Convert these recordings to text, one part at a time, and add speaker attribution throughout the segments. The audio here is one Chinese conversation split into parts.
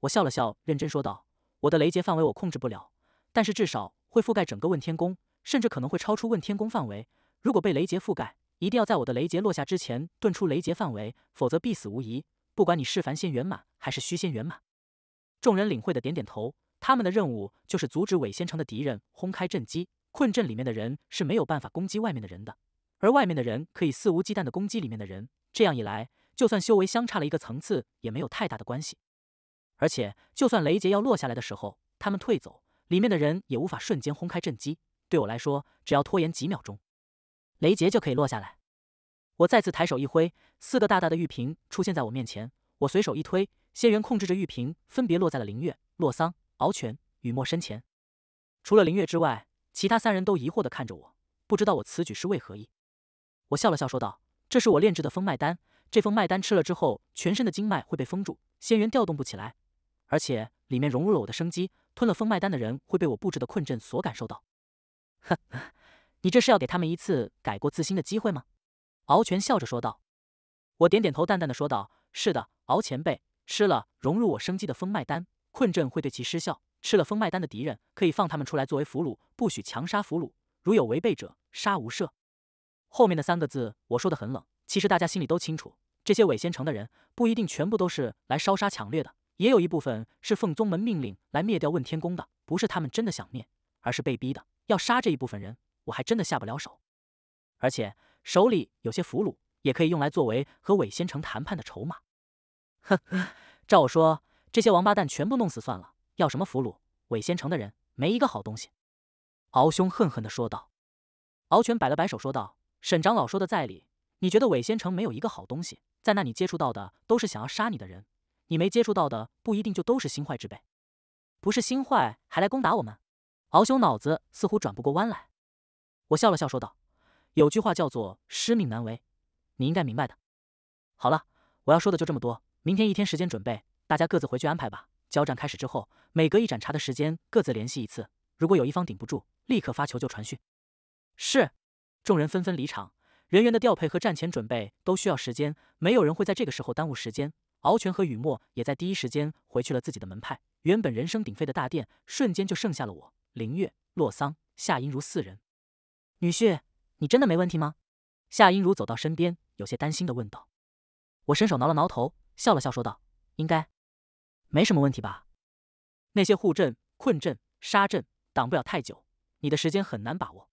Speaker 1: 我笑了笑，认真说道：“我的雷劫范围我控制不了，但是至少会覆盖整个问天宫，甚至可能会超出问天宫范围。如果被雷劫覆盖，一定要在我的雷劫落下之前遁出雷劫范围，否则必死无疑。不管你是凡仙圆满还是虚仙圆满。”众人领会的点点头。他们的任务就是阻止伪仙城的敌人轰开阵基困阵，里面的人是没有办法攻击外面的人的，而外面的人可以肆无忌惮的攻击里面的人。这样一来，就算修为相差了一个层次，也没有太大的关系。而且，就算雷劫要落下来的时候，他们退走，里面的人也无法瞬间轰开阵基。对我来说，只要拖延几秒钟，雷劫就可以落下来。我再次抬手一挥，四个大大的玉瓶出现在我面前。我随手一推，仙元控制着玉瓶，分别落在了林月、洛桑、敖泉、雨墨身前。除了林月之外，其他三人都疑惑地看着我，不知道我此举是为何意。我笑了笑，说道：“这是我炼制的封脉丹。这封脉丹吃了之后，全身的经脉会被封住，仙元调动不起来。”而且里面融入了我的生机，吞了风脉丹的人会被我布置的困阵所感受到。呵，你这是要给他们一次改过自新的机会吗？敖全笑着说道。我点点头，淡淡的说道：“是的，敖前辈，吃了融入我生机的风脉丹，困阵会对其失效。吃了风脉丹的敌人，可以放他们出来作为俘虏，不许强杀俘虏，如有违背者，杀无赦。”后面的三个字我说的很冷，其实大家心里都清楚，这些伪仙城的人不一定全部都是来烧杀抢掠的。也有一部分是奉宗门命令来灭掉问天宫的，不是他们真的想灭，而是被逼的。要杀这一部分人，我还真的下不了手。而且手里有些俘虏，也可以用来作为和韦仙城谈判的筹码。呵呵，照我说，这些王八蛋全部弄死算了，要什么俘虏？韦仙城的人没一个好东西。敖兄恨恨地说道。敖犬摆了摆手说道：“沈长老说的在理，你觉得韦仙城没有一个好东西？在那里接触到的都是想要杀你的人。”你没接触到的不一定就都是心坏之辈，不是心坏还来攻打我们？敖兄脑子似乎转不过弯来。我笑了笑说道：“有句话叫做‘师命难违’，你应该明白的。”好了，我要说的就这么多。明天一天时间准备，大家各自回去安排吧。交战开始之后，每隔一盏茶的时间各自联系一次。如果有一方顶不住，立刻发求救传讯。是。众人纷纷离场。人员的调配和战前准备都需要时间，没有人会在这个时候耽误时间。敖权和雨墨也在第一时间回去了自己的门派。原本人声鼎沸的大殿，瞬间就剩下了我、林月、洛桑、夏音如四人。女婿，你真的没问题吗？夏音如走到身边，有些担心的问道。我伸手挠了挠头，笑了笑，说道：“应该没什么问题吧？那些护阵、困阵、杀阵挡不了太久，你的时间很难把握。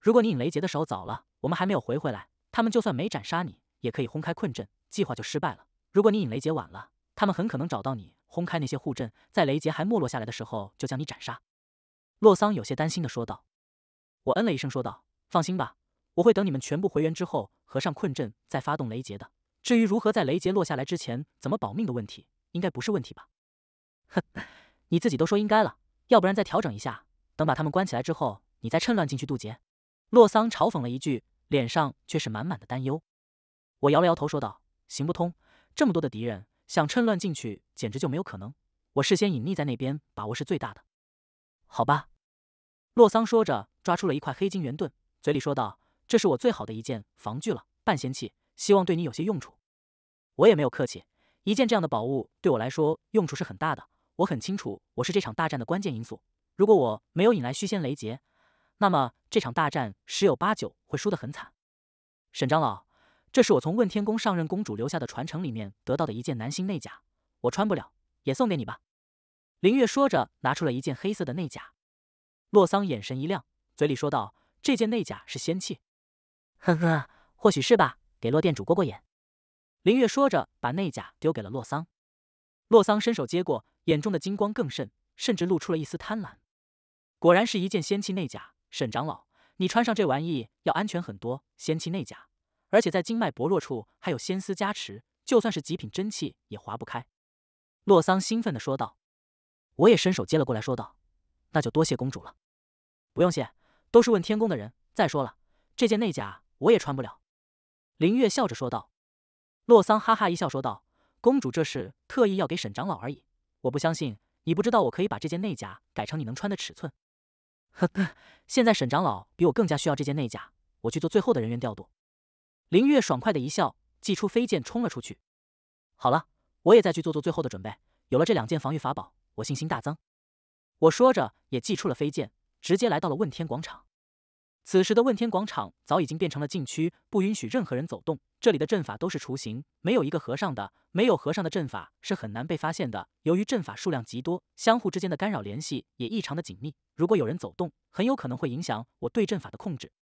Speaker 1: 如果你引雷劫的时候早了，我们还没有回回来，他们就算没斩杀你，也可以轰开困阵，计划就失败了。”如果你引雷劫晚了，他们很可能找到你，轰开那些护阵，在雷劫还没落下来的时候就将你斩杀。洛桑有些担心的说道。我嗯了一声说道：“放心吧，我会等你们全部回援之后合上困阵，再发动雷劫的。至于如何在雷劫落下来之前怎么保命的问题，应该不是问题吧？”哼，你自己都说应该了，要不然再调整一下，等把他们关起来之后，你再趁乱进去渡劫。”洛桑嘲讽了一句，脸上却是满满的担忧。我摇了摇头说道：“行不通。”这么多的敌人，想趁乱进去，简直就没有可能。我事先隐匿在那边，把握是最大的。好吧，洛桑说着，抓出了一块黑金圆盾，嘴里说道：“这是我最好的一件防具了，半仙器，希望对你有些用处。”我也没有客气，一件这样的宝物对我来说用处是很大的。我很清楚，我是这场大战的关键因素。如果我没有引来虚仙雷劫，那么这场大战十有八九会输得很惨。沈长老。这是我从问天宫上任公主留下的传承里面得到的一件男性内甲，我穿不了，也送给你吧。林月说着，拿出了一件黑色的内甲。洛桑眼神一亮，嘴里说道：“这件内甲是仙器。”“呵呵，或许是吧，给洛店主过过眼。”林月说着，把内甲丢给了洛桑。洛桑伸手接过，眼中的金光更甚，甚至露出了一丝贪婪。果然是一件仙气内甲。沈长老，你穿上这玩意要安全很多。仙气内甲。而且在经脉薄弱处还有仙丝加持，就算是极品真气也划不开。洛桑兴奋地说道。我也伸手接了过来，说道：“那就多谢公主了。”“不用谢，都是问天宫的人。”再说了，这件内甲我也穿不了。”林月笑着说道。洛桑哈哈一笑，说道：“公主这是特意要给沈长老而已。我不相信你不知道，我可以把这件内甲改成你能穿的尺寸。”“呵呵，现在沈长老比我更加需要这件内甲，我去做最后的人员调度。”林月爽快的一笑，祭出飞剑冲了出去。好了，我也再去做做最后的准备。有了这两件防御法宝，我信心大增。我说着，也祭出了飞剑，直接来到了问天广场。此时的问天广场早已经变成了禁区，不允许任何人走动。这里的阵法都是雏形，没有一个和尚的，没有和尚的阵法是很难被发现的。由于阵法数量极多，相互之间的干扰联系也异常的紧密，如果有人走动，很有可能会影响我对阵法的控制。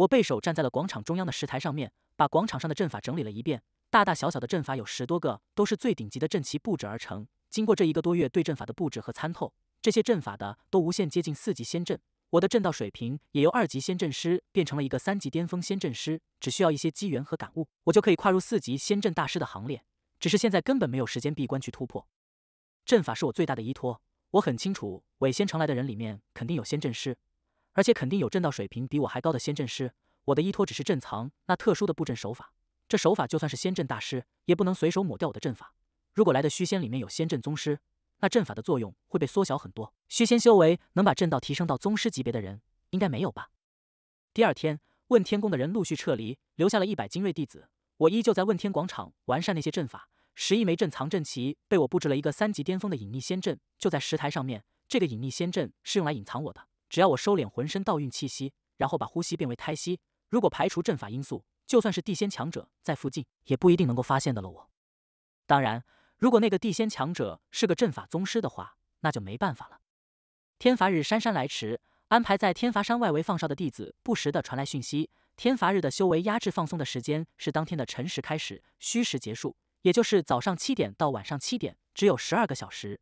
Speaker 1: 我背手站在了广场中央的石台上面，把广场上的阵法整理了一遍。大大小小的阵法有十多个，都是最顶级的阵旗布置而成。经过这一个多月对阵法的布置和参透，这些阵法的都无限接近四级仙阵。我的阵道水平也由二级仙阵师变成了一个三级巅峰仙阵师。只需要一些机缘和感悟，我就可以跨入四级仙阵大师的行列。只是现在根本没有时间闭关去突破。阵法是我最大的依托，我很清楚，伪仙城来的人里面肯定有仙阵师。而且肯定有震道水平比我还高的仙阵师，我的依托只是阵藏那特殊的布阵手法，这手法就算是仙阵大师也不能随手抹掉我的阵法。如果来的虚仙里面有仙阵宗师，那阵法的作用会被缩小很多。虚仙修为能把阵道提升到宗师级别的人，应该没有吧？第二天，问天宫的人陆续撤离，留下了一百精锐弟子。我依旧在问天广场完善那些阵法，十一枚阵藏阵旗被我布置了一个三级巅峰的隐匿仙阵，就在石台上面。这个隐匿仙阵是用来隐藏我的。只要我收敛浑身道运气息，然后把呼吸变为胎息，如果排除阵法因素，就算是地仙强者在附近，也不一定能够发现的了我。当然，如果那个地仙强者是个阵法宗师的话，那就没办法了。天罚日姗姗来迟，安排在天罚山外围放哨的弟子不时地传来讯息。天罚日的修为压制放松的时间是当天的辰时开始，戌时结束，也就是早上七点到晚上七点，只有十二个小时。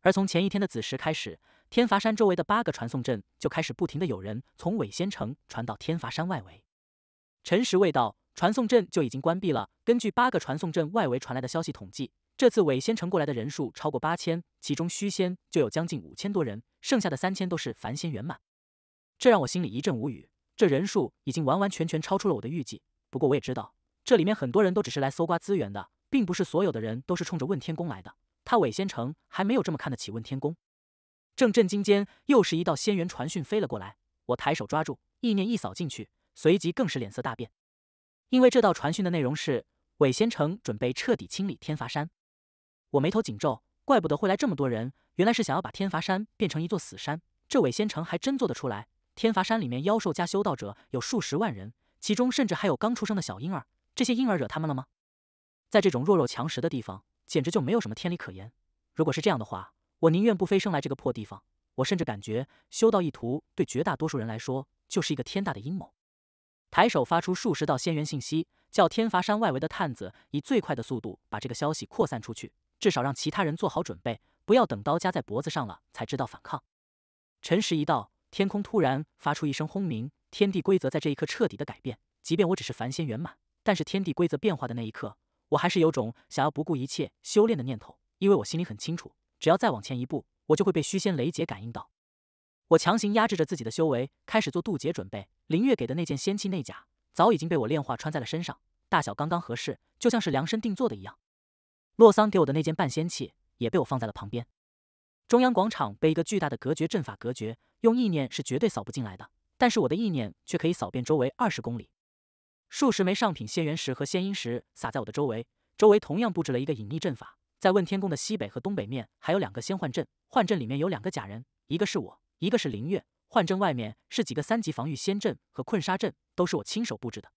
Speaker 1: 而从前一天的子时开始。天罚山周围的八个传送阵就开始不停地有人从伪仙城传到天罚山外围。辰时未到，传送阵就已经关闭了。根据八个传送阵外围传来的消息统计，这次伪仙城过来的人数超过八千，其中虚仙就有将近五千多人，剩下的三千都是凡仙圆满。这让我心里一阵无语，这人数已经完完全全超出了我的预计。不过我也知道，这里面很多人都只是来搜刮资源的，并不是所有的人都是冲着问天宫来的。他伪仙城还没有这么看得起问天宫。正震惊间，又是一道仙元传讯飞了过来。我抬手抓住，意念一扫进去，随即更是脸色大变，因为这道传讯的内容是：伪仙城准备彻底清理天罚山。我眉头紧皱，怪不得会来这么多人，原来是想要把天罚山变成一座死山。这伪仙城还真做得出来！天罚山里面妖兽加修道者有数十万人，其中甚至还有刚出生的小婴儿。这些婴儿惹他们了吗？在这种弱肉强食的地方，简直就没有什么天理可言。如果是这样的话，我宁愿不飞升来这个破地方。我甚至感觉修道一途对绝大多数人来说就是一个天大的阴谋。抬手发出数十道仙元信息，叫天罚山外围的探子以最快的速度把这个消息扩散出去，至少让其他人做好准备，不要等刀夹在脖子上了才知道反抗。辰时一到，天空突然发出一声轰鸣，天地规则在这一刻彻底的改变。即便我只是凡仙圆满，但是天地规则变化的那一刻，我还是有种想要不顾一切修炼的念头，因为我心里很清楚。只要再往前一步，我就会被虚仙雷劫感应到。我强行压制着自己的修为，开始做渡劫准备。林月给的那件仙器内甲，早已经被我炼化，穿在了身上，大小刚刚合适，就像是量身定做的一样。洛桑给我的那件半仙器，也被我放在了旁边。中央广场被一个巨大的隔绝阵法隔绝，用意念是绝对扫不进来的，但是我的意念却可以扫遍周围二十公里。数十枚上品仙元石和仙音石撒在我的周围，周围同样布置了一个隐匿阵法。在问天宫的西北和东北面还有两个仙幻阵，幻阵里面有两个假人，一个是我，一个是林月。幻阵外面是几个三级防御仙阵和困沙阵，都是我亲手布置的。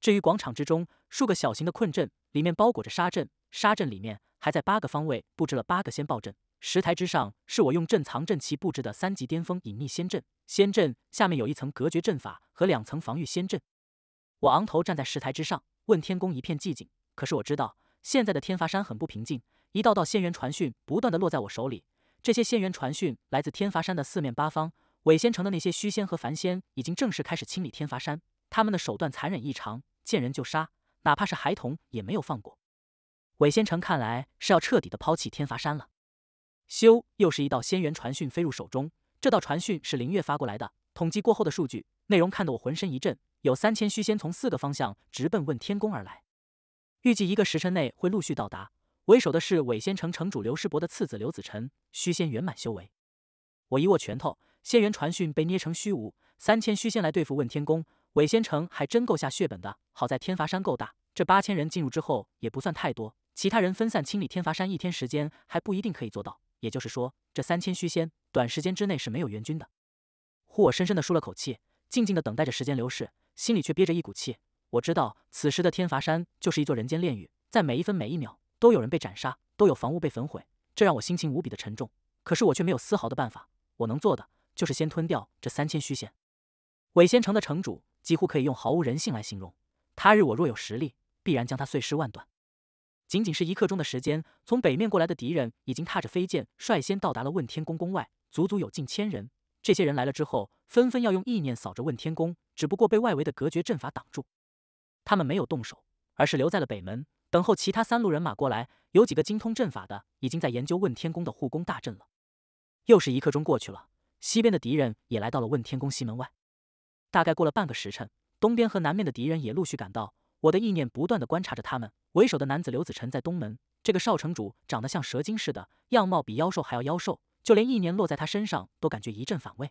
Speaker 1: 至于广场之中，数个小型的困阵里面包裹着沙阵，沙阵里面还在八个方位布置了八个仙爆阵。石台之上是我用阵藏阵旗布置的三级巅峰隐秘仙阵，仙阵下面有一层隔绝阵法和两层防御仙阵。我昂头站在石台之上，问天宫一片寂静，可是我知道。现在的天罚山很不平静，一道道仙元传讯不断的落在我手里。这些仙元传讯来自天罚山的四面八方，伪仙城的那些虚仙和凡仙已经正式开始清理天罚山，他们的手段残忍异常，见人就杀，哪怕是孩童也没有放过。伪仙城看来是要彻底的抛弃天罚山了。修，又是一道仙元传讯飞入手中，这道传讯是林月发过来的，统计过后的数据，内容看得我浑身一震，有三千虚仙从四个方向直奔问天宫而来。预计一个时辰内会陆续到达，为首的是伪仙城城主刘师伯的次子刘子辰，虚仙圆满修为。我一握拳头，仙元传讯被捏成虚无。三千虚仙来对付问天宫，伪仙城还真够下血本的。好在天罚山够大，这八千人进入之后也不算太多，其他人分散清理天罚山，一天时间还不一定可以做到。也就是说，这三千虚仙短时间之内是没有援军的。我深深的舒了口气，静静的等待着时间流逝，心里却憋着一股气。我知道此时的天罚山就是一座人间炼狱，在每一分每一秒都有人被斩杀，都有房屋被焚毁，这让我心情无比的沉重。可是我却没有丝毫的办法，我能做的就是先吞掉这三千虚仙。伪仙城的城主几乎可以用毫无人性来形容，他日我若有实力，必然将他碎尸万段。仅仅是一刻钟的时间，从北面过来的敌人已经踏着飞剑率先到达了问天宫宫外，足足有近千人。这些人来了之后，纷纷要用意念扫着问天宫，只不过被外围的隔绝阵法挡住。他们没有动手，而是留在了北门，等候其他三路人马过来。有几个精通阵法的，已经在研究问天宫的护宫大阵了。又是一刻钟过去了，西边的敌人也来到了问天宫西门外。大概过了半个时辰，东边和南面的敌人也陆续赶到。我的意念不断的观察着他们。为首的男子刘子辰在东门，这个少城主长得像蛇精似的，样貌比妖兽还要妖兽，就连意念落在他身上都感觉一阵反胃。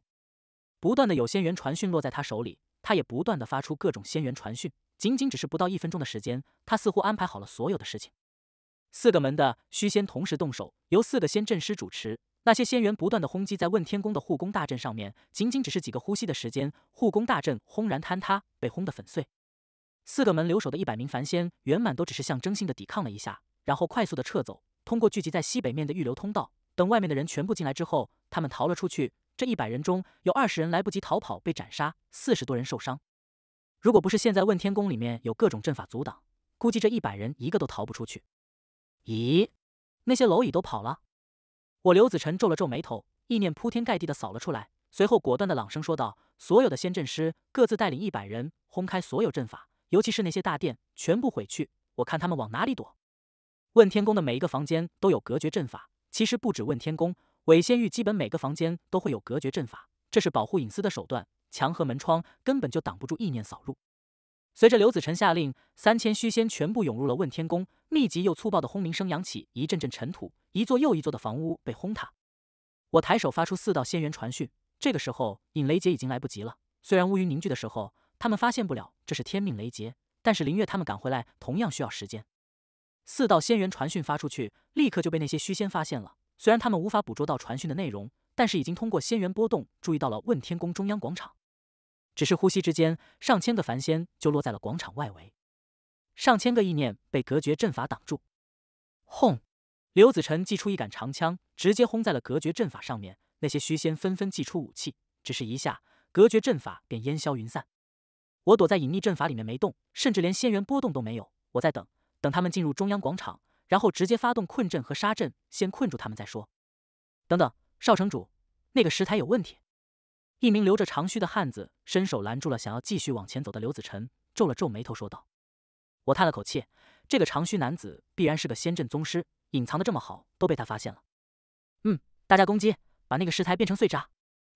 Speaker 1: 不断的有仙元传讯落在他手里。他也不断的发出各种仙元传讯，仅仅只是不到一分钟的时间，他似乎安排好了所有的事情。四个门的虚仙同时动手，由四个仙阵师主持，那些仙元不断的轰击在问天宫的护宫大阵上面。仅仅只是几个呼吸的时间，护宫大阵轰然坍塌，被轰得粉碎。四个门留守的一百名凡仙，圆满都只是象征性的抵抗了一下，然后快速的撤走，通过聚集在西北面的预留通道。等外面的人全部进来之后，他们逃了出去。这一百人中有二十人来不及逃跑被斩杀，四十多人受伤。如果不是现在问天宫里面有各种阵法阻挡，估计这一百人一个都逃不出去。咦，那些蝼蚁都跑了？我刘子辰皱了皱眉头，意念铺天盖地的扫了出来，随后果断的朗声说道：“所有的仙阵师各自带领一百人，轰开所有阵法，尤其是那些大殿，全部毁去。我看他们往哪里躲？”问天宫的每一个房间都有隔绝阵法，其实不止问天宫。伪仙域基本每个房间都会有隔绝阵法，这是保护隐私的手段。墙和门窗根本就挡不住意念扫入。随着刘子辰下令，三千虚仙全部涌入了问天宫，密集又粗暴的轰鸣声扬起一阵阵尘土，一座又一座的房屋被轰塌。我抬手发出四道仙元传讯，这个时候引雷劫已经来不及了。虽然乌云凝聚的时候他们发现不了这是天命雷劫，但是林月他们赶回来同样需要时间。四道仙元传讯发出去，立刻就被那些虚仙发现了。虽然他们无法捕捉到传讯的内容，但是已经通过仙元波动注意到了问天宫中央广场。只是呼吸之间，上千个凡仙就落在了广场外围，上千个意念被隔绝阵法挡住。轰！刘子辰祭出一杆长枪，直接轰在了隔绝阵法上面。那些虚仙纷纷祭出武器，只是一下，隔绝阵法便烟消云散。我躲在隐匿阵法里面没动，甚至连仙元波动都没有。我在等，等他们进入中央广场。然后直接发动困阵和杀阵，先困住他们再说。等等，少城主，那个石台有问题。一名留着长须的汉子伸手拦住了想要继续往前走的刘子辰，皱了皱眉头说道：“我叹了口气，这个长须男子必然是个仙阵宗师，隐藏的这么好，都被他发现了。”嗯，大家攻击，把那个石台变成碎渣。”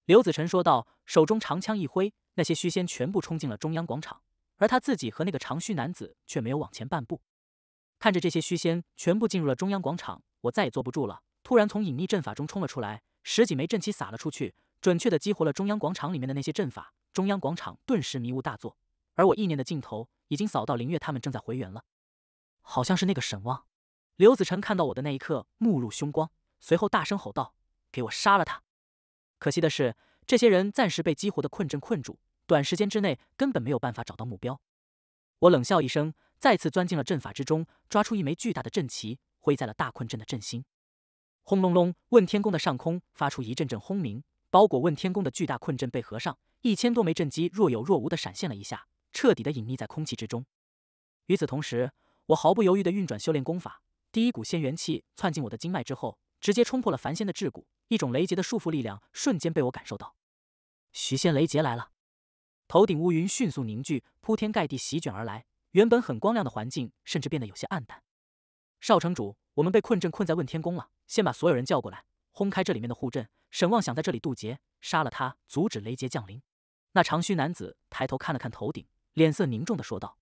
Speaker 1: 刘子辰说道，手中长枪一挥，那些虚仙全部冲进了中央广场，而他自己和那个长须男子却没有往前半步。看着这些虚仙全部进入了中央广场，我再也坐不住了，突然从隐匿阵法中冲了出来，十几枚阵旗撒了出去，准确的激活了中央广场里面的那些阵法，中央广场顿时迷雾大作，而我意念的尽头已经扫到林月他们正在回援了，好像是那个沈望。刘子辰看到我的那一刻，目露凶光，随后大声吼道：“给我杀了他！”可惜的是，这些人暂时被激活的困阵困住，短时间之内根本没有办法找到目标。我冷笑一声。再次钻进了阵法之中，抓出一枚巨大的阵旗，挥在了大困阵的阵心。轰隆隆，问天宫的上空发出一阵阵轰鸣，包裹问天宫的巨大困阵被合上，一千多枚阵旗若有若无的闪现了一下，彻底的隐匿在空气之中。与此同时，我毫不犹豫的运转修炼功法，第一股仙元气窜进我的经脉之后，直接冲破了凡仙的桎梏，一种雷劫的束缚力量瞬间被我感受到，徐仙雷劫来了！头顶乌云迅速凝聚，铺天盖地席卷而来。原本很光亮的环境，甚至变得有些暗淡。少城主，我们被困阵困在问天宫了，先把所有人叫过来，轰开这里面的护阵。沈望想在这里渡劫，杀了他，阻止雷劫降临。那长须男子抬头看了看头顶，脸色凝重的说道：“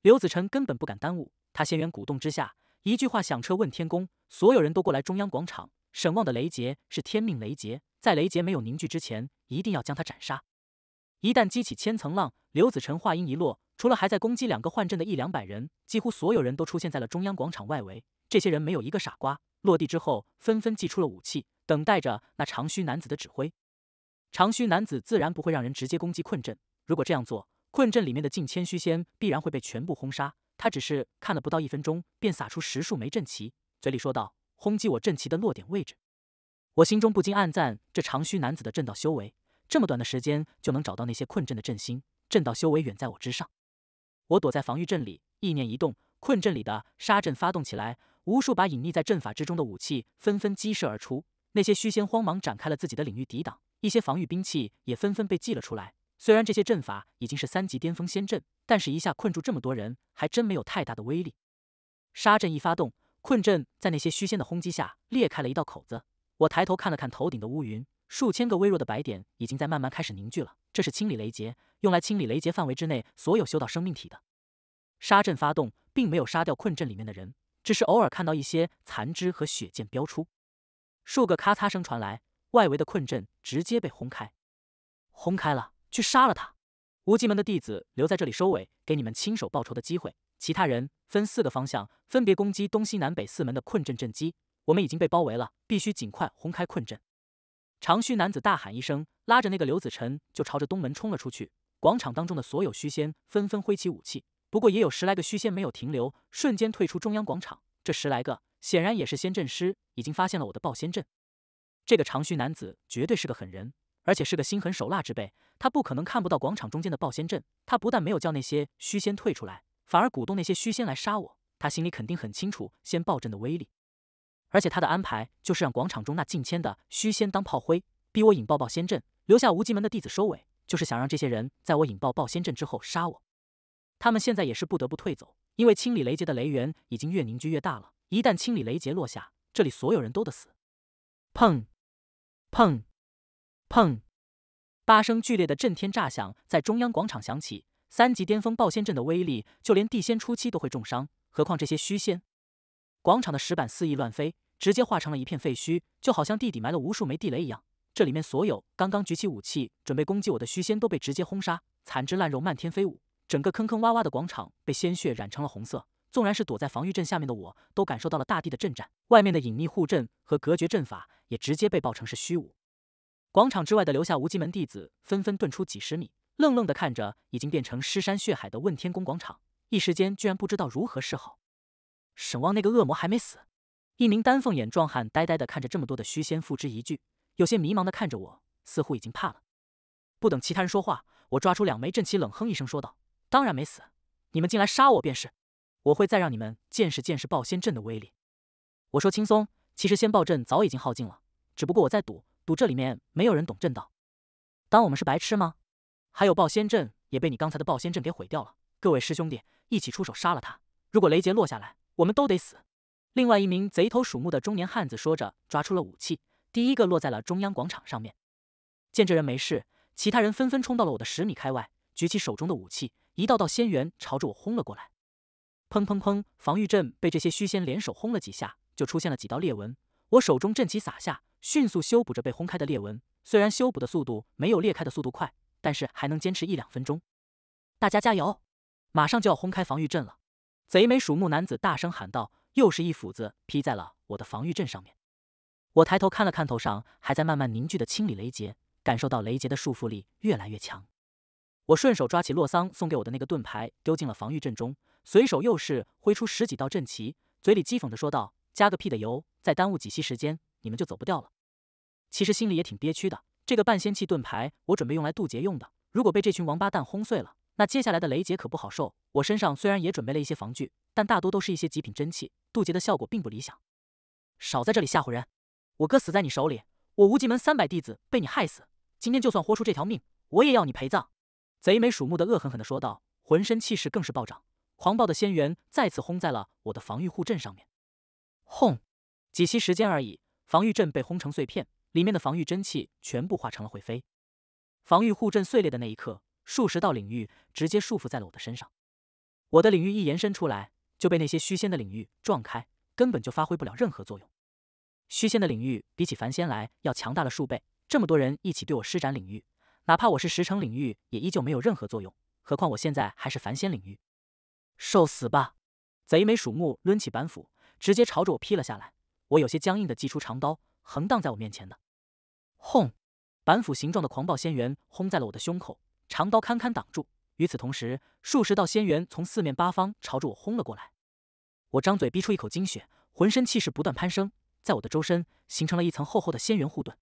Speaker 1: 刘子辰根本不敢耽误，他仙元鼓动之下，一句话响彻问天宫，所有人都过来中央广场。沈望的雷劫是天命雷劫，在雷劫没有凝聚之前，一定要将他斩杀。一旦激起千层浪。”刘子辰话音一落。除了还在攻击两个幻阵的一两百人，几乎所有人都出现在了中央广场外围。这些人没有一个傻瓜，落地之后纷纷祭出了武器，等待着那长须男子的指挥。长须男子自然不会让人直接攻击困阵，如果这样做，困阵里面的近千虚仙必然会被全部轰杀。他只是看了不到一分钟，便撒出十数枚阵旗，嘴里说道：“轰击我阵旗的落点位置。”我心中不禁暗赞，这长须男子的阵道修为，这么短的时间就能找到那些困阵的阵心，阵道修为远在我之上。我躲在防御阵里，意念一动，困阵里的杀阵发动起来，无数把隐匿在阵法之中的武器纷纷激射而出。那些虚仙慌忙展开了自己的领域抵挡，一些防御兵器也纷纷被祭了出来。虽然这些阵法已经是三级巅峰仙阵，但是一下困住这么多人，还真没有太大的威力。杀阵一发动，困阵在那些虚仙的轰击下裂开了一道口子。我抬头看了看头顶的乌云。数千个微弱的白点已经在慢慢开始凝聚了，这是清理雷劫，用来清理雷劫范围之内所有修道生命体的杀阵发动，并没有杀掉困阵里面的人，只是偶尔看到一些残肢和血溅飙出。数个咔嚓声传来，外围的困阵直接被轰开，轰开了！去杀了他！无极门的弟子留在这里收尾，给你们亲手报仇的机会。其他人分四个方向，分别攻击东西南北四门的困阵阵击。我们已经被包围了，必须尽快轰开困阵。长须男子大喊一声，拉着那个刘子辰就朝着东门冲了出去。广场当中的所有虚仙纷纷挥起武器，不过也有十来个虚仙没有停留，瞬间退出中央广场。这十来个显然也是仙阵师，已经发现了我的爆仙阵。这个长须男子绝对是个狠人，而且是个心狠手辣之辈。他不可能看不到广场中间的爆仙阵。他不但没有叫那些虚仙退出来，反而鼓动那些虚仙来杀我。他心里肯定很清楚仙爆阵的威力。而且他的安排就是让广场中那近千的虚仙当炮灰，逼我引爆爆仙阵，留下无极门的弟子收尾，就是想让这些人在我引爆爆仙阵之后杀我。他们现在也是不得不退走，因为清理雷劫的雷源已经越凝聚越大了，一旦清理雷劫落下，这里所有人都得死。砰！砰！砰！八声剧烈的震天炸响在中央广场响起。三级巅峰爆仙阵的威力，就连地仙初期都会重伤，何况这些虚仙？广场的石板肆意乱飞，直接化成了一片废墟，就好像地底埋了无数枚地雷一样。这里面所有刚刚举起武器准备攻击我的虚仙都被直接轰杀，残肢烂肉漫天飞舞，整个坑坑洼洼的广场被鲜血染成了红色。纵然是躲在防御阵下面的我，都感受到了大地的震颤。外面的隐秘护阵和隔绝阵法也直接被爆成是虚无。广场之外的留下无极门弟子纷纷遁出几十米，愣愣的看着已经变成尸山血海的问天宫广场，一时间居然不知道如何是好。沈望那个恶魔还没死，一名丹凤眼壮汉呆呆地看着这么多的虚仙付之一炬，有些迷茫地看着我，似乎已经怕了。不等其他人说话，我抓出两枚阵旗，冷哼一声说道：“当然没死，你们进来杀我便是，我会再让你们见识见识爆仙阵的威力。”我说轻松，其实仙爆阵早已经耗尽了，只不过我在赌，赌这里面没有人懂阵道，当我们是白痴吗？还有爆仙阵也被你刚才的爆仙阵给毁掉了。各位师兄弟，一起出手杀了他！如果雷劫落下来。我们都得死。另外一名贼头鼠目的中年汉子说着，抓出了武器，第一个落在了中央广场上面。见这人没事，其他人纷纷冲到了我的十米开外，举起手中的武器，一道道仙元朝着我轰了过来。砰砰砰！防御阵被这些虚仙联手轰了几下，就出现了几道裂纹。我手中阵旗洒下，迅速修补着被轰开的裂纹。虽然修补的速度没有裂开的速度快，但是还能坚持一两分钟。大家加油！马上就要轰开防御阵了。贼眉鼠目男子大声喊道：“又是一斧子劈在了我的防御阵上面。”我抬头看了看头上还在慢慢凝聚的清理雷劫，感受到雷劫的束缚力越来越强。我顺手抓起洛桑送给我的那个盾牌，丢进了防御阵中，随手又是挥出十几道阵旗，嘴里讥讽的说道：“加个屁的油！再耽误几息时间，你们就走不掉了。”其实心里也挺憋屈的。这个半仙气盾牌，我准备用来渡劫用的。如果被这群王八蛋轰碎了，那接下来的雷劫可不好受。我身上虽然也准备了一些防具，但大多都是一些极品真气，渡劫的效果并不理想。少在这里吓唬人！我哥死在你手里，我无极门三百弟子被你害死，今天就算豁出这条命，我也要你陪葬！贼眉鼠目的恶狠狠的说道，浑身气势更是暴涨，狂暴的仙元再次轰在了我的防御护阵上面。轰！几息时间而已，防御阵被轰成碎片，里面的防御真气全部化成了灰飞。防御护阵碎裂的那一刻。数十道领域直接束缚在了我的身上，我的领域一延伸出来就被那些虚仙的领域撞开，根本就发挥不了任何作用。虚仙的领域比起凡仙来要强大了数倍，这么多人一起对我施展领域，哪怕我是十成领域也依旧没有任何作用，何况我现在还是凡仙领域。受死吧！贼眉鼠目抡起板斧，直接朝着我劈了下来。我有些僵硬的祭出长刀，横荡在我面前的。轰！板斧形状的狂暴仙猿轰在了我的胸口。长刀堪堪挡住，与此同时，数十道仙元从四面八方朝着我轰了过来。我张嘴逼出一口精血，浑身气势不断攀升，在我的周身形成了一层厚厚的仙元护盾。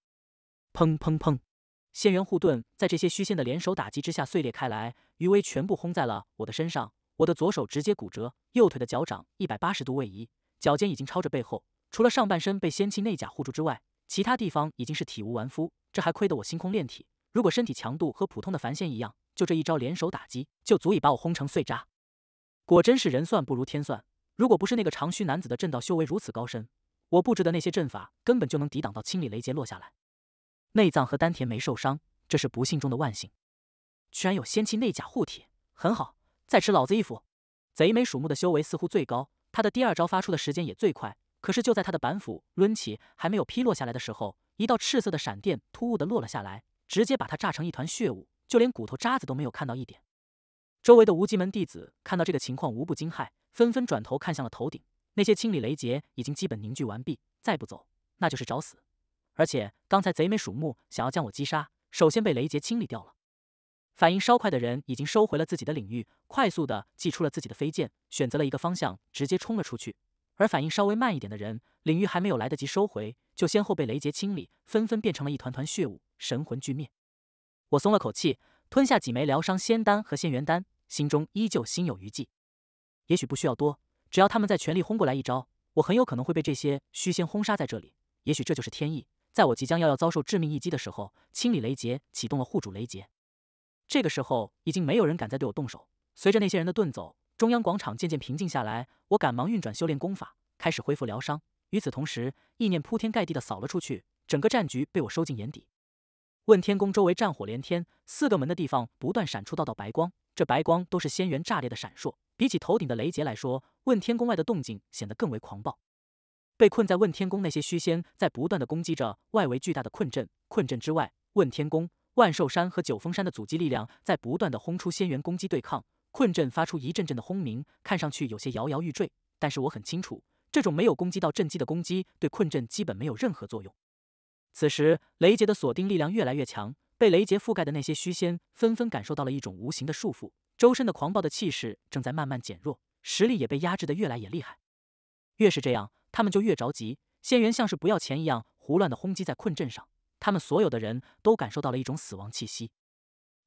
Speaker 1: 砰砰砰！仙元护盾在这些虚仙的联手打击之下碎裂开来，余威全部轰在了我的身上。我的左手直接骨折，右腿的脚掌一百八十度位移，脚尖已经超着背后。除了上半身被仙气内甲护住之外，其他地方已经是体无完肤。这还亏得我星空炼体。如果身体强度和普通的凡仙一样，就这一招联手打击，就足以把我轰成碎渣。果真是人算不如天算，如果不是那个长须男子的阵道修为如此高深，我布置的那些阵法根本就能抵挡到清理雷劫落下来。内脏和丹田没受伤，这是不幸中的万幸。居然有仙气内甲护体，很好，再吃老子一斧。贼眉鼠目的修为似乎最高，他的第二招发出的时间也最快。可是就在他的板斧抡起还没有劈落下来的时候，一道赤色的闪电突兀的落了下来。直接把他炸成一团血雾，就连骨头渣子都没有看到一点。周围的无极门弟子看到这个情况，无不惊骇，纷纷转头看向了头顶。那些清理雷劫已经基本凝聚完毕，再不走那就是找死。而且刚才贼眉鼠目想要将我击杀，首先被雷劫清理掉了。反应稍快的人已经收回了自己的领域，快速的祭出了自己的飞剑，选择了一个方向，直接冲了出去。而反应稍微慢一点的人，领域还没有来得及收回，就先后被雷劫清理，纷纷变成了一团团血雾，神魂俱灭。我松了口气，吞下几枚疗伤仙丹和仙元丹，心中依旧心有余悸。也许不需要多，只要他们再全力轰过来一招，我很有可能会被这些虚仙轰杀在这里。也许这就是天意，在我即将要要遭受致命一击的时候，清理雷劫启动了护主雷劫。这个时候，已经没有人敢再对我动手。随着那些人的遁走。中央广场渐渐平静下来，我赶忙运转修炼功法，开始恢复疗伤。与此同时，意念铺天盖地的扫了出去，整个战局被我收进眼底。问天宫周围战火连天，四个门的地方不断闪出道道白光，这白光都是仙元炸裂的闪烁。比起头顶的雷劫来说，问天宫外的动静显得更为狂暴。被困在问天宫那些虚仙在不断的攻击着外围巨大的困阵，困阵之外，问天宫、万寿山和九峰山的阻击力量在不断的轰出仙元攻击对抗。困阵发出一阵阵的轰鸣，看上去有些摇摇欲坠。但是我很清楚，这种没有攻击到阵击的攻击，对困阵基本没有任何作用。此时，雷杰的锁定力量越来越强，被雷杰覆盖的那些虚仙纷纷感受到了一种无形的束缚，周身的狂暴的气势正在慢慢减弱，实力也被压制的越来越厉害。越是这样，他们就越着急，仙元像是不要钱一样胡乱的轰击在困阵上。他们所有的人都感受到了一种死亡气息。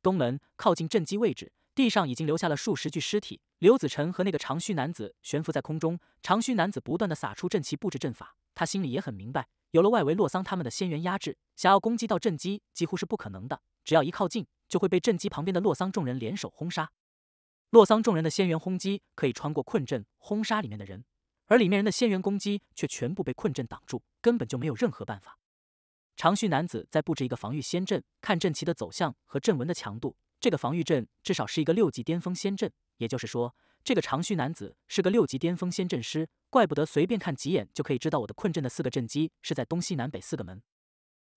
Speaker 1: 东门靠近阵击位置。地上已经留下了数十具尸体。刘子辰和那个长须男子悬浮在空中，长须男子不断的撒出阵旗布置阵法。他心里也很明白，有了外围洛桑他们的仙元压制，想要攻击到阵基几乎是不可能的。只要一靠近，就会被阵基旁边的洛桑众人联手轰杀。洛桑众人的仙元轰击可以穿过困阵轰杀里面的人，而里面人的仙元攻击却全部被困阵挡住，根本就没有任何办法。长须男子在布置一个防御仙阵，看阵旗的走向和阵纹的强度。这个防御阵至少是一个六级巅峰仙阵，也就是说，这个长须男子是个六级巅峰仙阵师，怪不得随便看几眼就可以知道我的困阵的四个阵基是在东西南北四个门。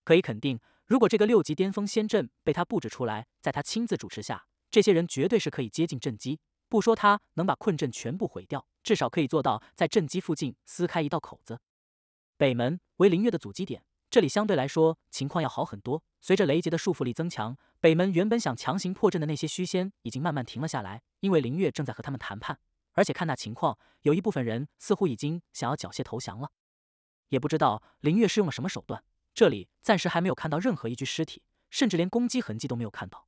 Speaker 1: 可以肯定，如果这个六级巅峰仙阵被他布置出来，在他亲自主持下，这些人绝对是可以接近阵基，不说他能把困阵全部毁掉，至少可以做到在阵基附近撕开一道口子。北门为林月的阻击点。这里相对来说情况要好很多。随着雷劫的束缚力增强，北门原本想强行破阵的那些虚仙已经慢慢停了下来，因为林月正在和他们谈判。而且看那情况，有一部分人似乎已经想要缴械投降了。也不知道林月是用了什么手段，这里暂时还没有看到任何一具尸体，甚至连攻击痕迹都没有看到。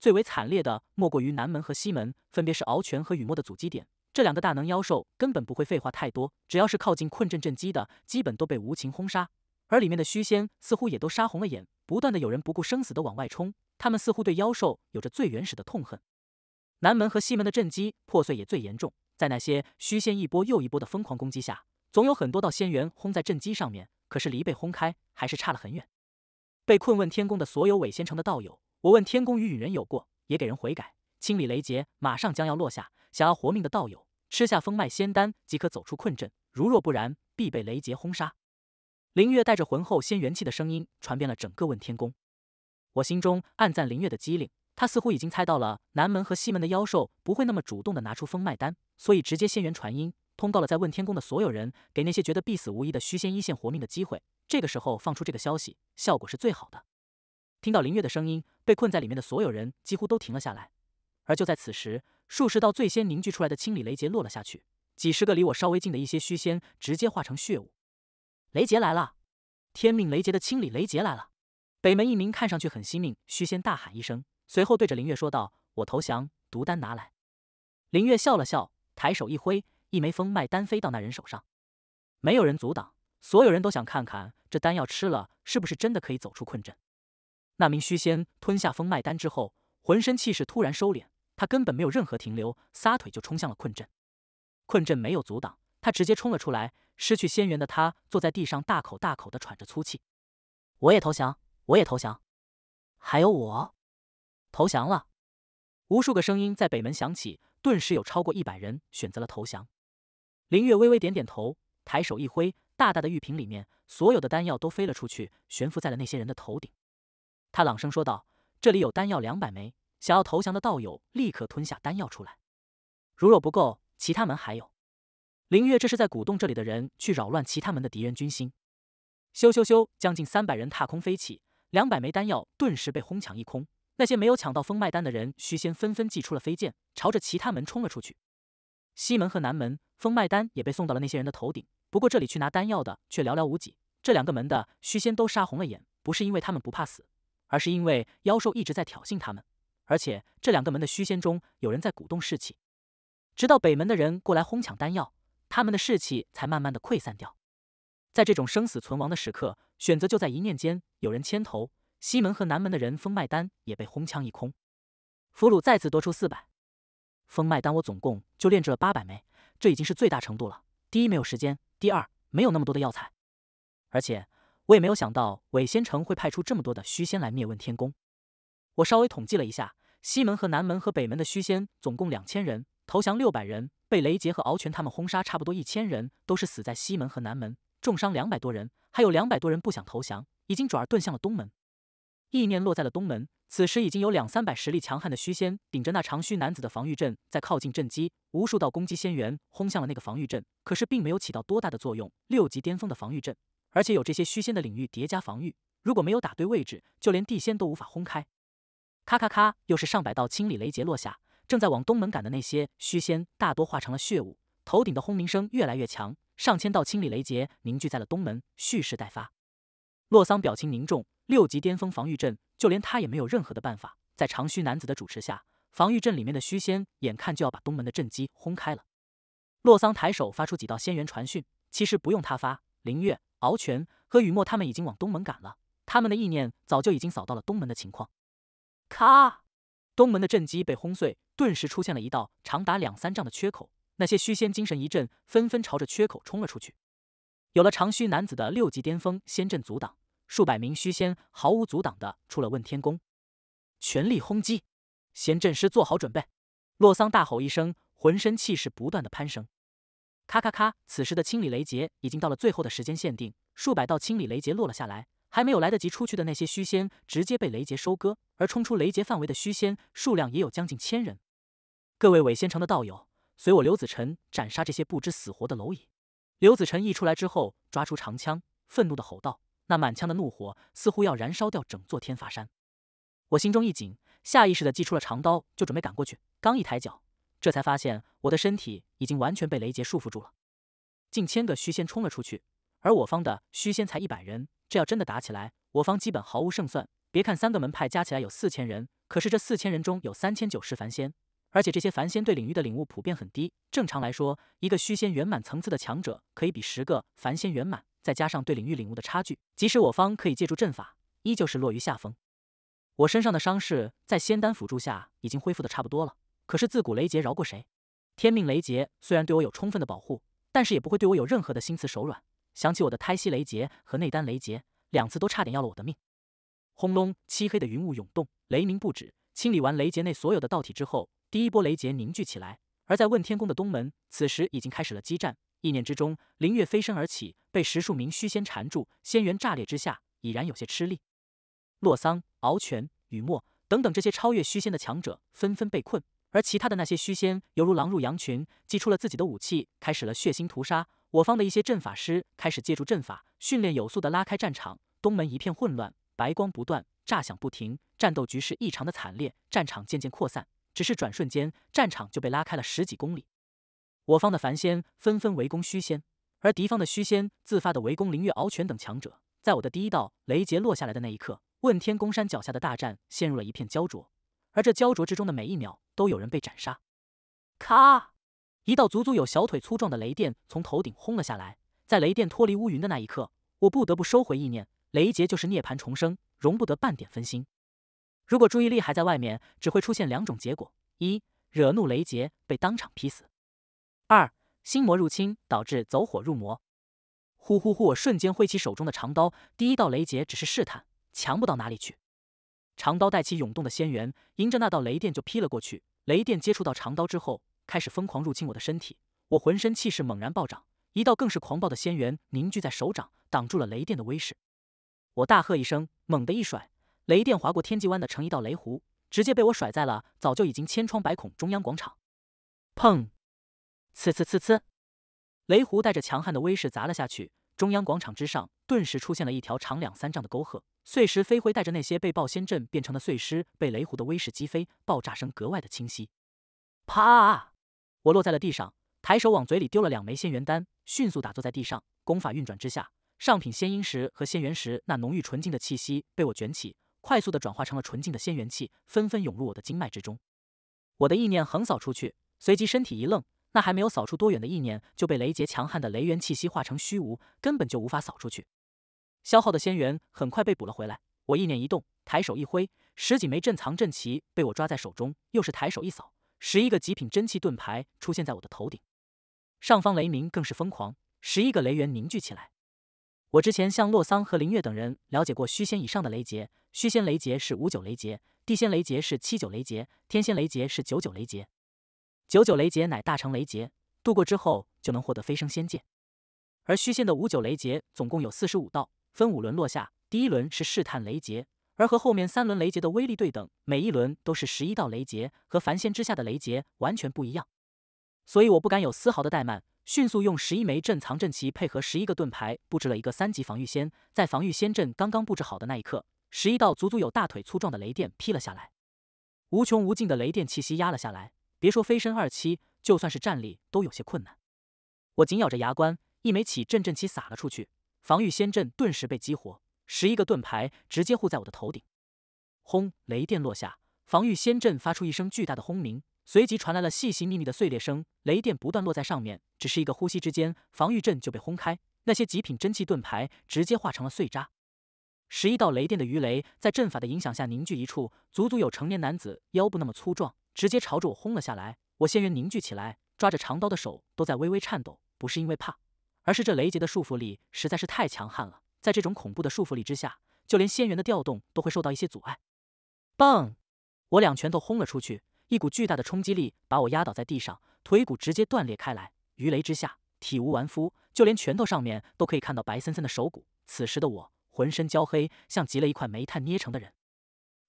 Speaker 1: 最为惨烈的莫过于南门和西门，分别是敖泉和雨墨的阻击点。这两个大能妖兽根本不会废话太多，只要是靠近困阵阵基的，基本都被无情轰杀。而里面的虚仙似乎也都杀红了眼，不断的有人不顾生死的往外冲。他们似乎对妖兽有着最原始的痛恨。南门和西门的阵基破碎也最严重，在那些虚仙一波又一波的疯狂攻击下，总有很多道仙元轰在阵基上面，可是离被轰开还是差了很远。被困问天宫的所有伪仙城的道友，我问天宫与陨人有过，也给人悔改，清理雷劫，马上将要落下。想要活命的道友，吃下风脉仙丹即可走出困阵，如若不然，必被雷劫轰杀。林月带着浑厚仙元气的声音传遍了整个问天宫，我心中暗赞林月的机灵，他似乎已经猜到了南门和西门的妖兽不会那么主动的拿出封脉丹，所以直接仙元传音通告了在问天宫的所有人，给那些觉得必死无疑的虚仙一线活命的机会。这个时候放出这个消息，效果是最好的。听到林月的声音，被困在里面的所有人几乎都停了下来。而就在此时，数十道最先凝聚出来的清理雷劫落了下去，几十个离我稍微近的一些虚仙直接化成血雾。雷劫来了，天命雷劫的清理，雷劫来了。北门一名看上去很惜命虚仙大喊一声，随后对着林月说道：“我投降，毒丹拿来。”林月笑了笑，抬手一挥，一枚风脉丹飞到那人手上。没有人阻挡，所有人都想看看这丹药吃了是不是真的可以走出困阵。那名虚仙吞下风脉丹之后，浑身气势突然收敛，他根本没有任何停留，撒腿就冲向了困阵。困阵没有阻挡。他直接冲了出来，失去仙元的他坐在地上，大口大口的喘着粗气。我也投降，我也投降，还有我，投降了。无数个声音在北门响起，顿时有超过一百人选择了投降。林月微微点点头，抬手一挥，大大的玉瓶里面所有的丹药都飞了出去，悬浮在了那些人的头顶。他朗声说道：“这里有丹药两百枚，想要投降的道友立刻吞下丹药出来。如若不够，其他门还有。”林月，这是在鼓动这里的人去扰乱其他门的敌人军心。咻咻咻！将近三百人踏空飞起，两百枚丹药顿时被轰抢一空。那些没有抢到封脉丹的人，虚仙纷纷祭出了飞剑，朝着其他门冲了出去。西门和南门封脉丹也被送到了那些人的头顶。不过，这里去拿丹药的却寥寥无几。这两个门的虚仙都杀红了眼，不是因为他们不怕死，而是因为妖兽一直在挑衅他们，而且这两个门的虚仙中有人在鼓动士气，直到北门的人过来哄抢丹药。他们的士气才慢慢的溃散掉，在这种生死存亡的时刻，选择就在一念间。有人牵头，西门和南门的人封脉丹也被轰抢一空，俘虏再次多出四百。封脉丹我总共就炼制了八百枚，这已经是最大程度了。第一没有时间，第二没有那么多的药材，而且我也没有想到韦仙城会派出这么多的虚仙来灭问天宫。我稍微统计了一下，西门和南门和北门的虚仙总共两千人。投降六百人，被雷杰和敖全他们轰杀，差不多一千人都是死在西门和南门，重伤两百多人，还有两百多人不想投降，已经转而遁向了东门。意念落在了东门，此时已经有两三百实力强悍的虚仙顶着那长须男子的防御阵在靠近阵击，无数道攻击仙元轰向了那个防御阵，可是并没有起到多大的作用。六级巅峰的防御阵，而且有这些虚仙的领域叠加防御，如果没有打对位置，就连地仙都无法轰开。咔咔咔，又是上百道清理雷劫落下。正在往东门赶的那些虚仙，大多化成了血雾。头顶的轰鸣声越来越强，上千道清理雷劫凝聚在了东门，蓄势待发。洛桑表情凝重，六级巅峰防御阵，就连他也没有任何的办法。在长须男子的主持下，防御阵里面的虚仙眼看就要把东门的阵基轰开了。洛桑抬手发出几道仙元传讯，其实不用他发，林月、敖泉和雨墨他们已经往东门赶了，他们的意念早就已经扫到了东门的情况。咔，东门的阵基被轰碎。顿时出现了一道长达两三丈的缺口，那些虚仙精神一振，纷纷朝着缺口冲了出去。有了长须男子的六级巅峰仙阵阻挡，数百名虚仙毫无阻挡的出了问天宫，全力轰击，仙阵师做好准备。洛桑大吼一声，浑身气势不断的攀升。咔咔咔，此时的清理雷劫已经到了最后的时间限定，数百道清理雷劫落了下来，还没有来得及出去的那些虚仙直接被雷劫收割，而冲出雷劫范围的虚仙数量也有将近千人。各位伪仙城的道友，随我刘子辰斩杀这些不知死活的蝼蚁！刘子辰一出来之后，抓出长枪，愤怒的吼道：“那满腔的怒火似乎要燃烧掉整座天罚山！”我心中一紧，下意识的祭出了长刀，就准备赶过去。刚一抬脚，这才发现我的身体已经完全被雷劫束缚住了。近千个虚仙冲了出去，而我方的虚仙才一百人，这要真的打起来，我方基本毫无胜算。别看三个门派加起来有四千人，可是这四千人中有三千九是凡仙。而且这些凡仙对领域的领悟普遍很低，正常来说，一个虚仙圆满层次的强者可以比十个凡仙圆满，再加上对领域领悟的差距，即使我方可以借助阵法，依旧是落于下风。我身上的伤势在仙丹辅助下已经恢复的差不多了，可是自古雷劫饶过谁？天命雷劫虽然对我有充分的保护，但是也不会对我有任何的心慈手软。想起我的胎息雷劫和内丹雷劫，两次都差点要了我的命。轰隆，漆黑的云雾涌动，雷鸣不止。清理完雷劫内所有的道体之后。第一波雷劫凝聚起来，而在问天宫的东门，此时已经开始了激战。意念之中，林月飞身而起，被十数名虚仙缠住，仙元炸裂之下，已然有些吃力。洛桑、敖犬、雨墨等等这些超越虚仙的强者纷纷被困，而其他的那些虚仙犹如狼入羊群，祭出了自己的武器，开始了血腥屠杀。我方的一些阵法师开始借助阵法，训练有素的拉开战场。东门一片混乱，白光不断，炸响不停，战斗局势异常的惨烈，战场渐渐扩散。只是转瞬间，战场就被拉开了十几公里。我方的凡仙纷纷围攻虚仙，而敌方的虚仙自发的围攻灵月、敖犬等强者。在我的第一道雷劫落下来的那一刻，问天宫山脚下的大战陷入了一片焦灼。而这焦灼之中的每一秒，都有人被斩杀。咔！一道足足有小腿粗壮的雷电从头顶轰了下来。在雷电脱离乌云的那一刻，我不得不收回意念。雷劫就是涅槃重生，容不得半点分心。如果注意力还在外面，只会出现两种结果：一，惹怒雷劫被当场劈死；二，心魔入侵导致走火入魔。呼呼呼！我瞬间挥起手中的长刀，第一道雷劫只是试探，强不到哪里去。长刀带起涌动的仙元，迎着那道雷电就劈了过去。雷电接触到长刀之后，开始疯狂入侵我的身体。我浑身气势猛然暴涨，一道更是狂暴的仙元凝聚在手掌，挡住了雷电的威势。我大喝一声，猛地一甩。雷电划过天际，弯的成一道雷弧，直接被我甩在了早就已经千疮百孔中央广场。砰！呲呲呲呲！雷弧带着强悍的威势砸了下去，中央广场之上顿时出现了一条长两三丈的沟壑，碎石飞灰带着那些被爆仙阵变成的碎尸被雷弧的威势击飞，爆炸声格外的清晰。啪！我落在了地上，抬手往嘴里丢了两枚仙元丹，迅速打坐在地上，功法运转之下，上品仙音石和仙元石那浓郁纯净的气息被我卷起。快速的转化成了纯净的仙元气，纷纷涌入我的经脉之中。我的意念横扫出去，随即身体一愣，那还没有扫出多远的意念就被雷劫强悍的雷元气息化成虚无，根本就无法扫出去。消耗的仙元很快被捕了回来。我意念一动，抬手一挥，十几枚镇藏阵旗被我抓在手中，又是抬手一扫，十一个极品真气盾牌出现在我的头顶上方。雷鸣更是疯狂，十一个雷元凝聚起来。我之前向洛桑和林月等人了解过虚仙以上的雷劫，虚仙雷劫是五九雷劫，地仙雷劫是七九雷劫，天仙雷劫是九九雷劫。九九雷劫乃大成雷劫，渡过之后就能获得飞升仙界。而虚仙的五九雷劫总共有四十五道，分五轮落下。第一轮是试探雷劫，而和后面三轮雷劫的威力对等，每一轮都是十一道雷劫，和凡仙之下的雷劫完全不一样。所以我不敢有丝毫的怠慢，迅速用十一枚阵藏阵旗配合十一个盾牌布置了一个三级防御仙。在防御仙阵刚刚布置好的那一刻。十一道足足有大腿粗壮的雷电劈了下来，无穷无尽的雷电气息压了下来。别说飞身二期，就算是站立都有些困难。我紧咬着牙关，一枚起阵阵旗洒了出去，防御仙阵顿时被激活。十一个盾牌直接护在我的头顶。轰！雷电落下，防御仙阵发出一声巨大的轰鸣，随即传来了细细密密的碎裂声。雷电不断落在上面，只是一个呼吸之间，防御阵就被轰开，那些极品真气盾牌直接化成了碎渣。十一道雷电的鱼雷在阵法的影响下凝聚一处，足足有成年男子腰部那么粗壮，直接朝着我轰了下来。我仙元凝聚起来，抓着长刀的手都在微微颤抖，不是因为怕，而是这雷劫的束缚力实在是太强悍了。在这种恐怖的束缚力之下，就连仙元的调动都会受到一些阻碍。砰！我两拳头轰了出去，一股巨大的冲击力把我压倒在地上，腿骨直接断裂开来。鱼雷之下，体无完肤，就连拳头上面都可以看到白森森的手骨。此时的我。浑身焦黑，像极了一块煤炭捏成的人。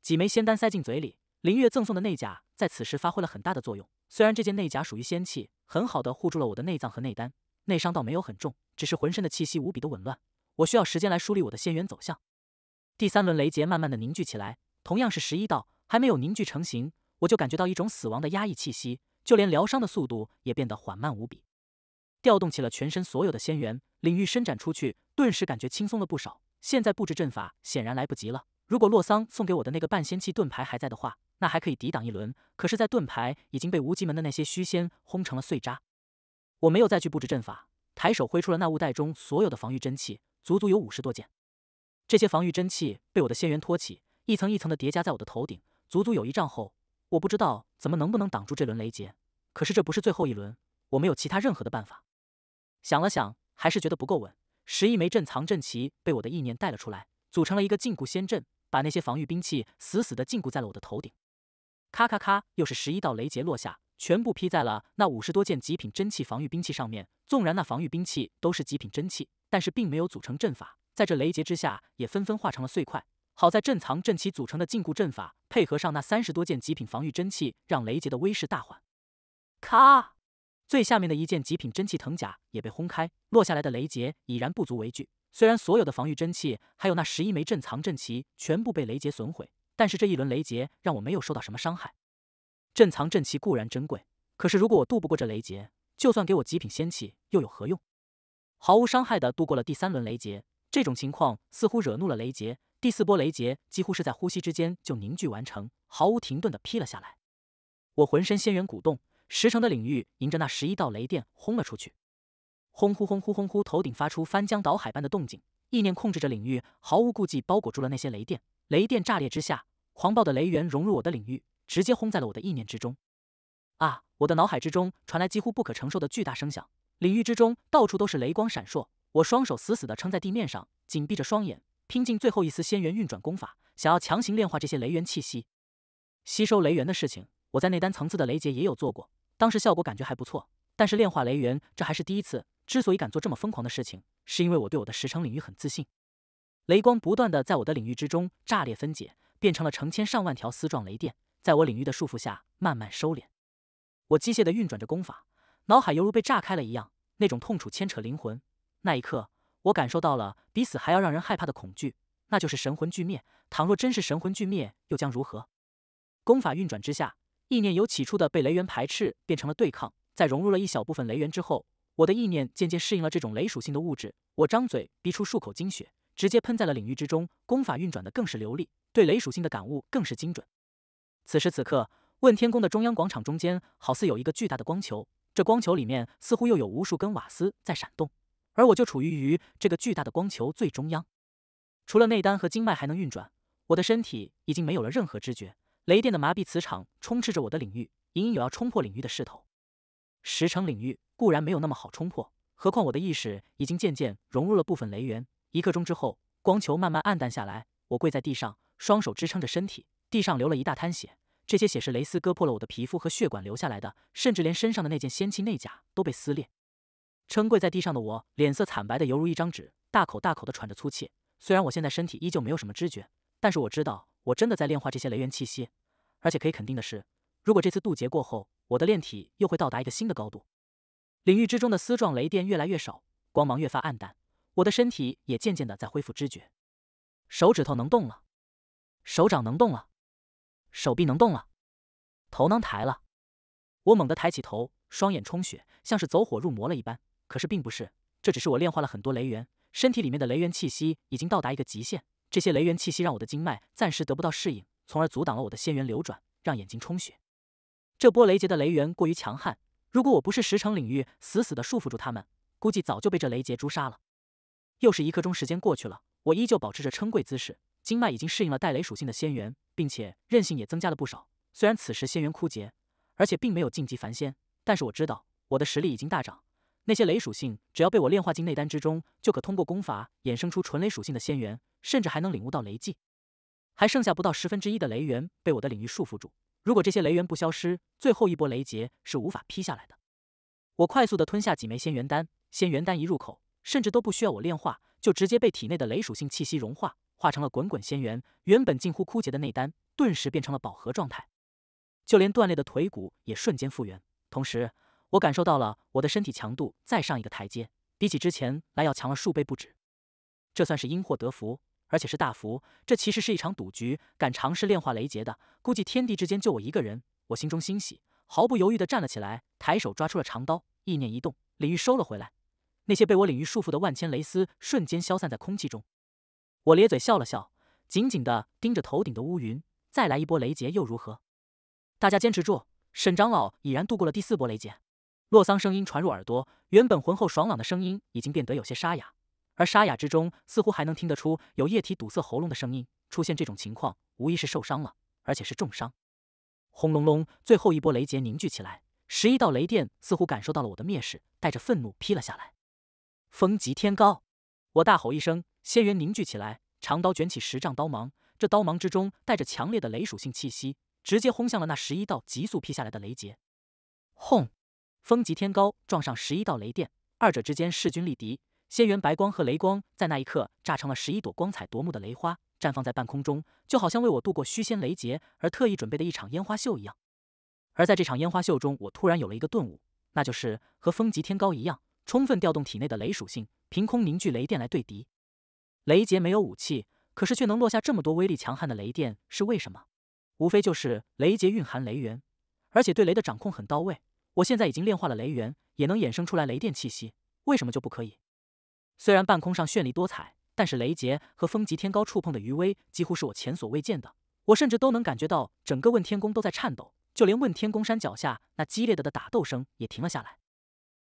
Speaker 1: 几枚仙丹塞进嘴里，林月赠送的内甲在此时发挥了很大的作用。虽然这件内甲属于仙器，很好的护住了我的内脏和内丹，内伤倒没有很重，只是浑身的气息无比的紊乱。我需要时间来梳理我的仙元走向。第三轮雷劫慢慢的凝聚起来，同样是十一道，还没有凝聚成型，我就感觉到一种死亡的压抑气息，就连疗伤的速度也变得缓慢无比。调动起了全身所有的仙元，领域伸展出去，顿时感觉轻松了不少。现在布置阵法显然来不及了。如果洛桑送给我的那个半仙器盾牌还在的话，那还可以抵挡一轮。可是，在盾牌已经被无极门的那些虚仙轰成了碎渣。我没有再去布置阵法，抬手挥出了那物袋中所有的防御真气，足足有五十多件。这些防御真气被我的仙元托起，一层一层的叠加在我的头顶，足足有一丈厚。我不知道怎么能不能挡住这轮雷劫。可是这不是最后一轮，我没有其他任何的办法。想了想，还是觉得不够稳。十一枚阵藏阵旗被我的意念带了出来，组成了一个禁锢仙阵，把那些防御兵器死死的禁锢在了我的头顶。咔咔咔，又是十一道雷劫落下，全部劈在了那五十多件极品真气防御兵器上面。纵然那防御兵器都是极品真气，但是并没有组成阵法，在这雷劫之下也纷纷化成了碎块。好在阵藏阵旗组成的禁锢阵法，配合上那三十多件极品防御真气，让雷劫的威势大缓。咔。最下面的一件极品真气藤甲也被轰开，落下来的雷劫已然不足为惧。虽然所有的防御真气还有那十一枚镇藏阵旗全部被雷劫损毁，但是这一轮雷劫让我没有受到什么伤害。镇藏阵旗固然珍贵，可是如果我渡不过这雷劫，就算给我极品仙气又有何用？毫无伤害的度过了第三轮雷劫，这种情况似乎惹怒了雷劫。第四波雷劫几乎是在呼吸之间就凝聚完成，毫无停顿的劈了下来。我浑身仙元鼓动。十成的领域迎着那十一道雷电轰了出去，轰呼轰呼轰呼！头顶发出翻江倒海般的动静，意念控制着领域，毫无顾忌包裹住了那些雷电。雷电炸裂之下，狂暴的雷源融入我的领域，直接轰在了我的意念之中。啊！我的脑海之中传来几乎不可承受的巨大声响，领域之中到处都是雷光闪烁。我双手死死地撑在地面上，紧闭着双眼，拼尽最后一丝仙元运转功法，想要强行炼化这些雷源气息。吸收雷源的事情，我在内丹层次的雷劫也有做过。当时效果感觉还不错，但是炼化雷源这还是第一次。之所以敢做这么疯狂的事情，是因为我对我的十成领域很自信。雷光不断的在我的领域之中炸裂分解，变成了成千上万条丝状雷电，在我领域的束缚下慢慢收敛。我机械的运转着功法，脑海犹如被炸开了一样，那种痛楚牵扯灵魂。那一刻，我感受到了比死还要让人害怕的恐惧，那就是神魂俱灭。倘若真是神魂俱灭，又将如何？功法运转之下。意念由起初的被雷源排斥变成了对抗，在融入了一小部分雷源之后，我的意念渐渐适应了这种雷属性的物质。我张嘴逼出数口精血，直接喷在了领域之中，功法运转的更是流利，对雷属性的感悟更是精准。此时此刻，问天宫的中央广场中间好似有一个巨大的光球，这光球里面似乎又有无数根瓦斯在闪动，而我就处于于这个巨大的光球最中央。除了内丹和经脉还能运转，我的身体已经没有了任何知觉。雷电的麻痹磁场充斥着我的领域，隐隐有要冲破领域的势头。石城领域固然没有那么好冲破，何况我的意识已经渐渐融入了部分雷源。一刻钟之后，光球慢慢暗淡下来。我跪在地上，双手支撑着身体，地上流了一大滩血。这些血是雷丝割破了我的皮肤和血管流下来的，甚至连身上的那件仙气内甲都被撕裂。撑跪在地上的我，脸色惨白的犹如一张纸，大口大口的喘着粗气。虽然我现在身体依旧没有什么知觉，但是我知道。我真的在炼化这些雷源气息，而且可以肯定的是，如果这次渡劫过后，我的炼体又会到达一个新的高度。领域之中的丝状雷电越来越少，光芒越发暗淡，我的身体也渐渐的在恢复知觉，手指头能动了，手掌能动了，手臂能动了，头能抬了。我猛地抬起头，双眼充血，像是走火入魔了一般，可是并不是，这只是我炼化了很多雷源，身体里面的雷源气息已经到达一个极限。这些雷源气息让我的经脉暂时得不到适应，从而阻挡了我的仙元流转，让眼睛充血。这波雷劫的雷源过于强悍，如果我不是十成领域，死死的束缚住他们，估计早就被这雷劫诛杀了。又是一刻钟时间过去了，我依旧保持着称贵姿势，经脉已经适应了带雷属性的仙元，并且韧性也增加了不少。虽然此时仙元枯竭，而且并没有晋级凡仙，但是我知道我的实力已经大涨。那些雷属性，只要被我炼化进内丹之中，就可通过功法衍生出纯雷属性的仙元，甚至还能领悟到雷技。还剩下不到十分之一的雷元被我的领域束缚住，如果这些雷元不消失，最后一波雷劫是无法劈下来的。我快速的吞下几枚仙元丹，仙元丹一入口，甚至都不需要我炼化，就直接被体内的雷属性气息融化，化成了滚滚仙元。原本近乎枯竭的内丹，顿时变成了饱和状态。就连断裂的腿骨也瞬间复原，同时。我感受到了我的身体强度再上一个台阶，比起之前来要强了数倍不止。这算是因祸得福，而且是大福。这其实是一场赌局，敢尝试炼化雷劫的，估计天地之间就我一个人。我心中欣喜，毫不犹豫地站了起来，抬手抓出了长刀，意念一动，领域收了回来。那些被我领域束缚的万千雷丝瞬间消散在空气中。我咧嘴笑了笑，紧紧地盯着头顶的乌云，再来一波雷劫又如何？大家坚持住，沈长老已然度过了第四波雷劫。洛桑声音传入耳朵，原本浑厚爽朗的声音已经变得有些沙哑，而沙哑之中似乎还能听得出有液体堵塞喉咙的声音。出现这种情况，无疑是受伤了，而且是重伤。轰隆隆，最后一波雷劫凝聚起来，十一道雷电似乎感受到了我的蔑视，带着愤怒劈了下来。风极天高，我大吼一声，仙元凝聚起来，长刀卷起十丈刀芒，这刀芒之中带着强烈的雷属性气息，直接轰向了那十一道急速劈下来的雷劫。轰！风极天高撞上十一道雷电，二者之间势均力敌。仙元白光和雷光在那一刻炸成了十一朵光彩夺目的雷花，绽放在半空中，就好像为我度过虚仙雷劫而特意准备的一场烟花秀一样。而在这场烟花秀中，我突然有了一个顿悟，那就是和风极天高一样，充分调动体内的雷属性，凭空凝聚雷电来对敌。雷劫没有武器，可是却能落下这么多威力强悍的雷电，是为什么？无非就是雷劫蕴含雷源，而且对雷的掌控很到位。我现在已经炼化了雷源，也能衍生出来雷电气息，为什么就不可以？虽然半空上绚丽多彩，但是雷劫和风极天高触碰的余威，几乎是我前所未见的。我甚至都能感觉到整个问天宫都在颤抖，就连问天宫山脚下那激烈的的打斗声也停了下来。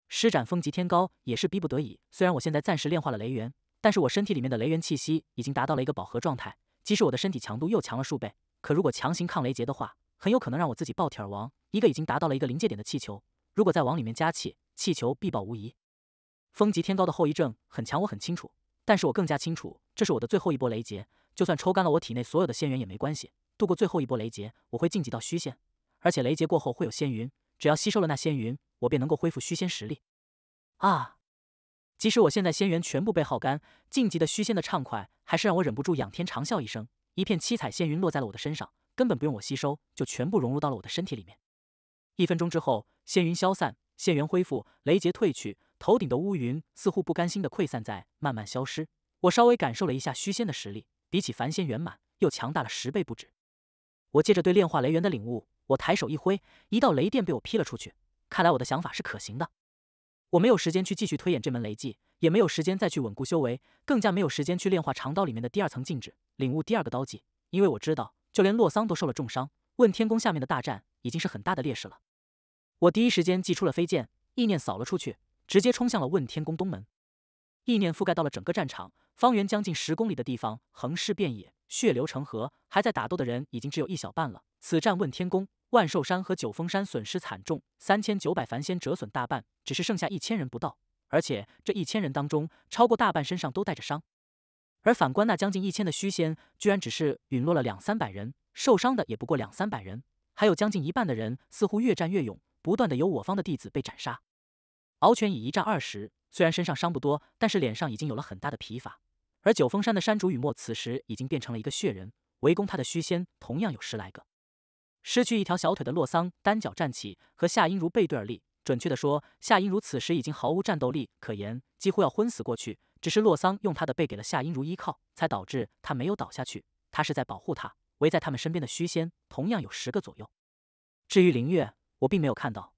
Speaker 1: 施展风极天高也是逼不得已。虽然我现在暂时炼化了雷源，但是我身体里面的雷源气息已经达到了一个饱和状态。即使我的身体强度又强了数倍，可如果强行抗雷劫的话，很有可能让我自己爆体而亡。一个已经达到了一个临界点的气球，如果再往里面加气，气球必爆无疑。风极天高的后遗症很强，我很清楚。但是我更加清楚，这是我的最后一波雷劫。就算抽干了我体内所有的仙元也没关系，度过最后一波雷劫，我会晋级到虚仙。而且雷劫过后会有仙云，只要吸收了那仙云，我便能够恢复虚仙实力。啊！即使我现在仙元全部被耗干，晋级的虚仙的畅快，还是让我忍不住仰天长啸一声。一片七彩仙云落在了我的身上。根本不用我吸收，就全部融入到了我的身体里面。一分钟之后，仙云消散，仙元恢复，雷劫退去，头顶的乌云似乎不甘心的溃散在慢慢消失。我稍微感受了一下虚仙的实力，比起凡仙圆满又强大了十倍不止。我借着对炼化雷源的领悟，我抬手一挥，一道雷电被我劈了出去。看来我的想法是可行的。我没有时间去继续推演这门雷技，也没有时间再去稳固修为，更加没有时间去炼化长刀里面的第二层禁制，领悟第二个刀技，因为我知道。就连洛桑都受了重伤，问天宫下面的大战已经是很大的劣势了。我第一时间祭出了飞剑，意念扫了出去，直接冲向了问天宫东门。意念覆盖到了整个战场，方圆将近十公里的地方，横尸遍野，血流成河，还在打斗的人已经只有一小半了。此战问天宫、万寿山和九峰山损失惨重，三千九百凡仙折损大半，只是剩下一千人不到，而且这一千人当中，超过大半身上都带着伤。而反观那将近一千的虚仙，居然只是陨落了两三百人，受伤的也不过两三百人，还有将近一半的人似乎越战越勇，不断的有我方的弟子被斩杀。敖犬已一战二十，虽然身上伤不多，但是脸上已经有了很大的疲乏。而九峰山的山主雨墨此时已经变成了一个血人，围攻他的虚仙同样有十来个。失去一条小腿的洛桑单脚站起，和夏英如背对而立。准确的说，夏英如此时已经毫无战斗力可言，几乎要昏死过去。只是洛桑用他的背给了夏音如依靠，才导致他没有倒下去。他是在保护他。围在他们身边的虚仙同样有十个左右。至于林月，我并没有看到。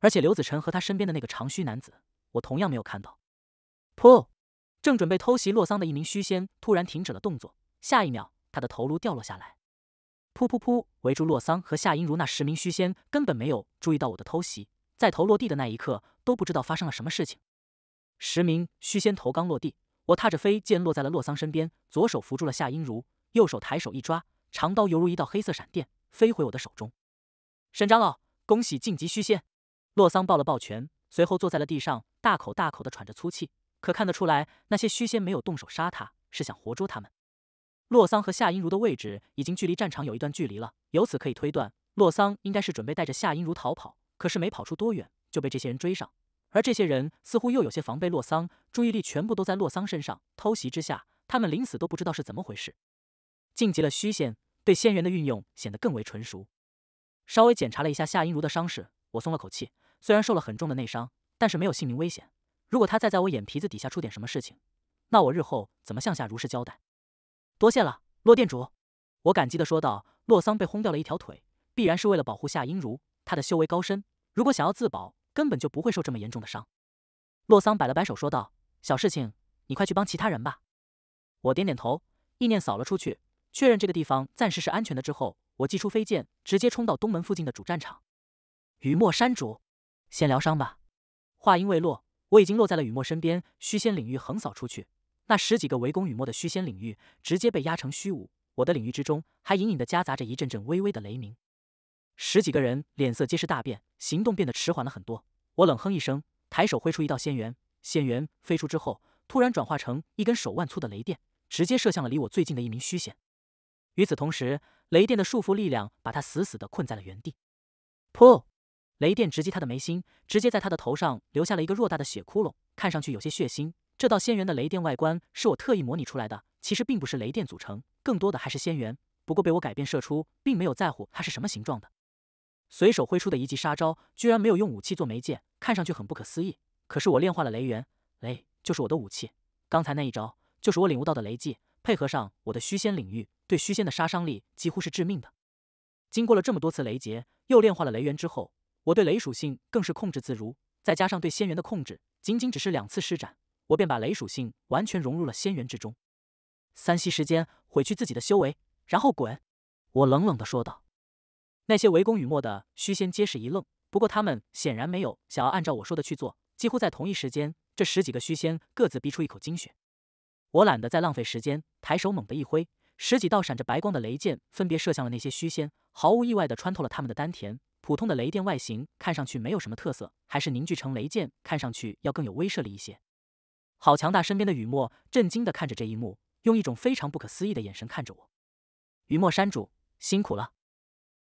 Speaker 1: 而且刘子辰和他身边的那个长须男子，我同样没有看到。噗！正准备偷袭洛桑的一名虚仙突然停止了动作，下一秒，他的头颅掉落下来。噗噗噗！围住洛桑和夏音如那十名虚仙根本没有注意到我的偷袭，在头落地的那一刻，都不知道发生了什么事情。十名虚仙头刚落地，我踏着飞剑落在了洛桑身边，左手扶住了夏音如，右手抬手一抓，长刀犹如一道黑色闪电飞回我的手中。沈长老，恭喜晋级虚仙！洛桑抱了抱拳，随后坐在了地上，大口大口的喘着粗气。可看得出来，那些虚仙没有动手杀他，是想活捉他们。洛桑和夏音如的位置已经距离战场有一段距离了，由此可以推断，洛桑应该是准备带着夏音如逃跑，可是没跑出多远就被这些人追上。而这些人似乎又有些防备洛桑，注意力全部都在洛桑身上。偷袭之下，他们临死都不知道是怎么回事。晋级了虚仙，对仙元的运用显得更为纯熟。稍微检查了一下夏英如的伤势，我松了口气。虽然受了很重的内伤，但是没有性命危险。如果他再在我眼皮子底下出点什么事情，那我日后怎么向下如实交代？多谢了，洛店主。我感激地说道。洛桑被轰掉了一条腿，必然是为了保护夏英如。他的修为高深，如果想要自保。根本就不会受这么严重的伤，洛桑摆了摆手说道：“小事情，你快去帮其他人吧。”我点点头，意念扫了出去，确认这个地方暂时是安全的之后，我祭出飞剑，直接冲到东门附近的主战场。雨墨山主，先疗伤吧。话音未落，我已经落在了雨墨身边，虚仙领域横扫出去，那十几个围攻雨墨的虚仙领域直接被压成虚无。我的领域之中还隐隐的夹杂着一阵阵微微的雷鸣，十几个人脸色皆是大变。行动变得迟缓了很多，我冷哼一声，抬手挥出一道仙元，仙元飞出之后，突然转化成一根手腕粗的雷电，直接射向了离我最近的一名虚仙。与此同时，雷电的束缚力量把他死死的困在了原地。噗，雷电直击他的眉心，直接在他的头上留下了一个偌大的血窟窿，看上去有些血腥。这道仙元的雷电外观是我特意模拟出来的，其实并不是雷电组成，更多的还是仙元，不过被我改变射出，并没有在乎它是什么形状的。随手挥出的一记杀招，居然没有用武器做媒介，看上去很不可思议。可是我炼化了雷元，雷就是我的武器。刚才那一招就是我领悟到的雷技，配合上我的虚仙领域，对虚仙的杀伤力几乎是致命的。经过了这么多次雷劫，又炼化了雷元之后，我对雷属性更是控制自如。再加上对仙元的控制，仅仅只是两次施展，我便把雷属性完全融入了仙元之中。三息时间，毁去自己的修为，然后滚！我冷冷地说道。那些围攻雨墨的虚仙皆是一愣，不过他们显然没有想要按照我说的去做。几乎在同一时间，这十几个虚仙各自逼出一口精血。我懒得再浪费时间，抬手猛地一挥，十几道闪着白光的雷箭分别射向了那些虚仙，毫无意外的穿透了他们的丹田。普通的雷电外形看上去没有什么特色，还是凝聚成雷剑看上去要更有威慑力一些。好强大！身边的雨墨震惊地看着这一幕，用一种非常不可思议的眼神看着我。雨墨山主，辛苦了。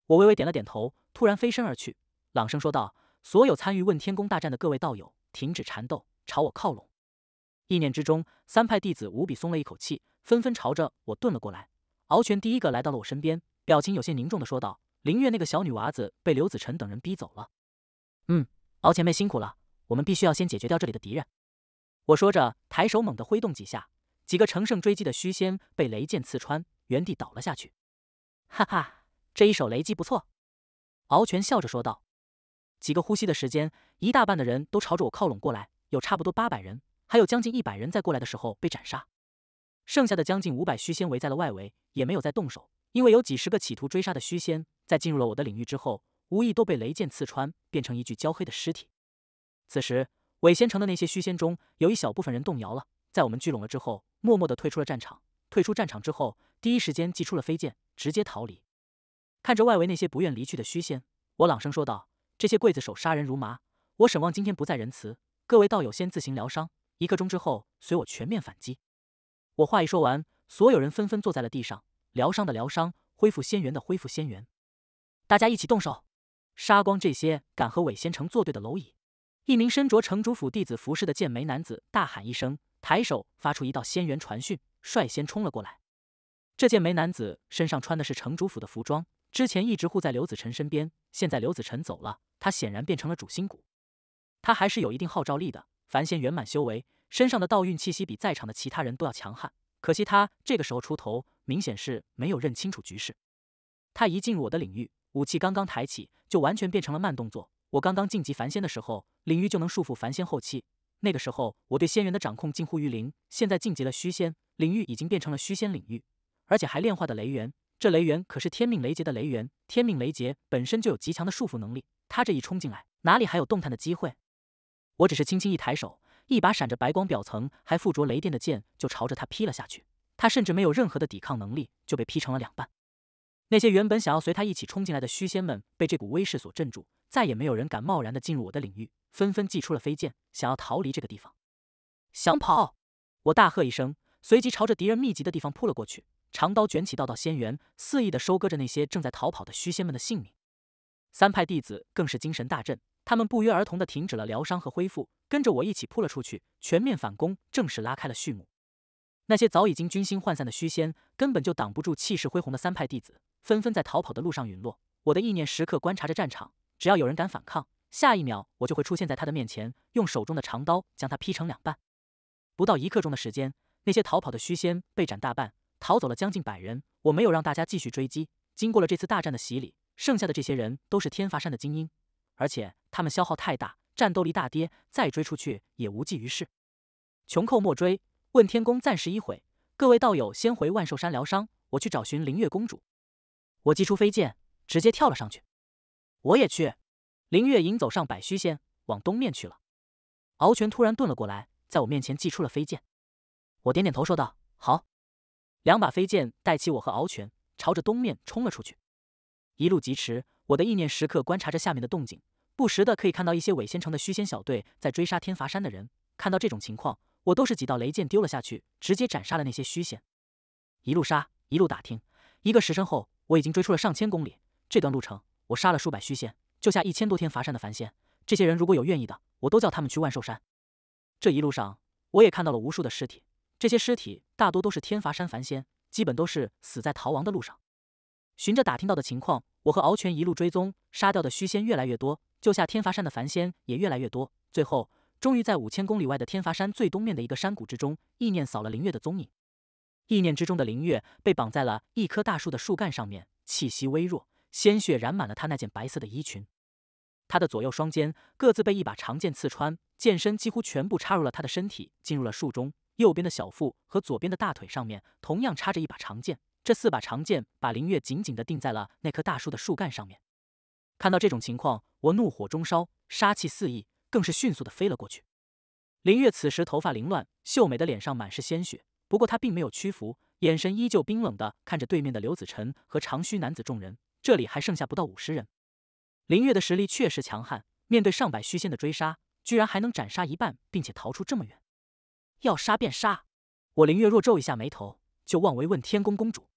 Speaker 1: 我微微点了点头，突然飞身而去，朗声说道：“所有参与问天宫大战的各位道友，停止缠斗，朝我靠拢。”意念之中，三派弟子无比松了一口气，纷纷朝着我遁了过来。敖全第一个来到了我身边，表情有些凝重的说道：“林月那个小女娃子被刘子辰等人逼走了。”“嗯，敖前辈辛苦了，我们必须要先解决掉这里的敌人。”我说着，抬手猛地挥动几下，几个乘胜追击的虚仙被雷剑刺穿，原地倒了下去。哈哈。这一手雷击不错，敖全笑着说道。几个呼吸的时间，一大半的人都朝着我靠拢过来，有差不多八百人，还有将近一百人在过来的时候被斩杀，剩下的将近五百虚仙围在了外围，也没有再动手，因为有几十个企图追杀的虚仙在进入了我的领域之后，无意都被雷剑刺穿，变成一具焦黑的尸体。此时，伪仙城的那些虚仙中有一小部分人动摇了，在我们聚拢了之后，默默地退出了战场。退出战场之后，第一时间祭出了飞剑，直接逃离。看着外围那些不愿离去的虚仙，我朗声说道：“这些刽子手杀人如麻，我沈望今天不再仁慈。各位道友先自行疗伤，一刻钟之后随我全面反击。”我话一说完，所有人纷纷坐在了地上，疗伤的疗伤，恢复仙元的恢复仙元。大家一起动手，杀光这些敢和伪仙城作对的蝼蚁！一名身着城主府弟子服饰的剑眉男子大喊一声，抬手发出一道仙元传讯，率先冲了过来。这剑眉男子身上穿的是城主府的服装。之前一直护在刘子辰身边，现在刘子辰走了，他显然变成了主心骨。他还是有一定号召力的。凡仙圆满修为，身上的道运气息比在场的其他人都要强悍。可惜他这个时候出头，明显是没有认清楚局势。他一进入我的领域，武器刚刚抬起，就完全变成了慢动作。我刚刚晋级凡仙的时候，领域就能束缚凡仙后期。那个时候我对仙元的掌控近乎于零。现在晋级了虚仙，领域已经变成了虚仙领域，而且还炼化的雷元。这雷源可是天命雷劫的雷源，天命雷劫本身就有极强的束缚能力。他这一冲进来，哪里还有动弹的机会？我只是轻轻一抬手，一把闪着白光、表层还附着雷电的剑就朝着他劈了下去。他甚至没有任何的抵抗能力，就被劈成了两半。那些原本想要随他一起冲进来的虚仙们，被这股威势所镇住，再也没有人敢贸然的进入我的领域，纷纷祭出了飞剑，想要逃离这个地方。想跑！我大喝一声，随即朝着敌人密集的地方扑了过去。长刀卷起道道仙缘，肆意的收割着那些正在逃跑的虚仙们的性命。三派弟子更是精神大振，他们不约而同的停止了疗伤和恢复，跟着我一起扑了出去，全面反攻正式拉开了序幕。那些早已经军心涣散的虚仙根本就挡不住气势恢宏的三派弟子，纷纷在逃跑的路上陨落。我的意念时刻观察着战场，只要有人敢反抗，下一秒我就会出现在他的面前，用手中的长刀将他劈成两半。不到一刻钟的时间，那些逃跑的虚仙被斩大半。逃走了将近百人，我没有让大家继续追击。经过了这次大战的洗礼，剩下的这些人都是天罚山的精英，而且他们消耗太大，战斗力大跌，再追出去也无济于事。穷寇莫追。问天宫暂时一毁，各位道友先回万寿山疗伤，我去找寻灵月公主。我祭出飞剑，直接跳了上去。我也去。灵月引走上百虚仙，往东面去了。敖权突然遁了过来，在我面前祭出了飞剑。我点点头，说道：“好。”两把飞剑带起我和敖犬，朝着东面冲了出去。一路疾驰，我的意念时刻观察着下面的动静，不时的可以看到一些伪仙城的虚仙小队在追杀天罚山的人。看到这种情况，我都是几道雷剑丢了下去，直接斩杀了那些虚仙。一路杀，一路打听。一个时辰后，我已经追出了上千公里。这段路程，我杀了数百虚仙，救下一千多天罚山的凡仙。这些人如果有愿意的，我都叫他们去万寿山。这一路上，我也看到了无数的尸体。这些尸体大多都是天罚山凡仙，基本都是死在逃亡的路上。循着打听到的情况，我和敖全一路追踪，杀掉的虚仙越来越多，救下天罚山的凡仙也越来越多。最后，终于在五千公里外的天罚山最东面的一个山谷之中，意念扫了林月的踪影。意念之中的林月被绑在了一棵大树的树干上面，气息微弱，鲜血染满了她那件白色的衣裙。她的左右双肩各自被一把长剑刺穿，剑身几乎全部插入了她的身体，进入了树中。右边的小腹和左边的大腿上面同样插着一把长剑，这四把长剑把林月紧紧的钉在了那棵大树的树干上面。看到这种情况，我怒火中烧，杀气四溢，更是迅速的飞了过去。林月此时头发凌乱，秀美的脸上满是鲜血，不过她并没有屈服，眼神依旧冰冷的看着对面的刘子辰和长须男子众人。这里还剩下不到五十人。林月的实力确实强悍，面对上百虚仙的追杀，居然还能斩杀一半，并且逃出这么远。要杀便杀，我林月若皱一下眉头，就妄为问天宫公主。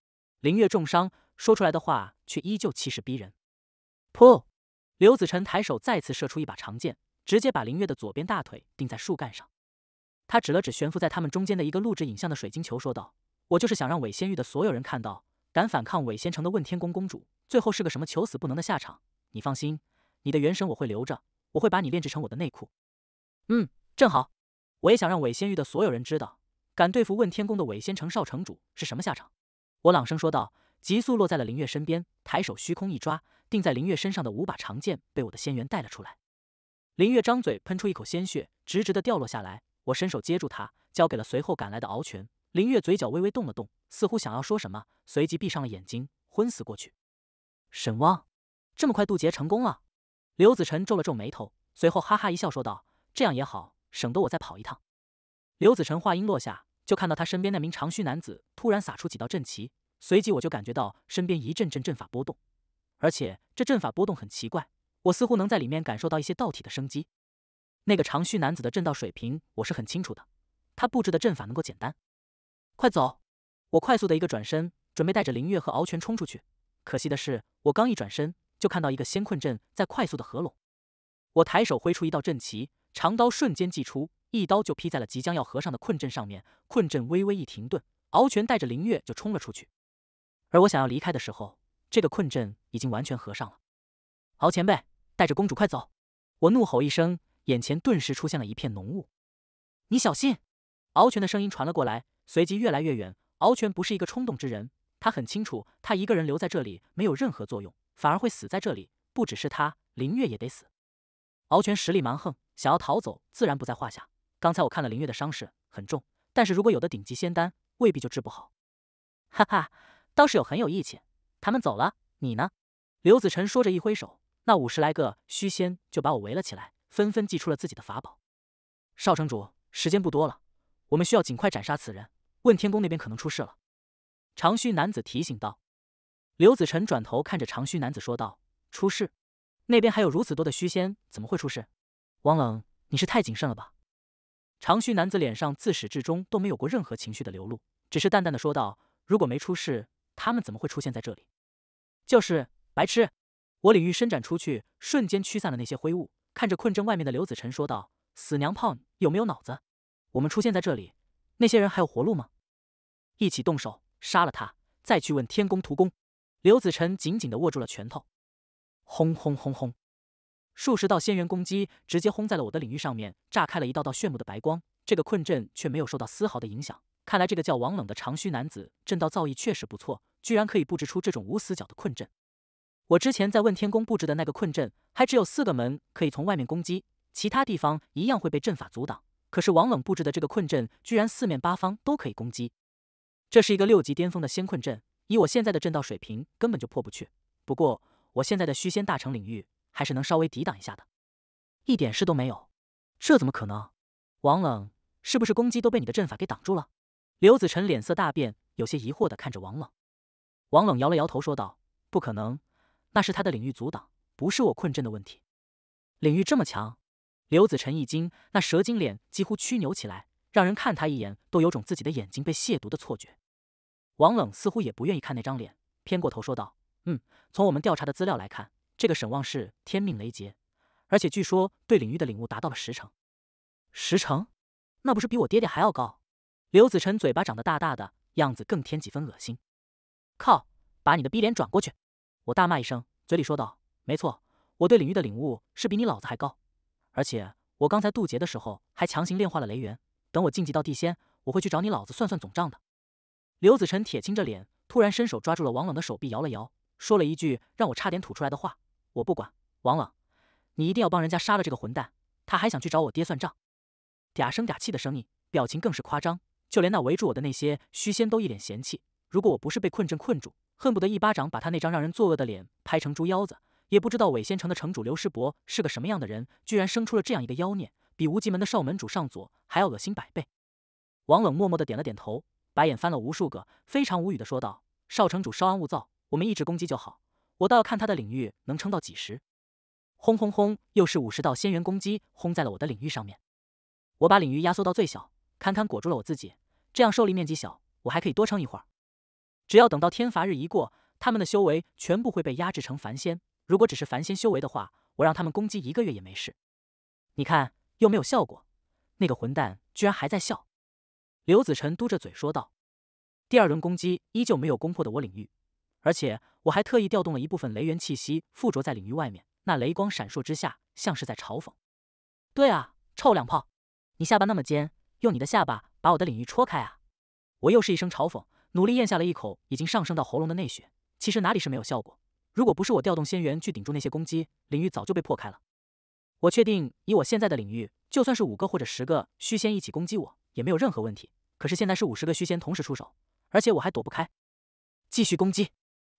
Speaker 1: 林月重伤，说出来的话却依旧气势逼人。噗！刘子辰抬手再次射出一把长剑，直接把林月的左边大腿钉在树干上。他指了指悬浮在他们中间的一个录制影像的水晶球，说道：“我就是想让伪仙域的所有人看到，敢反抗伪仙城的问天宫公主，最后是个什么求死不能的下场。你放心，你的元神我会留着，我会把你炼制成我的内裤。嗯，正好。”我也想让伪仙域的所有人知道，敢对付问天宫的伪仙城少城主是什么下场。我朗声说道，急速落在了林月身边，抬手虚空一抓，钉在林月身上的五把长剑被我的仙元带了出来。林月张嘴喷出一口鲜血，直直的掉落下来，我伸手接住他，交给了随后赶来的敖犬。林月嘴角微微动了动，似乎想要说什么，随即闭上了眼睛，昏死过去。沈望，这么快渡劫成功了？刘子辰皱了皱眉头，随后哈哈一笑说道：“这样也好。”省得我再跑一趟。刘子辰话音落下，就看到他身边那名长须男子突然撒出几道阵旗，随即我就感觉到身边一阵阵阵法波动，而且这阵法波动很奇怪，我似乎能在里面感受到一些道体的生机。那个长须男子的阵道水平我是很清楚的，他布置的阵法能够简单。快走！我快速的一个转身，准备带着林月和敖全冲出去。可惜的是，我刚一转身，就看到一个仙困阵在快速的合拢。我抬手挥出一道阵旗。长刀瞬间祭出，一刀就劈在了即将要合上的困阵上面。困阵微微一停顿，敖全带着林月就冲了出去。而我想要离开的时候，这个困阵已经完全合上了。敖前辈，带着公主快走！我怒吼一声，眼前顿时出现了一片浓雾。你小心！敖全的声音传了过来，随即越来越远。敖全不是一个冲动之人，他很清楚，他一个人留在这里没有任何作用，反而会死在这里。不只是他，林月也得死。敖全实力蛮横，想要逃走自然不在话下。刚才我看了林月的伤势很重，但是如果有的顶级仙丹，未必就治不好。哈哈，倒是有很有义气。他们走了，你呢？刘子辰说着一挥手，那五十来个虚仙就把我围了起来，纷纷祭出了自己的法宝。少城主，时间不多了，我们需要尽快斩杀此人。问天宫那边可能出事了，长须男子提醒道。刘子辰转头看着长须男子说道：“出事？”那边还有如此多的虚仙，怎么会出事？王冷，你是太谨慎了吧？长须男子脸上自始至终都没有过任何情绪的流露，只是淡淡的说道：“如果没出事，他们怎么会出现在这里？”就是白痴！我领域伸展出去，瞬间驱散了那些灰雾，看着困阵外面的刘子辰说道：“死娘炮，你有没有脑子？我们出现在这里，那些人还有活路吗？一起动手杀了他，再去问天宫屠宫。”刘子辰紧紧的握住了拳头。轰轰轰轰！数十道仙元攻击直接轰在了我的领域上面，炸开了一道道炫目的白光。这个困阵却没有受到丝毫的影响。看来这个叫王冷的长须男子阵道造诣确实不错，居然可以布置出这种无死角的困阵。我之前在问天宫布置的那个困阵，还只有四个门可以从外面攻击，其他地方一样会被阵法阻挡。可是王冷布置的这个困阵，居然四面八方都可以攻击。这是一个六级巅峰的仙困阵，以我现在的阵道水平，根本就破不去。不过。我现在的虚仙大成领域还是能稍微抵挡一下的，一点事都没有。这怎么可能？王冷，是不是攻击都被你的阵法给挡住了？刘子辰脸色大变，有些疑惑的看着王冷。王冷摇了摇头，说道：“不可能，那是他的领域阻挡，不是我困阵的问题。领域这么强？”刘子辰一惊，那蛇精脸几乎曲扭起来，让人看他一眼都有种自己的眼睛被亵渎的错觉。王冷似乎也不愿意看那张脸，偏过头说道。嗯，从我们调查的资料来看，这个沈望是天命雷劫，而且据说对领域的领悟达到了十成。十成？那不是比我爹爹还要高？刘子辰嘴巴长得大大的，样子更添几分恶心。靠！把你的逼脸转过去！我大骂一声，嘴里说道：“没错，我对领域的领悟是比你老子还高，而且我刚才渡劫的时候还强行炼化了雷元。等我晋级到地仙，我会去找你老子算算总账的。”刘子辰铁青着脸，突然伸手抓住了王冷的手臂，摇了摇。说了一句让我差点吐出来的话，我不管，王冷，你一定要帮人家杀了这个混蛋，他还想去找我爹算账。嗲声嗲气的声音，表情更是夸张，就连那围住我的那些虚仙都一脸嫌弃。如果我不是被困阵困住，恨不得一巴掌把他那张让人作恶的脸拍成猪腰子。也不知道伪仙城的城主刘师伯是个什么样的人，居然生出了这样一个妖孽，比无极门的少门主上佐还要恶心百倍。王冷默默的点了点头，白眼翻了无数个，非常无语的说道：“少城主，稍安勿躁。”我们一直攻击就好，我倒要看他的领域能撑到几时。轰轰轰！又是五十道仙元攻击轰在了我的领域上面。我把领域压缩到最小，堪堪裹住了我自己，这样受力面积小，我还可以多撑一会儿。只要等到天罚日一过，他们的修为全部会被压制成凡仙。如果只是凡仙修为的话，我让他们攻击一个月也没事。你看，又没有效果。那个混蛋居然还在笑。刘子辰嘟着嘴说道：“第二轮攻击依旧没有攻破的我领域。”而且我还特意调动了一部分雷源气息附着在领域外面，那雷光闪烁之下，像是在嘲讽。对啊，臭两炮！你下巴那么尖，用你的下巴把我的领域戳开啊！我又是一声嘲讽，努力咽下了一口已经上升到喉咙的内血。其实哪里是没有效果，如果不是我调动仙元去顶住那些攻击，领域早就被破开了。我确定，以我现在的领域，就算是五个或者十个虚仙一起攻击我，也没有任何问题。可是现在是五十个虚仙同时出手，而且我还躲不开，继续攻击。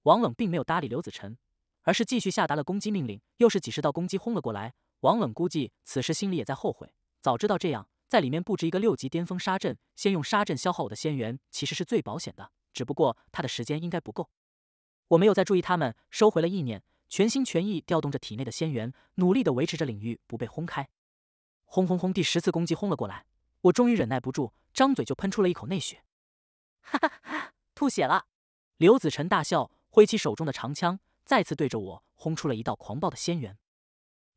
Speaker 1: 王冷并没有搭理刘子辰，而是继续下达了攻击命令，又是几十道攻击轰了过来。王冷估计此时心里也在后悔，早知道这样，在里面布置一个六级巅峰杀阵，先用杀阵消耗我的仙元，其实是最保险的。只不过他的时间应该不够。我没有再注意他们，收回了意念，全心全意调动着体内的仙元，努力的维持着领域不被轰开。轰轰轰！第十次攻击轰了过来，我终于忍耐不住，张嘴就喷出了一口内血。哈 哈哈！吐血了！刘子辰大笑。挥起手中的长枪，再次对着我轰出了一道狂暴的仙元。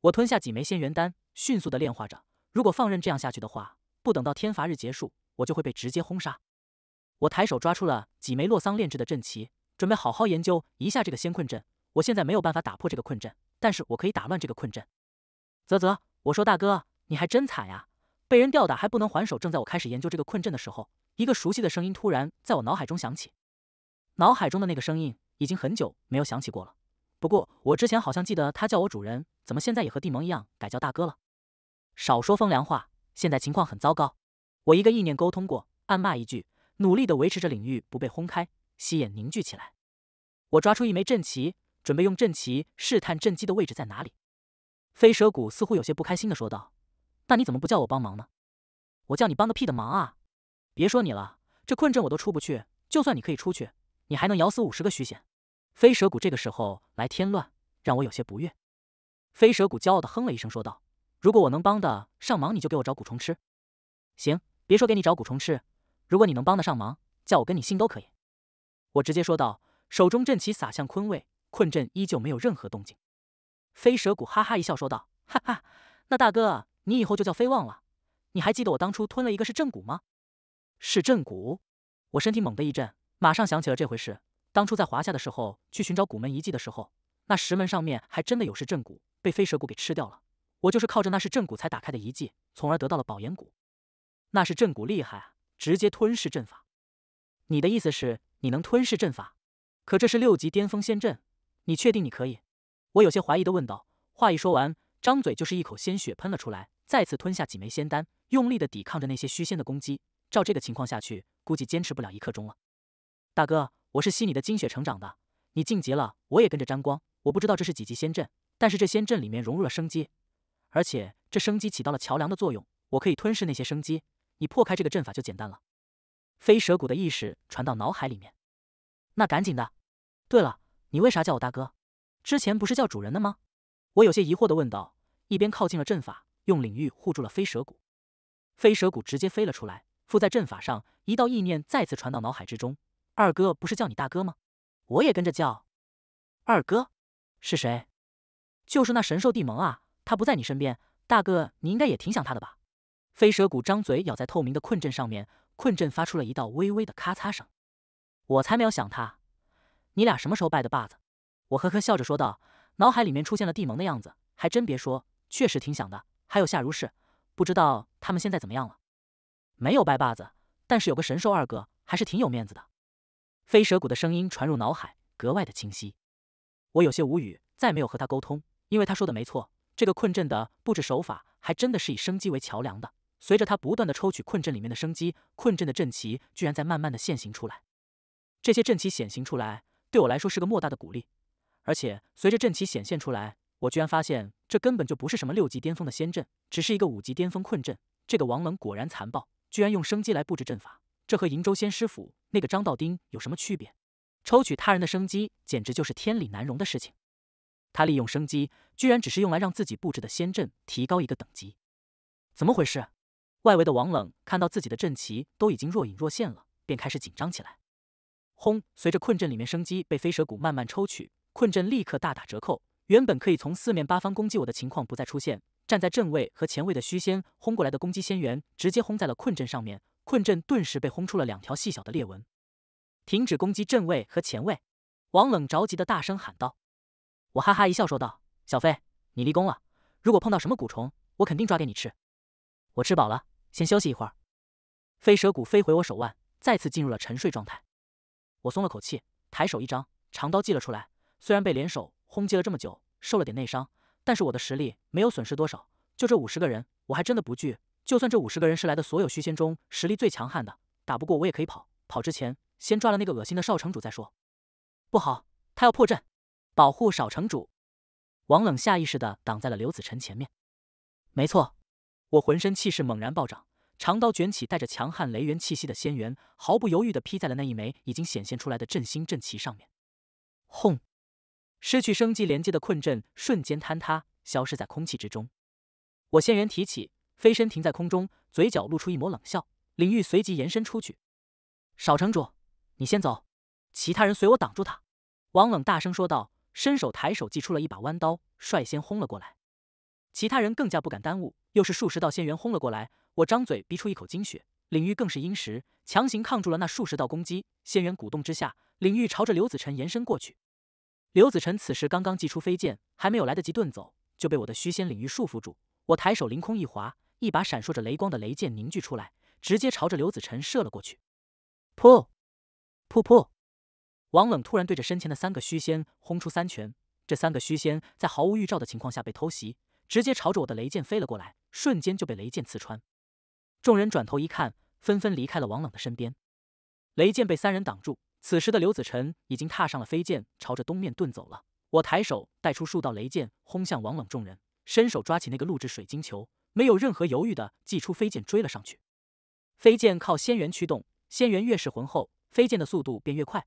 Speaker 1: 我吞下几枚仙元丹，迅速的炼化着。如果放任这样下去的话，不等到天罚日结束，我就会被直接轰杀。我抬手抓出了几枚洛桑炼制的阵旗，准备好好研究一下这个仙困阵。我现在没有办法打破这个困阵，但是我可以打乱这个困阵。啧啧，我说大哥，你还真惨呀，被人吊打还不能还手。正在我开始研究这个困阵的时候，一个熟悉的声音突然在我脑海中响起，脑海中的那个声音。已经很久没有想起过了。不过我之前好像记得他叫我主人，怎么现在也和地盟一样改叫大哥了？少说风凉话！现在情况很糟糕，我一个意念沟通过，暗骂一句，努力的维持着领域不被轰开，吸眼凝聚起来。我抓出一枚阵旗，准备用阵旗试探阵基的位置在哪里。飞蛇谷似乎有些不开心的说道：“那你怎么不叫我帮忙呢？我叫你帮个屁的忙啊！别说你了，这困阵我都出不去，就算你可以出去。”你还能咬死五十个虚仙？飞蛇谷这个时候来添乱，让我有些不悦。飞蛇谷骄傲的哼了一声，说道：“如果我能帮得上忙，你就给我找蛊虫吃。行，别说给你找蛊虫吃，如果你能帮得上忙，叫我跟你姓都可以。”我直接说道，手中阵旗洒向坤位，困阵依旧没有任何动静。飞蛇谷哈哈一笑，说道：“哈哈，那大哥你以后就叫飞望了。你还记得我当初吞了一个是正骨吗？是正骨？我身体猛地一震。”马上想起了这回事。当初在华夏的时候，去寻找古门遗迹的时候，那石门上面还真的有是阵骨，被飞蛇骨给吃掉了。我就是靠着那是阵骨才打开的遗迹，从而得到了宝岩骨。那是阵骨厉害啊，直接吞噬阵法。你的意思是，你能吞噬阵法？可这是六级巅峰仙阵，你确定你可以？我有些怀疑的问道。话一说完，张嘴就是一口鲜血喷了出来，再次吞下几枚仙丹，用力的抵抗着那些虚仙的攻击。照这个情况下去，估计坚持不了一刻钟了。大哥，我是吸你的精血成长的，你晋级了，我也跟着沾光。我不知道这是几级仙阵，但是这仙阵里面融入了生机，而且这生机起到了桥梁的作用，我可以吞噬那些生机。你破开这个阵法就简单了。飞蛇骨的意识传到脑海里面，那赶紧的。对了，你为啥叫我大哥？之前不是叫主人的吗？我有些疑惑的问道，一边靠近了阵法，用领域护住了飞蛇骨。飞蛇骨直接飞了出来，附在阵法上，一道意念再次传到脑海之中。二哥不是叫你大哥吗？我也跟着叫。二哥是谁？就是那神兽帝盟啊！他不在你身边，大哥你应该也挺想他的吧？飞蛇骨张嘴咬在透明的困阵上面，困阵发出了一道微微的咔嚓声。我才没有想他。你俩什么时候拜的把子？我呵呵笑着说道，脑海里面出现了帝盟的样子，还真别说，确实挺想的。还有夏如是，不知道他们现在怎么样了？没有拜把子，但是有个神兽二哥还是挺有面子的。飞蛇谷的声音传入脑海，格外的清晰。我有些无语，再没有和他沟通，因为他说的没错，这个困阵的布置手法还真的是以生机为桥梁的。随着他不断的抽取困阵里面的生机，困阵的阵旗居然在慢慢的现形出来。这些阵旗显形出来，对我来说是个莫大的鼓励。而且随着阵旗显现出来，我居然发现这根本就不是什么六级巅峰的仙阵，只是一个五级巅峰困阵。这个王冷果然残暴，居然用生机来布置阵法。这和瀛州仙师府那个张道丁有什么区别？抽取他人的生机，简直就是天理难容的事情。他利用生机，居然只是用来让自己布置的仙阵提高一个等级，怎么回事？外围的王冷看到自己的阵旗都已经若隐若现了，便开始紧张起来。轰！随着困阵里面生机被飞蛇谷慢慢抽取，困阵立刻大打折扣。原本可以从四面八方攻击我的情况不再出现。站在阵位和前位的虚仙轰过来的攻击仙元，直接轰在了困阵上面。困阵顿时被轰出了两条细小的裂纹。停止攻击阵位和前位！王冷着急的大声喊道。我哈哈一笑说道：“小飞，你立功了。如果碰到什么蛊虫，我肯定抓给你吃。”我吃饱了，先休息一会儿。飞蛇蛊飞回我手腕，再次进入了沉睡状态。我松了口气，抬手一张长刀祭了出来。虽然被联手轰击了这么久，受了点内伤，但是我的实力没有损失多少。就这五十个人，我还真的不惧。就算这五十个人是来的所有虚仙中实力最强悍的，打不过我也可以跑。跑之前，先抓了那个恶心的少城主再说。不好，他要破阵，保护少城主。王冷下意识的挡在了刘子辰前面。没错，我浑身气势猛然暴涨，长刀卷起带着强悍雷元气息的仙元，毫不犹豫的劈在了那一枚已经显现出来的振兴阵旗上面。轰！失去生机连接的困阵瞬间坍塌，消失在空气之中。我仙元提起。飞身停在空中，嘴角露出一抹冷笑。领域随即延伸出去。少城主，你先走，其他人随我挡住他。”王冷大声说道，伸手抬手祭出了一把弯刀，率先轰了过来。其他人更加不敢耽误，又是数十道仙元轰了过来。我张嘴逼出一口精血，领域更是阴实，强行抗住了那数十道攻击。仙元鼓动之下，领域朝着刘子辰延伸过去。刘子辰此时刚刚祭出飞剑，还没有来得及遁走，就被我的虚仙领域束缚住。我抬手凌空一划。一把闪烁着雷光的雷剑凝聚出来，直接朝着刘子辰射了过去。噗！噗噗！王冷突然对着身前的三个虚仙轰出三拳，这三个虚仙在毫无预兆的情况下被偷袭，直接朝着我的雷剑飞了过来，瞬间就被雷剑刺穿。众人转头一看，纷纷离开了王冷的身边。雷剑被三人挡住，此时的刘子辰已经踏上了飞剑，朝着东面遁走了。我抬手带出数道雷剑轰向王冷，众人伸手抓起那个录制水晶球。没有任何犹豫的，祭出飞剑追了上去。飞剑靠仙元驱动，仙元越是浑厚，飞剑的速度便越快。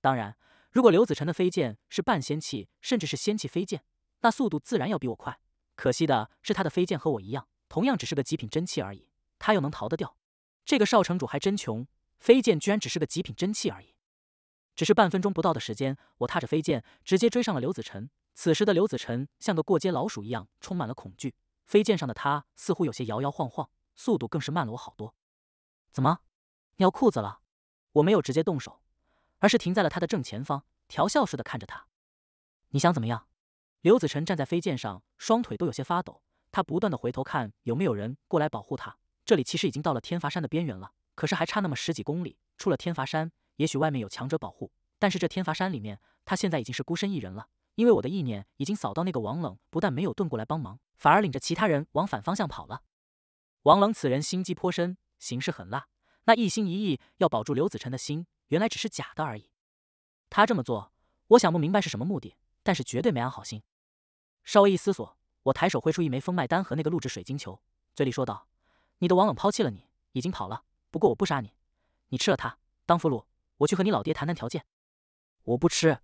Speaker 1: 当然，如果刘子辰的飞剑是半仙器，甚至是仙器飞剑，那速度自然要比我快。可惜的是，他的飞剑和我一样，同样只是个极品真气而已。他又能逃得掉？这个少城主还真穷，飞剑居然只是个极品真气而已。只是半分钟不到的时间，我踏着飞剑直接追上了刘子辰。此时的刘子辰像个过街老鼠一样，充满了恐惧。飞剑上的他似乎有些摇摇晃晃，速度更是慢了我好多。怎么，尿裤子了？我没有直接动手，而是停在了他的正前方，调笑似的看着他。你想怎么样？刘子辰站在飞剑上，双腿都有些发抖，他不断的回头看有没有人过来保护他。这里其实已经到了天罚山的边缘了，可是还差那么十几公里。出了天罚山，也许外面有强者保护，但是这天罚山里面，他现在已经是孤身一人了。因为我的意念已经扫到那个王冷，不但没有遁过来帮忙。反而领着其他人往反方向跑了。王冷此人心机颇深，行事狠辣。那一心一意要保住刘子辰的心，原来只是假的而已。他这么做，我想不明白是什么目的，但是绝对没安好心。稍微一思索，我抬手挥出一枚风脉丹和那个录制水晶球，嘴里说道：“你的王冷抛弃了你，已经跑了。不过我不杀你，你吃了他当俘虏，我去和你老爹谈谈条件。”我不吃，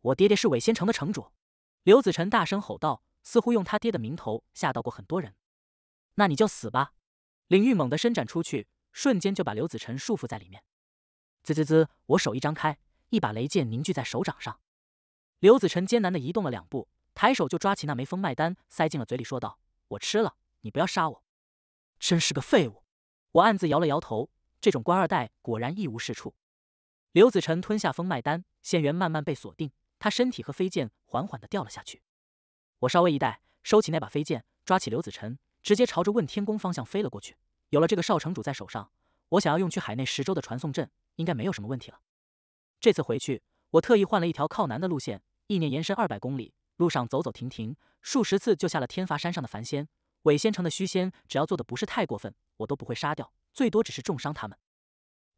Speaker 1: 我爹爹是伪仙城的城主。”刘子辰大声吼道。似乎用他爹的名头吓到过很多人，那你就死吧！领域猛地伸展出去，瞬间就把刘子辰束缚在里面。滋滋滋，我手一张开，一把雷剑凝聚在手掌上。刘子辰艰难的移动了两步，抬手就抓起那枚封脉丹，塞进了嘴里，说道：“我吃了，你不要杀我。”真是个废物！我暗自摇了摇头，这种官二代果然一无是处。刘子辰吞下封脉丹，仙元慢慢被锁定，他身体和飞剑缓缓的掉了下去。我稍微一带，收起那把飞剑，抓起刘子辰，直接朝着问天宫方向飞了过去。有了这个少城主在手上，我想要用去海内十州的传送阵，应该没有什么问题了。这次回去，我特意换了一条靠南的路线，意念延伸二百公里，路上走走停停，数十次救下了天罚山上的凡仙、伪仙城的虚仙。只要做的不是太过分，我都不会杀掉，最多只是重伤他们。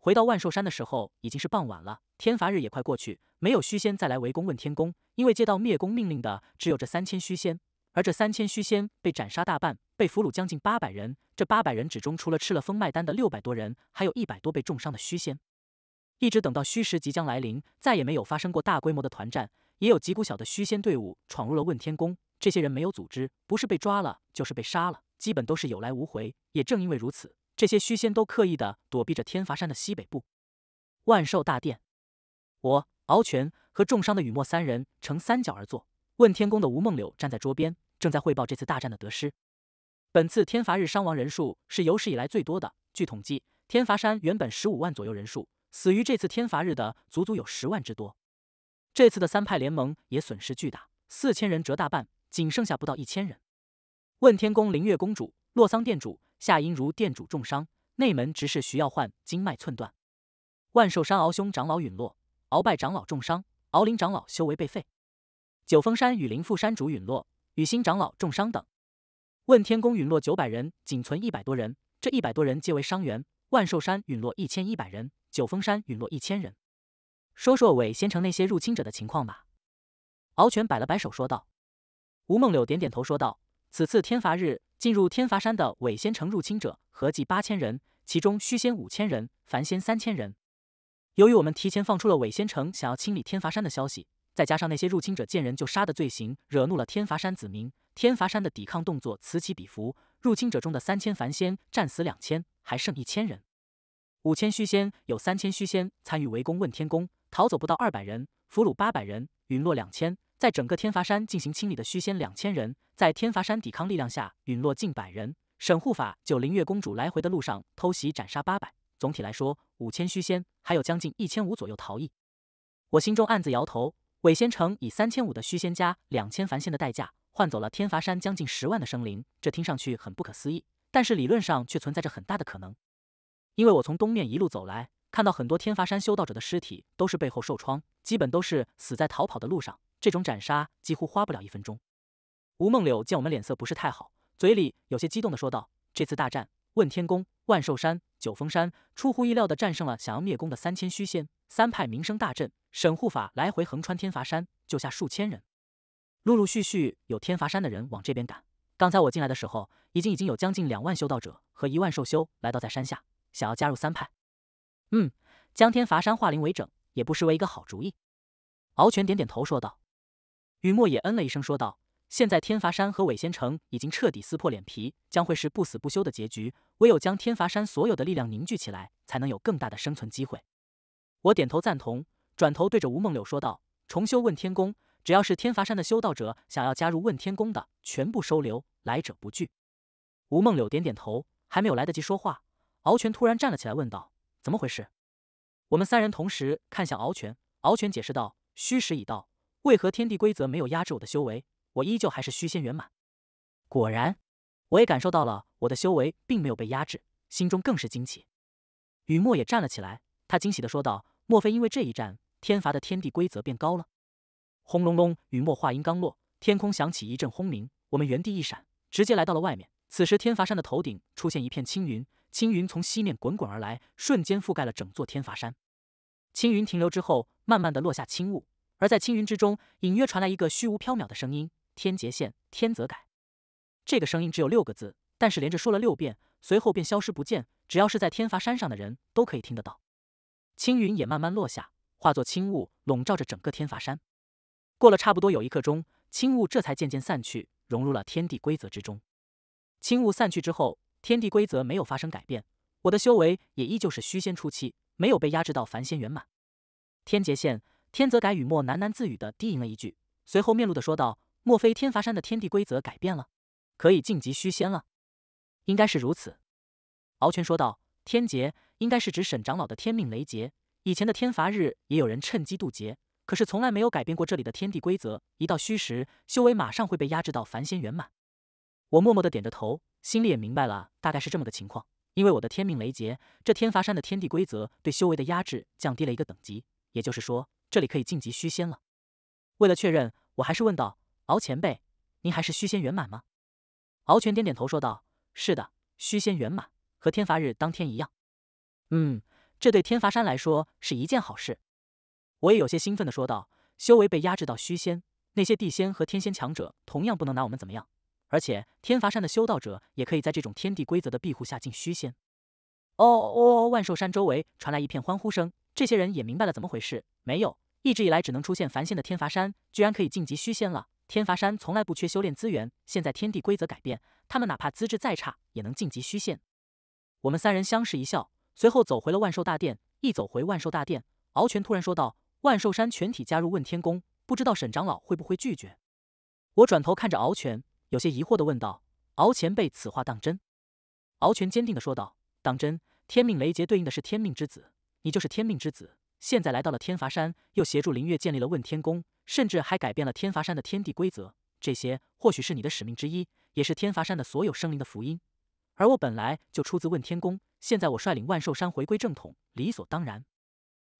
Speaker 1: 回到万寿山的时候，已经是傍晚了，天罚日也快过去，没有虚仙再来围攻问天宫，因为接到灭宫命令的只有这三千虚仙，而这三千虚仙被斩杀大半，被俘虏将近八百人，这八百人之中，除了吃了风脉丹的六百多人，还有一百多被重伤的虚仙。一直等到虚实即将来临，再也没有发生过大规模的团战，也有几股小的虚仙队伍闯入了问天宫，这些人没有组织，不是被抓了，就是被杀了，基本都是有来无回。也正因为如此。这些虚仙都刻意的躲避着天罚山的西北部。万寿大殿，我敖权和重伤的雨墨三人呈三角而坐。问天宫的吴梦柳站在桌边，正在汇报这次大战的得失。本次天罚日伤亡人数是有史以来最多的。据统计，天罚山原本十五万左右人数，死于这次天罚日的足足有十万之多。这次的三派联盟也损失巨大，四千人折大半，仅剩下不到一千人。问天宫灵月公主，洛桑殿主。夏英如店主重伤，内门执事徐耀焕经脉寸断，万寿山敖兄长老陨落，鳌拜长老重伤，敖林长老修为被废，九峰山雨林副山主陨落，雨心长老重伤等。问天宫陨落九百人，仅存一百多人，这一百多人皆为伤员。万寿山陨落一千一百人，九峰山陨落一千人。说说韦仙城那些入侵者的情况吧。”敖权摆了摆手说道。吴梦柳点点头说道。此次天罚日进入天罚山的伪仙城入侵者合计八千人，其中虚仙五千人，凡仙三千人。由于我们提前放出了伪仙城想要清理天罚山的消息，再加上那些入侵者见人就杀的罪行，惹怒了天罚山子民。天罚山的抵抗动作此起彼伏，入侵者中的三千凡仙战死两千，还剩一千人；五千虚仙有三千虚仙参与围攻问天宫，逃走不到二百人，俘虏八百人，陨落两千。在整个天罚山进行清理的虚仙两千人，在天罚山抵抗力量下陨落近百人。沈护法九灵月公主来回的路上偷袭斩杀八百。总体来说，五千虚仙还有将近一千五左右逃逸。我心中暗自摇头。伪仙城以三千五的虚仙加两千凡仙的代价换走了天罚山将近十万的生灵，这听上去很不可思议，但是理论上却存在着很大的可能。因为我从东面一路走来，看到很多天罚山修道者的尸体都是背后受创，基本都是死在逃跑的路上。这种斩杀几乎花不了一分钟。吴梦柳见我们脸色不是太好，嘴里有些激动的说道：“这次大战，问天宫、万寿山、九峰山出乎意料的战胜了想要灭宫的三千虚仙，三派名声大振。沈护法来回横穿天罚山，救下数千人。陆陆续续有天罚山的人往这边赶。刚才我进来的时候，已经已经有将近两万修道者和一万寿修来到在山下，想要加入三派。嗯，将天罚山化灵为整，也不失为一个好主意。”敖全点点头说道。雨墨也嗯了一声，说道：“现在天罚山和伪仙城已经彻底撕破脸皮，将会是不死不休的结局。唯有将天罚山所有的力量凝聚起来，才能有更大的生存机会。”我点头赞同，转头对着吴梦柳说道：“重修问天宫，只要是天罚山的修道者，想要加入问天宫的，全部收留，来者不拒。”吴梦柳点点头，还没有来得及说话，敖全突然站了起来，问道：“怎么回事？”我们三人同时看向敖全，敖全解释道：“虚实已到。”为何天地规则没有压制我的修为？我依旧还是虚仙圆满。果然，我也感受到了我的修为并没有被压制，心中更是惊奇。雨墨也站了起来，他惊喜的说道：“莫非因为这一战，天罚的天地规则变高了？”轰隆隆！雨墨话音刚落，天空响起一阵轰鸣。我们原地一闪，直接来到了外面。此时，天罚山的头顶出现一片青云，青云从西面滚滚而来，瞬间覆盖了整座天罚山。青云停留之后，慢慢的落下轻雾。而在青云之中，隐约传来一个虚无缥缈的声音：“天劫现，天则改。”这个声音只有六个字，但是连着说了六遍，随后便消失不见。只要是在天罚山上的人都可以听得到。青云也慢慢落下，化作青雾，笼罩着整个天罚山。过了差不多有一刻钟，青雾这才渐渐散去，融入了天地规则之中。青雾散去之后，天地规则没有发生改变，我的修为也依旧是虚仙初期，没有被压制到凡仙圆满。天劫现。天泽改雨墨喃喃自语的低吟了一句，随后面露的说道：“莫非天罚山的天地规则改变了，可以晋级虚仙了？应该是如此。”敖泉说道：“天劫应该是指沈长老的天命雷劫。以前的天罚日也有人趁机渡劫，可是从来没有改变过这里的天地规则。一到虚时，修为马上会被压制到凡仙圆满。”我默默的点着头，心里也明白了，大概是这么个情况。因为我的天命雷劫，这天罚山的天地规则对修为的压制降低了一个等级，也就是说。这里可以晋级虚仙了。为了确认，我还是问道：“敖前辈，您还是虚仙圆满吗？”敖全点点头说道：“是的，虚仙圆满，和天罚日当天一样。”
Speaker 2: 嗯，
Speaker 1: 这对天罚山来说是一件好事。我也有些兴奋的说道：“修为被压制到虚仙，那些地仙和天仙强者同样不能拿我们怎么样。而且天罚山的修道者也可以在这种天地规则的庇护下进虚仙。”哦哦哦！万寿山周围传来一片欢呼声，这些人也明白了怎么回事。没有。一直以来只能出现凡仙的天罚山，居然可以晋级虚仙了。天罚山从来不缺修炼资源，现在天地规则改变，他们哪怕资质再差，也能晋级虚仙。我们三人相视一笑，随后走回了万寿大殿。一走回万寿大殿，敖全突然说道：“万寿山全体加入问天宫，不知道沈长老会不会拒绝？”我转头看着敖全，有些疑惑的问道：“敖前辈，此话当真？”敖全坚定的说道：“当真，天命雷劫对应的是天命之子，你就是天命之子。”现在来到了天罚山，又协助林月建立了问天宫，甚至还改变了天罚山的天地规则。这些或许是你的使命之一，也是天罚山的所有生灵的福音。而我本来就出自问天宫，现在我率领万寿山回归正统，理所当然。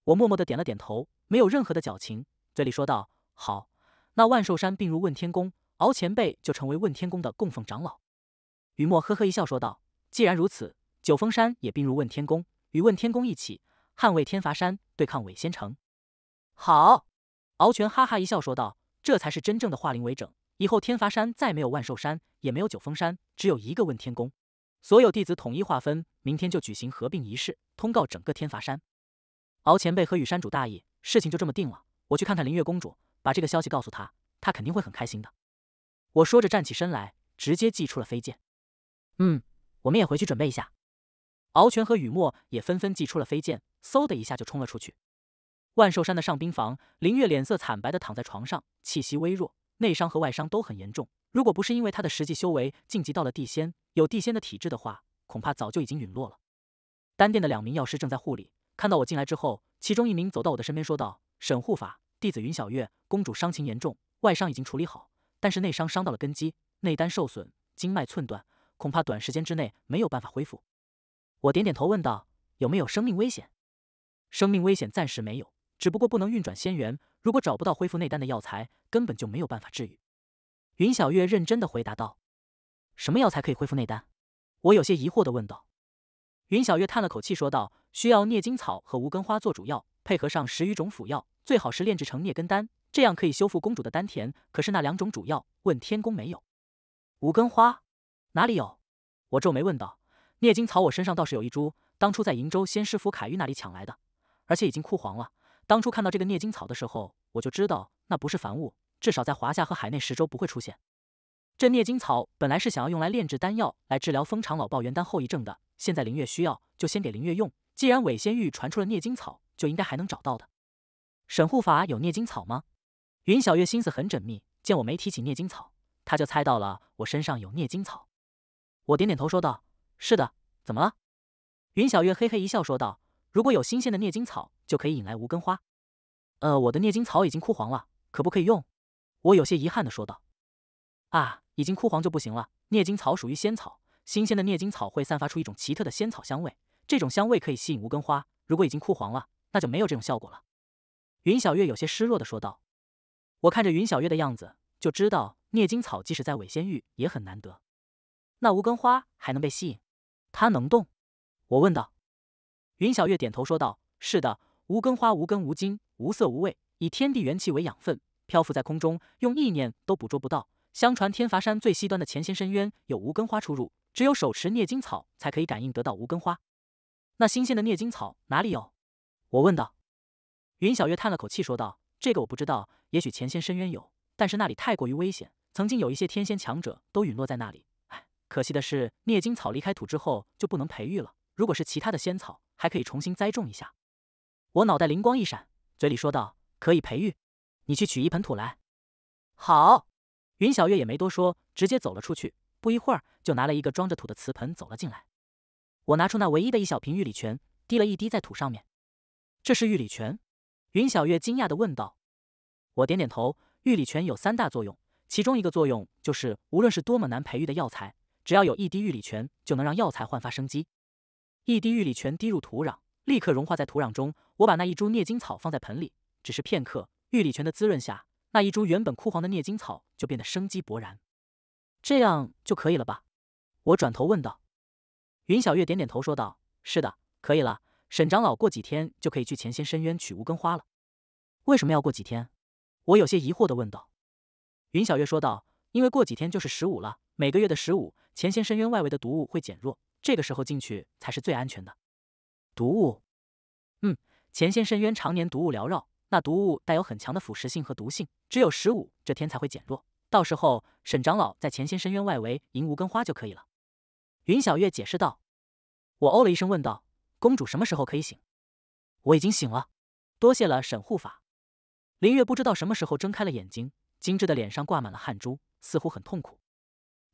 Speaker 1: 我默默地点了点头，没有任何的矫情，嘴里说道：“好，那万寿山并入问天宫，敖前辈就成为问天宫的供奉长老。”雨墨呵呵一笑说道：“既然如此，九峰山也并入问天宫，与问天宫一起。”捍卫天罚山，对抗伪仙城。好，敖全哈哈一笑说道：“这才是真正的化灵为整。以后天罚山再没有万寿山，也没有九峰山，只有一个问天宫。所有弟子统一划分，明天就举行合并仪式，通告整个天罚山。”敖前辈和雨山主大意，事情就这么定了。我去看看灵月公主，把这个消息告诉她，她肯定会很开心的。我说着站起身来，直接祭出了飞剑。嗯，我们也回去准备一下。敖全和雨墨也纷纷祭出了飞剑。嗖的一下就冲了出去。万寿山的上兵房，林月脸色惨白的躺在床上，气息微弱，内伤和外伤都很严重。如果不是因为他的实际修为晋级到了地仙，有地仙的体质的话，恐怕早就已经陨落了。丹殿的两名药师正在护理，看到我进来之后，其中一名走到我的身边说道：“沈护法，弟子云小月，公主伤情严重，外伤已经处理好，但是内伤伤到了根基，内丹受损，经脉寸断，恐怕短时间之内没有办法恢复。”我点点头问道：“有没有生命危险？”生命危险暂时没有，只不过不能运转仙元。如果找不到恢复内丹的药材，根本就没有办法治愈。云小月认真的回答道：“什么药材可以恢复内丹？”我有些疑惑的问道。云小月叹了口气说道：“需要聂金草和无根花做主药，配合上十余种辅药，最好是炼制成聂根丹，这样可以修复公主的丹田。可是那两种主药，问天宫没有。”无根花哪里有？我皱眉问道。聂金草我身上倒是有一株，当初在瀛州仙师府凯玉那里抢来的。而且已经枯黄了。当初看到这个涅金草的时候，我就知道那不是凡物，至少在华夏和海内十州不会出现。这涅金草本来是想要用来炼制丹药，来治疗风长老爆元丹后遗症的。现在林月需要，就先给林月用。既然韦仙玉传出了涅金草，就应该还能找到的。沈护法有涅金草吗？云小月心思很缜密，见我没提起涅金草，他就猜到了我身上有涅金草。我点点头说道：“是的，怎么了？”云小月嘿嘿一笑说道。如果有新鲜的涅金草，就可以引来无根花。呃，我的涅金草已经枯黄了，可不可以用？我有些遗憾的说道。啊，已经枯黄就不行了。涅金草属于仙草，新鲜的涅金草会散发出一种奇特的仙草香味，这种香味可以吸引无根花。如果已经枯黄了，那就没有这种效果了。云小月有些失落的说道。我看着云小月的样子，就知道镍金草即使在伪仙域也很难得。那无根花还能被吸引？它能动？我问道。云小月点头说道：“是的，无根花无根无茎无色无味，以天地元气为养分，漂浮在空中，用意念都捕捉不到。相传天罚山最西端的前仙深渊有无根花出入，只有手持涅金草才可以感应得到无根花。那新鲜的聂金草哪里有？”我问道。云小月叹了口气说道：“这个我不知道，也许前仙深渊有，但是那里太过于危险，曾经有一些天仙强者都陨落在那里。唉，可惜的是，聂金草离开土之后就不能培育了。如果是其他的仙草。”还可以重新栽种一下，我脑袋灵光一闪，嘴里说道：“可以培育，你去取一盆土来。”好，云小月也没多说，直接走了出去。不一会儿就拿了一个装着土的瓷盆走了进来。我拿出那唯一的一小瓶玉里泉，滴了一滴在土上面。这是玉里泉？云小月惊讶的问道。我点点头。玉里泉有三大作用，其中一个作用就是，无论是多么难培育的药材，只要有一滴玉里泉，就能让药材焕发生机。一滴玉里泉滴入土壤，立刻融化在土壤中。我把那一株孽金草放在盆里，只是片刻，玉里泉的滋润下，那一株原本枯黄的孽金草就变得生机勃然。这样就可以了吧？我转头问道。云小月点点头说道：“是的，可以了。”沈长老过几天就可以去前仙深渊取无根花了。为什么要过几天？我有些疑惑的问道。云小月说道：“因为过几天就是十五了，每个月的十五，前仙深渊外围的毒物会减弱。”这个时候进去才是最安全的。毒物，嗯，前仙深渊常年毒雾缭绕，那毒物带有很强的腐蚀性和毒性，只有十五这天才会减弱。到时候沈长老在前仙深渊外围引无根花就可以了。云小月解释道。我哦了一声，问道：“公主什么时候可以醒？”我已经醒了，多谢了沈护法。林月不知道什么时候睁开了眼睛，精致的脸上挂满了汗珠，似乎很痛苦。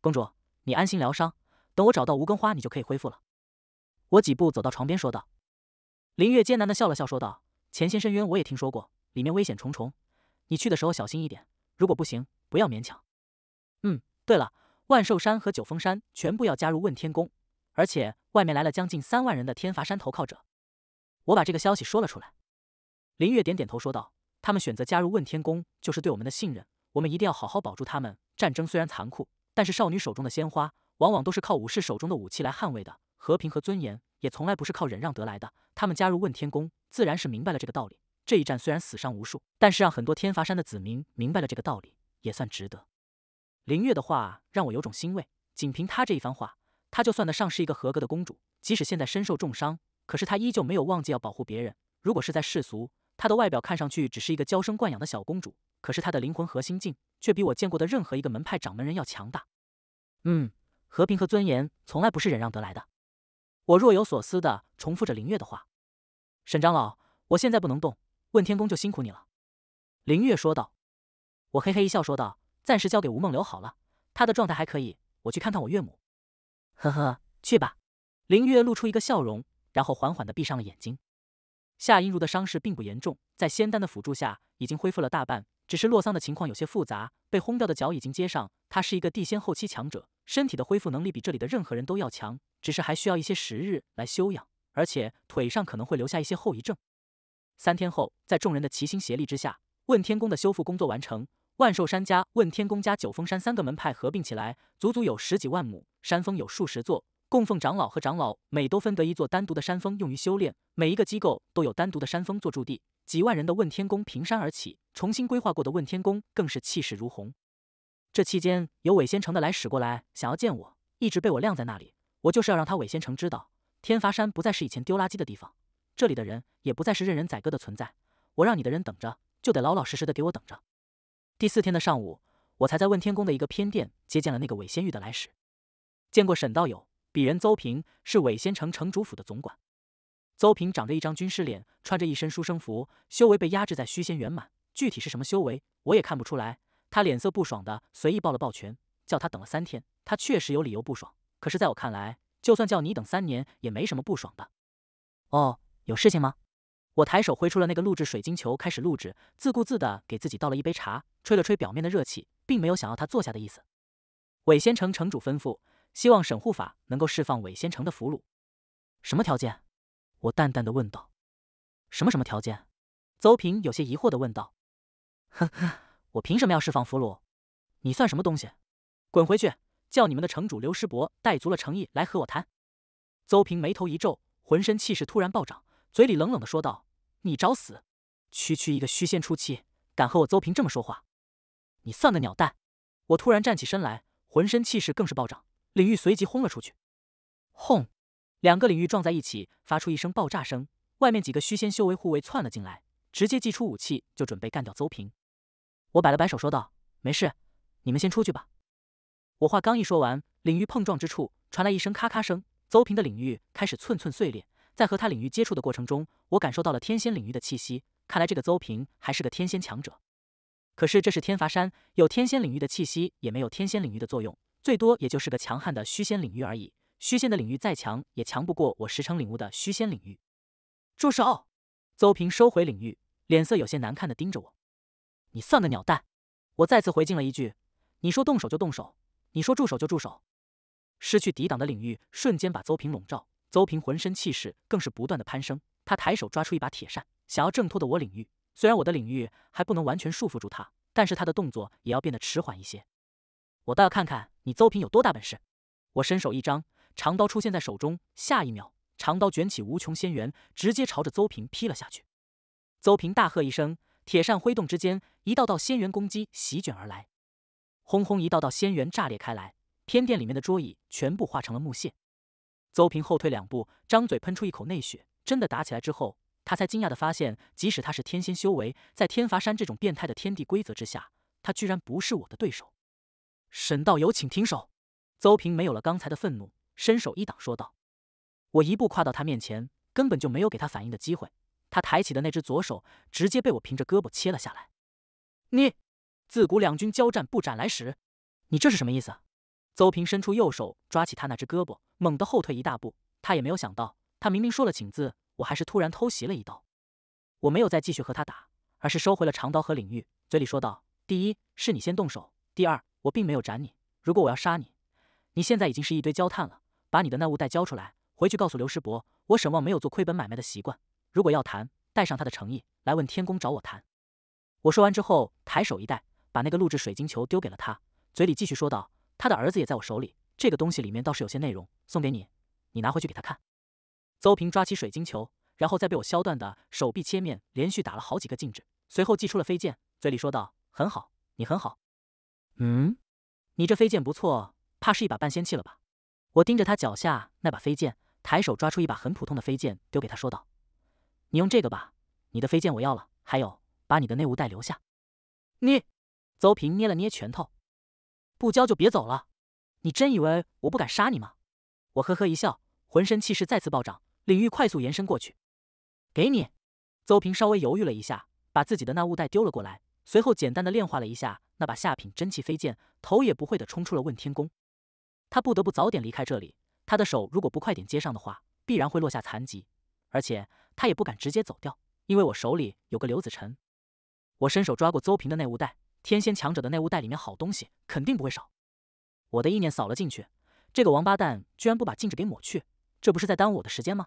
Speaker 1: 公主，你安心疗伤。等我找到无根花，你就可以恢复了。我几步走到床边，说道：“林月艰难的笑了笑，说道：‘潜心深渊我也听说过，里面危险重重，你去的时候小心一点。如果不行，不要勉强。’嗯，对了，万寿山和九峰山全部要加入问天宫，而且外面来了将近三万人的天罚山投靠者。我把这个消息说了出来。林月点点头，说道：‘他们选择加入问天宫，就是对我们的信任，我们一定要好好保住他们。战争虽然残酷，但是少女手中的鲜花。’”往往都是靠武士手中的武器来捍卫的，和平和尊严也从来不是靠忍让得来的。他们加入问天宫，自然是明白了这个道理。这一战虽然死伤无数，但是让很多天罚山的子民明白了这个道理，也算值得。林月的话让我有种欣慰，仅凭她这一番话，她就算得上是一个合格的公主。即使现在身受重伤，可是她依旧没有忘记要保护别人。如果是在世俗，她的外表看上去只是一个娇生惯养的小公主，可是她的灵魂核心境却比我见过的任何一个门派掌门人要强大。嗯。和平和尊严从来不是忍让得来的。我若有所思的重复着林月的话。沈长老，我现在不能动，问天宫就辛苦你了。林月说道。我嘿嘿一笑说道：“暂时交给吴梦留好了，他的状态还可以。我去看看我岳母。”呵呵，去吧。林月露出一个笑容，然后缓缓的闭上了眼睛。夏音如的伤势并不严重，在仙丹的辅助下已经恢复了大半，只是洛桑的情况有些复杂，被轰掉的脚已经接上。他是一个地仙后期强者。身体的恢复能力比这里的任何人都要强，只是还需要一些时日来修养，而且腿上可能会留下一些后遗症。三天后，在众人的齐心协力之下，问天宫的修复工作完成。万寿山、加问天宫、加九峰山三个门派合并起来，足足有十几万亩山峰，有数十座。供奉长老和长老每都分得一座单独的山峰用于修炼，每一个机构都有单独的山峰做驻地。几万人的问天宫凭山而起，重新规划过的问天宫更是气势如虹。这期间有韦仙城的来使过来，想要见我，一直被我晾在那里。我就是要让他韦仙城知道，天罚山不再是以前丢垃圾的地方，这里的人也不再是任人宰割的存在。我让你的人等着，就得老老实实的给我等着。第四天的上午，我才在问天宫的一个偏殿接见了那个韦仙玉的来使。见过沈道友，鄙人邹平是韦仙城城主府的总管。邹平长着一张军师脸，穿着一身书生服，修为被压制在虚仙圆满，具体是什么修为，我也看不出来。他脸色不爽的随意抱了抱拳，叫他等了三天，他确实有理由不爽。可是在我看来，就算叫你等三年，也没什么不爽的。哦，有事情吗？我抬手挥出了那个录制水晶球，开始录制，自顾自的给自己倒了一杯茶，吹了吹表面的热气，并没有想要他坐下的意思。伪仙城城主吩咐，希望沈护法能够释放伪仙城的俘虏。什么条件？我淡淡的问道。什么什么条件？邹平有些疑惑的问道。呵呵。我凭什么要释放俘虏？你算什么东西？滚回去叫你们的城主刘师伯带足了诚意来和我谈。邹平眉头一皱，浑身气势突然暴涨，嘴里冷冷的说道：“你找死！区区一个虚仙初期，敢和我邹平这么说话？你算个鸟蛋！”我突然站起身来，浑身气势更是暴涨，领域随即轰了出去。轰！两个领域撞在一起，发出一声爆炸声。外面几个虚仙修为护卫窜了进来，直接祭出武器就准备干掉邹平。我摆了摆手，说道：“没事，你们先出去吧。”我话刚一说完，领域碰撞之处传来一声咔咔声，邹平的领域开始寸寸碎裂。在和他领域接触的过程中，我感受到了天仙领域的气息，看来这个邹平还是个天仙强者。可是这是天罚山，有天仙领域的气息也没有天仙领域的作用，最多也就是个强悍的虚仙领域而已。虚仙的领域再强，也强不过我十成领悟的虚仙领域。住手！邹平收回领域，脸色有些难看的盯着我。你算个鸟蛋！我再次回敬了一句：“你说动手就动手，你说住手就住手。”失去抵挡的领域瞬间把邹平笼罩，邹平浑身气势更是不断的攀升。他抬手抓出一把铁扇，想要挣脱的我领域。虽然我的领域还不能完全束缚住他，但是他的动作也要变得迟缓一些。我倒要看看你邹平有多大本事！我伸手一张，长刀出现在手中，下一秒，长刀卷起无穷仙元，直接朝着邹平劈了下去。邹平大喝一声。铁扇挥动之间，一道道仙元攻击席卷而来，轰轰，一道道仙元炸裂开来，偏殿里面的桌椅全部化成了木屑。邹平后退两步，张嘴喷出一口内血。真的打起来之后，他才惊讶的发现，即使他是天仙修为，在天罚山这种变态的天地规则之下，他居然不是我的对手。沈道友，请停手。邹平没有了刚才的愤怒，伸手一挡，说道：“我一步跨到他面前，根本就没有给他反应的机会。”他抬起的那只左手，直接被我凭着胳膊切了下来。你，自古两军交战不斩来使，你这是什么意思？邹平伸出右手抓起他那只胳膊，猛地后退一大步。他也没有想到，他明明说了请字，我还是突然偷袭了一刀。我没有再继续和他打，而是收回了长刀和领域，嘴里说道：“第一是你先动手，第二我并没有斩你。如果我要杀你，你现在已经是一堆焦炭了。把你的那物袋交出来，回去告诉刘师伯，我沈望没有做亏本买卖的习惯。”如果要谈，带上他的诚意来问天宫找我谈。我说完之后，抬手一带，把那个录制水晶球丢给了他，嘴里继续说道：“他的儿子也在我手里，这个东西里面倒是有些内容，送给你，你拿回去给他看。”邹平抓起水晶球，然后在被我削断的手臂切面连续打了好几个禁制，随后祭出了飞剑，嘴里说道：“很好，你很好。嗯，你这飞剑不错，怕是一把半仙器了吧？”我盯着他脚下那把飞剑，抬手抓出一把很普通的飞剑丢给他，说道。你用这个吧，你的飞剑我要了，还有，把你的内物袋留下。你，邹平捏了捏拳头，不交就别走了。你真以为我不敢杀你吗？我呵呵一笑，浑身气势再次暴涨，领域快速延伸过去。给你。邹平稍微犹豫了一下，把自己的那物袋丢了过来，随后简单的炼化了一下那把下品真气飞剑，头也不会的冲出了问天宫。他不得不早点离开这里，他的手如果不快点接上的话，必然会落下残疾。而且他也不敢直接走掉，因为我手里有个刘子辰。我伸手抓过邹平的内物袋，天仙强者的内物袋里面好东西肯定不会少。我的意念扫了进去，这个王八蛋居然不把镜子给抹去，这不是在耽误我的时间吗？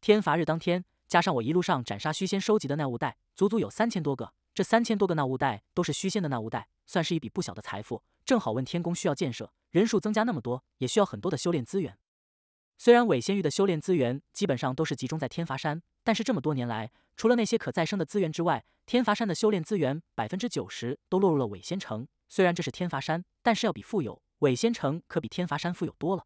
Speaker 1: 天罚日当天，加上我一路上斩杀虚仙收集的内物袋，足足有三千多个。这三千多个那物袋都是虚仙的那物袋，算是一笔不小的财富。正好问天宫需要建设，人数增加那么多，也需要很多的修炼资源。虽然伪仙域的修炼资源基本上都是集中在天罚山，但是这么多年来，除了那些可再生的资源之外，天罚山的修炼资源百分之九十都落入了伪仙城。虽然这是天罚山，但是要比富有伪仙城可比天罚山富有多了。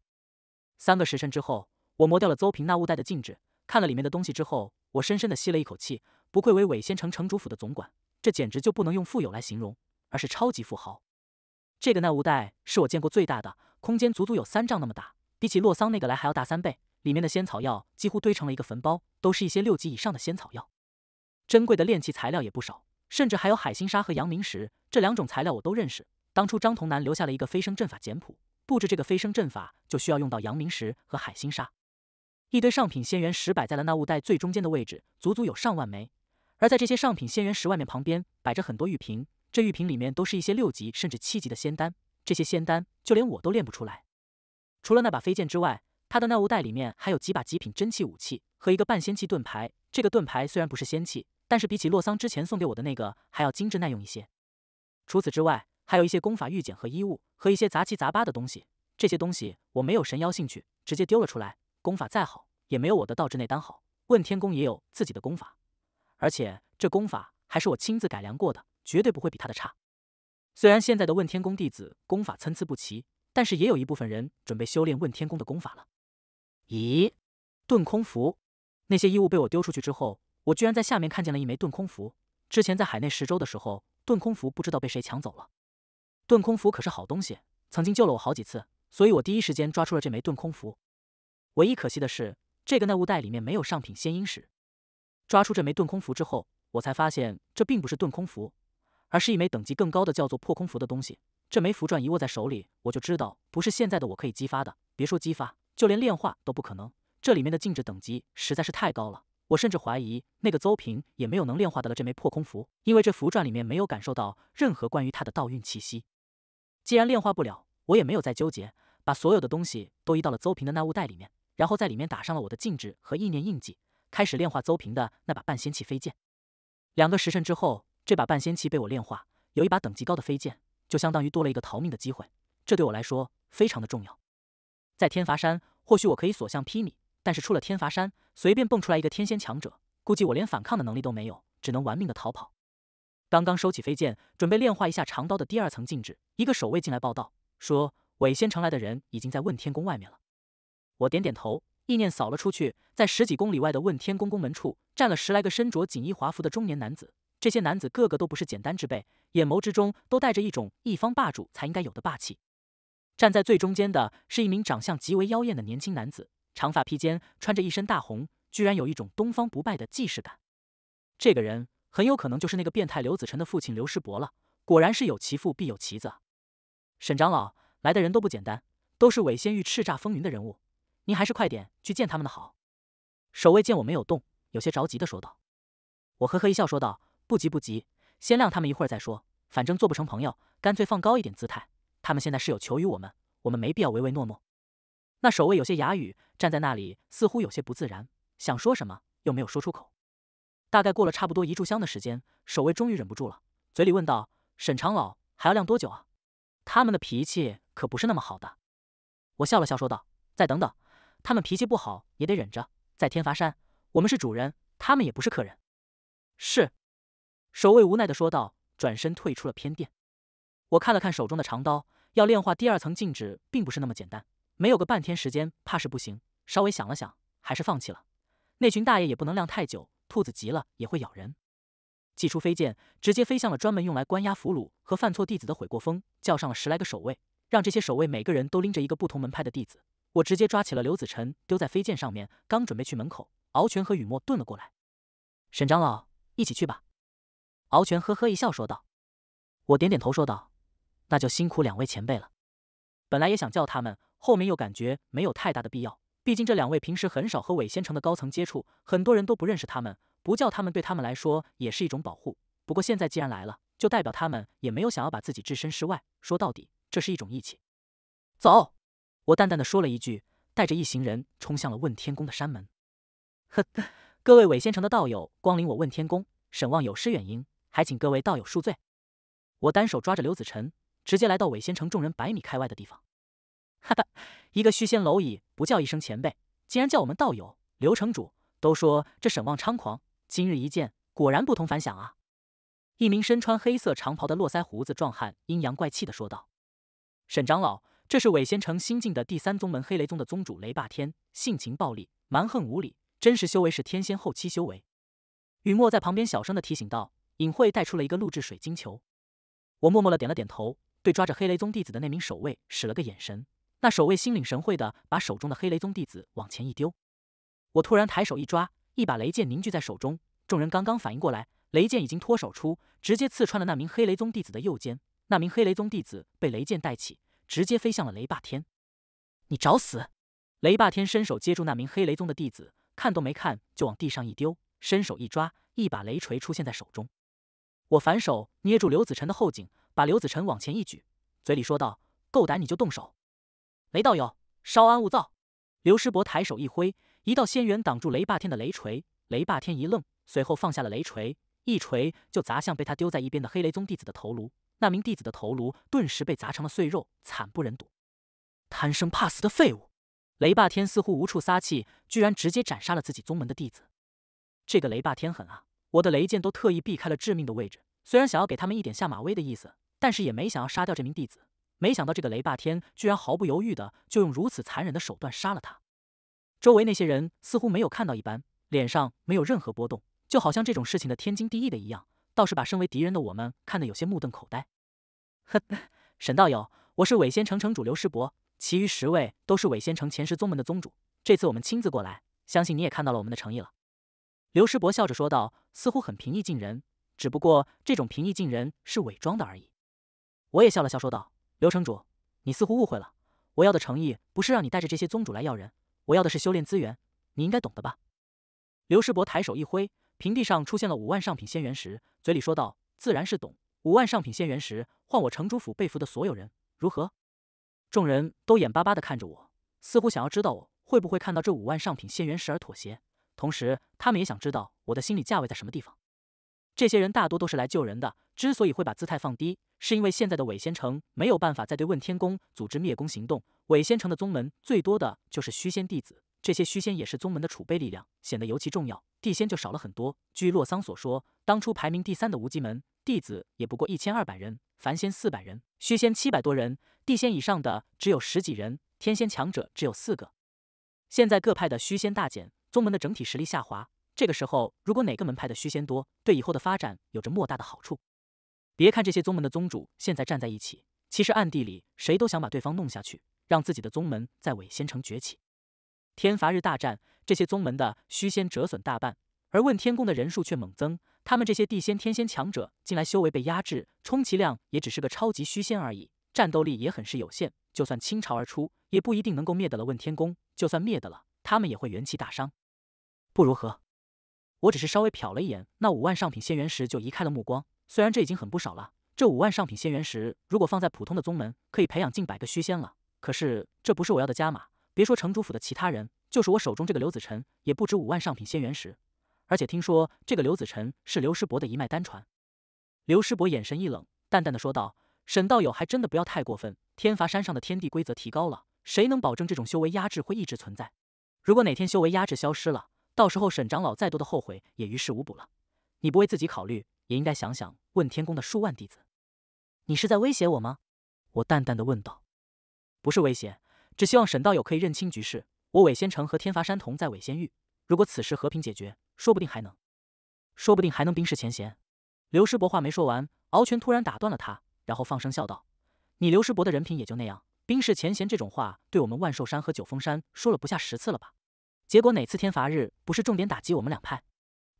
Speaker 1: 三个时辰之后，我磨掉了邹平那物袋的禁制，看了里面的东西之后，我深深的吸了一口气。不愧为伪仙城城主府的总管，这简直就不能用富有来形容，而是超级富豪。这个那物袋是我见过最大的，空间足足有三丈那么大。比起洛桑那个来还要大三倍，里面的仙草药几乎堆成了一个坟包，都是一些六级以上的仙草药。珍贵的炼器材料也不少，甚至还有海星沙和阳明石这两种材料，我都认识。当初张童南留下了一个飞升阵法简谱，布置这个飞升阵法就需要用到阳明石和海星沙。一堆上品仙元石摆在了那物袋最中间的位置，足足有上万枚。而在这些上品仙元石外面旁边，摆着很多玉瓶，这玉瓶里面都是一些六级甚至七级的仙丹。这些仙丹，就连我都练不出来。除了那把飞剑之外，他的那物袋里面还有几把极品真气武器和一个半仙气盾牌。这个盾牌虽然不是仙器，但是比起洛桑之前送给我的那个还要精致耐用一些。除此之外，还有一些功法玉简和衣物，和一些杂七杂八的东西。这些东西我没有神妖兴趣，直接丢了出来。功法再好，也没有我的道之内丹好。问天宫也有自己的功法，而且这功法还是我亲自改良过的，绝对不会比他的差。虽然现在的问天宫弟子功法参差不齐。但是也有一部分人准备修炼问天宫的功法了。咦，遁空符！那些衣物被我丢出去之后，我居然在下面看见了一枚遁空符。之前在海内十州的时候，遁空符不知道被谁抢走了。遁空符可是好东西，曾经救了我好几次，所以我第一时间抓出了这枚遁空符。唯一可惜的是，这个耐物袋里面没有上品仙音石。抓出这枚遁空符之后，我才发现这并不是遁空符，而是一枚等级更高的叫做破空符的东西。这枚符篆一握在手里，我就知道不是现在的我可以激发的。别说激发，就连炼化都不可能。这里面的禁制等级实在是太高了，我甚至怀疑那个邹平也没有能炼化的了这枚破空符，因为这符篆里面没有感受到任何关于他的道运气息。既然炼化不了，我也没有再纠结，把所有的东西都移到了邹平的那物袋里面，然后在里面打上了我的禁制和意念印记，开始炼化邹平的那把半仙器飞剑。两个时辰之后，这把半仙器被我炼化，有一把等级高的飞剑。就相当于多了一个逃命的机会，这对我来说非常的重要。在天罚山，或许我可以所向披靡，但是出了天罚山，随便蹦出来一个天仙强者，估计我连反抗的能力都没有，只能玩命的逃跑。刚刚收起飞剑，准备炼化一下长刀的第二层禁制，一个守卫进来报道说，伪仙城来的人已经在问天宫外面了。我点点头，意念扫了出去，在十几公里外的问天宫宫门处，站了十来个身着锦衣华服的中年男子。这些男子个个都不是简单之辈，眼眸之中都带着一种一方霸主才应该有的霸气。站在最中间的是一名长相极为妖艳的年轻男子，长发披肩，穿着一身大红，居然有一种东方不败的既视感。这个人很有可能就是那个变态刘子辰的父亲刘世伯了。果然是有其父必有其子。沈长老来的人都不简单，都是伪仙域叱咤风云的人物，您还是快点去见他们的好。守卫见我没有动，有些着急的说道。我呵呵一笑，说道。不急不急，先晾他们一会儿再说。反正做不成朋友，干脆放高一点姿态。他们现在是有求于我们，我们没必要唯唯诺诺。那守卫有些哑语，站在那里似乎有些不自然，想说什么又没有说出口。大概过了差不多一炷香的时间，守卫终于忍不住了，嘴里问道：“沈长老还要晾多久啊？”他们的脾气可不是那么好的。我笑了笑说道：“再等等，他们脾气不好也得忍着。在天罚山，我们是主人，他们也不是客人。”是。守卫无奈的说道，转身退出了偏殿。我看了看手中的长刀，要炼化第二层禁制并不是那么简单，没有个半天时间，怕是不行。稍微想了想，还是放弃了。那群大爷也不能晾太久，兔子急了也会咬人。祭出飞剑，直接飞向了专门用来关押俘虏和犯错弟子的悔过峰，叫上了十来个守卫，让这些守卫每个人都拎着一个不同门派的弟子。我直接抓起了刘子辰，丢在飞剑上面，刚准备去门口，敖泉和雨墨遁了过来。沈长老，一起去吧。敖全呵呵一笑说道：“我点点头说道，那就辛苦两位前辈了。本来也想叫他们，后面又感觉没有太大的必要。毕竟这两位平时很少和伪仙城的高层接触，很多人都不认识他们，不叫他们对他们来说也是一种保护。不过现在既然来了，就代表他们也没有想要把自己置身事外。说到底，这是一种义气。走！”我淡淡的说了一句，带着一行人冲向了问天宫的山门。呵 呵，各位伪仙城的道友光临我问天宫，沈望有失远迎。”还请各位道友恕罪，我单手抓着刘子辰，直接来到伪仙城众人百米开外的地方。哈哈，一个虚仙蝼蚁不叫一声前辈，竟然叫我们道友刘城主。都说这沈望猖狂，今日一见，果然不同凡响啊！一名身穿黑色长袍的络腮胡子壮汉阴阳怪气的说道：“沈长老，这是伪仙城新晋的第三宗门黑雷宗的宗主雷霸天，性情暴戾，蛮横无理，真实修为是天仙后期修为。”雨墨在旁边小声的提醒道。隐晦带出了一个录制水晶球，我默默的点了点头，对抓着黑雷宗弟子的那名守卫使了个眼神，那守卫心领神会的把手中的黑雷宗弟子往前一丢，我突然抬手一抓，一把雷剑凝聚在手中，众人刚刚反应过来，雷剑已经脱手出，直接刺穿了那名黑雷宗弟子的右肩，那名黑雷宗弟子被雷剑带起，直接飞向了雷霸天，你找死！雷霸天伸手接住那名黑雷宗的弟子，看都没看就往地上一丢，伸手一抓，一把雷锤出现在手中。我反手捏住刘子辰的后颈，把刘子辰往前一举，嘴里说道：“够胆你就动手。”雷道友，稍安勿躁。刘师伯抬手一挥，一道仙元挡住雷霸天的雷锤。雷霸天一愣，随后放下了雷锤，一锤就砸向被他丢在一边的黑雷宗弟子的头颅。那名弟子的头颅顿时被砸成了碎肉，惨不忍睹。贪生怕死的废物！雷霸天似乎无处撒气，居然直接斩杀了自己宗门的弟子。这个雷霸天狠啊！我的雷剑都特意避开了致命的位置，虽然想要给他们一点下马威的意思，但是也没想要杀掉这名弟子。没想到这个雷霸天居然毫不犹豫的就用如此残忍的手段杀了他。周围那些人似乎没有看到一般，脸上没有任何波动，就好像这种事情的天经地义的一样，倒是把身为敌人的我们看得有些目瞪口呆。呵，沈道友，我是伪仙城城主刘师伯，其余十位都是伪仙城前十宗门的宗主，这次我们亲自过来，相信你也看到了我们的诚意了。”刘师伯笑着说道。似乎很平易近人，只不过这种平易近人是伪装的而已。我也笑了笑，说道：“刘城主，你似乎误会了。我要的诚意不是让你带着这些宗主来要人，我要的是修炼资源，你应该懂的吧？”刘师伯抬手一挥，平地上出现了五万上品仙元石，嘴里说道：“自然是懂。五万上品仙元石换我城主府被俘的所有人，如何？”众人都眼巴巴地看着我，似乎想要知道我会不会看到这五万上品仙元石而妥协。同时，他们也想知道我的心理价位在什么地方。这些人大多都是来救人的，之所以会把姿态放低，是因为现在的伪仙城没有办法再对问天宫组织灭宫行动。伪仙城的宗门最多的就是虚仙弟子，这些虚仙也是宗门的储备力量，显得尤其重要。地仙就少了很多。据洛桑所说，当初排名第三的无极门弟子也不过一千二百人，凡仙四百人，虚仙七百多人，地仙以上的只有十几人，天仙强者只有四个。现在各派的虚仙大减。宗门的整体实力下滑，这个时候如果哪个门派的虚仙多，对以后的发展有着莫大的好处。别看这些宗门的宗主现在站在一起，其实暗地里谁都想把对方弄下去，让自己的宗门在伪仙城崛起。天罚日大战，这些宗门的虚仙折损大半，而问天宫的人数却猛增。他们这些地仙、天仙强者近来修为被压制，充其量也只是个超级虚仙而已，战斗力也很是有限。就算倾巢而出，也不一定能够灭得了问天宫。就算灭得了，他们也会元气大伤。不如何，我只是稍微瞟了一眼那五万上品仙元石，就移开了目光。虽然这已经很不少了，这五万上品仙元石如果放在普通的宗门，可以培养近百个虚仙了。可是这不是我要的加码，别说城主府的其他人，就是我手中这个刘子辰也不止五万上品仙元石。而且听说这个刘子辰是刘师伯的一脉单传。刘师伯眼神一冷，淡淡的说道：“沈道友，还真的不要太过分。天罚山上的天地规则提高了，谁能保证这种修为压制会一直存在？如果哪天修为压制消失了？”到时候沈长老再多的后悔也于事无补了。你不为自己考虑，也应该想想问天宫的数万弟子。你是在威胁我吗？我淡淡的问道。不是威胁，只希望沈道友可以认清局势。我韦仙城和天罚山同在韦仙域，如果此事和平解决，说不定还能，说不定还能冰释前嫌。刘师伯话没说完，敖全突然打断了他，然后放声笑道：“你刘师伯的人品也就那样，冰释前嫌这种话，对我们万寿山和九峰山说了不下十次了吧？”结果哪次天罚日不是重点打击我们两派？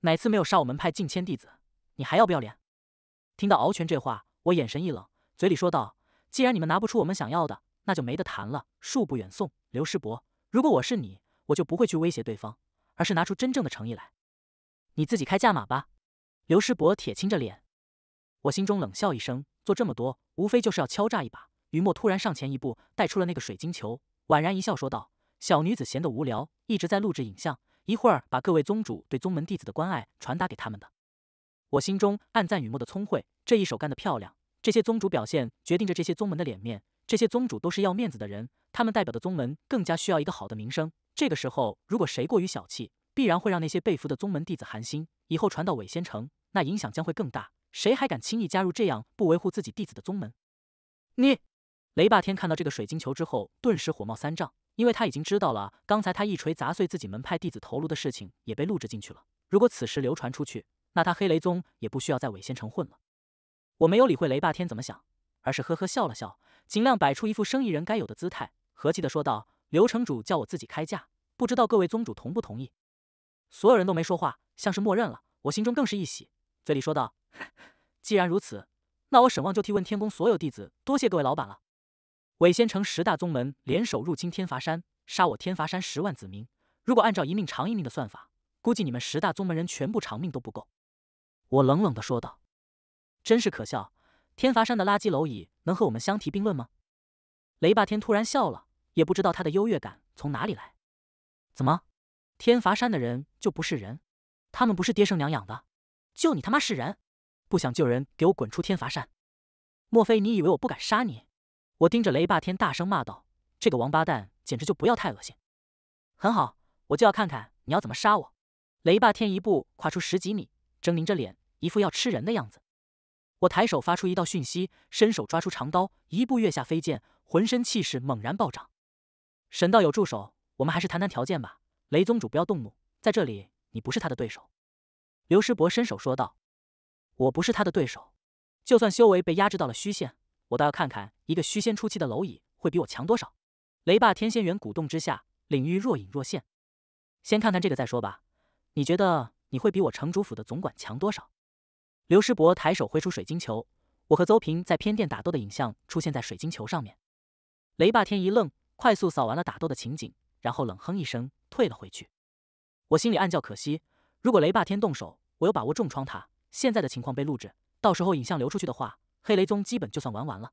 Speaker 1: 哪次没有杀我门派近千弟子？你还要不要脸？听到敖全这话，我眼神一冷，嘴里说道：“既然你们拿不出我们想要的，那就没得谈了，恕不远送，刘师伯。如果我是你，我就不会去威胁对方，而是拿出真正的诚意来。你自己开价码吧。”刘师伯铁青着脸，我心中冷笑一声，做这么多，无非就是要敲诈一把。于墨突然上前一步，带出了那个水晶球，宛然一笑说道。小女子闲得无聊，一直在录制影像，一会儿把各位宗主对宗门弟子的关爱传达给他们的。我心中暗赞雨墨的聪慧，这一手干得漂亮。这些宗主表现决定着这些宗门的脸面，这些宗主都是要面子的人，他们代表的宗门更加需要一个好的名声。这个时候，如果谁过于小气，必然会让那些被俘的宗门弟子寒心，以后传到伪仙城，那影响将会更大。谁还敢轻易加入这样不维护自己弟子的宗门？你，雷霸天看到这个水晶球之后，顿时火冒三丈。因为他已经知道了，刚才他一锤砸碎自己门派弟子头颅的事情也被录制进去了。如果此时流传出去，那他黑雷宗也不需要在伪仙成混了。我没有理会雷霸天怎么想，而是呵呵笑了笑，尽量摆出一副生意人该有的姿态，和气的说道：“刘城主叫我自己开价，不知道各位宗主同不同意？”所有人都没说话，像是默认了。我心中更是一喜，嘴里说道：“ 既然如此，那我沈望就替问天宫所有弟子多谢各位老板了。”伪仙城十大宗门联手入侵天罚山，杀我天罚山十万子民。如果按照一命偿一命的算法，估计你们十大宗门人全部偿命都不够。”我冷冷地说道，“真是可笑，天罚山的垃圾蝼蚁能和我们相提并论吗？”雷霸天突然笑了，也不知道他的优越感从哪里来。“怎么，天罚山的人就不是人？他们不是爹生娘养的，就你他妈是人？不想救人，给我滚出天罚山！莫非你以为我不敢杀你？”我盯着雷霸天，大声骂道：“这个王八蛋，简直就不要太恶心！”很好，我就要看看你要怎么杀我。雷霸天一步跨出十几米，狰狞着脸，一副要吃人的样子。我抬手发出一道讯息，伸手抓出长刀，一步跃下飞剑，浑身气势猛然暴涨。沈道友住手，我们还是谈谈条件吧。雷宗主不要动怒，在这里你不是他的对手。”刘师伯伸手说道：“我不是他的对手，就算修为被压制到了虚线。”我倒要看看一个虚仙初期的蝼蚁会比我强多少。雷霸天仙元鼓动之下，领域若隐若现。先看看这个再说吧。你觉得你会比我城主府的总管强多少？刘师伯抬手挥出水晶球，我和邹平在偏殿打斗的影像出现在水晶球上面。雷霸天一愣，快速扫完了打斗的情景，然后冷哼一声，退了回去。我心里暗叫可惜，如果雷霸天动手，我有把握重创他。现在的情况被录制，到时候影像流出去的话。黑雷宗基本就算玩完了。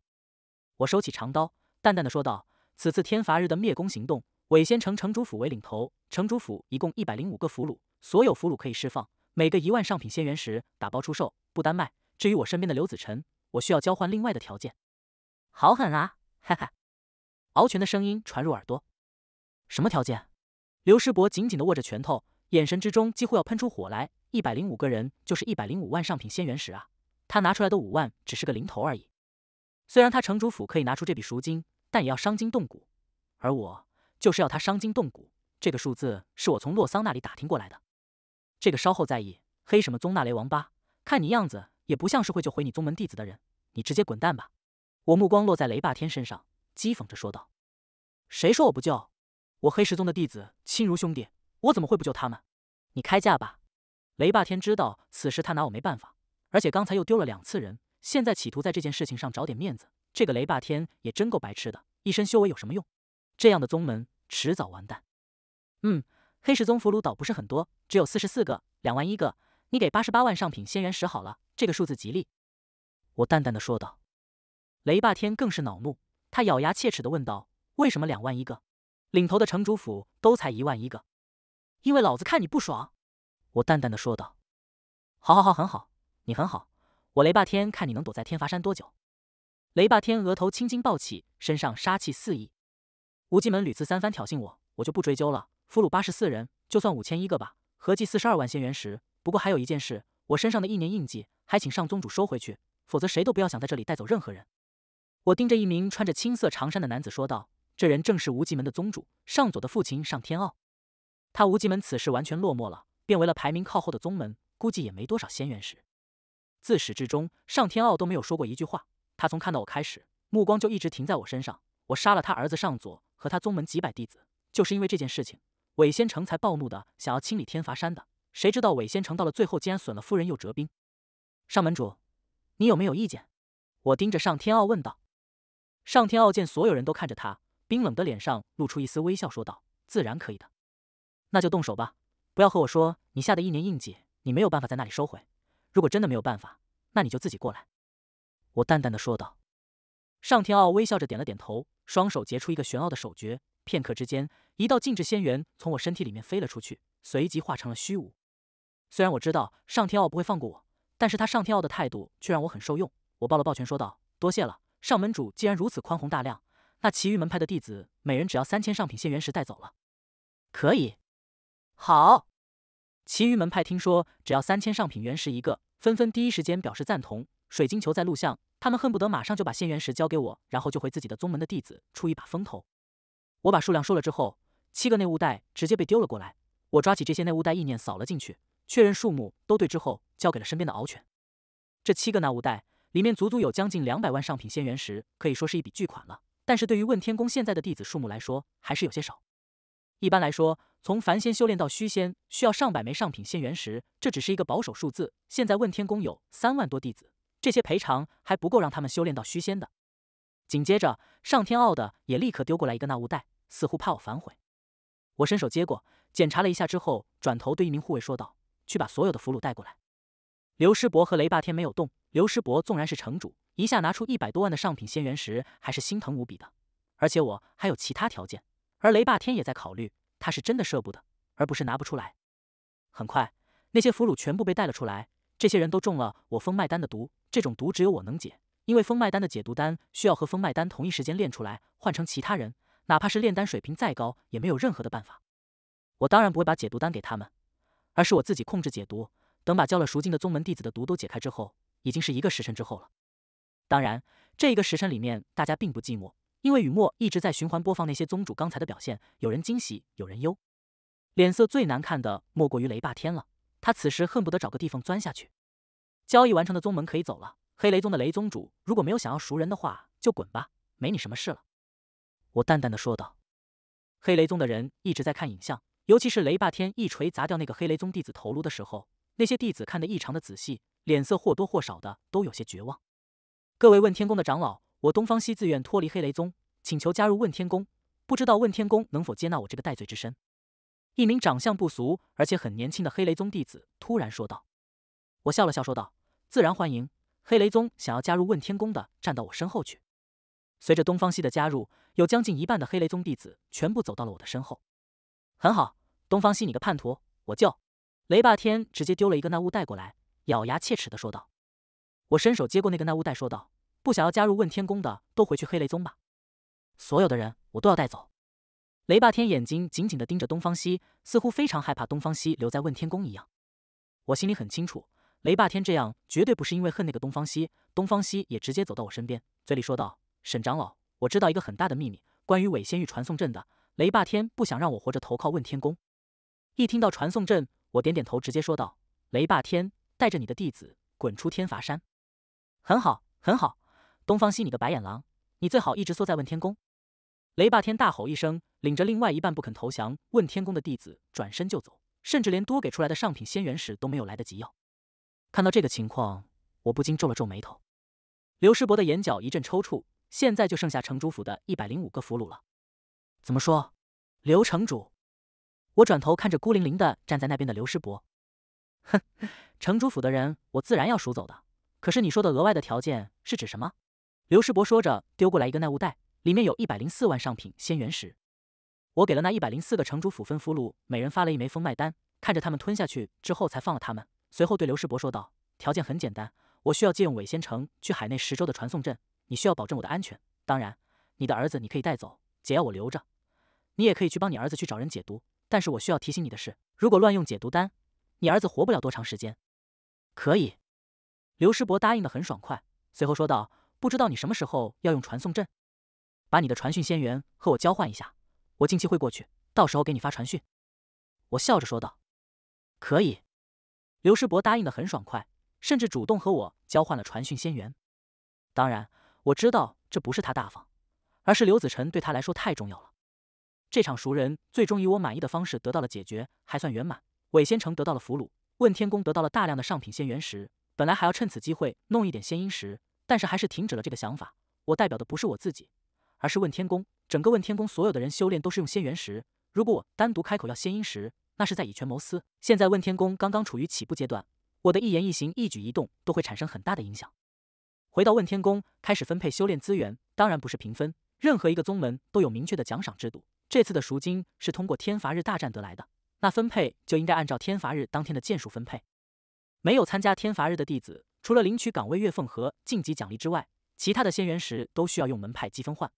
Speaker 1: 我收起长刀，淡淡的说道：“此次天罚日的灭功行动，伪仙城城主府为领头，城主府一共一百零五个俘虏，所有俘虏可以释放，每个一万上品仙元石打包出售，不单卖。至于我身边的刘子辰，我需要交换另外的条件。”好狠啊！哈哈，敖权的声音传入耳朵。什么条件？刘师伯紧紧的握着拳头，眼神之中几乎要喷出火来。一百零五个人就是一百零五万上品仙元石啊！他拿出来的五万只是个零头而已，虽然他城主府可以拿出这笔赎金，但也要伤筋动骨，而我就是要他伤筋动骨。这个数字是我从洛桑那里打听过来的，这个稍后在意。黑什么宗？那雷王八，看你样子也不像是会救回你宗门弟子的人，你直接滚蛋吧！我目光落在雷霸天身上，讥讽着说道：“谁说我不救？我黑石宗的弟子亲如兄弟，我怎么会不救他们？”你开价吧。雷霸天知道此时他拿我没办法。而且刚才又丢了两次人，现在企图在这件事情上找点面子，这个雷霸天也真够白痴的，一身修为有什么用？这样的宗门迟早完蛋。嗯，黑石宗俘虏倒不是很多，只有四十四个，两万一个，你给八十八万上品仙元石好了，这个数字吉利。我淡淡的说道。雷霸天更是恼怒，他咬牙切齿的问道：“为什么两万一个？领头的城主府都才一万一个？”“因为老子看你不爽。”我淡淡的说道。“好，好，好，很好。”你很好，我雷霸天看你能躲在天罚山多久？雷霸天额头青筋暴起，身上杀气四溢。无极门屡次三番挑衅我，我就不追究了。俘虏八十四人，就算五千一个吧，合计四十二万仙元石。不过还有一件事，我身上的一年印记，还请上宗主收回去，否则谁都不要想在这里带走任何人。我盯着一名穿着青色长衫的男子说道：“这人正是无极门的宗主上佐的父亲上天傲。他无极门此时完全落寞了，变为了排名靠后的宗门，估计也没多少仙元石。”自始至终，上天傲都没有说过一句话。他从看到我开始，目光就一直停在我身上。我杀了他儿子尚佐和他宗门几百弟子，就是因为这件事情，韦仙成才暴怒的想要清理天罚山的。谁知道韦仙成到了最后，竟然损了夫人又折兵。上门主，你有没有意见？我盯着上天傲问道。上天傲见所有人都看着他，冰冷的脸上露出一丝微笑，说道：“自然可以的，那就动手吧。不要和我说你下的一年印记，你没有办法在那里收回。”如果真的没有办法，那你就自己过来。”我淡淡的说道。上天傲微笑着点了点头，双手结出一个玄奥的手诀，片刻之间，一道禁制仙元从我身体里面飞了出去，随即化成了虚无。虽然我知道上天傲不会放过我，但是他上天傲的态度却让我很受用。我抱了抱拳说道：“多谢了，上门主既然如此宽宏大量，那其余门派的弟子每人只要三千上品仙元石带走了，可以，好。”其余门派听说只要三千上品原石一个，纷纷第一时间表示赞同。水晶球在录像，他们恨不得马上就把仙元石交给我，然后就回自己的宗门的弟子出一把风头。我把数量说了之后，七个内务袋直接被丢了过来。我抓起这些内务袋，意念扫了进去，确认数目都对之后，交给了身边的敖犬。这七个内物袋里面足足有将近两百万上品仙元石，可以说是一笔巨款了。但是对于问天宫现在的弟子数目来说，还是有些少。一般来说，从凡仙修炼到虚仙需要上百枚上品仙元石，这只是一个保守数字。现在问天宫有三万多弟子，这些赔偿还不够让他们修炼到虚仙的。紧接着，上天傲的也立刻丢过来一个纳物袋，似乎怕我反悔。我伸手接过，检查了一下之后，转头对一名护卫说道：“去把所有的俘虏带过来。”刘师伯和雷霸天没有动。刘师伯纵然是城主，一下拿出一百多万的上品仙元石，还是心疼无比的。而且我还有其他条件。而雷霸天也在考虑，他是真的舍不得，而不是拿不出来。很快，那些俘虏全部被带了出来。这些人都中了我风脉丹的毒，这种毒只有我能解，因为风脉丹的解毒丹需要和风脉丹同一时间炼出来。换成其他人，哪怕是炼丹水平再高，也没有任何的办法。我当然不会把解毒丹给他们，而是我自己控制解毒。等把交了赎金的宗门弟子的毒都解开之后，已经是一个时辰之后了。当然，这一个时辰里面，大家并不寂寞。因为雨墨一直在循环播放那些宗主刚才的表现，有人惊喜，有人忧，脸色最难看的莫过于雷霸天了。他此时恨不得找个地缝钻下去。交易完成的宗门可以走了。黑雷宗的雷宗主，如果没有想要赎人的话，就滚吧，没你什么事了。我淡淡的说道。黑雷宗的人一直在看影像，尤其是雷霸天一锤砸掉那个黑雷宗弟子头颅的时候，那些弟子看得异常的仔细，脸色或多或少的都有些绝望。各位问天宫的长老。我东方西自愿脱离黑雷宗，请求加入问天宫，不知道问天宫能否接纳我这个戴罪之身。一名长相不俗而且很年轻的黑雷宗弟子突然说道。我笑了笑说道：“自然欢迎。”黑雷宗想要加入问天宫的，站到我身后去。随着东方西的加入，有将近一半的黑雷宗弟子全部走到了我的身后。很好，东方西，你个叛徒！我救！雷霸天直接丢了一个那物袋过来，咬牙切齿的说道。我伸手接过那个那物袋，说道。不想要加入问天宫的，都回去黑雷宗吧。所有的人，我都要带走。雷霸天眼睛紧紧的盯着东方西，似乎非常害怕东方西留在问天宫一样。我心里很清楚，雷霸天这样绝对不是因为恨那个东方西。东方西也直接走到我身边，嘴里说道：“沈长老，我知道一个很大的秘密，关于伪仙域传送阵的。”雷霸天不想让我活着投靠问天宫。一听到传送阵，我点点头，直接说道：“雷霸天，带着你的弟子滚出天罚山！”很好，很好。东方西，你个白眼狼！你最好一直缩在问天宫。雷霸天大吼一声，领着另外一半不肯投降问天宫的弟子转身就走，甚至连多给出来的上品仙元石都没有来得及要。看到这个情况，我不禁皱了皱眉头。刘师伯的眼角一阵抽搐。现在就剩下城主府的一百零五个俘虏了。怎么说，刘城主？我转头看着孤零零的站在那边的刘师伯，哼，城主府的人我自然要赎走的。可是你说的额外的条件是指什么？刘师伯说着，丢过来一个耐物袋，里面有一百零四万上品仙元石。我给了那一百零四个城主府分俘虏，每人发了一枚封脉丹，看着他们吞下去之后，才放了他们。随后对刘师伯说道：“条件很简单，我需要借用伪仙城去海内十州的传送阵，你需要保证我的安全。当然，你的儿子你可以带走，解药我留着，你也可以去帮你儿子去找人解毒。但是我需要提醒你的是，如果乱用解毒丹，你儿子活不了多长时间。”可以。刘师伯答应的很爽快，随后说道。不知道你什么时候要用传送阵，把你的传讯仙缘和我交换一下。我近期会过去，到时候给你发传讯。我笑着说道：“可以。”刘师伯答应的很爽快，甚至主动和我交换了传讯仙缘。当然，我知道这不是他大方，而是刘子辰对他来说太重要了。这场熟人最终以我满意的方式得到了解决，还算圆满。韦仙城得到了俘虏，问天宫得到了大量的上品仙元石，本来还要趁此机会弄一点仙音石。但是还是停止了这个想法。我代表的不是我自己，而是问天宫。整个问天宫所有的人修炼都是用仙元石，如果我单独开口要仙音石，那是在以权谋私。现在问天宫刚刚处于起步阶段，我的一言一行、一举一动都会产生很大的影响。回到问天宫，开始分配修炼资源，当然不是平分。任何一个宗门都有明确的奖赏制度。这次的赎金是通过天罚日大战得来的，那分配就应该按照天罚日当天的剑术分配。没有参加天罚日的弟子。除了领取岗位月俸和晋级奖励之外，其他的仙元石都需要用门派积分换。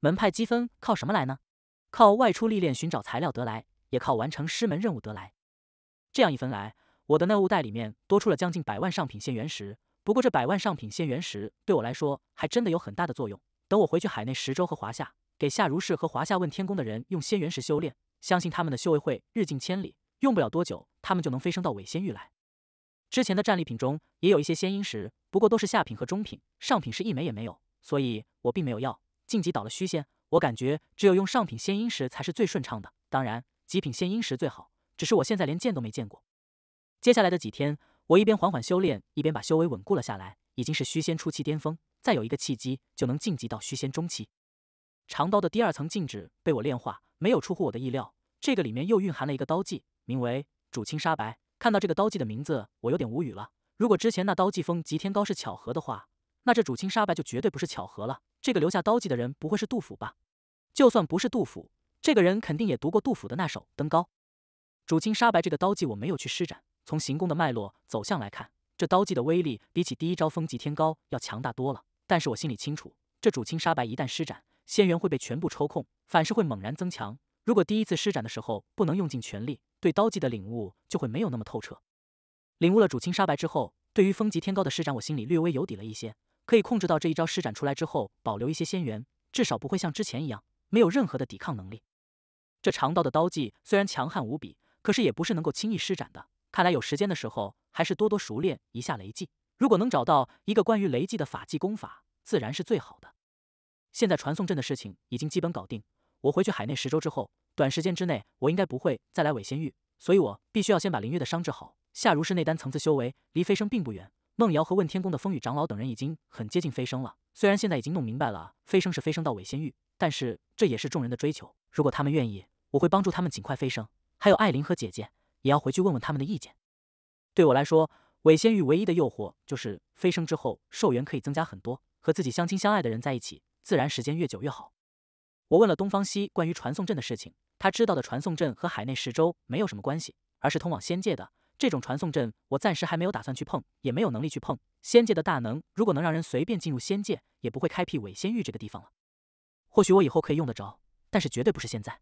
Speaker 1: 门派积分靠什么来呢？靠外出历练寻找材料得来，也靠完成师门任务得来。这样一分来，我的内物袋里面多出了将近百万上品仙元石。不过这百万上品仙元石对我来说还真的有很大的作用。等我回去海内十州和华夏，给夏如是和华夏问天宫的人用仙元石修炼，相信他们的修为会日进千里，用不了多久，他们就能飞升到伪仙域来。之前的战利品中也有一些仙音石，不过都是下品和中品，上品是一枚也没有，所以我并没有要晋级到了虚仙。我感觉只有用上品仙音石才是最顺畅的，当然极品仙音石最好。只是我现在连见都没见过。接下来的几天，我一边缓缓修炼，一边把修为稳固了下来，已经是虚仙初期巅峰，再有一个契机就能晋级到虚仙中期。长刀的第二层禁止被我炼化，没有出乎我的意料。这个里面又蕴含了一个刀技，名为“主青杀白”。看到这个刀技的名字，我有点无语了。如果之前那刀技“风极天高”是巧合的话，那这“主青杀白”就绝对不是巧合了。这个留下刀技的人不会是杜甫吧？就算不是杜甫，这个人肯定也读过杜甫的那首《登高》。“主青杀白”这个刀技我没有去施展，从行宫的脉络走向来看，这刀技的威力比起第一招“风极天高”要强大多了。但是我心里清楚，这“主青杀白”一旦施展，仙元会被全部抽空，反噬会猛然增强。如果第一次施展的时候不能用尽全力，对刀技的领悟就会没有那么透彻。领悟了主清杀白之后，对于风极天高的施展，我心里略微有底了一些，可以控制到这一招施展出来之后，保留一些仙元，至少不会像之前一样没有任何的抵抗能力。这长刀的刀技虽然强悍无比，可是也不是能够轻易施展的。看来有时间的时候，还是多多熟练一下雷技。如果能找到一个关于雷技的法技功法，自然是最好的。现在传送阵的事情已经基本搞定。我回去海内十周之后，短时间之内我应该不会再来伪仙域，所以我必须要先把林月的伤治好。夏如是内丹层次修为离飞升并不远，梦瑶和问天宫的风雨长老等人已经很接近飞升了。虽然现在已经弄明白了飞升是飞升到伪仙域，但是这也是众人的追求。如果他们愿意，我会帮助他们尽快飞升。还有艾琳和姐姐也要回去问问他们的意见。对我来说，伪仙域唯一的诱惑就是飞升之后寿元可以增加很多，和自己相亲相爱的人在一起，自然时间越久越好。我问了东方西关于传送阵的事情，他知道的传送阵和海内十州没有什么关系，而是通往仙界的。这种传送阵我暂时还没有打算去碰，也没有能力去碰。仙界的大能如果能让人随便进入仙界，也不会开辟伪仙域这个地方了。或许我以后可以用得着，但是绝对不是现在。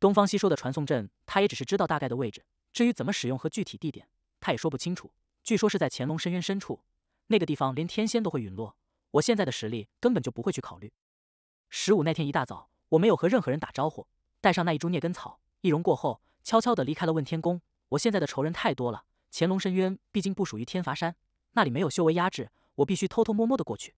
Speaker 1: 东方西说的传送阵，他也只是知道大概的位置，至于怎么使用和具体地点，他也说不清楚。据说是在潜龙深渊深处，那个地方连天仙都会陨落。我现在的实力根本就不会去考虑。十五那天一大早，我没有和任何人打招呼，带上那一株孽根草，易容过后，悄悄地离开了问天宫。我现在的仇人太多了，潜龙深渊毕竟不属于天罚山，那里没有修为压制，我必须偷偷摸摸地过去。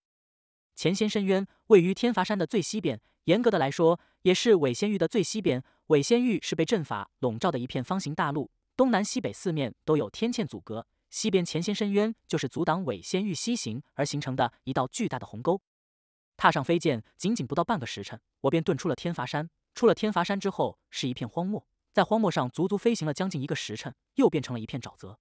Speaker 1: 前仙深渊位于天罚山的最西边，严格的来说，也是伪仙域的最西边。伪仙域是被阵法笼罩的一片方形大陆，东南西北四面都有天堑阻隔，西边前仙深渊就是阻挡伪仙域西行而形成的一道巨大的鸿沟。踏上飞剑，仅仅不到半个时辰，我便遁出了天罚山。出了天罚山之后，是一片荒漠，在荒漠上足足飞行了将近一个时辰，又变成了一片沼泽。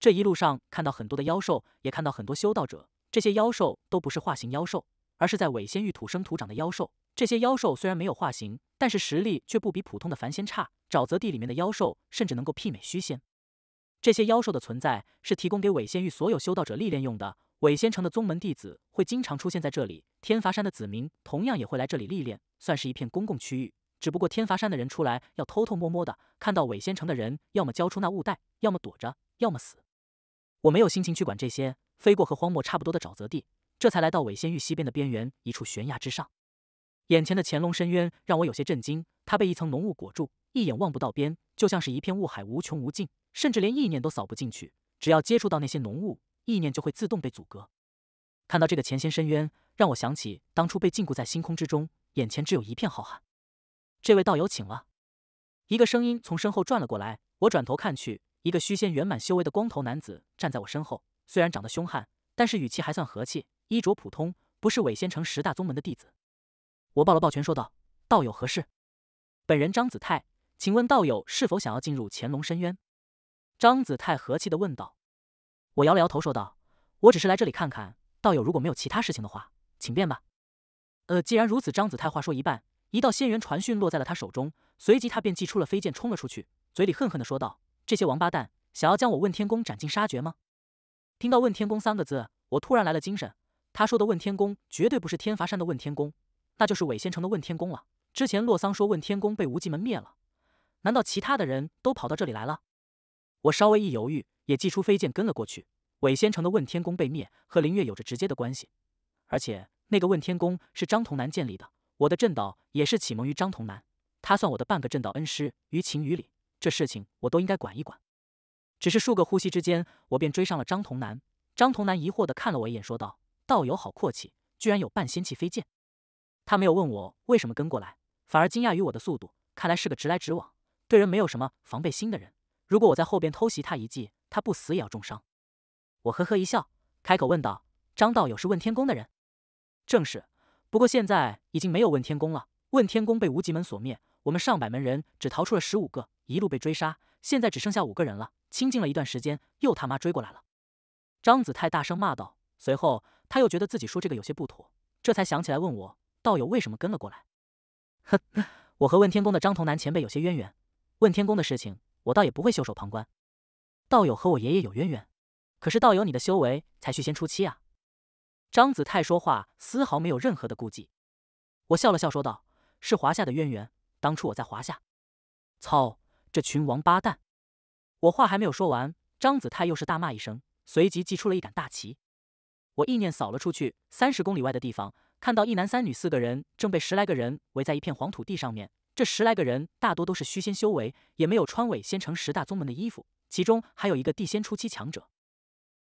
Speaker 1: 这一路上看到很多的妖兽，也看到很多修道者。这些妖兽都不是化形妖兽，而是在伪仙域土生土长的妖兽。这些妖兽虽然没有化形，但是实力却不比普通的凡仙差。沼泽地里面的妖兽甚至能够媲美虚仙。这些妖兽的存在是提供给伪仙域所有修道者历练用的。伪仙城的宗门弟子会经常出现在这里，天罚山的子民同样也会来这里历练，算是一片公共区域。只不过天罚山的人出来要偷偷摸摸的，看到伪仙城的人，要么交出那雾袋，要么躲着，要么死。我没有心情去管这些，飞过和荒漠差不多的沼泽地，这才来到伪仙域西边的边缘一处悬崖之上。眼前的潜龙深渊让我有些震惊，它被一层浓雾裹住，一眼望不到边，就像是一片雾海，无穷无尽，甚至连意念都扫不进去。只要接触到那些浓雾。意念就会自动被阻隔。看到这个前仙深渊，让我想起当初被禁锢在星空之中，眼前只有一片浩瀚。这位道友，请了。一个声音从身后转了过来，我转头看去，一个虚仙圆满修为的光头男子站在我身后。虽然长得凶悍，但是语气还算和气，衣着普通，不是伪仙城十大宗门的弟子。我抱了抱拳，说道：“道友何事？”本人张子泰，请问道友是否想要进入乾龙深渊？”张子泰和气的问道。我摇了摇头，说道：“我只是来这里看看，道友如果没有其他事情的话，请便吧。”呃，既然如此，张子泰话说一半，一道仙元传讯落在了他手中，随即他便祭出了飞剑，冲了出去，嘴里恨恨的说道：“这些王八蛋，想要将我问天宫斩尽杀绝吗？”听到“问天宫”三个字，我突然来了精神。他说的“问天宫”绝对不是天罚山的问天宫，那就是伪仙城的问天宫了。之前洛桑说问天宫被无极门灭了，难道其他的人都跑到这里来了？我稍微一犹豫，也祭出飞剑跟了过去。伪仙城的问天宫被灭，和林月有着直接的关系。而且那个问天宫是张童南建立的，我的正道也是启蒙于张童南，他算我的半个正道恩师。于情于理，这事情我都应该管一管。只是数个呼吸之间，我便追上了张童南。张童南疑惑的看了我一眼，说道：“道友好阔气，居然有半仙气飞剑。”他没有问我为什么跟过来，反而惊讶于我的速度。看来是个直来直往、对人没有什么防备心的人。如果我在后边偷袭他一计，他不死也要重伤。我呵呵一笑，开口问道：“张道友是问天宫的人？”“正是，不过现在已经没有问天宫了。问天宫被无极门所灭，我们上百门人只逃出了十五个，一路被追杀，现在只剩下五个人了。清静了一段时间，又他妈追过来了。”张子泰大声骂道。随后他又觉得自己说这个有些不妥，这才想起来问我：“道友为什么跟了过来？”“呵 我和问天宫的张同南前辈有些渊源，问天宫的事情。”我倒也不会袖手旁观，道友和我爷爷有渊源，可是道友你的修为才续仙初期啊！张子泰说话丝毫没有任何的顾忌，我笑了笑说道：“是华夏的渊源，当初我在华夏。”操，这群王八蛋！我话还没有说完，张子泰又是大骂一声，随即祭出了一杆大旗。我意念扫了出去，三十公里外的地方，看到一男三女四个人正被十来个人围在一片黄土地上面。这十来个人大多都是虚仙修为，也没有穿伪仙城十大宗门的衣服。其中还有一个地仙初期强者。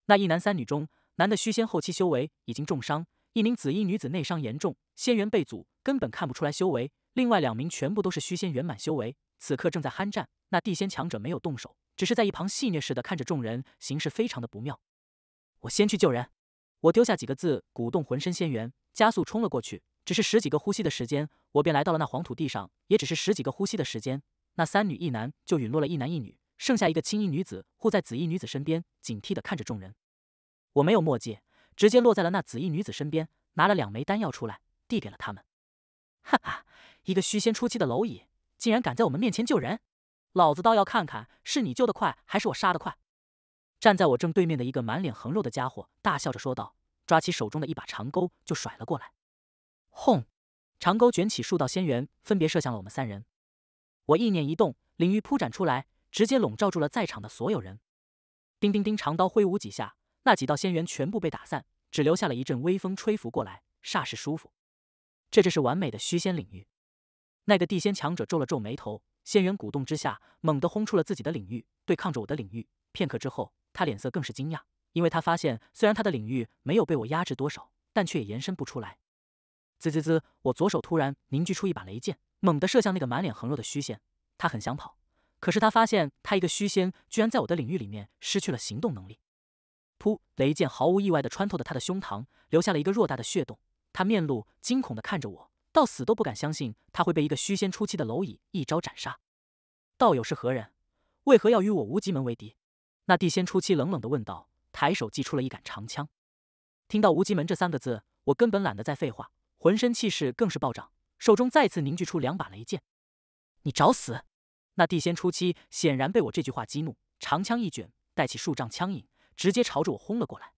Speaker 1: 那一男三女中，男的虚仙后期修为已经重伤，一名紫衣女子内伤严重，仙元被阻，根本看不出来修为。另外两名全部都是虚仙圆满修为，此刻正在酣战。那地仙强者没有动手，只是在一旁戏谑似的看着众人，形势非常的不妙。我先去救人。我丢下几个字，鼓动浑身仙元，加速冲了过去。只是十几个呼吸的时间，我便来到了那黄土地上。也只是十几个呼吸的时间，那三女一男就陨落了一男一女，剩下一个青衣女子护在紫衣女子身边，警惕的看着众人。我没有墨迹，直接落在了那紫衣女子身边，拿了两枚丹药出来，递给了他们。哈哈，一个虚仙初期的蝼蚁，竟然敢在我们面前救人，老子倒要看看是你救的快，还是我杀的快！站在我正对面的一个满脸横肉的家伙大笑着说道，抓起手中的一把长钩就甩了过来。轰！长钩卷起数道仙元，分别射向了我们三人。我意念一动，领域铺展出来，直接笼罩住了在场的所有人。叮叮叮！长刀挥舞几下，那几道仙元全部被打散，只留下了一阵微风吹拂过来，煞是舒服。这这是完美的虚仙领域。那个地仙强者皱了皱眉头，仙元鼓动之下，猛地轰出了自己的领域，对抗着我的领域。片刻之后，他脸色更是惊讶，因为他发现，虽然他的领域没有被我压制多少，但却也延伸不出来。滋滋滋！我左手突然凝聚出一把雷剑，猛地射向那个满脸横肉的虚仙。他很想跑，可是他发现他一个虚仙居然在我的领域里面失去了行动能力。噗！雷剑毫无意外的穿透了他的胸膛，留下了一个偌大的血洞。他面露惊恐的看着我，到死都不敢相信他会被一个虚仙初期的蝼蚁一招斩杀。道友是何人？为何要与我无极门为敌？那地仙初期冷冷的问道，抬手祭出了一杆长枪。听到无极门这三个字，我根本懒得再废话。浑身气势更是暴涨，手中再次凝聚出两把雷剑。你找死！那地仙初期显然被我这句话激怒，长枪一卷，带起数丈枪影，直接朝着我轰了过来。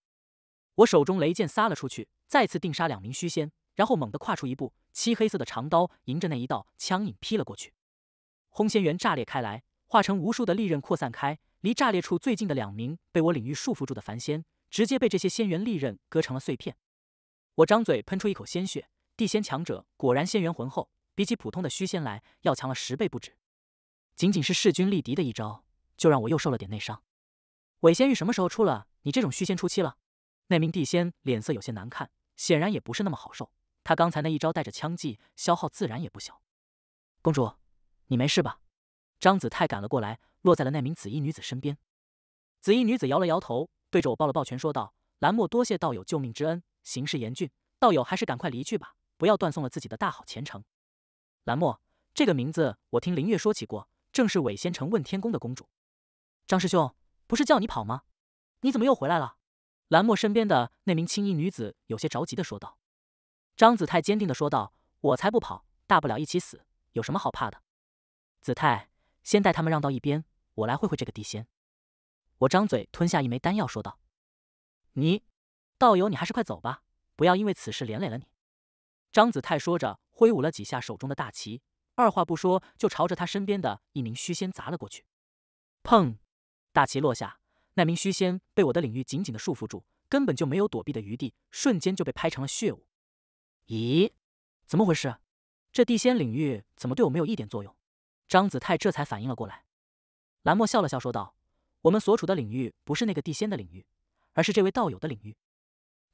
Speaker 1: 我手中雷剑撒了出去，再次定杀两名虚仙，然后猛地跨出一步，漆黑色的长刀迎着那一道枪影劈了过去。轰！仙猿炸裂开来，化成无数的利刃扩散开。离炸裂处最近的两名被我领域束缚住的凡仙，直接被这些仙元利刃割成了碎片。我张嘴喷出一口鲜血。地仙强者果然仙元浑厚，比起普通的虚仙来要强了十倍不止。仅仅是势均力敌的一招，就让我又受了点内伤。韦仙玉什么时候出了？你这种虚仙初期了？那名地仙脸色有些难看，显然也不是那么好受。他刚才那一招带着枪技，消耗自然也不小。公主，你没事吧？张子泰赶了过来，落在了那名紫衣女子身边。紫衣女子摇了摇头，对着我抱了抱拳，说道：“蓝墨，多谢道友救命之恩。形势严峻，道友还是赶快离去吧。”不要断送了自己的大好前程。蓝墨这个名字，我听林月说起过，正是伪仙城问天宫的公主。张师兄，不是叫你跑吗？你怎么又回来了？蓝墨身边的那名青衣女子有些着急的说道。张子泰坚定的说道：“我才不跑，大不了一起死，有什么好怕的？”子泰，先带他们让到一边，我来会会这个地仙。我张嘴吞下一枚丹药，说道：“你，道友，你还是快走吧，不要因为此事连累了你。”张子泰说着，挥舞了几下手中的大旗，二话不说就朝着他身边的一名虚仙砸了过去。砰！大旗落下，那名虚仙被我的领域紧紧的束缚住，根本就没有躲避的余地，瞬间就被拍成了血雾。咦？怎么回事？这地仙领域怎么对我没有一点作用？张子泰这才反应了过来。蓝墨笑了笑，说道：“我们所处的领域不是那个地仙的领域，而是这位道友的领域。”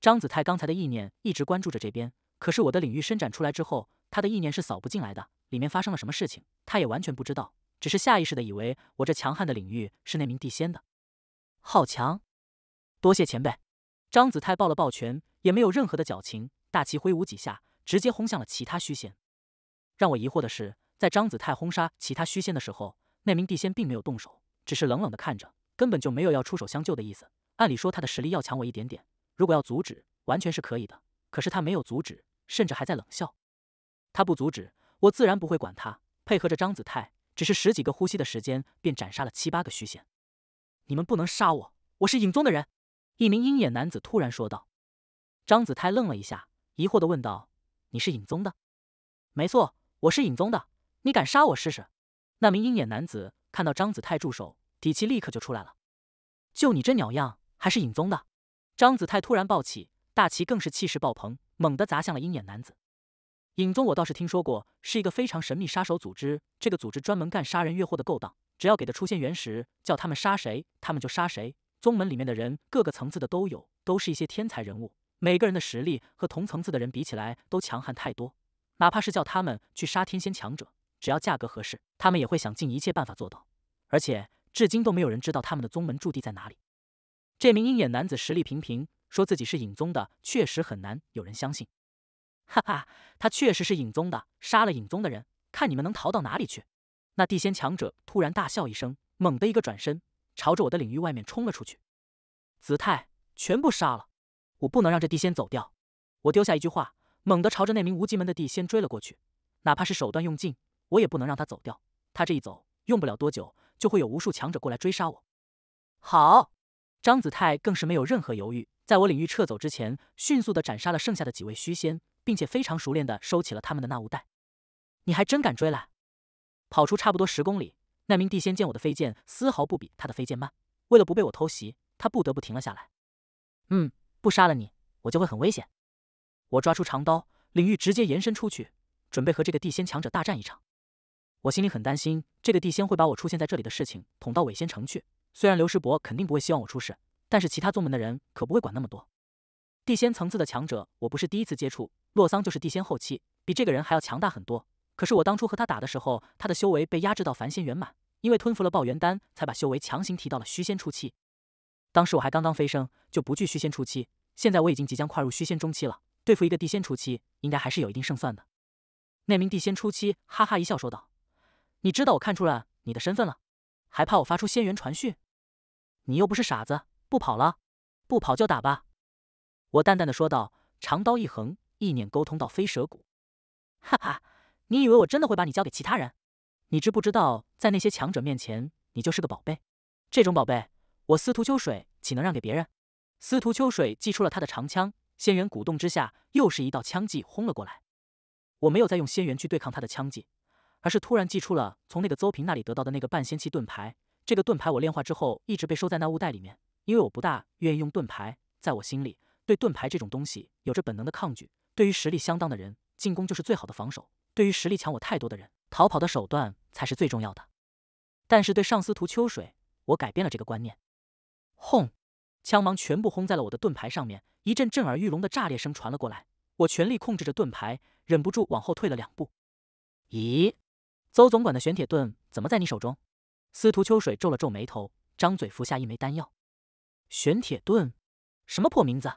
Speaker 1: 张子泰刚才的意念一直关注着这边。可是我的领域伸展出来之后，他的意念是扫不进来的，里面发生了什么事情，他也完全不知道，只是下意识的以为我这强悍的领域是那名地仙的。好强！多谢前辈。张子泰抱了抱拳，也没有任何的矫情，大旗挥舞几下，直接轰向了其他虚仙。让我疑惑的是，在张子泰轰杀其他虚仙的时候，那名地仙并没有动手，只是冷冷的看着，根本就没有要出手相救的意思。按理说他的实力要强我一点点，如果要阻止，完全是可以的。可是他没有阻止，甚至还在冷笑。他不阻止，我自然不会管他。配合着张子泰，只是十几个呼吸的时间，便斩杀了七八个虚仙。你们不能杀我，我是影宗的人。一名鹰眼男子突然说道。张子泰愣了一下，疑惑的问道：“你是影宗的？”“没错，我是影宗的。你敢杀我试试？”那名鹰眼男子看到张子泰住手，底气立刻就出来了。“就你这鸟样，还是影宗的？”张子泰突然暴起。大旗更是气势爆棚，猛地砸向了鹰眼男子。影宗，我倒是听说过，是一个非常神秘杀手组织。这个组织专门干杀人越货的勾当，只要给的出现原石，叫他们杀谁，他们就杀谁。宗门里面的人，各个层次的都有，都是一些天才人物，每个人的实力和同层次的人比起来都强悍太多。哪怕是叫他们去杀天仙强者，只要价格合适，他们也会想尽一切办法做到。而且，至今都没有人知道他们的宗门驻地在哪里。这名鹰眼男子实力平平。说自己是影宗的，确实很难有人相信。哈哈，他确实是影宗的，杀了影宗的人，看你们能逃到哪里去！那地仙强者突然大笑一声，猛地一个转身，朝着我的领域外面冲了出去。子泰，全部杀了！我不能让这地仙走掉！我丢下一句话，猛地朝着那名无极门的地仙追了过去。哪怕是手段用尽，我也不能让他走掉。他这一走，用不了多久，就会有无数强者过来追杀我。好，张子泰更是没有任何犹豫。在我领域撤走之前，迅速的斩杀了剩下的几位虚仙，并且非常熟练的收起了他们的纳物袋。你还真敢追来！跑出差不多十公里，那名地仙见我的飞剑丝毫不比他的飞剑慢，为了不被我偷袭，他不得不停了下来。嗯，不杀了你，我就会很危险。我抓出长刀，领域直接延伸出去，准备和这个地仙强者大战一场。我心里很担心，这个地仙会把我出现在这里的事情捅到伪仙城去。虽然刘师伯肯定不会希望我出事。但是其他宗门的人可不会管那么多。地仙层次的强者，我不是第一次接触。洛桑就是地仙后期，比这个人还要强大很多。可是我当初和他打的时候，他的修为被压制到凡仙圆满，因为吞服了爆元丹，才把修为强行提到了虚仙初期。当时我还刚刚飞升，就不惧虚仙初期。现在我已经即将跨入虚仙中期了，对付一个地仙初期，应该还是有一定胜算的。那名地仙初期哈哈一笑说道：“你知道我看出了你的身份了，还怕我发出仙缘传讯？你又不是傻子。”不跑了，不跑就打吧！我淡淡的说道，长刀一横，意念沟通到飞蛇谷。哈哈，你以为我真的会把你交给其他人？你知不知道，在那些强者面前，你就是个宝贝。这种宝贝，我司徒秋水岂能让给别人？司徒秋水祭出了他的长枪，仙元鼓动之下，又是一道枪技轰了过来。我没有再用仙元去对抗他的枪技，而是突然祭出了从那个邹平那里得到的那个半仙气盾牌。这个盾牌我炼化之后，一直被收在那物袋里面。因为我不大愿意用盾牌，在我心里对盾牌这种东西有着本能的抗拒。对于实力相当的人，进攻就是最好的防守；对于实力强我太多的人，逃跑的手段才是最重要的。但是对上司司徒秋水，我改变了这个观念。轰！枪芒全部轰在了我的盾牌上面，一阵震耳欲聋的炸裂声传了过来。我全力控制着盾牌，忍不住往后退了两步。咦？邹总管的玄铁盾怎么在你手中？司徒秋水皱了皱眉头，张嘴服下一枚丹药。玄铁盾，什么破名字！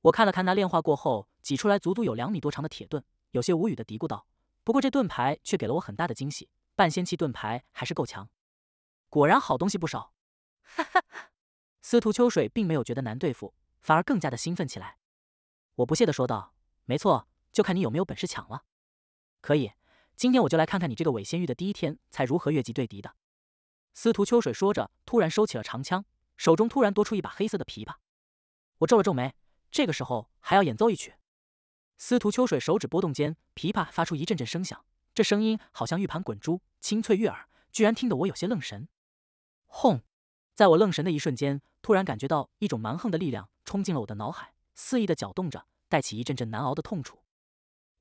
Speaker 1: 我看了看那炼化过后挤出来足足有两米多长的铁盾，有些无语的嘀咕道：“不过这盾牌却给了我很大的惊喜，半仙器盾牌还是够强，果然好东西不少。”哈哈！司徒秋水并没有觉得难对付，反而更加的兴奋起来。我不屑的说道：“没错，就看你有没有本事抢了。可以，今天我就来看看你这个伪仙域的第一天才如何越级对敌的。”司徒秋水说着，突然收起了长枪。手中突然多出一把黑色的琵琶，我皱了皱眉。这个时候还要演奏一曲？司徒秋水手指拨动间，琵琶发出一阵阵声响，这声音好像玉盘滚珠，清脆悦耳，居然听得我有些愣神。轰！在我愣神的一瞬间，突然感觉到一种蛮横的力量冲进了我的脑海，肆意的搅动着，带起一阵阵难熬的痛楚。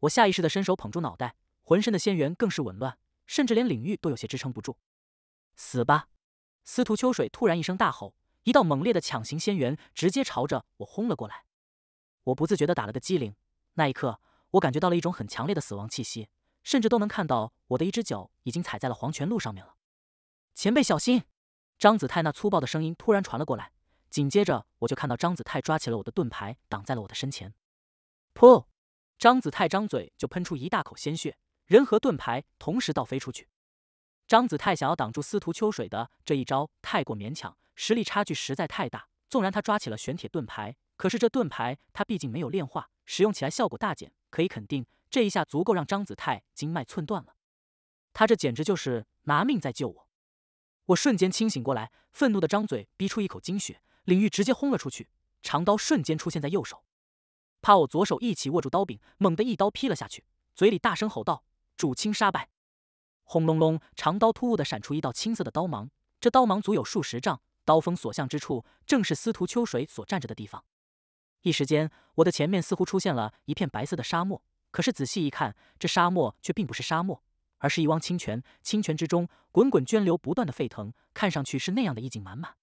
Speaker 1: 我下意识的伸手捧住脑袋，浑身的仙元更是紊乱，甚至连领域都有些支撑不住。死吧！司徒秋水突然一声大吼。一道猛烈的抢行仙猿直接朝着我轰了过来，我不自觉的打了个机灵。那一刻，我感觉到了一种很强烈的死亡气息，甚至都能看到我的一只脚已经踩在了黄泉路上面了。前辈小心！张子泰那粗暴的声音突然传了过来，紧接着我就看到张子泰抓起了我的盾牌，挡在了我的身前。噗！张子泰张嘴就喷出一大口鲜血，人和盾牌同时倒飞出去。张子泰想要挡住司徒秋水的这一招，太过勉强。实力差距实在太大，纵然他抓起了玄铁盾牌，可是这盾牌他毕竟没有炼化，使用起来效果大减。可以肯定，这一下足够让张子泰经脉寸断了。他这简直就是拿命在救我！我瞬间清醒过来，愤怒的张嘴逼出一口精血，领域直接轰了出去，长刀瞬间出现在右手，怕我左手一起握住刀柄，猛地一刀劈了下去，嘴里大声吼道：“主清杀败！”轰隆隆，长刀突兀的闪出一道青色的刀芒，这刀芒足有数十丈。刀锋所向之处，正是司徒秋水所站着的地方。一时间，我的前面似乎出现了一片白色的沙漠，可是仔细一看，这沙漠却并不是沙漠，而是一汪清泉。清泉之中，滚滚涓流不断的沸腾，看上去是那样的意境满满。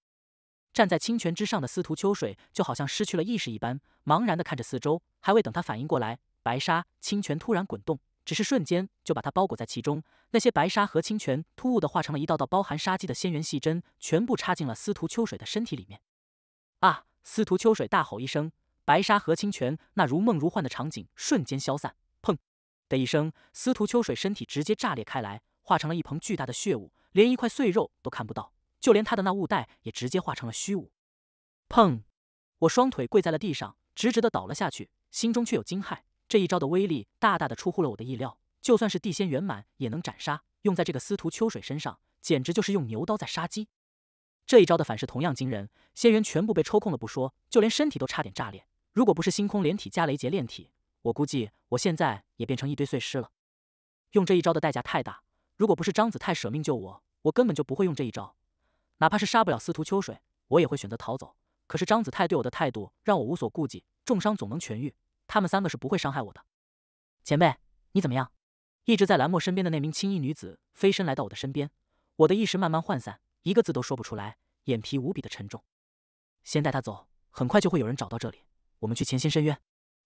Speaker 1: 站在清泉之上的司徒秋水，就好像失去了意识一般，茫然的看着四周。还未等他反应过来，白沙清泉突然滚动。只是瞬间，就把它包裹在其中。那些白沙和清泉突兀的化成了一道道包含杀机的仙元细针，全部插进了司徒秋水的身体里面。啊！司徒秋水大吼一声，白沙和清泉那如梦如幻的场景瞬间消散。砰的一声，司徒秋水身体直接炸裂开来，化成了一盆巨大的血雾，连一块碎肉都看不到，就连他的那雾袋也直接化成了虚无。砰！我双腿跪在了地上，直直的倒了下去，心中却有惊骇。这一招的威力大大的出乎了我的意料，就算是地仙圆满也能斩杀。用在这个司徒秋水身上，简直就是用牛刀在杀鸡。这一招的反噬同样惊人，仙元全部被抽空了不说，就连身体都差点炸裂。如果不是星空连体加雷劫炼体，我估计我现在也变成一堆碎尸了。用这一招的代价太大，如果不是张子泰舍命救我，我根本就不会用这一招。哪怕是杀不了司徒秋水，我也会选择逃走。可是张子泰对我的态度让我无所顾忌，重伤总能痊愈。他们三个是不会伤害我的，前辈，你怎么样？一直在蓝墨身边的那名青衣女子飞身来到我的身边，我的意识慢慢涣散，一个字都说不出来，眼皮无比的沉重。先带她走，很快就会有人找到这里，我们去前心深渊。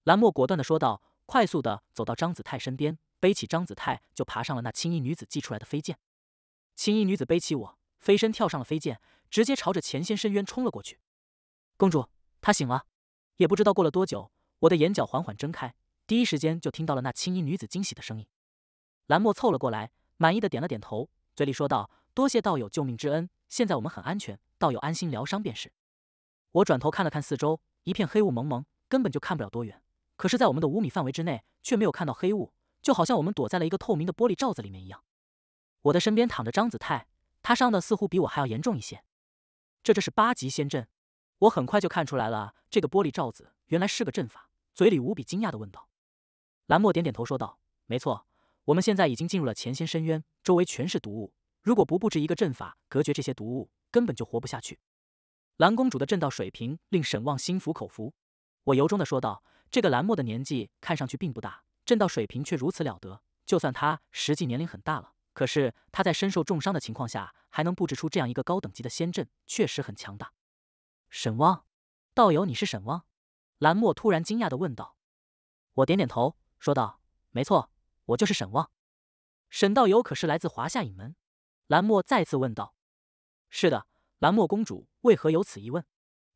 Speaker 1: 蓝墨果断的说道，快速的走到张子泰身边，背起张子泰就爬上了那青衣女子寄出来的飞剑。青衣女子背起我，飞身跳上了飞剑，直接朝着前心深渊冲了过去。公主，她醒了。也不知道过了多久。我的眼角缓缓睁开，第一时间就听到了那青衣女子惊喜的声音。蓝墨凑了过来，满意的点了点头，嘴里说道：“多谢道友救命之恩，现在我们很安全，道友安心疗伤便是。”我转头看了看四周，一片黑雾蒙蒙，根本就看不了多远。可是，在我们的五米范围之内，却没有看到黑雾，就好像我们躲在了一个透明的玻璃罩子里面一样。我的身边躺着张子泰，他伤的似乎比我还要严重一些。这，这是八级仙阵。我很快就看出来了，这个玻璃罩子原来是个阵法。嘴里无比惊讶的问道：“蓝墨点点头说道，没错，我们现在已经进入了前仙深渊，周围全是毒物，如果不布置一个阵法隔绝这些毒物，根本就活不下去。”蓝公主的阵道水平令沈望心服口服，我由衷的说道：“这个蓝墨的年纪看上去并不大，阵道水平却如此了得，就算他实际年龄很大了，可是他在身受重伤的情况下还能布置出这样一个高等级的仙阵，确实很强大。”沈望，道友，你是沈望？蓝墨突然惊讶的问道：“我点点头，说道：‘没错，我就是沈望。’沈道友可是来自华夏隐门？”蓝墨再次问道：“是的，蓝墨公主为何有此一问？”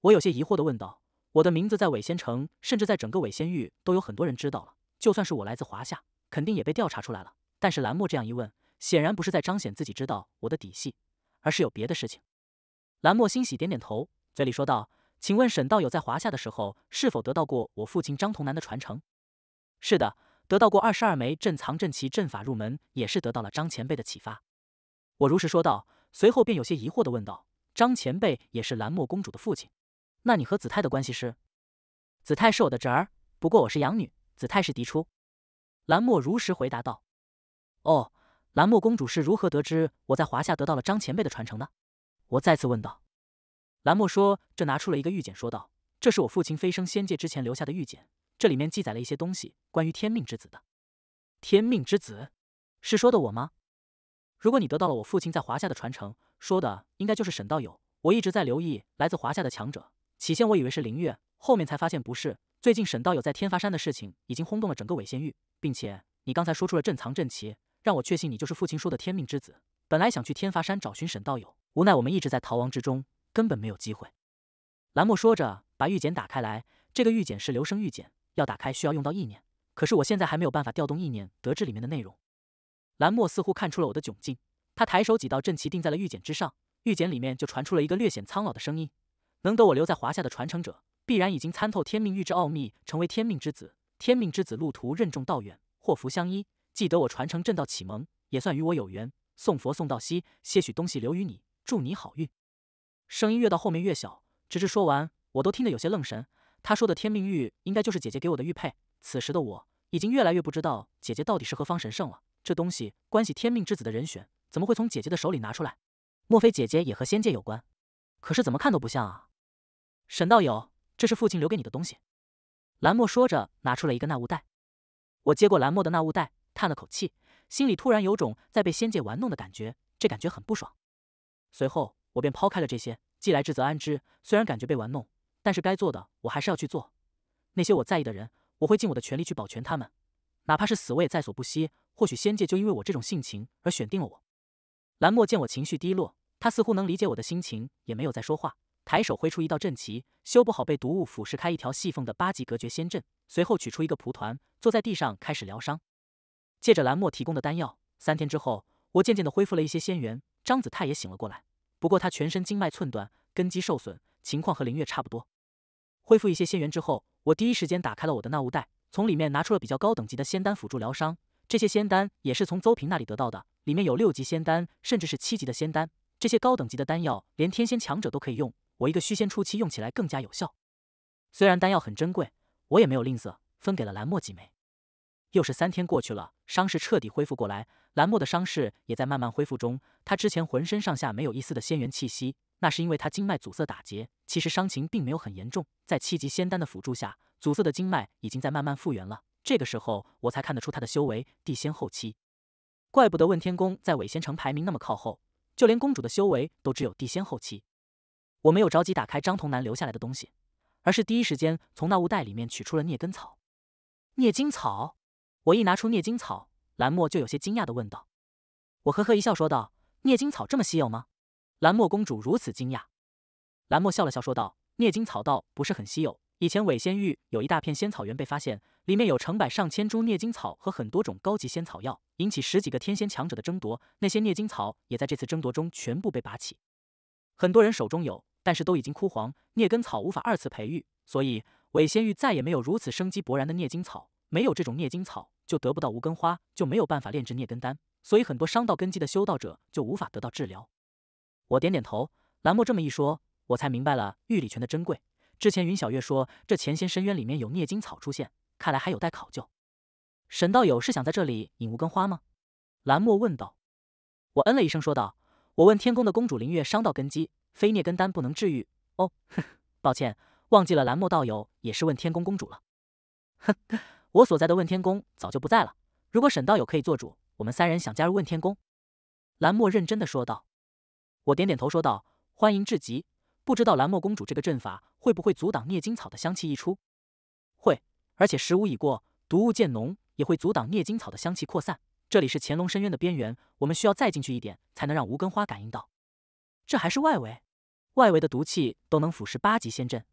Speaker 1: 我有些疑惑的问道：“我的名字在伪仙城，甚至在整个伪仙域都有很多人知道了。就算是我来自华夏，肯定也被调查出来了。但是蓝墨这样一问，显然不是在彰显自己知道我的底细，而是有别的事情。”蓝墨欣喜点点头，嘴里说道。请问沈道友在华夏的时候是否得到过我父亲张同南的传承？是的，得到过二十二枚镇藏阵旗阵法入门，也是得到了张前辈的启发。我如实说道，随后便有些疑惑的问道：“张前辈也是蓝墨公主的父亲，那你和子泰的关系是？”子泰是我的侄儿，不过我是养女，子泰是嫡出。蓝墨如实回答道：“哦，蓝墨公主是如何得知我在华夏得到了张前辈的传承呢？”我再次问道。蓝墨说：“这拿出了一个玉简，说道：‘这是我父亲飞升仙界之前留下的玉简，这里面记载了一些东西，关于天命之子的。’天命之子，是说的我吗？如果你得到了我父亲在华夏的传承，说的应该就是沈道友。我一直在留意来自华夏的强者，起先我以为是林月，后面才发现不是。最近沈道友在天罚山的事情已经轰动了整个伪仙域，并且你刚才说出了镇藏镇奇，让我确信你就是父亲说的天命之子。本来想去天罚山找寻沈道友，无奈我们一直在逃亡之中。”根本没有机会。蓝墨说着，把玉简打开来。这个玉简是留声玉简，要打开需要用到意念。可是我现在还没有办法调动意念，得知里面的内容。蓝墨似乎看出了我的窘境，他抬手几道阵旗定在了玉简之上，玉简里面就传出了一个略显苍老的声音：“能得我留在华夏的传承者，必然已经参透天命玉之奥秘，成为天命之子。天命之子路途任重道远，祸福相依。既得我传承正道启蒙，也算与我有缘。送佛送到西，些许东西留与你，祝你好运。”声音越到后面越小，直至说完，我都听得有些愣神。他说的天命玉，应该就是姐姐给我的玉佩。此时的我已经越来越不知道姐姐到底是何方神圣了。这东西关系天命之子的人选，怎么会从姐姐的手里拿出来？莫非姐姐也和仙界有关？可是怎么看都不像啊！沈道友，这是父亲留给你的东西。蓝墨说着，拿出了一个纳物袋。我接过蓝墨的纳物袋，叹了口气，心里突然有种在被仙界玩弄的感觉，这感觉很不爽。随后。我便抛开了这些，既来之则安之。虽然感觉被玩弄，但是该做的我还是要去做。那些我在意的人，我会尽我的全力去保全他们，哪怕是死我也在所不惜。或许仙界就因为我这种性情而选定了我。蓝墨见我情绪低落，他似乎能理解我的心情，也没有再说话，抬手挥出一道阵旗，修补好被毒物腐蚀开一条细缝的八级隔绝仙阵。随后取出一个蒲团，坐在地上开始疗伤。借着蓝墨提供的丹药，三天之后，我渐渐的恢复了一些仙元。张子泰也醒了过来。不过他全身经脉寸断，根基受损，情况和林月差不多。恢复一些仙元之后，我第一时间打开了我的纳物袋，从里面拿出了比较高等级的仙丹辅助疗伤。这些仙丹也是从邹平那里得到的，里面有六级仙丹，甚至是七级的仙丹。这些高等级的丹药，连天仙强者都可以用，我一个虚仙初期用起来更加有效。虽然丹药很珍贵，我也没有吝啬，分给了蓝墨几枚。又是三天过去了，伤势彻底恢复过来。蓝墨的伤势也在慢慢恢复中。他之前浑身上下没有一丝的仙元气息，那是因为他经脉阻塞打结。其实伤情并没有很严重，在七级仙丹的辅助下，阻塞的经脉已经在慢慢复原了。这个时候我才看得出他的修为地仙后期。怪不得问天宫在伪仙城排名那么靠后，就连公主的修为都只有地仙后期。我没有着急打开张同南留下来的东西，而是第一时间从那物袋里面取出了涅根草、涅金草。我一拿出涅金草，蓝墨就有些惊讶的问道：“我呵呵一笑说道，涅金草这么稀有吗？”蓝墨公主如此惊讶，蓝墨笑了笑说道：“涅金草倒不是很稀有，以前伪仙域有一大片仙草园被发现，里面有成百上千株涅金草和很多种高级仙草药，引起十几个天仙强者的争夺。那些涅金草也在这次争夺中全部被拔起，很多人手中有，但是都已经枯黄，聂根草无法二次培育，所以伪仙域再也没有如此生机勃然的涅金草。”没有这种聂金草，就得不到无根花，就没有办法炼制聂根丹。所以很多伤到根基的修道者就无法得到治疗。我点点头，蓝墨这么一说，我才明白了玉里泉的珍贵。之前云小月说这前仙深渊里面有聂金草出现，看来还有待考究。沈道友是想在这里引无根花吗？蓝墨问道。我嗯了一声说道：“我问天宫的公主林月伤到根基，非聂根丹不能治愈。”哦，抱歉，忘记了，蓝墨道友也是问天宫公主了。哼。我所在的问天宫早就不在了。如果沈道友可以做主，我们三人想加入问天宫。”蓝墨认真的说道。我点点头说道：“欢迎至极。不知道蓝墨公主这个阵法会不会阻挡聂金草的香气溢出？会，而且时无已过，毒雾渐浓，也会阻挡聂金草的香气扩散。这里是乾隆深渊的边缘，我们需要再进去一点，才能让无根花感应到。这还是外围，外围的毒气都能腐蚀八级仙阵。”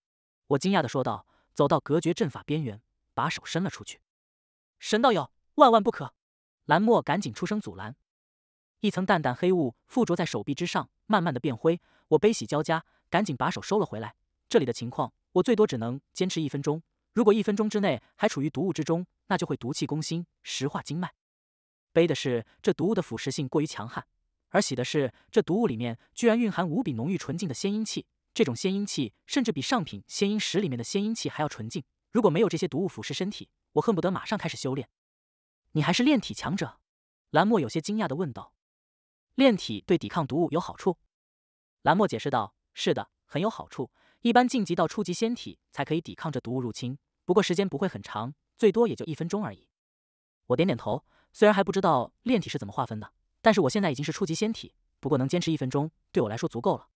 Speaker 1: 我惊讶的说道：“走到隔绝阵法边缘。”把手伸了出去，神道友，万万不可！蓝墨赶紧出声阻拦。一层淡淡黑雾附着在手臂之上，慢慢的变灰。我悲喜交加，赶紧把手收了回来。这里的情况，我最多只能坚持一分钟。如果一分钟之内还处于毒雾之中，那就会毒气攻心，石化经脉。悲的是，这毒物的腐蚀性过于强悍；而喜的是，这毒物里面居然蕴含无比浓郁纯净的仙阴气。这种仙阴气，甚至比上品仙阴石里面的仙阴气还要纯净。如果没有这些毒物腐蚀身体，我恨不得马上开始修炼。你还是炼体强者？蓝墨有些惊讶的问道。炼体对抵抗毒物有好处，蓝墨解释道。是的，很有好处。一般晋级到初级仙体才可以抵抗这毒物入侵，不过时间不会很长，最多也就一分钟而已。我点点头，虽然还不知道炼体是怎么划分的，但是我现在已经是初级仙体，不过能坚持一分钟，对我来说足够了。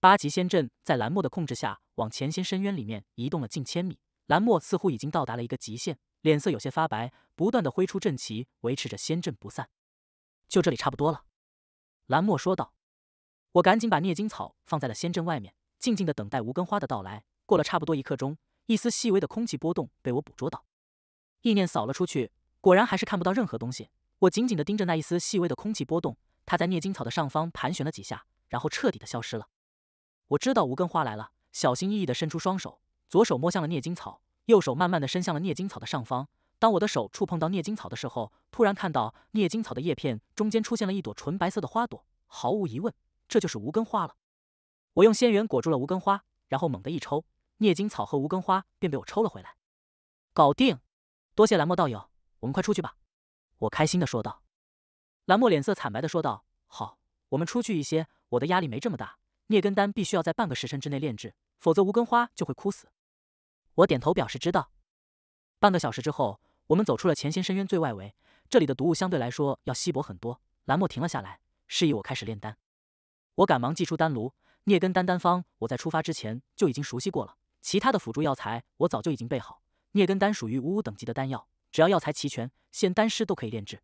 Speaker 1: 八级仙阵在蓝墨的控制下，往前仙深渊里面移动了近千米。蓝墨似乎已经到达了一个极限，脸色有些发白，不断的挥出阵旗，维持着仙阵不散。就这里差不多了，蓝墨说道。我赶紧把聂金草放在了仙阵外面，静静的等待无根花的到来。过了差不多一刻钟，一丝细微的空气波动被我捕捉到，意念扫了出去，果然还是看不到任何东西。我紧紧的盯着那一丝细微的空气波动，它在聂金草的上方盘旋了几下，然后彻底的消失了。我知道无根花来了，小心翼翼的伸出双手。左手摸向了聂金草，右手慢慢的伸向了聂金草的上方。当我的手触碰到聂金草的时候，突然看到聂金草的叶片中间出现了一朵纯白色的花朵。毫无疑问，这就是无根花了。我用仙元裹住了无根花，然后猛地一抽，聂金草和无根花便被我抽了回来。搞定，多谢蓝墨道友，我们快出去吧。我开心的说道。蓝墨脸色惨白的说道：“好，我们出去一些，我的压力没这么大。聂根丹必须要在半个时辰之内炼制，否则无根花就会枯死。”我点头表示知道。半个小时之后，我们走出了潜心深渊最外围，这里的毒物相对来说要稀薄很多。蓝墨停了下来，示意我开始炼丹。我赶忙祭出丹炉，聂根丹丹方我在出发之前就已经熟悉过了，其他的辅助药材我早就已经备好。聂根丹属于五五等级的丹药，只要药材齐全，现丹师都可以炼制。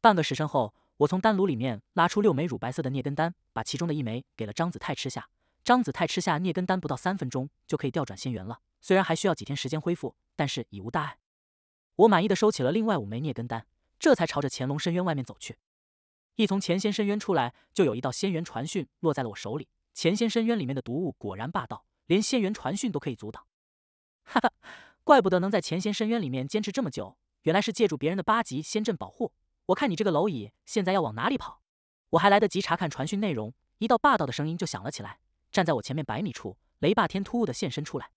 Speaker 1: 半个时辰后，我从丹炉里面拉出六枚乳白色的聂根丹，把其中的一枚给了张子泰吃下。张子泰吃下聂根丹，不到三分钟就可以调转仙元了。虽然还需要几天时间恢复，但是已无大碍。我满意的收起了另外五枚聂根丹，这才朝着乾龙深渊外面走去。一从前仙深渊出来，就有一道仙元传讯落在了我手里。潜仙深渊里面的毒物果然霸道，连仙元传讯都可以阻挡。哈哈，怪不得能在潜仙深渊里面坚持这么久，原来是借助别人的八级仙阵保护。我看你这个蝼蚁，现在要往哪里跑？我还来得及查看传讯内容，一道霸道的声音就响了起来。站在我前面百米处，雷霸天突兀的现身出来。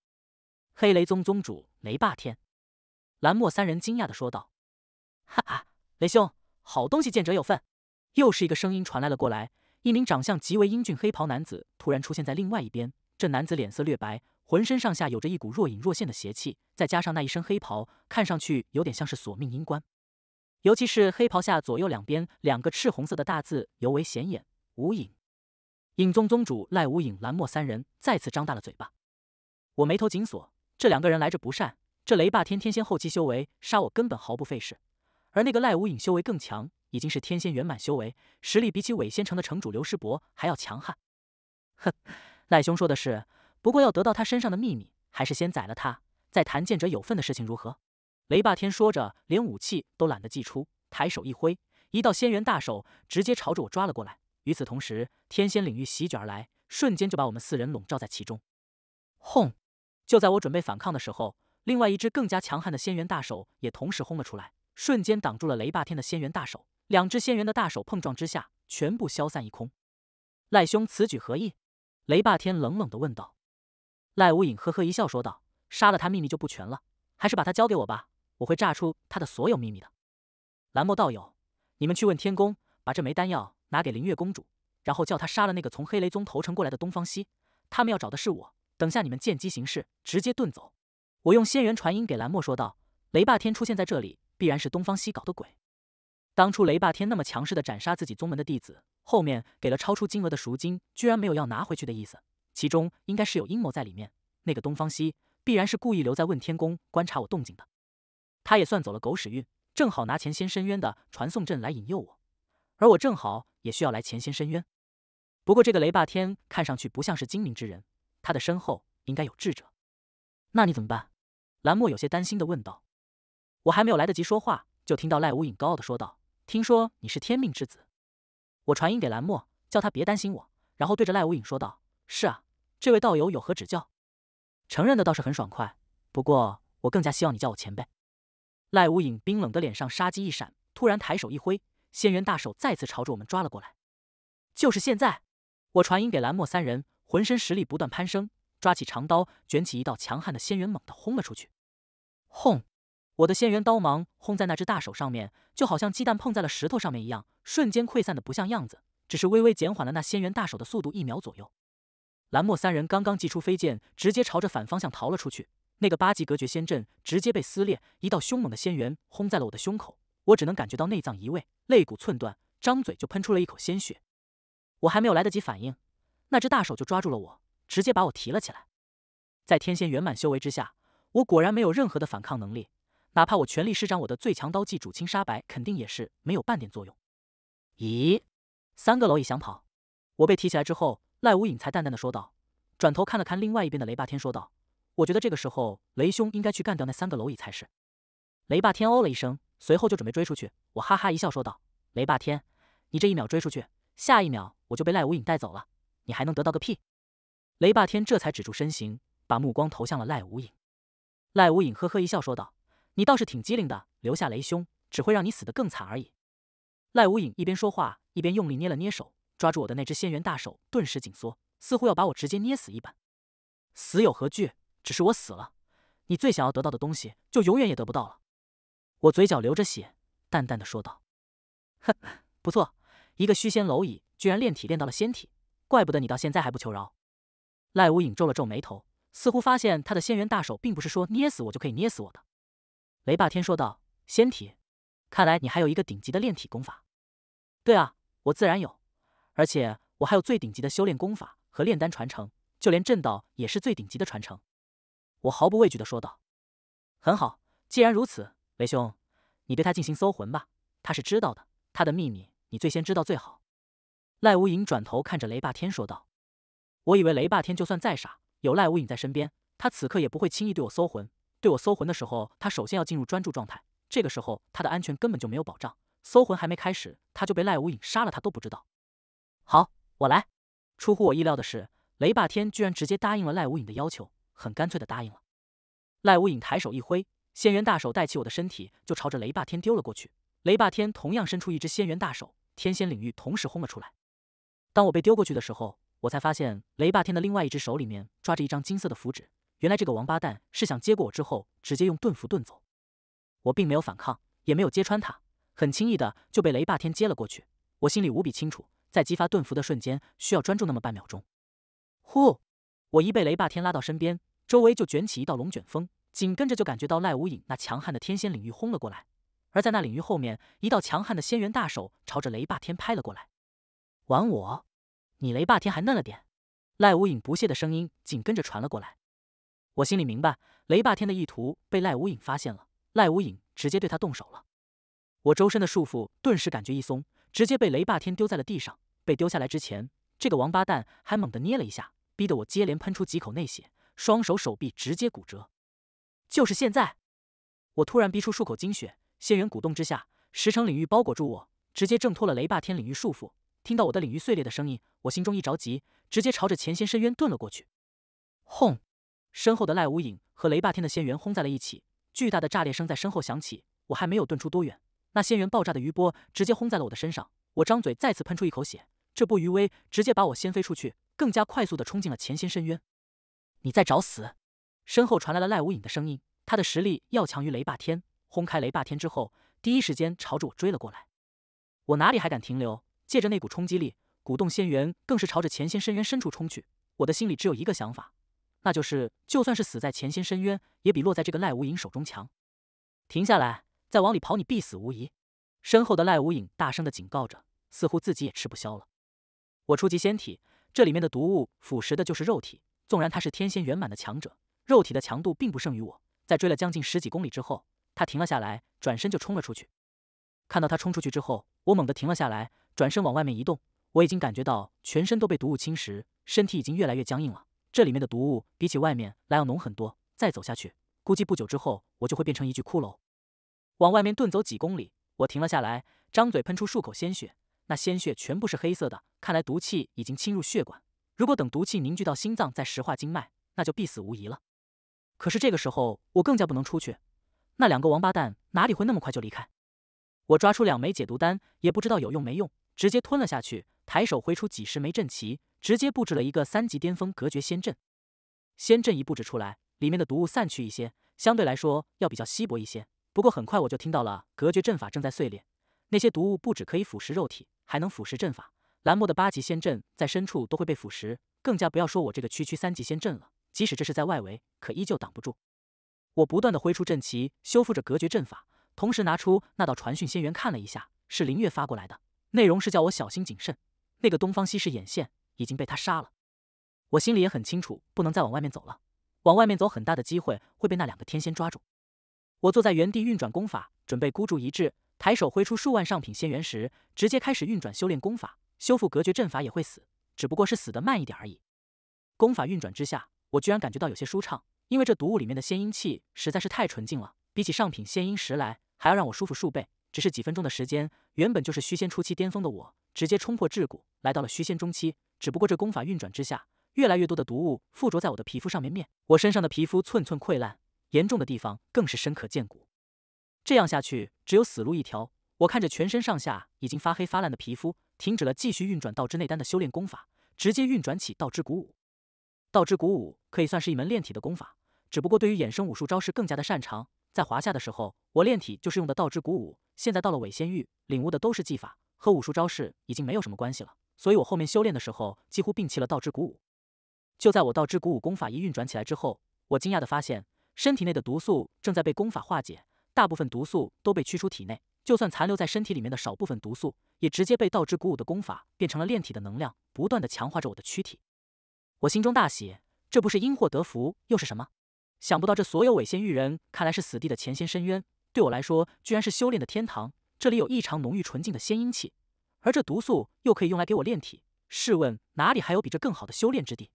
Speaker 1: 黑雷宗宗主雷霸天，蓝墨三人惊讶的说道：“哈哈，雷兄，好东西见者有份。”又是一个声音传来了过来，一名长相极为英俊黑袍男子突然出现在另外一边。这男子脸色略白，浑身上下有着一股若隐若现的邪气，再加上那一身黑袍，看上去有点像是索命阴官。尤其是黑袍下左右两边两个赤红色的大字尤为显眼，无影。影宗宗主赖无影、蓝墨三人再次张大了嘴巴。我眉头紧锁，这两个人来者不善。这雷霸天天仙后期修为，杀我根本毫不费事。而那个赖无影修为更强，已经是天仙圆满修为，实力比起伪仙城的城主刘师伯还要强悍。哼，赖兄说的是。不过要得到他身上的秘密，还是先宰了他，再谈见者有份的事情如何？雷霸天说着，连武器都懒得祭出，抬手一挥，一道仙元大手直接朝着我抓了过来。与此同时，天仙领域席卷而来，瞬间就把我们四人笼罩在其中。轰！就在我准备反抗的时候，另外一只更加强悍的仙元大手也同时轰了出来，瞬间挡住了雷霸天的仙元大手。两只仙元的大手碰撞之下，全部消散一空。赖兄此举何意？雷霸天冷冷的问道。赖无影呵呵一笑说道：“杀了他，秘密就不全了。还是把他交给我吧，我会炸出他的所有秘密的。”蓝墨道友，你们去问天宫，把这枚丹药。拿给灵月公主，然后叫她杀了那个从黑雷宗投诚过来的东方西。他们要找的是我，等下你们见机行事，直接遁走。我用仙元传音给蓝墨说道：“雷霸天出现在这里，必然是东方西搞的鬼。当初雷霸天那么强势的斩杀自己宗门的弟子，后面给了超出金额的赎金，居然没有要拿回去的意思，其中应该是有阴谋在里面。那个东方西必然是故意留在问天宫观察我动静的。他也算走了狗屎运，正好拿前先深渊的传送阵来引诱我，而我正好。”也需要来前仙深冤，不过这个雷霸天看上去不像是精明之人，他的身后应该有智者。那你怎么办？蓝墨有些担心的问道。我还没有来得及说话，就听到赖无影高傲的说道：“听说你是天命之子。”我传音给蓝墨，叫他别担心我，然后对着赖无影说道：“是啊，这位道友有何指教？”承认的倒是很爽快，不过我更加希望你叫我前辈。赖无影冰冷的脸上杀机一闪，突然抬手一挥。仙元大手再次朝着我们抓了过来，就是现在！我传音给蓝墨三人，浑身实力不断攀升，抓起长刀，卷起一道强悍的仙元，猛地轰了出去。轰！我的仙元刀芒轰在那只大手上面，就好像鸡蛋碰在了石头上面一样，瞬间溃散的不像样子，只是微微减缓了那仙元大手的速度一秒左右。蓝墨三人刚刚祭出飞剑，直接朝着反方向逃了出去，那个八级隔绝仙阵直接被撕裂，一道凶猛的仙元轰在了我的胸口。我只能感觉到内脏移位，肋骨寸断，张嘴就喷出了一口鲜血。我还没有来得及反应，那只大手就抓住了我，直接把我提了起来。在天仙圆满修为之下，我果然没有任何的反抗能力。哪怕我全力施展我的最强刀技“主清杀白”，肯定也是没有半点作用。咦，三个蝼蚁想跑？我被提起来之后，赖无影才淡淡的说道，转头看了看另外一边的雷霸天，说道：“我觉得这个时候，雷兄应该去干掉那三个蝼蚁才是。”雷霸天哦了一声。随后就准备追出去，我哈哈一笑说道：“雷霸天，你这一秒追出去，下一秒我就被赖无影带走了，你还能得到个屁？”雷霸天这才止住身形，把目光投向了赖无影。赖无影呵呵一笑说道：“你倒是挺机灵的，留下雷兄只会让你死得更惨而已。”赖无影一边说话，一边用力捏了捏手，抓住我的那只仙元大手顿时紧缩，似乎要把我直接捏死一般。死有何惧？只是我死了，你最想要得到的东西就永远也得不到了。我嘴角流着血，淡淡的说道：“呵，不错，一个虚仙蝼蚁居然炼体炼到了仙体，怪不得你到现在还不求饶。”赖无影皱了皱眉头，似乎发现他的仙元大手并不是说捏死我就可以捏死我的。雷霸天说道：“仙体，看来你还有一个顶级的炼体功法。”“对啊，我自然有，而且我还有最顶级的修炼功法和炼丹传承，就连阵道也是最顶级的传承。”我毫不畏惧的说道：“很好，既然如此。”雷兄，你对他进行搜魂吧，他是知道的，他的秘密你最先知道最好。赖无影转头看着雷霸天说道：“我以为雷霸天就算再傻，有赖无影在身边，他此刻也不会轻易对我搜魂。对我搜魂的时候，他首先要进入专注状态，这个时候他的安全根本就没有保障。搜魂还没开始，他就被赖无影杀了，他都不知道。”好，我来。出乎我意料的是，雷霸天居然直接答应了赖无影的要求，很干脆的答应了。赖无影抬手一挥。仙元大手带起我的身体，就朝着雷霸天丢了过去。雷霸天同样伸出一只仙元大手，天仙领域同时轰了出来。当我被丢过去的时候，我才发现雷霸天的另外一只手里面抓着一张金色的符纸。原来这个王八蛋是想接过我之后，直接用遁符遁走。我并没有反抗，也没有揭穿他，很轻易的就被雷霸天接了过去。我心里无比清楚，在激发遁符的瞬间，需要专注那么半秒钟。呼！我一被雷霸天拉到身边，周围就卷起一道龙卷风。紧跟着就感觉到赖无影那强悍的天仙领域轰了过来，而在那领域后面，一道强悍的仙元大手朝着雷霸天拍了过来。玩我？你雷霸天还嫩了点？赖无影不屑的声音紧跟着传了过来。我心里明白，雷霸天的意图被赖无影发现了，赖无影直接对他动手了。我周身的束缚顿时感觉一松，直接被雷霸天丢在了地上。被丢下来之前，这个王八蛋还猛地捏了一下，逼得我接连喷出几口内血，双手手臂直接骨折。就是现在！我突然逼出数口精血，仙元鼓动之下，十成领域包裹住我，直接挣脱了雷霸天领域束缚。听到我的领域碎裂的声音，我心中一着急，直接朝着前仙深渊遁了过去。轰！身后的赖无影和雷霸天的仙元轰在了一起，巨大的炸裂声在身后响起。我还没有遁出多远，那仙元爆炸的余波直接轰在了我的身上。我张嘴再次喷出一口血，这波余威直接把我掀飞出去，更加快速的冲进了前仙深渊。你在找死！身后传来了赖无影的声音，他的实力要强于雷霸天，轰开雷霸天之后，第一时间朝着我追了过来。我哪里还敢停留？借着那股冲击力，鼓动仙元，更是朝着前仙深渊深处冲去。我的心里只有一个想法，那就是就算是死在前仙深渊，也比落在这个赖无影手中强。停下来，再往里跑，你必死无疑。身后的赖无影大声地警告着，似乎自己也吃不消了。我初级仙体，这里面的毒物腐蚀的就是肉体，纵然他是天仙圆满的强者。肉体的强度并不胜于我，在追了将近十几公里之后，他停了下来，转身就冲了出去。看到他冲出去之后，我猛地停了下来，转身往外面移动。我已经感觉到全身都被毒物侵蚀，身体已经越来越僵硬了。这里面的毒物比起外面来要浓很多，再走下去，估计不久之后我就会变成一具骷髅。往外面遁走几公里，我停了下来，张嘴喷出数口鲜血，那鲜血全部是黑色的，看来毒气已经侵入血管。如果等毒气凝聚到心脏再石化经脉，那就必死无疑了。可是这个时候，我更加不能出去。那两个王八蛋哪里会那么快就离开？我抓出两枚解毒丹，也不知道有用没用，直接吞了下去。抬手挥出几十枚阵旗，直接布置了一个三级巅峰隔绝仙阵。仙阵一布置出来，里面的毒物散去一些，相对来说要比较稀薄一些。不过很快我就听到了隔绝阵法正在碎裂。那些毒物不止可以腐蚀肉体，还能腐蚀阵法。蓝墨的八级仙阵在深处都会被腐蚀，更加不要说我这个区区三级仙阵了。即使这是在外围，可依旧挡不住。我不断的挥出阵旗，修复着隔绝阵法，同时拿出那道传讯仙元看了一下，是林月发过来的，内容是叫我小心谨慎。那个东方西式眼线，已经被他杀了。我心里也很清楚，不能再往外面走了。往外面走，很大的机会会被那两个天仙抓住。我坐在原地运转功法，准备孤注一掷。抬手挥出数万上品仙元时，直接开始运转修炼功法，修复隔绝阵法也会死，只不过是死的慢一点而已。功法运转之下。我居然感觉到有些舒畅，因为这毒物里面的仙阴气实在是太纯净了，比起上品仙阴石来还要让我舒服数倍。只是几分钟的时间，原本就是虚仙初期巅峰的我，直接冲破桎梏，来到了虚仙中期。只不过这功法运转之下，越来越多的毒物附着在我的皮肤上面面，我身上的皮肤寸寸溃烂，严重的地方更是深可见骨。这样下去只有死路一条。我看着全身上下已经发黑发烂的皮肤，停止了继续运转道之内丹的修炼功法，直接运转起道之鼓舞。道之鼓舞可以算是一门炼体的功法，只不过对于衍生武术招式更加的擅长。在华夏的时候，我炼体就是用的道之鼓舞。现在到了伪仙域，领悟的都是技法和武术招式，已经没有什么关系了。所以，我后面修炼的时候几乎摒弃了道之鼓舞。就在我道之鼓舞功法一运转起来之后，我惊讶地发现，身体内的毒素正在被功法化解，大部分毒素都被驱出体内。就算残留在身体里面的少部分毒素，也直接被道之鼓舞的功法变成了炼体的能量，不断地强化着我的躯体。我心中大喜，这不是因祸得福又是什么？想不到这所有伪仙域人看来是死地的前仙深渊，对我来说居然是修炼的天堂。这里有异常浓郁纯净的仙阴气，而这毒素又可以用来给我炼体。试问哪里还有比这更好的修炼之地？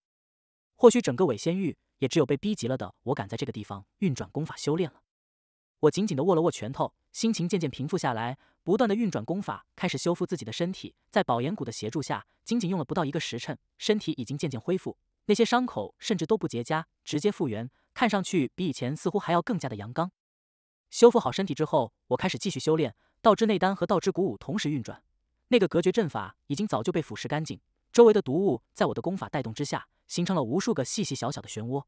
Speaker 1: 或许整个伪仙域也只有被逼急了的我敢在这个地方运转功法修炼了。我紧紧地握了握拳头，心情渐渐平复下来，不断地运转功法，开始修复自己的身体。在宝岩谷的协助下，仅仅用了不到一个时辰，身体已经渐渐恢复，那些伤口甚至都不结痂，直接复原，看上去比以前似乎还要更加的阳刚。修复好身体之后，我开始继续修炼，道之内丹和道之鼓舞同时运转。那个隔绝阵法已经早就被腐蚀干净，周围的毒物在我的功法带动之下，形成了无数个细细小小的漩涡。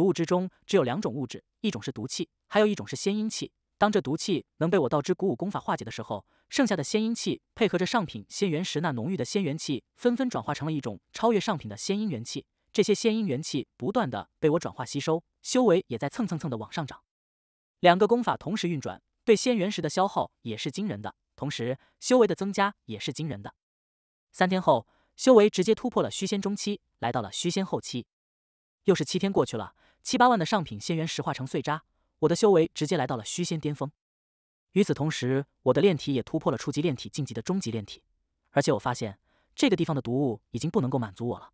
Speaker 1: 毒物之中只有两种物质，一种是毒气，还有一种是仙阴气。当这毒气能被我道之鼓舞功法化解的时候，剩下的仙阴气配合着上品仙元石那浓郁的仙元气，纷纷转化成了一种超越上品的仙阴元气。这些仙阴元气不断的被我转化吸收，修为也在蹭蹭蹭的往上涨。两个功法同时运转，对仙元石的消耗也是惊人的，同时修为的增加也是惊人的。三天后，修为直接突破了虚仙中期，来到了虚仙后期。又是七天过去了。七八万的上品仙元石化成碎渣，我的修为直接来到了虚仙巅峰。与此同时，我的炼体也突破了初级炼体，晋级的中级炼体。而且我发现，这个地方的毒物已经不能够满足我了。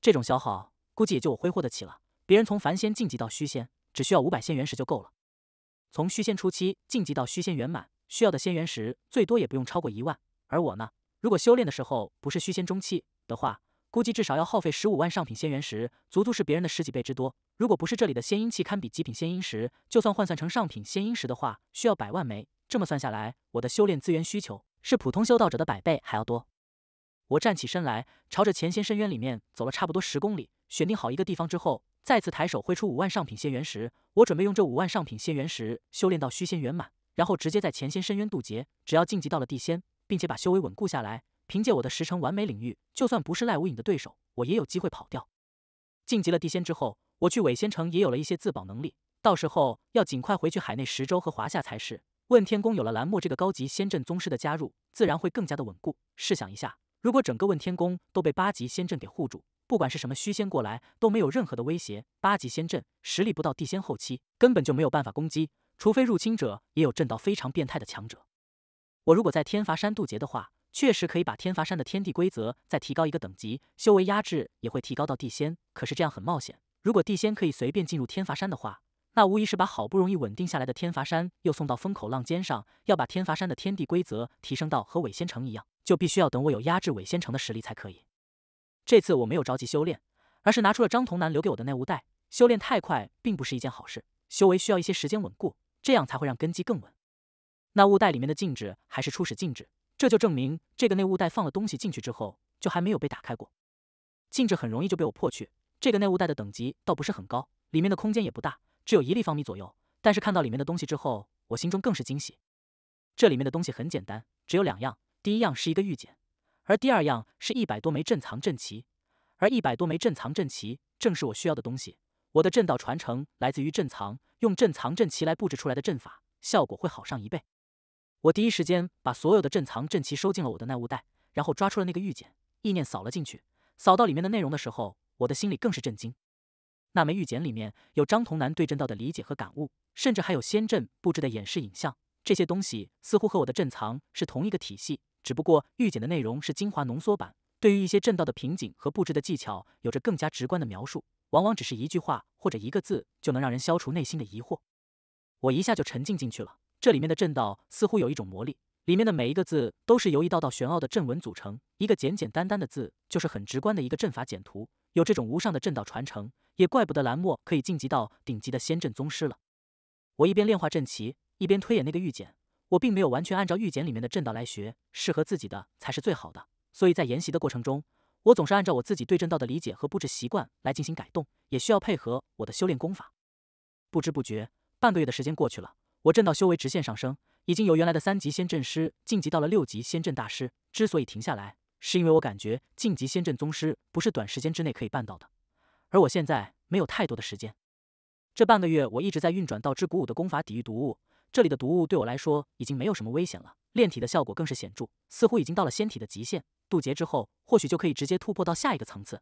Speaker 1: 这种消耗，估计也就我挥霍得起了。别人从凡仙晋级到虚仙，只需要五百仙元石就够了。从虚仙初期晋级到虚仙圆满，需要的仙元石最多也不用超过一万。而我呢，如果修炼的时候不是虚仙中期的话，估计至少要耗费十五万上品仙元石，足足是别人的十几倍之多。如果不是这里的仙音器堪比极品仙音石，就算换算成上品仙音石的话，需要百万枚。这么算下来，我的修炼资源需求是普通修道者的百倍还要多。我站起身来，朝着前仙深渊里面走了差不多十公里，选定好一个地方之后，再次抬手挥出五万上品仙元石。我准备用这五万上品仙元石修炼到虚仙圆满，然后直接在前仙深渊渡劫。只要晋级到了地仙，并且把修为稳固下来。凭借我的十成完美领域，就算不是赖无影的对手，我也有机会跑掉。晋级了地仙之后，我去伪仙城也有了一些自保能力。到时候要尽快回去海内十州和华夏才是。问天宫有了蓝墨这个高级仙阵宗师的加入，自然会更加的稳固。试想一下，如果整个问天宫都被八级仙阵给护住，不管是什么虚仙过来都没有任何的威胁。八级仙阵实力不到地仙后期，根本就没有办法攻击，除非入侵者也有震到非常变态的强者。我如果在天罚山渡劫的话。确实可以把天罚山的天地规则再提高一个等级，修为压制也会提高到地仙。可是这样很冒险。如果地仙可以随便进入天罚山的话，那无疑是把好不容易稳定下来的天罚山又送到风口浪尖上。要把天罚山的天地规则提升到和伪仙城一样，就必须要等我有压制伪仙城的实力才可以。这次我没有着急修炼，而是拿出了张童男留给我的内物袋。修炼太快并不是一件好事，修为需要一些时间稳固，这样才会让根基更稳。那物袋里面的静止还是初始静止。这就证明这个内物袋放了东西进去之后，就还没有被打开过。禁制很容易就被我破去。这个内物袋的等级倒不是很高，里面的空间也不大，只有一立方米左右。但是看到里面的东西之后，我心中更是惊喜。这里面的东西很简单，只有两样。第一样是一个玉简，而第二样是一百多枚镇藏阵旗。而一百多枚镇藏阵旗正是我需要的东西。我的阵道传承来自于镇藏，用镇藏阵旗来布置出来的阵法，效果会好上一倍。我第一时间把所有的镇藏镇旗收进了我的耐物袋，然后抓出了那个玉简，意念扫了进去。扫到里面的内容的时候，我的心里更是震惊。那枚玉简里面有张童男对阵道的理解和感悟，甚至还有仙阵布置的演示影像。这些东西似乎和我的镇藏是同一个体系，只不过玉简的内容是精华浓缩版，对于一些阵道的瓶颈和布置的技巧有着更加直观的描述，往往只是一句话或者一个字就能让人消除内心的疑惑。我一下就沉浸进去了。这里面的阵道似乎有一种魔力，里面的每一个字都是由一道道玄奥的阵纹组成。一个简简单单的字，就是很直观的一个阵法简图。有这种无上的阵道传承，也怪不得蓝墨可以晋级到顶级的仙阵宗师了。我一边炼化阵旗，一边推演那个玉简。我并没有完全按照玉简里面的阵道来学，适合自己的才是最好的。所以在研习的过程中，我总是按照我自己对阵道的理解和布置习惯来进行改动，也需要配合我的修炼功法。不知不觉，半个月的时间过去了。我震道修为直线上升，已经由原来的三级仙阵师晋级到了六级仙阵大师。之所以停下来，是因为我感觉晋级仙阵宗师不是短时间之内可以办到的，而我现在没有太多的时间。这半个月我一直在运转道之鼓舞的功法抵御毒物，这里的毒物对我来说已经没有什么危险了。炼体的效果更是显著，似乎已经到了仙体的极限。渡劫之后，或许就可以直接突破到下一个层次。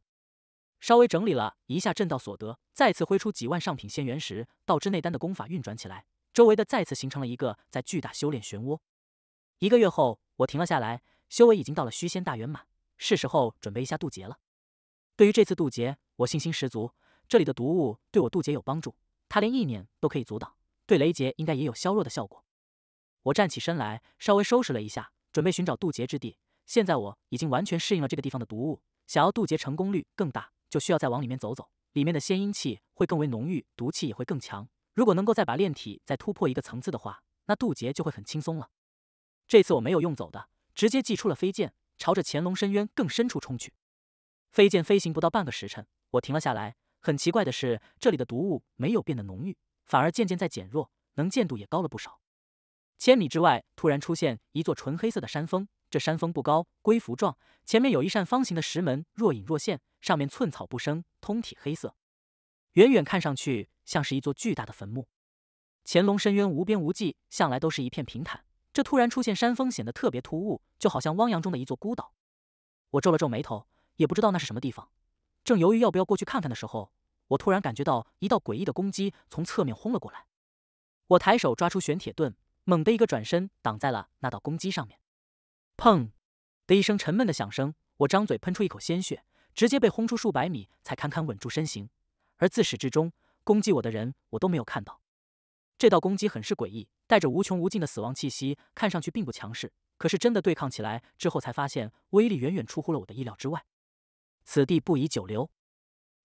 Speaker 1: 稍微整理了一下震道所得，再次挥出几万上品仙元石，道之内丹的功法运转起来。周围的再次形成了一个在巨大修炼漩涡。一个月后，我停了下来，修为已经到了虚仙大圆满，是时候准备一下渡劫了。对于这次渡劫，我信心十足。这里的毒物对我渡劫有帮助，它连意念都可以阻挡，对雷劫应该也有削弱的效果。我站起身来，稍微收拾了一下，准备寻找渡劫之地。现在我已经完全适应了这个地方的毒物，想要渡劫成功率更大，就需要再往里面走走。里面的仙阴气会更为浓郁，毒气也会更强。如果能够再把炼体再突破一个层次的话，那渡劫就会很轻松了。这次我没有用走的，直接祭出了飞剑，朝着潜龙深渊更深处冲去。飞剑飞行不到半个时辰，我停了下来。很奇怪的是，这里的毒雾没有变得浓郁，反而渐渐在减弱，能见度也高了不少。千米之外突然出现一座纯黑色的山峰，这山峰不高，龟浮状，前面有一扇方形的石门，若隐若现，上面寸草不生，通体黑色。远远看上去像是一座巨大的坟墓，潜龙深渊无边无际，向来都是一片平坦，这突然出现山峰显得特别突兀，就好像汪洋中的一座孤岛。我皱了皱眉头，也不知道那是什么地方，正犹豫要不要过去看看的时候，我突然感觉到一道诡异的攻击从侧面轰了过来。我抬手抓出玄铁盾，猛地一个转身挡在了那道攻击上面。砰！的一声沉闷的响声，我张嘴喷出一口鲜血，直接被轰出数百米，才堪堪稳住身形。而自始至终攻击我的人，我都没有看到。这道攻击很是诡异，带着无穷无尽的死亡气息，看上去并不强势，可是真的对抗起来之后，才发现威力远远出乎了我的意料之外。此地不宜久留，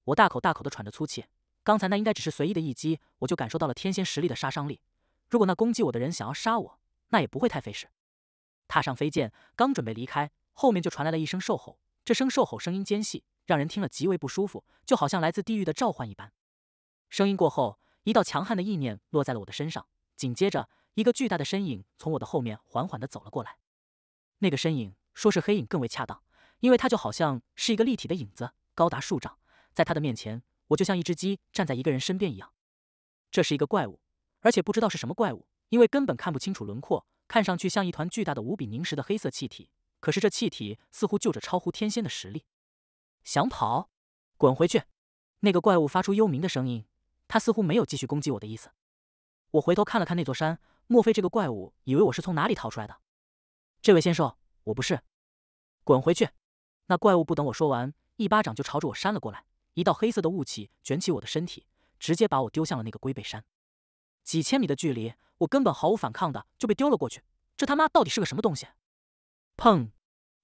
Speaker 1: 我大口大口的喘着粗气。刚才那应该只是随意的一击，我就感受到了天仙实力的杀伤力。如果那攻击我的人想要杀我，那也不会太费事。踏上飞剑，刚准备离开，后面就传来了一声兽吼。这声兽吼声音尖细。让人听了极为不舒服，就好像来自地狱的召唤一般。声音过后，一道强悍的意念落在了我的身上，紧接着，一个巨大的身影从我的后面缓缓地走了过来。那个身影，说是黑影更为恰当，因为它就好像是一个立体的影子，高达数丈。在它的面前，我就像一只鸡站在一个人身边一样。这是一个怪物，而且不知道是什么怪物，因为根本看不清楚轮廓，看上去像一团巨大的、无比凝实的黑色气体。可是这气体似乎就着超乎天仙的实力。想跑？滚回去！那个怪物发出幽冥的声音，他似乎没有继续攻击我的意思。我回头看了看那座山，莫非这个怪物以为我是从哪里逃出来的？这位仙兽，我不是。滚回去！那怪物不等我说完，一巴掌就朝着我扇了过来，一道黑色的雾气卷起我的身体，直接把我丢向了那个龟背山。几千米的距离，我根本毫无反抗的就被丢了过去。这他妈到底是个什么东西？砰！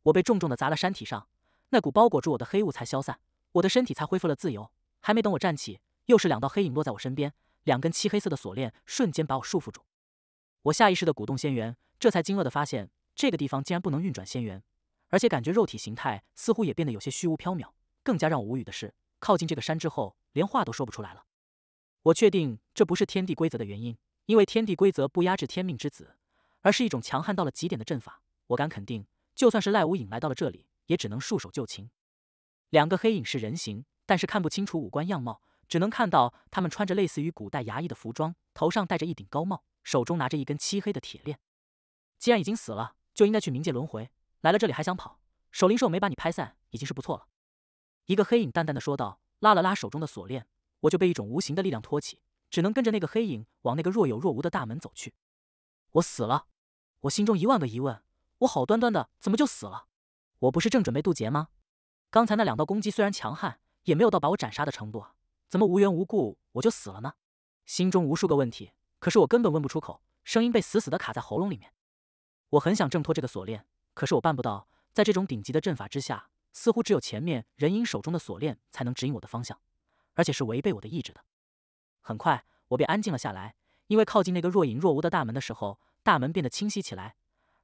Speaker 1: 我被重重的砸了山体上。那股包裹住我的黑雾才消散，我的身体才恢复了自由。还没等我站起，又是两道黑影落在我身边，两根漆黑色的锁链瞬间把我束缚住。我下意识的鼓动仙元，这才惊愕的发现，这个地方竟然不能运转仙元，而且感觉肉体形态似乎也变得有些虚无缥缈。更加让我无语的是，靠近这个山之后，连话都说不出来了。我确定这不是天地规则的原因，因为天地规则不压制天命之子，而是一种强悍到了极点的阵法。我敢肯定，就算是赖无影来到了这里。也只能束手就擒。两个黑影是人形，但是看不清楚五官样貌，只能看到他们穿着类似于古代衙役的服装，头上戴着一顶高帽，手中拿着一根漆黑的铁链。既然已经死了，就应该去冥界轮回，来了这里还想跑？守灵兽没把你拍散，已经是不错了。一个黑影淡淡的说道，拉了拉手中的锁链，我就被一种无形的力量托起，只能跟着那个黑影往那个若有若无的大门走去。我死了，我心中一万个疑问，我好端端的怎么就死了？我不是正准备渡劫吗？刚才那两道攻击虽然强悍，也没有到把我斩杀的程度啊！怎么无缘无故我就死了呢？心中无数个问题，可是我根本问不出口，声音被死死的卡在喉咙里面。我很想挣脱这个锁链，可是我办不到。在这种顶级的阵法之下，似乎只有前面人影手中的锁链才能指引我的方向，而且是违背我的意志的。很快，我便安静了下来，因为靠近那个若隐若无的大门的时候，大门变得清晰起来。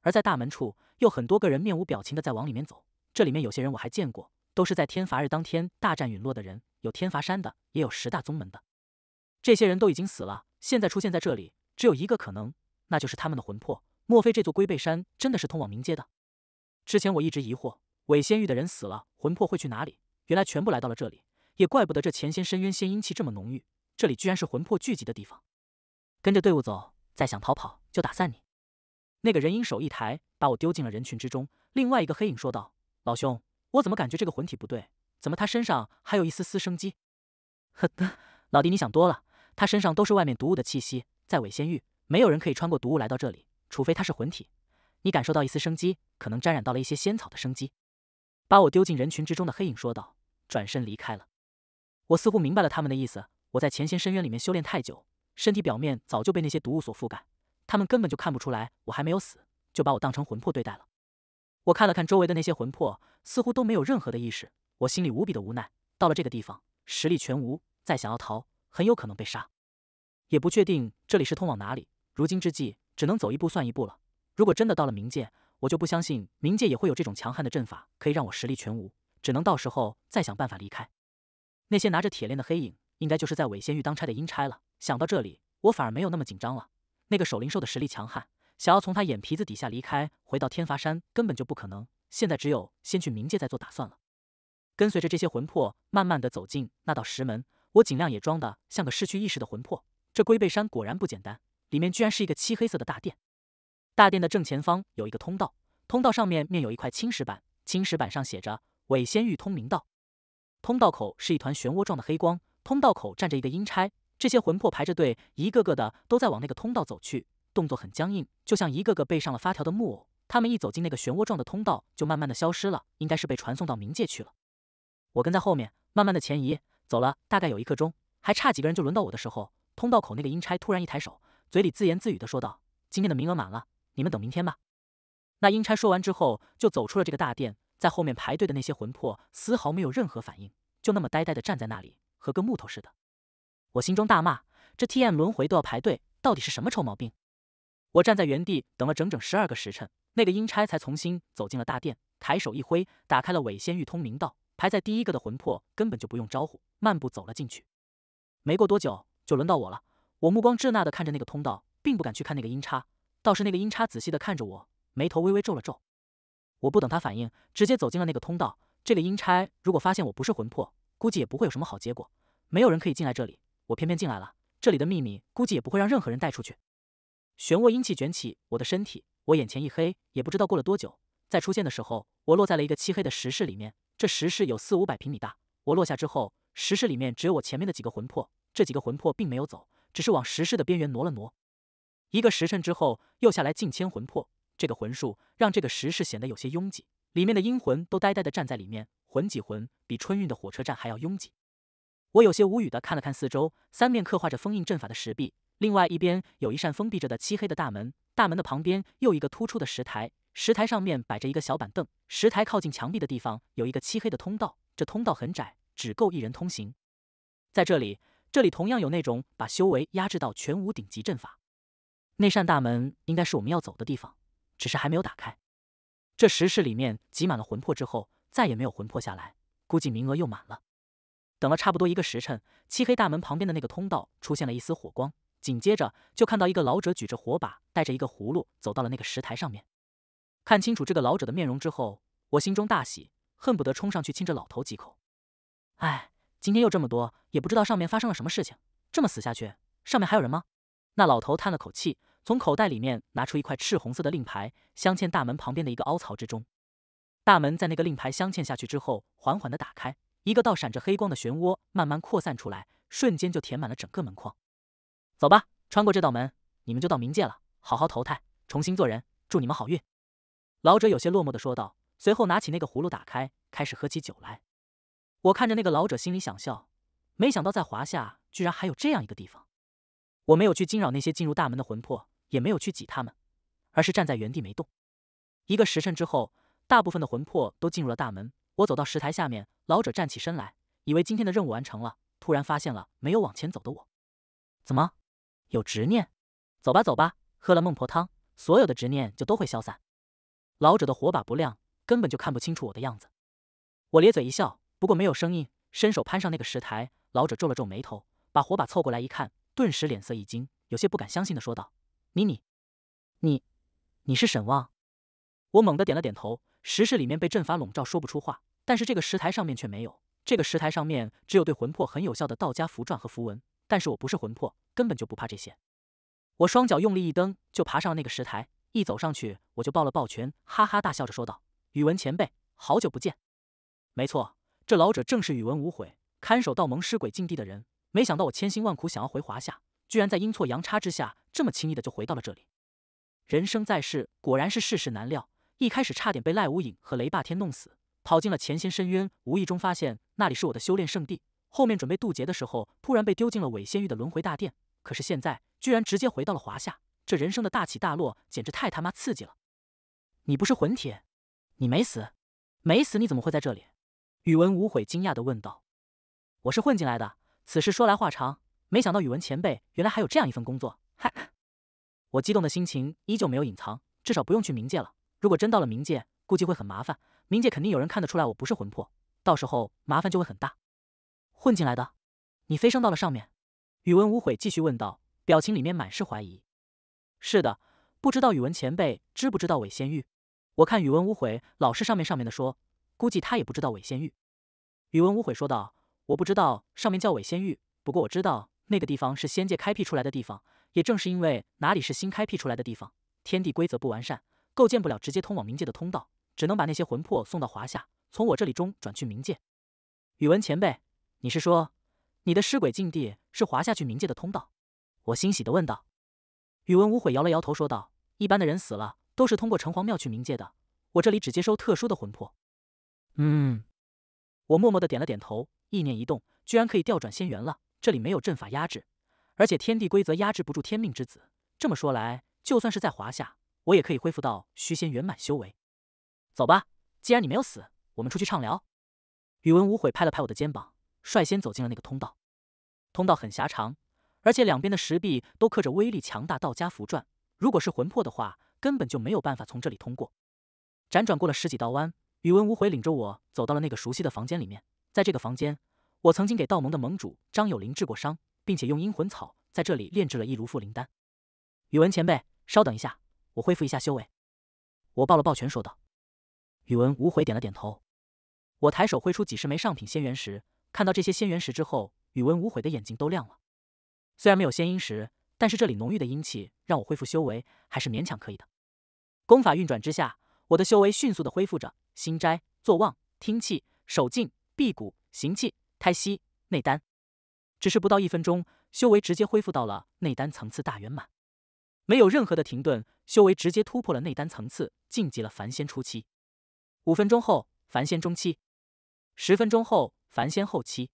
Speaker 1: 而在大门处，又很多个人面无表情的在往里面走。这里面有些人我还见过，都是在天罚日当天大战陨落的人，有天罚山的，也有十大宗门的。这些人都已经死了，现在出现在这里，只有一个可能，那就是他们的魂魄。莫非这座龟背山真的是通往冥界的？之前我一直疑惑，伪仙域的人死了，魂魄会去哪里？原来全部来到了这里。也怪不得这前仙深渊仙阴气这么浓郁，这里居然是魂魄聚集的地方。跟着队伍走，再想逃跑就打散你。那个人影手一抬，把我丢进了人群之中。另外一个黑影说道：“老兄，我怎么感觉这个魂体不对？怎么他身上还有一丝丝生机？”“呵，老弟，你想多了。他身上都是外面毒物的气息，在伪仙域，没有人可以穿过毒物来到这里，除非他是魂体。你感受到一丝生机，可能沾染到了一些仙草的生机。”把我丢进人群之中的黑影说道，转身离开了。我似乎明白了他们的意思。我在前仙深渊里面修炼太久，身体表面早就被那些毒物所覆盖。他们根本就看不出来我还没有死，就把我当成魂魄对待了。我看了看周围的那些魂魄，似乎都没有任何的意识。我心里无比的无奈。到了这个地方，实力全无，再想要逃，很有可能被杀。也不确定这里是通往哪里。如今之计，只能走一步算一步了。如果真的到了冥界，我就不相信冥界也会有这种强悍的阵法，可以让我实力全无。只能到时候再想办法离开。那些拿着铁链的黑影，应该就是在伪仙域当差的阴差了。想到这里，我反而没有那么紧张了。那个守灵兽的实力强悍，想要从他眼皮子底下离开，回到天罚山根本就不可能。现在只有先去冥界，再做打算了。跟随着这些魂魄，慢慢的走进那道石门，我尽量也装的像个失去意识的魂魄。这龟背山果然不简单，里面居然是一个漆黑色的大殿。大殿的正前方有一个通道，通道上面面有一块青石板，青石板上写着“伪仙域通明道”。通道口是一团漩涡状的黑光，通道口站着一个阴差。这些魂魄排着队，一个个的都在往那个通道走去，动作很僵硬，就像一个个背上了发条的木偶。他们一走进那个漩涡状的通道，就慢慢的消失了，应该是被传送到冥界去了。我跟在后面，慢慢的前移走了，大概有一刻钟，还差几个人就轮到我的时候，通道口那个阴差突然一抬手，嘴里自言自语的说道：“今天的名额满了，你们等明天吧。”那阴差说完之后，就走出了这个大殿，在后面排队的那些魂魄丝毫没有任何反应，就那么呆呆的站在那里，和个木头似的。我心中大骂：“这 T M 轮回都要排队，到底是什么臭毛病？”我站在原地等了整整十二个时辰，那个阴差才重新走进了大殿，抬手一挥，打开了伪仙玉通明道。排在第一个的魂魄根本就不用招呼，漫步走了进去。没过多久，就轮到我了。我目光滞纳的看着那个通道，并不敢去看那个阴差。倒是那个阴差仔细的看着我，眉头微微皱了皱。我不等他反应，直接走进了那个通道。这个阴差如果发现我不是魂魄，估计也不会有什么好结果。没有人可以进来这里。我偏偏进来了，这里的秘密估计也不会让任何人带出去。漩涡阴气卷起我的身体，我眼前一黑，也不知道过了多久，在出现的时候，我落在了一个漆黑的石室里面。这石室有四五百平米大，我落下之后，石室里面只有我前面的几个魂魄。这几个魂魄并没有走，只是往石室的边缘挪了挪。一个时辰之后，又下来近千魂魄。这个魂术让这个石室显得有些拥挤，里面的阴魂都呆呆的站在里面，魂挤魂，比春运的火车站还要拥挤。我有些无语的看了看四周，三面刻画着封印阵法的石壁，另外一边有一扇封闭着的漆黑的大门，大门的旁边又一个突出的石台，石台上面摆着一个小板凳，石台靠近墙壁的地方有一个漆黑的通道，这通道很窄，只够一人通行。在这里，这里同样有那种把修为压制到全无顶级阵法，那扇大门应该是我们要走的地方，只是还没有打开。这石室里面挤满了魂魄之后，再也没有魂魄下来，估计名额又满了。等了差不多一个时辰，漆黑大门旁边的那个通道出现了一丝火光，紧接着就看到一个老者举着火把，带着一个葫芦走到了那个石台上面。看清楚这个老者的面容之后，我心中大喜，恨不得冲上去亲这老头几口。哎，今天又这么多，也不知道上面发生了什么事情。这么死下去，上面还有人吗？那老头叹了口气，从口袋里面拿出一块赤红色的令牌，镶嵌大门旁边的一个凹槽之中。大门在那个令牌镶嵌下去之后，缓缓的打开。一个道闪着黑光的漩涡慢慢扩散出来，瞬间就填满了整个门框。走吧，穿过这道门，你们就到冥界了，好好投胎，重新做人。祝你们好运。老者有些落寞地说道，随后拿起那个葫芦打开，开始喝起酒来。我看着那个老者，心里想笑，没想到在华夏居然还有这样一个地方。我没有去惊扰那些进入大门的魂魄，也没有去挤他们，而是站在原地没动。一个时辰之后，大部分的魂魄都进入了大门。我走到石台下面，老者站起身来，以为今天的任务完成了，突然发现了没有往前走的我，怎么，有执念？走吧，走吧，喝了孟婆汤，所有的执念就都会消散。老者的火把不亮，根本就看不清楚我的样子。我咧嘴一笑，不过没有声音，伸手攀上那个石台。老者皱了皱眉头，把火把凑过来一看，顿时脸色一惊，有些不敢相信的说道：“你你你，你是沈望？”我猛地点了点头。石室里面被阵法笼罩，说不出话。但是这个石台上面却没有，这个石台上面只有对魂魄很有效的道家符篆和符文。但是我不是魂魄，根本就不怕这些。我双脚用力一蹬，就爬上了那个石台。一走上去，我就抱了抱拳，哈哈大笑着说道：“宇文前辈，好久不见。”没错，这老者正是宇文无悔，看守道盟尸鬼禁地的人。没想到我千辛万苦想要回华夏，居然在阴错阳差之下，这么轻易的就回到了这里。人生在世，果然是世事难料。一开始差点被赖无影和雷霸天弄死。跑进了前仙深渊，无意中发现那里是我的修炼圣地。后面准备渡劫的时候，突然被丢进了伪仙域的轮回大殿。可是现在居然直接回到了华夏，这人生的大起大落简直太他妈刺激了！你不是魂铁，你没死，没死你怎么会在这里？宇文无悔惊讶地问道。我是混进来的，此事说来话长。没想到宇文前辈原来还有这样一份工作，嗨！”哈！我激动的心情依旧没有隐藏，至少不用去冥界了。如果真到了冥界，估计会很麻烦。冥界肯定有人看得出来我不是魂魄，到时候麻烦就会很大。混进来的？你飞升到了上面？宇文无悔继续问道，表情里面满是怀疑。是的，不知道宇文前辈知不知道伪仙域？我看宇文无悔老是上面上面的说，估计他也不知道伪仙域。宇文无悔说道：“我不知道上面叫伪仙域，不过我知道那个地方是仙界开辟出来的地方。也正是因为哪里是新开辟出来的地方，天地规则不完善，构建不了直接通往冥界的通道。”只能把那些魂魄送到华夏，从我这里中转去冥界。宇文前辈，你是说你的尸鬼禁地是华夏去冥界的通道？我欣喜的问道。宇文无悔摇了摇头说道：“一般的人死了都是通过城隍庙去冥界的，我这里只接收特殊的魂魄。”
Speaker 3: 嗯，
Speaker 1: 我默默的点了点头，意念一动，居然可以调转仙元了。这里没有阵法压制，而且天地规则压制不住天命之子。这么说来，就算是在华夏，我也可以恢复到虚仙圆满修为。走吧，既然你没有死，我们出去畅聊。宇文无悔拍了拍我的肩膀，率先走进了那个通道。通道很狭长，而且两边的石壁都刻着威力强大道家符篆。如果是魂魄的话，根本就没有办法从这里通过。辗转过了十几道弯，宇文无悔领着我走到了那个熟悉的房间里面。在这个房间，我曾经给道盟的盟主张有林治过伤，并且用阴魂草在这里炼制了一炉复灵丹。宇文前辈，稍等一下，我恢复一下修为。我抱了抱拳说道。宇文无悔点了点头。我抬手挥出几十枚上品仙元石，看到这些仙元石之后，宇文无悔的眼睛都亮了。虽然没有仙音石，但是这里浓郁的阴气让我恢复修为还是勉强可以的。功法运转之下，我的修为迅速的恢复着。心斋、坐忘、听气、守静、辟谷、行气、胎息、内丹。只是不到一分钟，修为直接恢复到了内丹层次大圆满，没有任何的停顿，修为直接突破了内丹层次，晋级了凡仙初期。五分钟后，凡仙中期；十分钟后，凡仙后期。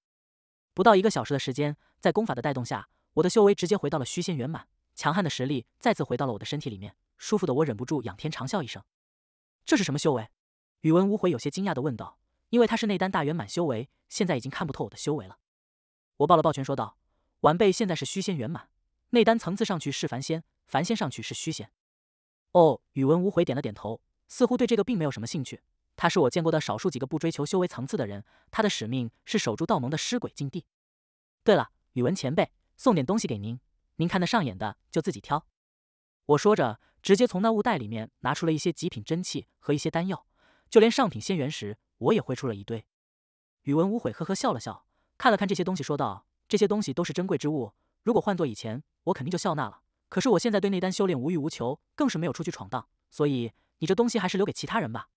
Speaker 1: 不到一个小时的时间，在功法的带动下，我的修为直接回到了虚仙圆满，强悍的实力再次回到了我的身体里面，舒服的我忍不住仰天长笑一声。这是什么修为？宇文无悔有些惊讶的问道。因为他是内丹大圆满修为，现在已经看不透我的修为了。我抱了抱拳说道：“晚辈现在是虚仙圆满，内丹层次上去是凡仙，凡仙上去是虚仙。”哦，宇文无悔点了点头，似乎对这个并没有什么兴趣。他是我见过的少数几个不追求修为层次的人。他的使命是守住道盟的尸鬼禁地。对了，宇文前辈，送点东西给您，您看得上眼的就自己挑。我说着，直接从那物袋里面拿出了一些极品真气和一些丹药，就连上品仙元石，我也挥出了一堆。宇文无悔呵呵笑了笑，看了看这些东西，说道：“这些东西都是珍贵之物，如果换做以前，我肯定就笑纳了。可是我现在对内丹修炼无欲无求，更是没有出去闯荡，所以你这东西还是留给其他人吧。”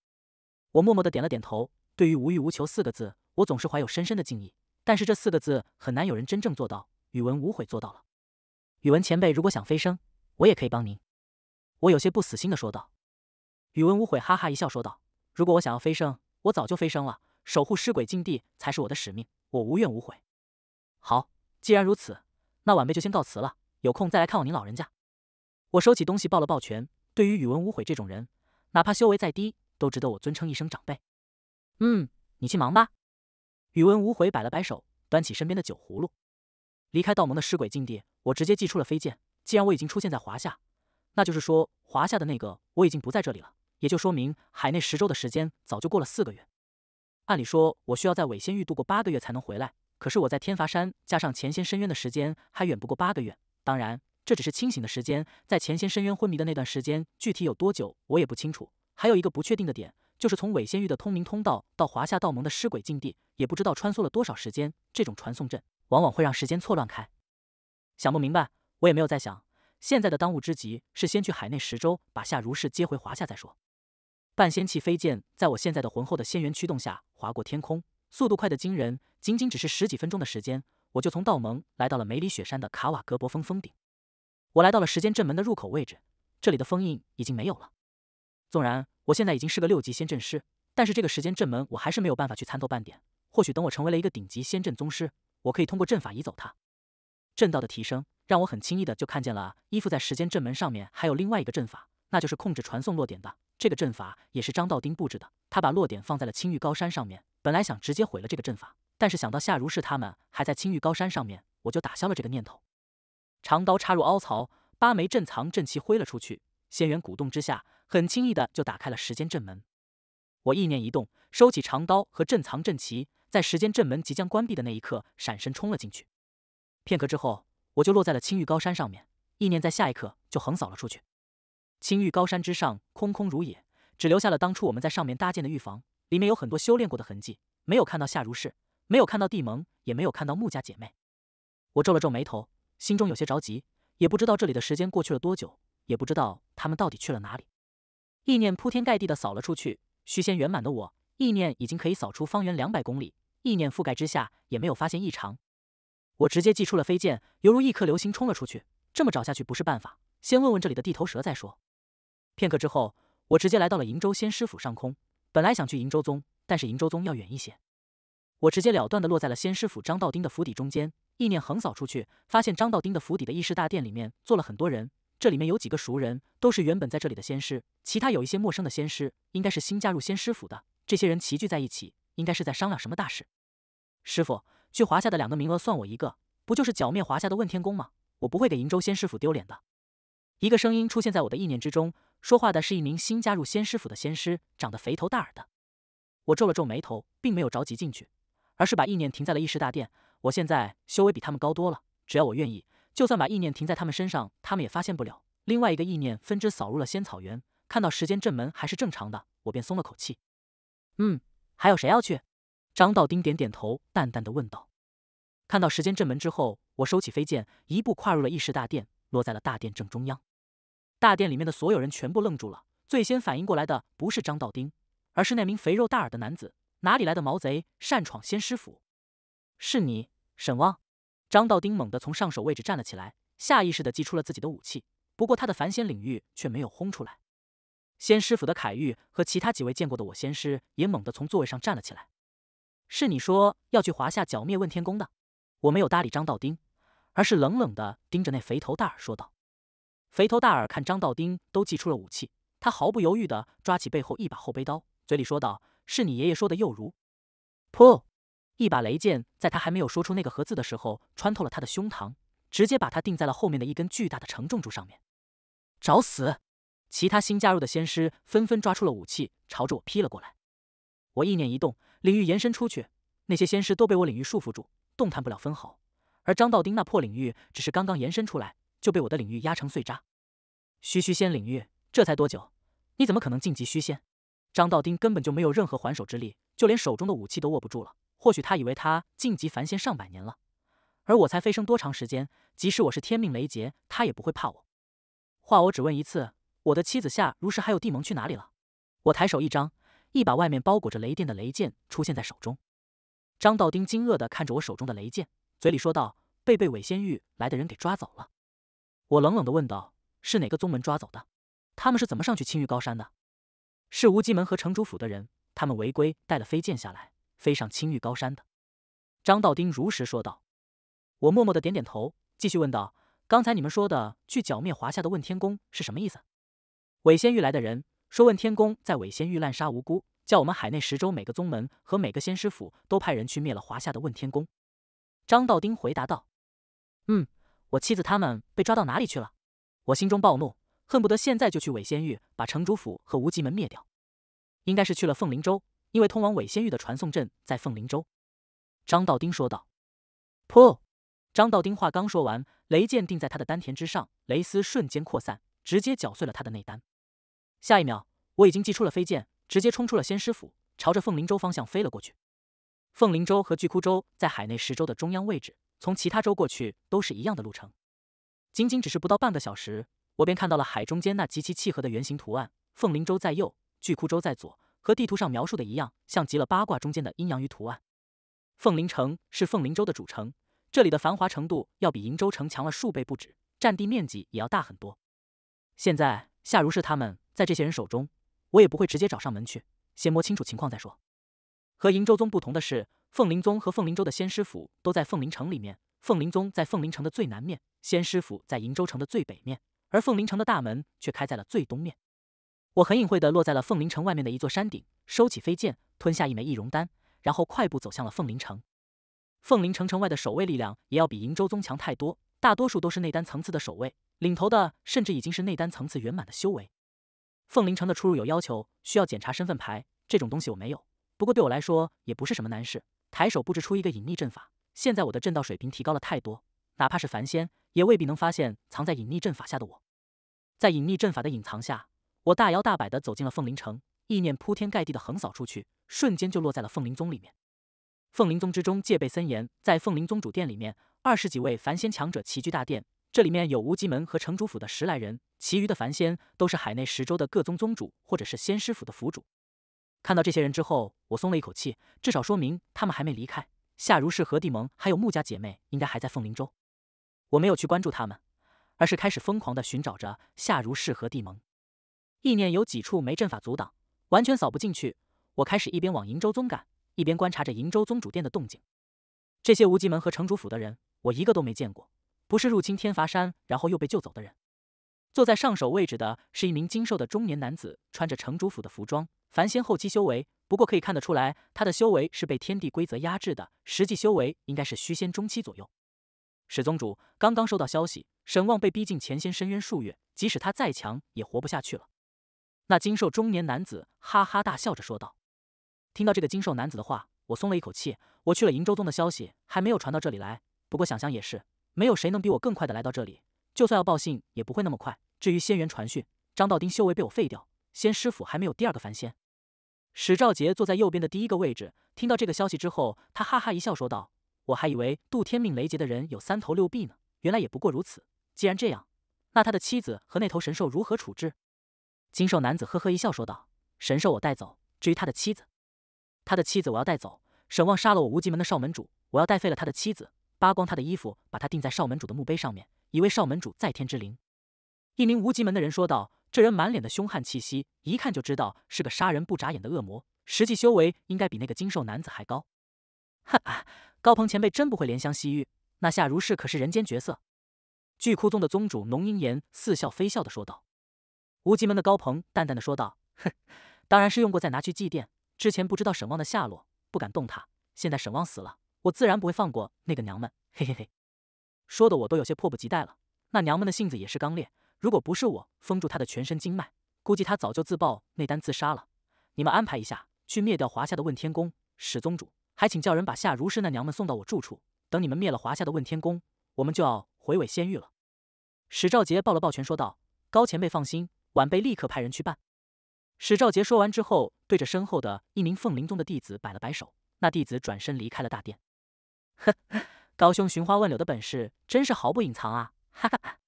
Speaker 1: 我默默的点了点头。对于“无欲无求”四个字，我总是怀有深深的敬意。但是这四个字很难有人真正做到。宇文无悔做到了。宇文前辈，如果想飞升，我也可以帮您。我有些不死心的说道。宇文无悔哈哈一笑说道：“如果我想要飞升，我早就飞升了。守护尸鬼禁地才是我的使命，我无怨无悔。”好，既然如此，那晚辈就先告辞了。有空再来看望您老人家。我收起东西，抱了抱拳。对于宇文无悔这种人，哪怕修为再低。都值得我尊称一声长辈。嗯，你去忙吧。宇文无悔摆了摆手，端起身边的酒葫芦。离开道盟的尸鬼禁地，我直接祭出了飞剑。既然我已经出现在华夏，那就是说华夏的那个我已经不在这里了，也就说明海内十周的时间早就过了四个月。按理说，我需要在伪仙域度过八个月才能回来。可是我在天罚山加上前仙深渊的时间还远不过八个月。当然，这只是清醒的时间，在前仙深渊昏迷的那段时间，具体有多久我也不清楚。还有一个不确定的点，就是从伪仙域的通明通道到华夏道盟的尸鬼禁地，也不知道穿梭了多少时间。这种传送阵往往会让时间错乱开，想不明白，我也没有再想。现在的当务之急是先去海内十州把夏如是接回华夏再说。半仙气飞剑在我现在的浑厚的仙元驱动下划过天空，速度快得惊人。仅仅只是十几分钟的时间，我就从道盟来到了梅里雪山的卡瓦格博峰峰顶。我来到了时间阵门的入口位置，这里的封印已经没有了。纵然我现在已经是个六级仙阵师，但是这个时间阵门我还是没有办法去参透半点。或许等我成为了一个顶级仙阵宗师，我可以通过阵法移走它。阵道的提升让我很轻易的就看见了依附在时间阵门上面还有另外一个阵法，那就是控制传送落点的这个阵法也是张道丁布置的。他把落点放在了青玉高山上面，本来想直接毁了这个阵法，但是想到夏如是他们还在青玉高山上面，我就打消了这个念头。长刀插入凹槽，八枚阵藏阵旗挥了出去。仙元鼓动之下，很轻易的就打开了时间阵门。我意念一动，收起长刀和镇藏阵旗，在时间阵门即将关闭的那一刻，闪身冲了进去。片刻之后，我就落在了青玉高山上面，意念在下一刻就横扫了出去。青玉高山之上空空如也，只留下了当初我们在上面搭建的玉房，里面有很多修炼过的痕迹。没有看到夏如是，没有看到帝盟，也没有看到穆家姐妹。我皱了皱眉头，心中有些着急，也不知道这里的时间过去了多久。也不知道他们到底去了哪里。意念铺天盖地的扫了出去，虚仙圆满的我，意念已经可以扫出方圆两百公里。意念覆盖之下，也没有发现异常。我直接祭出了飞剑，犹如一颗流星冲了出去。这么找下去不是办法，先问问这里的地头蛇再说。片刻之后，我直接来到了瀛州仙师府上空。本来想去瀛州宗，但是瀛州宗要远一些。我直接了断的落在了仙师府张道丁的府邸中间。意念横扫出去，发现张道丁的府邸的议事大殿里面坐了很多人。这里面有几个熟人，都是原本在这里的仙师，其他有一些陌生的仙师，应该是新加入仙师府的。这些人齐聚在一起，应该是在商量什么大事。师傅，去华夏的两个名额算我一个，不就是剿灭华夏的问天宫吗？我不会给瀛州仙师府丢脸的。一个声音出现在我的意念之中，说话的是一名新加入仙师府的仙师，长得肥头大耳的。我皱了皱眉头，并没有着急进去，而是把意念停在了议事大殿。我现在修为比他们高多了，只要我愿意。就算把意念停在他们身上，他们也发现不了。另外一个意念分支扫入了仙草园，看到时间阵门还是正常的，我便松了口气。嗯，还有谁要去？张道丁点点头，淡淡的问道。看到时间阵门之后，我收起飞剑，一步跨入了议事大殿，落在了大殿正中央。大殿里面的所有人全部愣住了。最先反应过来的不是张道丁，而是那名肥肉大耳的男子。哪里来的毛贼，擅闯仙师府？是你，沈望。张道丁猛地从上手位置站了起来，下意识地祭出了自己的武器，不过他的凡仙领域却没有轰出来。仙师府的凯玉和其他几位见过的我仙师也猛地从座位上站了起来。是你说要去华夏剿灭问天宫的？我没有搭理张道丁，而是冷冷地盯着那肥头大耳说道。肥头大耳看张道丁都祭出了武器，他毫不犹豫地抓起背后一把后背刀，嘴里说道：“是你爷爷说的又如，噗！一把雷剑在他还没有说出那个“盒字的时候，穿透了他的胸膛，直接把他钉在了后面的一根巨大的承重柱上面。找死！其他新加入的仙师纷纷抓出了武器，朝着我劈了过来。我意念一动，领域延伸出去，那些仙师都被我领域束缚住，动弹不了分毫。而张道丁那破领域，只是刚刚延伸出来，就被我的领域压成碎渣。虚虚仙领域，这才多久？你怎么可能晋级虚仙？张道丁根本就没有任何还手之力，就连手中的武器都握不住了。或许他以为他晋级凡仙上百年了，而我才飞升多长时间？即使我是天命雷劫，他也不会怕我。话我只问一次我的妻子夏如是还有帝盟去哪里了？我抬手一张，一把外面包裹着雷电的雷剑出现在手中。张道丁惊愕的看着我手中的雷剑，嘴里说道：“被被韦仙玉来的人给抓走了。”我冷冷的问道：“是哪个宗门抓走的？他们是怎么上去青玉高山的？”“是无极门和城主府的人，他们违规带了飞剑下来。”飞上青玉高山的，张道丁如实说道。我默默的点点头，继续问道：“刚才你们说的去剿灭华夏的问天宫是什么意思？”韦仙域来的人说：“问天宫在韦仙域滥杀无辜，叫我们海内十州每个宗门和每个仙师府都派人去灭了华夏的问天宫。”张道丁回答道：“嗯，我妻子他们被抓到哪里去了？”我心中暴怒，恨不得现在就去韦仙域把城主府和无极门灭掉。应该是去了凤林州。因为通往尾仙域的传送阵在凤灵州，张道丁说道。噗！张道丁话刚说完，雷剑定在他的丹田之上，雷丝瞬间扩散，直接搅碎了他的内丹。下一秒，我已经祭出了飞剑，直接冲出了仙师府，朝着凤灵州方向飞了过去。凤灵州和巨窟州在海内十州的中央位置，从其他州过去都是一样的路程。仅仅只是不到半个小时，我便看到了海中间那极其契合的圆形图案。凤灵州在右，巨窟州在左。和地图上描述的一样，像极了八卦中间的阴阳鱼图案。凤林城是凤林州的主城，这里的繁华程度要比瀛州城强了数倍不止，占地面积也要大很多。现在夏如是他们在这些人手中，我也不会直接找上门去，先摸清楚情况再说。和瀛州宗不同的是，凤林宗和凤林州的仙师府都在凤林城里面。凤林宗在凤林城的最南面，仙师府在瀛州城的最北面，而凤林城的大门却开在了最东面。我很隐晦地落在了凤林城外面的一座山顶，收起飞剑，吞下一枚易容丹，然后快步走向了凤林城。凤林城城外的守卫力量也要比瀛洲宗强太多，大多数都是内丹层次的守卫，领头的甚至已经是内丹层次圆满的修为。凤林城的出入有要求，需要检查身份牌，这种东西我没有，不过对我来说也不是什么难事。抬手布置出一个隐匿阵法，现在我的阵道水平提高了太多，哪怕是凡仙，也未必能发现藏在隐匿阵法下的我。在隐匿阵法的隐藏下。我大摇大摆地走进了凤林城，意念铺天盖地地横扫出去，瞬间就落在了凤林宗里面。凤林宗之中戒备森严，在凤林宗主殿里面，二十几位凡仙强者齐聚大殿。这里面有无极门和城主府的十来人，其余的凡仙都是海内十州的各宗宗主或者是仙师府的府主。看到这些人之后，我松了一口气，至少说明他们还没离开。夏如是和地盟还有穆家姐妹应该还在凤林州，我没有去关注他们，而是开始疯狂地寻找着夏如是和地盟。意念有几处没阵法阻挡，完全扫不进去。我开始一边往瀛州宗赶，一边观察着瀛州宗主殿的动静。这些无极门和城主府的人，我一个都没见过，不是入侵天罚山然后又被救走的人。坐在上首位置的是一名精瘦的中年男子，穿着城主府的服装，凡仙后期修为。不过可以看得出来，他的修为是被天地规则压制的，实际修为应该是虚仙中期左右。史宗主刚刚收到消息，沈望被逼进前仙深渊数月，即使他再强，也活不下去了。那精瘦中年男子哈哈大笑着说道：“听到这个精瘦男子的话，我松了一口气。我去了瀛洲宗的消息还没有传到这里来。不过想想也是，没有谁能比我更快的来到这里。就算要报信，也不会那么快。至于仙元传讯，张道丁修为被我废掉，仙师府还没有第二个凡仙。”史兆杰坐在右边的第一个位置，听到这个消息之后，他哈哈一笑说道：“我还以为渡天命雷劫的人有三头六臂呢，原来也不过如此。既然这样，那他的妻子和那头神兽如何处置？”金兽男子呵呵一笑，说道：“神兽我带走，至于他的妻子，他的妻子我要带走。沈旺杀了我无极门的少门主，我要带废了他的妻子，扒光他的衣服，把他钉在少门主的墓碑上面，以为少门主在天之灵。”一名无极门的人说道：“这人满脸的凶悍气息，一看就知道是个杀人不眨眼的恶魔，实际修为应该比那个金兽男子还高。”“哈哈，高鹏前辈真不会怜香惜玉，那夏如是可是人间绝色。”巨窟宗的宗主浓英言似笑非笑的说道。无极门的高鹏淡淡的说道：“哼，当然是用过再拿去祭奠。之前不知道沈旺的下落，不敢动他。现在沈旺死了，我自然不会放过那个娘们。嘿嘿嘿。”说的我都有些迫不及待了。那娘们的性子也是刚烈，如果不是我封住她的全身经脉，估计她早就自爆内丹自杀了。你们安排一下，去灭掉华夏的问天宫。史宗主，还请叫人把夏如是那娘们送到我住处。等你们灭了华夏的问天宫，我们就要回尾仙域了。史兆杰抱了抱拳说道：“高前辈放心。”晚辈立刻派人去办。”史兆杰说完之后，对着身后的一名凤灵宗的弟子摆了摆手，那弟子转身离开了大殿。“呵高兄寻花问柳的本事真是毫不隐藏啊！”哈哈哈，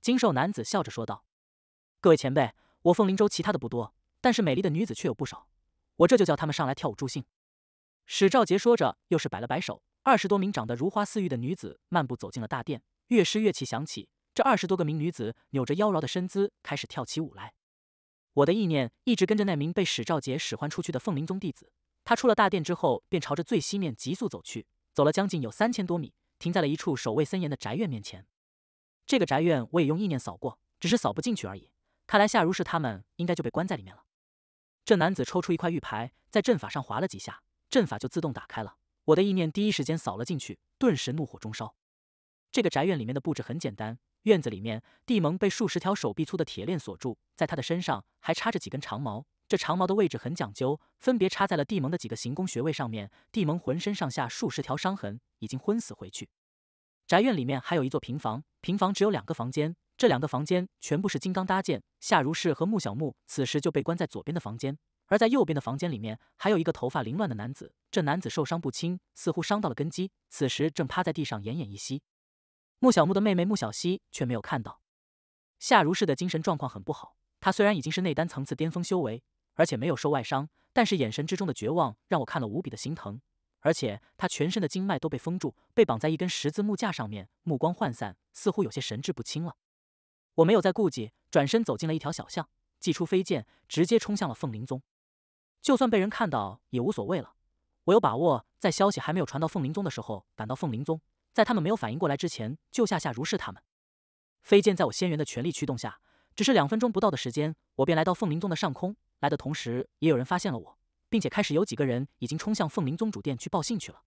Speaker 1: 精瘦男子笑着说道。“各位前辈，我凤灵州其他的不多，但是美丽的女子却有不少，我这就叫他们上来跳舞助兴。”史兆杰说着，又是摆了摆手，二十多名长得如花似玉的女子漫步走进了大殿，乐师乐器响起。这二十多个名女子扭着妖娆的身姿，开始跳起舞来。我的意念一直跟着那名被史兆杰使唤出去的凤林宗弟子，他出了大殿之后，便朝着最西面急速走去，走了将近有三千多米，停在了一处守卫森严的宅院面前。这个宅院我也用意念扫过，只是扫不进去而已。看来夏如是他们应该就被关在里面了。这男子抽出一块玉牌，在阵法上划了几下，阵法就自动打开了。我的意念第一时间扫了进去，顿时怒火中烧。这个宅院里面的布置很简单。院子里面，蒂蒙被数十条手臂粗的铁链锁住，在他的身上还插着几根长矛。这长矛的位置很讲究，分别插在了蒂蒙的几个行宫穴位上面。蒂蒙浑身上下数十条伤痕，已经昏死回去。宅院里面还有一座平房，平房只有两个房间，这两个房间全部是金刚搭建。夏如是和穆小木此时就被关在左边的房间，而在右边的房间里面，还有一个头发凌乱的男子。这男子受伤不轻，似乎伤到了根基，此时正趴在地上奄奄一息。穆小木的妹妹穆小溪却没有看到。夏如是的精神状况很不好，她虽然已经是内丹层次巅峰修为，而且没有受外伤，但是眼神之中的绝望让我看了无比的心疼。而且她全身的经脉都被封住，被绑在一根十字木架上面，目光涣散，似乎有些神志不清了。我没有再顾忌，转身走进了一条小巷，祭出飞剑，直接冲向了凤灵宗。就算被人看到也无所谓了，我有把握在消息还没有传到凤灵宗的时候赶到凤灵宗。在他们没有反应过来之前，救下夏如是他们。飞剑在我仙元的全力驱动下，只是两分钟不到的时间，我便来到凤林宗的上空。来的同时，也有人发现了我，并且开始有几个人已经冲向凤林宗主殿去报信去了。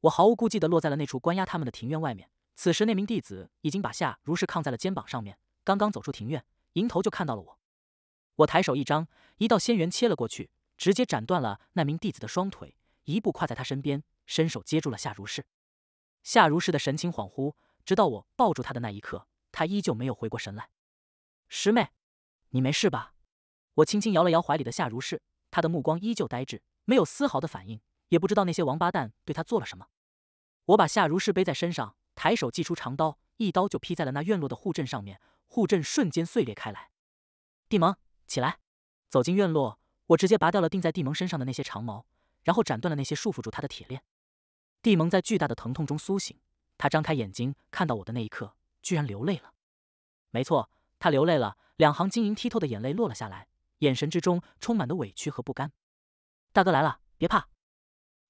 Speaker 1: 我毫无顾忌地落在了那处关押他们的庭院外面。此时，那名弟子已经把夏如是抗在了肩膀上面。刚刚走出庭院，迎头就看到了我。我抬手一张，一道仙元切了过去，直接斩断了那名弟子的双腿。一步跨在他身边，伸手接住了夏如是。夏如是的神情恍惚，直到我抱住他的那一刻，他依旧没有回过神来。师妹，你没事吧？我轻轻摇了摇怀里的夏如是，他的目光依旧呆滞，没有丝毫的反应，也不知道那些王八蛋对他做了什么。我把夏如是背在身上，抬手祭出长刀，一刀就劈在了那院落的护阵上面，护阵瞬间碎裂开来。帝萌，起来！走进院落，我直接拔掉了钉在帝萌身上的那些长矛，然后斩断了那些束缚住他的铁链。帝蒙在巨大的疼痛中苏醒，他张开眼睛看到我的那一刻，居然流泪了。没错，他流泪了，两行晶莹剔透的眼泪落了下来，眼神之中充满的委屈和不甘。大哥来了，别怕！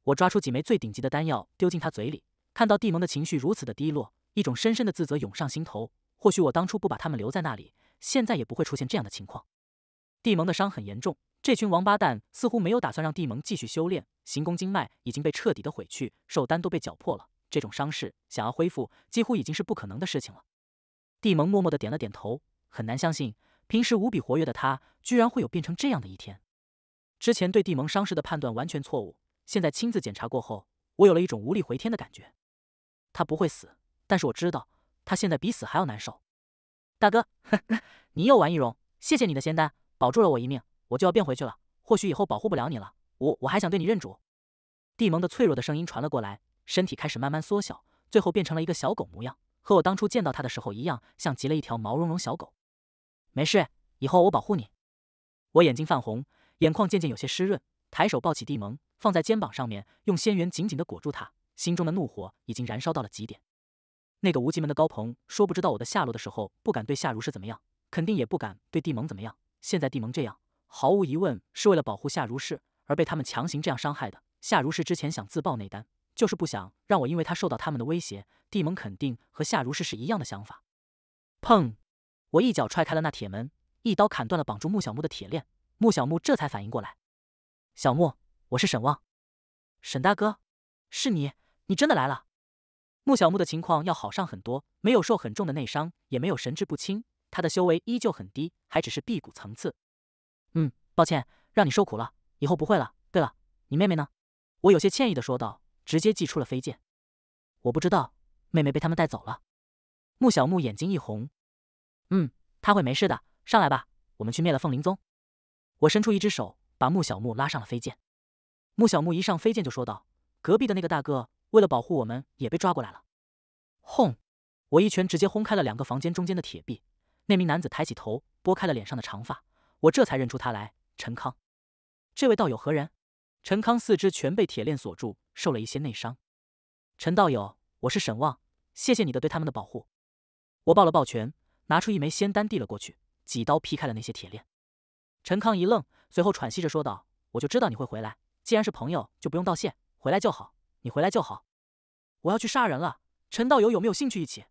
Speaker 1: 我抓出几枚最顶级的丹药丢进他嘴里。看到帝蒙的情绪如此的低落，一种深深的自责涌上心头。或许我当初不把他们留在那里，现在也不会出现这样的情况。帝蒙的伤很严重。这群王八蛋似乎没有打算让帝盟继续修炼，行宫经脉已经被彻底的毁去，寿丹都被绞破了。这种伤势想要恢复，几乎已经是不可能的事情了。帝盟默默的点了点头，很难相信平时无比活跃的他，居然会有变成这样的一天。之前对帝盟伤势的判断完全错误，现在亲自检查过后，我有了一种无力回天的感觉。他不会死，但是我知道他现在比死还要难受。大哥，你又玩易容，谢谢你的仙丹，保住了我一命。我就要变回去了，或许以后保护不了你了。我我还想对你认主。地盟的脆弱的声音传了过来，身体开始慢慢缩小，最后变成了一个小狗模样，和我当初见到他的时候一样，像极了一条毛茸茸小狗。没事，以后我保护你。我眼睛泛红，眼眶渐渐有些湿润，抬手抱起地盟，放在肩膀上面，用仙元紧紧的裹住他。心中的怒火已经燃烧到了极点。那个无极门的高鹏说不知道我的下落的时候，不敢对夏如是怎么样，肯定也不敢对地盟怎么样。现在地盟这样。毫无疑问，是为了保护夏如是而被他们强行这样伤害的。夏如是之前想自爆内丹，就是不想让我因为他受到他们的威胁。帝盟肯定和夏如是是一样的想法。砰！我一脚踹开了那铁门，一刀砍断了绑住穆小木的铁链。穆小木这才反应过来：“小木，我是沈望，沈大哥，是你，你真的来了。”穆小木的情况要好上很多，没有受很重的内伤，也没有神志不清。他的修为依旧很低，还只是辟谷层次。嗯，抱歉，让你受苦了，以后不会了。对了，你妹妹呢？我有些歉意的说道，直接祭出了飞剑。我不知道，妹妹被他们带走了。穆小木眼睛一红，嗯，他会没事的。上来吧，我们去灭了凤灵宗。我伸出一只手，把穆小木拉上了飞剑。穆小木一上飞剑就说道：“隔壁的那个大哥，为了保护我们，也被抓过来了。”轰！我一拳直接轰开了两个房间中间的铁壁。那名男子抬起头，拨开了脸上的长发。我这才认出他来，陈康，这位道友何人？陈康四肢全被铁链锁住，受了一些内伤。陈道友，我是沈望，谢谢你的对他们的保护。我抱了抱拳，拿出一枚仙丹递了过去，几刀劈开了那些铁链。陈康一愣，随后喘息着说道：“我就知道你会回来，既然是朋友，就不用道谢。回来就好，你回来就好。我要去杀人了，陈道友有没有兴趣一起？”“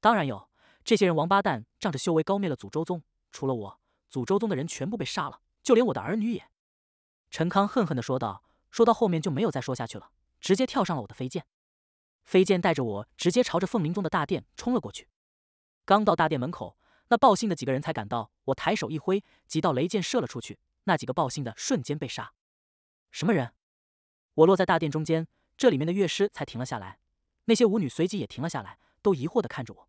Speaker 1: 当然有，这些人王八蛋，仗着修为高灭了祖周宗，除了我。”诅咒宗的人全部被杀了，就连我的儿女也。陈康恨恨的说道，说到后面就没有再说下去了，直接跳上了我的飞剑，飞剑带着我直接朝着凤鸣宗的大殿冲了过去。刚到大殿门口，那报信的几个人才赶到，我抬手一挥，几道雷箭射了出去，那几个报信的瞬间被杀。什么人？我落在大殿中间，这里面的乐师才停了下来，那些舞女随即也停了下来，都疑惑的看着我。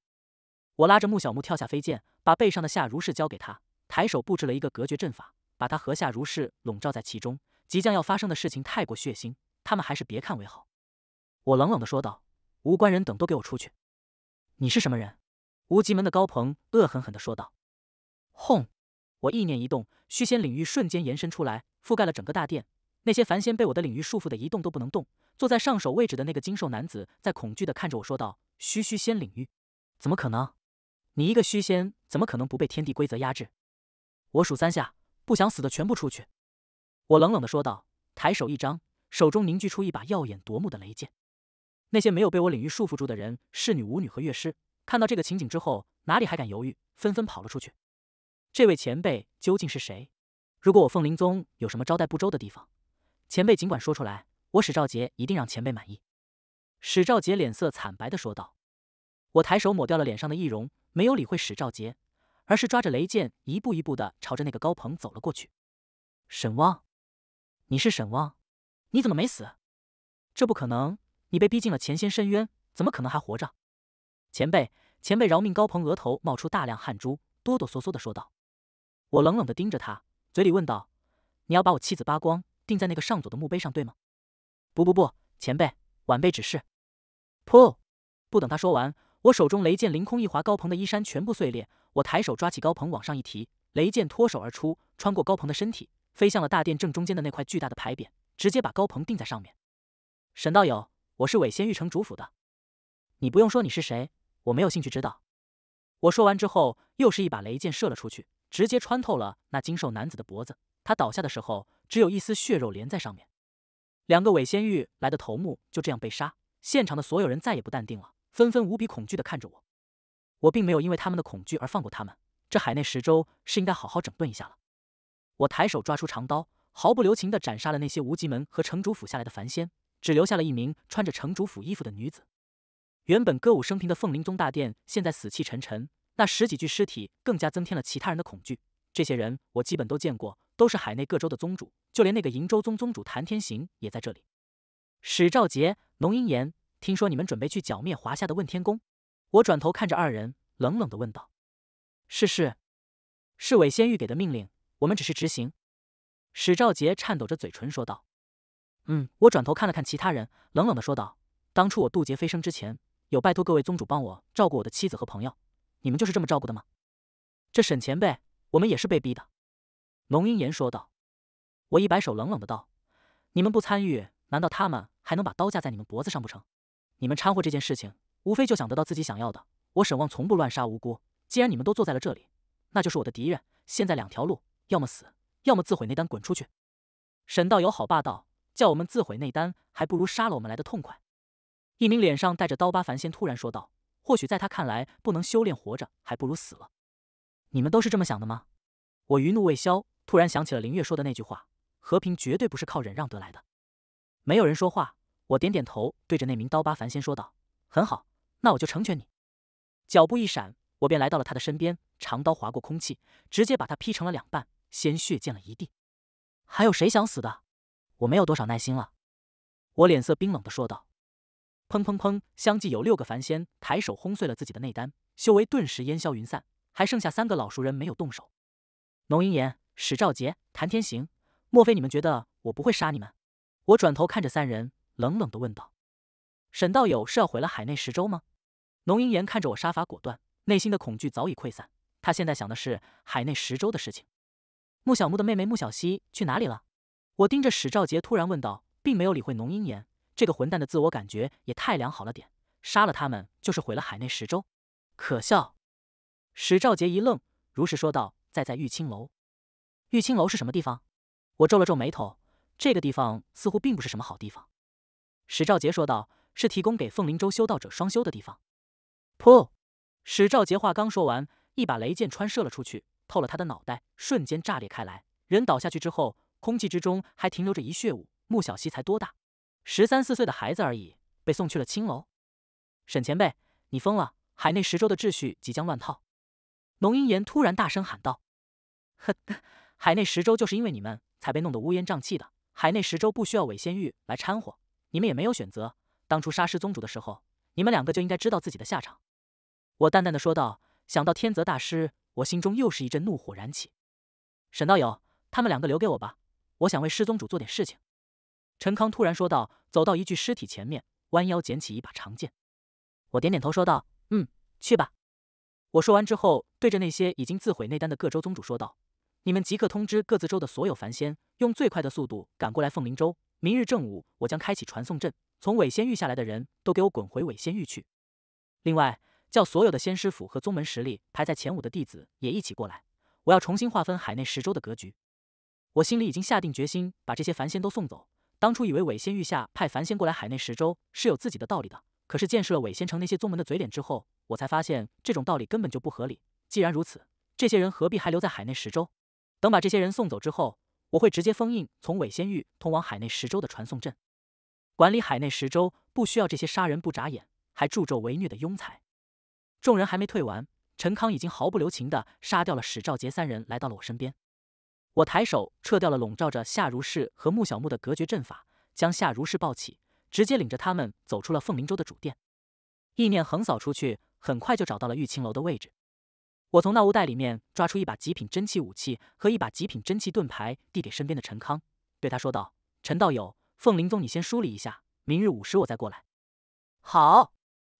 Speaker 1: 我拉着穆小木跳下飞剑，把背上的夏如是交给他。抬手布置了一个隔绝阵法，把他和夏如是笼罩在其中。即将要发生的事情太过血腥，他们还是别看为好。我冷冷的说道：“无关人等都给我出去！”你是什么人？”无极门的高鹏恶狠狠地说道。轰！我意念一动，虚仙领域瞬间延伸出来，覆盖了整个大殿。那些凡仙被我的领域束缚的一动都不能动。坐在上首位置的那个精瘦男子在恐惧的看着我说道：“虚虚仙领域？怎么可能？你一个虚仙，怎么可能不被天地规则压制？”我数三下，不想死的全部出去。我冷冷的说道，抬手一张，手中凝聚出一把耀眼夺目的雷剑。那些没有被我领域束缚住的人，侍女、舞女和乐师，看到这个情景之后，哪里还敢犹豫，纷纷跑了出去。这位前辈究竟是谁？如果我凤灵宗有什么招待不周的地方，前辈尽管说出来，我史兆杰一定让前辈满意。史兆杰脸色惨白的说道。我抬手抹掉了脸上的易容，没有理会史兆杰。而是抓着雷剑，一步一步的朝着那个高鹏走了过去。沈望，你是沈望？你怎么没死？这不可能！你被逼进了前仙深渊，怎么可能还活着？前辈，前辈饶命！高鹏额头冒出大量汗珠，哆哆嗦嗦的说道。我冷冷的盯着他，嘴里问道：“你要把我妻子扒光，钉在那个上祖的墓碑上，对吗？”“不不不，前辈，晚辈只是……”噗！不等他说完，我手中雷剑凌空一划，高鹏的衣衫全部碎裂。我抬手抓起高鹏，往上一提，雷剑脱手而出，穿过高鹏的身体，飞向了大殿正中间的那块巨大的牌匾，直接把高鹏钉在上面。沈道友，我是伪仙玉城主府的，你不用说你是谁，我没有兴趣知道。我说完之后，又是一把雷剑射了出去，直接穿透了那精瘦男子的脖子，他倒下的时候，只有一丝血肉连在上面。两个伪仙玉来的头目就这样被杀，现场的所有人再也不淡定了，纷纷无比恐惧的看着我。我并没有因为他们的恐惧而放过他们。这海内十州是应该好好整顿一下了。我抬手抓出长刀，毫不留情地斩杀了那些无极门和城主府下来的凡仙，只留下了一名穿着城主府衣服的女子。原本歌舞升平的凤林宗大殿，现在死气沉沉。那十几具尸体更加增添了其他人的恐惧。这些人我基本都见过，都是海内各州的宗主，就连那个瀛州宗宗主谭天行也在这里。史兆杰、龙英言，听说你们准备去剿灭华夏的问天宫？我转头看着二人，冷冷的问道：“是是，是韦仙玉给的命令，我们只是执行。”史兆杰颤抖着嘴唇说道：“嗯。”我转头看了看其他人，冷冷的说道：“当初我渡劫飞升之前，有拜托各位宗主帮我照顾我的妻子和朋友，你们就是这么照顾的吗？”这沈前辈，我们也是被逼的。”龙英言说道。我一摆手，冷冷的道：“你们不参与，难道他们还能把刀架在你们脖子上不成？你们掺和这件事情。”无非就想得到自己想要的。我沈望从不乱杀无辜。既然你们都坐在了这里，那就是我的敌人。现在两条路，要么死，要么自毁内丹，滚出去！沈道友好霸道，叫我们自毁内丹，还不如杀了我们来的痛快。一名脸上带着刀疤凡仙突然说道：“或许在他看来，不能修炼活着，还不如死了。你们都是这么想的吗？”我余怒未消，突然想起了林月说的那句话：“和平绝对不是靠忍让得来的。”没有人说话，我点点头，对着那名刀疤凡仙说道：“很好。”那我就成全你。脚步一闪，我便来到了他的身边，长刀划过空气，直接把他劈成了两半，鲜血溅了一地。还有谁想死的？我没有多少耐心了。我脸色冰冷的说道。砰砰砰！相继有六个凡仙抬手轰碎了自己的内丹，修为顿时烟消云散。还剩下三个老熟人没有动手。龙银岩、史兆杰、谭天行，莫非你们觉得我不会杀你们？我转头看着三人，冷冷的问道。沈道友是要毁了海内十州吗？农阴言看着我，杀伐果断，内心的恐惧早已溃散。他现在想的是海内十州的事情。穆小木的妹妹穆小溪去哪里了？我盯着史兆杰，突然问道，并没有理会农阴言这个混蛋的自我感觉也太良好了点。杀了他们就是毁了海内十州，可笑。史兆杰一愣，如实说道：“在在玉清楼。”玉清楼是什么地方？我皱了皱眉头，这个地方似乎并不是什么好地方。史兆杰说道。是提供给凤灵州修道者双修的地方。噗！史兆杰话刚说完，一把雷箭穿射了出去，透了他的脑袋，瞬间炸裂开来。人倒下去之后，空气之中还停留着一血雾。穆小溪才多大？十三四岁的孩子而已，被送去了青楼。沈前辈，你疯了！海内十州的秩序即将乱套。龙阴岩突然大声喊道：“呵，海内十州就是因为你们才被弄得乌烟瘴气的。海内十州不需要韦仙玉来掺和，你们也没有选择。”当初杀失宗主的时候，你们两个就应该知道自己的下场。”我淡淡的说道。想到天泽大师，我心中又是一阵怒火燃起。沈道友，他们两个留给我吧，我想为师宗主做点事情。”陈康突然说道，走到一具尸体前面，弯腰捡起一把长剑。我点点头说道：“嗯，去吧。”我说完之后，对着那些已经自毁内丹的各州宗主说道：“你们即刻通知各自州的所有凡仙，用最快的速度赶过来凤林州。明日正午，我将开启传送阵。”从伪仙域下来的人都给我滚回伪仙域去！另外，叫所有的仙师府和宗门实力排在前五的弟子也一起过来。我要重新划分海内十州的格局。我心里已经下定决心把这些凡仙都送走。当初以为伪仙域下派凡仙过来海内十州是有自己的道理的，可是见识了伪仙城那些宗门的嘴脸之后，我才发现这种道理根本就不合理。既然如此，这些人何必还留在海内十州？等把这些人送走之后，我会直接封印从伪仙域通往海内十州的传送阵。管理海内十州，不需要这些杀人不眨眼、还助纣为虐的庸才。众人还没退完，陈康已经毫不留情的杀掉了史兆杰三人，来到了我身边。我抬手撤掉了笼罩着夏如是和穆小木的隔绝阵法，将夏如是抱起，直接领着他们走出了凤鸣州的主殿。意念横扫出去，很快就找到了玉清楼的位置。我从那物袋里面抓出一把极品真气武器和一把极品真气盾牌，递给身边的陈康，对他说道：“陈道友。”凤林宗，你先梳理一下，明日午时我再过来。好，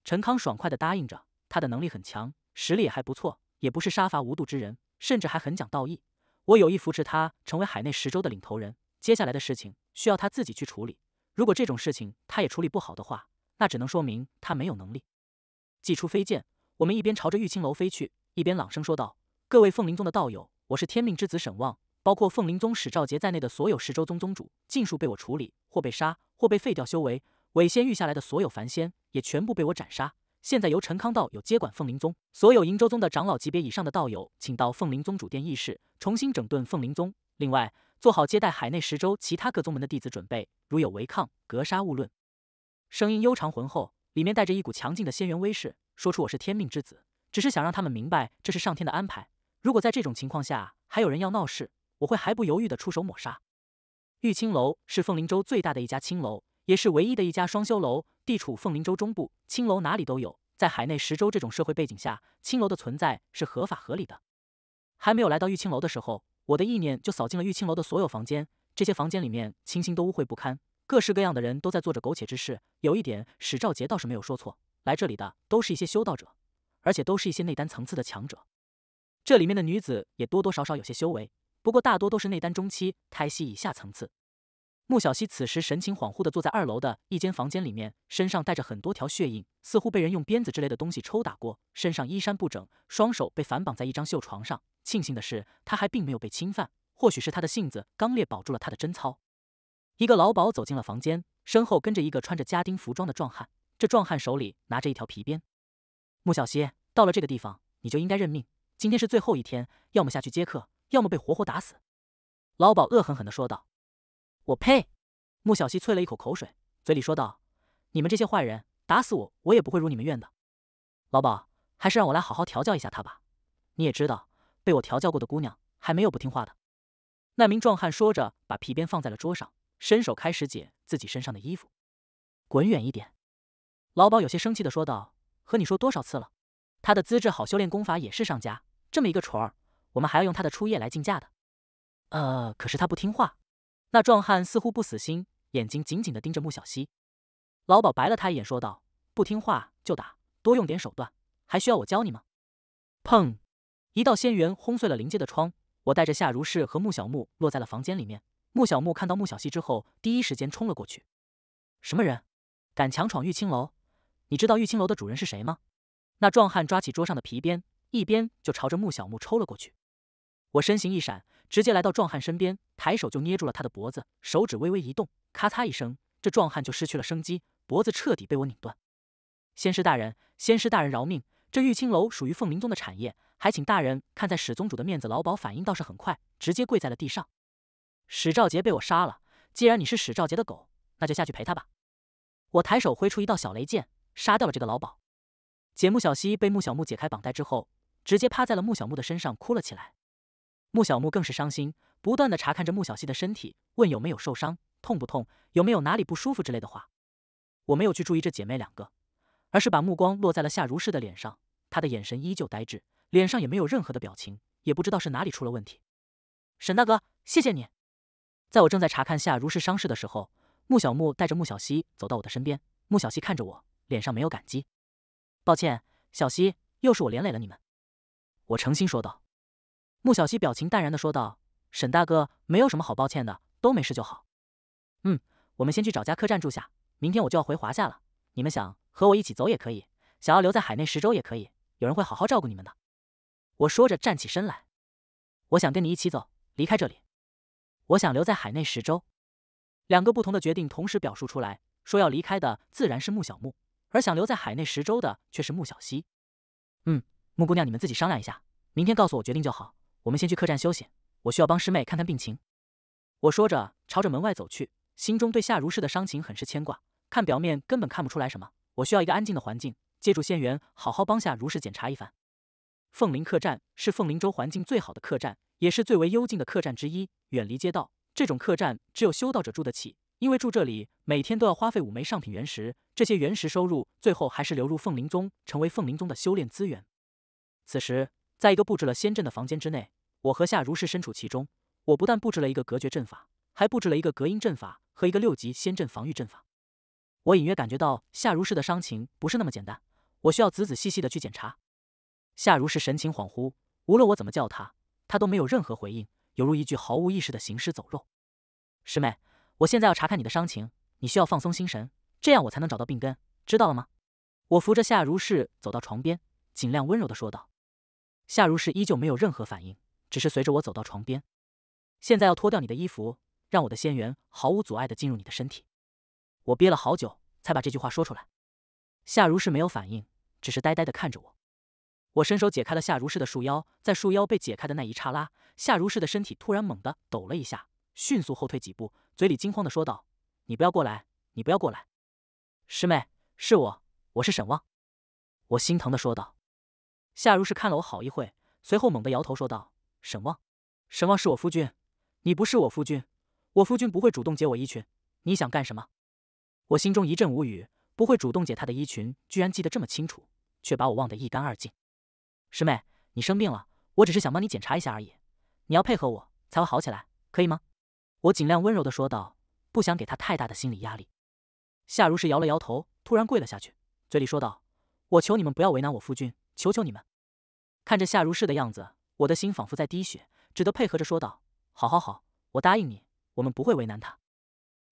Speaker 1: 陈康爽快的答应着。他的能力很强，实力也还不错，也不是杀伐无度之人，甚至还很讲道义。我有意扶持他成为海内十州的领头人。接下来的事情需要他自己去处理。如果这种事情他也处理不好的话，那只能说明他没有能力。祭出飞剑，我们一边朝着玉清楼飞去，一边朗声说道：“各位凤林宗的道友，我是天命之子沈望。”包括凤灵宗史兆杰在内的所有十州宗宗主，尽数被我处理，或被杀，或被废掉修为。伪仙域下来的所有凡仙，也全部被我斩杀。现在由陈康道友接管凤灵宗。所有瀛州宗的长老级别以上的道友，请到凤灵宗主殿议事，重新整顿凤灵宗。另外，做好接待海内十州其他各宗门的弟子准备，如有违抗，格杀勿论。声音悠长浑厚，里面带着一股强劲的仙元威势。说出我是天命之子，只是想让他们明白，这是上天的安排。如果在这种情况下还有人要闹事，我会毫不犹豫的出手抹杀。玉清楼是凤林州最大的一家青楼，也是唯一的一家双修楼，地处凤林州中部。青楼哪里都有，在海内十州这种社会背景下，青楼的存在是合法合理的。还没有来到玉清楼的时候，我的意念就扫进了玉清楼的所有房间。这些房间里面，清新都污秽不堪，各式各样的人都在做着苟且之事。有一点史兆杰倒是没有说错，来这里的都是一些修道者，而且都是一些内丹层次的强者。这里面的女子也多多少少有些修为。不过，大多都是内丹中期、胎息以下层次。穆小溪此时神情恍惚的坐在二楼的一间房间里面，身上带着很多条血印，似乎被人用鞭子之类的东西抽打过，身上衣衫不整，双手被反绑在一张绣床上。庆幸的是，他还并没有被侵犯，或许是他的性子刚烈，保住了他的贞操。一个老鸨走进了房间，身后跟着一个穿着家丁服装的壮汉，这壮汉手里拿着一条皮鞭。穆小溪到了这个地方，你就应该认命。今天是最后一天，要么下去接客。要么被活活打死，老鸨恶狠狠地说道：“我呸！”穆小溪啐了一口口水，嘴里说道：“你们这些坏人，打死我我也不会如你们愿的。”老鸨，还是让我来好好调教一下他吧。你也知道，被我调教过的姑娘还没有不听话的。那名壮汉说着，把皮鞭放在了桌上，伸手开始解自己身上的衣服。滚远一点！老鸨有些生气地说道：“和你说多少次了，他的资质好，修炼功法也是上佳，这么一个虫儿。”我们还要用他的初夜来竞价的，呃，可是他不听话。那壮汉似乎不死心，眼睛紧紧的盯着穆小溪。老鸨白了他一眼，说道：“不听话就打，多用点手段，还需要我教你吗？”砰！一道仙元轰碎了临街的窗，我带着夏如是和穆小木落在了房间里面。穆小木看到穆小溪之后，第一时间冲了过去。什么人？敢强闯玉清楼？你知道玉清楼的主人是谁吗？那壮汉抓起桌上的皮鞭，一鞭就朝着穆小木抽了过去。我身形一闪，直接来到壮汉身边，抬手就捏住了他的脖子，手指微微一动，咔嚓一声，这壮汉就失去了生机，脖子彻底被我拧断。仙师大人，仙师大人饶命！这玉清楼属于凤鸣宗的产业，还请大人看在史宗主的面子。老鸨反应倒是很快，直接跪在了地上。史兆杰被我杀了，既然你是史兆杰的狗，那就下去陪他吧。我抬手挥出一道小雷剑，杀掉了这个老鸨。解木小溪被穆小木解开绑带之后，直接趴在了穆小木的身上哭了起来。穆小木更是伤心，不断的查看着穆小溪的身体，问有没有受伤、痛不痛、有没有哪里不舒服之类的话。我没有去注意这姐妹两个，而是把目光落在了夏如是的脸上。她的眼神依旧呆滞，脸上也没有任何的表情，也不知道是哪里出了问题。沈大哥，谢谢你。在我正在查看夏如是伤势的时候，穆小木带着穆小溪走到我的身边。穆小溪看着我，脸上没有感激。抱歉，小溪，又是我连累了你们。我诚心说道。穆小溪表情淡然的说道：“沈大哥，没有什么好抱歉的，都没事就好。嗯，我们先去找家客栈住下，明天我就要回华夏了。你们想和我一起走也可以，想要留在海内十州也可以，有人会好好照顾你们的。”我说着站起身来，“我想跟你一起走，离开这里。我想留在海内十州。”两个不同的决定同时表述出来，说要离开的自然是穆小木，而想留在海内十州的却是穆小溪。嗯，穆姑娘，你们自己商量一下，明天告诉我决定就好。我们先去客栈休息，我需要帮师妹看看病情。我说着，朝着门外走去，心中对夏如是的伤情很是牵挂。看表面根本看不出来什么，我需要一个安静的环境，借助仙元好好帮夏如是检查一番。凤林客栈是凤林州环境最好的客栈，也是最为幽静的客栈之一，远离街道。这种客栈只有修道者住得起，因为住这里每天都要花费五枚上品原石，这些原石收入最后还是流入凤林宗，成为凤林宗的修炼资源。此时，在一个布置了仙阵的房间之内。我和夏如是身处其中，我不但布置了一个隔绝阵法，还布置了一个隔音阵法和一个六级仙阵防御阵法。我隐约感觉到夏如是的伤情不是那么简单，我需要仔仔细细的去检查。夏如是神情恍惚，无论我怎么叫他，他都没有任何回应，犹如一具毫无意识的行尸走肉。师妹，我现在要查看你的伤情，你需要放松心神，这样我才能找到病根，知道了吗？我扶着夏如是走到床边，尽量温柔的说道。夏如是依旧没有任何反应。只是随着我走到床边，现在要脱掉你的衣服，让我的仙元毫无阻碍的进入你的身体。我憋了好久才把这句话说出来。夏如是没有反应，只是呆呆的看着我。我伸手解开了夏如是的束腰，在束腰被解开的那一刹那，夏如是的身体突然猛地抖了一下，迅速后退几步，嘴里惊慌的说道：“你不要过来，你不要过来。”师妹，是我，我是沈望。我心疼的说道。夏如是看了我好一会，随后猛地摇头说道。沈望，沈望是我夫君，你不是我夫君，我夫君不会主动解我衣裙，你想干什么？我心中一阵无语，不会主动解他的衣裙，居然记得这么清楚，却把我忘得一干二净。师妹，你生病了，我只是想帮你检查一下而已，你要配合我才会好起来，可以吗？我尽量温柔的说道，不想给他太大的心理压力。夏如是摇了摇头，突然跪了下去，嘴里说道：“我求你们不要为难我夫君，求求你们！”看着夏如是的样子。我的心仿佛在滴血，只得配合着说道：“好好好，我答应你，我们不会为难他。”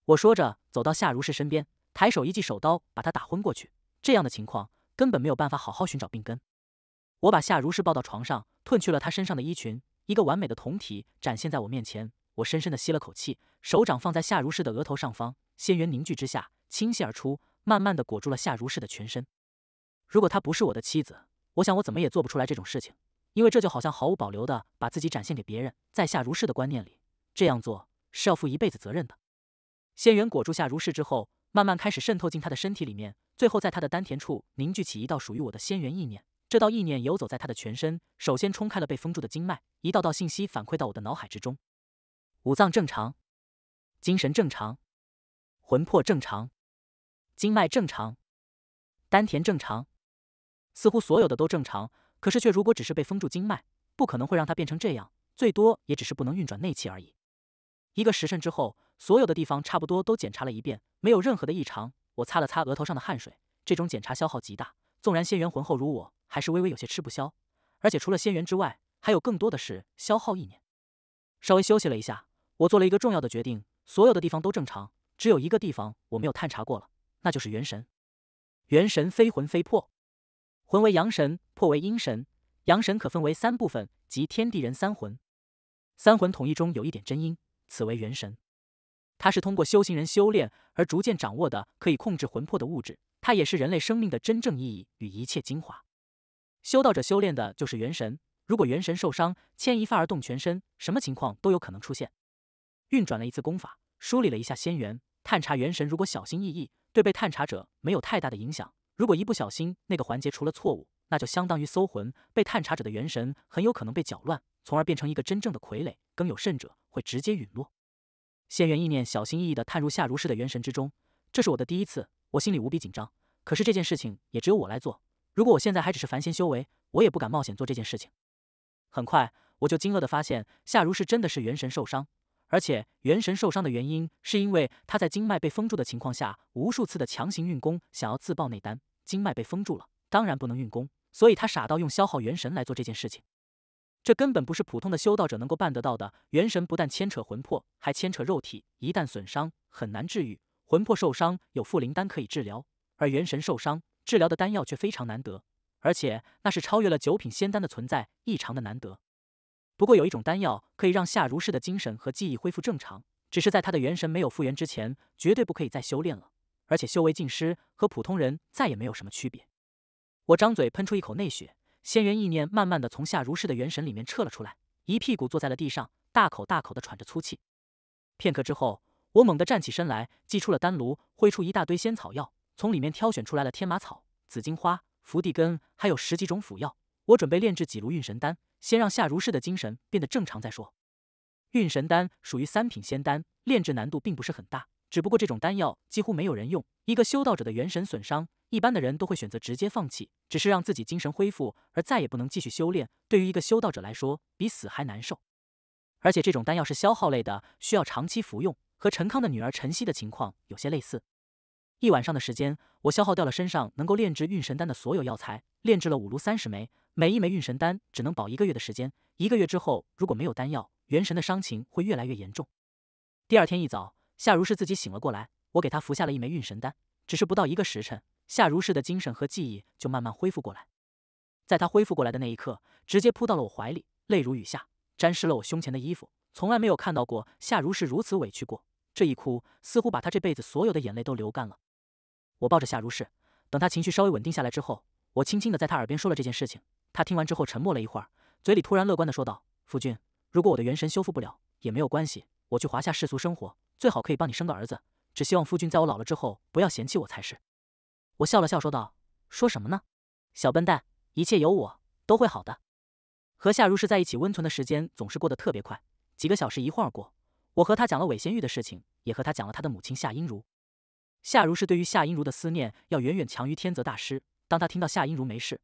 Speaker 1: 我说着，走到夏如是身边，抬手一记手刀，把他打昏过去。这样的情况根本没有办法好好寻找病根。我把夏如是抱到床上，褪去了她身上的衣裙，一个完美的酮体展现在我面前。我深深的吸了口气，手掌放在夏如是的额头上方，仙元凝聚之下倾泻而出，慢慢的裹住了夏如是的全身。如果她不是我的妻子，我想我怎么也做不出来这种事情。因为这就好像毫无保留的把自己展现给别人，在下如是的观念里，这样做是要负一辈子责任的。仙元裹住下如是之后，慢慢开始渗透进他的身体里面，最后在他的丹田处凝聚起一道属于我的仙元意念。这道意念游走在他的全身，首先冲开了被封住的经脉，一道道信息反馈到我的脑海之中：五脏正常，精神正常，魂魄正常，经脉正常，丹田正常，似乎所有的都正常。可是却如果只是被封住经脉，不可能会让它变成这样，最多也只是不能运转内气而已。一个时辰之后，所有的地方差不多都检查了一遍，没有任何的异常。我擦了擦额头上的汗水，这种检查消耗极大，纵然仙元浑厚如我，还是微微有些吃不消。而且除了仙元之外，还有更多的是消耗意念。稍微休息了一下，我做了一个重要的决定：所有的地方都正常，只有一个地方我没有探查过了，那就是元神。元神非魂非魄。魂为阳神，魄为阴神。阳神可分为三部分，即天地人三魂。三魂统一中有一点真阴，此为元神。它是通过修行人修炼而逐渐掌握的，可以控制魂魄的物质。它也是人类生命的真正意义与一切精华。修道者修炼的就是元神。如果元神受伤，牵一发而动全身，什么情况都有可能出现。运转了一次功法，梳理了一下仙元，探查元神。如果小心翼翼，对被探查者没有太大的影响。如果一不小心那个环节出了错误，那就相当于搜魂被探查者的元神很有可能被搅乱，从而变成一个真正的傀儡。更有甚者，会直接陨落。仙元意念小心翼翼地探入夏如是的元神之中，这是我的第一次，我心里无比紧张。可是这件事情也只有我来做，如果我现在还只是凡仙修为，我也不敢冒险做这件事情。很快，我就惊愕的发现夏如是真的是元神受伤。而且元神受伤的原因，是因为他在经脉被封住的情况下，无数次的强行运功，想要自爆内丹。经脉被封住了，当然不能运功，所以他傻到用消耗元神来做这件事情。这根本不是普通的修道者能够办得到的。元神不但牵扯魂魄，还牵扯肉体，一旦损伤很难治愈。魂魄受伤有复灵丹可以治疗，而元神受伤，治疗的丹药却非常难得，而且那是超越了九品仙丹的存在，异常的难得。不过有一种丹药可以让夏如是的精神和记忆恢复正常，只是在他的元神没有复原之前，绝对不可以再修炼了，而且修为尽失，和普通人再也没有什么区别。我张嘴喷出一口内血，仙元意念慢慢的从夏如是的元神里面撤了出来，一屁股坐在了地上，大口大口的喘着粗气。片刻之后，我猛地站起身来，祭出了丹炉，挥出一大堆仙草药，从里面挑选出来了天麻草、紫荆花、伏地根，还有十几种辅药，我准备炼制几炉运神丹。先让夏如是的精神变得正常再说。运神丹属于三品仙丹，炼制难度并不是很大，只不过这种丹药几乎没有人用。一个修道者的元神损伤，一般的人都会选择直接放弃，只是让自己精神恢复，而再也不能继续修炼。对于一个修道者来说，比死还难受。而且这种丹药是消耗类的，需要长期服用，和陈康的女儿陈曦的情况有些类似。一晚上的时间，我消耗掉了身上能够炼制运神丹的所有药材，炼制了五炉三十枚。每一枚运神丹只能保一个月的时间，一个月之后如果没有丹药，元神的伤情会越来越严重。第二天一早，夏如是自己醒了过来，我给他服下了一枚运神丹。只是不到一个时辰，夏如是的精神和记忆就慢慢恢复过来。在他恢复过来的那一刻，直接扑到了我怀里，泪如雨下，沾湿了我胸前的衣服。从来没有看到过夏如是如此委屈过，这一哭似乎把他这辈子所有的眼泪都流干了。我抱着夏如是，等他情绪稍微稳定下来之后，我轻轻的在他耳边说了这件事情。他听完之后沉默了一会儿，嘴里突然乐观地说道：“夫君，如果我的元神修复不了也没有关系，我去华夏世俗生活，最好可以帮你生个儿子。只希望夫君在我老了之后不要嫌弃我才是。”我笑了笑说道：“说什么呢，小笨蛋，一切有我都会好的。”和夏如是在一起温存的时间总是过得特别快，几个小时一晃而过。我和他讲了韦仙玉的事情，也和他讲了他的母亲夏音如。夏如是对于夏音如的思念要远远强于天泽大师。当他听到夏音如没事，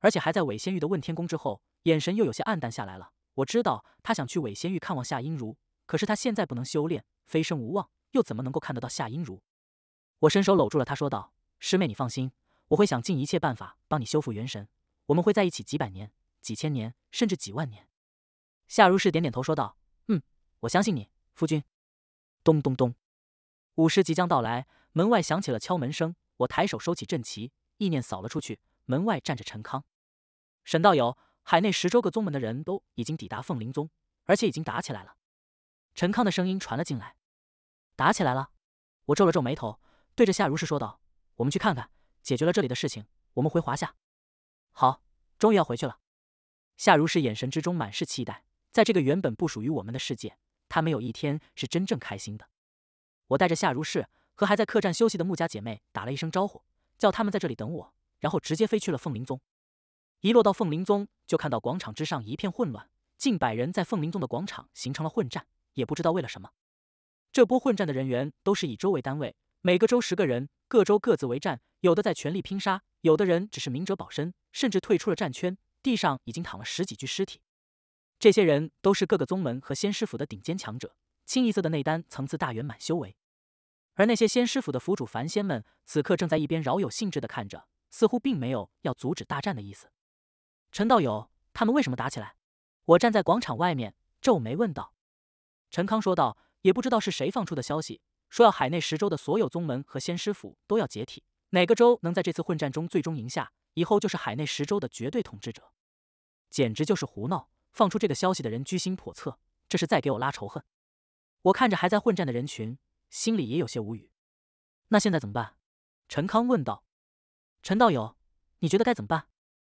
Speaker 1: 而且还在韦仙玉的问天宫之后，眼神又有些暗淡下来了。我知道他想去韦仙玉看望夏音如，可是他现在不能修炼，飞升无望，又怎么能够看得到夏音如？我伸手搂住了他，说道：“师妹，你放心，我会想尽一切办法帮你修复元神，我们会在一起几百年、几千年，甚至几万年。”夏如是点点头，说道：“嗯，我相信你，夫君。”咚咚咚，午时即将到来，门外响起了敲门声。我抬手收起阵旗，意念扫了出去，门外站着陈康。沈道友，海内十州各宗门的人都已经抵达凤林宗，而且已经打起来了。陈康的声音传了进来。打起来了！我皱了皱眉头，对着夏如是说道：“我们去看看，解决了这里的事情，我们回华夏。”好，终于要回去了。夏如是眼神之中满是期待。在这个原本不属于我们的世界，他没有一天是真正开心的。我带着夏如是和还在客栈休息的穆家姐妹打了一声招呼，叫他们在这里等我，然后直接飞去了凤林宗。一落到凤林宗，就看到广场之上一片混乱，近百人在凤林宗的广场形成了混战，也不知道为了什么。这波混战的人员都是以州为单位，每个州十个人，各州各自为战。有的在全力拼杀，有的人只是明哲保身，甚至退出了战圈。地上已经躺了十几具尸体。这些人都是各个宗门和仙师府的顶尖强者，清一色的内丹层次大圆满修为。而那些仙师府的府主凡仙们，此刻正在一边饶有兴致的看着，似乎并没有要阻止大战的意思。陈道友，他们为什么打起来？我站在广场外面皱眉问道。陈康说道：“也不知道是谁放出的消息，说要海内十州的所有宗门和仙师府都要解体，哪个州能在这次混战中最终赢下，以后就是海内十州的绝对统治者。”简直就是胡闹！放出这个消息的人居心叵测，这是在给我拉仇恨。我看着还在混战的人群，心里也有些无语。那现在怎么办？陈康问道。陈道友，你觉得该怎么办？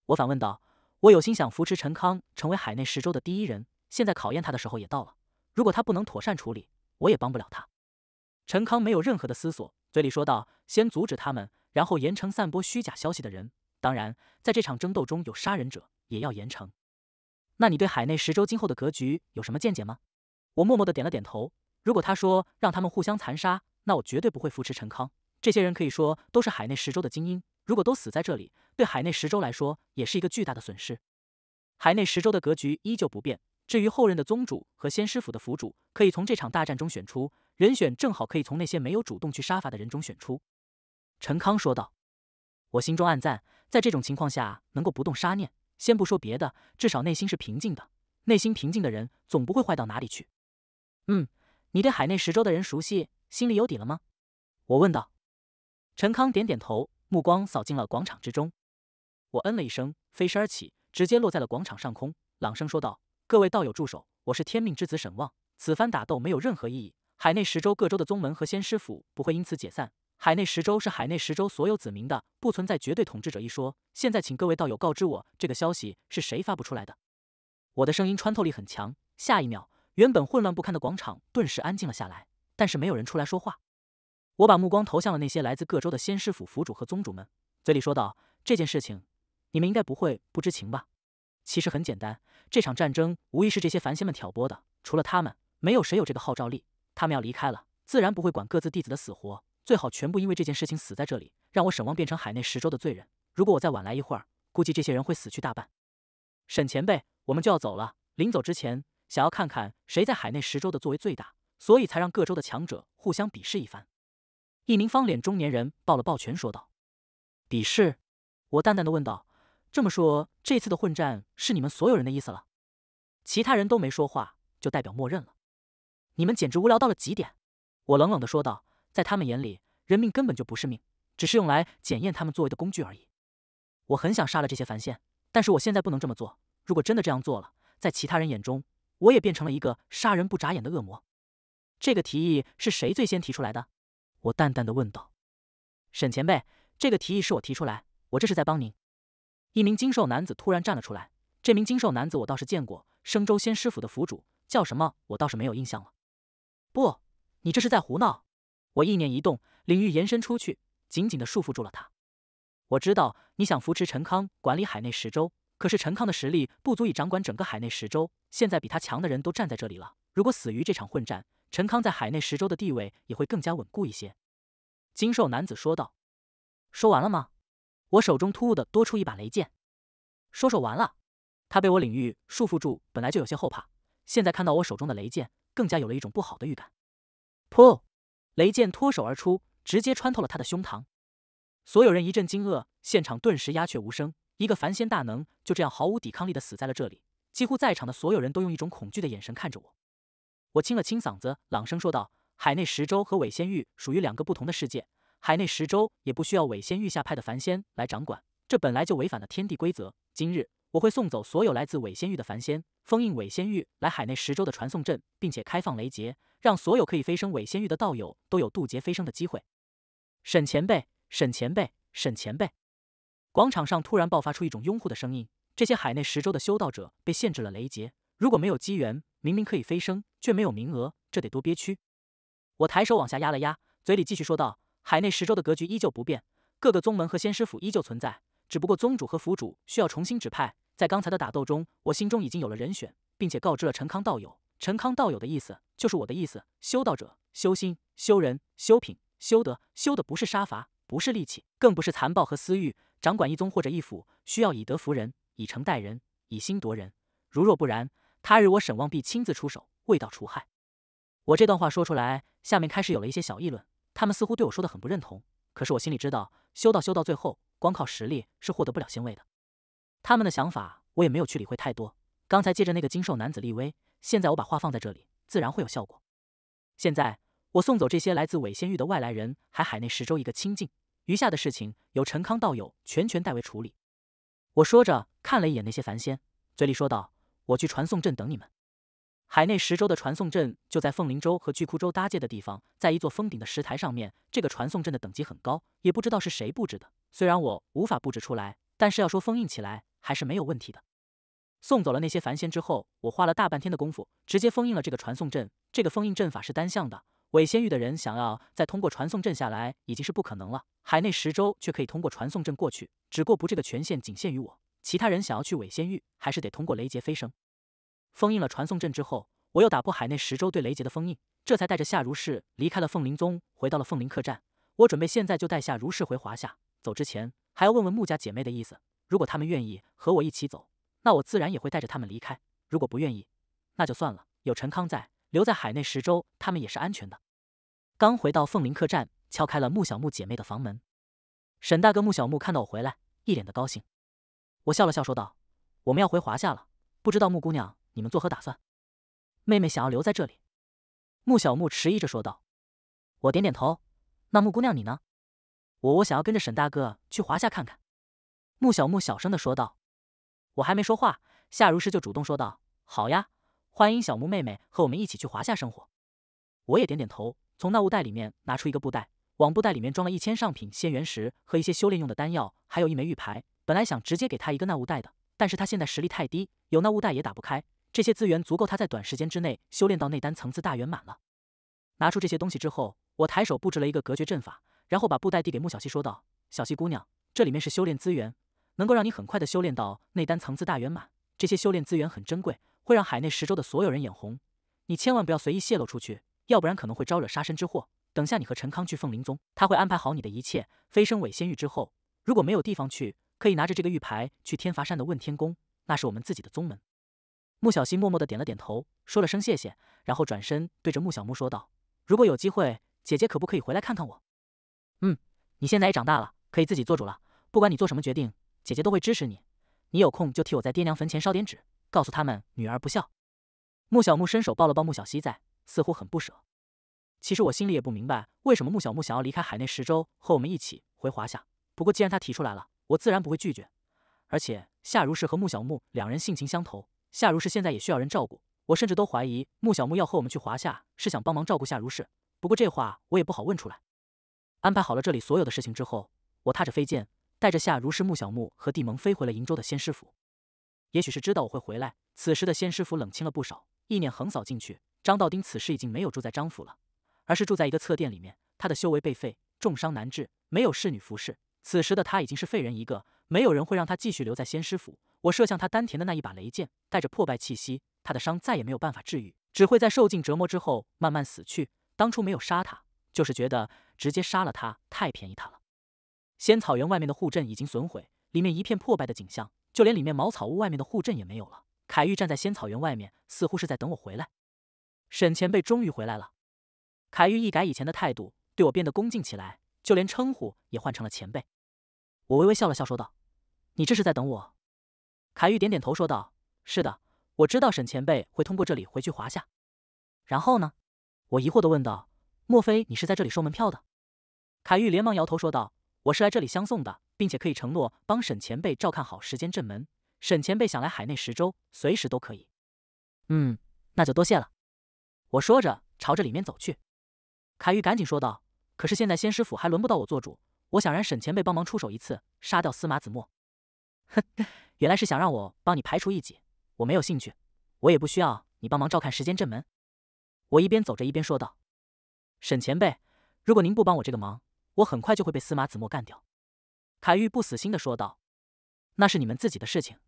Speaker 1: 我反问道。我有心想扶持陈康成为海内十州的第一人，现在考验他的时候也到了。如果他不能妥善处理，我也帮不了他。陈康没有任何的思索，嘴里说道：“先阻止他们，然后严惩散播虚假消息的人。当然，在这场争斗中有杀人者，也要严惩。”那你对海内十州今后的格局有什么见解吗？我默默的点了点头。如果他说让他们互相残杀，那我绝对不会扶持陈康。这些人可以说都是海内十州的精英。如果都死在这里，对海内十州来说也是一个巨大的损失。海内十州的格局依旧不变。至于后任的宗主和仙师府的府主，可以从这场大战中选出。人选正好可以从那些没有主动去杀伐的人中选出。陈康说道。我心中暗赞，在这种情况下能够不动杀念，先不说别的，至少内心是平静的。内心平静的人，总不会坏到哪里去。嗯，你对海内十州的人熟悉，心里有底了吗？我问道。陈康点点头。目光扫进了广场之中，我嗯了一声，飞身而起，直接落在了广场上空，朗声说道：“各位道友住手！我是天命之子沈望，此番打斗没有任何意义。海内十州各州的宗门和仙师府不会因此解散。海内十州是海内十州所有子民的，不存在绝对统治者一说。现在，请各位道友告知我，这个消息是谁发布出来的？”我的声音穿透力很强，下一秒，原本混乱不堪的广场顿时安静了下来，但是没有人出来说话。我把目光投向了那些来自各州的仙师府府主和宗主们，嘴里说道：“这件事情，你们应该不会不知情吧？”其实很简单，这场战争无疑是这些凡仙们挑拨的，除了他们，没有谁有这个号召力。他们要离开了，自然不会管各自弟子的死活，最好全部因为这件事情死在这里，让我沈望变成海内十州的罪人。如果我再晚来一会儿，估计这些人会死去大半。沈前辈，我们就要走了。临走之前，想要看看谁在海内十州的作为最大，所以才让各州的强者互相比试一番。一名方脸中年人抱了抱拳，说道：“鄙视。”我淡淡的问道：“这么说，这次的混战是你们所有人的意思了？”其他人都没说话，就代表默认了。你们简直无聊到了极点！我冷冷的说道：“在他们眼里，人命根本就不是命，只是用来检验他们作为的工具而已。”我很想杀了这些凡现，但是我现在不能这么做。如果真的这样做了，在其他人眼中，我也变成了一个杀人不眨眼的恶魔。这个提议是谁最先提出来的？我淡淡的问道：“沈前辈，这个提议是我提出来，我这是在帮您。”一名精瘦男子突然站了出来。这名精瘦男子我倒是见过，生州仙师府的府主，叫什么我倒是没有印象了。不，你这是在胡闹！我意念一动，领域延伸出去，紧紧的束缚住了他。我知道你想扶持陈康管理海内十州，可是陈康的实力不足以掌管整个海内十州。现在比他强的人都站在这里了，如果死于这场混战。陈康在海内十州的地位也会更加稳固一些。”精瘦男子说道。“说完了吗？”我手中突兀的多出一把雷剑。“说说完了。”他被我领域束缚住，本来就有些后怕，现在看到我手中的雷剑，更加有了一种不好的预感。噗！雷剑脱手而出，直接穿透了他的胸膛。所有人一阵惊愕，现场顿时鸦雀无声。一个凡仙大能就这样毫无抵抗力的死在了这里，几乎在场的所有人都用一种恐惧的眼神看着我。我清了清嗓子，朗声说道：“海内十州和尾仙域属于两个不同的世界，海内十州也不需要尾仙域下派的凡仙来掌管，这本来就违反了天地规则。今日我会送走所有来自尾仙域的凡仙，封印尾仙域来海内十州的传送阵，并且开放雷劫，让所有可以飞升尾仙域的道友都有渡劫飞升的机会。”沈前辈，沈前辈，沈前辈！广场上突然爆发出一种拥护的声音。这些海内十州的修道者被限制了雷劫，如果没有机缘，明明可以飞升，却没有名额，这得多憋屈！我抬手往下压了压，嘴里继续说道：“海内十州的格局依旧不变，各个宗门和仙师府依旧存在，只不过宗主和府主需要重新指派。在刚才的打斗中，我心中已经有了人选，并且告知了陈康道友。陈康道友的意思就是我的意思。修道者修心、修人、修品、修德，修的不是杀伐，不是戾气，更不是残暴和私欲。掌管一宗或者一府，需要以德服人，以诚待人，以心夺人。如若不然。”他日我沈望必亲自出手，为道除害。我这段话说出来，下面开始有了一些小议论。他们似乎对我说的很不认同。可是我心里知道，修道修到最后，光靠实力是获得不了仙位的。他们的想法，我也没有去理会太多。刚才借着那个精瘦男子立威，现在我把话放在这里，自然会有效果。现在我送走这些来自伪仙域的外来人，还海内十州一个清净。余下的事情，由陈康道友全权代为处理。我说着，看了一眼那些凡仙，嘴里说道。我去传送阵等你们。海内十州的传送阵就在凤麟州和巨窟州搭界的地方，在一座封顶的石台上面。这个传送阵的等级很高，也不知道是谁布置的。虽然我无法布置出来，但是要说封印起来，还是没有问题的。送走了那些凡仙之后，我花了大半天的功夫，直接封印了这个传送阵。这个封印阵法是单向的，伪仙域的人想要再通过传送阵下来，已经是不可能了。海内十州却可以通过传送阵过去，只过不这个权限仅限于我。其他人想要去伪仙域，还是得通过雷劫飞升。封印了传送阵之后，我又打破海内十州对雷劫的封印，这才带着夏如是离开了凤林宗，回到了凤林客栈。我准备现在就带夏如是回华夏，走之前还要问问穆家姐妹的意思。如果他们愿意和我一起走，那我自然也会带着他们离开；如果不愿意，那就算了。有陈康在，留在海内十州，他们也是安全的。刚回到凤林客栈，敲开了穆小木姐妹的房门。沈大哥穆小木看到我回来，一脸的高兴。我笑了笑，说道：“我们要回华夏了，不知道穆姑娘，你们作何打算？”妹妹想要留在这里，穆小木迟疑着说道。我点点头：“那穆姑娘你呢？”“我我想要跟着沈大哥去华夏看看。”穆小木小声的说道。我还没说话，夏如诗就主动说道：“好呀，欢迎小木妹妹和我们一起去华夏生活。”我也点点头，从那物袋里面拿出一个布袋，往布袋里面装了一千上品仙元石和一些修炼用的丹药，还有一枚玉牌。本来想直接给他一个纳物袋的，但是他现在实力太低，有那物袋也打不开。这些资源足够他在短时间之内修炼到内丹层次大圆满了。拿出这些东西之后，我抬手布置了一个隔绝阵法，然后把布袋递给穆小溪，说道：“小溪姑娘，这里面是修炼资源，能够让你很快的修炼到内丹层次大圆满。这些修炼资源很珍贵，会让海内十州的所有人眼红。你千万不要随意泄露出去，要不然可能会招惹杀身之祸。等下你和陈康去凤灵宗，他会安排好你的一切。飞升伪仙域之后，如果没有地方去。”可以拿着这个玉牌去天罚山的问天宫，那是我们自己的宗门。穆小溪默默的点了点头，说了声谢谢，然后转身对着穆小木说道：“如果有机会，姐姐可不可以回来看看我？”“嗯，你现在也长大了，可以自己做主了。不管你做什么决定，姐姐都会支持你。你有空就替我在爹娘坟前烧点纸，告诉他们女儿不孝。”穆小木伸手抱了抱穆小溪，在似乎很不舍。其实我心里也不明白，为什么穆小木想要离开海内十州和我们一起回华夏。不过既然他提出来了。我自然不会拒绝，而且夏如是和穆小木两人性情相投，夏如是现在也需要人照顾，我甚至都怀疑穆小木要和我们去华夏是想帮忙照顾夏如是。不过这话我也不好问出来。安排好了这里所有的事情之后，我踏着飞剑，带着夏如是、穆小木和帝盟飞回了瀛州的仙师府。也许是知道我会回来，此时的仙师府冷清了不少。意念横扫进去，张道丁此时已经没有住在张府了，而是住在一个侧殿里面。他的修为被废，重伤难治，没有侍女服侍。此时的他已经是废人一个，没有人会让他继续留在仙师府。我射向他丹田的那一把雷剑，带着破败气息，他的伤再也没有办法治愈，只会在受尽折磨之后慢慢死去。当初没有杀他，就是觉得直接杀了他太便宜他了。仙草原外面的护阵已经损毁，里面一片破败的景象，就连里面茅草屋外面的护阵也没有了。凯玉站在仙草原外面，似乎是在等我回来。沈前辈终于回来了。凯玉一改以前的态度，对我变得恭敬起来。就连称呼也换成了前辈，我微微笑了笑，说道：“你这是在等我？”凯玉点点头，说道：“是的，我知道沈前辈会通过这里回去华夏，然后呢？”我疑惑的问道：“莫非你是在这里收门票的？”凯玉连忙摇头说道：“我是来这里相送的，并且可以承诺帮沈前辈照看好时间阵门。沈前辈想来海内十州，随时都可以。”“嗯，那就多谢了。”我说着朝着里面走去，凯玉赶紧说道。可是现在仙师府还轮不到我做主，我想让沈前辈帮忙出手一次，杀掉司马子墨。哼，原来是想让我帮你排除异己，我没有兴趣，我也不需要你帮忙照看时间阵门。我一边走着一边说道：“沈前辈，如果您不帮我这个忙，我很快就会被司马子墨干掉。”凯玉不死心的说道：“那是你们自己的事情。”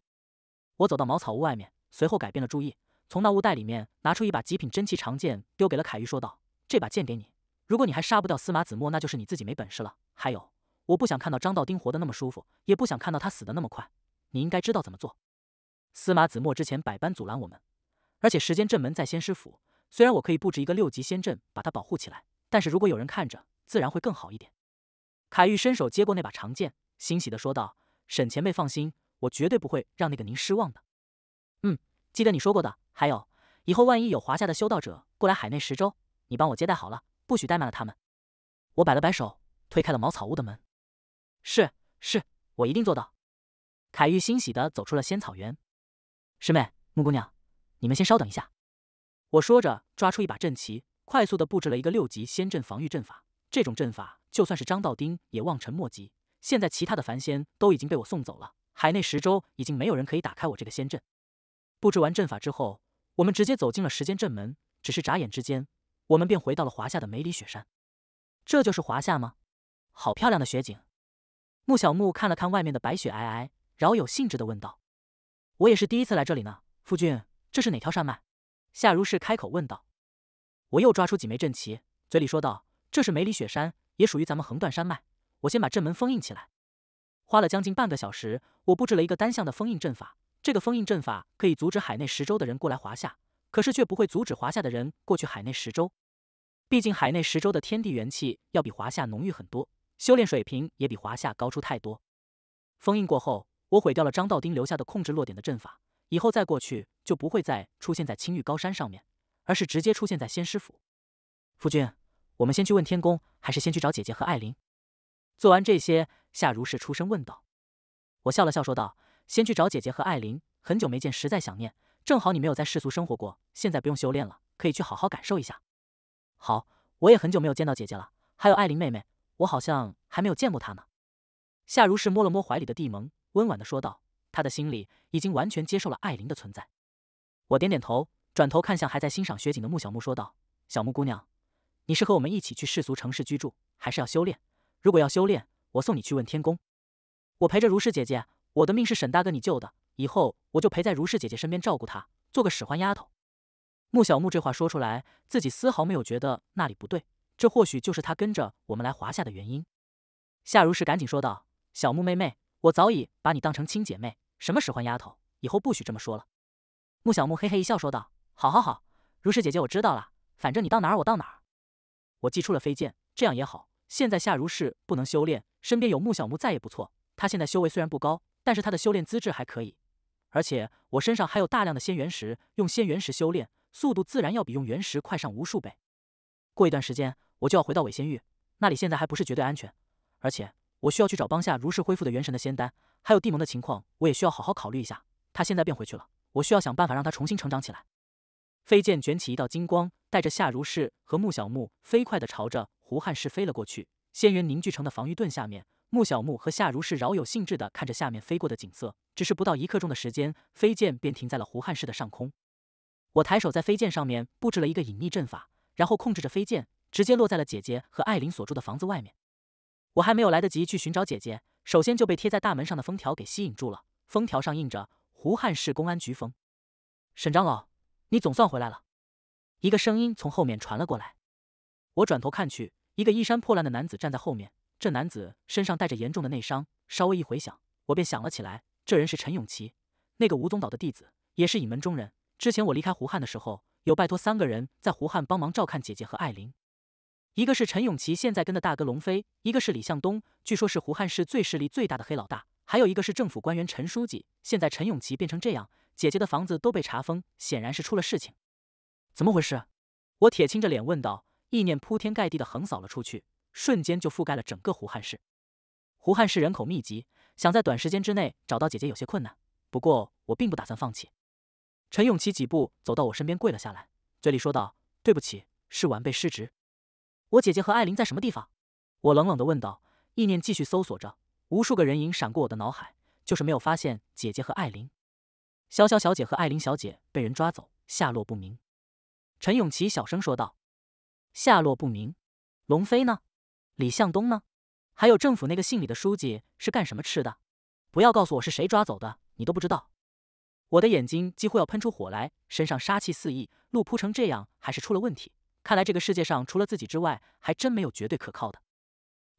Speaker 1: 我走到茅草屋外面，随后改变了注意，从那物袋里面拿出一把极品真气长剑，丢给了凯玉，说道：“这把剑给你。”如果你还杀不掉司马子墨，那就是你自己没本事了。还有，我不想看到张道丁活得那么舒服，也不想看到他死得那么快。你应该知道怎么做。司马子墨之前百般阻拦我们，而且时间阵门在仙师府，虽然我可以布置一个六级仙阵把他保护起来，但是如果有人看着，自然会更好一点。凯玉伸手接过那把长剑，欣喜地说道：“沈前辈放心，我绝对不会让那个您失望的。”嗯，记得你说过的。还有，以后万一有华夏的修道者过来海内十州，你帮我接待好了。不许怠慢了他们！我摆了摆手，推开了茅草屋的门。是，是我一定做到。凯玉欣喜地走出了仙草园。师妹，木姑娘，你们先稍等一下。我说着，抓出一把阵旗，快速地布置了一个六级仙阵防御阵法。这种阵法，就算是张道丁也望尘莫及。现在，其他的凡仙都已经被我送走了，海内十州已经没有人可以打开我这个仙阵。布置完阵法之后，我们直接走进了时间阵门。只是眨眼之间。我们便回到了华夏的梅里雪山，这就是华夏吗？好漂亮的雪景！穆小木看了看外面的白雪皑皑，饶有兴致的问道：“我也是第一次来这里呢。”夫君，这是哪条山脉？”夏如是开口问道。我又抓出几枚阵旗，嘴里说道：“这是梅里雪山，也属于咱们横断山脉。我先把阵门封印起来。”花了将近半个小时，我布置了一个单向的封印阵法。这个封印阵法可以阻止海内十州的人过来华夏，可是却不会阻止华夏的人过去海内十州。毕竟海内十州的天地元气要比华夏浓郁很多，修炼水平也比华夏高出太多。封印过后，我毁掉了张道丁留下的控制落点的阵法，以后再过去就不会再出现在青玉高山上面，而是直接出现在仙师府。夫君，我们先去问天宫，还是先去找姐姐和艾琳？做完这些，夏如是出声问道。我笑了笑说道：“先去找姐姐和艾琳，很久没见，实在想念。正好你没有在世俗生活过，现在不用修炼了，可以去好好感受一下。”好，我也很久没有见到姐姐了。还有艾琳妹妹，我好像还没有见过她呢。夏如是摸了摸怀里的帝蒙，温婉的说道，她的心里已经完全接受了艾琳的存在。我点点头，转头看向还在欣赏雪景的穆小木，说道：“小木姑娘，你是和我们一起去世俗城市居住，还是要修炼？如果要修炼，我送你去问天宫。我陪着如是姐姐，我的命是沈大哥你救的，以后我就陪在如是姐姐身边照顾她，做个使唤丫头。”穆小木这话说出来，自己丝毫没有觉得那里不对。这或许就是他跟着我们来华夏的原因。夏如是赶紧说道：“小木妹妹，我早已把你当成亲姐妹，什么使唤丫头，以后不许这么说了。”穆小木嘿嘿一笑说道：“好，好，好，如是姐姐，我知道了。反正你到哪儿，我到哪儿。我祭出了飞剑，这样也好。现在夏如是不能修炼，身边有穆小木在也不错。她现在修为虽然不高，但是她的修炼资质还可以。而且我身上还有大量的仙元石，用仙元石修炼。”速度自然要比用原石快上无数倍。过一段时间，我就要回到伪仙域，那里现在还不是绝对安全。而且，我需要去找帮夏如是恢复的元神的仙丹，还有地盟的情况，我也需要好好考虑一下。他现在便回去了，我需要想办法让他重新成长起来。飞剑卷起一道金光，带着夏如是和穆小木飞快地朝着胡汉室飞了过去。仙元凝聚成的防御盾下面，穆小木和夏如是饶有兴致地看着下面飞过的景色。只是不到一刻钟的时间，飞剑便停在了胡汉室的上空。我抬手在飞剑上面布置了一个隐秘阵法，然后控制着飞剑直接落在了姐姐和艾琳所住的房子外面。我还没有来得及去寻找姐姐，首先就被贴在大门上的封条给吸引住了。封条上印着“胡汉市公安局封”。沈长老，你总算回来了。一个声音从后面传了过来。我转头看去，一个衣衫破烂的男子站在后面。这男子身上带着严重的内伤，稍微一回想，我便想了起来，这人是陈永琪，那个吴宗岛的弟子，也是隐门中人。之前我离开胡汉的时候，有拜托三个人在胡汉帮忙照看姐姐和艾琳，一个是陈永琪现在跟的大哥龙飞，一个是李向东，据说是胡汉市最势力最大的黑老大，还有一个是政府官员陈书记。现在陈永琪变成这样，姐姐的房子都被查封，显然是出了事情。怎么回事？我铁青着脸问道，意念铺天盖地的横扫了出去，瞬间就覆盖了整个胡汉市。胡汉市人口密集，想在短时间之内找到姐姐有些困难，不过我并不打算放弃。陈永琪几步走到我身边，跪了下来，嘴里说道：“对不起，是晚辈失职。”我姐姐和艾琳在什么地方？我冷冷的问道。意念继续搜索着，无数个人影闪过我的脑海，就是没有发现姐姐和艾琳。潇潇小姐和艾琳小姐被人抓走，下落不明。陈永琪小声说道：“下落不明。”龙飞呢？李向东呢？还有政府那个姓李的书记是干什么吃的？不要告诉我是谁抓走的，你都不知道。我的眼睛几乎要喷出火来，身上杀气四溢，路铺成这样还是出了问题。看来这个世界上除了自己之外，还真没有绝对可靠的。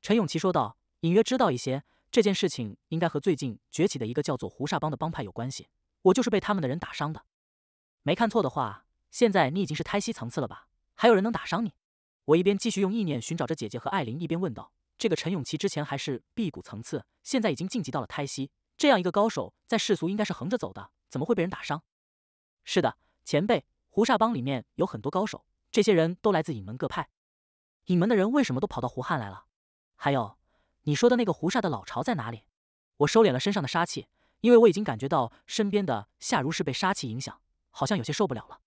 Speaker 1: 陈永琪说道：“隐约知道一些，这件事情应该和最近崛起的一个叫做胡煞帮的帮派有关系。我就是被他们的人打伤的。”没看错的话，现在你已经是胎息层次了吧？还有人能打伤你？我一边继续用意念寻找着姐姐和艾琳，一边问道：“这个陈永琪之前还是辟谷层次，现在已经晋级到了胎息，这样一个高手在世俗应该是横着走的。”怎么会被人打伤？是的，前辈，胡煞帮里面有很多高手，这些人都来自隐门各派。隐门的人为什么都跑到胡汉来了？还有，你说的那个胡煞的老巢在哪里？我收敛了身上的杀气，因为我已经感觉到身边的夏如是被杀气影响，好像有些受不了了。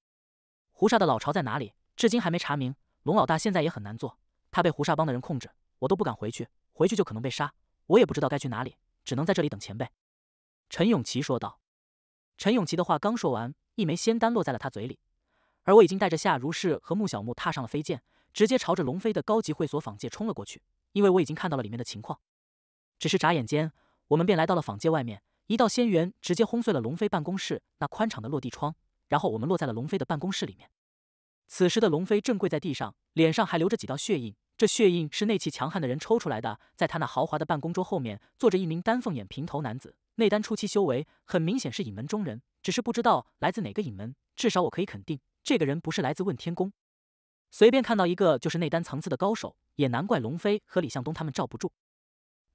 Speaker 1: 胡煞的老巢在哪里？至今还没查明。龙老大现在也很难做，他被胡煞帮的人控制，我都不敢回去，回去就可能被杀。我也不知道该去哪里，只能在这里等前辈。”陈永琪说道。陈永琪的话刚说完，一枚仙丹落在了他嘴里，而我已经带着夏如是和穆小木踏上了飞剑，直接朝着龙飞的高级会所坊界冲了过去。因为我已经看到了里面的情况。只是眨眼间，我们便来到了坊界外面，一道仙元直接轰碎了龙飞办公室那宽敞的落地窗，然后我们落在了龙飞的办公室里面。此时的龙飞正跪在地上，脸上还留着几道血印，这血印是内气强悍的人抽出来的。在他那豪华的办公桌后面，坐着一名丹凤眼平头男子。内丹初期修为，很明显是隐门中人，只是不知道来自哪个隐门。至少我可以肯定，这个人不是来自问天宫。随便看到一个就是内丹层次的高手，也难怪龙飞和李向东他们罩不住。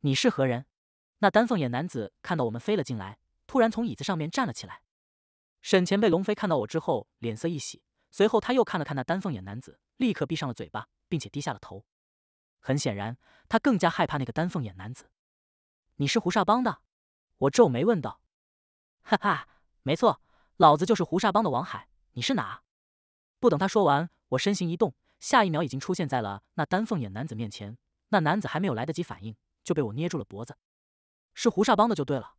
Speaker 1: 你是何人？那丹凤眼男子看到我们飞了进来，突然从椅子上面站了起来。沈前辈，龙飞看到我之后脸色一喜，随后他又看了看那丹凤眼男子，立刻闭上了嘴巴，并且低下了头。很显然，他更加害怕那个丹凤眼男子。你是胡煞帮的？我皱眉问道：“哈哈，没错，老子就是胡煞帮的王海，你是哪？”不等他说完，我身形一动，下一秒已经出现在了那丹凤眼男子面前。那男子还没有来得及反应，就被我捏住了脖子。“是胡煞帮的就对了。”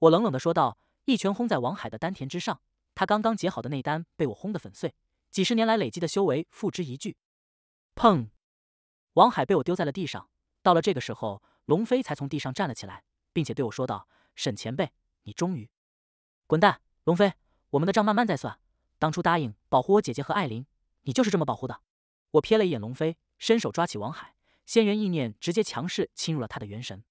Speaker 1: 我冷冷的说道，一拳轰在王海的丹田之上，他刚刚结好的内丹被我轰得粉碎，几十年来累积的修为付之一炬。砰！王海被我丢在了地上。到了这个时候，龙飞才从地上站了起来，并且对我说道。沈前辈，你终于滚蛋！龙飞，我们的账慢慢再算。当初答应保护我姐姐和艾琳，你就是这么保护的。我瞥了一眼龙飞，伸手抓起王海，仙元意念直接强势侵入了他的元神。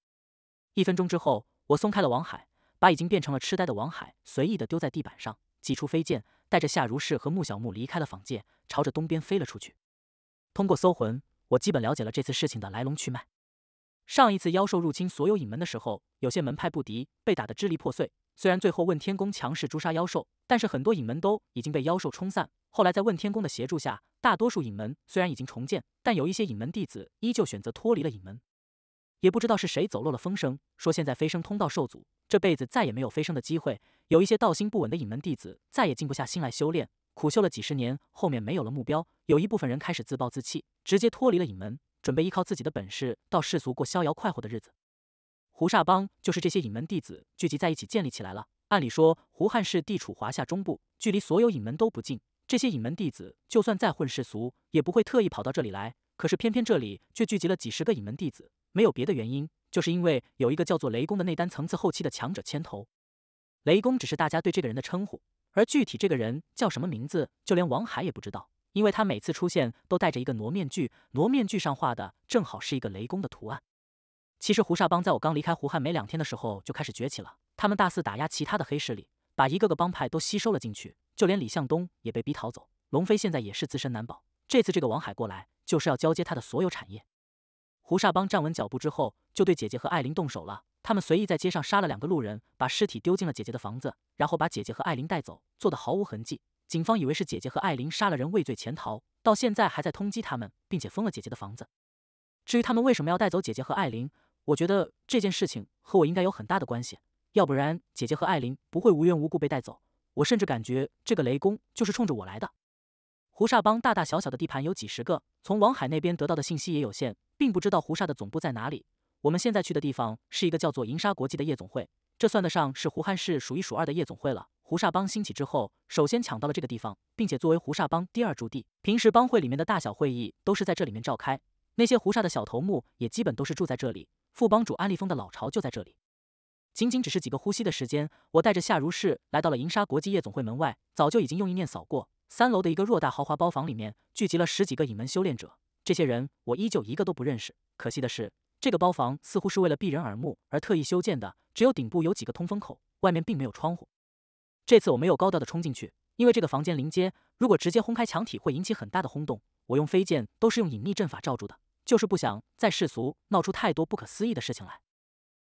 Speaker 1: 一分钟之后，我松开了王海，把已经变成了痴呆的王海随意的丢在地板上，祭出飞剑，带着夏如是和穆小木离开了坊界，朝着东边飞了出去。通过搜魂，我基本了解了这次事情的来龙去脉。上一次妖兽入侵所有隐门的时候，有些门派不敌，被打得支离破碎。虽然最后问天宫强势诛杀妖兽，但是很多隐门都已经被妖兽冲散。后来在问天宫的协助下，大多数隐门虽然已经重建，但有一些隐门弟子依旧选择脱离了隐门。也不知道是谁走漏了风声，说现在飞升通道受阻，这辈子再也没有飞升的机会。有一些道心不稳的隐门弟子，再也静不下心来修炼，苦修了几十年，后面没有了目标，有一部分人开始自暴自弃，直接脱离了隐门。准备依靠自己的本事到世俗过逍遥快活的日子。胡煞帮就是这些隐门弟子聚集在一起建立起来了。按理说，胡汉氏地处华夏中部，距离所有隐门都不近。这些隐门弟子就算再混世俗，也不会特意跑到这里来。可是偏偏这里却聚集了几十个隐门弟子，没有别的原因，就是因为有一个叫做雷公的内丹层次后期的强者牵头。雷公只是大家对这个人的称呼，而具体这个人叫什么名字，就连王海也不知道。因为他每次出现都戴着一个傩面具，傩面具上画的正好是一个雷公的图案。其实胡煞帮在我刚离开胡汉没两天的时候就开始崛起了，他们大肆打压其他的黑势力，把一个个帮派都吸收了进去，就连李向东也被逼逃走。龙飞现在也是自身难保，这次这个王海过来就是要交接他的所有产业。胡煞帮站稳脚步之后，就对姐姐和艾琳动手了。他们随意在街上杀了两个路人，把尸体丢进了姐姐的房子，然后把姐姐和艾琳带走，做的毫无痕迹。警方以为是姐姐和艾琳杀了人，畏罪潜逃，到现在还在通缉他们，并且封了姐姐的房子。至于他们为什么要带走姐姐和艾琳，我觉得这件事情和我应该有很大的关系，要不然姐姐和艾琳不会无缘无故被带走。我甚至感觉这个雷公就是冲着我来的。胡煞帮大大小小的地盘有几十个，从王海那边得到的信息也有限，并不知道胡煞的总部在哪里。我们现在去的地方是一个叫做银沙国际的夜总会，这算得上是胡汉市数一数二的夜总会了。胡煞帮兴起之后，首先抢到了这个地方，并且作为胡煞帮第二驻地。平时帮会里面的大小会议都是在这里面召开，那些胡煞的小头目也基本都是住在这里。副帮主安利峰的老巢就在这里。仅仅只是几个呼吸的时间，我带着夏如是来到了银沙国际夜总会门外，早就已经用意念扫过三楼的一个偌大豪华包房里面，聚集了十几个隐门修炼者。这些人我依旧一个都不认识。可惜的是，这个包房似乎是为了避人耳目而特意修建的，只有顶部有几个通风口，外面并没有窗户。这次我没有高调的冲进去，因为这个房间临街，如果直接轰开墙体，会引起很大的轰动。我用飞剑都是用隐匿阵法罩住的，就是不想在世俗闹出太多不可思议的事情来。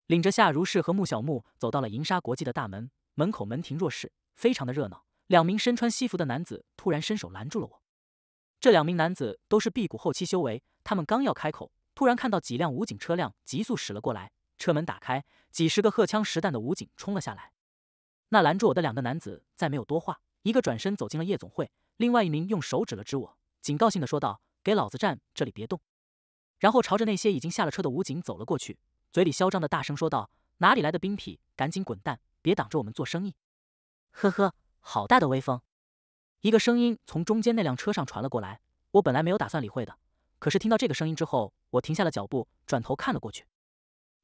Speaker 1: 领着夏如是和穆小木走到了银沙国际的大门，门口门庭若市，非常的热闹。两名身穿西服的男子突然伸手拦住了我。这两名男子都是辟谷后期修为，他们刚要开口，突然看到几辆武警车辆急速驶了过来，车门打开，几十个荷枪实弹的武警冲了下来。那拦住我的两个男子再没有多话，一个转身走进了夜总会，另外一名用手指了指我，警告性的说道：“给老子站这里，别动。”然后朝着那些已经下了车的武警走了过去，嘴里嚣张的大声说道：“哪里来的兵痞，赶紧滚蛋，别挡着我们做生意。”呵呵，好大的威风！一个声音从中间那辆车上传了过来。我本来没有打算理会的，可是听到这个声音之后，我停下了脚步，转头看了过去。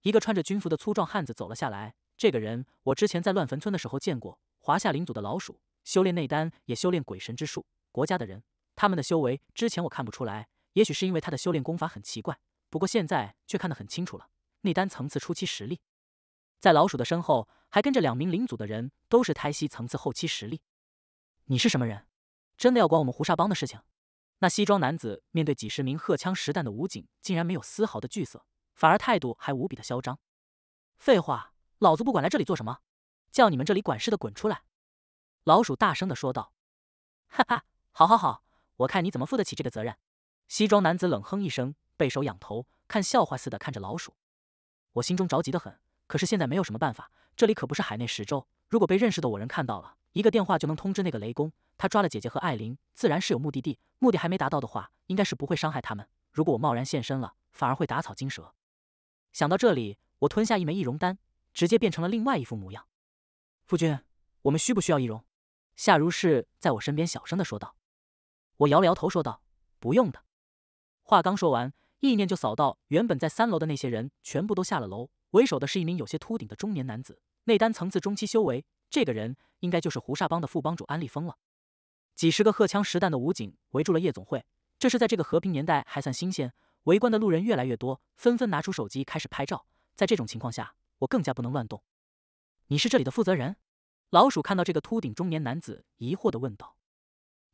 Speaker 1: 一个穿着军服的粗壮汉子走了下来。这个人，我之前在乱坟村的时候见过。华夏灵祖的老鼠，修炼内丹，也修炼鬼神之术。国家的人，他们的修为之前我看不出来，也许是因为他的修炼功法很奇怪。不过现在却看得很清楚了，内丹层次初期，实力。在老鼠的身后，还跟着两名灵祖的人，都是胎息层次后期实力。你是什么人？真的要管我们胡沙帮的事情？那西装男子面对几十名荷枪实弹的武警，竟然没有丝毫的惧色，反而态度还无比的嚣张。废话。老子不管来这里做什么，叫你们这里管事的滚出来！老鼠大声的说道：“哈哈，好，好，好，我看你怎么负得起这个责任。”西装男子冷哼一声，背手仰头，看笑话似的看着老鼠。我心中着急的很，可是现在没有什么办法，这里可不是海内十州。如果被认识的我人看到了，一个电话就能通知那个雷公，他抓了姐姐和艾琳，自然是有目的地，目的还没达到的话，应该是不会伤害他们。如果我贸然现身了，反而会打草惊蛇。想到这里，我吞下一枚易容丹。直接变成了另外一副模样。夫君，我们需不需要易容？夏如是在我身边小声的说道。我摇了摇头说道：“不用的。”话刚说完，意念就扫到原本在三楼的那些人全部都下了楼，为首的是一名有些秃顶的中年男子，内丹层次中期修为。这个人应该就是胡煞帮的副帮主安立峰了。几十个荷枪实弹的武警围住了夜总会，这是在这个和平年代还算新鲜。围观的路人越来越多，纷纷拿出手机开始拍照。在这种情况下。我更加不能乱动。你是这里的负责人？老鼠看到这个秃顶中年男子，疑惑的问道。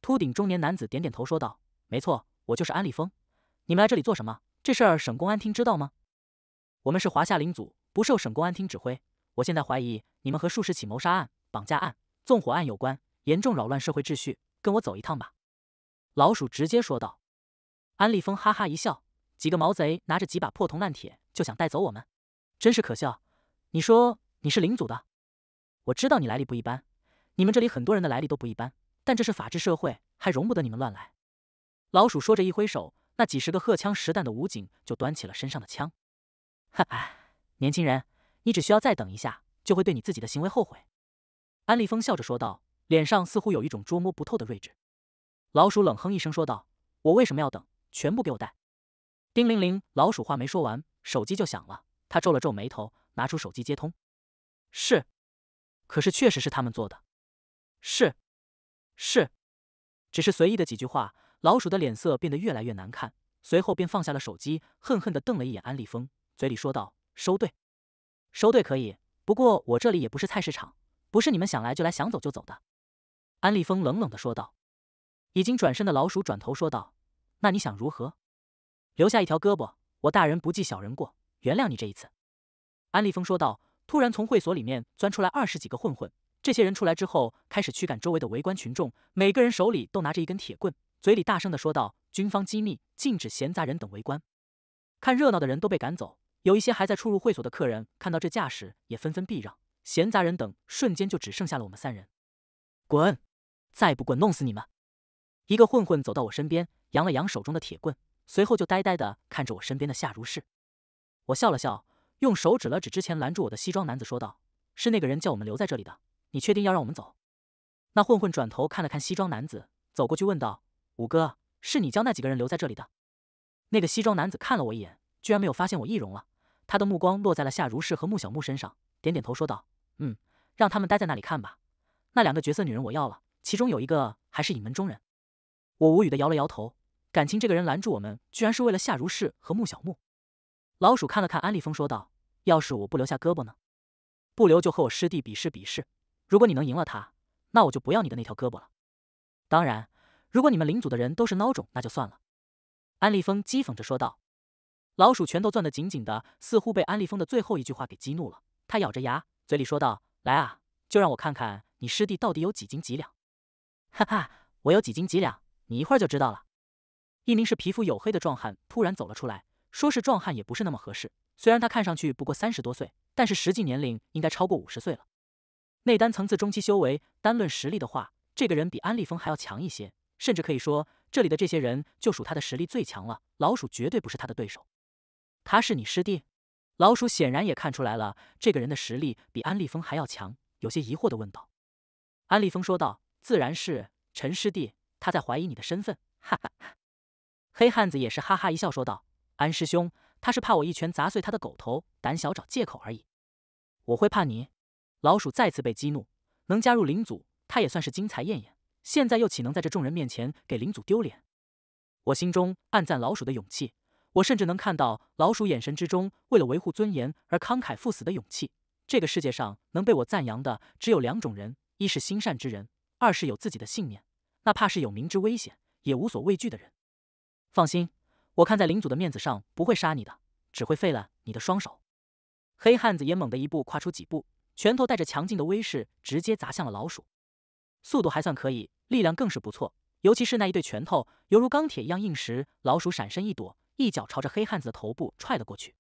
Speaker 1: 秃顶中年男子点点头，说道：“没错，我就是安立峰。你们来这里做什么？这事儿省公安厅知道吗？我们是华夏领组，不受省公安厅指挥。我现在怀疑你们和数十起谋杀案、绑架案、纵火案有关，严重扰乱社会秩序。跟我走一趟吧。”老鼠直接说道。安立峰哈哈一笑：“几个毛贼拿着几把破铜烂铁就想带走我们，真是可笑。”你说你是领组的，我知道你来历不一般。你们这里很多人的来历都不一般，但这是法治社会，还容不得你们乱来。老鼠说着，一挥手，那几十个荷枪实弹的武警就端起了身上的枪。哈哈，年轻人，你只需要再等一下，就会对你自己的行为后悔。安立峰笑着说道，脸上似乎有一种捉摸不透的睿智。老鼠冷哼一声说道：“我为什么要等？全部给我带！”叮铃铃，老鼠话没说完，手机就响了。他皱了皱眉头。拿出手机接通，是，可是确实是他们做的，是，是，只是随意的几句话，老鼠的脸色变得越来越难看，随后便放下了手机，恨恨的瞪了一眼安立峰，嘴里说道：“收队，收队可以，不过我这里也不是菜市场，不是你们想来就来，想走就走的。”安立峰冷冷的说道。已经转身的老鼠转头说道：“那你想如何？留下一条胳膊，我大人不计小人过，原谅你这一次。”安立峰说道：“突然从会所里面钻出来二十几个混混，这些人出来之后开始驱赶周围的围观群众，每个人手里都拿着一根铁棍，嘴里大声的说道：‘军方机密，禁止闲杂人等围观。’看热闹的人都被赶走，有一些还在出入会所的客人看到这架势，也纷纷避让。闲杂人等瞬间就只剩下了我们三人。滚！再不滚，弄死你们！”一个混混走到我身边，扬了扬手中的铁棍，随后就呆呆的看着我身边的夏如是。我笑了笑。用手指了指之前拦住我的西装男子，说道：“是那个人叫我们留在这里的。”你确定要让我们走？那混混转头看了看西装男子，走过去问道：“五哥，是你叫那几个人留在这里的？”那个西装男子看了我一眼，居然没有发现我易容了。他的目光落在了夏如是和穆小木身上，点点头说道：“嗯，让他们待在那里看吧。那两个绝色女人我要了，其中有一个还是隐门中人。”我无语的摇了摇头，感情这个人拦住我们，居然是为了夏如是和穆小木。老鼠看了看安利峰，说道：“要是我不留下胳膊呢？不留就和我师弟比试比试。如果你能赢了他，那我就不要你的那条胳膊了。当然，如果你们领组的人都是孬种，那就算了。”安利峰讥讽着说道。老鼠拳头攥得紧紧的，似乎被安利峰的最后一句话给激怒了。他咬着牙，嘴里说道：“来啊，就让我看看你师弟到底有几斤几两。”“哈哈，我有几斤几两，你一会儿就知道了。”一名是皮肤黝黑的壮汉突然走了出来。说是壮汉也不是那么合适，虽然他看上去不过三十多岁，但是实际年龄应该超过五十岁了。内丹层次中期修为，单论实力的话，这个人比安利峰还要强一些，甚至可以说这里的这些人就属他的实力最强了。老鼠绝对不是他的对手。他是你师弟？老鼠显然也看出来了，这个人的实力比安利峰还要强，有些疑惑的问道。安利峰说道：“自然是陈师弟，他在怀疑你的身份。”哈哈哈，黑汉子也是哈哈一笑说道。安师兄，他是怕我一拳砸碎他的狗头，胆小找借口而已。我会怕你？老鼠再次被激怒，能加入灵组，他也算是精彩艳艳。现在又岂能在这众人面前给灵组丢脸？我心中暗赞老鼠的勇气。我甚至能看到老鼠眼神之中，为了维护尊严而慷慨赴死的勇气。这个世界上能被我赞扬的只有两种人：一是心善之人，二是有自己的信念，那怕是有明知危险也无所畏惧的人。放心。我看在领祖的面子上，不会杀你的，只会废了你的双手。黑汉子也猛地一步跨出几步，拳头带着强劲的威势，直接砸向了老鼠。速度还算可以，力量更是不错，尤其是那一对拳头，犹如钢铁一样硬实。老鼠闪身一躲，一脚朝着黑汉子的头部踹了过去。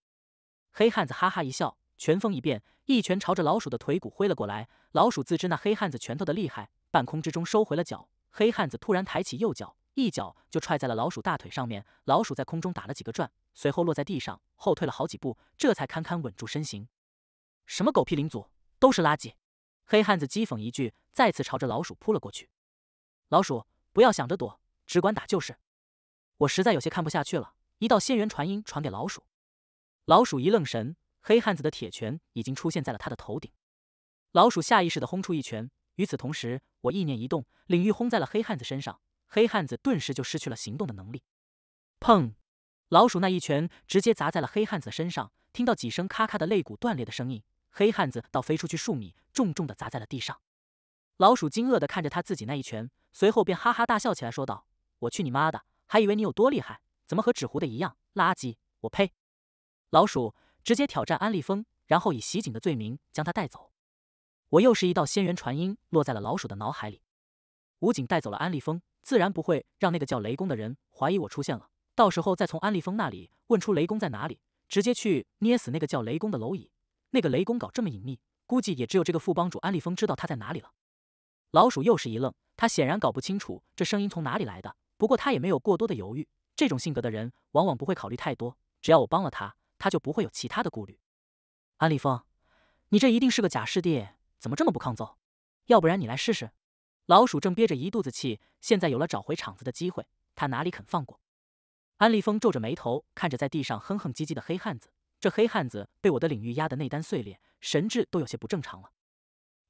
Speaker 1: 黑汉子哈哈一笑，拳风一变，一拳朝着老鼠的腿骨挥了过来。老鼠自知那黑汉子拳头的厉害，半空之中收回了脚。黑汉子突然抬起右脚。一脚就踹在了老鼠大腿上面，老鼠在空中打了几个转，随后落在地上，后退了好几步，这才堪堪稳住身形。什么狗屁灵族，都是垃圾！黑汉子讥讽一句，再次朝着老鼠扑了过去。老鼠不要想着躲，只管打就是。我实在有些看不下去了，一道仙元传音传给老鼠。老鼠一愣神，黑汉子的铁拳已经出现在了他的头顶。老鼠下意识的轰出一拳，与此同时，我意念一动，领域轰在了黑汉子身上。黑汉子顿时就失去了行动的能力。砰！老鼠那一拳直接砸在了黑汉子身上，听到几声咔咔的肋骨断裂的声音，黑汉子倒飞出去数米，重重的砸在了地上。老鼠惊愕的看着他自己那一拳，随后便哈哈大笑起来，说道：“我去你妈的！还以为你有多厉害，怎么和纸糊的一样垃圾？我呸！”老鼠直接挑战安利峰，然后以袭警的罪名将他带走。我又是一道仙元传音落在了老鼠的脑海里。武警带走了安利峰。自然不会让那个叫雷公的人怀疑我出现了，到时候再从安立峰那里问出雷公在哪里，直接去捏死那个叫雷公的蝼蚁。那个雷公搞这么隐秘，估计也只有这个副帮主安立峰知道他在哪里了。老鼠又是一愣，他显然搞不清楚这声音从哪里来的。不过他也没有过多的犹豫，这种性格的人往往不会考虑太多，只要我帮了他，他就不会有其他的顾虑。安立峰，你这一定是个假师弟，怎么这么不抗揍？要不然你来试试？老鼠正憋着一肚子气，现在有了找回场子的机会，他哪里肯放过？安立峰皱着眉头看着在地上哼哼唧唧的黑汉子，这黑汉子被我的领域压得内丹碎裂，神智都有些不正常了。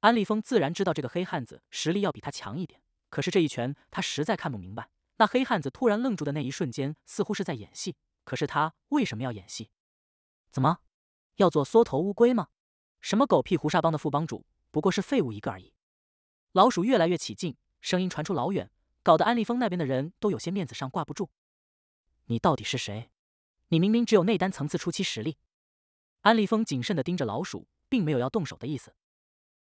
Speaker 1: 安立峰自然知道这个黑汉子实力要比他强一点，可是这一拳他实在看不明白。那黑汉子突然愣住的那一瞬间，似乎是在演戏，可是他为什么要演戏？怎么，要做缩头乌龟吗？什么狗屁胡沙帮的副帮主，不过是废物一个而已。老鼠越来越起劲，声音传出老远，搞得安立峰那边的人都有些面子上挂不住。你到底是谁？你明明只有内丹层次初期实力。安立峰谨慎的盯着老鼠，并没有要动手的意思。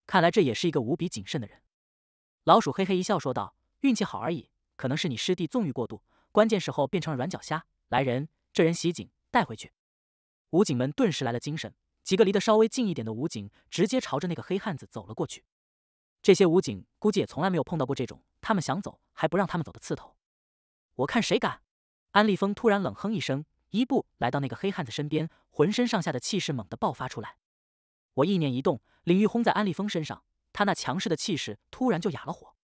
Speaker 1: 看来这也是一个无比谨慎的人。老鼠嘿嘿一笑，说道：“运气好而已，可能是你师弟纵欲过度，关键时候变成了软脚虾。”来人，这人袭警，带回去。武警们顿时来了精神，几个离得稍微近一点的武警直接朝着那个黑汉子走了过去。这些武警估计也从来没有碰到过这种，他们想走还不让他们走的刺头。我看谁敢！安立峰突然冷哼一声，一步来到那个黑汉子身边，浑身上下的气势猛地爆发出来。我意念一动，领域轰在安立峰身上，他那强势的气势突然就哑了火。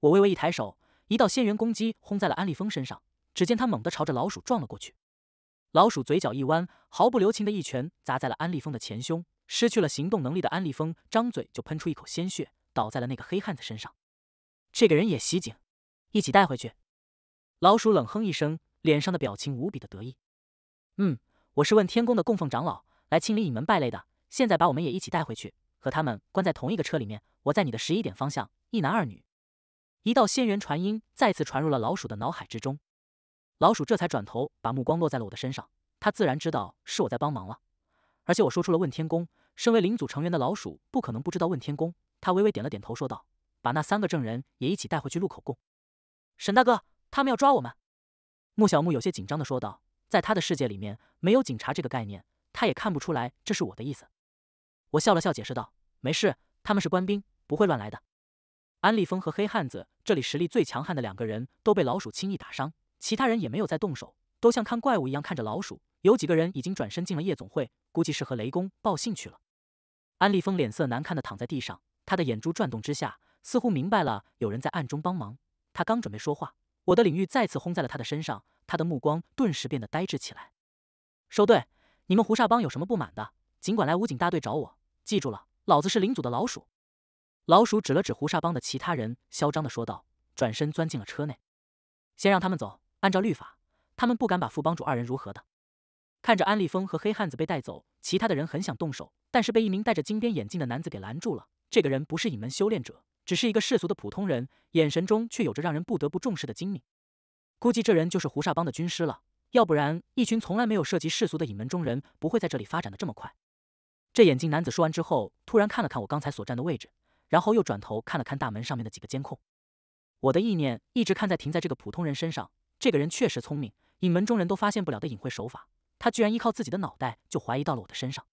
Speaker 1: 我微微一抬手，一道仙元攻击轰在了安立峰身上。只见他猛地朝着老鼠撞了过去。老鼠嘴角一弯，毫不留情的一拳砸在了安立峰的前胸，失去了行动能力的安立峰张嘴就喷出一口鲜血。倒在了那个黑汉子身上，这个人也袭警，一起带回去。老鼠冷哼一声，脸上的表情无比的得意。嗯，我是问天宫的供奉长老来清理你门败类的，现在把我们也一起带回去，和他们关在同一个车里面。我在你的十一点方向，一男二女。一道仙元传音再次传入了老鼠的脑海之中，老鼠这才转头把目光落在了我的身上。他自然知道是我在帮忙了，而且我说出了问天宫，身为灵祖成员的老鼠不可能不知道问天宫。他微微点了点头，说道：“把那三个证人也一起带回去录口供。”沈大哥，他们要抓我们。”穆小木有些紧张的说道。在他的世界里面，没有警察这个概念，他也看不出来这是我的意思。我笑了笑，解释道：“没事，他们是官兵，不会乱来的。”安立峰和黑汉子这里实力最强悍的两个人都被老鼠轻易打伤，其他人也没有再动手，都像看怪物一样看着老鼠。有几个人已经转身进了夜总会，估计是和雷公报信去了。安立峰脸色难看的躺在地上。他的眼珠转动之下，似乎明白了有人在暗中帮忙。他刚准备说话，我的领域再次轰在了他的身上，他的目光顿时变得呆滞起来。收队！你们胡煞帮有什么不满的，尽管来武警大队找我。记住了，老子是领组的老鼠。老鼠指了指胡煞帮的其他人，嚣张地说道，转身钻进了车内。先让他们走，按照律法，他们不敢把副帮主二人如何的。看着安立峰和黑汉子被带走，其他的人很想动手，但是被一名戴着金边眼镜的男子给拦住了。这个人不是隐门修炼者，只是一个世俗的普通人，眼神中却有着让人不得不重视的精明。估计这人就是胡煞帮的军师了，要不然一群从来没有涉及世俗的隐门中人不会在这里发展的这么快。这眼镜男子说完之后，突然看了看我刚才所站的位置，然后又转头看了看大门上面的几个监控。我的意念一直看在停在这个普通人身上，这个人确实聪明，隐门中人都发现不了的隐晦手法，他居然依靠自己的脑袋就怀疑到了我的身上。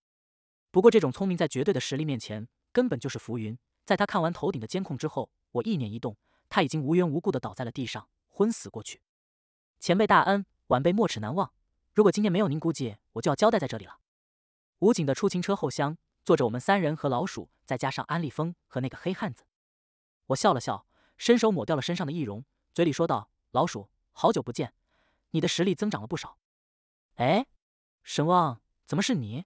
Speaker 1: 不过这种聪明在绝对的实力面前。根本就是浮云。在他看完头顶的监控之后，我意念一动，他已经无缘无故的倒在了地上，昏死过去。前辈大恩，晚辈没齿难忘。如果今天没有您，估计我就要交代在这里了。武警的出勤车后厢坐着我们三人和老鼠，再加上安立峰和那个黑汉子。我笑了笑，伸手抹掉了身上的易容，嘴里说道：“老鼠，好久不见，你的实力增长了不少。”哎，沈望，怎么是你？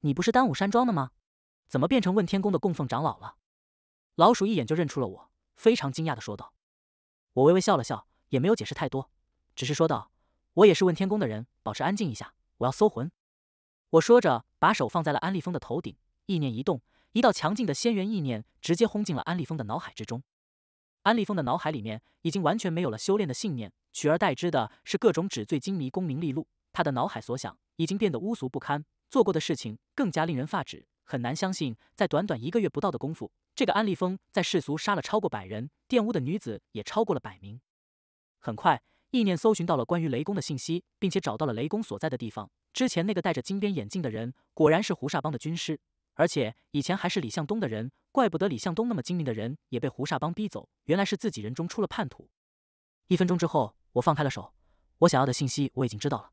Speaker 1: 你不是丹武山庄的吗？怎么变成问天宫的供奉长老了？老鼠一眼就认出了我，非常惊讶的说道。我微微笑了笑，也没有解释太多，只是说道：“我也是问天宫的人。”保持安静一下，我要搜魂。我说着，把手放在了安利峰的头顶，意念一动，一道强劲的仙元意念直接轰进了安利峰的脑海之中。安利峰的脑海里面已经完全没有了修炼的信念，取而代之的是各种纸醉金迷、功名利禄。他的脑海所想已经变得污俗不堪，做过的事情更加令人发指。很难相信，在短短一个月不到的功夫，这个安利峰在世俗杀了超过百人，玷污的女子也超过了百名。很快，意念搜寻到了关于雷公的信息，并且找到了雷公所在的地方。之前那个戴着金边眼镜的人，果然是胡煞帮的军师，而且以前还是李向东的人。怪不得李向东那么精明的人也被胡煞帮逼走，原来是自己人中出了叛徒。一分钟之后，我放开了手，我想要的信息我已经知道了，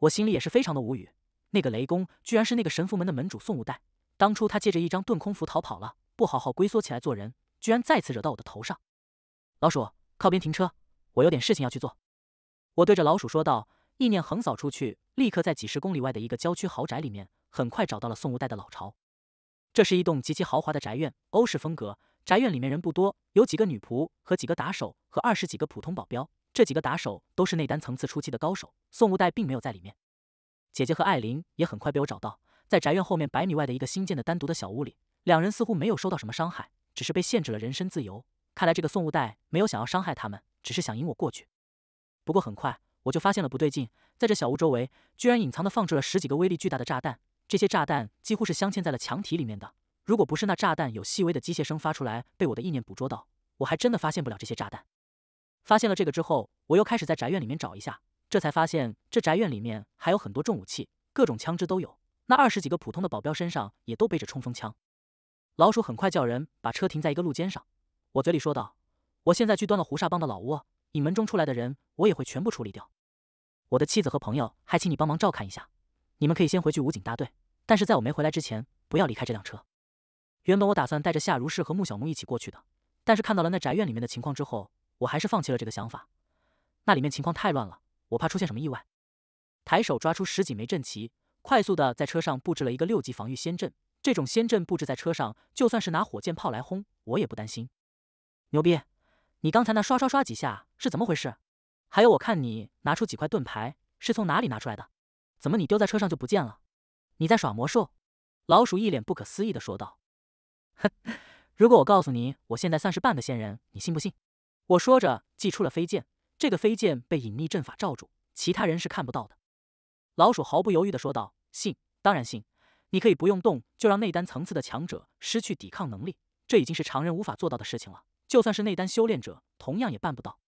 Speaker 1: 我心里也是非常的无语。那个雷公居然是那个神符门的门主宋无代。当初他借着一张遁空符逃跑了，不好好龟缩起来做人，居然再次惹到我的头上。老鼠，靠边停车，我有点事情要去做。我对着老鼠说道，意念横扫出去，立刻在几十公里外的一个郊区豪宅里面，很快找到了宋无代的老巢。这是一栋极其豪华的宅院，欧式风格。宅院里面人不多，有几个女仆和几个打手，和二十几个普通保镖。这几个打手都是内丹层次初期的高手。宋无代并没有在里面。姐姐和艾琳也很快被我找到，在宅院后面百米外的一个新建的单独的小屋里，两人似乎没有受到什么伤害，只是被限制了人身自由。看来这个送物袋没有想要伤害他们，只是想引我过去。不过很快我就发现了不对劲，在这小屋周围居然隐藏的放置了十几个威力巨大的炸弹，这些炸弹几乎是镶嵌在了墙体里面的。如果不是那炸弹有细微的机械声发出来被我的意念捕捉到，我还真的发现不了这些炸弹。发现了这个之后，我又开始在宅院里面找一下。这才发现，这宅院里面还有很多重武器，各种枪支都有。那二十几个普通的保镖身上也都背着冲锋枪。老鼠很快叫人把车停在一个路肩上，我嘴里说道：“我现在去端了胡煞帮的老窝，你门中出来的人我也会全部处理掉。我的妻子和朋友还请你帮忙照看一下，你们可以先回去武警大队，但是在我没回来之前，不要离开这辆车。”原本我打算带着夏如是和穆小木一起过去的，但是看到了那宅院里面的情况之后，我还是放弃了这个想法。那里面情况太乱了。我怕出现什么意外，抬手抓出十几枚阵旗，快速的在车上布置了一个六级防御仙阵。这种仙阵布置在车上，就算是拿火箭炮来轰，我也不担心。牛逼！你刚才那刷刷刷几下是怎么回事？还有，我看你拿出几块盾牌，是从哪里拿出来的？怎么你丢在车上就不见了？你在耍魔术？老鼠一脸不可思议的说道。呵，如果我告诉你我现在算是半个仙人，你信不信？我说着祭出了飞剑。这个飞剑被隐匿阵法罩住，其他人是看不到的。老鼠毫不犹豫的说道：“信，当然信。你可以不用动，就让内丹层次的强者失去抵抗能力，这已经是常人无法做到的事情了。就算是内丹修炼者，同样也办不到。”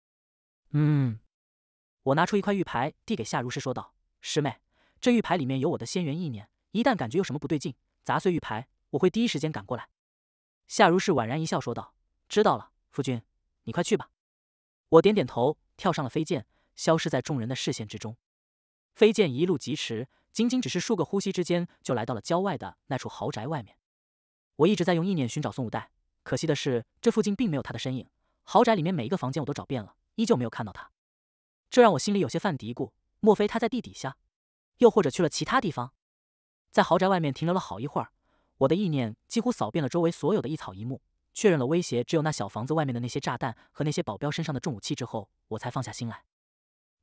Speaker 1: 嗯，我拿出一块玉牌，递给夏如是说道：“师妹，这玉牌里面有我的仙元意念，一旦感觉有什么不对劲，砸碎玉牌，我会第一时间赶过来。”夏如是宛然一笑说道：“知道了，夫君，你快去吧。”我点点头。跳上了飞剑，消失在众人的视线之中。飞剑一路疾驰，仅仅只是数个呼吸之间，就来到了郊外的那处豪宅外面。我一直在用意念寻找宋武代，可惜的是，这附近并没有他的身影。豪宅里面每一个房间我都找遍了，依旧没有看到他。这让我心里有些犯嘀咕：莫非他在地底下？又或者去了其他地方？在豪宅外面停留了好一会儿，我的意念几乎扫遍了周围所有的一草一木。确认了威胁只有那小房子外面的那些炸弹和那些保镖身上的重武器之后，我才放下心来。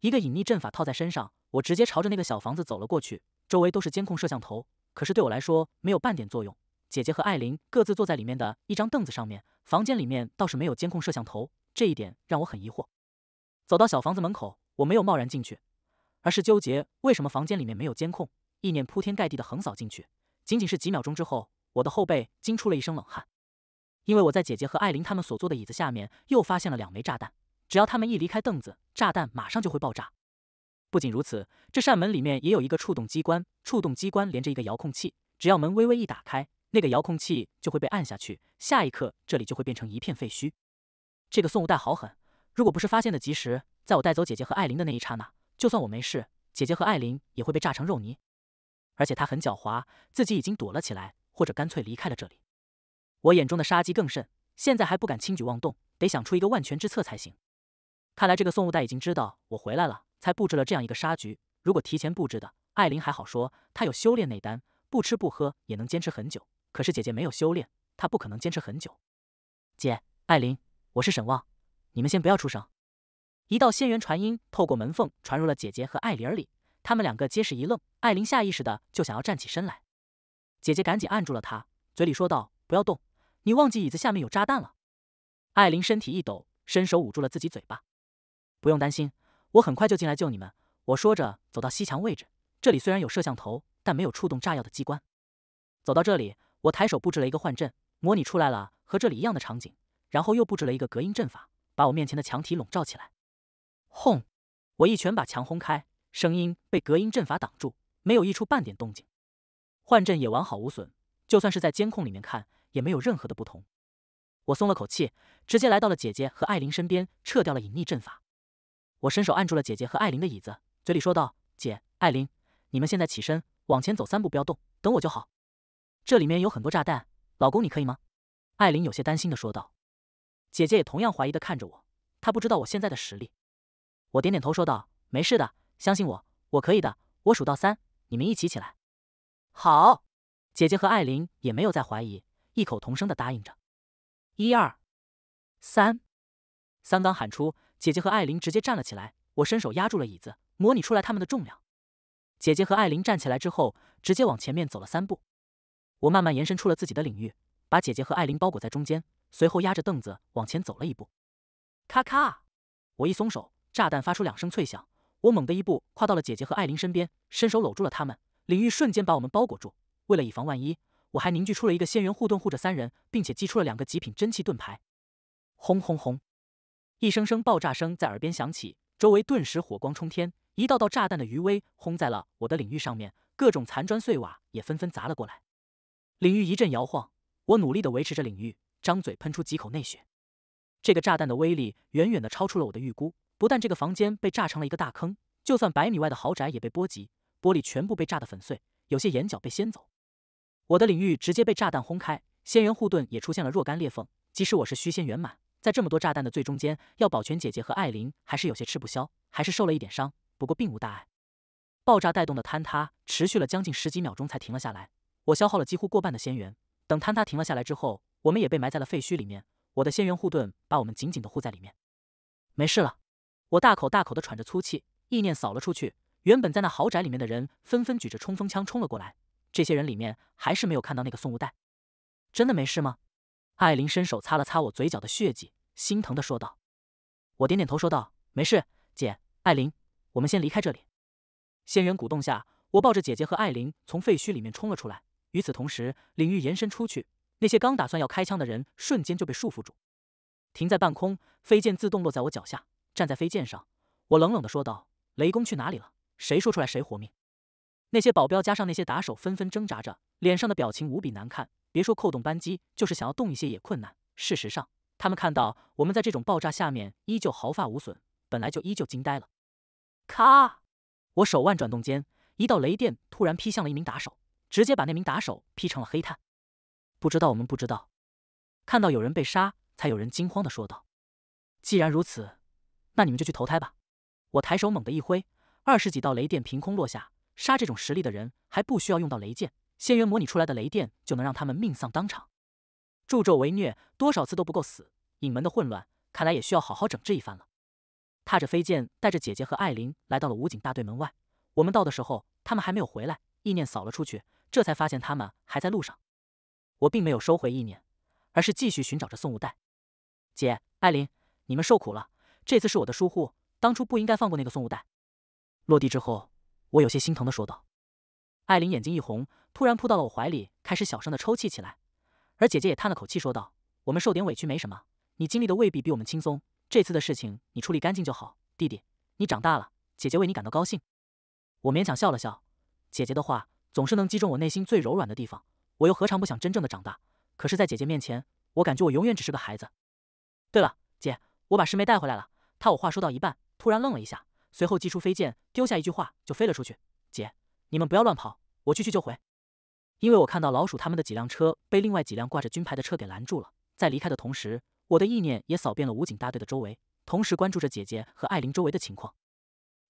Speaker 1: 一个隐匿阵法套在身上，我直接朝着那个小房子走了过去。周围都是监控摄像头，可是对我来说没有半点作用。姐姐和艾琳各自坐在里面的一张凳子上面，房间里面倒是没有监控摄像头，这一点让我很疑惑。走到小房子门口，我没有贸然进去，而是纠结为什么房间里面没有监控。意念铺天盖地的横扫进去，仅仅是几秒钟之后，我的后背惊出了一身冷汗。因为我在姐姐和艾琳他们所坐的椅子下面又发现了两枚炸弹，只要他们一离开凳子，炸弹马上就会爆炸。不仅如此，这扇门里面也有一个触动机关，触动机关连着一个遥控器，只要门微微一打开，那个遥控器就会被按下去，下一刻这里就会变成一片废墟。这个宋无袋好狠，如果不是发现的及时，在我带走姐姐和艾琳的那一刹那，就算我没事，姐姐和艾琳也会被炸成肉泥。而且他很狡猾，自己已经躲了起来，或者干脆离开了这里。我眼中的杀机更甚，现在还不敢轻举妄动，得想出一个万全之策才行。看来这个宋务代已经知道我回来了，才布置了这样一个杀局。如果提前布置的，艾琳还好说，她有修炼内丹，不吃不喝也能坚持很久。可是姐姐没有修炼，她不可能坚持很久。姐，艾琳，我是沈望，你们先不要出声。一道仙元传音透过门缝传入了姐姐和艾琳儿里，他们两个皆是一愣，艾琳下意识的就想要站起身来，姐姐赶紧按住了她，嘴里说道：“不要动。”你忘记椅子下面有炸弹了？艾琳身体一抖，伸手捂住了自己嘴巴。不用担心，我很快就进来救你们。我说着，走到西墙位置。这里虽然有摄像头，但没有触动炸药的机关。走到这里，我抬手布置了一个幻阵，模拟出来了和这里一样的场景，然后又布置了一个隔音阵法，把我面前的墙体笼罩起来。轰！我一拳把墙轰开，声音被隔音阵法挡住，没有溢出半点动静。幻阵也完好无损，就算是在监控里面看。也没有任何的不同，我松了口气，直接来到了姐姐和艾琳身边，撤掉了隐匿阵法。我伸手按住了姐姐和艾琳的椅子，嘴里说道：“姐，艾琳，你们现在起身，往前走三步，不要动，等我就好。”这里面有很多炸弹，老公你可以吗？”艾琳有些担心的说道。姐姐也同样怀疑的看着我，她不知道我现在的实力。我点点头说道：“没事的，相信我，我可以的。我数到三，你们一起起来。”好，姐姐和艾琳也没有再怀疑。异口同声的答应着，一二三，三刚喊出，姐姐和艾琳直接站了起来。我伸手压住了椅子，模拟出来他们的重量。姐姐和艾琳站起来之后，直接往前面走了三步。我慢慢延伸出了自己的领域，把姐姐和艾琳包裹在中间，随后压着凳子往前走了一步。咔咔，我一松手，炸弹发出两声脆响。我猛地一步跨到了姐姐和艾琳身边，伸手搂住了他们。领域瞬间把我们包裹住。为了以防万一。我还凝聚出了一个仙元护盾护着三人，并且祭出了两个极品真气盾牌。轰轰轰！一声声爆炸声在耳边响起，周围顿时火光冲天，一道道炸弹的余威轰在了我的领域上面，各种残砖碎瓦也纷纷砸了过来。领域一阵摇晃，我努力的维持着领域，张嘴喷出几口内血。这个炸弹的威力远远的超出了我的预估，不但这个房间被炸成了一个大坑，就算百米外的豪宅也被波及，玻璃全部被炸得粉碎，有些眼角被掀走。我的领域直接被炸弹轰开，仙元护盾也出现了若干裂缝。即使我是虚仙圆满，在这么多炸弹的最中间，要保全姐姐和艾琳，还是有些吃不消，还是受了一点伤，不过并无大碍。爆炸带动的坍塌持续了将近十几秒钟才停了下来，我消耗了几乎过半的仙元。等坍塌停了下来之后，我们也被埋在了废墟里面。我的仙元护盾把我们紧紧的护在里面，没事了。我大口大口的喘着粗气，意念扫了出去，原本在那豪宅里面的人纷纷举着冲锋枪冲了过来。这些人里面还是没有看到那个送物袋，真的没事吗？艾琳伸手擦了擦我嘴角的血迹，心疼的说道。我点点头，说道：“没事，姐，艾琳，我们先离开这里。”仙人鼓动下，我抱着姐姐和艾琳从废墟里面冲了出来。与此同时，领域延伸出去，那些刚打算要开枪的人瞬间就被束缚住。停在半空，飞剑自动落在我脚下。站在飞剑上，我冷冷的说道：“雷公去哪里了？谁说出来谁活命。”那些保镖加上那些打手纷纷挣扎着，脸上的表情无比难看。别说扣动扳机，就是想要动一些也困难。事实上，他们看到我们在这种爆炸下面依旧毫发无损，本来就依旧惊呆了。咔！我手腕转动间，一道雷电突然劈向了一名打手，直接把那名打手劈成了黑炭。不知道我们不知道，看到有人被杀，才有人惊慌地说道：“既然如此，那你们就去投胎吧！”我抬手猛地一挥，二十几道雷电凭空落下。杀这种实力的人，还不需要用到雷剑，仙元模拟出来的雷电就能让他们命丧当场。助纣为虐，多少次都不够死。隐门的混乱，看来也需要好好整治一番了。踏着飞剑，带着姐姐和艾琳来到了武警大队门外。我们到的时候，他们还没有回来。意念扫了出去，这才发现他们还在路上。我并没有收回意念，而是继续寻找着送物袋。姐，艾琳，你们受苦了。这次是我的疏忽，当初不应该放过那个送物袋。落地之后。我有些心疼的说道，艾琳眼睛一红，突然扑到了我怀里，开始小声的抽泣起来，而姐姐也叹了口气说道：“我们受点委屈没什么，你经历的未必比我们轻松。这次的事情你处理干净就好，弟弟，你长大了，姐姐为你感到高兴。”我勉强笑了笑，姐姐的话总是能击中我内心最柔软的地方，我又何尝不想真正的长大？可是，在姐姐面前，我感觉我永远只是个孩子。对了，姐，我把师妹带回来了。她我话说到一半，突然愣了一下。随后祭出飞剑，丢下一句话就飞了出去。姐，你们不要乱跑，我去去就回。因为我看到老鼠他们的几辆车被另外几辆挂着军牌的车给拦住了。在离开的同时，我的意念也扫遍了武警大队的周围，同时关注着姐姐和艾琳周围的情况。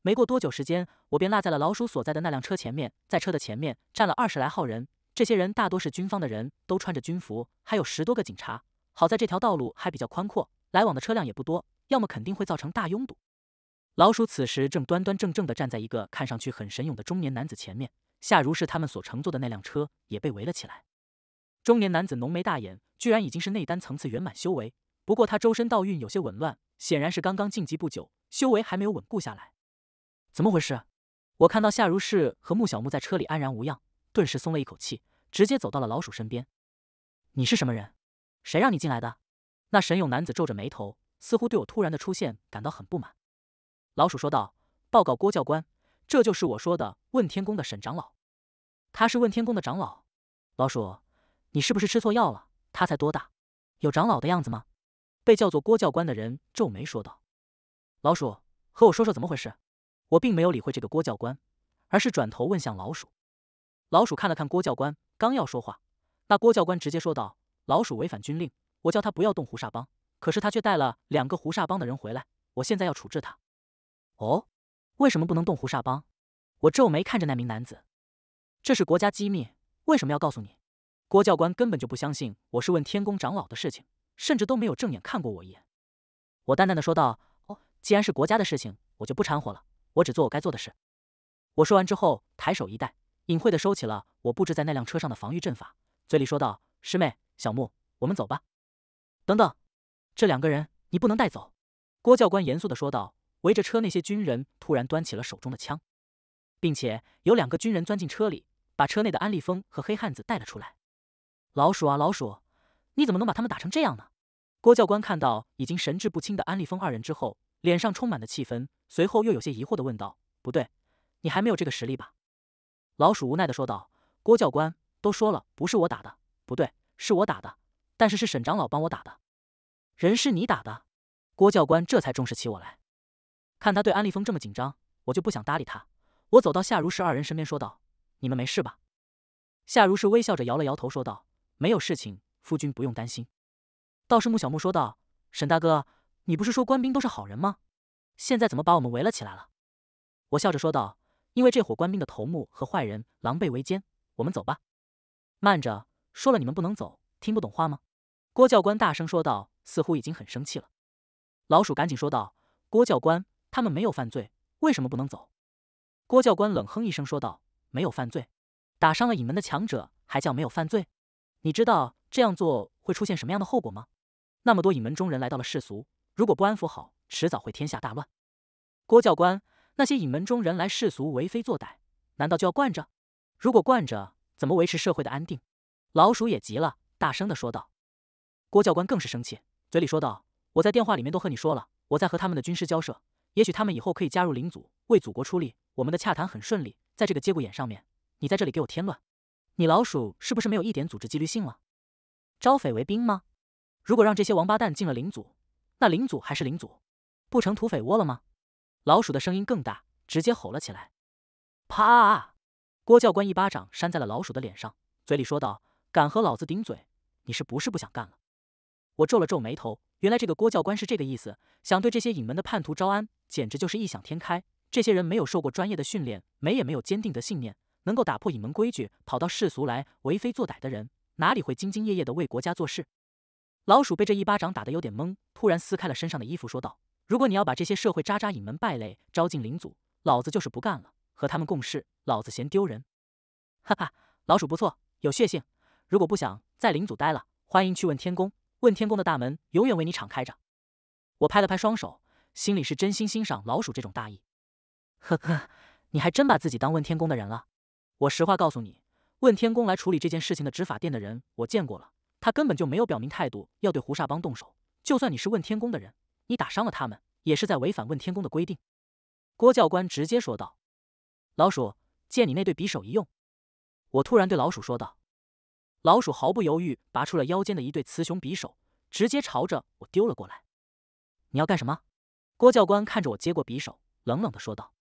Speaker 1: 没过多久时间，我便落在了老鼠所在的那辆车前面。在车的前面站了二十来号人，这些人大多是军方的人，都穿着军服，还有十多个警察。好在这条道路还比较宽阔，来往的车辆也不多，要么肯定会造成大拥堵。老鼠此时正端端正正的站在一个看上去很神勇的中年男子前面，夏如是他们所乘坐的那辆车也被围了起来。中年男子浓眉大眼，居然已经是内丹层次圆满修为，不过他周身道运有些紊乱，显然是刚刚晋级不久，修为还没有稳固下来。怎么回事？我看到夏如是和穆小木在车里安然无恙，顿时松了一口气，直接走到了老鼠身边。你是什么人？谁让你进来的？那神勇男子皱着眉头，似乎对我突然的出现感到很不满。老鼠说道：“报告郭教官，这就是我说的问天宫的沈长老，他是问天宫的长老。”老鼠，你是不是吃错药了？他才多大，有长老的样子吗？”被叫做郭教官的人皱眉说道：“老鼠，和我说说怎么回事。”我并没有理会这个郭教官，而是转头问向老鼠。老鼠看了看郭教官，刚要说话，那郭教官直接说道：“老鼠违反军令，我叫他不要动胡煞帮，可是他却带了两个胡煞帮的人回来，我现在要处置他。”哦，为什么不能动胡煞帮？我皱眉看着那名男子，这是国家机密，为什么要告诉你？郭教官根本就不相信我是问天宫长老的事情，甚至都没有正眼看过我一眼。我淡淡的说道：“哦，既然是国家的事情，我就不掺和了，我只做我该做的事。”我说完之后，抬手一带，隐晦的收起了我布置在那辆车上的防御阵法，嘴里说道：“师妹，小木，我们走吧。”等等，这两个人你不能带走。”郭教官严肃的说道。围着车，那些军人突然端起了手中的枪，并且有两个军人钻进车里，把车内的安利峰和黑汉子带了出来。老鼠啊，老鼠，你怎么能把他们打成这样呢？郭教官看到已经神志不清的安利峰二人之后，脸上充满了气愤，随后又有些疑惑的问道：“不对，你还没有这个实力吧？”老鼠无奈的说道：“郭教官都说了，不是我打的，不对，是我打的，但是是沈长老帮我打的。人是你打的。”郭教官这才重视起我来。看他对安利峰这么紧张，我就不想搭理他。我走到夏如是二人身边，说道：“你们没事吧？”夏如是微笑着摇了摇头，说道：“没有事情，夫君不用担心。”倒是穆小木说道：“沈大哥，你不是说官兵都是好人吗？现在怎么把我们围了起来了？”我笑着说道：“因为这伙官兵的头目和坏人狼狈为奸，我们走吧。”慢着，说了你们不能走，听不懂话吗？”郭教官大声说道，似乎已经很生气了。老鼠赶紧说道：“郭教官。”他们没有犯罪，为什么不能走？郭教官冷哼一声说道：“没有犯罪，打伤了隐门的强者，还叫没有犯罪？你知道这样做会出现什么样的后果吗？那么多隐门中人来到了世俗，如果不安抚好，迟早会天下大乱。”郭教官：“那些隐门中人来世俗为非作歹，难道就要惯着？如果惯着，怎么维持社会的安定？”老鼠也急了，大声的说道：“郭教官更是生气，嘴里说道：我在电话里面都和你说了，我在和他们的军师交涉。”也许他们以后可以加入灵组，为祖国出力。我们的洽谈很顺利，在这个节骨眼上面，你在这里给我添乱，你老鼠是不是没有一点组织纪律性了？招匪为兵吗？如果让这些王八蛋进了灵组，那灵组还是灵组，不成土匪窝了吗？老鼠的声音更大，直接吼了起来。啪！郭教官一巴掌扇在了老鼠的脸上，嘴里说道：“敢和老子顶嘴，你是不是不想干了？”我皱了皱眉头。原来这个郭教官是这个意思，想对这些隐门的叛徒招安，简直就是异想天开。这些人没有受过专业的训练，没也没有坚定的信念，能够打破隐门规矩，跑到世俗来为非作歹的人，哪里会兢兢业业的为国家做事？老鼠被这一巴掌打得有点懵，突然撕开了身上的衣服，说道：“如果你要把这些社会渣渣、隐门败类招进灵祖，老子就是不干了。和他们共事，老子嫌丢人。”哈哈，老鼠不错，有血性。如果不想在灵祖待了，欢迎去问天宫。问天宫的大门永远为你敞开着。我拍了拍双手，心里是真心欣赏老鼠这种大义。呵呵，你还真把自己当问天宫的人了。我实话告诉你，问天宫来处理这件事情的执法殿的人，我见过了，他根本就没有表明态度要对胡煞帮动手。就算你是问天宫的人，你打伤了他们，也是在违反问天宫的规定。郭教官直接说道：“老鼠，借你那对匕首一用。”我突然对老鼠说道。老鼠毫不犹豫拔出了腰间的一对雌雄匕首，直接朝着我丢了过来。你要干什么？郭教官看着我接过匕首，冷冷的说道。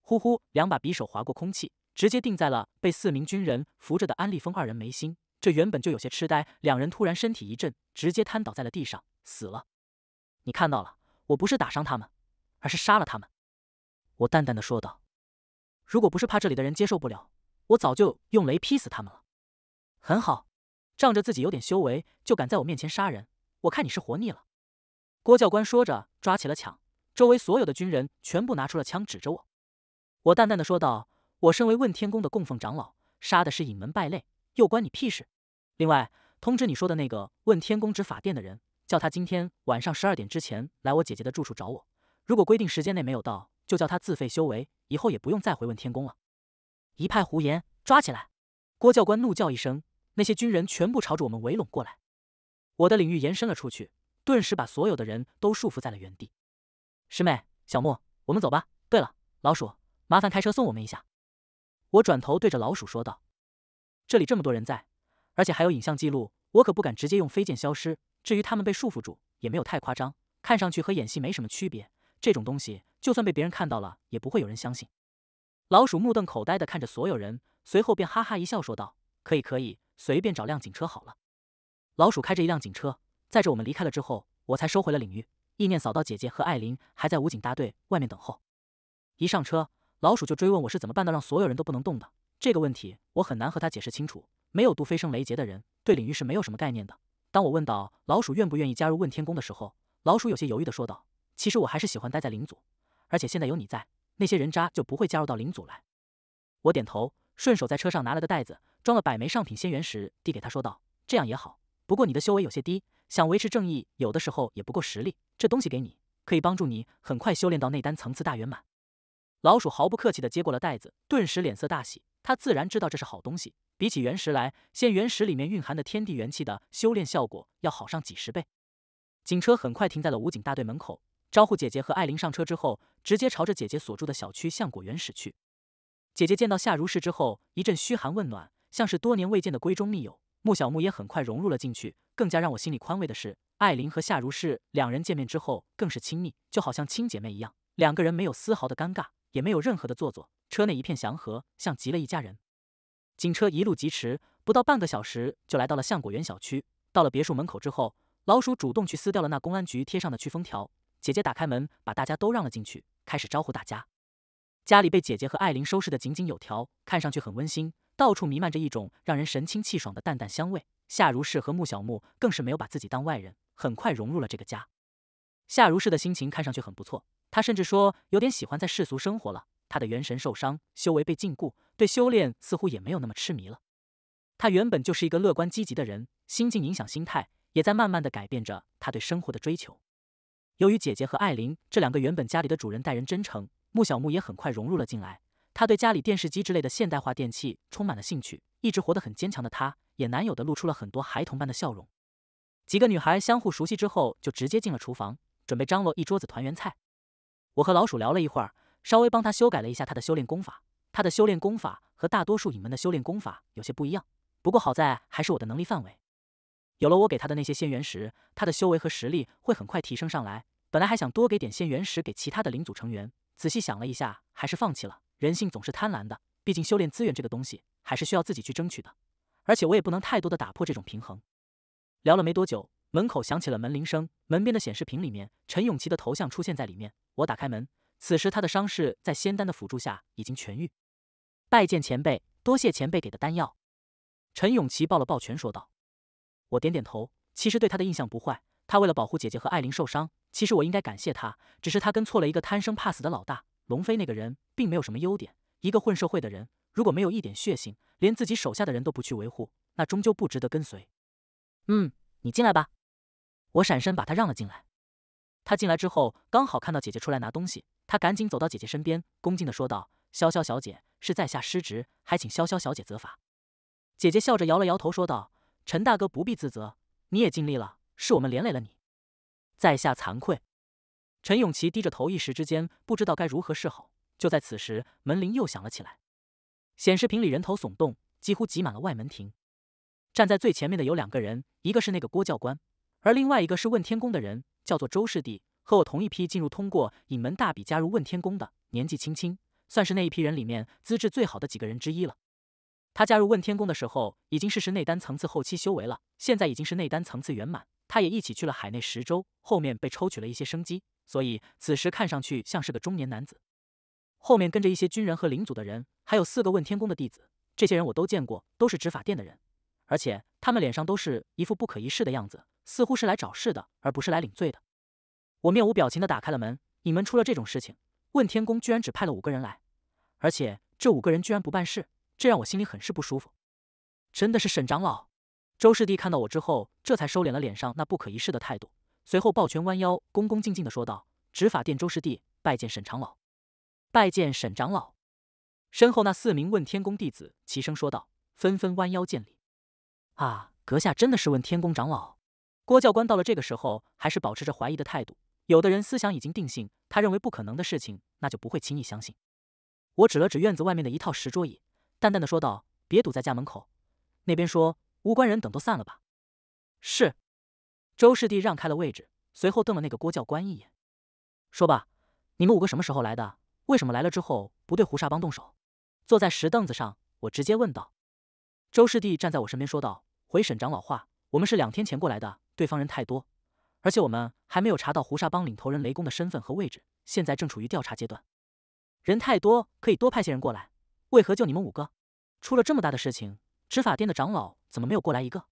Speaker 1: 呼呼，两把匕首划过空气，直接定在了被四名军人扶着的安立峰二人眉心。这原本就有些痴呆，两人突然身体一震，直接瘫倒在了地上，死了。你看到了，我不是打伤他们，而是杀了他们。我淡淡的说道。如果不是怕这里的人接受不了，我早就用雷劈死他们了。很好，仗着自己有点修为就敢在我面前杀人，我看你是活腻了。郭教官说着抓起了抢，周围所有的军人全部拿出了枪指着我。我淡淡的说道：“我身为问天宫的供奉长老，杀的是隐门败类，又关你屁事？另外，通知你说的那个问天宫执法殿的人，叫他今天晚上十二点之前来我姐姐的住处找我。如果规定时间内没有到，就叫他自废修为，以后也不用再回问天宫了。”一派胡言！抓起来！郭教官怒叫一声。那些军人全部朝着我们围拢过来，我的领域延伸了出去，顿时把所有的人都束缚在了原地。师妹，小莫，我们走吧。对了，老鼠，麻烦开车送我们一下。我转头对着老鼠说道：“这里这么多人在，而且还有影像记录，我可不敢直接用飞剑消失。至于他们被束缚住，也没有太夸张，看上去和演戏没什么区别。这种东西，就算被别人看到了，也不会有人相信。”老鼠目瞪口呆地看着所有人，随后便哈哈一笑说道：“可以，可以。”随便找辆警车好了。老鼠开着一辆警车，载着我们离开了之后，我才收回了领域，意念扫到姐姐和艾琳还在武警大队外面等候。一上车，老鼠就追问我是怎么办到让所有人都不能动的这个问题，我很难和他解释清楚。没有渡飞升雷劫的人，对领域是没有什么概念的。当我问到老鼠愿不愿意加入问天宫的时候，老鼠有些犹豫的说道：“其实我还是喜欢待在灵组，而且现在有你在，那些人渣就不会加入到灵组来。”我点头，顺手在车上拿了个袋子。装了百枚上品仙元石，递给他说道：“这样也好，不过你的修为有些低，想维持正义，有的时候也不够实力。这东西给你，可以帮助你很快修炼到内丹层次大圆满。”老鼠毫不客气地接过了袋子，顿时脸色大喜。他自然知道这是好东西，比起原石来，仙元石里面蕴含的天地元气的修炼效果要好上几十倍。警车很快停在了武警大队门口，招呼姐姐和艾琳上车之后，直接朝着姐姐所住的小区向果园驶去。姐姐见到夏如是之后，一阵嘘寒问暖。像是多年未见的闺中密友，穆小木也很快融入了进去。更加让我心里宽慰的是，艾琳和夏如是两人见面之后，更是亲密，就好像亲姐妹一样。两个人没有丝毫的尴尬，也没有任何的做作。车内一片祥和，像极了一家人。警车一路疾驰，不到半个小时就来到了橡果园小区。到了别墅门口之后，老鼠主动去撕掉了那公安局贴上的驱风条。姐姐打开门，把大家都让了进去，开始招呼大家。家里被姐姐和艾琳收拾的井井有条，看上去很温馨。到处弥漫着一种让人神清气爽的淡淡香味，夏如是和穆小木更是没有把自己当外人，很快融入了这个家。夏如是的心情看上去很不错，他甚至说有点喜欢在世俗生活了。他的元神受伤，修为被禁锢，对修炼似乎也没有那么痴迷了。他原本就是一个乐观积极的人，心境影响心态，也在慢慢的改变着他对生活的追求。由于姐姐和艾琳这两个原本家里的主人待人真诚，穆小木也很快融入了进来。他对家里电视机之类的现代化电器充满了兴趣，一直活得很坚强的他，也难有的露出了很多孩童般的笑容。几个女孩相互熟悉之后，就直接进了厨房，准备张罗一桌子团圆菜。我和老鼠聊了一会儿，稍微帮他修改了一下他的修炼功法。他的修炼功法和大多数隐门的修炼功法有些不一样，不过好在还是我的能力范围。有了我给他的那些仙元石，他的修为和实力会很快提升上来。本来还想多给点仙元石给其他的灵组成员，仔细想了一下，还是放弃了。人性总是贪婪的，毕竟修炼资源这个东西还是需要自己去争取的。而且我也不能太多的打破这种平衡。聊了没多久，门口响起了门铃声，门边的显示屏里面，陈永琪的头像出现在里面。我打开门，此时他的伤势在仙丹的辅助下已经痊愈。拜见前辈，多谢前辈给的丹药。陈永琪抱了抱拳说道。我点点头，其实对他的印象不坏。他为了保护姐姐和艾琳受伤，其实我应该感谢他，只是他跟错了一个贪生怕死的老大。龙飞那个人并没有什么优点，一个混社会的人，如果没有一点血性，连自己手下的人都不去维护，那终究不值得跟随。嗯，你进来吧，我闪身把他让了进来。他进来之后，刚好看到姐姐出来拿东西，他赶紧走到姐姐身边，恭敬的说道：“潇潇小姐是在下失职，还请潇潇小姐责罚。”姐姐笑着摇了摇头，说道：“陈大哥不必自责，你也尽力了，是我们连累了你，在下惭愧。”陈永琪低着头，一时之间不知道该如何是好。就在此时，门铃又响了起来。显示屏里人头耸动，几乎挤满了外门庭。站在最前面的有两个人，一个是那个郭教官，而另外一个是问天宫的人，叫做周师弟，和我同一批进入通过隐门大比加入问天宫的，年纪轻轻，算是那一批人里面资质最好的几个人之一了。他加入问天宫的时候，已经是是内丹层次后期修为了，现在已经是内丹层次圆满。他也一起去了海内十州，后面被抽取了一些生机，所以此时看上去像是个中年男子。后面跟着一些军人和领组的人，还有四个问天宫的弟子。这些人我都见过，都是执法殿的人，而且他们脸上都是一副不可一世的样子，似乎是来找事的，而不是来领罪的。我面无表情的打开了门。你们出了这种事情，问天宫居然只派了五个人来，而且这五个人居然不办事，这让我心里很是不舒服。真的是沈长老。周师弟看到我之后，这才收敛了脸上那不可一世的态度，随后抱拳弯腰，恭恭敬敬的说道：“执法殿周师弟拜见沈长老，拜见沈长老。”身后那四名问天宫弟子齐声说道，纷纷弯腰见礼。“啊，阁下真的是问天宫长老？”郭教官到了这个时候，还是保持着怀疑的态度。有的人思想已经定性，他认为不可能的事情，那就不会轻易相信。我指了指院子外面的一套石桌椅，淡淡的说道：“别堵在家门口，那边说。”无关人等都散了吧。是，周师弟让开了位置，随后瞪了那个郭教官一眼，说：“吧，你们五个什么时候来的？为什么来了之后不对胡沙帮动手？”坐在石凳子上，我直接问道。周师弟站在我身边说道：“回沈长老话，我们是两天前过来的。对方人太多，而且我们还没有查到胡沙帮领头人雷公的身份和位置，现在正处于调查阶段。人太多，可以多派些人过来。为何就你们五个？出了这么大的事情，执法殿的长老。”怎么没有过来一个？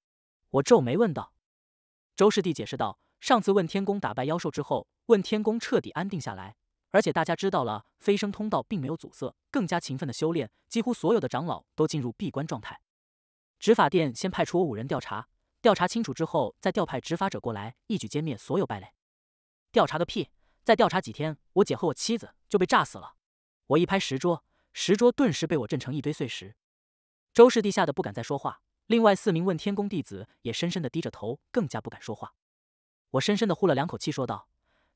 Speaker 1: 我皱眉问道。周师弟解释道：“上次问天宫打败妖兽之后，问天宫彻底安定下来，而且大家知道了飞升通道并没有阻塞，更加勤奋的修炼。几乎所有的长老都进入闭关状态。执法殿先派出我五人调查，调查清楚之后再调派执法者过来，一举歼灭所有败类。调查个屁！再调查几天，我姐和我妻子就被炸死了。”我一拍石桌，石桌顿时被我震成一堆碎石。周师弟吓得不敢再说话。另外四名问天宫弟子也深深的低着头，更加不敢说话。我深深的呼了两口气，说道：“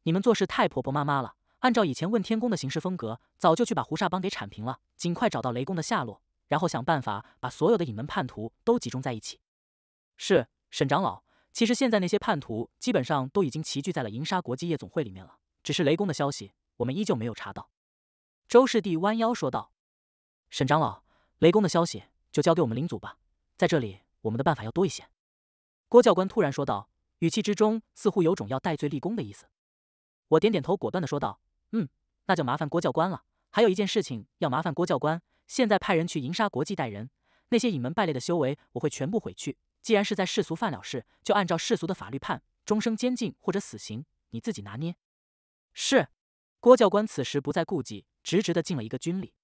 Speaker 1: 你们做事太婆婆妈妈了。按照以前问天宫的行事风格，早就去把胡煞帮给铲平了，尽快找到雷公的下落，然后想办法把所有的隐门叛徒都集中在一起。”是沈长老，其实现在那些叛徒基本上都已经齐聚在了银沙国际夜总会里面了。只是雷公的消息，我们依旧没有查到。”周师弟弯腰说道：“沈长老，雷公的消息就交给我们领组吧。”在这里，我们的办法要多一些。”郭教官突然说道，语气之中似乎有种要戴罪立功的意思。我点点头，果断地说道：“嗯，那就麻烦郭教官了。还有一件事情要麻烦郭教官，现在派人去银沙国际带人，那些隐门败类的修为我会全部毁去。既然是在世俗犯了事，就按照世俗的法律判，终生监禁或者死刑，你自己拿捏。”是。郭教官此时不再顾忌，直直地敬了一个军礼。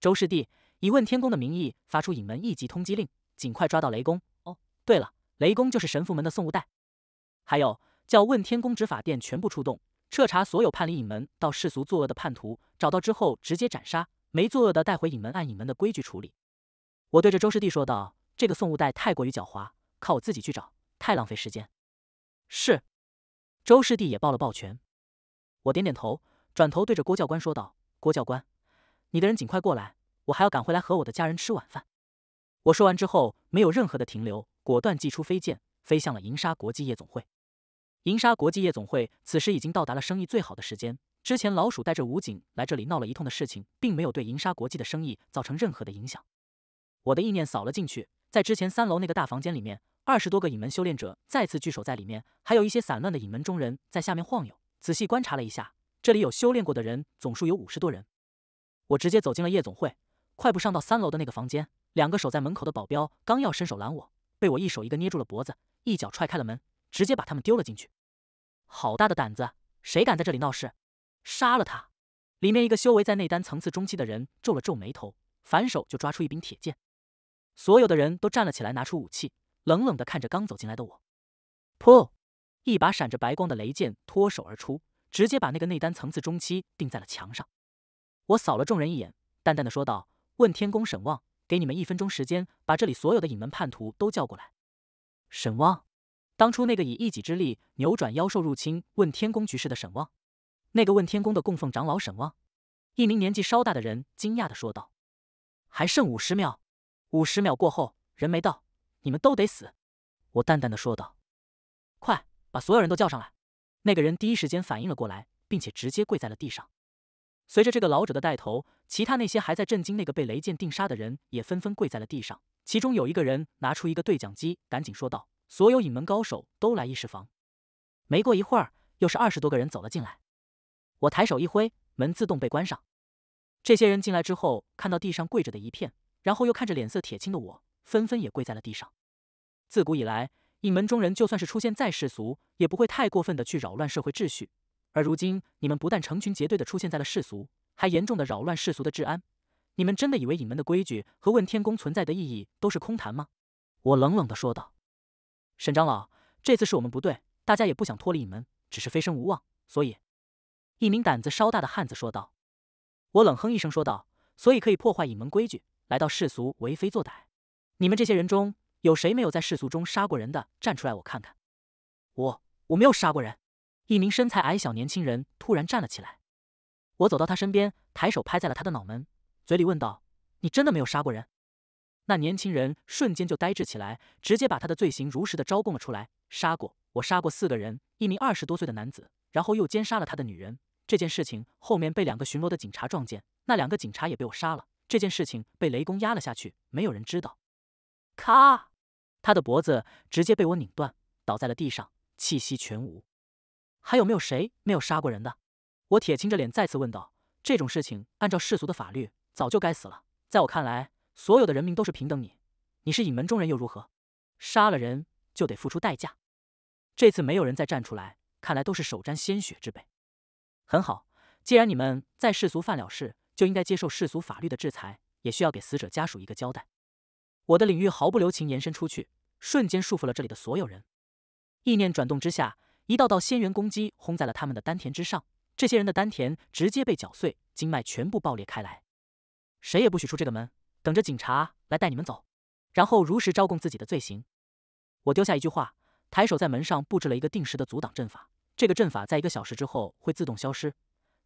Speaker 1: 周师弟，以问天宫的名义发出隐门一级通缉令。尽快抓到雷公。哦，对了，雷公就是神符门的宋物代。还有，叫问天宫执法殿全部出动，彻查所有叛离隐门到世俗作恶的叛徒，找到之后直接斩杀，没作恶的带回隐门，按隐门的规矩处理。我对着周师弟说道：“这个宋物代太过于狡猾，靠我自己去找太浪费时间。”是。周师弟也抱了抱拳。我点点头，转头对着郭教官说道：“郭教官，你的人尽快过来，我还要赶回来和我的家人吃晚饭。”我说完之后，没有任何的停留，果断祭出飞剑，飞向了银沙国际夜总会。银沙国际夜总会此时已经到达了生意最好的时间。之前老鼠带着武警来这里闹了一通的事情，并没有对银沙国际的生意造成任何的影响。我的意念扫了进去，在之前三楼那个大房间里面，二十多个隐门修炼者再次聚首在里面，还有一些散乱的隐门中人在下面晃悠。仔细观察了一下，这里有修炼过的人总数有五十多人。我直接走进了夜总会，快步上到三楼的那个房间。两个守在门口的保镖刚要伸手拦我，被我一手一个捏住了脖子，一脚踹开了门，直接把他们丢了进去。好大的胆子，谁敢在这里闹事？杀了他！里面一个修为在内丹层次中期的人皱了皱眉头，反手就抓出一柄铁剑。所有的人都站了起来，拿出武器，冷冷的看着刚走进来的我。噗！一把闪着白光的雷剑脱手而出，直接把那个内丹层次中期钉在了墙上。我扫了众人一眼，淡淡的说道：“问天宫沈望。”给你们一分钟时间，把这里所有的隐门叛徒都叫过来。沈望，当初那个以一己之力扭转妖兽入侵问天宫局势的沈望，那个问天宫的供奉长老沈望，一名年纪稍大的人惊讶的说道：“还剩五十秒，五十秒过后人没到，你们都得死。”我淡淡的说道：“快把所有人都叫上来。”那个人第一时间反应了过来，并且直接跪在了地上。随着这个老者的带头，其他那些还在震惊那个被雷剑定杀的人也纷纷跪在了地上。其中有一个人拿出一个对讲机，赶紧说道：“所有隐门高手都来议事房。”没过一会儿，又是二十多个人走了进来。我抬手一挥，门自动被关上。这些人进来之后，看到地上跪着的一片，然后又看着脸色铁青的我，纷纷也跪在了地上。自古以来，隐门中人就算是出现再世俗，也不会太过分的去扰乱社会秩序。而如今，你们不但成群结队的出现在了世俗，还严重的扰乱世俗的治安。你们真的以为隐门的规矩和问天宫存在的意义都是空谈吗？我冷冷的说道。沈长老，这次是我们不对，大家也不想脱离隐门，只是飞升无望。所以，一名胆子稍大的汉子说道。我冷哼一声说道：所以可以破坏隐门规矩，来到世俗为非作歹。你们这些人中有谁没有在世俗中杀过人的？站出来，我看看。我我没有杀过人。一名身材矮小年轻人突然站了起来，我走到他身边，抬手拍在了他的脑门，嘴里问道：“你真的没有杀过人？”那年轻人瞬间就呆滞起来，直接把他的罪行如实的招供了出来：“杀过，我杀过四个人，一名二十多岁的男子，然后又奸杀了他的女人。这件事情后面被两个巡逻的警察撞见，那两个警察也被我杀了。这件事情被雷公压了下去，没有人知道。”咔，他的脖子直接被我拧断，倒在了地上，气息全无。还有没有谁没有杀过人的？我铁青着脸再次问道。这种事情按照世俗的法律早就该死了。在我看来，所有的人民都是平等。你，你是隐门中人又如何？杀了人就得付出代价。这次没有人再站出来，看来都是手沾鲜血之辈。很好，既然你们在世俗犯了事，就应该接受世俗法律的制裁，也需要给死者家属一个交代。我的领域毫不留情延伸出去，瞬间束缚了这里的所有人。意念转动之下。一道道仙元攻击轰在了他们的丹田之上，这些人的丹田直接被搅碎，经脉全部爆裂开来。谁也不许出这个门，等着警察来带你们走，然后如实招供自己的罪行。我丢下一句话，抬手在门上布置了一个定时的阻挡阵法，这个阵法在一个小时之后会自动消失。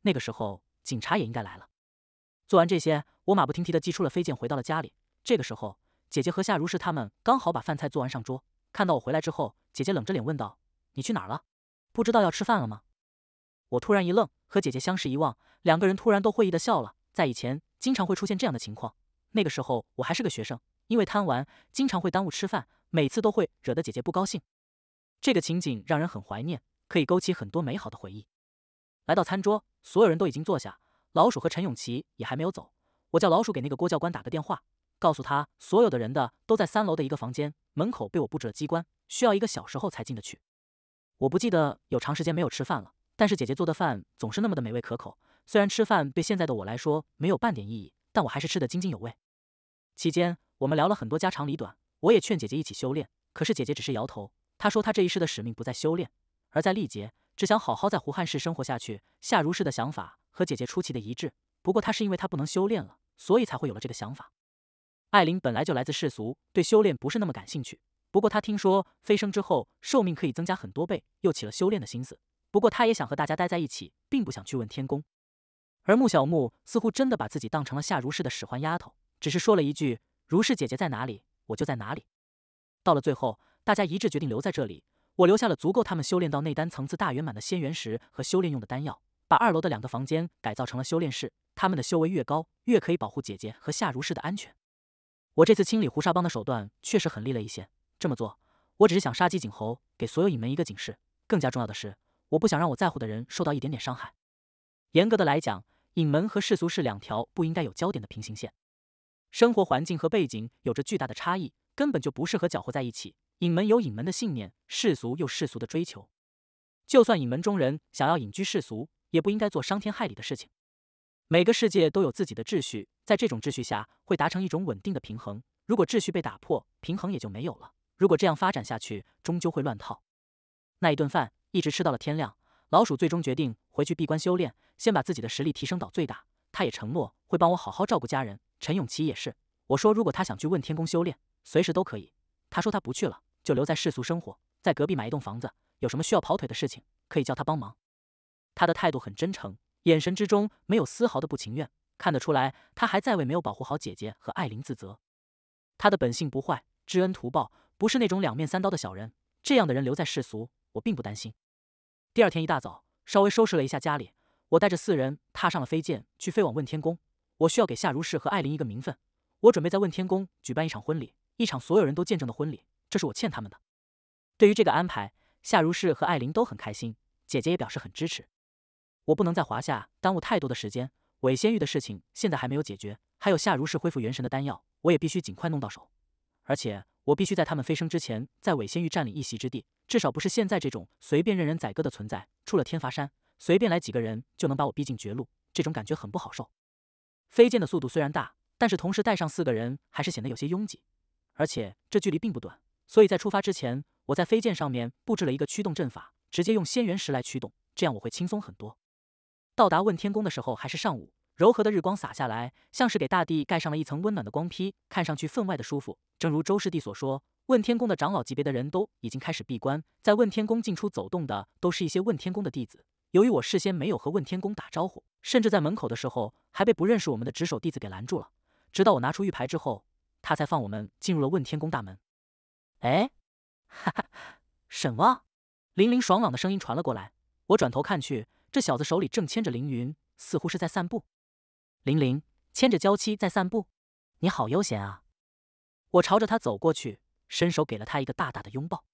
Speaker 1: 那个时候，警察也应该来了。做完这些，我马不停蹄的寄出了飞剑，回到了家里。这个时候，姐姐和夏如是他们刚好把饭菜做完上桌，看到我回来之后，姐姐冷着脸问道：“你去哪儿了？”不知道要吃饭了吗？我突然一愣，和姐姐相视一望，两个人突然都会意的笑了。在以前，经常会出现这样的情况。那个时候我还是个学生，因为贪玩，经常会耽误吃饭，每次都会惹得姐姐不高兴。这个情景让人很怀念，可以勾起很多美好的回忆。来到餐桌，所有人都已经坐下，老鼠和陈永琪也还没有走。我叫老鼠给那个郭教官打个电话，告诉他所有的人的都在三楼的一个房间，门口被我布置了机关，需要一个小时后才进得去。我不记得有长时间没有吃饭了，但是姐姐做的饭总是那么的美味可口。虽然吃饭对现在的我来说没有半点意义，但我还是吃得津津有味。期间，我们聊了很多家长里短，我也劝姐姐一起修炼，可是姐姐只是摇头。她说她这一世的使命不在修炼，而在历劫，只想好好在胡汉市生活下去。夏如是的想法和姐姐出奇的一致，不过她是因为她不能修炼了，所以才会有了这个想法。艾琳本来就来自世俗，对修炼不是那么感兴趣。不过他听说飞升之后寿命可以增加很多倍，又起了修炼的心思。不过他也想和大家待在一起，并不想去问天宫。而穆小木似乎真的把自己当成了夏如是的使唤丫头，只是说了一句：“如是姐姐在哪里，我就在哪里。”到了最后，大家一致决定留在这里。我留下了足够他们修炼到内丹层次大圆满的仙元石和修炼用的丹药，把二楼的两个房间改造成了修炼室。他们的修为越高，越可以保护姐姐和夏如是的安全。我这次清理胡沙帮的手段确实狠利了一些。这么做，我只是想杀鸡儆猴，给所有隐门一个警示。更加重要的是，我不想让我在乎的人受到一点点伤害。严格的来讲，隐门和世俗是两条不应该有交点的平行线，生活环境和背景有着巨大的差异，根本就不适合搅和在一起。隐门有隐门的信念，世俗有世俗的追求。就算隐门中人想要隐居世俗，也不应该做伤天害理的事情。每个世界都有自己的秩序，在这种秩序下会达成一种稳定的平衡。如果秩序被打破，平衡也就没有了。如果这样发展下去，终究会乱套。那一顿饭一直吃到了天亮。老鼠最终决定回去闭关修炼，先把自己的实力提升到最大。他也承诺会帮我好好照顾家人。陈永琪也是，我说如果他想去问天宫修炼，随时都可以。他说他不去了，就留在世俗生活，在隔壁买一栋房子。有什么需要跑腿的事情，可以叫他帮忙。他的态度很真诚，眼神之中没有丝毫的不情愿，看得出来他还在为没有保护好姐姐和艾琳自责。他的本性不坏，知恩图报。不是那种两面三刀的小人，这样的人留在世俗，我并不担心。第二天一大早，稍微收拾了一下家里，我带着四人踏上了飞剑，去飞往问天宫。我需要给夏如是和艾琳一个名分。我准备在问天宫举办一场婚礼，一场所有人都见证的婚礼。这是我欠他们的。对于这个安排，夏如是和艾琳都很开心，姐姐也表示很支持。我不能在华夏耽误太多的时间，韦仙玉的事情现在还没有解决，还有夏如是恢复元神的丹药，我也必须尽快弄到手，而且。我必须在他们飞升之前，在伪仙域占领一席之地，至少不是现在这种随便任人宰割的存在。出了天罚山，随便来几个人就能把我逼进绝路，这种感觉很不好受。飞剑的速度虽然大，但是同时带上四个人还是显得有些拥挤，而且这距离并不短，所以在出发之前，我在飞剑上面布置了一个驱动阵法，直接用仙元石来驱动，这样我会轻松很多。到达问天宫的时候还是上午，柔和的日光洒下来，像是给大地盖上了一层温暖的光披，看上去分外的舒服。正如周师弟所说，问天宫的长老级别的人都已经开始闭关，在问天宫进出走动的都是一些问天宫的弟子。由于我事先没有和问天宫打招呼，甚至在门口的时候还被不认识我们的值守弟子给拦住了，直到我拿出玉牌之后，他才放我们进入了问天宫大门。哎，哈哈，沈旺，林凌爽朗的声音传了过来。我转头看去，这小子手里正牵着凌云，似乎是在散步。林凌牵着娇妻在散步，你好悠闲啊。我朝着他走过去，伸手给了他一个大大的拥抱。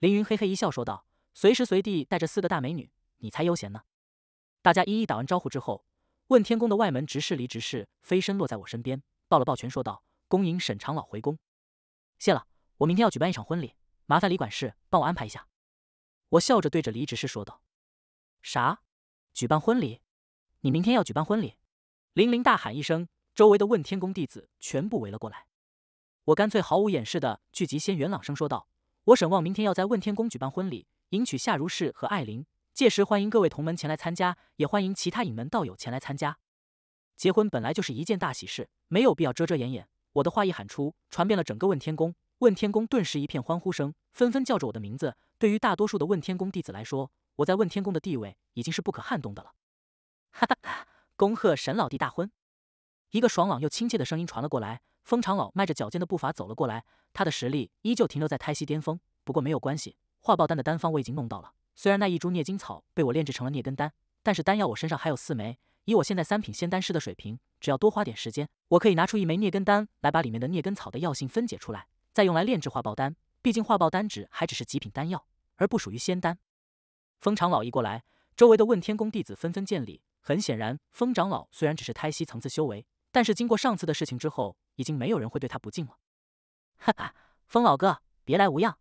Speaker 1: 凌云嘿嘿一笑，说道：“随时随地带着四个大美女，你才悠闲呢。”大家一一打完招呼之后，问天宫的外门执事离执事飞身落在我身边，抱了抱拳，说道：“恭迎沈长老回宫。”“谢了，我明天要举办一场婚礼，麻烦李管事帮我安排一下。”我笑着对着李执事说道：“啥？举办婚礼？你明天要举办婚礼？”林林大喊一声，周围的问天宫弟子全部围了过来。我干脆毫无掩饰的聚集仙元，朗声说道：“我沈望明天要在问天宫举办婚礼，迎娶夏如是和艾琳。届时欢迎各位同门前来参加，也欢迎其他隐门道友前来参加。结婚本来就是一件大喜事，没有必要遮遮掩掩。”我的话一喊出，传遍了整个问天宫，问天宫顿时一片欢呼声，纷纷叫着我的名字。对于大多数的问天宫弟子来说，我在问天宫的地位已经是不可撼动的了。哈 哈哈！恭贺沈老弟大婚！一个爽朗又亲切的声音传了过来。风长老迈着矫健的步伐走了过来，他的实力依旧停留在胎息巅峰，不过没有关系，化爆丹的丹方我已经弄到了。虽然那一株孽金草被我炼制成了孽根丹，但是丹药我身上还有四枚。以我现在三品仙丹师的水平，只要多花点时间，我可以拿出一枚孽根丹来把里面的孽根草的药性分解出来，再用来炼制化爆丹。毕竟化爆丹只还只是极品丹药，而不属于仙丹。风长老一过来，周围的问天宫弟子纷纷见礼。很显然，风长老虽然只是胎息层次修为，但是经过上次的事情之后。已经没有人会对他不敬了。哈哈，风老哥，别来无恙。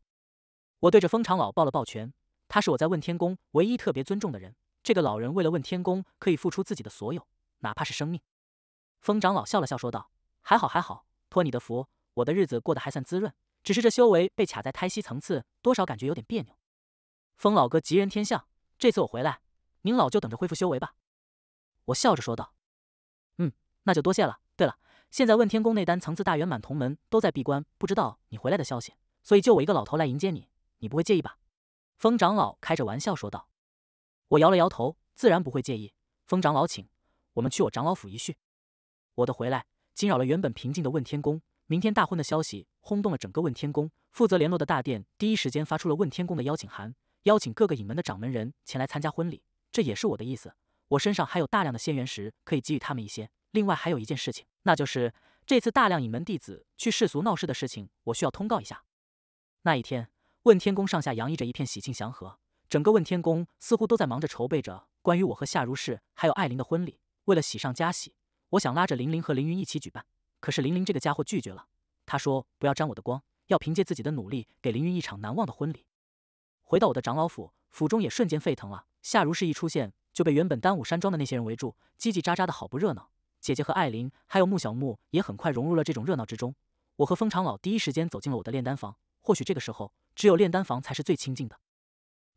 Speaker 1: 我对着风长老抱了抱拳，他是我在问天宫唯一特别尊重的人。这个老人为了问天宫，可以付出自己的所有，哪怕是生命。风长老笑了笑，说道：“还好还好，托你的福，我的日子过得还算滋润。只是这修为被卡在胎息层次，多少感觉有点别扭。”风老哥吉人天相，这次我回来，您老就等着恢复修为吧。我笑着说道：“嗯，那就多谢了。对了。”现在问天宫内丹层次大圆满同门都在闭关，不知道你回来的消息，所以就我一个老头来迎接你，你不会介意吧？风长老开着玩笑说道。我摇了摇头，自然不会介意。风长老，请我们去我长老府一叙。我的回来惊扰了原本平静的问天宫，明天大婚的消息轰动了整个问天宫。负责联络的大殿第一时间发出了问天宫的邀请函，邀请各个隐门的掌门人前来参加婚礼。这也是我的意思。我身上还有大量的仙元石，可以给予他们一些。另外还有一件事情，那就是这次大量隐门弟子去世俗闹事的事情，我需要通告一下。那一天，问天宫上下洋溢着一片喜庆祥和，整个问天宫似乎都在忙着筹备着关于我和夏如是还有艾琳的婚礼。为了喜上加喜，我想拉着林玲和凌云一起举办，可是林玲这个家伙拒绝了，他说不要沾我的光，要凭借自己的努力给凌云一场难忘的婚礼。回到我的长老府，府中也瞬间沸腾了。夏如是一出现，就被原本丹武山庄的那些人围住，叽叽喳喳的好不热闹。姐姐和艾琳，还有穆小木也很快融入了这种热闹之中。我和风长老第一时间走进了我的炼丹房。或许这个时候，只有炼丹房才是最清静的。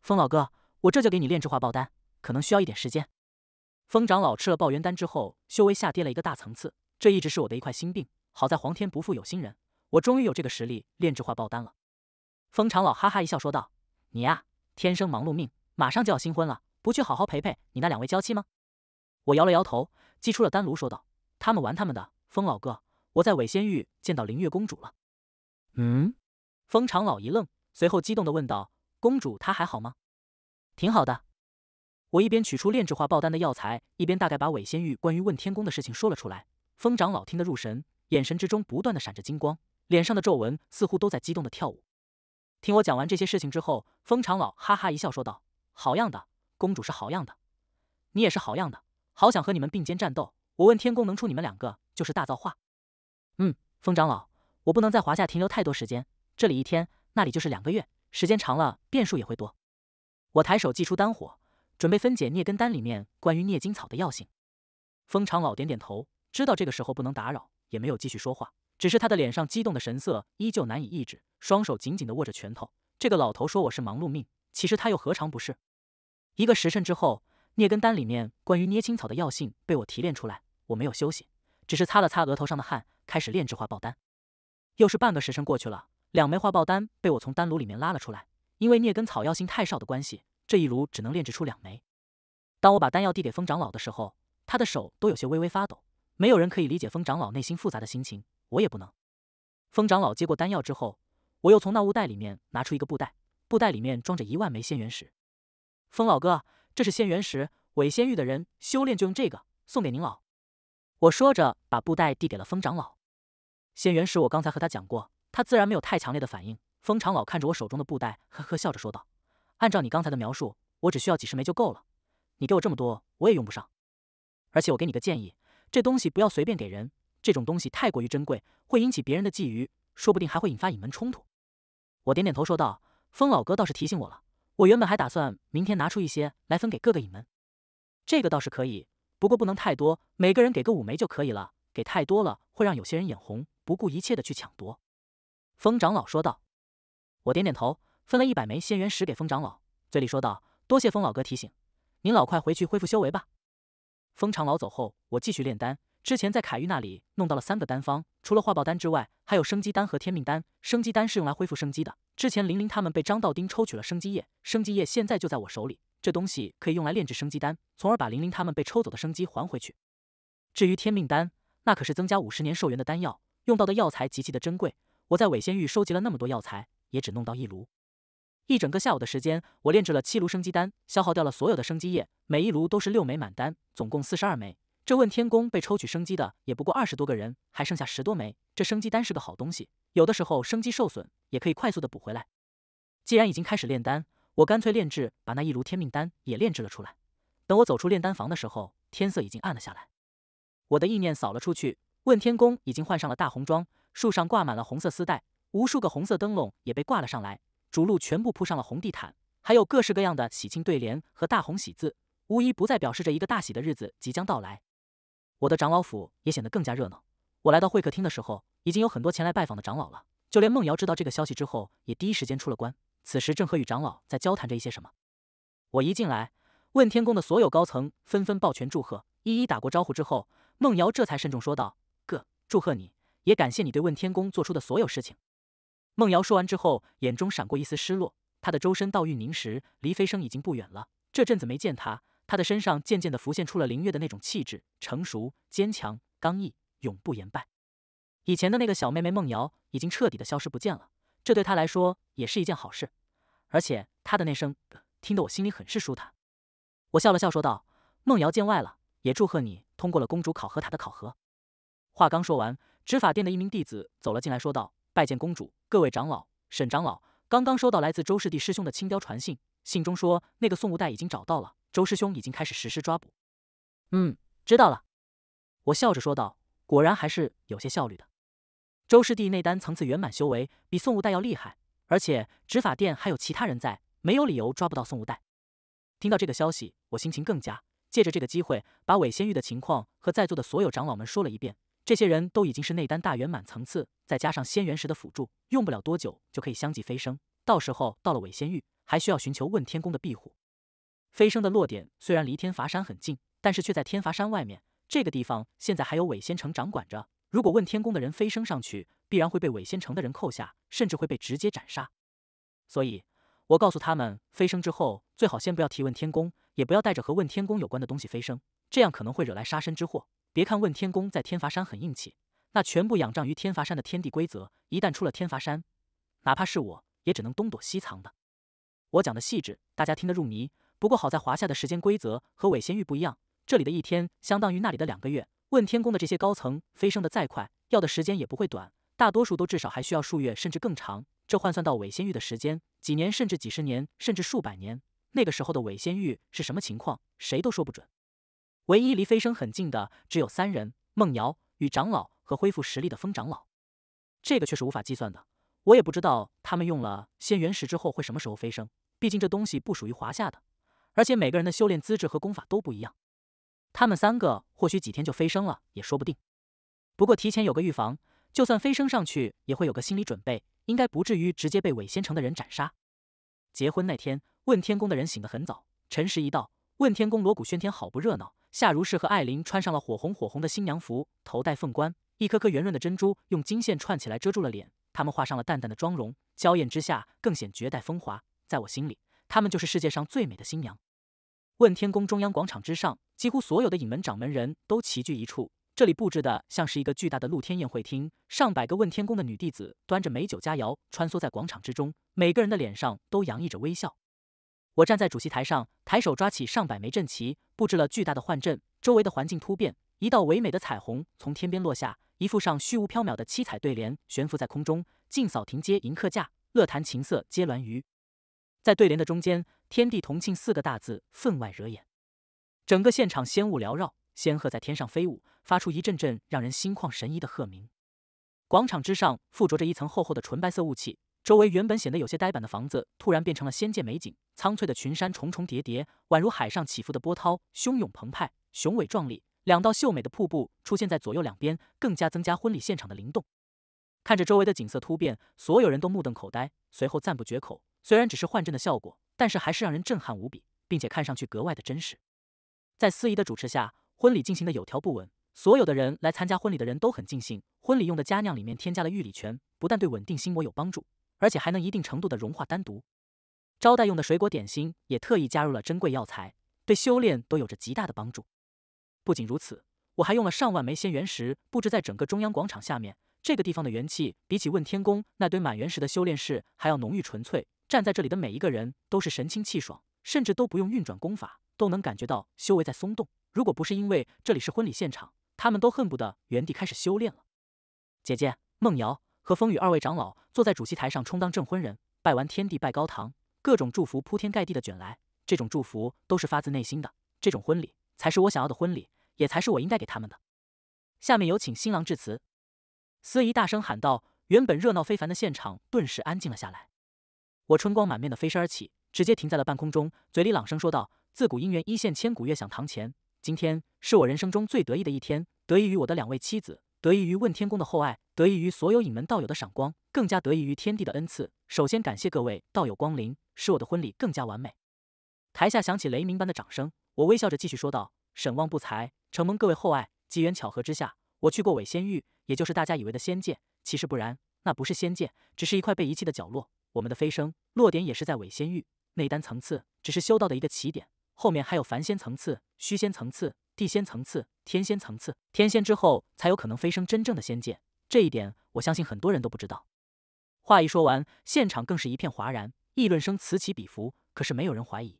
Speaker 1: 风老哥，我这就给你炼制化爆丹，可能需要一点时间。风长老吃了爆元丹之后，修为下跌了一个大层次，这一直是我的一块心病。好在皇天不负有心人，我终于有这个实力炼制化爆丹了。风长老哈哈一笑说道：“你呀，天生忙碌命，马上就要新婚了，不去好好陪陪你那两位娇妻吗？”我摇了摇头。祭出了丹炉，说道：“他们玩他们的，风老哥，我在尾仙域见到灵月公主了。”
Speaker 3: 嗯，
Speaker 1: 风长老一愣，随后激动的问道：“公主她还好吗？”“挺好的。”我一边取出炼制化爆丹的药材，一边大概把尾仙域关于问天宫的事情说了出来。风长老听得入神，眼神之中不断的闪着金光，脸上的皱纹似乎都在激动的跳舞。听我讲完这些事情之后，风长老哈哈一笑，说道：“好样的，公主是好样的，你也是好样的。”好想和你们并肩战斗！我问天宫能出你们两个就是大造化。嗯，风长老，我不能在华夏停留太多时间，这里一天，那里就是两个月，时间长了变数也会多。我抬手祭出丹火，准备分解聂根丹里面关于聂金草的药性。风长老点点头，知道这个时候不能打扰，也没有继续说话，只是他的脸上激动的神色依旧难以抑制，双手紧紧地握着拳头。这个老头说我是忙碌命，其实他又何尝不是？一个时辰之后。聂根丹里面关于捏青草的药性被我提炼出来，我没有休息，只是擦了擦额头上的汗，开始炼制化爆丹。又是半个时辰过去了，两枚化爆丹被我从丹炉里面拉了出来。因为聂根草药性太少的关系，这一炉只能炼制出两枚。当我把丹药递给风长老的时候，他的手都有些微微发抖。没有人可以理解风长老内心复杂的心情，我也不能。风长老接过丹药之后，我又从那物袋里面拿出一个布袋，布袋里面装着一万枚仙元石。风老哥。这是仙元石，伪仙域的人修炼就用这个，送给您老。我说着，把布袋递给了风长老。仙元石，我刚才和他讲过，他自然没有太强烈的反应。风长老看着我手中的布袋，呵呵笑着说道：“按照你刚才的描述，我只需要几十枚就够了。你给我这么多，我也用不上。而且我给你个建议，这东西不要随便给人，这种东西太过于珍贵，会引起别人的觊觎，说不定还会引发隐门冲突。”我点点头说道：“风老哥倒是提醒我了。”我原本还打算明天拿出一些来分给各个隐门，这个倒是可以，不过不能太多，每个人给个五枚就可以了，给太多了会让有些人眼红，不顾一切的去抢夺。风长老说道。我点点头，分了一百枚仙元石给风长老，嘴里说道：“多谢风老哥提醒，您老快回去恢复修为吧。”风长老走后，我继续炼丹。之前在凯玉那里弄到了三个丹方，除了化爆丹之外，还有生机丹和天命丹。生机丹是用来恢复生机的。之前玲玲他们被张道丁抽取了生机液，生机液现在就在我手里。这东西可以用来炼制生机丹，从而把玲玲他们被抽走的生机还回去。至于天命丹，那可是增加五十年寿元的丹药，用到的药材极其的珍贵。我在伪仙域收集了那么多药材，也只弄到一炉。一整个下午的时间，我炼制了七炉生机丹，消耗掉了所有的生机液。每一炉都是六枚满丹，总共四十二枚。这问天宫被抽取生机的也不过二十多个人，还剩下十多枚。这生机丹是个好东西，有的时候生机受损也可以快速的补回来。既然已经开始炼丹，我干脆炼制，把那一炉天命丹也炼制了出来。等我走出炼丹房的时候，天色已经暗了下来。我的意念扫了出去，问天宫已经换上了大红装，树上挂满了红色丝带，无数个红色灯笼也被挂了上来，主路全部铺上了红地毯，还有各式各样的喜庆对联和大红喜字，无一不再表示着一个大喜的日子即将到来。我的长老府也显得更加热闹。我来到会客厅的时候，已经有很多前来拜访的长老了。就连梦瑶知道这个消息之后，也第一时间出了关，此时正和与长老在交谈着一些什么。我一进来，问天宫的所有高层纷纷抱拳祝贺，一一打过招呼之后，梦瑶这才慎重说道：“哥，祝贺你，也感谢你对问天宫做出的所有事情。”梦瑶说完之后，眼中闪过一丝失落。她的周身道玉凝时，离飞升已经不远了。这阵子没见他。他的身上渐渐的浮现出了林月的那种气质，成熟、坚强、刚毅，永不言败。以前的那个小妹妹梦瑶已经彻底的消失不见了，这对他来说也是一件好事。而且他的那声听得我心里很是舒坦。我笑了笑说道：“梦瑶见外了，也祝贺你通过了公主考核塔的考核。”话刚说完，执法殿的一名弟子走了进来，说道：“拜见公主，各位长老，沈长老刚刚收到来自周师弟师兄的青雕传信，信中说那个宋无代已经找到了。”周师兄已经开始实施抓捕。嗯，知道了。我笑着说道：“果然还是有些效率的。”周师弟内丹层次圆满，修为比宋无代要厉害，而且执法殿还有其他人在，没有理由抓不到宋无代。听到这个消息，我心情更佳，借着这个机会把韦仙玉的情况和在座的所有长老们说了一遍。这些人都已经是内丹大圆满层次，再加上仙元石的辅助，用不了多久就可以相继飞升。到时候到了韦仙玉，还需要寻求问天宫的庇护。飞升的落点虽然离天罚山很近，但是却在天罚山外面。这个地方现在还有伪仙城掌管着。如果问天宫的人飞升上去，必然会被伪仙城的人扣下，甚至会被直接斩杀。所以，我告诉他们，飞升之后最好先不要提问天宫，也不要带着和问天宫有关的东西飞升，这样可能会惹来杀身之祸。别看问天宫在天罚山很硬气，那全部仰仗于天罚山的天地规则。一旦出了天罚山，哪怕是我，也只能东躲西藏的。我讲的细致，大家听得入迷。不过好在华夏的时间规则和韦仙玉不一样，这里的一天相当于那里的两个月。问天宫的这些高层飞升的再快，要的时间也不会短，大多数都至少还需要数月，甚至更长。这换算到韦仙玉的时间，几年甚至几十年，甚至数百年，那个时候的韦仙玉是什么情况，谁都说不准。唯一离飞升很近的只有三人：梦瑶、与长老和恢复实力的风长老。这个却是无法计算的，我也不知道他们用了仙元石之后会什么时候飞升。毕竟这东西不属于华夏的。而且每个人的修炼资质和功法都不一样，他们三个或许几天就飞升了也说不定。不过提前有个预防，就算飞升上去，也会有个心理准备，应该不至于直接被伪仙城的人斩杀。结婚那天，问天宫的人醒得很早，辰时一到，问天宫锣鼓喧天，好不热闹。夏如是和艾琳穿上了火红火红的新娘服，头戴凤冠，一颗颗圆润的珍珠用金线串起来遮住了脸，他们画上了淡淡的妆容，娇艳之下更显绝代风华。在我心里。她们就是世界上最美的新娘。问天宫中央广场之上，几乎所有的隐门掌门人都齐聚一处。这里布置的像是一个巨大的露天宴会厅，上百个问天宫的女弟子端着美酒佳肴穿梭在广场之中，每个人的脸上都洋溢着微笑。我站在主席台上，抬手抓起上百枚阵旗，布置了巨大的幻阵。周围的环境突变，一道唯美的彩虹从天边落下，一副上虚无缥缈的七彩对联悬浮在空中：“静扫庭阶迎客架，乐弹琴瑟皆鸾舆。”在对联的中间，“天地同庆”四个大字分外惹眼。整个现场仙雾缭绕，仙鹤在天上飞舞，发出一阵阵让人心旷神怡的鹤鸣。广场之上附着着一层厚厚的纯白色雾气，周围原本显得有些呆板的房子突然变成了仙界美景。苍翠的群山重重叠叠，宛如海上起伏的波涛，汹涌澎湃，雄伟壮丽。两道秀美的瀑布出现在左右两边，更加增加婚礼现场的灵动。看着周围的景色突变，所有人都目瞪口呆，随后赞不绝口。虽然只是幻阵的效果，但是还是让人震撼无比，并且看上去格外的真实。在司仪的主持下，婚礼进行的有条不紊，所有的人来参加婚礼的人都很尽兴。婚礼用的佳酿里面添加了玉理泉，不但对稳定心魔有帮助，而且还能一定程度的融化丹毒。招待用的水果点心也特意加入了珍贵药材，对修炼都有着极大的帮助。不仅如此，我还用了上万枚仙元石布置在整个中央广场下面。这个地方的元气比起问天宫那堆满原石的修炼室还要浓郁纯粹。站在这里的每一个人都是神清气爽，甚至都不用运转功法，都能感觉到修为在松动。如果不是因为这里是婚礼现场，他们都恨不得原地开始修炼了。姐姐，梦瑶和风雨二位长老坐在主席台上充当证婚人，拜完天地，拜高堂，各种祝福铺天盖地的卷来。这种祝福都是发自内心的，这种婚礼才是我想要的婚礼，也才是我应该给他们的。下面有请新郎致辞。司仪大声喊道：“原本热闹非凡的现场顿时安静了下来。”我春光满面的飞身而起，直接停在了半空中，嘴里朗声说道：“自古姻缘一线，千古月响堂前。今天是我人生中最得意的一天，得益于我的两位妻子，得益于问天宫的厚爱，得益于所有隐门道友的赏光，更加得益于天地的恩赐。首先感谢各位道友光临，使我的婚礼更加完美。”台下响起雷鸣般的掌声。我微笑着继续说道：“沈望不才，承蒙各位厚爱，机缘巧合之下，我去过伪仙域，也就是大家以为的仙界，其实不然，那不是仙界，只是一块被遗弃的角落。”我们的飞升落点也是在伪仙域，内丹层次只是修道的一个起点，后面还有凡仙层次、虚仙层次、地仙层次、天仙层次，天仙之后才有可能飞升真正的仙界。这一点，我相信很多人都不知道。话一说完，现场更是一片哗然，议论声此起彼伏。可是没有人怀疑。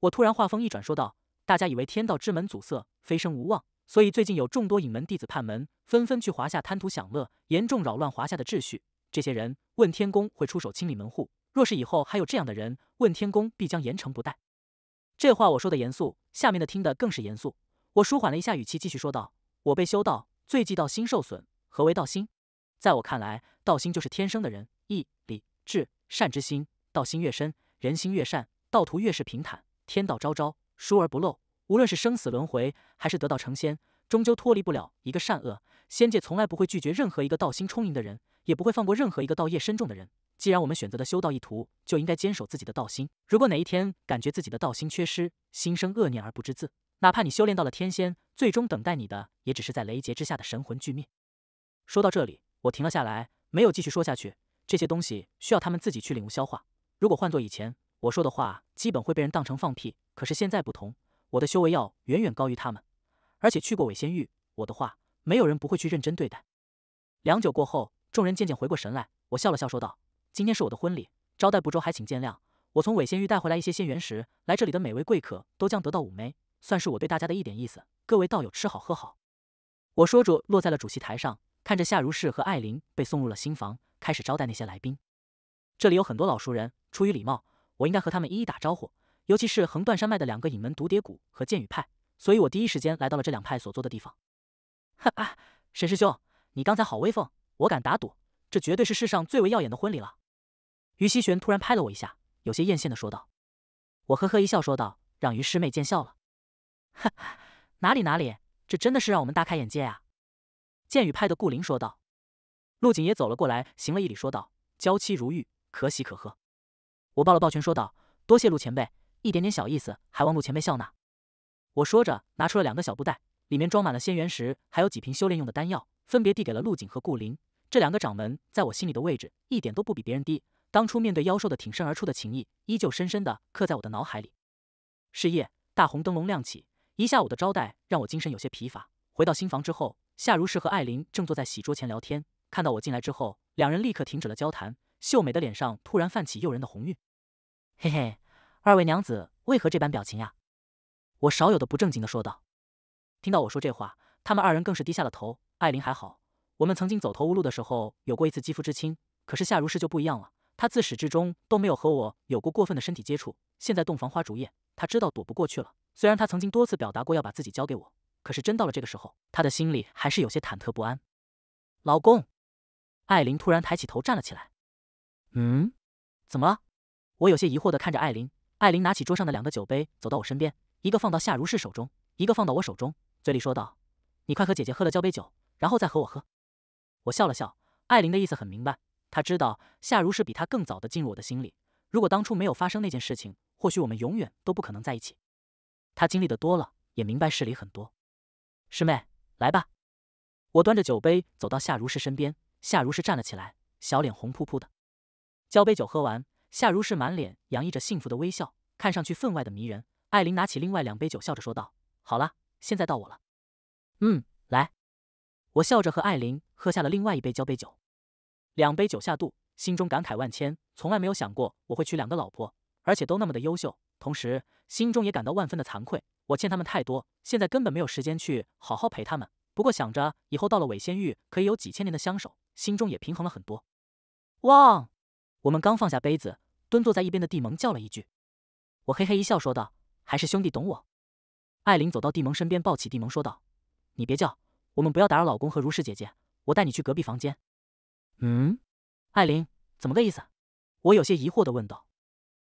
Speaker 1: 我突然话锋一转，说道：“大家以为天道之门阻塞，飞升无望，所以最近有众多隐门弟子叛门，纷纷去华夏贪图享乐，严重扰乱华夏的秩序。”这些人问天宫会出手清理门户，若是以后还有这样的人，问天宫必将严惩不贷。这话我说的严肃，下面的听的更是严肃。我舒缓了一下语气，继续说道：“我被修道，最忌道心受损。何为道心？在我看来，道心就是天生的人义、礼、智、善之心。道心越深，人心越善，道途越是平坦。天道昭昭，疏而不漏。无论是生死轮回，还是得道成仙，终究脱离不了一个善恶。仙界从来不会拒绝任何一个道心充盈的人。”也不会放过任何一个道业深重的人。既然我们选择的修道一途，就应该坚守自己的道心。如果哪一天感觉自己的道心缺失，心生恶念而不知自，哪怕你修炼到了天仙，最终等待你的也只是在雷劫之下的神魂俱灭。说到这里，我停了下来，没有继续说下去。这些东西需要他们自己去领悟消化。如果换做以前，我说的话基本会被人当成放屁。可是现在不同，我的修为要远远高于他们，而且去过伪仙域，我的话没有人不会去认真对待。良久过后。众人渐渐回过神来，我笑了笑，说道：“今天是我的婚礼，招待不周，还请见谅。我从伪仙域带回来一些仙元石，来这里的每位贵客都将得到五枚，算是我对大家的一点意思。各位道友，吃好喝好。”我说着，落在了主席台上，看着夏如是和艾琳被送入了新房，开始招待那些来宾。这里有很多老熟人，出于礼貌，我应该和他们一一打招呼。尤其是横断山脉的两个隐门独蝶谷和剑雨派，所以我第一时间来到了这两派所坐的地方。哈啊，沈师兄，你刚才好威风！我敢打赌，这绝对是世上最为耀眼的婚礼了。于西玄突然拍了我一下，有些艳羡的说道。我呵呵一笑，说道：“让于师妹见笑了。”哈哈，哪里哪里，这真的是让我们大开眼界啊！”剑雨派的顾林说道。陆景也走了过来，行了一礼，说道：“娇妻如玉，可喜可贺。”我抱了抱拳，说道：“多谢陆前辈，一点点小意思，还望陆前辈笑纳。”我说着，拿出了两个小布袋。里面装满了仙元石，还有几瓶修炼用的丹药，分别递给了陆景和顾林这两个掌门。在我心里的位置一点都不比别人低。当初面对妖兽的挺身而出的情谊，依旧深深的刻在我的脑海里。是夜，大红灯笼亮起，一下午的招待让我精神有些疲乏。回到新房之后，夏如是和艾琳正坐在喜桌前聊天，看到我进来之后，两人立刻停止了交谈，秀美的脸上突然泛起诱人的红晕。嘿嘿，二位娘子为何这般表情呀？我少有的不正经的说道。听到我说这话，他们二人更是低下了头。艾琳还好，我们曾经走投无路的时候有过一次肌肤之亲，可是夏如是就不一样了，她自始至终都没有和我有过过分的身体接触。现在洞房花烛夜，她知道躲不过去了。虽然她曾经多次表达过要把自己交给我，可是真到了这个时候，她的心里还是有些忐忑不安。老公，艾琳突然抬起头站了起来。嗯，怎么了？我有些疑惑地看着艾琳。艾琳拿起桌上的两个酒杯，走到我身边，一个放到夏如是手中，一个放到我手中。嘴里说道：“你快和姐姐喝了交杯酒，然后再和我喝。”我笑了笑，艾琳的意思很明白，她知道夏如是比她更早的进入我的心里。如果当初没有发生那件事情，或许我们永远都不可能在一起。她经历的多了，也明白事理很多。师妹，来吧。我端着酒杯走到夏如是身边，夏如是站了起来，小脸红扑扑的。交杯酒喝完，夏如是满脸洋溢着幸福的微笑，看上去分外的迷人。艾琳拿起另外两杯酒，笑着说道：“好了。”现在到我了，嗯，来，我笑着和艾琳喝下了另外一杯交杯酒，两杯酒下肚，心中感慨万千。从来没有想过我会娶两个老婆，而且都那么的优秀，同时心中也感到万分的惭愧，我欠他们太多，现在根本没有时间去好好陪他们。不过想着以后到了韦仙域可以有几千年的相守，心中也平衡了很多。哇，我们刚放下杯子，蹲坐在一边的帝盟叫了一句，我嘿嘿一笑说道：“还是兄弟懂我。”艾琳走到帝蒙身边，抱起帝蒙，说道：“你别叫，我们不要打扰老公和如是姐姐。我带你去隔壁房间。”“
Speaker 3: 嗯，
Speaker 1: 艾琳，怎么个意思？”我有些疑惑的问道。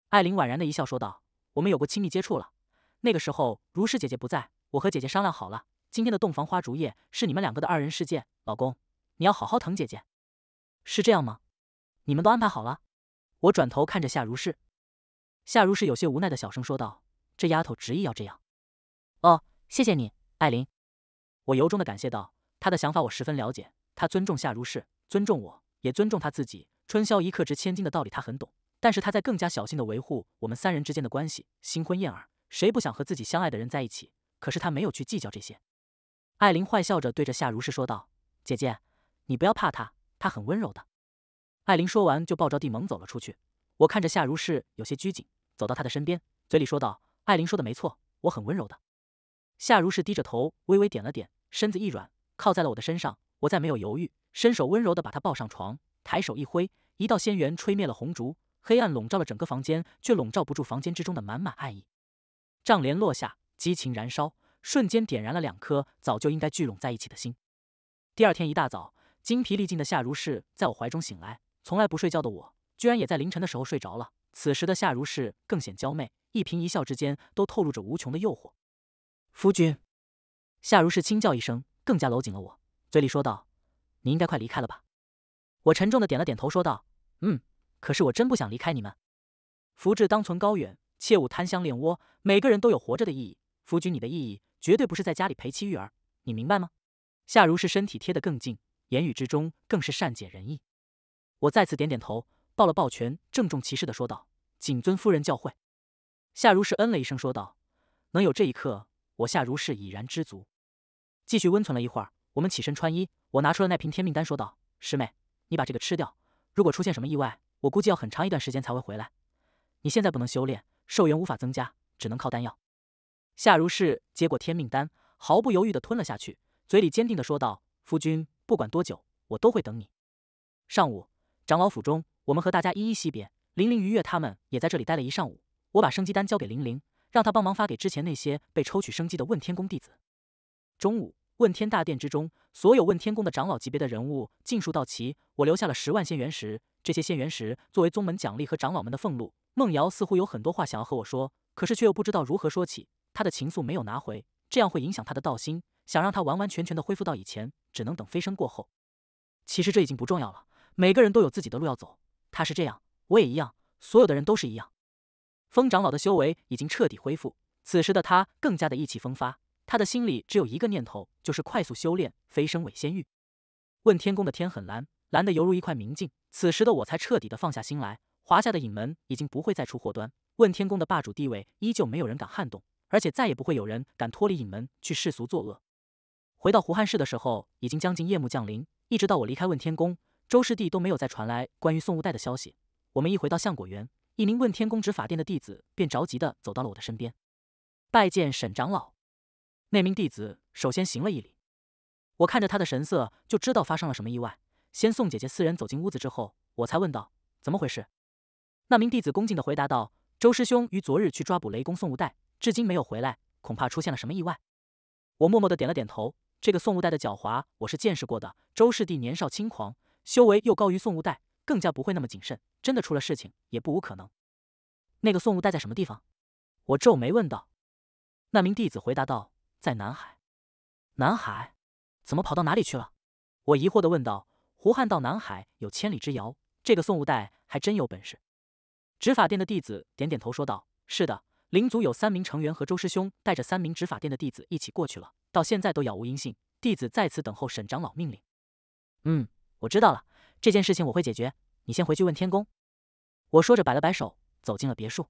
Speaker 1: 艾琳婉然的一笑，说道：“我们有过亲密接触了。那个时候如是姐姐不在我和姐姐商量好了，今天的洞房花烛夜是你们两个的二人世界。老公，你要好好疼姐姐。”“是这样吗？你们都安排好了？”我转头看着夏如是，夏如是有些无奈的小声说道：“这丫头执意要这样。”哦，谢谢你，艾琳，我由衷的感谢道。他的想法我十分了解，他尊重夏如是，尊重我，也尊重他自己。春宵一刻值千金的道理他很懂，但是他在更加小心的维护我们三人之间的关系。新婚燕尔，谁不想和自己相爱的人在一起？可是他没有去计较这些。艾琳坏笑着对着夏如是说道：“姐姐，你不要怕他，他很温柔的。”艾琳说完就抱着地猛走了出去。我看着夏如是有些拘谨，走到他的身边，嘴里说道：“艾琳说的没错，我很温柔的。”夏如是低着头，微微点了点，身子一软，靠在了我的身上。我再没有犹豫，伸手温柔地把她抱上床，抬手一挥，一道仙缘吹灭了红烛，黑暗笼罩了整个房间，却笼罩不住房间之中的满满爱意。帐帘落下，激情燃烧，瞬间点燃了两颗早就应该聚拢在一起的心。第二天一大早，精疲力尽的夏如是在我怀中醒来。从来不睡觉的我，居然也在凌晨的时候睡着了。此时的夏如是更显娇媚，一颦一笑之间都透露着无穷的诱惑。夫君，夏如是轻叫一声，更加搂紧了我，嘴里说道：“你应该快离开了吧。”我沉重的点了点头，说道：“嗯，可是我真不想离开你们。福至当存高远，切勿贪香恋窝。每个人都有活着的意义，夫君，你的意义绝对不是在家里陪妻育儿，你明白吗？”夏如是身体贴得更近，言语之中更是善解人意。我再次点点头，抱了抱拳，郑重其事的说道：“谨遵夫人教诲。”夏如是嗯了一声，说道：“能有这一刻。”我夏如是已然知足，继续温存了一会儿。我们起身穿衣，我拿出了那瓶天命丹，说道：“师妹，你把这个吃掉。如果出现什么意外，我估计要很长一段时间才会回来。你现在不能修炼，寿元无法增加，只能靠丹药。”夏如是接过天命丹，毫不犹豫地吞了下去，嘴里坚定地说道：“夫君，不管多久，我都会等你。”上午，长老府中，我们和大家依依惜别。玲玲、愉月他们也在这里待了一上午。我把生机丹交给玲玲。让他帮忙发给之前那些被抽取生机的问天宫弟子。中午，问天大殿之中，所有问天宫的长老级别的人物尽数到齐。我留下了十万仙元石，这些仙元石作为宗门奖励和长老们的俸禄。孟瑶似乎有很多话想要和我说，可是却又不知道如何说起。她的情愫没有拿回，这样会影响她的道心。想让她完完全全的恢复到以前，只能等飞升过后。其实这已经不重要了，每个人都有自己的路要走。他是这样，我也一样，所有的人都是一样。风长老的修为已经彻底恢复，此时的他更加的意气风发。他的心里只有一个念头，就是快速修炼，飞升伪仙域。问天宫的天很蓝，蓝得犹如一块明镜。此时的我才彻底的放下心来。华夏的隐门已经不会再出祸端，问天宫的霸主地位依旧没有人敢撼动，而且再也不会有人敢脱离隐门去世俗作恶。回到胡汉市的时候，已经将近夜幕降临。一直到我离开问天宫，周师弟都没有再传来关于宋无代的消息。我们一回到相果园。一名问天宫执法殿的弟子便着急的走到了我的身边，拜见沈长老。那名弟子首先行了一礼，我看着他的神色就知道发生了什么意外。先送姐姐四人走进屋子之后，我才问道：“怎么回事？”那名弟子恭敬的回答道：“周师兄于昨日去抓捕雷公宋无代，至今没有回来，恐怕出现了什么意外。”我默默的点了点头。这个宋无代的狡猾我是见识过的。周师弟年少轻狂，修为又高于宋无代，更加不会那么谨慎。真的出了事情，也不无可能。那个宋物袋在什么地方？我皱眉问道。那名弟子回答道：“在南海。”南海？怎么跑到哪里去了？我疑惑的问道。胡汉到南海有千里之遥，这个宋物袋还真有本事。执法殿的弟子点点头说道：“是的，灵族有三名成员和周师兄带着三名执法殿的弟子一起过去了，到现在都杳无音信。弟子在此等候沈长老命令。”
Speaker 2: 嗯，
Speaker 1: 我知道了，这件事情我会解决。你先回去问天宫，我说着摆了摆手，走进了别墅。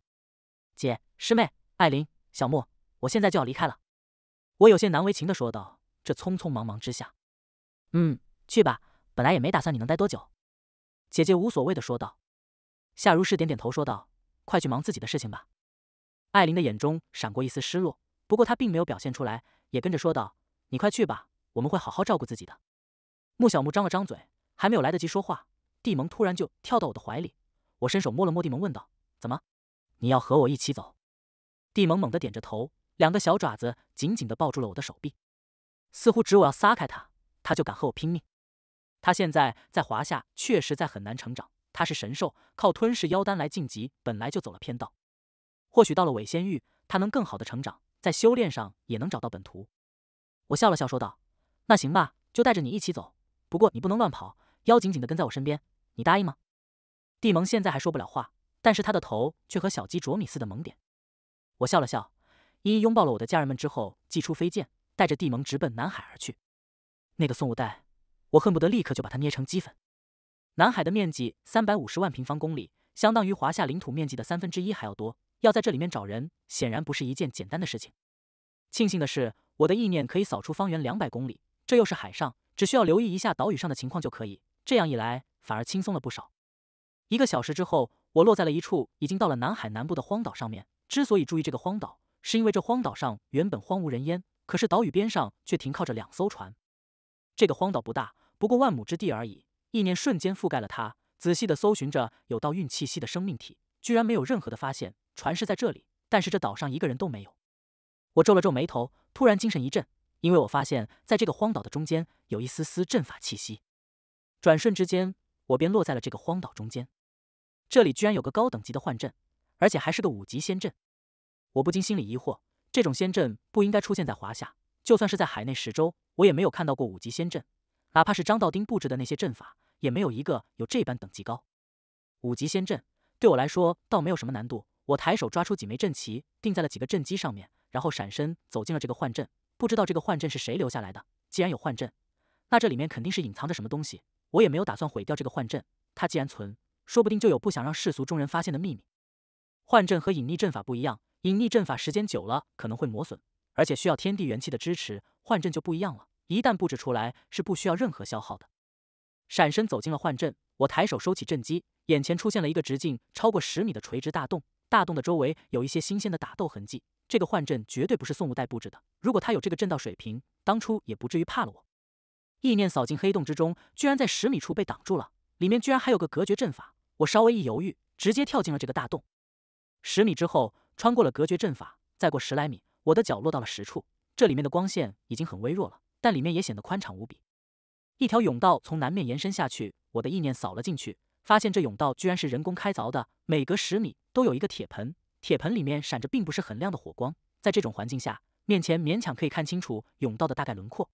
Speaker 1: 姐，师妹，艾琳，小木，我现在就要离开了。我有些难为情的说道。这匆匆忙忙之下，嗯，去吧，本来也没打算你能待多久。姐姐无所谓的说道。夏如是点点头说道：“快去忙自己的事情吧。”艾琳的眼中闪过一丝失落，不过她并没有表现出来，也跟着说道：“你快去吧，我们会好好照顾自己的。”穆小木张了张嘴，还没有来得及说话。帝萌突然就跳到我的怀里，我伸手摸了摸帝萌，问道：“怎么，你要和我一起走？”帝萌猛地点着头，两个小爪子紧紧地抱住了我的手臂，似乎只我要撒开他，他就敢和我拼命。他现在在华夏确实在很难成长，他是神兽，靠吞噬妖丹来晋级，本来就走了偏道。或许到了尾仙域，他能更好的成长，在修炼上也能找到本图。我笑了笑，说道：“那行吧，就带着你一起走。不过你不能乱跑，妖紧紧地跟在我身边。”你答应吗？帝蒙现在还说不了话，但是他的头却和小鸡啄米似的萌点。我笑了笑，一一拥抱了我的家人们之后，祭出飞剑，带着帝蒙直奔南海而去。那个送物袋，我恨不得立刻就把它捏成鸡粉。南海的面积三百五十万平方公里，相当于华夏领土面积的三分之一还要多。要在这里面找人，显然不是一件简单的事情。庆幸的是，我的意念可以扫出方圆两百公里，这又是海上，只需要留意一下岛屿上的情况就可以。这样一来。反而轻松了不少。一个小时之后，我落在了一处已经到了南海南部的荒岛上面。之所以注意这个荒岛，是因为这荒岛上原本荒无人烟，可是岛屿边上却停靠着两艘船。这个荒岛不大，不过万亩之地而已。意念瞬间覆盖了它，仔细的搜寻着有道运气息的生命体，居然没有任何的发现。船是在这里，但是这岛上一个人都没有。我皱了皱眉头，突然精神一振，因为我发现，在这个荒岛的中间有一丝丝阵法气息。转瞬之间。我便落在了这个荒岛中间，这里居然有个高等级的幻阵，而且还是个五级仙阵。我不禁心里疑惑，这种仙阵不应该出现在华夏，就算是在海内十州，我也没有看到过五级仙阵。哪怕是张道丁布置的那些阵法，也没有一个有这般等级高。五级仙阵对我来说倒没有什么难度。我抬手抓出几枚阵旗，钉在了几个阵基上面，然后闪身走进了这个幻阵。不知道这个幻阵是谁留下来的，既然有幻阵，那这里面肯定是隐藏着什么东西。我也没有打算毁掉这个幻阵，它既然存，说不定就有不想让世俗中人发现的秘密。幻阵和隐匿阵法不一样，隐匿阵法时间久了可能会磨损，而且需要天地元气的支持。幻阵就不一样了，一旦布置出来是不需要任何消耗的。闪身走进了幻阵，我抬手收起阵机，眼前出现了一个直径超过十米的垂直大洞，大洞的周围有一些新鲜的打斗痕迹。这个幻阵绝对不是宋无代布置的，如果他有这个阵道水平，当初也不至于怕了我。意念扫进黑洞之中，居然在十米处被挡住了。里面居然还有个隔绝阵法。我稍微一犹豫，直接跳进了这个大洞。十米之后，穿过了隔绝阵法，再过十来米，我的脚落到了石处。这里面的光线已经很微弱了，但里面也显得宽敞无比。一条甬道从南面延伸下去，我的意念扫了进去，发现这甬道居然是人工开凿的。每隔十米都有一个铁盆，铁盆里面闪着并不是很亮的火光。在这种环境下，面前勉强可以看清楚甬道的大概轮廓。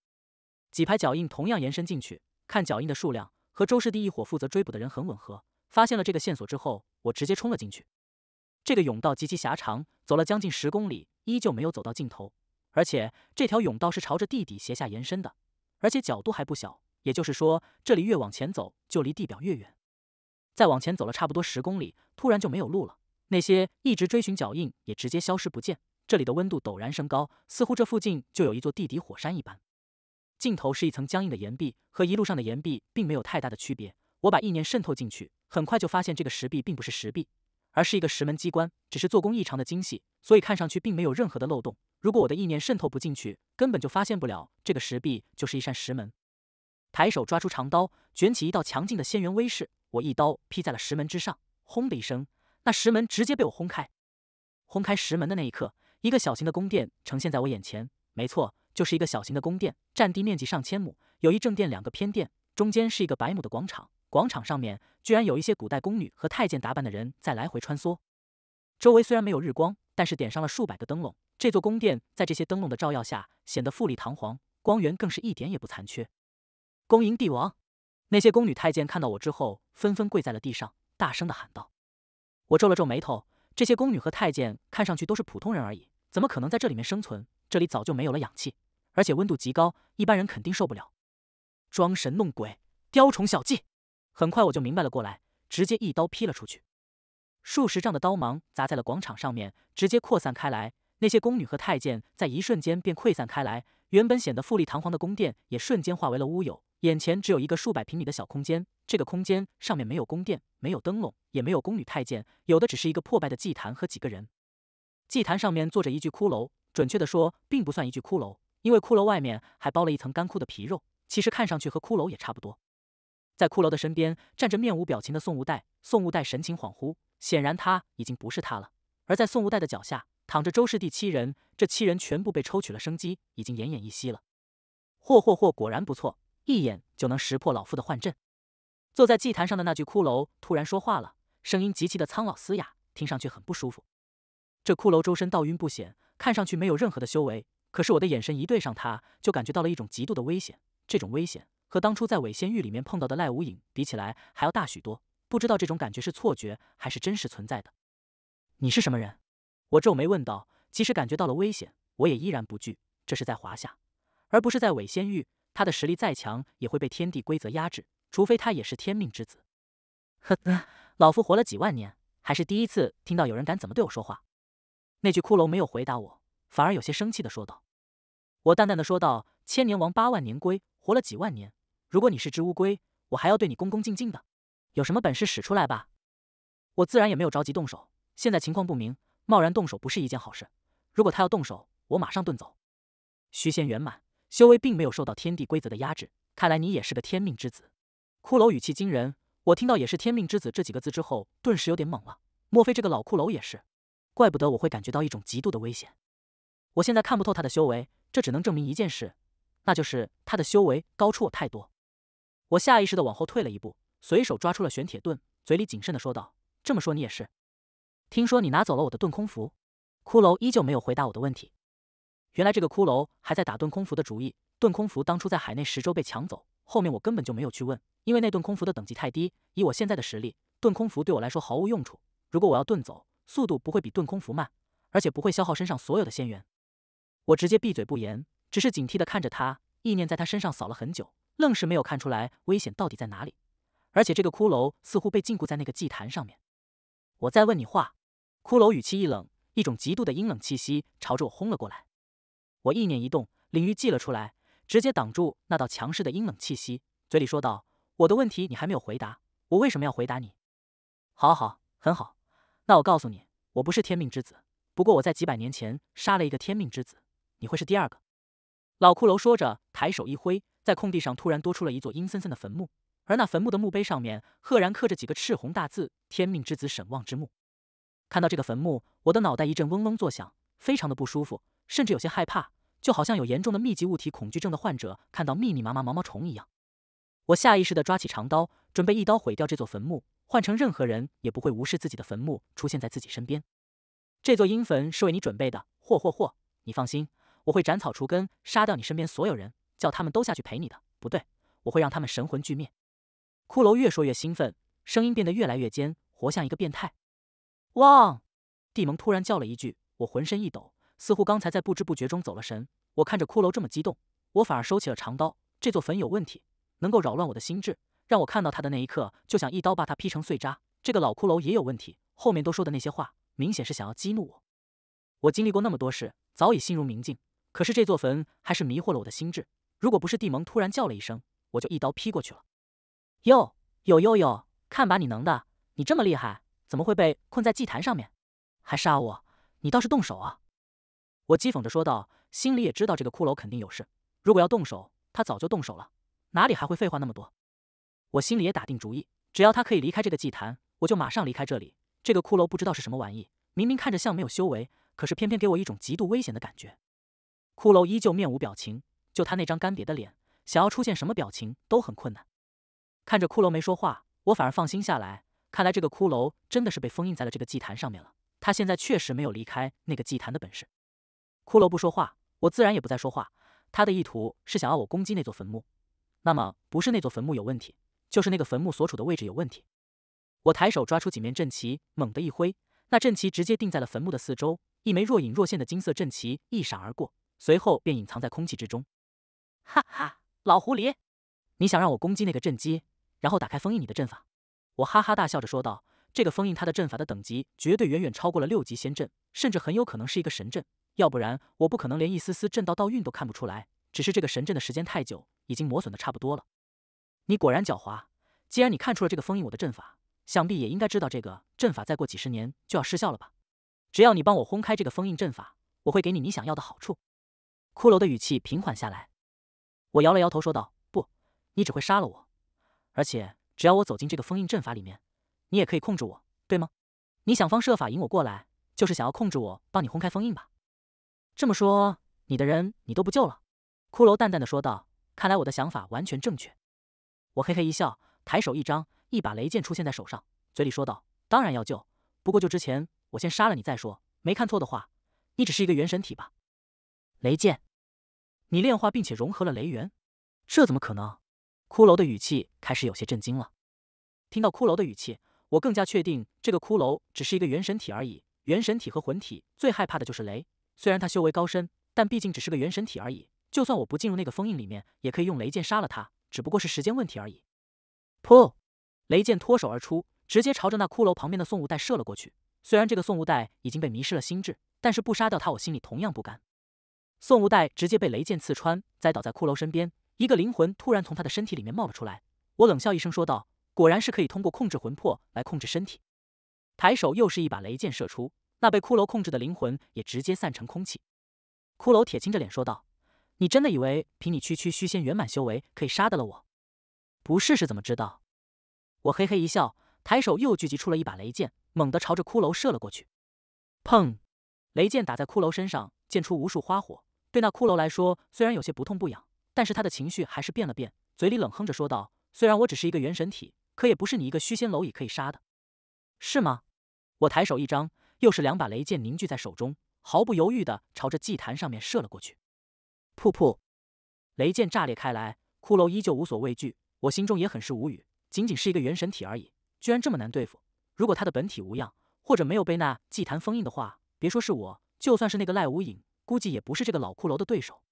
Speaker 1: 几排脚印同样延伸进去，看脚印的数量和周师弟一伙负责追捕的人很吻合。发现了这个线索之后，我直接冲了进去。这个甬道极其狭长，走了将近十公里，依旧没有走到尽头。而且这条甬道是朝着地底斜下延伸的，而且角度还不小。也就是说，这里越往前走，就离地表越远。再往前走了差不多十公里，突然就没有路了。那些一直追寻脚印也直接消失不见。这里的温度陡然升高，似乎这附近就有一座地底火山一般。尽头是一层僵硬的岩壁，和一路上的岩壁并没有太大的区别。我把意念渗透进去，很快就发现这个石壁并不是石壁，而是一个石门机关，只是做工异常的精细，所以看上去并没有任何的漏洞。如果我的意念渗透不进去，根本就发现不了这个石壁就是一扇石门。抬手抓出长刀，卷起一道强劲的仙元威势，我一刀劈在了石门之上，轰的一声，那石门直接被我轰开。轰开石门的那一刻，一个小型的宫殿呈现在我眼前。没错。就是一个小型的宫殿，占地面积上千亩，有一正殿、两个偏殿，中间是一个百亩的广场。广场上面居然有一些古代宫女和太监打扮的人在来回穿梭。周围虽然没有日光，但是点上了数百个灯笼，这座宫殿在这些灯笼的照耀下显得富丽堂皇，光源更是一点也不残缺。恭迎帝王！那些宫女太监看到我之后，纷纷跪在了地上，大声的喊道。我皱了皱眉头，这些宫女和太监看上去都是普通人而已，怎么可能在这里面生存？这里早就没有了氧气。而且温度极高，一般人肯定受不了。装神弄鬼，雕虫小技。很快我就明白了过来，直接一刀劈了出去。数十丈的刀芒砸在了广场上面，直接扩散开来。那些宫女和太监在一瞬间便溃散开来。原本显得富丽堂皇的宫殿也瞬间化为了乌有。眼前只有一个数百平米的小空间，这个空间上面没有宫殿，没有灯笼，也没有宫女太监，有的只是一个破败的祭坛和几个人。祭坛上面坐着一具骷髅，准确的说，并不算一具骷髅。因为骷髅外面还包了一层干枯的皮肉，其实看上去和骷髅也差不多。在骷髅的身边站着面无表情的宋无代，宋无代神情恍惚，显然他已经不是他了。而在宋无代的脚下躺着周氏第七人，这七人全部被抽取了生机，已经奄奄一息了。嚯嚯嚯！果然不错，一眼就能识破老夫的幻阵。坐在祭坛上的那具骷髅突然说话了，声音极其的苍老嘶哑，听上去很不舒服。这骷髅周身倒晕不显，看上去没有任何的修为。可是我的眼神一对上他，就感觉到了一种极度的危险。这种危险和当初在伪仙域里面碰到的赖无影比起来还要大许多。不知道这种感觉是错觉还是真实存在的。你是什么人？我皱眉问道。即使感觉到了危险，我也依然不惧。这是在华夏，而不是在伪仙域。他的实力再强，也会被天地规则压制，除非他也是天命之子。呵呵，老夫活了几万年，还是第一次听到有人敢这么对我说话。那具骷髅没有回答我。反而有些生气的说道：“我淡淡的说道，千年王八万年龟，活了几万年。如果你是只乌龟，我还要对你恭恭敬敬的。有什么本事使出来吧！我自然也没有着急动手，现在情况不明，贸然动手不是一件好事。如果他要动手，我马上遁走。虚仙圆满，修为并没有受到天地规则的压制。看来你也是个天命之子。”骷髅语气惊人，我听到也是天命之子这几个字之后，顿时有点懵了。莫非这个老骷髅也是？怪不得我会感觉到一种极度的危险。我现在看不透他的修为，这只能证明一件事，那就是他的修为高出我太多。我下意识的往后退了一步，随手抓出了玄铁盾，嘴里谨慎的说道：“这么说你也是？听说你拿走了我的遁空符？”骷髅依旧没有回答我的问题。原来这个骷髅还在打遁空符的主意。遁空符当初在海内十州被抢走，后面我根本就没有去问，因为那遁空符的等级太低，以我现在的实力，遁空符对我来说毫无用处。如果我要遁走，速度不会比遁空符慢，而且不会消耗身上所有的仙元。我直接闭嘴不言，只是警惕地看着他，意念在他身上扫了很久，愣是没有看出来危险到底在哪里。而且这个骷髅似乎被禁锢在那个祭坛上面。我再问你话。骷髅语气一冷，一种极度的阴冷气息朝着我轰了过来。我意念一动，领域祭了出来，直接挡住那道强势的阴冷气息，嘴里说道：“我的问题你还没有回答，我为什么要回答你？”好好，很好，那我告诉你，我不是天命之子，不过我在几百年前杀了一个天命之子。你会是第二个，老骷髅说着，抬手一挥，在空地上突然多出了一座阴森森的坟墓，而那坟墓的墓碑上面赫然刻着几个赤红大字：天命之子沈望之墓。看到这个坟墓，我的脑袋一阵嗡嗡作响，非常的不舒服，甚至有些害怕，就好像有严重的密集物体恐惧症的患者看到密密麻麻毛毛虫一样。我下意识的抓起长刀，准备一刀毁掉这座坟墓。换成任何人，也不会无视自己的坟墓出现在自己身边。这座阴坟是为你准备的，霍霍霍，你放心。我会斩草除根，杀掉你身边所有人，叫他们都下去陪你的。不对，我会让他们神魂俱灭。骷髅越说越兴奋，声音变得越来越尖，活像一个变态。哇！帝蒙突然叫了一句，我浑身一抖，似乎刚才在不知不觉中走了神。我看着骷髅这么激动，我反而收起了长刀。这座坟有问题，能够扰乱我的心智，让我看到他的那一刻就想一刀把他劈成碎渣。这个老骷髅也有问题，后面都说的那些话，明显是想要激怒我。我经历过那么多事，早已心如明镜。可是这座坟还是迷惑了我的心智。如果不是帝盟突然叫了一声，我就一刀劈过去了。哟哟哟哟，看把你能的！你这么厉害，怎么会被困在祭坛上面？还杀我？你倒是动手啊！我讥讽着说道，心里也知道这个骷髅肯定有事。如果要动手，他早就动手了，哪里还会废话那么多？我心里也打定主意，只要他可以离开这个祭坛，我就马上离开这里。这个骷髅不知道是什么玩意，明明看着像没有修为，可是偏偏给我一种极度危险的感觉。骷髅依旧面无表情，就他那张干瘪的脸，想要出现什么表情都很困难。看着骷髅没说话，我反而放心下来。看来这个骷髅真的是被封印在了这个祭坛上面了，他现在确实没有离开那个祭坛的本事。骷髅不说话，我自然也不再说话。他的意图是想要我攻击那座坟墓，那么不是那座坟墓有问题，就是那个坟墓所处的位置有问题。我抬手抓出几面阵旗，猛地一挥，那阵旗直接定在了坟墓的四周。一枚若隐若现的金色阵旗一闪而过。随后便隐藏在空气之中。哈哈，老狐狸，你想让我攻击那个阵基，然后打开封印你的阵法？我哈哈大笑着说道：“这个封印他的阵法的等级绝对远远超过了六级仙阵，甚至很有可能是一个神阵。要不然，我不可能连一丝丝阵道道运都看不出来。只是这个神阵的时间太久，已经磨损的差不多了。你果然狡猾，既然你看出了这个封印我的阵法，想必也应该知道这个阵法再过几十年就要失效了吧？只要你帮我轰开这个封印阵法，我会给你你想要的好处。”骷髅的语气平缓下来，我摇了摇头说道：“不，你只会杀了我，而且只要我走进这个封印阵法里面，你也可以控制我，对吗？你想方设法引我过来，就是想要控制我，帮你轰开封印吧？这么说，你的人你都不救了？”骷髅淡淡的说道：“看来我的想法完全正确。”我嘿嘿一笑，抬手一张，一把雷剑出现在手上，嘴里说道：“当然要救，不过救之前，我先杀了你再说。没看错的话，你只是一个元神体吧？”雷剑，你炼化并且融合了雷元，这怎么可能？骷髅的语气开始有些震惊了。听到骷髅的语气，我更加确定这个骷髅只是一个元神体而已。元神体和魂体最害怕的就是雷，虽然他修为高深，但毕竟只是个元神体而已。就算我不进入那个封印里面，也可以用雷剑杀了他，只不过是时间问题而已。噗！雷剑脱手而出，直接朝着那骷髅旁边的宋无带射了过去。虽然这个宋无袋已经被迷失了心智，但是不杀掉他，我心里同样不甘。宋无代直接被雷剑刺穿，栽倒在骷髅身边。一个灵魂突然从他的身体里面冒了出来。我冷笑一声说道：“果然是可以通过控制魂魄来控制身体。”抬手又是一把雷剑射出，那被骷髅控制的灵魂也直接散成空气。骷髅铁青着脸说道：“你真的以为凭你区区虚仙圆满修为可以杀得了我？不试试怎么知道？”我嘿嘿一笑，抬手又聚集出了一把雷剑，猛地朝着骷髅射了过去。砰！雷剑打在骷髅身上，溅出无数花火。对那骷髅来说，虽然有些不痛不痒，但是他的情绪还是变了变，嘴里冷哼着说道：“虽然我只是一个元神体，可也不是你一个虚仙蝼蚁可以杀的，是吗？”我抬手一张，又是两把雷剑凝聚在手中，毫不犹豫地朝着祭坛上面射了过去。噗噗，雷剑炸裂开来，骷髅依旧无所畏惧。我心中也很是无语，仅仅是一个元神体而已，居然这么难对付。如果他的本体无恙，或者没有被那祭坛封印的话，别说是我，就算是那个赖无影。估计也不是这个老骷髅的对手，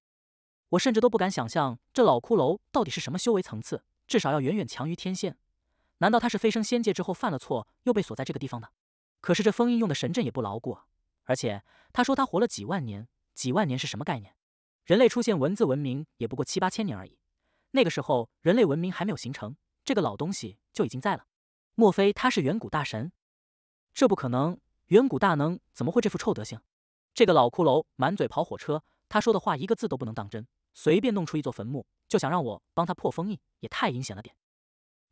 Speaker 1: 我甚至都不敢想象这老骷髅到底是什么修为层次，至少要远远强于天仙。难道他是飞升仙界之后犯了错，又被锁在这个地方的？可是这封印用的神阵也不牢固啊！而且他说他活了几万年，几万年是什么概念？人类出现文字文明也不过七八千年而已，那个时候人类文明还没有形成，这个老东西就已经在了。莫非他是远古大神？这不可能，远古大能怎么会这副臭德行？这个老骷髅满嘴跑火车，他说的话一个字都不能当真。随便弄出一座坟墓，就想让我帮他破封印，也太阴险了点。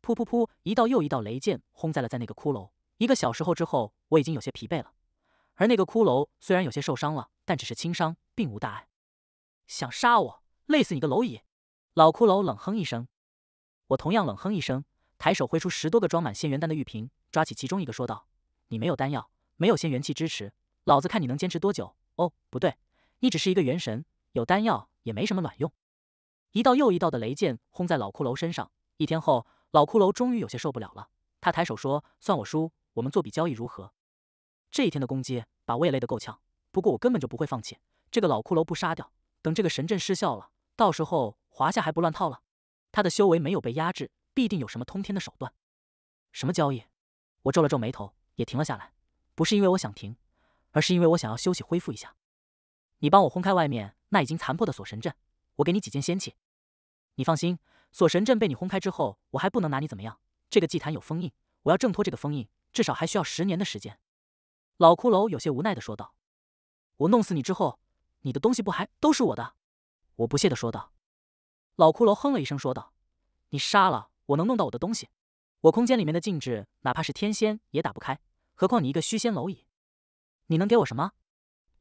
Speaker 1: 噗噗噗，一道又一道雷剑轰在了在那个骷髅。一个小时后之后，我已经有些疲惫了。而那个骷髅虽然有些受伤了，但只是轻伤，并无大碍。想杀我，累死你个蝼蚁！老骷髅冷哼一声，我同样冷哼一声，抬手挥出十多个装满仙元丹的玉瓶，抓起其中一个说道：“你没有丹药，没有仙元气支持。”老子看你能坚持多久？哦，不对，你只是一个元神，有丹药也没什么卵用。一道又一道的雷剑轰在老骷髅身上，一天后，老骷髅终于有些受不了了。他抬手说：“算我输，我们做笔交易如何？”这一天的攻击把我也累得够呛，不过我根本就不会放弃。这个老骷髅不杀掉，等这个神阵失效了，到时候华夏还不乱套了？他的修为没有被压制，必定有什么通天的手段。什么交易？我皱了皱眉头，也停了下来。不是因为我想停。而是因为我想要休息恢复一下，你帮我轰开外面那已经残破的锁神阵，我给你几件仙器。你放心，锁神阵被你轰开之后，我还不能拿你怎么样。这个祭坛有封印，我要挣脱这个封印，至少还需要十年的时间。老骷髅有些无奈的说道：“我弄死你之后，你的东西不还都是我的？”我不屑的说道。老骷髅哼了一声说道：“你杀了我能弄到我的东西？我空间里面的禁制，哪怕是天仙也打不开，何况你一个虚仙蝼蚁？”你能给我什么？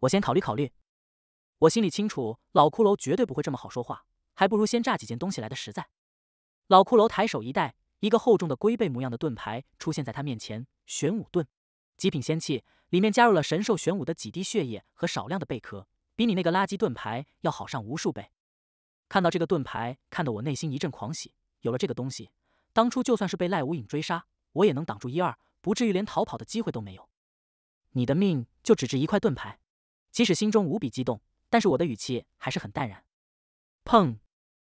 Speaker 1: 我先考虑考虑。我心里清楚，老骷髅绝对不会这么好说话，还不如先炸几件东西来的实在。老骷髅抬手一带，一个厚重的龟背模样的盾牌出现在他面前。玄武盾，极品仙器，里面加入了神兽玄武的几滴血液和少量的贝壳，比你那个垃圾盾牌要好上无数倍。看到这个盾牌，看得我内心一阵狂喜。有了这个东西，当初就算是被赖无影追杀，我也能挡住一二，不至于连逃跑的机会都没有。你的命就只值一块盾牌，即使心中无比激动，但是我的语气还是很淡然。砰，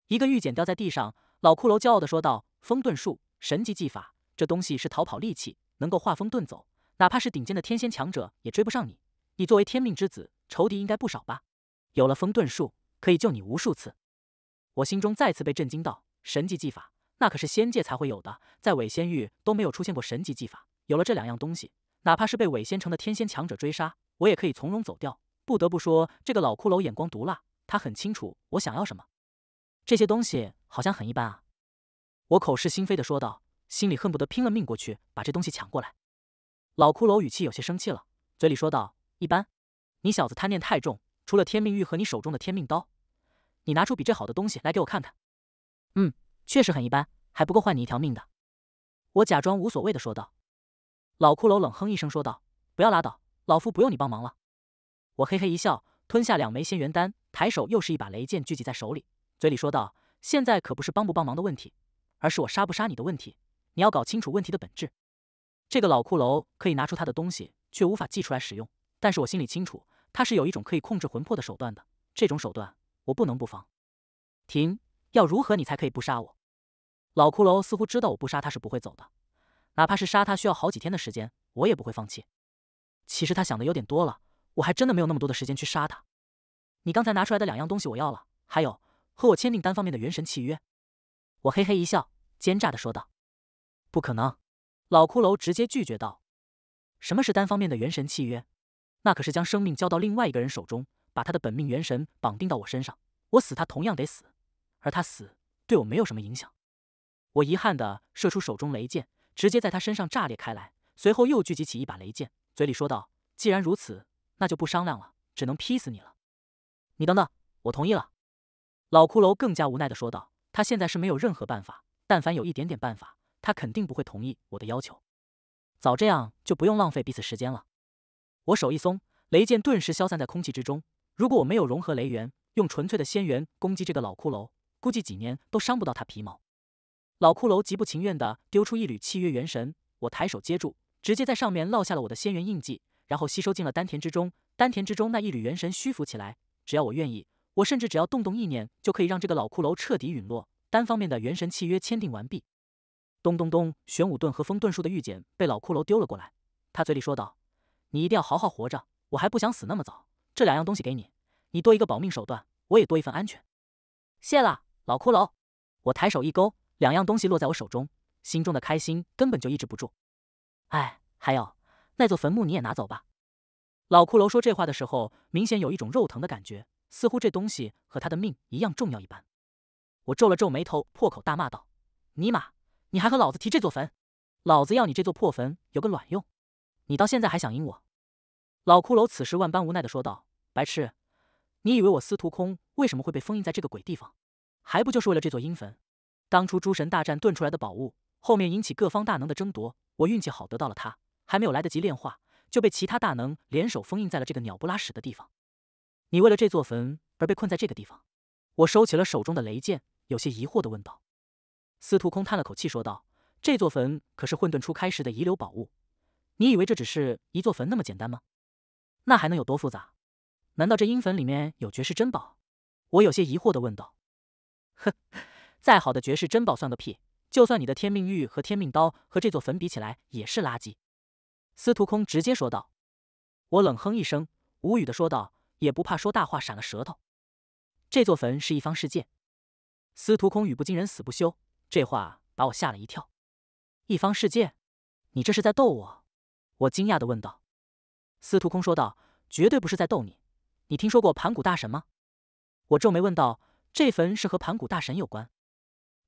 Speaker 1: 一个玉简掉在地上。老骷髅骄傲的说道：“风遁术，神级技法，这东西是逃跑利器，能够化风遁走，哪怕是顶尖的天仙强者也追不上你。你作为天命之子，仇敌应该不少吧？有了风遁术，可以救你无数次。”我心中再次被震惊到，神级技法，那可是仙界才会有的，在伪仙域都没有出现过神级技法。有了这两样东西。哪怕是被伪仙城的天仙强者追杀，我也可以从容走掉。不得不说，这个老骷髅眼光毒辣，他很清楚我想要什么。这些东西好像很一般啊，我口是心非的说道，心里恨不得拼了命过去把这东西抢过来。老骷髅语气有些生气了，嘴里说道：“一般，你小子贪念太重，除了天命玉和你手中的天命刀，你拿出比这好的东西来给我看看。”“嗯，确实很一般，还不够换你一条命的。”我假装无所谓的说道。老骷髅冷哼一声说道：“不要拉倒，老夫不用你帮忙了。”我嘿嘿一笑，吞下两枚仙元丹，抬手又是一把雷剑聚集在手里，嘴里说道：“现在可不是帮不帮忙的问题，而是我杀不杀你的问题。你要搞清楚问题的本质。”这个老骷髅可以拿出他的东西，却无法寄出来使用。但是我心里清楚，他是有一种可以控制魂魄的手段的。这种手段我不能不防。停，要如何你才可以不杀我？老骷髅似乎知道我不杀他是不会走的。哪怕是杀他需要好几天的时间，我也不会放弃。其实他想的有点多了，我还真的没有那么多的时间去杀他。你刚才拿出来的两样东西我要了，还有和我签订单方面的元神契约。我嘿嘿一笑，奸诈的说道：“不可能！”老骷髅直接拒绝道：“什么是单方面的元神契约？那可是将生命交到另外一个人手中，把他的本命元神绑定到我身上，我死他同样得死，而他死对我没有什么影响。”我遗憾的射出手中雷剑。直接在他身上炸裂开来，随后又聚集起一把雷剑，嘴里说道：“既然如此，那就不商量了，只能劈死你了。”你等等，我同意了。”老骷髅更加无奈的说道：“他现在是没有任何办法，但凡有一点点办法，他肯定不会同意我的要求。早这样就不用浪费彼此时间了。”我手一松，雷剑顿时消散在空气之中。如果我没有融合雷元，用纯粹的仙元攻击这个老骷髅，估计几年都伤不到他皮毛。老骷髅极不情愿地丢出一缕契约元神，我抬手接住，直接在上面烙下了我的仙元印记，然后吸收进了丹田之中。丹田之中那一缕元神虚浮起来，只要我愿意，我甚至只要动动意念就可以让这个老骷髅彻底陨落。单方面的元神契约签订完毕。咚咚咚，玄武盾和风遁术的玉简被老骷髅丢了过来。他嘴里说道：“你一定要好好活着，我还不想死那么早。这两样东西给你，你多一个保命手段，我也多一份安全。”谢了，老骷髅。我抬手一勾。两样东西落在我手中，心中的开心根本就抑制不住。哎，还有那座坟墓，你也拿走吧。老骷髅说这话的时候，明显有一种肉疼的感觉，似乎这东西和他的命一样重要一般。我皱了皱眉头，破口大骂道：“尼玛，你还和老子提这座坟？老子要你这座破坟有个卵用？你到现在还想赢我？”老骷髅此时万般无奈的说道：“白痴，你以为我司徒空为什么会被封印在这个鬼地方？还不就是为了这座阴坟？”当初诸神大战遁出来的宝物，后面引起各方大能的争夺。我运气好得到了它，还没有来得及炼化，就被其他大能联手封印在了这个鸟不拉屎的地方。你为了这座坟而被困在这个地方？我收起了手中的雷剑，有些疑惑地问道。司徒空叹了口气说道：“这座坟可是混沌初开时的遗留宝物，你以为这只是一座坟那么简单吗？那还能有多复杂？难道这阴坟里面有绝世珍宝？”我有些疑惑地问道。呵。再好的绝世珍宝算个屁！就算你的天命玉和天命刀和这座坟比起来也是垃圾。”司徒空直接说道。我冷哼一声，无语的说道：“也不怕说大话闪了舌头。”这座坟是一方世界。”司徒空语不惊人死不休，这话把我吓了一跳。“一方世界？你这是在逗我？”我惊讶的问道。司徒空说道：“绝对不是在逗你。你听说过盘古大神吗？”我皱眉问道：“这坟是和盘古大神有关？”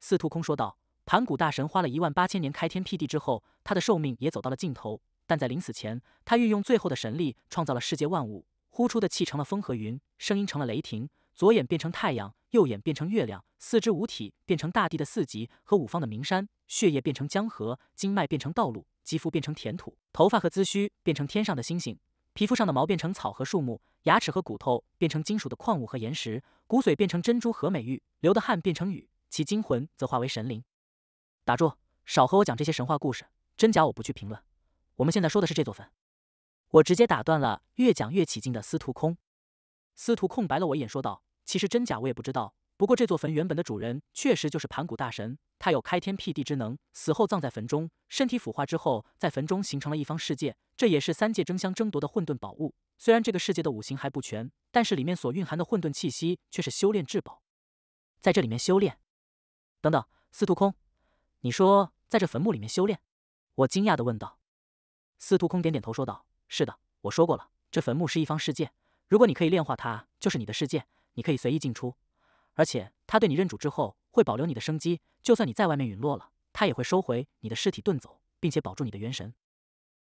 Speaker 1: 司徒空说道：“盘古大神花了一万八千年开天辟地之后，他的寿命也走到了尽头。但在临死前，他运用最后的神力，创造了世界万物。呼出的气成了风和云，声音成了雷霆，左眼变成太阳，右眼变成月亮，四肢五体变成大地的四极和五方的名山，血液变成江河，经脉变成道路，肌肤变成田土，头发和髭须变成天上的星星，皮肤上的毛变成草和树木，牙齿和骨头变成金属的矿物和岩石，骨髓变成珍珠和美玉，流的汗变成雨。”其精魂则化为神灵。打住，少和我讲这些神话故事，真假我不去评论。我们现在说的是这座坟。我直接打断了越讲越起劲的司徒空。司徒空白了我一眼，说道：“其实真假我也不知道，不过这座坟原本的主人确实就是盘古大神，他有开天辟地之能，死后葬在坟中，身体腐化之后，在坟中形成了一方世界，这也是三界争相争夺的混沌宝物。虽然这个世界的五行还不全，但是里面所蕴含的混沌气息却是修炼至宝，在这里面修炼。”等等，司徒空，你说在这坟墓里面修炼？我惊讶的问道。司徒空点点头说道：“是的，我说过了，这坟墓是一方世界，如果你可以炼化它，就是你的世界，你可以随意进出。而且他对你认主之后，会保留你的生机，就算你在外面陨落了，他也会收回你的尸体遁走，并且保住你的元神。”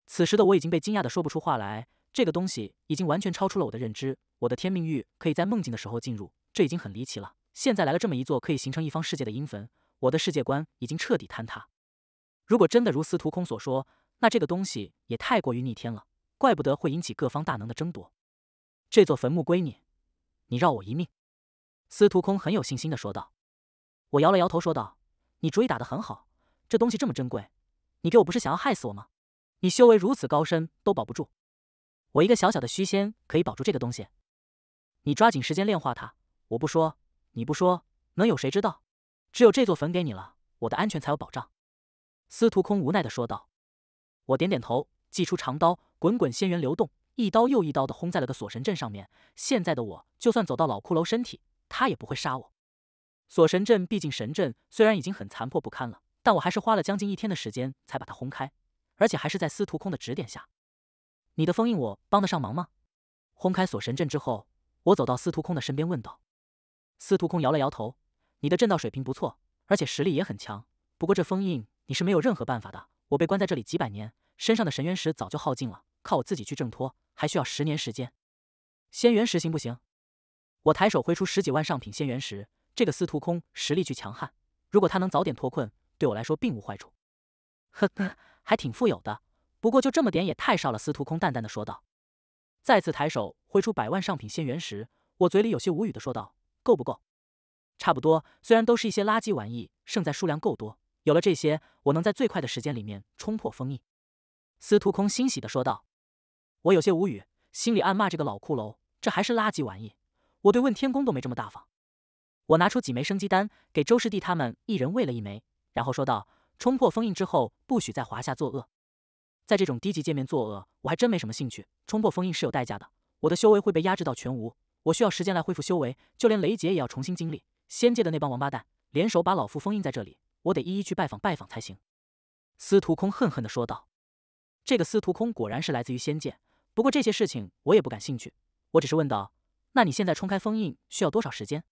Speaker 1: 此时的我已经被惊讶的说不出话来，这个东西已经完全超出了我的认知。我的天命玉可以在梦境的时候进入，这已经很离奇了。现在来了这么一座可以形成一方世界的阴坟，我的世界观已经彻底坍塌。如果真的如司徒空所说，那这个东西也太过于逆天了，怪不得会引起各方大能的争夺。这座坟墓归你，你饶我一命。司徒空很有信心地说道。我摇了摇头说道：“你主意打的很好，这东西这么珍贵，你给我不是想要害死我吗？你修为如此高深都保不住，我一个小小的虚仙可以保住这个东西。你抓紧时间炼化它，我不说。”你不说，能有谁知道？只有这座坟给你了，我的安全才有保障。”司徒空无奈的说道。我点点头，祭出长刀，滚滚仙源流动，一刀又一刀的轰在了个锁神阵上面。现在的我，就算走到老骷髅身体，他也不会杀我。锁神阵毕竟神阵，虽然已经很残破不堪了，但我还是花了将近一天的时间才把它轰开，而且还是在司徒空的指点下。你的封印，我帮得上忙吗？轰开锁神阵之后，我走到司徒空的身边问道。司徒空摇了摇头，你的震道水平不错，而且实力也很强。不过这封印你是没有任何办法的。我被关在这里几百年，身上的神元石早就耗尽了，靠我自己去挣脱，还需要十年时间。仙元石行不行？我抬手挥出十几万上品仙元石。这个司徒空实力巨强悍，如果他能早点脱困，对我来说并无坏处。呵呵，还挺富有的。不过就这么点也太少了。司徒空淡淡的说道，再次抬手挥出百万上品仙元石。我嘴里有些无语的说道。够不够？差不多，虽然都是一些垃圾玩意，胜在数量够多。有了这些，我能在最快的时间里面冲破封印。”司徒空欣喜地说道。我有些无语，心里暗骂这个老骷髅，这还是垃圾玩意？我对问天宫都没这么大方。我拿出几枚生机丹，给周师弟他们一人喂了一枚，然后说道：“冲破封印之后，不许在华夏作恶。在这种低级界面作恶，我还真没什么兴趣。冲破封印是有代价的，我的修为会被压制到全无。”我需要时间来恢复修为，就连雷劫也要重新经历。仙界的那帮王八蛋联手把老夫封印在这里，我得一一去拜访拜访才行。”司徒空恨恨的说道。“这个司徒空果然是来自于仙界，不过这些事情我也不感兴趣。我只是问道：那你现在冲开封印需要多少时间？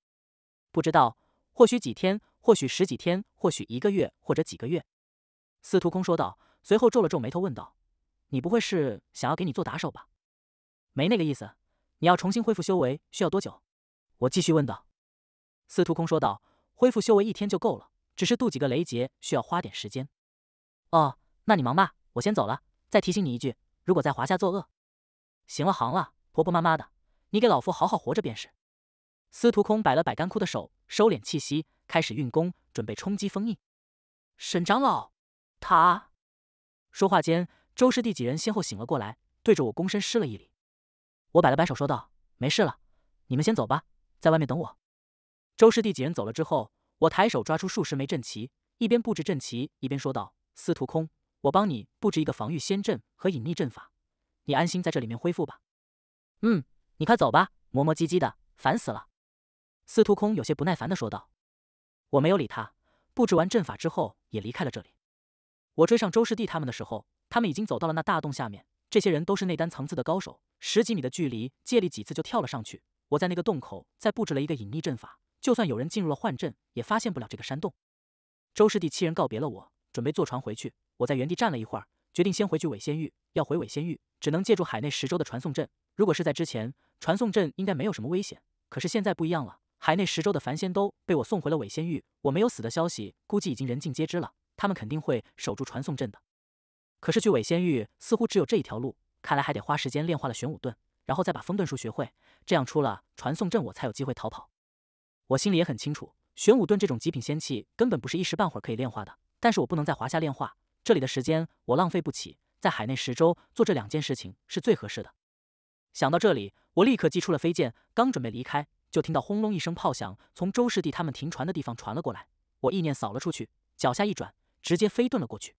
Speaker 1: 不知道，或许几天，或许十几天，或许一个月，或者几个月。”司徒空说道，随后皱了皱眉头问道：“你不会是想要给你做打手吧？”“没那个意思。”你要重新恢复修为需要多久？我继续问道。司徒空说道：“恢复修为一天就够了，只是渡几个雷劫需要花点时间。”哦，那你忙吧，我先走了。再提醒你一句，如果在华夏作恶。行了行了，婆婆妈妈的，你给老夫好好活着便是。司徒空摆了摆干枯的手，收敛气息，开始运功，准备冲击封印。沈长老，他说话间，周师弟几人先后醒了过来，对着我躬身施了一礼。我摆了摆手，说道：“没事了，你们先走吧，在外面等我。”周师弟几人走了之后，我抬手抓出数十枚阵旗，一边布置阵旗，一边说道：“司徒空，我帮你布置一个防御仙阵和隐匿阵法，你安心在这里面恢复吧。”“嗯，你快走吧，磨磨唧唧的，烦死了。”司徒空有些不耐烦的说道。我没有理他，布置完阵法之后也离开了这里。我追上周师弟他们的时候，他们已经走到了那大洞下面。这些人都是内丹层次的高手，十几米的距离，借力几次就跳了上去。我在那个洞口再布置了一个隐匿阵法，就算有人进入了幻阵，也发现不了这个山洞。周师弟七人告别了我，准备坐船回去。我在原地站了一会儿，决定先回去伪仙域。要回伪仙域，只能借助海内十州的传送阵。如果是在之前，传送阵应该没有什么危险。可是现在不一样了，海内十州的凡仙都被我送回了伪仙域，我没有死的消息估计已经人尽皆知了，他们肯定会守住传送阵的。可是去伪仙域似乎只有这一条路，看来还得花时间炼化了玄武盾，然后再把风遁术学会，这样出了传送阵我才有机会逃跑。我心里也很清楚，玄武盾这种极品仙器根本不是一时半会儿可以炼化的，但是我不能在华夏炼化，这里的时间我浪费不起，在海内十州做这两件事情是最合适的。想到这里，我立刻祭出了飞剑，刚准备离开，就听到轰隆一声炮响从周师弟他们停船的地方传了过来，我意念扫了出去，脚下一转，直接飞遁了过去。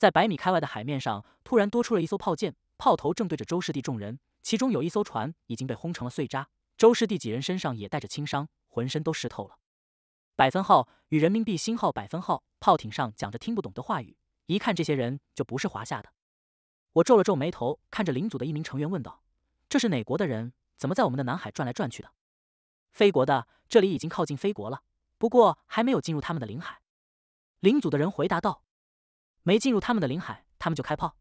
Speaker 1: 在百米开外的海面上，突然多出了一艘炮舰，炮头正对着周师弟众人。其中有一艘船已经被轰成了碎渣，周师弟几人身上也带着轻伤，浑身都湿透了。百分号与人民币星号百分号炮艇上讲着听不懂的话语，一看这些人就不是华夏的。我皱了皱眉头，看着领组的一名成员问道：“这是哪国的人？怎么在我们的南海转来转去的？”“非国的，这里已经靠近非国了，不过还没有进入他们的领海。”领组的人回答道。没进入他们的领海，他们就开炮。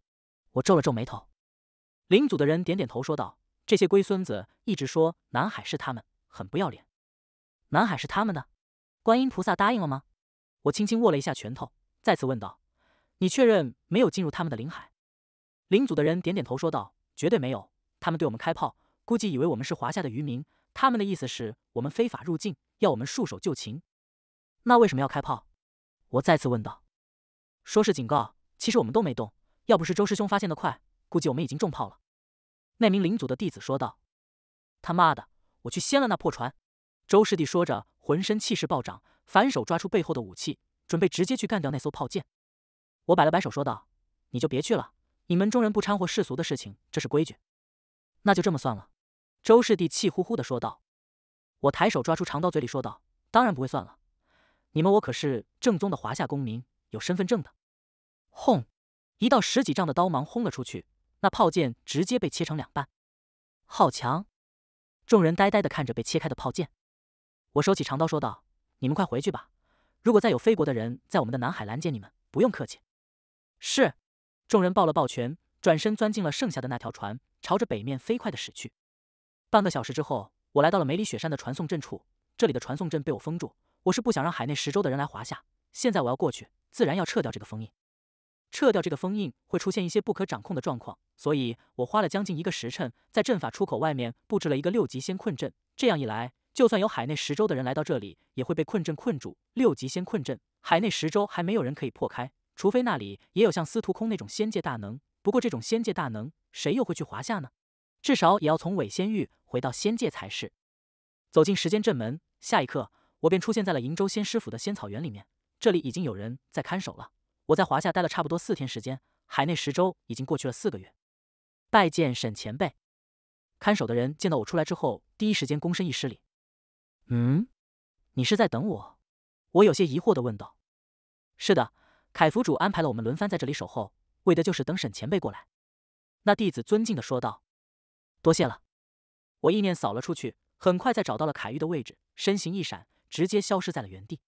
Speaker 1: 我皱了皱眉头。领组的人点点头说道：“这些龟孙子一直说南海是他们，很不要脸。南海是他们的？观音菩萨答应了吗？”我轻轻握了一下拳头，再次问道：“你确认没有进入他们的领海？”领组的人点点头说道：“绝对没有。他们对我们开炮，估计以为我们是华夏的渔民。他们的意思是我们非法入境，要我们束手就擒。那为什么要开炮？”我再次问道。说是警告，其实我们都没动。要不是周师兄发现的快，估计我们已经中炮了。”那名领祖的弟子说道。“他妈的，我去掀了那破船！”周师弟说着，浑身气势暴涨，反手抓出背后的武器，准备直接去干掉那艘炮舰。我摆了摆手说道：“你就别去了，你们中人不掺和世俗的事情，这是规矩。”“那就这么算了。”周师弟气呼呼的说道。我抬手抓出长刀，嘴里说道：“当然不会算了，你们我可是正宗的华夏公民，有身份证的。”轰！一道十几丈的刀芒轰了出去，那炮舰直接被切成两半。好强！众人呆呆的看着被切开的炮舰。我收起长刀，说道：“你们快回去吧，如果再有飞国的人在我们的南海拦截你们，不用客气。”是。众人抱了抱拳，转身钻进了剩下的那条船，朝着北面飞快的驶去。半个小时之后，我来到了梅里雪山的传送阵处，这里的传送阵被我封住，我是不想让海内十州的人来华夏。现在我要过去，自然要撤掉这个封印。撤掉这个封印会出现一些不可掌控的状况，所以我花了将近一个时辰，在阵法出口外面布置了一个六级仙困阵。这样一来，就算有海内十州的人来到这里，也会被困阵困住。六级仙困阵，海内十州还没有人可以破开，除非那里也有像司徒空那种仙界大能。不过这种仙界大能，谁又会去华夏呢？至少也要从伪仙域回到仙界才是。走进时间阵门，下一刻我便出现在了瀛州仙师府的仙草园里面。这里已经有人在看守了。我在华夏待了差不多四天时间，海内十州已经过去了四个月。拜见沈前辈。看守的人见到我出来之后，第一时间躬身一施礼。嗯，你是在等我？我有些疑惑的问道。是的，凯府主安排了我们轮番在这里守候，为的就是等沈前辈过来。那弟子尊敬的说道。多谢了。我意念扫了出去，很快在找到了凯玉的位置，身形一闪，直接消失在了原地。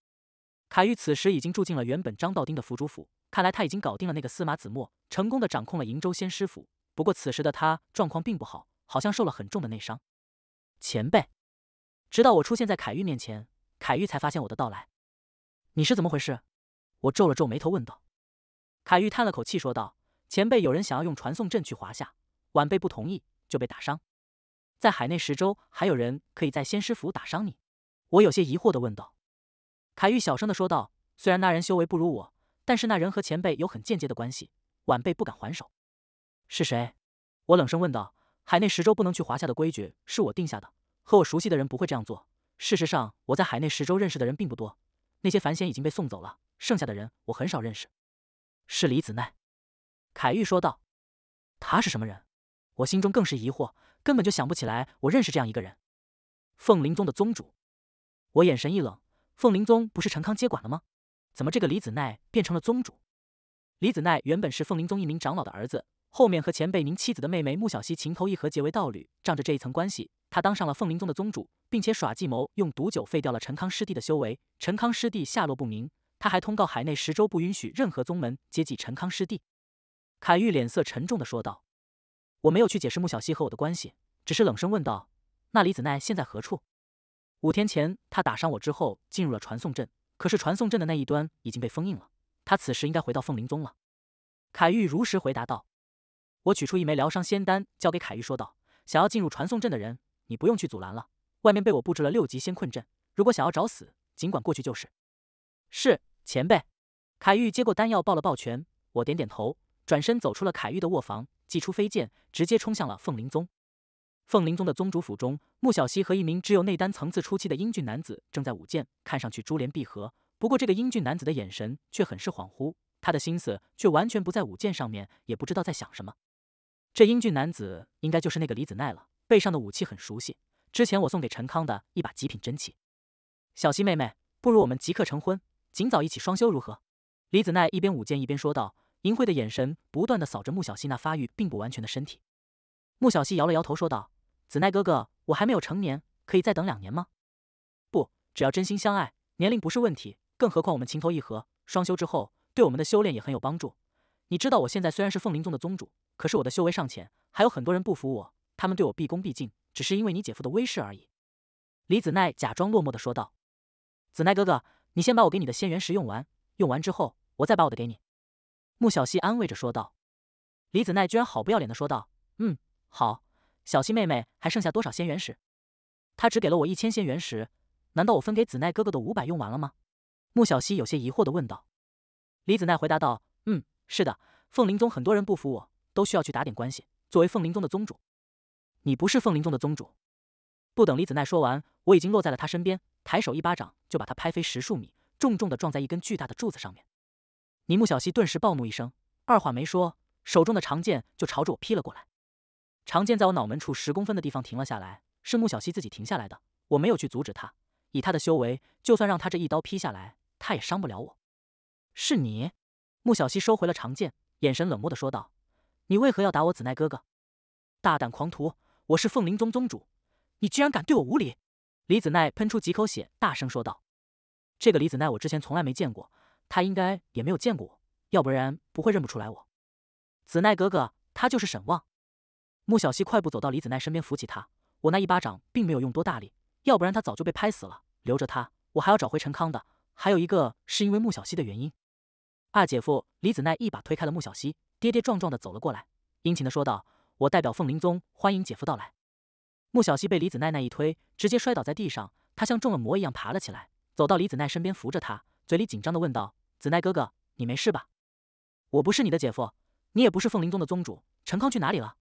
Speaker 1: 凯玉此时已经住进了原本张道丁的福主府，看来他已经搞定了那个司马子墨，成功的掌控了瀛州仙师府。不过此时的他状况并不好，好像受了很重的内伤。前辈，直到我出现在凯玉面前，凯玉才发现我的到来。你是怎么回事？我皱了皱眉头问道。凯玉叹了口气说道：“前辈，有人想要用传送阵去华夏，晚辈不同意就被打伤。在海内十州，还有人可以在仙师府打伤你。”我有些疑惑的问道。凯玉小声的说道：“虽然那人修为不如我，但是那人和前辈有很间接的关系，晚辈不敢还手。”是谁？我冷声问道：“海内十州不能去华夏的规矩是我定下的，和我熟悉的人不会这样做。事实上，我在海内十州认识的人并不多，那些凡仙已经被送走了，剩下的人我很少认识。”是李子奈，凯玉说道：“他是什么人？”我心中更是疑惑，根本就想不起来我认识这样一个人。凤林宗的宗主，我眼神一冷。凤灵宗不是陈康接管了吗？怎么这个李子奈变成了宗主？李子奈原本是凤灵宗一名长老的儿子，后面和前辈您妻子的妹妹穆小溪情投意合，结为道侣。仗着这一层关系，他当上了凤灵宗的宗主，并且耍计谋，用毒酒废掉了陈康师弟的修为。陈康师弟下落不明，他还通告海内十州，不允许任何宗门接济陈康师弟。凯玉脸色沉重的说道：“我没有去解释穆小溪和我的关系，只是冷声问道：那李子奈现在何处？”五天前，他打伤我之后进入了传送阵，可是传送阵的那一端已经被封印了。他此时应该回到凤灵宗了。凯玉如实回答道。我取出一枚疗伤仙丹，交给凯玉说道：“想要进入传送阵的人，你不用去阻拦了。外面被我布置了六级仙困阵，如果想要找死，尽管过去就是。”是前辈。凯玉接过丹药，抱了抱拳。我点点头，转身走出了凯玉的卧房，祭出飞剑，直接冲向了凤灵宗。凤林宗的宗主府中，穆小溪和一名只有内丹层次初期的英俊男子正在舞剑，看上去珠联璧合。不过这个英俊男子的眼神却很是恍惚，他的心思却完全不在舞剑上面，也不知道在想什么。这英俊男子应该就是那个李子奈了，背上的武器很熟悉，之前我送给陈康的一把极品真器。小溪妹妹，不如我们即刻成婚，尽早一起双修如何？李子奈一边舞剑一边说道，淫秽的眼神不断的扫着穆小溪那发育并不完全的身体。穆小溪摇了摇头说道。子奈哥哥，我还没有成年，可以再等两年吗？不，只要真心相爱，年龄不是问题。更何况我们情投意合，双修之后对我们的修炼也很有帮助。你知道我现在虽然是凤灵宗的宗主，可是我的修为尚浅，还有很多人不服我，他们对我毕恭毕敬，只是因为你姐夫的威势而已。”李子奈假装落寞的说道。“子奈哥哥，你先把我给你的仙元石用完，用完之后我再把我的给你。”穆小溪安慰着说道。李子奈居然好不要脸的说道：“嗯，好。”小溪妹妹还剩下多少仙元石？他只给了我一千仙元石，难道我分给子奈哥哥的五百用完了吗？穆小溪有些疑惑的问道。李子奈回答道：“嗯，是的，凤林宗很多人不服我，都需要去打点关系。作为凤林宗的宗主，你不是凤林宗的宗主。”不等李子奈说完，我已经落在了他身边，抬手一巴掌就把他拍飞十数米，重重的撞在一根巨大的柱子上面。你穆小溪顿时暴怒一声，二话没说，手中的长剑就朝着我劈了过来。长剑在我脑门处十公分的地方停了下来，是穆小溪自己停下来的，我没有去阻止他。以他的修为，就算让他这一刀劈下来，他也伤不了我。是你，穆小溪收回了长剑，眼神冷漠的说道：“你为何要打我子奈哥哥？”“大胆狂徒！我是凤林宗宗主，你居然敢对我无礼！”李子奈喷出几口血，大声说道：“这个李子奈我之前从来没见过，他应该也没有见过我，要不然不会认不出来我。子奈哥哥，他就是沈望。”穆小溪快步走到李子奈身边，扶起他。我那一巴掌并没有用多大力，要不然他早就被拍死了。留着他，我还要找回陈康的。还有一个是因为穆小溪的原因。二姐夫，李子奈一把推开了穆小溪，跌跌撞撞的走了过来，殷勤的说道：“我代表凤麟宗欢迎姐夫到来。”穆小溪被李子奈那一推，直接摔倒在地上。他像中了魔一样爬了起来，走到李子奈身边扶着他，嘴里紧张的问道：“子奈哥哥，你没事吧？”“我不是你的姐夫，你也不是凤麟宗的宗主。陈康去哪里了？”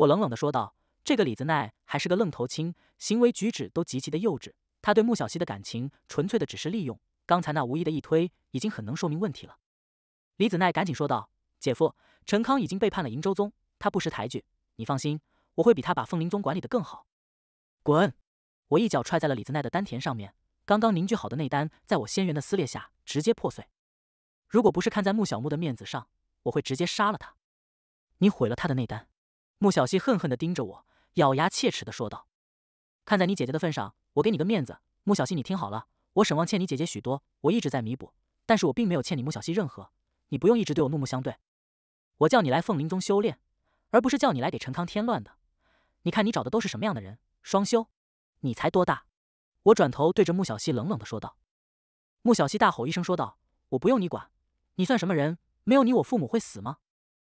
Speaker 1: 我冷冷的说道：“这个李子奈还是个愣头青，行为举止都极其的幼稚。他对穆小溪的感情纯粹的只是利用。刚才那无意的一推，已经很能说明问题了。”李子奈赶紧说道：“姐夫，陈康已经背叛了瀛州宗，他不识抬举，你放心，我会比他把凤林宗管理的更好。”滚！我一脚踹在了李子奈的丹田上面，刚刚凝聚好的内丹在我仙元的撕裂下直接破碎。如果不是看在穆小木的面子上，我会直接杀了他。你毁了他的内丹。穆小希恨恨地盯着我，咬牙切齿地说道：“看在你姐姐的份上，我给你个面子。穆小希，你听好了，我沈望欠你姐姐许多，我一直在弥补，但是我并没有欠你穆小希，任何，你不用一直对我怒目相对。我叫你来凤林宗修炼，而不是叫你来给陈康添乱的。你看你找的都是什么样的人？双修？你才多大？”我转头对着穆小希冷冷地说道。穆小希大吼一声说道：“我不用你管，你算什么人？没有你，我父母会死吗？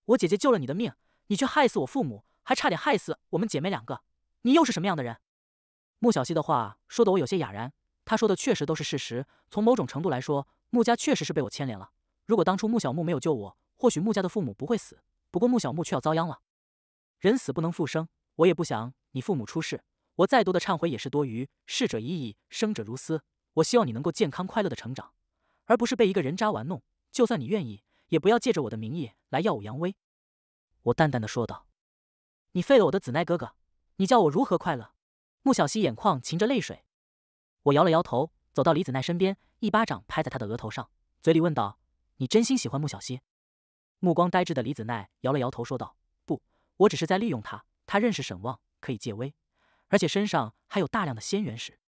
Speaker 1: 我姐姐救了你的命。”你却害死我父母，还差点害死我们姐妹两个，你又是什么样的人？穆小溪的话说的我有些哑然，她说的确实都是事实。从某种程度来说，穆家确实是被我牵连了。如果当初穆小木没有救我，或许穆家的父母不会死。不过穆小木却要遭殃了。人死不能复生，我也不想你父母出事，我再多的忏悔也是多余。逝者已矣，生者如斯。我希望你能够健康快乐的成长，而不是被一个人渣玩弄。就算你愿意，也不要借着我的名义来耀武扬威。我淡淡的说道：“你废了我的子奈哥哥，你叫我如何快乐？”穆小溪眼眶噙着泪水。我摇了摇头，走到李子奈身边，一巴掌拍在他的额头上，嘴里问道：“你真心喜欢穆小溪？”目光呆滞的李子奈摇了摇头，说道：“不，我只是在利用他。他认识沈望，可以借威，而且身上还有大量的仙元石，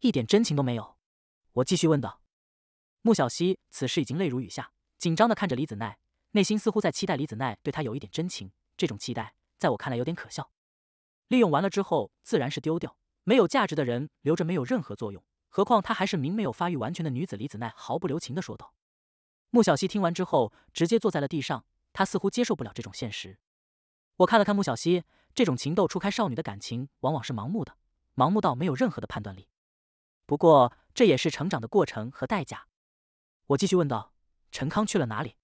Speaker 1: 一点真情都没有。”我继续问道：“穆小溪，此时已经泪如雨下，紧张的看着李子奈。”内心似乎在期待李子奈对他有一点真情，这种期待在我看来有点可笑。利用完了之后，自然是丢掉，没有价值的人留着没有任何作用。何况她还是明没有发育完全的女子。李子奈毫不留情地说道。穆小溪听完之后，直接坐在了地上，她似乎接受不了这种现实。我看了看穆小溪，这种情窦初开少女的感情往往是盲目的，盲目到没有任何的判断力。不过这也是成长的过程和代价。我继续问道：“陈康去了哪里？”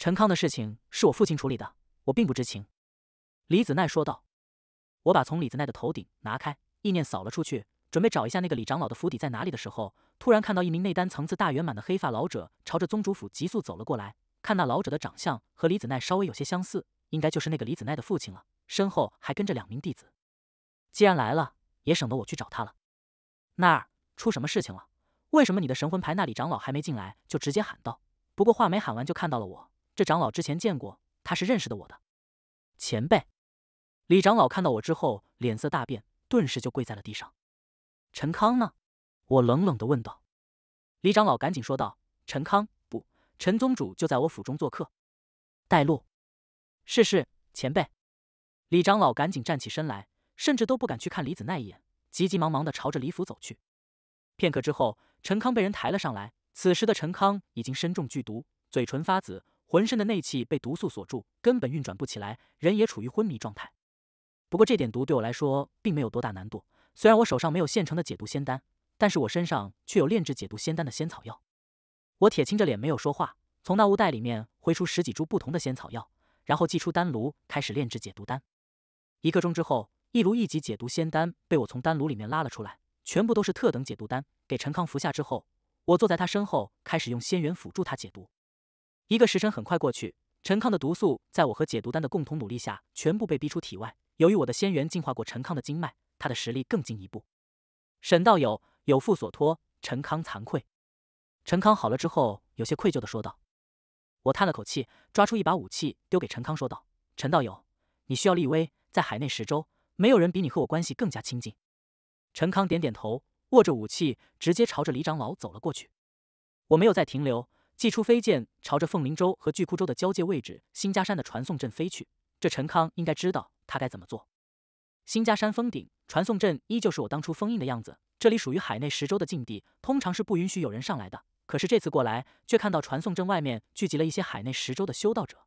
Speaker 1: 陈康的事情是我父亲处理的，我并不知情。”李子奈说道。我把从李子奈的头顶拿开，意念扫了出去，准备找一下那个李长老的府邸在哪里的时候，突然看到一名内丹层次大圆满的黑发老者朝着宗主府急速走了过来。看那老者的长相和李子奈稍微有些相似，应该就是那个李子奈的父亲了。身后还跟着两名弟子。既然来了，也省得我去找他了。那儿出什么事情了？为什么你的神魂牌？那里长老还没进来，就直接喊道。不过话没喊完，就看到了我。这长老之前见过，他是认识的我的前辈。李长老看到我之后，脸色大变，顿时就跪在了地上。陈康呢？我冷冷的问道。李长老赶紧说道：“陈康不，陈宗主就在我府中做客。”带路。是是，前辈。李长老赶紧站起身来，甚至都不敢去看李子奈一眼，急急忙忙的朝着李府走去。片刻之后，陈康被人抬了上来。此时的陈康已经身中剧毒，嘴唇发紫。浑身的内气被毒素锁住，根本运转不起来，人也处于昏迷状态。不过这点毒对我来说并没有多大难度。虽然我手上没有现成的解毒仙丹，但是我身上却有炼制解毒仙丹的仙草药。我铁青着脸没有说话，从那物袋里面挥出十几株不同的仙草药，然后祭出丹炉开始炼制解毒丹。一刻钟之后，一炉一级解毒仙丹被我从丹炉里面拉了出来，全部都是特等解毒丹。给陈康服下之后，我坐在他身后开始用仙元辅助他解毒。一个时辰很快过去，陈康的毒素在我和解毒丹的共同努力下，全部被逼出体外。由于我的仙元净化过陈康的经脉，他的实力更进一步。沈道友有负所托，陈康惭愧。陈康好了之后，有些愧疚的说道。我叹了口气，抓出一把武器丢给陈康，说道：“陈道友，你需要立威，在海内十州，没有人比你和我关系更加亲近。”陈康点点头，握着武器直接朝着李长老走了过去。我没有再停留。祭出飞剑，朝着凤鸣州和巨窟州的交界位置新家山的传送阵飞去。这陈康应该知道他该怎么做。新家山峰顶传送阵依旧是我当初封印的样子，这里属于海内十州的禁地，通常是不允许有人上来的。可是这次过来，却看到传送阵外面聚集了一些海内十州的修道者，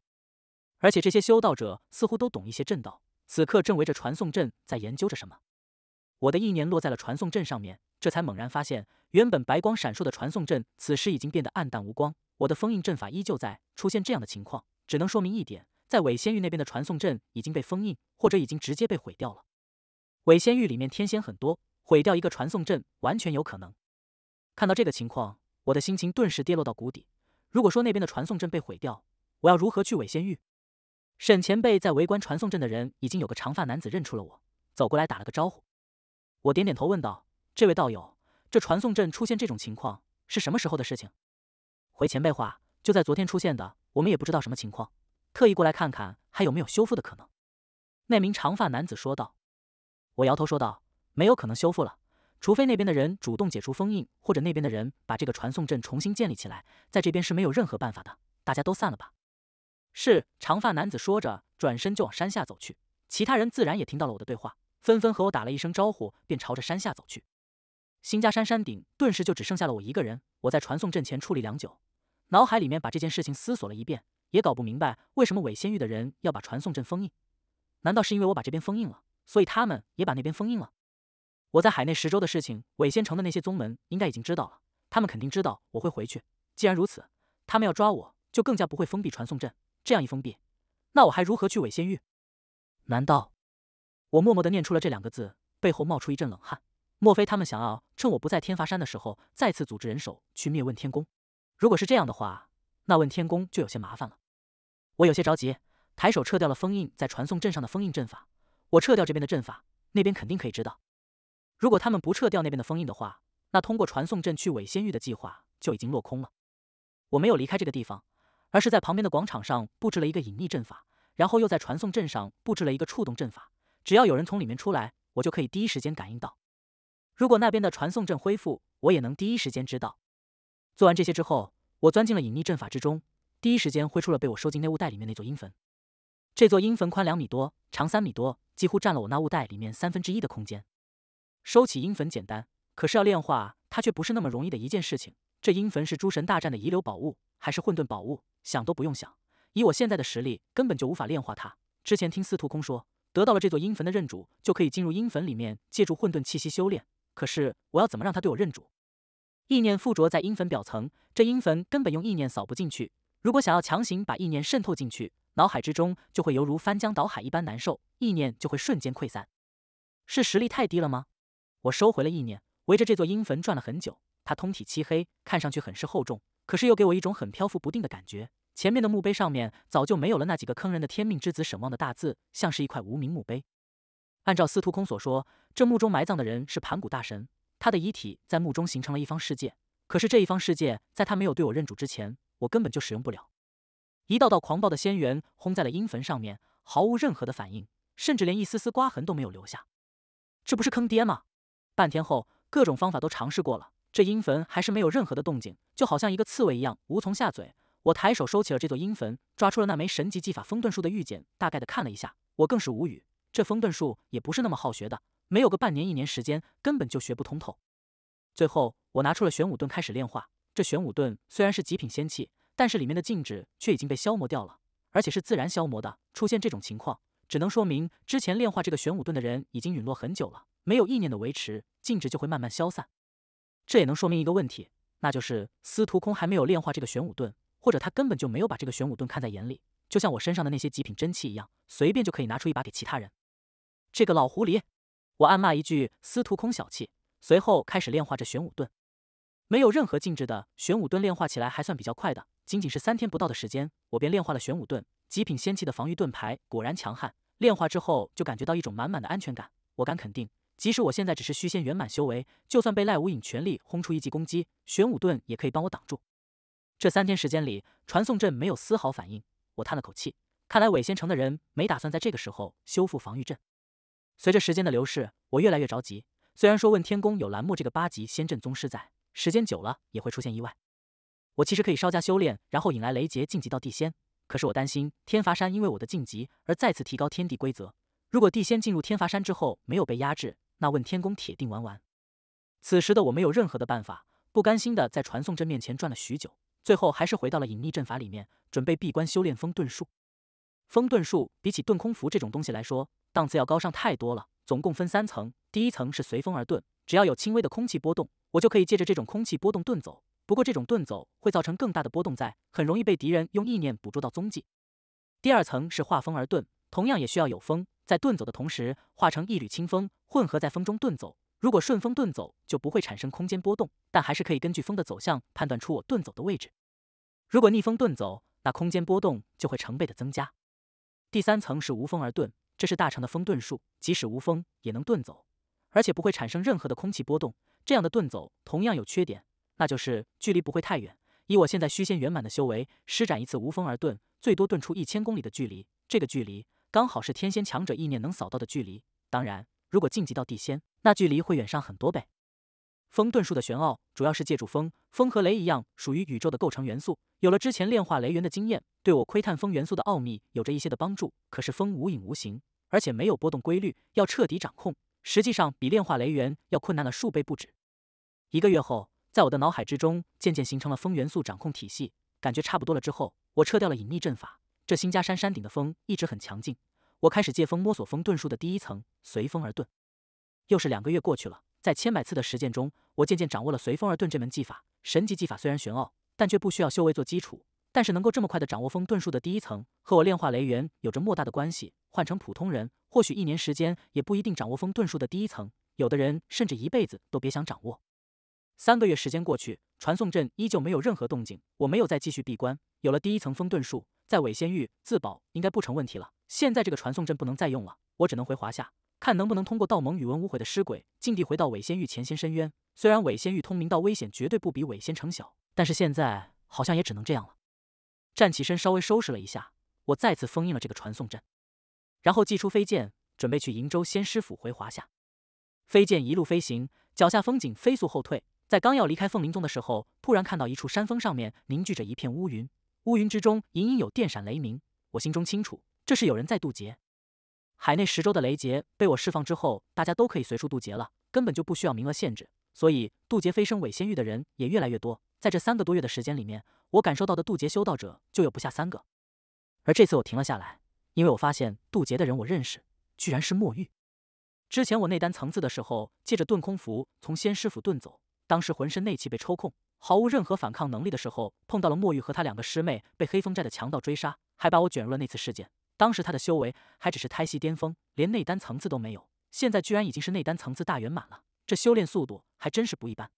Speaker 1: 而且这些修道者似乎都懂一些阵道，此刻正围着传送阵在研究着什么。我的意念落在了传送阵上面。这才猛然发现，原本白光闪烁的传送阵，此时已经变得暗淡无光。我的封印阵法依旧在出现这样的情况，只能说明一点，在伪仙域那边的传送阵已经被封印，或者已经直接被毁掉了。伪仙域里面天仙很多，毁掉一个传送阵完全有可能。看到这个情况，我的心情顿时跌落到谷底。如果说那边的传送阵被毁掉，我要如何去伪仙域？沈前辈在围观传送阵的人，已经有个长发男子认出了我，走过来打了个招呼。我点点头，问道。这位道友，这传送阵出现这种情况是什么时候的事情？回前辈话，就在昨天出现的。我们也不知道什么情况，特意过来看看还有没有修复的可能。那名长发男子说道。我摇头说道：“没有可能修复了，除非那边的人主动解除封印，或者那边的人把这个传送阵重新建立起来，在这边是没有任何办法的。”大家都散了吧。是长发男子说着，转身就往山下走去。其他人自然也听到了我的对话，纷纷和我打了一声招呼，便朝着山下走去。新家山山顶顿时就只剩下了我一个人。我在传送阵前处理良久，脑海里面把这件事情思索了一遍，也搞不明白为什么伪仙域的人要把传送阵封印。难道是因为我把这边封印了，所以他们也把那边封印了？我在海内十州的事情，伪仙城的那些宗门应该已经知道了，他们肯定知道我会回去。既然如此，他们要抓我就更加不会封闭传送阵。这样一封闭，那我还如何去伪仙域？难道……我默默地念出了这两个字，背后冒出一阵冷汗。莫非他们想要趁我不在天罚山的时候再次组织人手去灭问天宫？如果是这样的话，那问天宫就有些麻烦了。我有些着急，抬手撤掉了封印在传送阵上的封印阵法。我撤掉这边的阵法，那边肯定可以知道。如果他们不撤掉那边的封印的话，那通过传送阵去伪仙域的计划就已经落空了。我没有离开这个地方，而是在旁边的广场上布置了一个隐秘阵法，然后又在传送阵上布置了一个触动阵法。只要有人从里面出来，我就可以第一时间感应到。如果那边的传送阵恢复，我也能第一时间知道。做完这些之后，我钻进了隐匿阵法之中，第一时间挥出了被我收进内物袋里面那座阴坟。这座阴坟宽两米多，长三米多，几乎占了我那物袋里面三分之一的空间。收起阴坟简单，可是要炼化它却不是那么容易的一件事情。这阴坟是诸神大战的遗留宝物，还是混沌宝物？想都不用想，以我现在的实力根本就无法炼化它。之前听司徒空说，得到了这座阴坟的认主，就可以进入阴坟里面，借助混沌气息修炼。可是我要怎么让他对我认主？意念附着在阴坟表层，这阴坟根本用意念扫不进去。如果想要强行把意念渗透进去，脑海之中就会犹如翻江倒海一般难受，意念就会瞬间溃散。是实力太低了吗？我收回了意念，围着这座阴坟转了很久。它通体漆黑，看上去很是厚重，可是又给我一种很漂浮不定的感觉。前面的墓碑上面早就没有了那几个坑人的“天命之子沈望”的大字，像是一块无名墓碑。按照司徒空所说。这墓中埋葬的人是盘古大神，他的遗体在墓中形成了一方世界。可是这一方世界在他没有对我认主之前，我根本就使用不了。一道道狂暴的仙缘轰在了阴坟上面，毫无任何的反应，甚至连一丝丝刮痕都没有留下。这不是坑爹吗？半天后，各种方法都尝试过了，这阴坟还是没有任何的动静，就好像一个刺猬一样，无从下嘴。我抬手收起了这座阴坟，抓出了那枚神级技法封遁术的玉简，大概的看了一下，我更是无语。这封遁术也不是那么好学的。没有个半年一年时间，根本就学不通透。最后，我拿出了玄武盾开始炼化。这玄武盾虽然是极品仙器，但是里面的静止却已经被消磨掉了，而且是自然消磨的。出现这种情况，只能说明之前炼化这个玄武盾的人已经陨落很久了，没有意念的维持，静止就会慢慢消散。这也能说明一个问题，那就是司徒空还没有炼化这个玄武盾，或者他根本就没有把这个玄武盾看在眼里，就像我身上的那些极品真气一样，随便就可以拿出一把给其他人。这个老狐狸！我暗骂一句：“司徒空小气。”随后开始炼化这玄武盾，没有任何禁制的玄武盾炼化起来还算比较快的，仅仅是三天不到的时间，我便炼化了玄武盾。极品仙器的防御盾牌果然强悍，炼化之后就感觉到一种满满的安全感。我敢肯定，即使我现在只是虚仙圆满修为，就算被赖无影全力轰出一记攻击，玄武盾也可以帮我挡住。这三天时间里，传送阵没有丝毫反应，我叹了口气，看来伪仙城的人没打算在这个时候修复防御阵。随着时间的流逝，我越来越着急。虽然说问天宫有蓝墨这个八级仙阵宗师在，时间久了也会出现意外。我其实可以稍加修炼，然后引来雷劫晋级到地仙。可是我担心天罚山因为我的晋级而再次提高天地规则。如果地仙进入天罚山之后没有被压制，那问天宫铁定玩完。此时的我没有任何的办法，不甘心的在传送阵面前转了许久，最后还是回到了隐匿阵法里面，准备闭关修炼风遁术。风遁术比起遁空符这种东西来说，档次要高上太多了。总共分三层，第一层是随风而遁，只要有轻微的空气波动，我就可以借着这种空气波动遁走。不过这种遁走会造成更大的波动，在很容易被敌人用意念捕捉到踪迹。第二层是化风而遁，同样也需要有风，在遁走的同时化成一缕清风，混合在风中遁走。如果顺风遁走，就不会产生空间波动，但还是可以根据风的走向判断出我遁走的位置。如果逆风遁走，那空间波动就会成倍的增加。第三层是无风而遁，这是大成的风遁术，即使无风也能遁走，而且不会产生任何的空气波动。这样的遁走同样有缺点，那就是距离不会太远。以我现在虚仙圆满的修为，施展一次无风而遁，最多遁出一千公里的距离。这个距离刚好是天仙强者意念能扫到的距离。当然，如果晋级到地仙，那距离会远上很多倍。风遁术的玄奥主要是借助风，风和雷一样，属于宇宙的构成元素。有了之前炼化雷元的经验，对我窥探风元素的奥秘有着一些的帮助。可是风无影无形，而且没有波动规律，要彻底掌控，实际上比炼化雷元要困难了数倍不止。一个月后，在我的脑海之中渐渐形成了风元素掌控体系，感觉差不多了之后，我撤掉了隐匿阵法。这新家山山顶的风一直很强劲，我开始借风摸索风遁术的第一层，随风而遁。又是两个月过去了。在千百次的实践中，我渐渐掌握了随风而遁这门技法。神级技法虽然玄奥，但却不需要修为做基础。但是能够这么快的掌握风遁术的第一层，和我炼化雷源有着莫大的关系。换成普通人，或许一年时间也不一定掌握风遁术的第一层，有的人甚至一辈子都别想掌握。三个月时间过去，传送阵依旧没有任何动静。我没有再继续闭关。有了第一层风遁术，在伪仙域自保应该不成问题了。现在这个传送阵不能再用了，我只能回华夏。看能不能通过道盟与文无悔的尸鬼禁地回到伪仙域前仙深渊。虽然伪仙域通明道危险绝对不比伪仙城小，但是现在好像也只能这样了。站起身，稍微收拾了一下，我再次封印了这个传送阵，然后祭出飞剑，准备去瀛州仙师府回华夏。飞剑一路飞行，脚下风景飞速后退。在刚要离开凤林宗的时候，突然看到一处山峰上面凝聚着一片乌云，乌云之中隐隐有电闪雷鸣。我心中清楚，这是有人在渡劫。海内十州的雷劫被我释放之后，大家都可以随处渡劫了，根本就不需要名额限制，所以渡劫飞升伪仙域的人也越来越多。在这三个多月的时间里面，我感受到的渡劫修道者就有不下三个。而这次我停了下来，因为我发现渡劫的人我认识，居然是墨玉。之前我内丹层次的时候，借着遁空符从仙师府遁走，当时浑身内气被抽空，毫无任何反抗能力的时候，碰到了墨玉和他两个师妹被黑风寨的强盗追杀，还把我卷入了那次事件。当时他的修为还只是胎息巅峰，连内丹层次都没有，现在居然已经是内丹层次大圆满了，这修炼速度还真是不一般。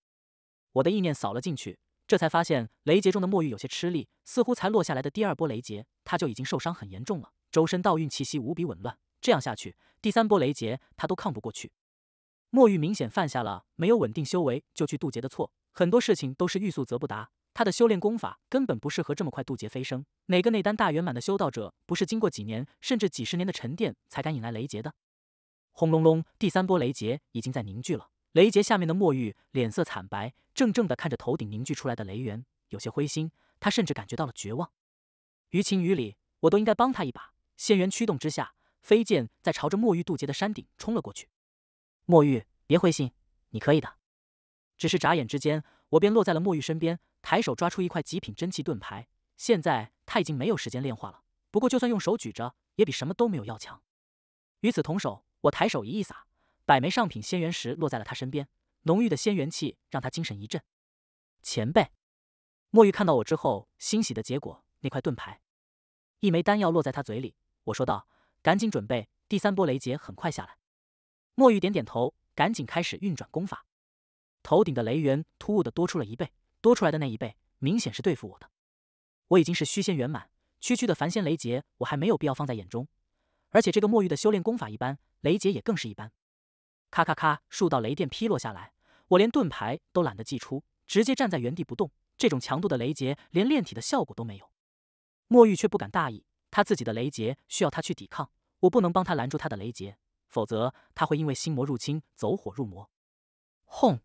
Speaker 1: 我的意念扫了进去，这才发现雷劫中的墨玉有些吃力，似乎才落下来的第二波雷劫，他就已经受伤很严重了，周身道运气息无比紊乱，这样下去，第三波雷劫他都抗不过去。墨玉明显犯下了没有稳定修为就去渡劫的错，很多事情都是欲速则不达。他的修炼功法根本不适合这么快渡劫飞升。哪个内丹大圆满的修道者不是经过几年甚至几十年的沉淀才敢引来雷劫的？轰隆隆，第三波雷劫已经在凝聚了。雷劫下面的墨玉脸色惨白，怔怔的看着头顶凝聚出来的雷源，有些灰心。他甚至感觉到了绝望。于情于理，我都应该帮他一把。仙元驱动之下，飞剑在朝着墨玉渡劫的山顶冲了过去。墨玉，别灰心，你可以的。只是眨眼之间，我便落在了墨玉身边。抬手抓出一块极品真气盾牌，现在他已经没有时间炼化了。不过就算用手举着，也比什么都没有要强。与此同时，我抬手一一撒，百枚上品仙元石落在了他身边，浓郁的仙元气让他精神一振。前辈，墨玉看到我之后欣喜的结果那块盾牌，一枚丹药落在他嘴里，我说道：“赶紧准备，第三波雷劫很快下来。”墨玉点点头，赶紧开始运转功法，头顶的雷源突兀的多出了一倍。多出来的那一倍，明显是对付我的。我已经是虚仙圆满，区区的凡仙雷劫，我还没有必要放在眼中。而且这个墨玉的修炼功法一般，雷劫也更是一般。咔咔咔，数道雷电劈落下来，我连盾牌都懒得祭出，直接站在原地不动。这种强度的雷劫，连炼体的效果都没有。墨玉却不敢大意，他自己的雷劫需要他去抵抗，我不能帮他拦住他的雷劫，否则他会因为心魔入侵走火入魔。轰！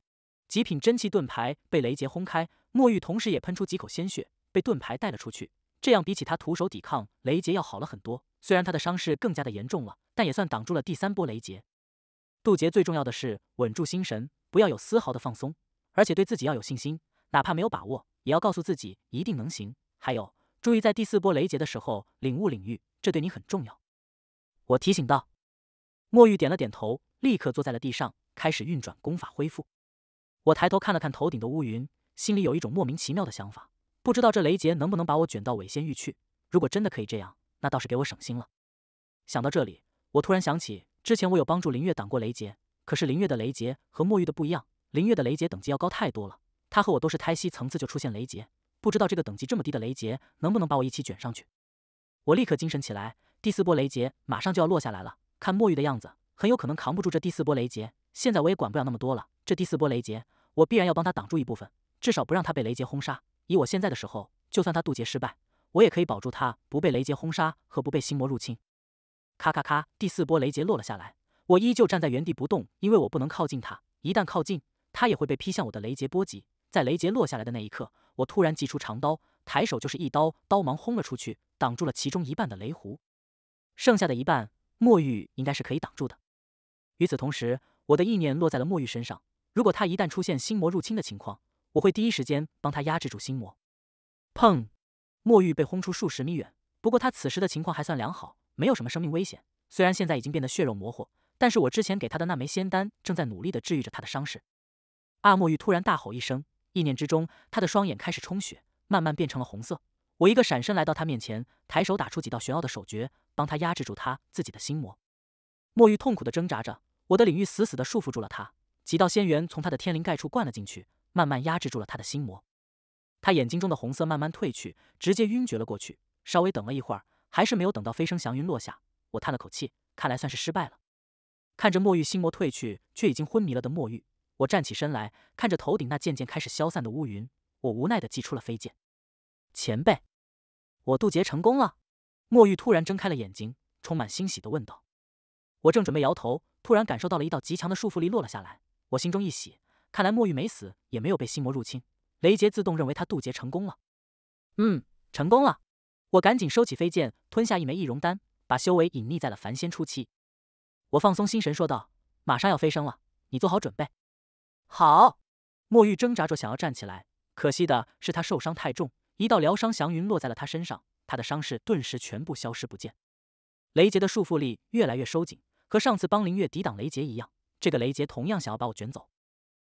Speaker 1: 极品真气盾牌被雷杰轰开，墨玉同时也喷出几口鲜血，被盾牌带了出去。这样比起他徒手抵抗雷杰要好了很多。虽然他的伤势更加的严重了，但也算挡住了第三波雷劫。渡劫最重要的是稳住心神，不要有丝毫的放松，而且对自己要有信心，哪怕没有把握，也要告诉自己一定能行。还有，注意在第四波雷劫的时候领悟领域，这对你很重要。我提醒道。墨玉点了点头，立刻坐在了地上，开始运转功法恢复。我抬头看了看头顶的乌云，心里有一种莫名其妙的想法，不知道这雷劫能不能把我卷到尾仙域去。如果真的可以这样，那倒是给我省心了。想到这里，我突然想起之前我有帮助林月挡过雷劫，可是林月的雷劫和墨玉的不一样，林月的雷劫等级要高太多了。他和我都是胎息层次就出现雷劫，不知道这个等级这么低的雷劫能不能把我一起卷上去。我立刻精神起来，第四波雷劫马上就要落下来了。看墨玉的样子，很有可能扛不住这第四波雷劫。现在我也管不了那么多了，这第四波雷劫。我必然要帮他挡住一部分，至少不让他被雷劫轰杀。以我现在的时候，就算他渡劫失败，我也可以保住他不被雷劫轰杀和不被心魔入侵。咔咔咔，第四波雷劫落了下来，我依旧站在原地不动，因为我不能靠近他，一旦靠近，他也会被劈向我的雷劫波及。在雷劫落下来的那一刻，我突然祭出长刀，抬手就是一刀，刀芒轰了出去，挡住了其中一半的雷弧。剩下的一半，墨玉应该是可以挡住的。与此同时，我的意念落在了墨玉身上。如果他一旦出现心魔入侵的情况，我会第一时间帮他压制住心魔。砰！墨玉被轰出数十米远，不过他此时的情况还算良好，没有什么生命危险。虽然现在已经变得血肉模糊，但是我之前给他的那枚仙丹正在努力的治愈着他的伤势。阿墨玉突然大吼一声，意念之中，他的双眼开始充血，慢慢变成了红色。我一个闪身来到他面前，抬手打出几道玄奥的手诀，帮他压制住他自己的心魔。墨玉痛苦的挣扎着，我的领域死死的束缚住了他。几道仙元从他的天灵盖处灌了进去，慢慢压制住了他的心魔。他眼睛中的红色慢慢褪去，直接晕厥了过去。稍微等了一会儿，还是没有等到飞升祥云落下。我叹了口气，看来算是失败了。看着墨玉心魔褪去，却已经昏迷了的墨玉，我站起身来，看着头顶那渐渐开始消散的乌云，我无奈的祭出了飞剑。前辈，我渡劫成功了。墨玉突然睁开了眼睛，充满欣喜的问道。我正准备摇头，突然感受到了一道极强的束缚力落了下来。我心中一喜，看来墨玉没死，也没有被心魔入侵。雷杰自动认为他渡劫成功了。嗯，成功了。我赶紧收起飞剑，吞下一枚易容丹，把修为隐匿在了凡仙初期。我放松心神说道：“马上要飞升了，你做好准备。”好。墨玉挣扎着想要站起来，可惜的是他受伤太重，一道疗伤祥云落在了他身上，他的伤势顿时全部消失不见。雷杰的束缚力越来越收紧，和上次帮林月抵挡雷杰一样。这个雷劫同样想要把我卷走。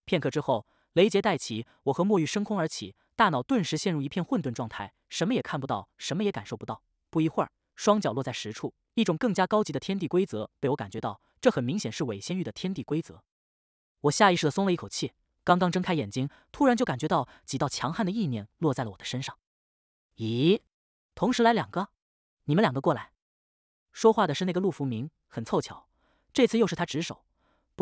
Speaker 1: 片刻之后，雷劫带起我和墨玉升空而起，大脑顿时陷入一片混沌状态，什么也看不到，什么也感受不到。不一会儿，双脚落在实处，一种更加高级的天地规则被我感觉到，这很明显是伪仙域的天地规则。我下意识的松了一口气，刚刚睁开眼睛，突然就感觉到几道强悍的意念落在了我的身上。咦，同时来两个，你们两个过来。说话的是那个陆福明，很凑巧，这次又是他值守。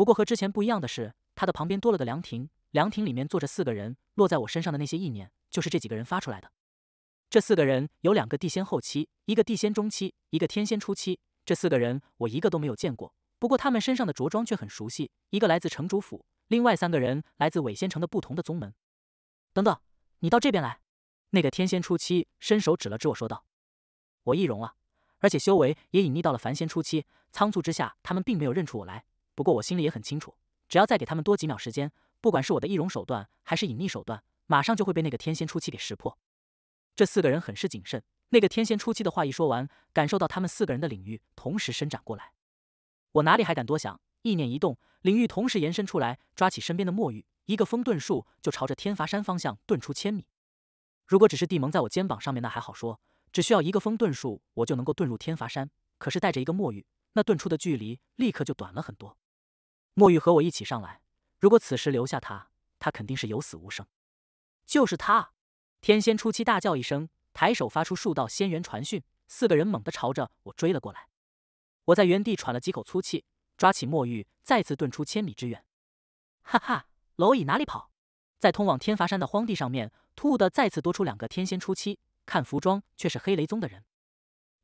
Speaker 1: 不过和之前不一样的是，他的旁边多了个凉亭，凉亭里面坐着四个人。落在我身上的那些意念，就是这几个人发出来的。这四个人有两个地仙后期，一个地仙中期，一个天仙初期。这四个人我一个都没有见过，不过他们身上的着装却很熟悉。一个来自城主府，另外三个人来自伪仙城的不同的宗门。等等，你到这边来。那个天仙初期伸手指了指我说道：“我易容了，而且修为也隐匿到了凡仙初期。仓促之下，他们并没有认出我来。”不过我心里也很清楚，只要再给他们多几秒时间，不管是我的易容手段还是隐匿手段，马上就会被那个天仙初期给识破。这四个人很是谨慎。那个天仙初期的话一说完，感受到他们四个人的领域同时伸展过来，我哪里还敢多想？意念一动，领域同时延伸出来，抓起身边的墨玉，一个风遁术就朝着天罚山方向遁出千米。如果只是地蒙在我肩膀上面那还好说，只需要一个风遁术我就能够遁入天罚山。可是带着一个墨玉。那遁出的距离立刻就短了很多。墨玉和我一起上来，如果此时留下他，他肯定是有死无生。就是他！天仙初期大叫一声，抬手发出数道仙元传讯，四个人猛地朝着我追了过来。我在原地喘了几口粗气，抓起墨玉，再次遁出千米之远。哈哈，蝼蚁哪里跑！在通往天罚山的荒地上面，突兀的再次多出两个天仙初期，看服装却是黑雷宗的人。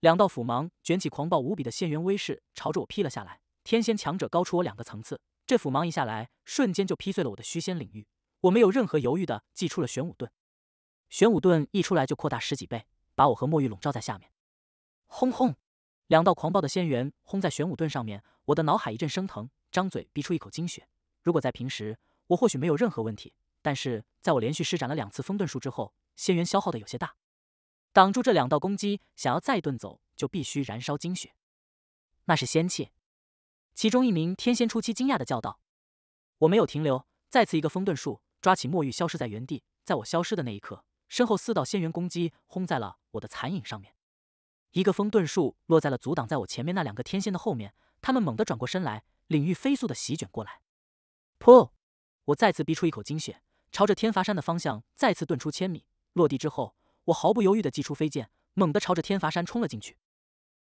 Speaker 1: 两道斧芒卷起狂暴无比的仙元威势，朝着我劈了下来。天仙强者高出我两个层次，这斧芒一下来，瞬间就劈碎了我的虚仙领域。我没有任何犹豫地祭出了玄武盾，玄武盾一出来就扩大十几倍，把我和墨玉笼罩在下面。轰轰，两道狂暴的仙元轰在玄武盾上面，我的脑海一阵生疼，张嘴逼出一口精血。如果在平时，我或许没有任何问题，但是在我连续施展了两次封遁术之后，仙元消耗的有些大。挡住这两道攻击，想要再遁走，就必须燃烧精血，那是仙气。其中一名天仙初期惊讶的叫道：“我没有停留，再次一个风遁术，抓起墨玉，消失在原地。在我消失的那一刻，身后四道仙元攻击轰在了我的残影上面。一个风遁术落在了阻挡在我前面那两个天仙的后面，他们猛地转过身来，领域飞速的席卷过来。噗！我再次逼出一口精血，朝着天罚山的方向再次遁出千米，落地之后。”我毫不犹豫地祭出飞剑，猛地朝着天罚山冲了进去。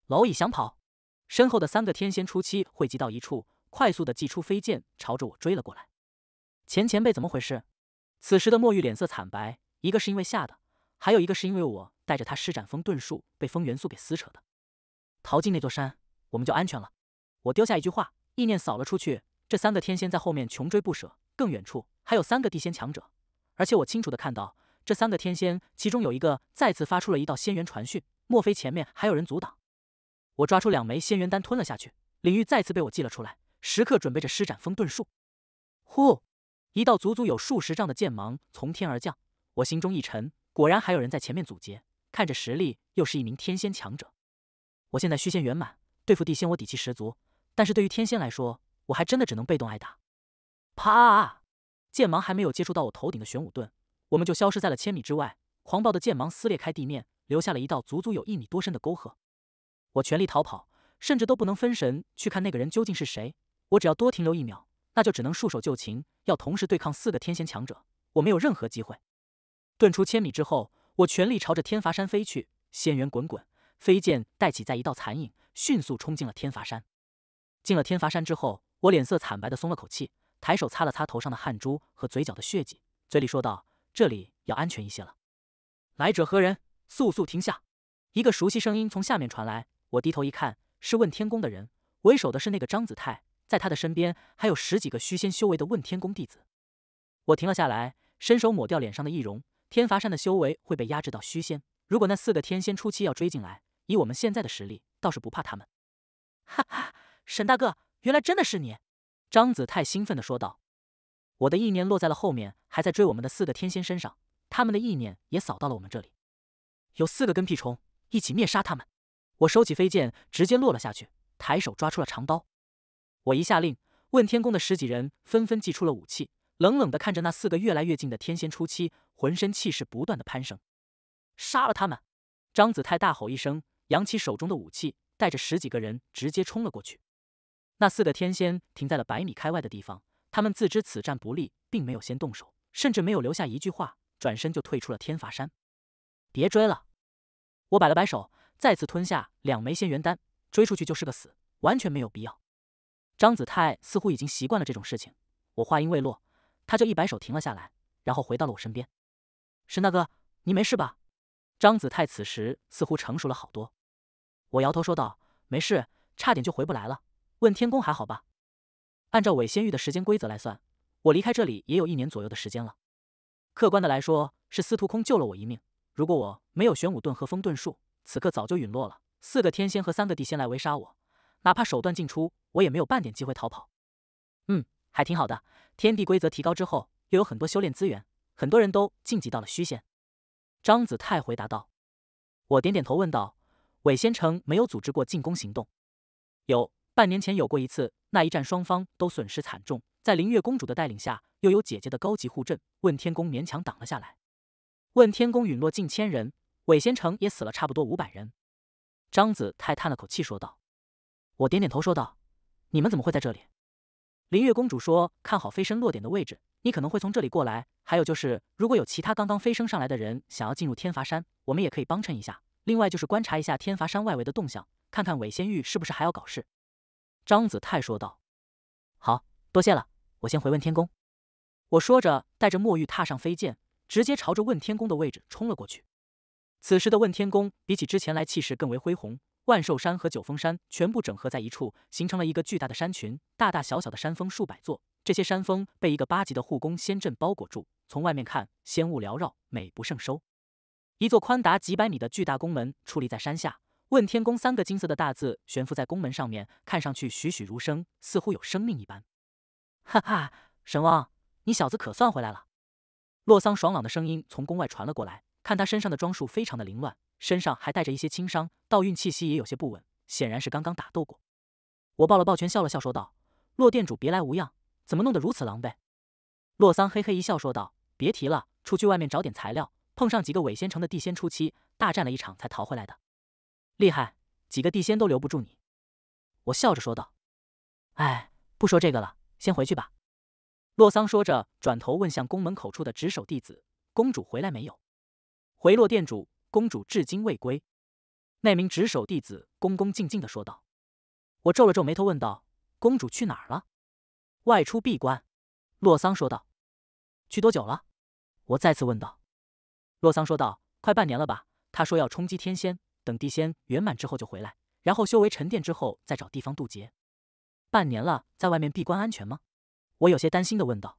Speaker 1: 蝼蚁想跑，身后的三个天仙初期汇集到一处，快速地祭出飞剑，朝着我追了过来。前前辈，怎么回事？此时的墨玉脸色惨白，一个是因为吓的，还有一个是因为我带着他施展风遁术，被风元素给撕扯的。逃进那座山，我们就安全了。我丢下一句话，意念扫了出去。这三个天仙在后面穷追不舍，更远处还有三个地仙强者，而且我清楚地看到。这三个天仙，其中有一个再次发出了一道仙元传讯，莫非前面还有人阻挡？我抓出两枚仙元丹吞了下去，领域再次被我记了出来，时刻准备着施展风遁术。呼，一道足足有数十丈的剑芒从天而降，我心中一沉，果然还有人在前面阻截，看着实力又是一名天仙强者。我现在虚仙圆满，对付地仙我底气十足，但是对于天仙来说，我还真的只能被动挨打。啪，剑芒还没有接触到我头顶的玄武盾。我们就消失在了千米之外，狂暴的剑芒撕裂开地面，留下了一道足足有一米多深的沟壑。我全力逃跑，甚至都不能分神去看那个人究竟是谁。我只要多停留一秒，那就只能束手就擒。要同时对抗四个天仙强者，我没有任何机会。遁出千米之后，我全力朝着天罚山飞去，仙元滚滚，飞剑带起在一道残影，迅速冲进了天罚山。进了天罚山之后，我脸色惨白的松了口气，抬手擦了擦头上的汗珠和嘴角的血迹，嘴里说道。这里要安全一些了，来者何人？速速停下！一个熟悉声音从下面传来。我低头一看，是问天宫的人。为首的是那个张子泰，在他的身边还有十几个虚仙修为的问天宫弟子。我停了下来，伸手抹掉脸上的易容。天罚山的修为会被压制到虚仙，如果那四个天仙初期要追进来，以我们现在的实力，倒是不怕他们。哈哈，沈大哥，原来真的是你！张子泰兴奋地说道。我的意念落在了后面还在追我们的四个天仙身上，他们的意念也扫到了我们这里。有四个跟屁虫，一起灭杀他们！我收起飞剑，直接落了下去，抬手抓出了长刀。我一下令，问天宫的十几人纷纷祭出了武器，冷冷的看着那四个越来越近的天仙初期，浑身气势不断的攀升。杀了他们！张子泰大吼一声，扬起手中的武器，带着十几个人直接冲了过去。那四个天仙停在了百米开外的地方。他们自知此战不利，并没有先动手，甚至没有留下一句话，转身就退出了天罚山。别追了！我摆了摆手，再次吞下两枚仙元丹，追出去就是个死，完全没有必要。张子泰似乎已经习惯了这种事情。我话音未落，他就一摆手停了下来，然后回到了我身边。沈大哥，你没事吧？张子泰此时似乎成熟了好多。我摇头说道：“没事，差点就回不来了。问天宫还好吧？”按照伪仙域的时间规则来算，我离开这里也有一年左右的时间了。客观的来说，是司徒空救了我一命。如果我没有玄武盾和风遁术，此刻早就陨落了。四个天仙和三个地仙来围杀我，哪怕手段尽出，我也没有半点机会逃跑。嗯，还挺好的。天地规则提高之后，又有很多修炼资源，很多人都晋级到了虚仙。张子泰回答道。我点点头问道：“伪仙城没有组织过进攻行动？”有，半年前有过一次。那一战，双方都损失惨重。在灵月公主的带领下，又有姐姐的高级护阵，问天宫勉强挡了下来。问天宫陨落近千人，韦仙城也死了差不多五百人。张子泰叹了口气说道：“我点点头说道，你们怎么会在这里？”灵月公主说：“看好飞升落点的位置，你可能会从这里过来。还有就是，如果有其他刚刚飞升上来的人想要进入天罚山，我们也可以帮衬一下。另外就是观察一下天罚山外围的动向，看看韦仙玉是不是还要搞事。”张子泰说道：“好多谢了，我先回问天宫。”我说着，带着墨玉踏上飞剑，直接朝着问天宫的位置冲了过去。此时的问天宫比起之前来，气势更为恢宏。万寿山和九峰山全部整合在一处，形成了一个巨大的山群。大大小小的山峰数百座，这些山峰被一个八级的护宫仙阵包裹住。从外面看，仙雾缭绕，美不胜收。一座宽达几百米的巨大宫门矗立在山下。问天宫三个金色的大字悬浮在宫门上面，看上去栩栩如生，似乎有生命一般。哈哈，神王，你小子可算回来了！洛桑爽朗的声音从宫外传了过来。看他身上的装束非常的凌乱，身上还带着一些轻伤，道运气息也有些不稳，显然是刚刚打斗过。我抱了抱拳，笑了笑，说道：“洛店主，别来无恙？怎么弄得如此狼狈？”洛桑嘿嘿一笑，说道：“别提了，出去外面找点材料，碰上几个伪仙城的地仙初期，大战了一场才逃回来的。”厉害，几个地仙都留不住你。”我笑着说道。“哎，不说这个了，先回去吧。”洛桑说着，转头问向宫门口处的值守弟子：“公主回来没有？”“回洛殿主，公主至今未归。”那名值守弟子恭恭敬敬的说道。我皱了皱眉头，问道：“公主去哪儿了？”“外出闭关。”洛桑说道。“去多久了？”我再次问道。洛桑说道：“快半年了吧？他说要冲击天仙。”等地仙圆满之后就回来，然后修为沉淀之后再找地方渡劫。半年了，在外面闭关安全吗？我有些担心地问道。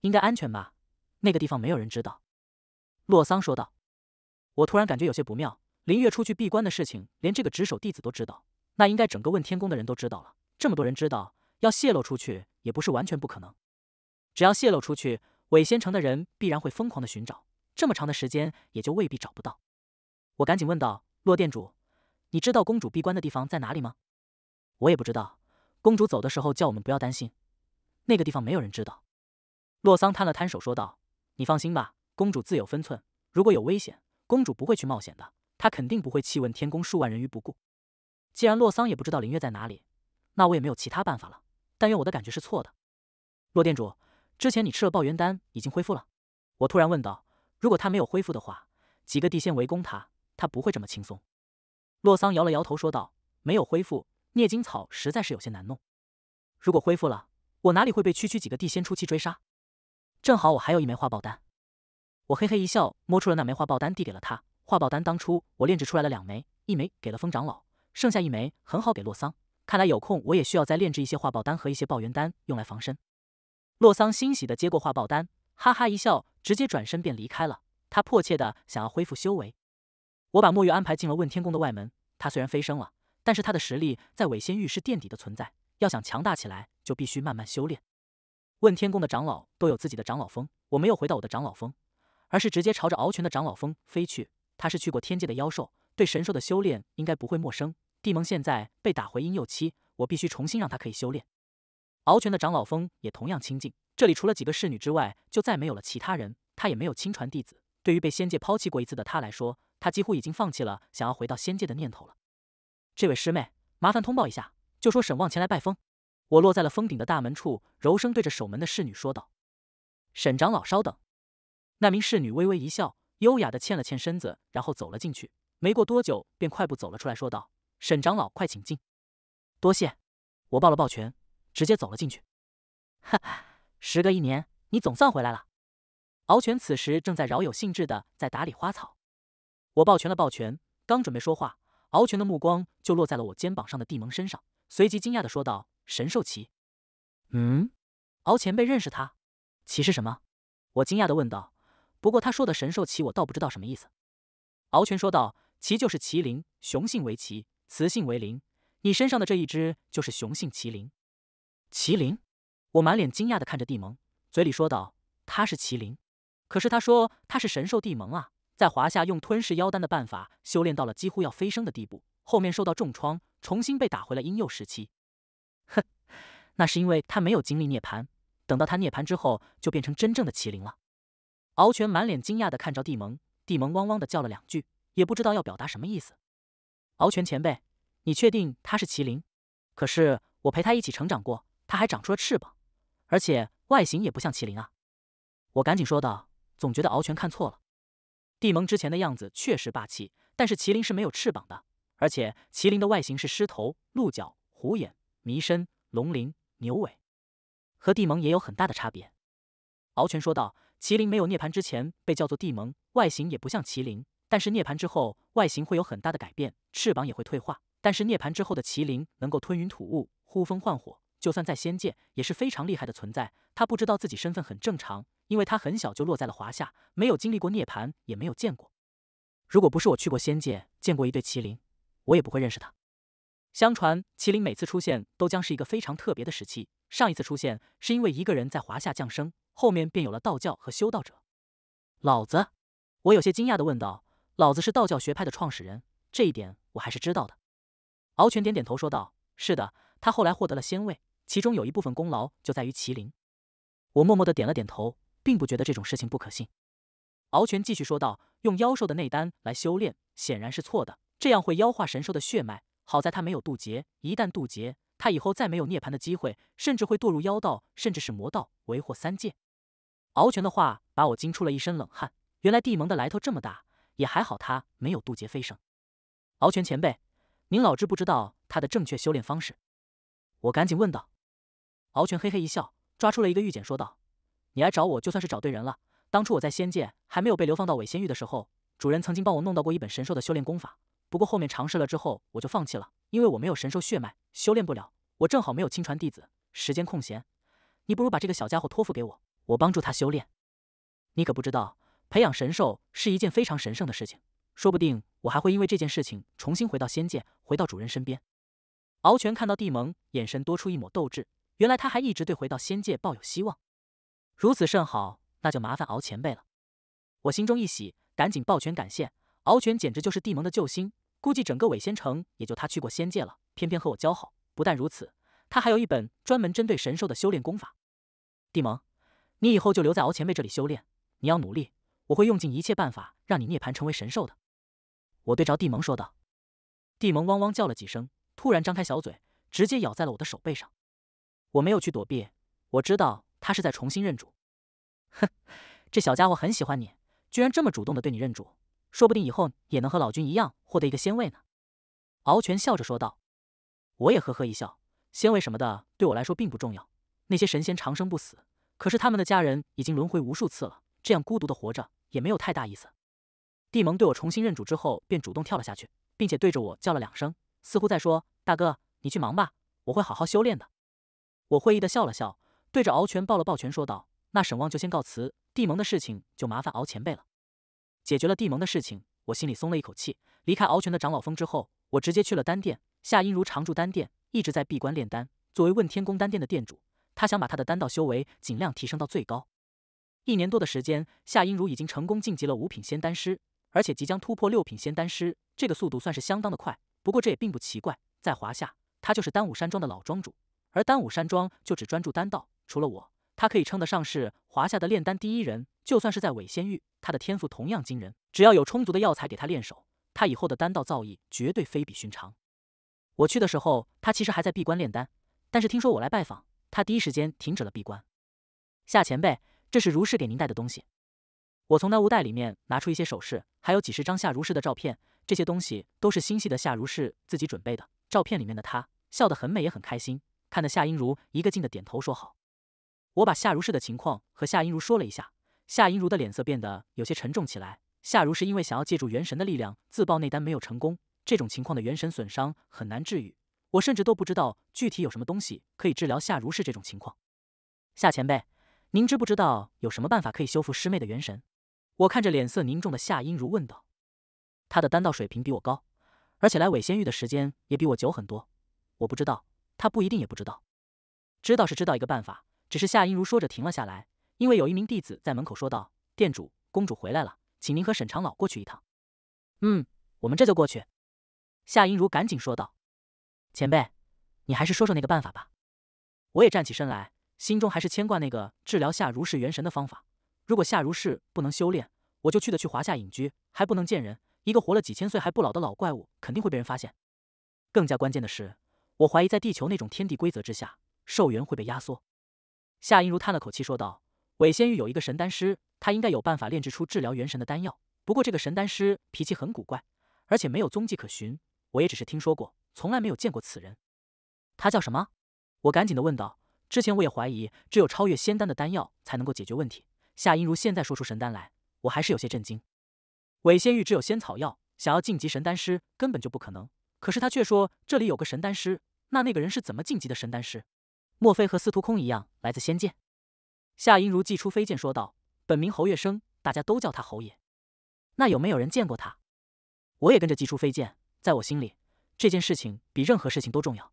Speaker 1: 应该安全吧？那个地方没有人知道。洛桑说道。我突然感觉有些不妙，林月出去闭关的事情连这个值守弟子都知道，那应该整个问天宫的人都知道了。这么多人知道，要泄露出去也不是完全不可能。只要泄露出去，伪仙城的人必然会疯狂地寻找，这么长的时间也就未必找不到。我赶紧问道。洛店主，你知道公主闭关的地方在哪里吗？我也不知道，公主走的时候叫我们不要担心，那个地方没有人知道。洛桑摊了摊手说道：“你放心吧，公主自有分寸。如果有危险，公主不会去冒险的，她肯定不会弃问天宫数万人于不顾。”既然洛桑也不知道林月在哪里，那我也没有其他办法了。但愿我的感觉是错的。洛店主，之前你吃了抱元丹，已经恢复了？我突然问道。如果他没有恢复的话，几个地仙围攻他。他不会这么轻松，洛桑摇了摇头说道：“没有恢复，聂金草实在是有些难弄。如果恢复了，我哪里会被区区几个地仙初期追杀？正好我还有一枚画报丹。”我嘿嘿一笑，摸出了那枚画报丹，递给了他。画报丹当初我炼制出来了两枚，一枚给了风长老，剩下一枚很好给洛桑。看来有空我也需要再炼制一些画报丹和一些爆元丹，用来防身。洛桑欣喜的接过画报丹，哈哈一笑，直接转身便离开了。他迫切的想要恢复修为。我把墨玉安排进了问天宫的外门。他虽然飞升了，但是他的实力在伪仙域是垫底的存在。要想强大起来，就必须慢慢修炼。问天宫的长老都有自己的长老峰，我没有回到我的长老峰，而是直接朝着敖泉的长老峰飞去。他是去过天界的妖兽，对神兽的修炼应该不会陌生。帝盟现在被打回婴幼期，我必须重新让他可以修炼。敖泉的长老峰也同样清净，这里除了几个侍女之外，就再没有了其他人。他也没有亲传弟子，对于被仙界抛弃过一次的他来说。他几乎已经放弃了想要回到仙界的念头了。这位师妹，麻烦通报一下，就说沈望前来拜风。我落在了峰顶的大门处，柔声对着守门的侍女说道：“沈长老，稍等。”那名侍女微微一笑，优雅的欠了欠身子，然后走了进去。没过多久，便快步走了出来，说道：“沈长老，快请进。”多谢。我抱了抱拳，直接走了进去。哈哈，时隔一年，你总算回来了。敖犬此时正在饶有兴致的在打理花草。我抱拳了抱拳，刚准备说话，敖拳的目光就落在了我肩膀上的地盟身上，随即惊讶的说道：“神兽麒，嗯，敖前辈认识他？麒是什么？”我惊讶的问道。不过他说的神兽麒，我倒不知道什么意思。敖拳说道：“麒就是麒麟，雄性为麒，雌性为麟。你身上的这一只就是雄性麒麟。”麒麟？我满脸惊讶的看着帝盟，嘴里说道：“他是麒麟，可是他说他是神兽帝盟啊。”在华夏用吞噬妖丹的办法修炼到了几乎要飞升的地步，后面受到重创，重新被打回了婴幼时期。哼，那是因为他没有经历涅槃，等到他涅槃之后，就变成真正的麒麟了。敖全满脸惊讶的看着帝盟，帝盟汪汪的叫了两句，也不知道要表达什么意思。敖全前辈，你确定他是麒麟？可是我陪他一起成长过，他还长出了翅膀，而且外形也不像麒麟啊！我赶紧说道，总觉得敖全看错了。帝盟之前的样子确实霸气，但是麒麟是没有翅膀的，而且麒麟的外形是狮头、鹿角、虎眼、麋身、龙鳞、牛尾，和帝盟也有很大的差别。敖犬说道：“麒麟没有涅槃之前被叫做帝盟，外形也不像麒麟，但是涅槃之后外形会有很大的改变，翅膀也会退化。但是涅槃之后的麒麟能够吞云吐雾、呼风唤火，就算在仙界也是非常厉害的存在。他不知道自己身份很正常。”因为他很小就落在了华夏，没有经历过涅盘，也没有见过。如果不是我去过仙界见过一对麒麟，我也不会认识他。相传麒麟每次出现都将是一个非常特别的时期。上一次出现是因为一个人在华夏降生，后面便有了道教和修道者。老子，我有些惊讶的问道：“老子是道教学派的创始人，这一点我还是知道的。”敖犬点点头说道：“是的，他后来获得了仙位，其中有一部分功劳就在于麒麟。”我默默的点了点头。并不觉得这种事情不可信，敖全继续说道：“用妖兽的内丹来修炼显然是错的，这样会妖化神兽的血脉。好在他没有渡劫，一旦渡劫，他以后再没有涅槃的机会，甚至会堕入妖道，甚至是魔道，为祸三界。”敖全的话把我惊出了一身冷汗。原来帝盟的来头这么大，也还好他没有渡劫飞升。敖全前辈，您老知不知道他的正确修炼方式？我赶紧问道。敖全嘿嘿一笑，抓出了一个玉简说道。你来找我就算是找对人了。当初我在仙界还没有被流放到伪仙域的时候，主人曾经帮我弄到过一本神兽的修炼功法。不过后面尝试了之后，我就放弃了，因为我没有神兽血脉，修炼不了。我正好没有亲传弟子，时间空闲，你不如把这个小家伙托付给我，我帮助他修炼。你可不知道，培养神兽是一件非常神圣的事情，说不定我还会因为这件事情重新回到仙界，回到主人身边。敖权看到帝盟眼神多出一抹斗志。原来他还一直对回到仙界抱有希望。如此甚好，那就麻烦敖前辈了。我心中一喜，赶紧抱拳感谢。敖犬简直就是帝盟的救星，估计整个伪仙城也就他去过仙界了。偏偏和我交好，不但如此，他还有一本专门针对神兽的修炼功法。帝盟，你以后就留在敖前辈这里修炼，你要努力，我会用尽一切办法让你涅槃成为神兽的。我对着帝盟说道。帝盟汪汪叫了几声，突然张开小嘴，直接咬在了我的手背上。我没有去躲避，我知道。他是在重新认主，哼，这小家伙很喜欢你，居然这么主动的对你认主，说不定以后也能和老君一样获得一个仙位呢。敖全笑着说道。我也呵呵一笑，仙位什么的对我来说并不重要。那些神仙长生不死，可是他们的家人已经轮回无数次了，这样孤独的活着也没有太大意思。帝盟对我重新认主之后，便主动跳了下去，并且对着我叫了两声，似乎在说：“大哥，你去忙吧，我会好好修炼的。”我会意的笑了笑。对着敖全抱了抱拳，说道：“那沈望就先告辞，地盟的事情就麻烦敖前辈了。”解决了地盟的事情，我心里松了一口气。离开敖全的长老峰之后，我直接去了丹殿。夏音如常驻丹殿，一直在闭关炼丹。作为问天宫丹殿的殿主，他想把他的丹道修为尽量提升到最高。一年多的时间，夏音如已经成功晋级了五品仙丹师，而且即将突破六品仙丹师。这个速度算是相当的快。不过这也并不奇怪，在华夏，他就是丹武山庄的老庄主，而丹武山庄就只专注丹道。除了我，他可以称得上是华夏的炼丹第一人。就算是在伪仙域，他的天赋同样惊人。只要有充足的药材给他练手，他以后的丹道造诣绝对非比寻常。我去的时候，他其实还在闭关炼丹，但是听说我来拜访，他第一时间停止了闭关。夏前辈，这是如是给您带的东西。我从那物袋里面拿出一些首饰，还有几十张夏如是的照片。这些东西都是心细的夏如是自己准备的。照片里面的她笑得很美，也很开心，看得夏音如一个劲的点头说好。我把夏如是的情况和夏音如说了一下，夏音如的脸色变得有些沉重起来。夏如是因为想要借助元神的力量自爆内丹没有成功，这种情况的元神损伤很难治愈。我甚至都不知道具体有什么东西可以治疗夏如是这种情况。夏前辈，您知不知道有什么办法可以修复师妹的元神？我看着脸色凝重的夏音如问道。他的丹道水平比我高，而且来伪仙域的时间也比我久很多。我不知道，他不一定也不知道。知道是知道一个办法。只是夏音如说着停了下来，因为有一名弟子在门口说道：“店主，公主回来了，请您和沈长老过去一趟。”“
Speaker 2: 嗯，
Speaker 1: 我们这就过去。”夏音如赶紧说道：“前辈，你还是说说那个办法吧。”我也站起身来，心中还是牵挂那个治疗夏如是元神的方法。如果夏如是不能修炼，我就去的去华夏隐居，还不能见人。一个活了几千岁还不老的老怪物，肯定会被人发现。更加关键的是，我怀疑在地球那种天地规则之下，寿元会被压缩。夏音如叹了口气，说道：“韦仙玉有一个神丹师，他应该有办法炼制出治疗元神的丹药。不过这个神丹师脾气很古怪，而且没有踪迹可寻。我也只是听说过，从来没有见过此人。他叫什么？”我赶紧的问道。之前我也怀疑，只有超越仙丹的丹药才能够解决问题。夏音如现在说出神丹来，我还是有些震惊。韦仙玉只有仙草药，想要晋级神丹师根本就不可能。可是他却说这里有个神丹师，那那个人是怎么晋级的神丹师？莫非和司徒空一样来自仙界？夏音如祭出飞剑说道：“本名侯月生，大家都叫他侯爷。那有没有人见过他？”我也跟着祭出飞剑，在我心里，这件事情比任何事情都重要。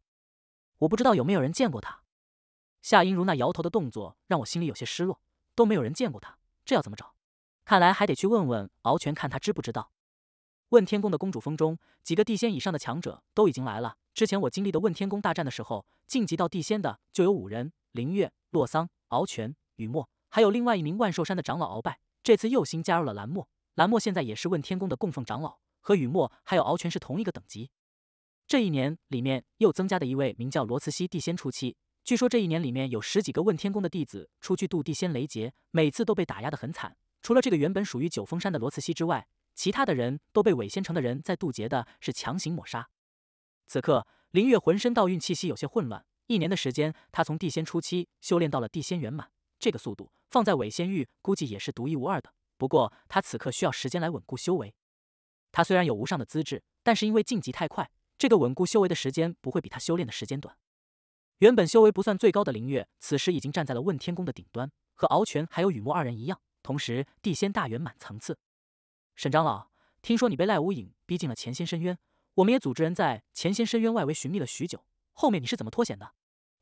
Speaker 1: 我不知道有没有人见过他。夏音如那摇头的动作让我心里有些失落，都没有人见过他，这要怎么找？看来还得去问问敖泉，看他知不知道。问天宫的公主峰中，几个地仙以上的强者都已经来了。之前我经历的问天宫大战的时候，晋级到地仙的就有五人：林月、洛桑、敖泉、雨墨，还有另外一名万寿山的长老鳌拜。这次又新加入了蓝墨，蓝墨现在也是问天宫的供奉长老，和雨墨还有敖泉是同一个等级。这一年里面又增加的一位名叫罗慈溪地仙初期。据说这一年里面有十几个问天宫的弟子出去渡地仙雷劫，每次都被打压的很惨。除了这个原本属于九峰山的罗慈溪之外，其他的人都被伪仙城的人在渡劫的是强行抹杀。此刻，林月浑身倒运气息有些混乱。一年的时间，他从地仙初期修炼到了地仙圆满，这个速度放在伪仙域估计也是独一无二的。不过，他此刻需要时间来稳固修为。他虽然有无上的资质，但是因为晋级太快，这个稳固修为的时间不会比他修炼的时间短。原本修为不算最高的林月，此时已经站在了问天宫的顶端，和敖泉还有雨墨二人一样，同时地仙大圆满层次。沈长老，听说你被赖无影逼进了前仙深渊。我们也组织人在前仙深渊外围寻觅了许久，后面你是怎么脱险的？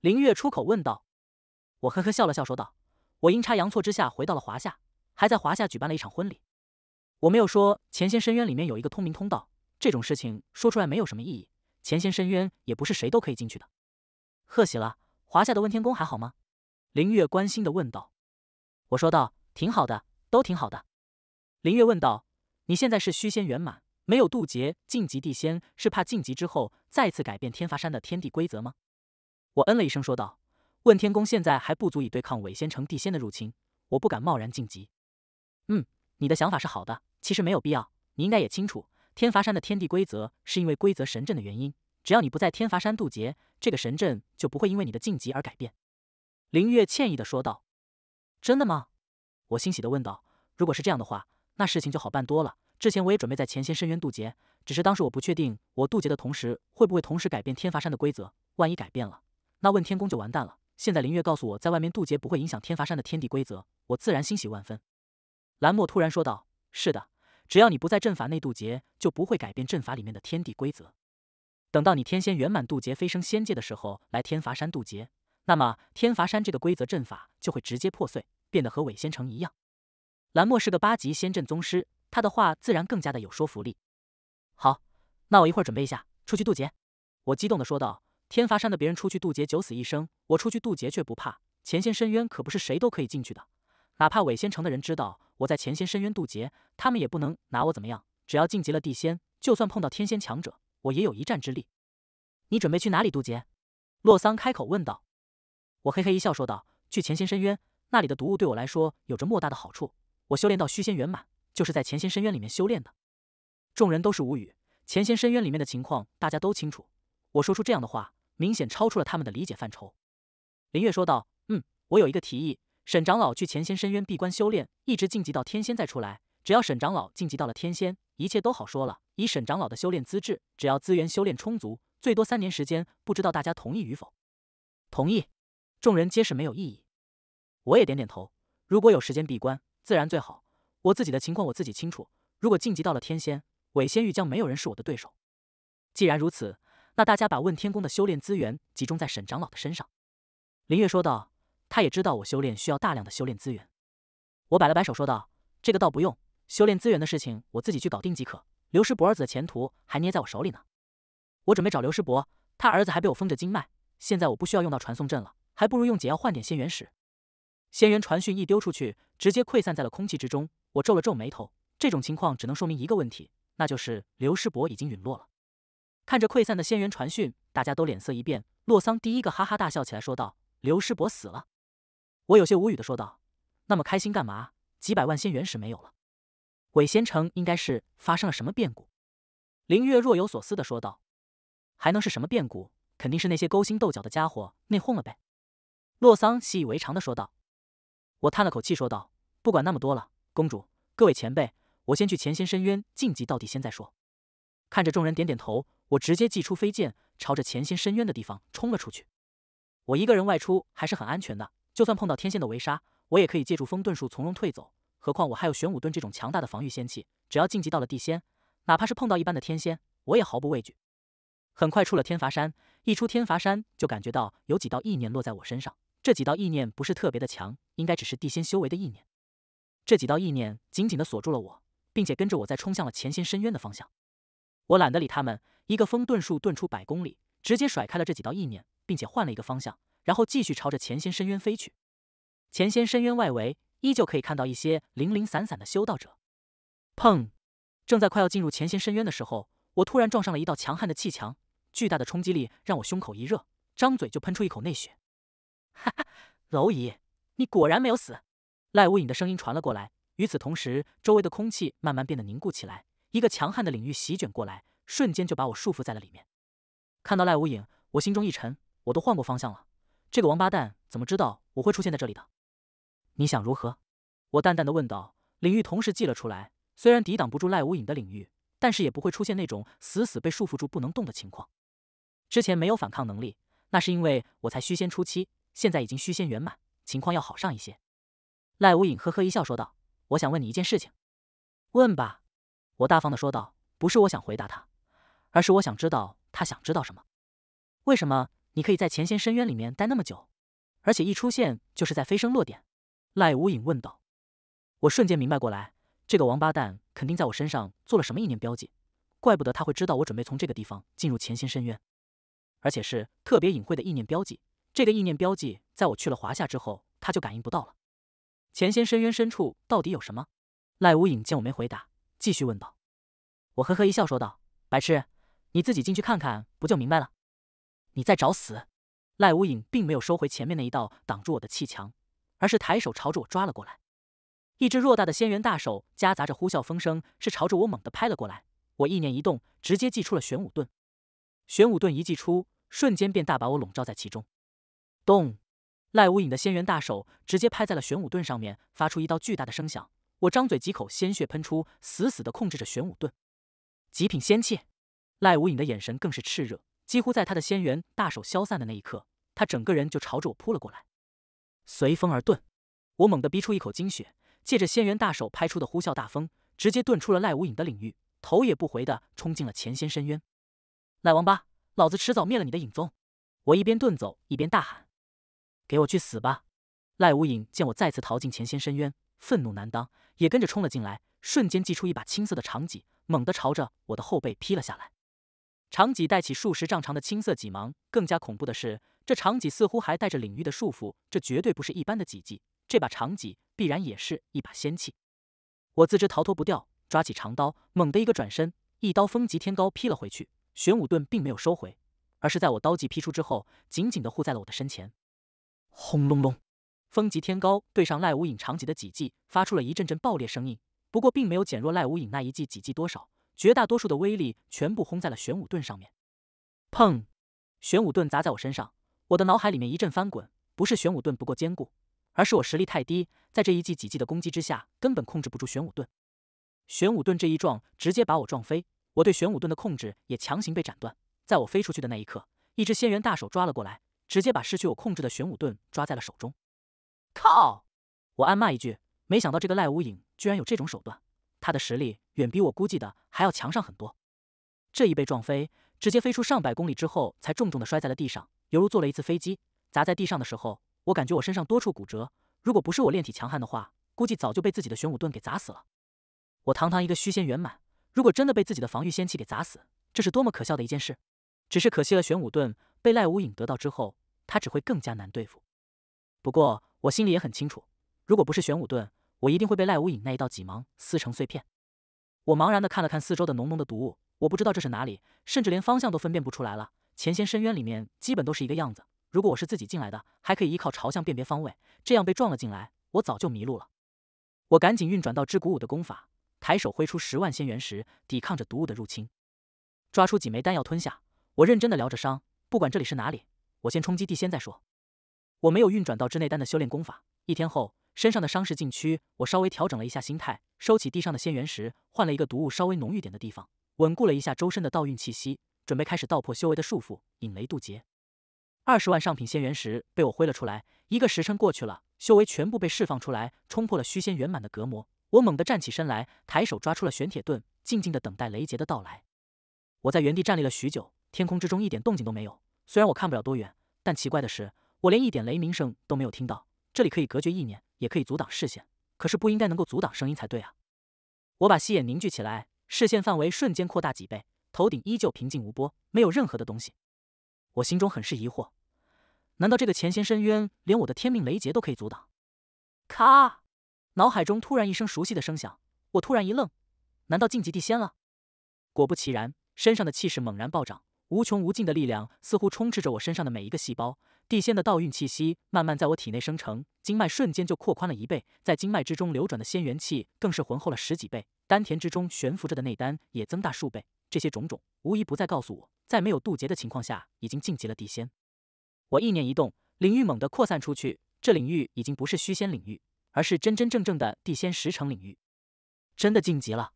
Speaker 1: 林月出口问道。我呵呵笑了笑，说道：“我阴差阳错之下回到了华夏，还在华夏举办了一场婚礼。”我没有说前仙深渊里面有一个通明通道，这种事情说出来没有什么意义。前仙深渊也不是谁都可以进去的。贺喜了，华夏的问天宫还好吗？林月关心的问道。我说道：“挺好的，都挺好的。”林月问道：“你现在是虚仙圆满？”没有渡劫晋级地仙，是怕晋级之后再次改变天罚山的天地规则吗？我嗯了一声说道：“问天宫现在还不足以对抗伪仙成地仙的入侵，我不敢贸然晋级。”嗯，你的想法是好的，其实没有必要。你应该也清楚，天罚山的天地规则是因为规则神阵的原因，只要你不在天罚山渡劫，这个神阵就不会因为你的晋级而改变。”林月歉意的说道。“真的吗？”我欣喜的问道。“如果是这样的话，那事情就好办多了。”之前我也准备在前仙深渊渡劫，只是当时我不确定，我渡劫的同时会不会同时改变天罚山的规则。万一改变了，那问天宫就完蛋了。现在林月告诉我在外面渡劫不会影响天罚山的天地规则，我自然欣喜万分。蓝墨突然说道：“是的，只要你不在阵法内渡劫，就不会改变阵法里面的天地规则。等到你天仙圆满渡劫飞升仙界的时候，来天罚山渡劫，那么天罚山这个规则阵法就会直接破碎，变得和伪仙城一样。”蓝墨是个八级仙阵宗师。他的话自然更加的有说服力。好，那我一会儿准备一下，出去渡劫。我激动的说道：“天罚山的别人出去渡劫九死一生，我出去渡劫却不怕。前仙深渊可不是谁都可以进去的，哪怕伪仙城的人知道我在前仙深渊渡劫，他们也不能拿我怎么样。只要晋级了地仙，就算碰到天仙强者，我也有一战之力。”你准备去哪里渡劫？洛桑开口问道。我嘿嘿一笑说道：“去前仙深渊，那里的毒物对我来说有着莫大的好处。我修炼到虚仙圆满。”就是在前仙深渊里面修炼的，众人都是无语。前仙深渊里面的情况大家都清楚，我说出这样的话，明显超出了他们的理解范畴。林月说道：“嗯，我有一个提议，沈长老去前仙深渊闭关修炼，一直晋级到天仙再出来。只要沈长老晋级到了天仙，一切都好说了。以沈长老的修炼资质，只要资源修炼充足，最多三年时间。不知道大家同意与否？”同意。众人皆是没有异议。我也点点头。如果有时间闭关，自然最好。我自己的情况我自己清楚。如果晋级到了天仙，伪仙域将没有人是我的对手。既然如此，那大家把问天宫的修炼资源集中在沈长老的身上。”林月说道。他也知道我修炼需要大量的修炼资源。我摆了摆手说道：“这个倒不用，修炼资源的事情我自己去搞定即可。刘师伯儿子的前途还捏在我手里呢。我准备找刘师伯，他儿子还被我封着经脉。现在我不需要用到传送阵了，还不如用解药换点仙元石。仙元传讯一丢出去，直接溃散在了空气之中。”我皱了皱眉头，这种情况只能说明一个问题，那就是刘师伯已经陨落了。看着溃散的仙元传讯，大家都脸色一变。洛桑第一个哈哈大笑起来，说道：“刘师伯死了。”我有些无语的说道：“那么开心干嘛？几百万仙元石没有了，韦仙城应该是发生了什么变故。”林月若有所思的说道：“还能是什么变故？肯定是那些勾心斗角的家伙内讧了呗。”洛桑习以为常的说道。我叹了口气说道：“不管那么多了。”公主，各位前辈，我先去前仙深渊晋级到地仙再说。看着众人，点点头，我直接祭出飞剑，朝着前仙深渊的地方冲了出去。我一个人外出还是很安全的，就算碰到天仙的围杀，我也可以借助风遁术从容退走。何况我还有玄武盾这种强大的防御仙器，只要晋级到了地仙，哪怕是碰到一般的天仙，我也毫不畏惧。很快出了天罚山，一出天罚山就感觉到有几道意念落在我身上。这几道意念不是特别的强，应该只是地仙修为的意念。这几道意念紧紧地锁住了我，并且跟着我在冲向了前仙深渊的方向。我懒得理他们，一个风遁术遁出百公里，直接甩开了这几道意念，并且换了一个方向，然后继续朝着前仙深渊飞去。前仙深渊外围依旧可以看到一些零零散散的修道者。砰！正在快要进入前仙深渊的时候，我突然撞上了一道强悍的气墙，巨大的冲击力让我胸口一热，张嘴就喷出一口内血。哈哈，蝼蚁，你果然没有死！赖无影的声音传了过来，与此同时，周围的空气慢慢变得凝固起来。一个强悍的领域席卷过来，瞬间就把我束缚在了里面。看到赖无影，我心中一沉。我都换过方向了，这个王八蛋怎么知道我会出现在这里的？你想如何？我淡淡的问道。领域同时祭了出来，虽然抵挡不住赖无影的领域，但是也不会出现那种死死被束缚住不能动的情况。之前没有反抗能力，那是因为我才虚仙初期，现在已经虚仙圆满，情况要好上一些。赖无影呵呵一笑，说道：“我想问你一件事情。”“问吧。”我大方的说道：“不是我想回答他，而是我想知道他想知道什么。”“为什么你可以在前线深渊里面待那么久，而且一出现就是在飞升落点？”赖无影问道。我瞬间明白过来，这个王八蛋肯定在我身上做了什么意念标记，怪不得他会知道我准备从这个地方进入前心深渊，而且是特别隐晦的意念标记。这个意念标记在我去了华夏之后，他就感应不到了。前仙深渊深处到底有什么？赖无影见我没回答，继续问道。我呵呵一笑，说道：“白痴，你自己进去看看，不就明白了？”你在找死！赖无影并没有收回前面那一道挡住我的气墙，而是抬手朝着我抓了过来。一只偌大的仙元大手夹杂着呼啸风声，是朝着我猛地拍了过来。我意念一动，直接祭出了玄武盾。玄武盾一祭出，瞬间便大把我笼罩在其中。咚！赖无影的仙元大手直接拍在了玄武盾上面，发出一道巨大的声响。我张嘴，几口鲜血喷出，死死的控制着玄武盾。极品仙气，赖无影的眼神更是炽热。几乎在他的仙元大手消散的那一刻，他整个人就朝着我扑了过来。随风而遁，我猛地逼出一口精血，借着仙元大手拍出的呼啸大风，直接遁出了赖无影的领域，头也不回的冲进了前仙深渊。赖王八，老子迟早灭了你的影踪！我一边遁走，一边大喊。给我去死吧！赖无影见我再次逃进前仙深渊，愤怒难当，也跟着冲了进来。瞬间祭出一把青色的长戟，猛地朝着我的后背劈了下来。长戟带起数十丈长的青色戟芒，更加恐怖的是，这长戟似乎还带着领域的束缚。这绝对不是一般的戟技，这把长戟必然也是一把仙器。我自知逃脱不掉，抓起长刀，猛地一个转身，一刀风急天高劈了回去。玄武盾并没有收回，而是在我刀技劈出之后，紧紧的护在了我的身前。轰隆隆，风极天高对上赖无影长戟的几记，发出了一阵阵爆裂声音。不过，并没有减弱赖无影那一记几记多少，绝大多数的威力全部轰在了玄武盾上面。砰！玄武盾砸在我身上，我的脑海里面一阵翻滚。不是玄武盾不够坚固，而是我实力太低，在这一记几记的攻击之下，根本控制不住玄武盾。玄武盾这一撞，直接把我撞飞。我对玄武盾的控制也强行被斩断。在我飞出去的那一刻，一只仙猿大手抓了过来。直接把失去我控制的玄武盾抓在了手中，靠！我暗骂一句，没想到这个赖无影居然有这种手段，他的实力远比我估计的还要强上很多。这一被撞飞，直接飞出上百公里之后，才重重的摔在了地上，犹如坐了一次飞机。砸在地上的时候，我感觉我身上多处骨折，如果不是我练体强悍的话，估计早就被自己的玄武盾给砸死了。我堂堂一个虚仙圆满，如果真的被自己的防御仙器给砸死，这是多么可笑的一件事！只是可惜了玄武盾。被赖无影得到之后，他只会更加难对付。不过我心里也很清楚，如果不是玄武盾，我一定会被赖无影那一道脊芒撕成碎片。我茫然的看了看四周的浓浓的毒雾，我不知道这是哪里，甚至连方向都分辨不出来了。前仙深渊里面基本都是一个样子，如果我是自己进来的，还可以依靠朝向辨别方位，这样被撞了进来，我早就迷路了。我赶紧运转到知古武的功法，抬手挥出十万仙元石，抵抗着毒物的入侵，抓出几枚丹药吞下。我认真的疗着伤。不管这里是哪里，我先冲击地仙再说。我没有运转到之内丹的修炼功法，一天后身上的伤势禁区，我稍微调整了一下心态，收起地上的仙元石，换了一个毒物稍微浓郁点的地方，稳固了一下周身的道运气息，准备开始道破修为的束缚，引雷渡劫。二十万上品仙元石被我挥了出来，一个时辰过去了，修为全部被释放出来，冲破了虚仙圆满的隔膜。我猛地站起身来，抬手抓出了玄铁盾，静静的等待雷劫的到来。我在原地站立了许久，天空之中一点动静都没有。虽然我看不了多远，但奇怪的是，我连一点雷鸣声都没有听到。这里可以隔绝意念，也可以阻挡视线，可是不应该能够阻挡声音才对啊！我把息眼凝聚起来，视线范围瞬间扩大几倍，头顶依旧平静无波，没有任何的东西。我心中很是疑惑，难道这个前仙深渊连我的天命雷劫都可以阻挡？咔！脑海中突然一声熟悉的声响，我突然一愣，难道晋级地仙了？果不其然，身上的气势猛然暴涨。无穷无尽的力量似乎充斥着我身上的每一个细胞，地仙的倒运气息慢慢在我体内生成，经脉瞬间就扩宽了一倍，在经脉之中流转的仙元气更是浑厚了十几倍，丹田之中悬浮着的内丹也增大数倍，这些种种无疑不再告诉我，在没有渡劫的情况下已经晋级了地仙。我意念一动，领域猛地扩散出去，这领域已经不是虚仙领域，而是真真正正的地仙十成领域，真的晋级了！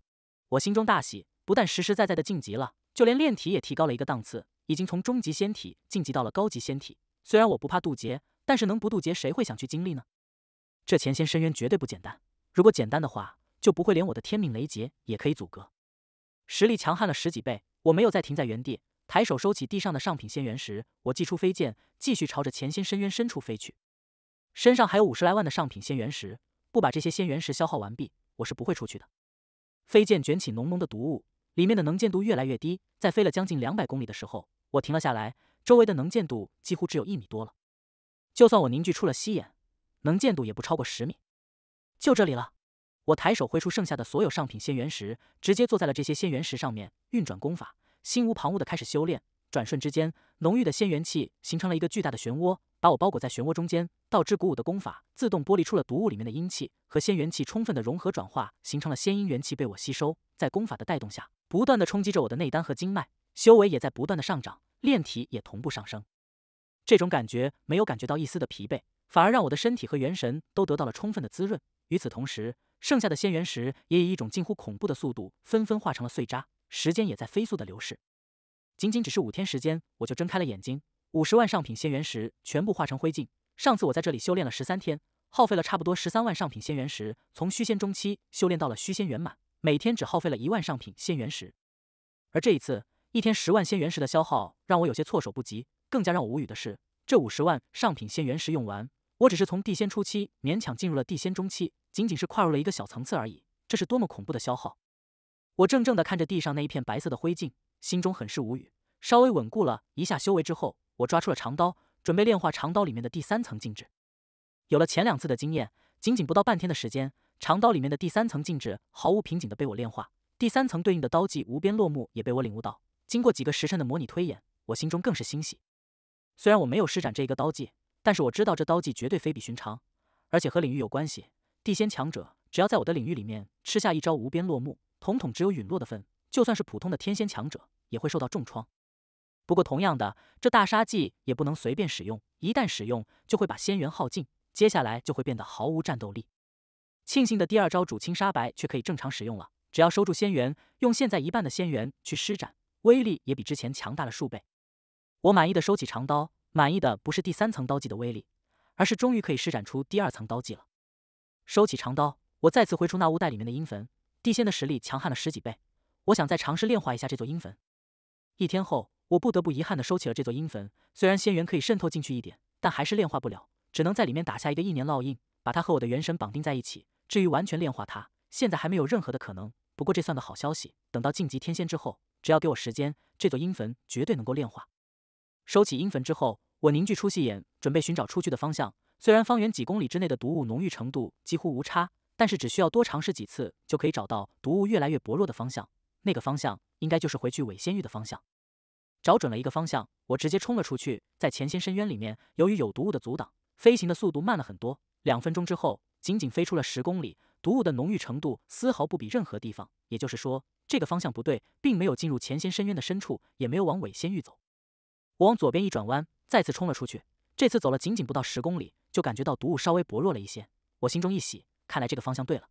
Speaker 1: 我心中大喜，不但实实在在的晋级了。就连炼体也提高了一个档次，已经从中级仙体晋级到了高级仙体。虽然我不怕渡劫，但是能不渡劫，谁会想去经历呢？这前仙深渊绝对不简单。如果简单的话，就不会连我的天命雷劫也可以阻隔。实力强悍了十几倍，我没有再停在原地，抬手收起地上的上品仙元石。我祭出飞剑，继续朝着前仙深渊深处飞去。身上还有五十来万的上品仙元石，不把这些仙元石消耗完毕，我是不会出去的。飞剑卷起浓浓的毒雾。里面的能见度越来越低，在飞了将近两百公里的时候，我停了下来，周围的能见度几乎只有一米多了。就算我凝聚出了息眼，能见度也不超过十米。就这里了，我抬手挥出剩下的所有上品仙元石，直接坐在了这些仙元石上面，运转功法，心无旁骛的开始修炼。转瞬之间，浓郁的仙元气形成了一个巨大的漩涡，把我包裹在漩涡中间。道之鼓舞的功法自动剥离出了毒物里面的阴气和仙元气，充分的融合转化，形成了仙阴元气被我吸收。在功法的带动下，不断的冲击着我的内丹和经脉，修为也在不断的上涨，炼体也同步上升。这种感觉没有感觉到一丝的疲惫，反而让我的身体和元神都得到了充分的滋润。与此同时，剩下的仙元石也以一种近乎恐怖的速度纷纷化成了碎渣，时间也在飞速的流逝。仅仅只是五天时间，我就睁开了眼睛。五十万上品仙元石全部化成灰烬。上次我在这里修炼了十三天，耗费了差不多十三万上品仙元石，从虚仙中期修炼到了虚仙圆满，每天只耗费了一万上品仙元石。而这一次，一天十万仙元石的消耗让我有些措手不及。更加让我无语的是，这五十万上品仙元石用完，我只是从地仙初期勉强进入了地仙中期，仅仅是跨入了一个小层次而已。这是多么恐怖的消耗！我怔怔地看着地上那一片白色的灰烬。心中很是无语，稍微稳固了一下修为之后，我抓出了长刀，准备炼化长刀里面的第三层禁制。有了前两次的经验，仅仅不到半天的时间，长刀里面的第三层禁制毫无瓶颈的被我炼化。第三层对应的刀技无边落幕也被我领悟到。经过几个时辰的模拟推演，我心中更是欣喜。虽然我没有施展这一个刀技，但是我知道这刀技绝对非比寻常，而且和领域有关系。地仙强者只要在我的领域里面吃下一招无边落幕，统统只有陨落的份。就算是普通的天仙强者，也会受到重创。不过，同样的，这大杀技也不能随便使用，一旦使用，就会把仙元耗尽，接下来就会变得毫无战斗力。庆幸的第二招主清杀白却可以正常使用了，只要收住仙元，用现在一半的仙元去施展，威力也比之前强大了数倍。我满意的收起长刀，满意的不是第三层刀技的威力，而是终于可以施展出第二层刀技了。收起长刀，我再次挥出那屋袋里面的阴坟地仙的实力强悍了十几倍。我想再尝试炼化一下这座阴坟。一天后，我不得不遗憾地收起了这座阴坟。虽然仙元可以渗透进去一点，但还是炼化不了，只能在里面打下一个一年烙印，把它和我的元神绑定在一起。至于完全炼化它，现在还没有任何的可能。不过这算个好消息，等到晋级天仙之后，只要给我时间，这座阴坟绝对能够炼化。收起阴坟之后，我凝聚出细眼，准备寻找出去的方向。虽然方圆几公里之内的毒物浓郁程度几乎无差，但是只需要多尝试几次，就可以找到毒物越来越薄弱的方向。那个方向应该就是回去伪仙域的方向，找准了一个方向，我直接冲了出去。在前仙深渊里面，由于有毒物的阻挡，飞行的速度慢了很多。两分钟之后，仅仅飞出了十公里，毒物的浓郁程度丝毫不比任何地方。也就是说，这个方向不对，并没有进入前仙深渊的深处，也没有往伪仙域走。我往左边一转弯，再次冲了出去。这次走了仅仅不到十公里，就感觉到毒物稍微薄弱了一些。我心中一喜，看来这个方向对了。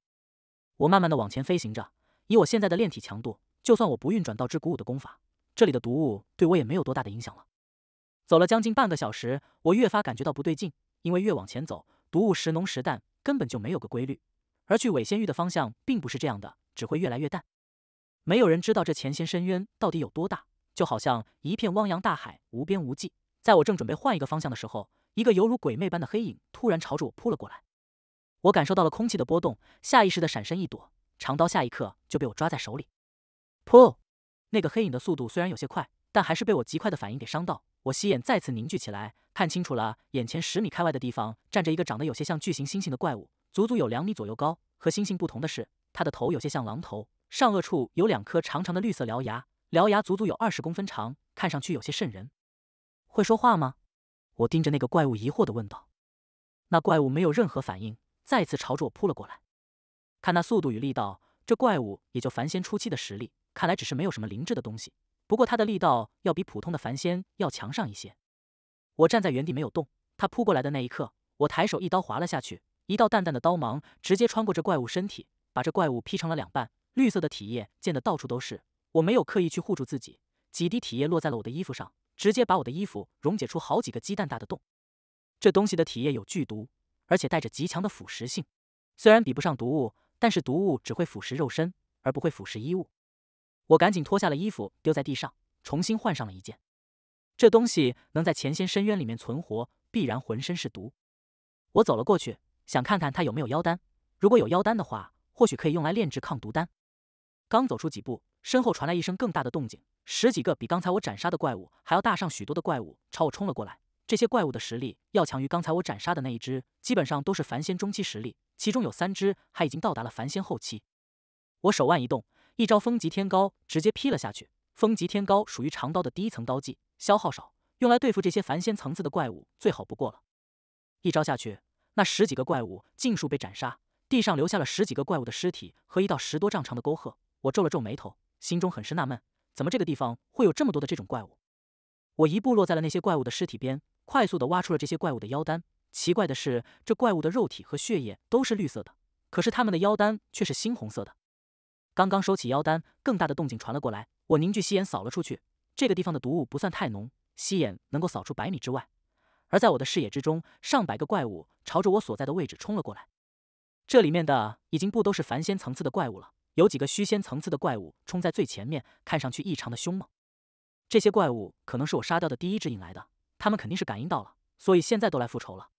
Speaker 1: 我慢慢的往前飞行着，以我现在的炼体强度。就算我不运转道之鼓舞的功法，这里的毒物对我也没有多大的影响了。走了将近半个小时，我越发感觉到不对劲，因为越往前走，毒物时浓时淡，根本就没有个规律。而去伪仙域的方向并不是这样的，只会越来越淡。没有人知道这前仙深渊到底有多大，就好像一片汪洋大海，无边无际。在我正准备换一个方向的时候，一个犹如鬼魅般的黑影突然朝着我扑了过来。我感受到了空气的波动，下意识的闪身一躲，长刀下一刻就被我抓在手里。噗！那个黑影的速度虽然有些快，但还是被我极快的反应给伤到。我吸眼再次凝聚起来，看清楚了眼前十米开外的地方站着一个长得有些像巨型猩猩的怪物，足足有两米左右高。和猩猩不同的是，它的头有些像狼头，上颚处有两颗长长的绿色獠牙，獠牙足足有二十公分长，看上去有些瘆人。会说话吗？我盯着那个怪物疑惑的问道。那怪物没有任何反应，再次朝着我扑了过来。看那速度与力道，这怪物也就凡仙初期的实力。看来只是没有什么灵智的东西，不过他的力道要比普通的凡仙要强上一些。我站在原地没有动，他扑过来的那一刻，我抬手一刀划了下去，一道淡淡的刀芒直接穿过这怪物身体，把这怪物劈成了两半，绿色的体液溅得到处都是。我没有刻意去护住自己，几滴体液落在了我的衣服上，直接把我的衣服溶解出好几个鸡蛋大的洞。这东西的体液有剧毒，而且带着极强的腐蚀性。虽然比不上毒物，但是毒物只会腐蚀肉身，而不会腐蚀衣物。我赶紧脱下了衣服，丢在地上，重新换上了一件。这东西能在前仙深渊里面存活，必然浑身是毒。我走了过去，想看看它有没有妖丹。如果有妖丹的话，或许可以用来炼制抗毒丹。刚走出几步，身后传来一声更大的动静，十几个比刚才我斩杀的怪物还要大上许多的怪物朝我冲了过来。这些怪物的实力要强于刚才我斩杀的那一只，基本上都是凡仙中期实力，其中有三只还已经到达了凡仙后期。我手腕一动。一招风极天高直接劈了下去。风极天高属于长刀的第一层刀技，消耗少，用来对付这些凡仙层次的怪物最好不过了。一招下去，那十几个怪物尽数被斩杀，地上留下了十几个怪物的尸体和一道十多丈长的沟壑。我皱了皱眉头，心中很是纳闷：怎么这个地方会有这么多的这种怪物？我一步落在了那些怪物的尸体边，快速的挖出了这些怪物的腰丹。奇怪的是，这怪物的肉体和血液都是绿色的，可是他们的腰丹却是猩红色的。刚刚收起妖丹，更大的动静传了过来。我凝聚吸眼扫了出去，这个地方的毒雾不算太浓，吸眼能够扫出百米之外。而在我的视野之中，上百个怪物朝着我所在的位置冲了过来。这里面的已经不都是凡仙层次的怪物了，有几个虚仙层次的怪物冲在最前面，看上去异常的凶猛。这些怪物可能是我杀掉的第一只引来的，他们肯定是感应到了，所以现在都来复仇了。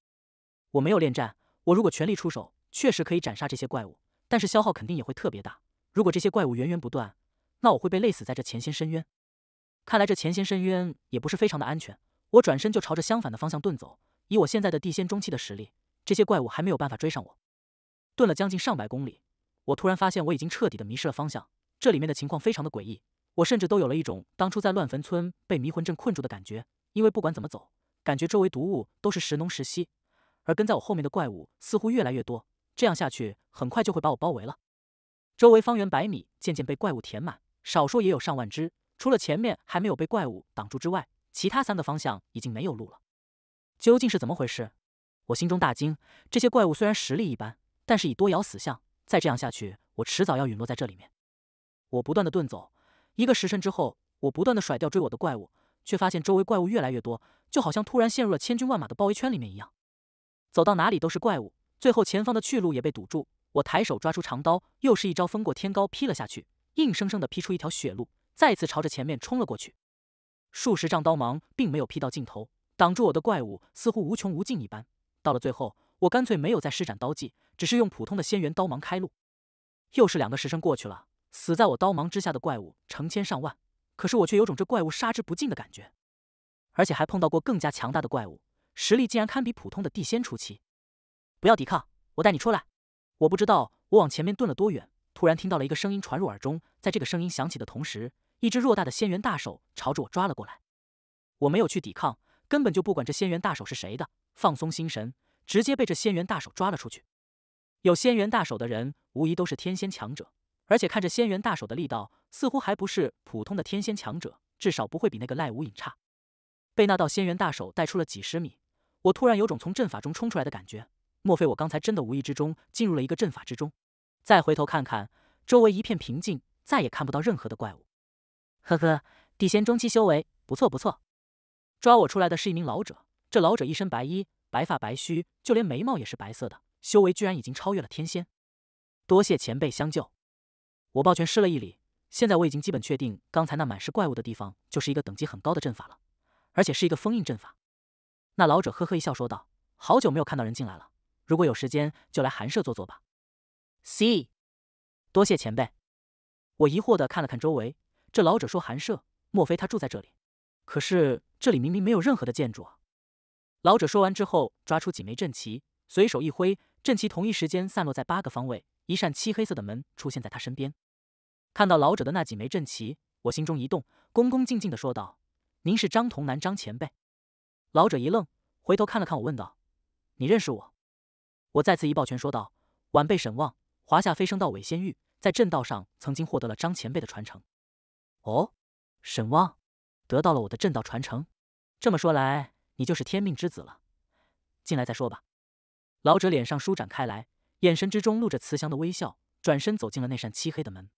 Speaker 1: 我没有恋战，我如果全力出手，确实可以斩杀这些怪物，但是消耗肯定也会特别大。如果这些怪物源源不断，那我会被累死在这前仙深渊。看来这前仙深渊也不是非常的安全。我转身就朝着相反的方向遁走。以我现在的地仙中期的实力，这些怪物还没有办法追上我。遁了将近上百公里，我突然发现我已经彻底的迷失了方向。这里面的情况非常的诡异，我甚至都有了一种当初在乱坟村被迷魂阵困住的感觉。因为不管怎么走，感觉周围毒物都是时浓时稀，而跟在我后面的怪物似乎越来越多。这样下去，很快就会把我包围了。周围方圆百米渐渐被怪物填满，少说也有上万只。除了前面还没有被怪物挡住之外，其他三个方向已经没有路了。究竟是怎么回事？我心中大惊。这些怪物虽然实力一般，但是以多咬死象，再这样下去，我迟早要陨落在这里面。我不断的遁走，一个时辰之后，我不断的甩掉追我的怪物，却发现周围怪物越来越多，就好像突然陷入了千军万马的包围圈里面一样。走到哪里都是怪物，最后前方的去路也被堵住。我抬手抓出长刀，又是一招风过天高劈了下去，硬生生的劈出一条血路，再次朝着前面冲了过去。数十丈刀芒并没有劈到尽头，挡住我的怪物似乎无穷无尽一般。到了最后，我干脆没有再施展刀技，只是用普通的仙元刀芒开路。又是两个时辰过去了，死在我刀芒之下的怪物成千上万，可是我却有种这怪物杀之不尽的感觉，而且还碰到过更加强大的怪物，实力竟然堪比普通的地仙初期。不要抵抗，我带你出来。我不知道我往前面遁了多远，突然听到了一个声音传入耳中。在这个声音响起的同时，一只偌大的仙元大手朝着我抓了过来。我没有去抵抗，根本就不管这仙元大手是谁的，放松心神，直接被这仙元大手抓了出去。有仙元大手的人，无疑都是天仙强者，而且看着仙元大手的力道，似乎还不是普通的天仙强者，至少不会比那个赖无影差。被那道仙元大手带出了几十米，我突然有种从阵法中冲出来的感觉。莫非我刚才真的无意之中进入了一个阵法之中？再回头看看，周围一片平静，再也看不到任何的怪物。呵呵，地仙中期修为，不错不错。抓我出来的是一名老者，这老者一身白衣，白发白须，就连眉毛也是白色的，修为居然已经超越了天仙。多谢前辈相救，我抱拳施了一礼。现在我已经基本确定，刚才那满是怪物的地方就是一个等级很高的阵法了，而且是一个封印阵法。那老者呵呵一笑说道：“好久没有看到人进来了。”如果有时间，就来寒舍坐坐吧。C，多谢前辈。我疑惑的看了看周围，这老者说寒舍，莫非他住在这里？可是这里明明没有任何的建筑啊！老者说完之后，抓出几枚阵旗，随手一挥，阵旗同一时间散落在八个方位，一扇漆黑色的门出现在他身边。看到老者的那几枚阵旗，我心中一动，恭恭敬敬的说道：“您是张童南张前辈。”老者一愣，回头看了看我，问道：“你认识我？”我再次一抱拳说道：“晚辈沈望，华夏飞升到伪仙域，在正道上曾经获得了张前辈的传承。哦，沈望得到了我的正道传承，这么说来，你就是天命之子了。进来再说吧。”老者脸上舒展开来，眼神之中露着慈祥的微笑，转身走进了那扇漆黑的门。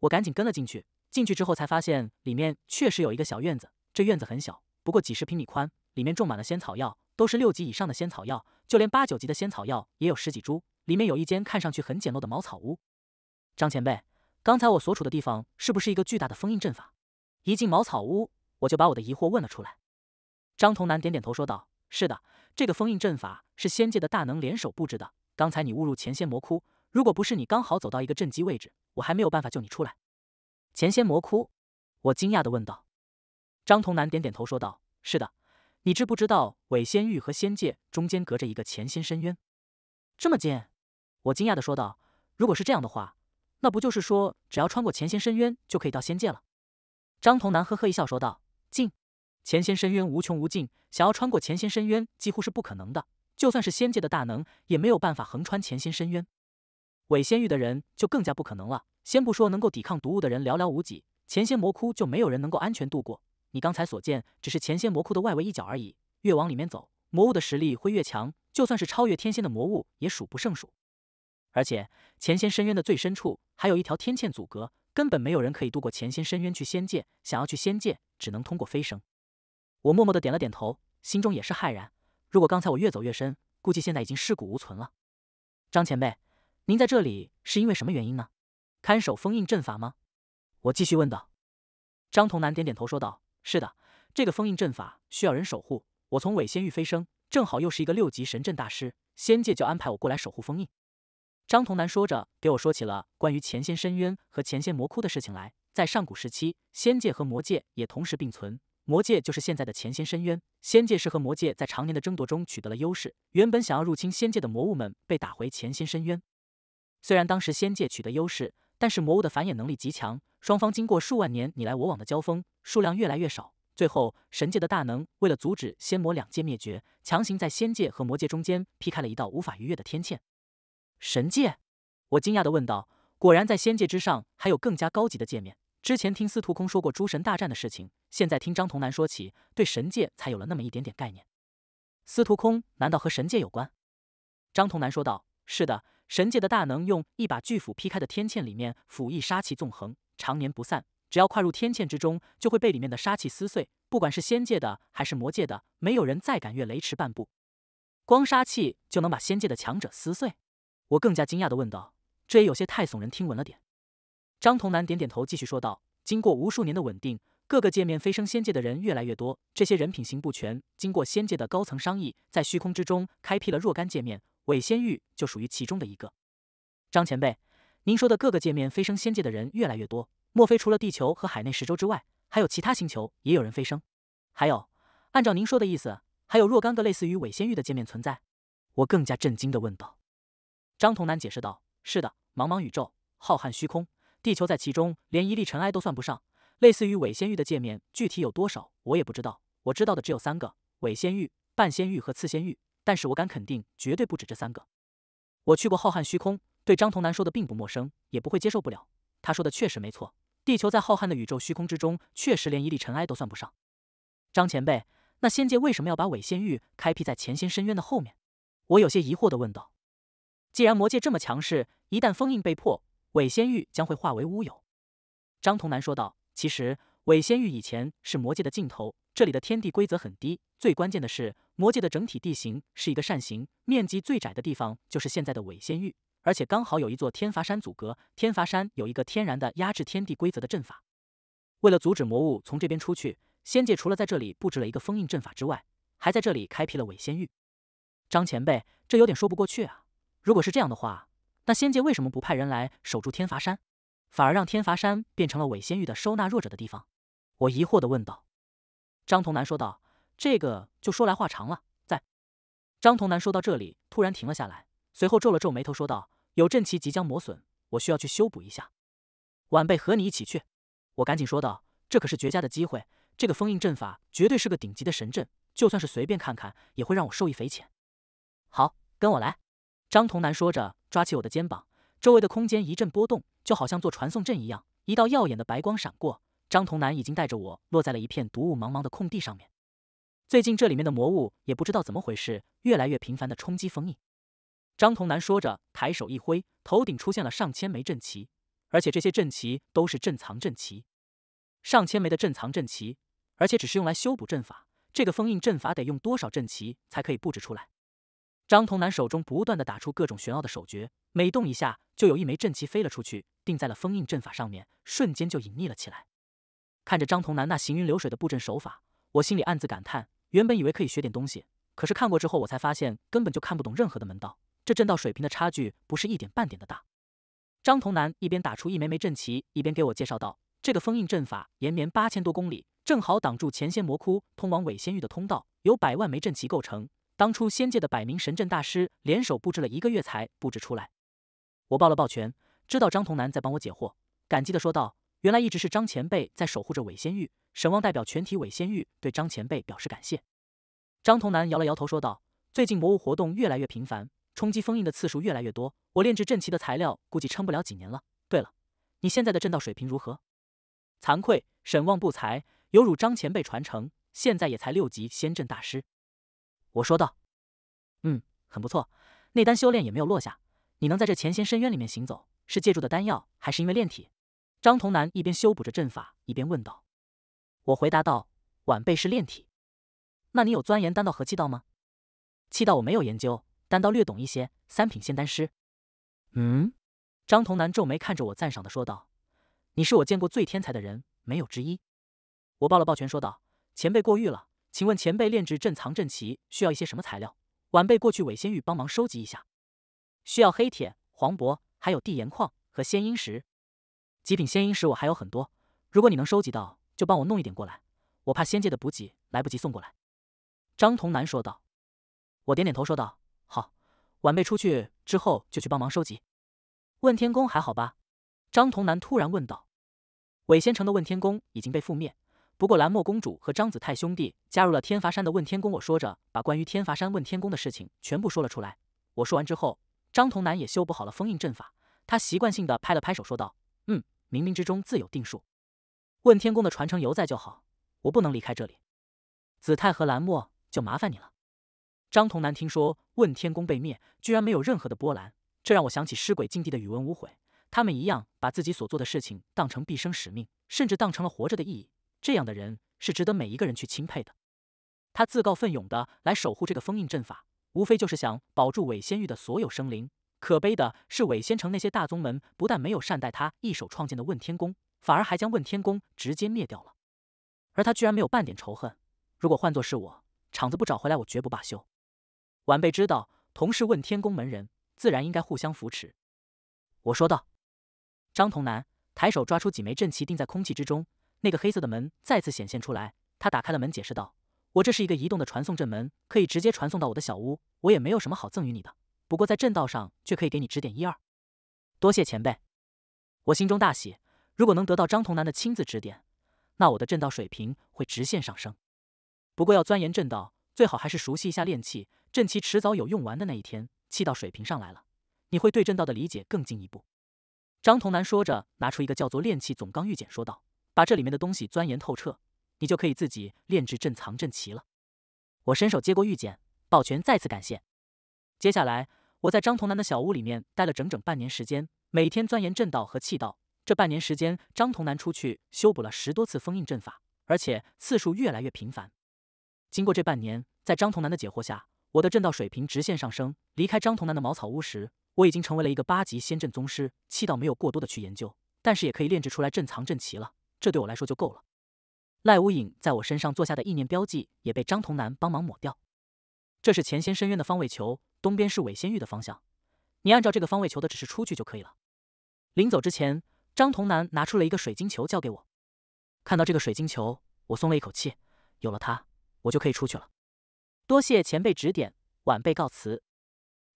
Speaker 1: 我赶紧跟了进去，进去之后才发现里面确实有一个小院子。这院子很小，不过几十平米宽，里面种满了仙草药。都是六级以上的仙草药，就连八九级的仙草药也有十几株。里面有一间看上去很简陋的茅草屋。张前辈，刚才我所处的地方是不是一个巨大的封印阵法？一进茅草屋，我就把我的疑惑问了出来。张同南点点头说道：“是的，这个封印阵法是仙界的大能联手布置的。刚才你误入前仙魔窟，如果不是你刚好走到一个阵基位置，我还没有办法救你出来。”前仙魔窟？我惊讶的问道。张同南点点头说道：“是的。”你知不知道伪仙域和仙界中间隔着一个前仙深渊？这么近？我惊讶的说道。如果是这样的话，那不就是说只要穿过前仙深渊就可以到仙界了？张童男呵呵一笑说道：“进，前仙深渊无穷无尽，想要穿过前仙深渊几乎是不可能的。就算是仙界的大能，也没有办法横穿前仙深渊。伪仙域的人就更加不可能了。先不说能够抵抗毒物的人寥寥无几，前仙魔窟就没有人能够安全度过。”你刚才所见只是前仙魔窟的外围一角而已，越往里面走，魔物的实力会越强，就算是超越天仙的魔物也数不胜数。而且前仙深渊的最深处还有一条天堑阻隔，根本没有人可以渡过前仙深渊去仙界。想要去仙界，只能通过飞升。我默默的点了点头，心中也是骇然。如果刚才我越走越深，估计现在已经尸骨无存了。张前辈，您在这里是因为什么原因呢？看守封印阵法吗？我继续问道。张童男点点头说道。是的，这个封印阵法需要人守护。我从伪仙域飞升，正好又是一个六级神阵大师，仙界就安排我过来守护封印。张同南说着，给我说起了关于前仙深渊和前仙魔窟的事情来。在上古时期，仙界和魔界也同时并存，魔界就是现在的前仙深渊，仙界是和魔界在常年的争夺中取得了优势。原本想要入侵仙界的魔物们被打回前仙深渊。虽然当时仙界取得优势，但是魔物的繁衍能力极强，双方经过数万年你来我往的交锋。数量越来越少，最后神界的大能为了阻止仙魔两界灭绝，强行在仙界和魔界中间劈开了一道无法逾越的天堑。神界？我惊讶地问道。果然，在仙界之上还有更加高级的界面。之前听司徒空说过诸神大战的事情，现在听张同南说起，对神界才有了那么一点点概念。司徒空难道和神界有关？张同南说道：“是的，神界的大能用一把巨斧劈开的天堑里面，斧意杀气纵横，常年不散。”只要跨入天堑之中，就会被里面的杀气撕碎。不管是仙界的还是魔界的，没有人再敢越雷池半步。光杀气就能把仙界的强者撕碎？我更加惊讶地问道：“这也有些太耸人听闻了点。”张童男点点头，继续说道：“经过无数年的稳定，各个界面飞升仙界的人越来越多。这些人品行不全，经过仙界的高层商议，在虚空之中开辟了若干界面，伪仙域就属于其中的一个。”张前辈，您说的各个界面飞升仙界的人越来越多。莫非除了地球和海内十州之外，还有其他星球也有人飞升？还有，按照您说的意思，还有若干个类似于伪仙域的界面存在？我更加震惊地问道。张同南解释道：“是的，茫茫宇宙，浩瀚虚空，地球在其中连一粒尘埃都算不上。类似于伪仙域的界面具体有多少，我也不知道。我知道的只有三个：伪仙域、半仙域和次仙域。但是我敢肯定，绝对不止这三个。”我去过浩瀚虚空，对张同南说的并不陌生，也不会接受不了。他说的确实没错。地球在浩瀚的宇宙虚空之中，确实连一粒尘埃都算不上。张前辈，那仙界为什么要把伪仙域开辟在前仙深渊的后面？我有些疑惑地问道。既然魔界这么强势，一旦封印被破，伪仙域将会化为乌有。张童男说道。其实，伪仙域以前是魔界的尽头，这里的天地规则很低。最关键的是，魔界的整体地形是一个扇形，面积最窄的地方就是现在的伪仙域。而且刚好有一座天罚山阻隔，天罚山有一个天然的压制天地规则的阵法。为了阻止魔物从这边出去，仙界除了在这里布置了一个封印阵法之外，还在这里开辟了伪仙域。张前辈，这有点说不过去啊！如果是这样的话，那仙界为什么不派人来守住天罚山，反而让天罚山变成了伪仙域的收纳弱者的地方？我疑惑地问道。张童男说道：“这个就说来话长了，在……”张童男说到这里，突然停了下来，随后皱了皱眉头说道。有阵旗即将磨损，我需要去修补一下。晚辈和你一起去。我赶紧说道，这可是绝佳的机会。这个封印阵法绝对是个顶级的神阵，就算是随便看看，也会让我受益匪浅。好，跟我来。张童男说着，抓起我的肩膀，周围的空间一阵波动，就好像做传送阵一样，一道耀眼的白光闪过，张童男已经带着我落在了一片毒雾茫茫的空地上面。最近这里面的魔物也不知道怎么回事，越来越频繁的冲击封印。张童男说着，抬手一挥，头顶出现了上千枚阵旗，而且这些阵旗都是阵藏阵旗，上千枚的阵藏阵旗，而且只是用来修补阵法。这个封印阵法得用多少阵旗才可以布置出来？张童男手中不断的打出各种玄奥的手诀，每动一下就有一枚阵旗飞了出去，钉在了封印阵法上面，瞬间就隐匿了起来。看着张童男那行云流水的布阵手法，我心里暗自感叹：原本以为可以学点东西，可是看过之后我才发现根本就看不懂任何的门道。这震道水平的差距不是一点半点的大。张童男一边打出一枚枚阵旗，一边给我介绍道：“这个封印阵法延绵八千多公里，正好挡住前仙魔窟通往伪仙域的通道，由百万枚阵旗构成。当初仙界的百名神阵大师联手布置了一个月才布置出来。”我抱了抱拳，知道张童男在帮我解惑，感激的说道：“原来一直是张前辈在守护着伪仙域，神王代表全体伪仙域对张前辈表示感谢。”张童男摇了摇头说道：“最近魔物活动越来越频繁。”冲击封印的次数越来越多，我炼制阵旗的材料估计撑不了几年了。对了，你现在的阵道水平如何？惭愧，沈望不才，有辱张前辈传承，现在也才六级仙阵大师。我说道：“嗯，很不错，内丹修炼也没有落下。你能在这前仙深渊里面行走，是借助的丹药，还是因为炼体？”张同南一边修补着阵法，一边问道。我回答道：“晚辈是炼体。那你有钻研丹道和气道吗？气道我没有研究。”单刀略懂一些，三品仙丹师。嗯，张童南皱眉看着我，赞赏的说道：“你是我见过最天才的人，没有之一。”我抱了抱拳说道：“前辈过誉了，请问前辈炼制镇藏阵旗需要一些什么材料？晚辈过去伪仙玉帮忙收集一下。”“需要黑铁、黄铂，还有地岩矿和仙阴石。极品仙阴石我还有很多，如果你能收集到，就帮我弄一点过来，我怕仙界的补给来不及送过来。”张童南说道。我点点头说道。晚辈出去之后就去帮忙收集。问天宫还好吧？张童南突然问道。韦仙城的问天宫已经被覆灭，不过蓝墨公主和张子泰兄弟加入了天罚山的问天宫。我说着把关于天罚山问天宫的事情全部说了出来。我说完之后，张童南也修补好了封印阵法。他习惯性的拍了拍手，说道：“嗯，冥冥之中自有定数。问天宫的传承犹在就好。我不能离开这里，子泰和蓝墨就麻烦你了。”张童男听说问天宫被灭，居然没有任何的波澜，这让我想起尸鬼禁地的宇文无悔，他们一样把自己所做的事情当成毕生使命，甚至当成了活着的意义。这样的人是值得每一个人去钦佩的。他自告奋勇的来守护这个封印阵法，无非就是想保住韦仙域的所有生灵。可悲的是，韦仙城那些大宗门不但没有善待他一手创建的问天宫，反而还将问天宫直接灭掉了。而他居然没有半点仇恨。如果换作是我，场子不找回来，我绝不罢休。晚辈知道，同是问天宫门人，自然应该互相扶持。我说道：“张童南抬手抓出几枚阵旗，定在空气之中。那个黑色的门再次显现出来。他打开了门，解释道：‘我这是一个移动的传送阵门，可以直接传送到我的小屋。我也没有什么好赠与你的，不过在阵道上却可以给你指点一二。’多谢前辈！”我心中大喜，如果能得到张童南的亲自指点，那我的阵道水平会直线上升。不过要钻研阵道，最好还是熟悉一下炼器。阵旗迟早有用完的那一天，气道水平上来了，你会对阵道的理解更进一步。张童南说着，拿出一个叫做《炼气总纲》玉简，说道：“把这里面的东西钻研透彻，你就可以自己炼制阵藏阵旗了。”我伸手接过玉简，抱拳再次感谢。接下来，我在张童南的小屋里面待了整整半年时间，每天钻研阵道和气道。这半年时间，张童南出去修补了十多次封印阵法，而且次数越来越频繁。经过这半年，在张童南的解惑下，我的震道水平直线上升。离开张童楠的茅草屋时，我已经成为了一个八级仙阵宗师。气道没有过多的去研究，但是也可以炼制出来镇藏阵旗了。这对我来说就够了。赖无影在我身上做下的意念标记也被张童楠帮忙抹掉。这是前仙深渊的方位球，东边是伪仙域的方向。你按照这个方位球的指示出去就可以了。临走之前，张童楠拿出了一个水晶球交给我。看到这个水晶球，我松了一口气。有了它，我就可以出去了。多谢前辈指点，晚辈告辞。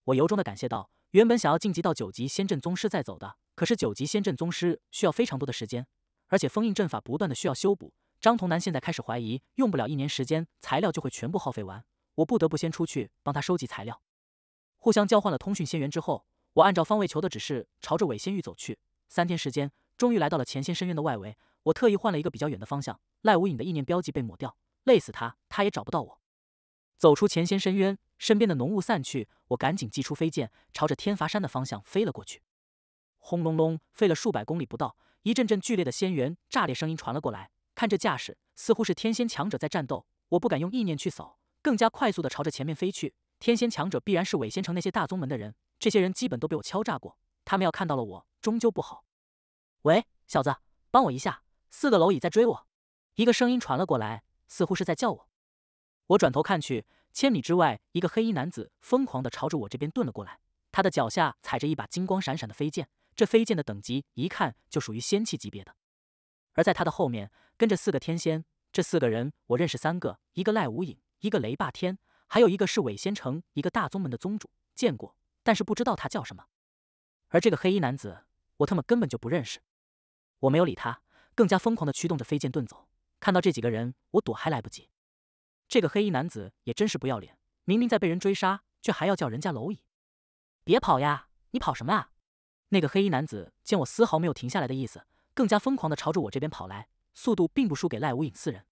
Speaker 1: 我由衷的感谢道。原本想要晋级到九级仙阵宗师再走的，可是九级仙阵宗师需要非常多的时间，而且封印阵法不断的需要修补。张同南现在开始怀疑，用不了一年时间，材料就会全部耗费完。我不得不先出去帮他收集材料。互相交换了通讯仙缘之后，我按照方位球的指示，朝着伪仙域走去。三天时间，终于来到了前仙深渊的外围。我特意换了一个比较远的方向，赖无影的意念标记被抹掉，累死他，他也找不到我。走出前仙深渊，身边的浓雾散去，我赶紧祭出飞剑，朝着天罚山的方向飞了过去。轰隆隆，飞了数百公里不到，一阵阵剧烈的仙元炸裂声音传了过来，看这架势，似乎是天仙强者在战斗。我不敢用意念去扫，更加快速的朝着前面飞去。天仙强者必然是伪仙城那些大宗门的人，这些人基本都被我敲诈过，他们要看到了我，终究不好。喂，小子，帮我一下，四个蝼蚁在追我。一个声音传了过来，似乎是在叫我。我转头看去，千米之外，一个黑衣男子疯狂地朝着我这边遁了过来。他的脚下踩着一把金光闪闪的飞剑，这飞剑的等级一看就属于仙器级别的。而在他的后面跟着四个天仙，这四个人我认识三个，一个赖无影，一个雷霸天，还有一个是韦仙城一个大宗门的宗主，见过，但是不知道他叫什么。而这个黑衣男子，我他妈根本就不认识。我没有理他，更加疯狂地驱动着飞剑遁走。看到这几个人，我躲还来不及。这个黑衣男子也真是不要脸，明明在被人追杀，却还要叫人家蝼蚁。别跑呀！你跑什么啊？那个黑衣男子见我丝毫没有停下来的意思，更加疯狂的朝着我这边跑来，速度并不输给赖无影四人。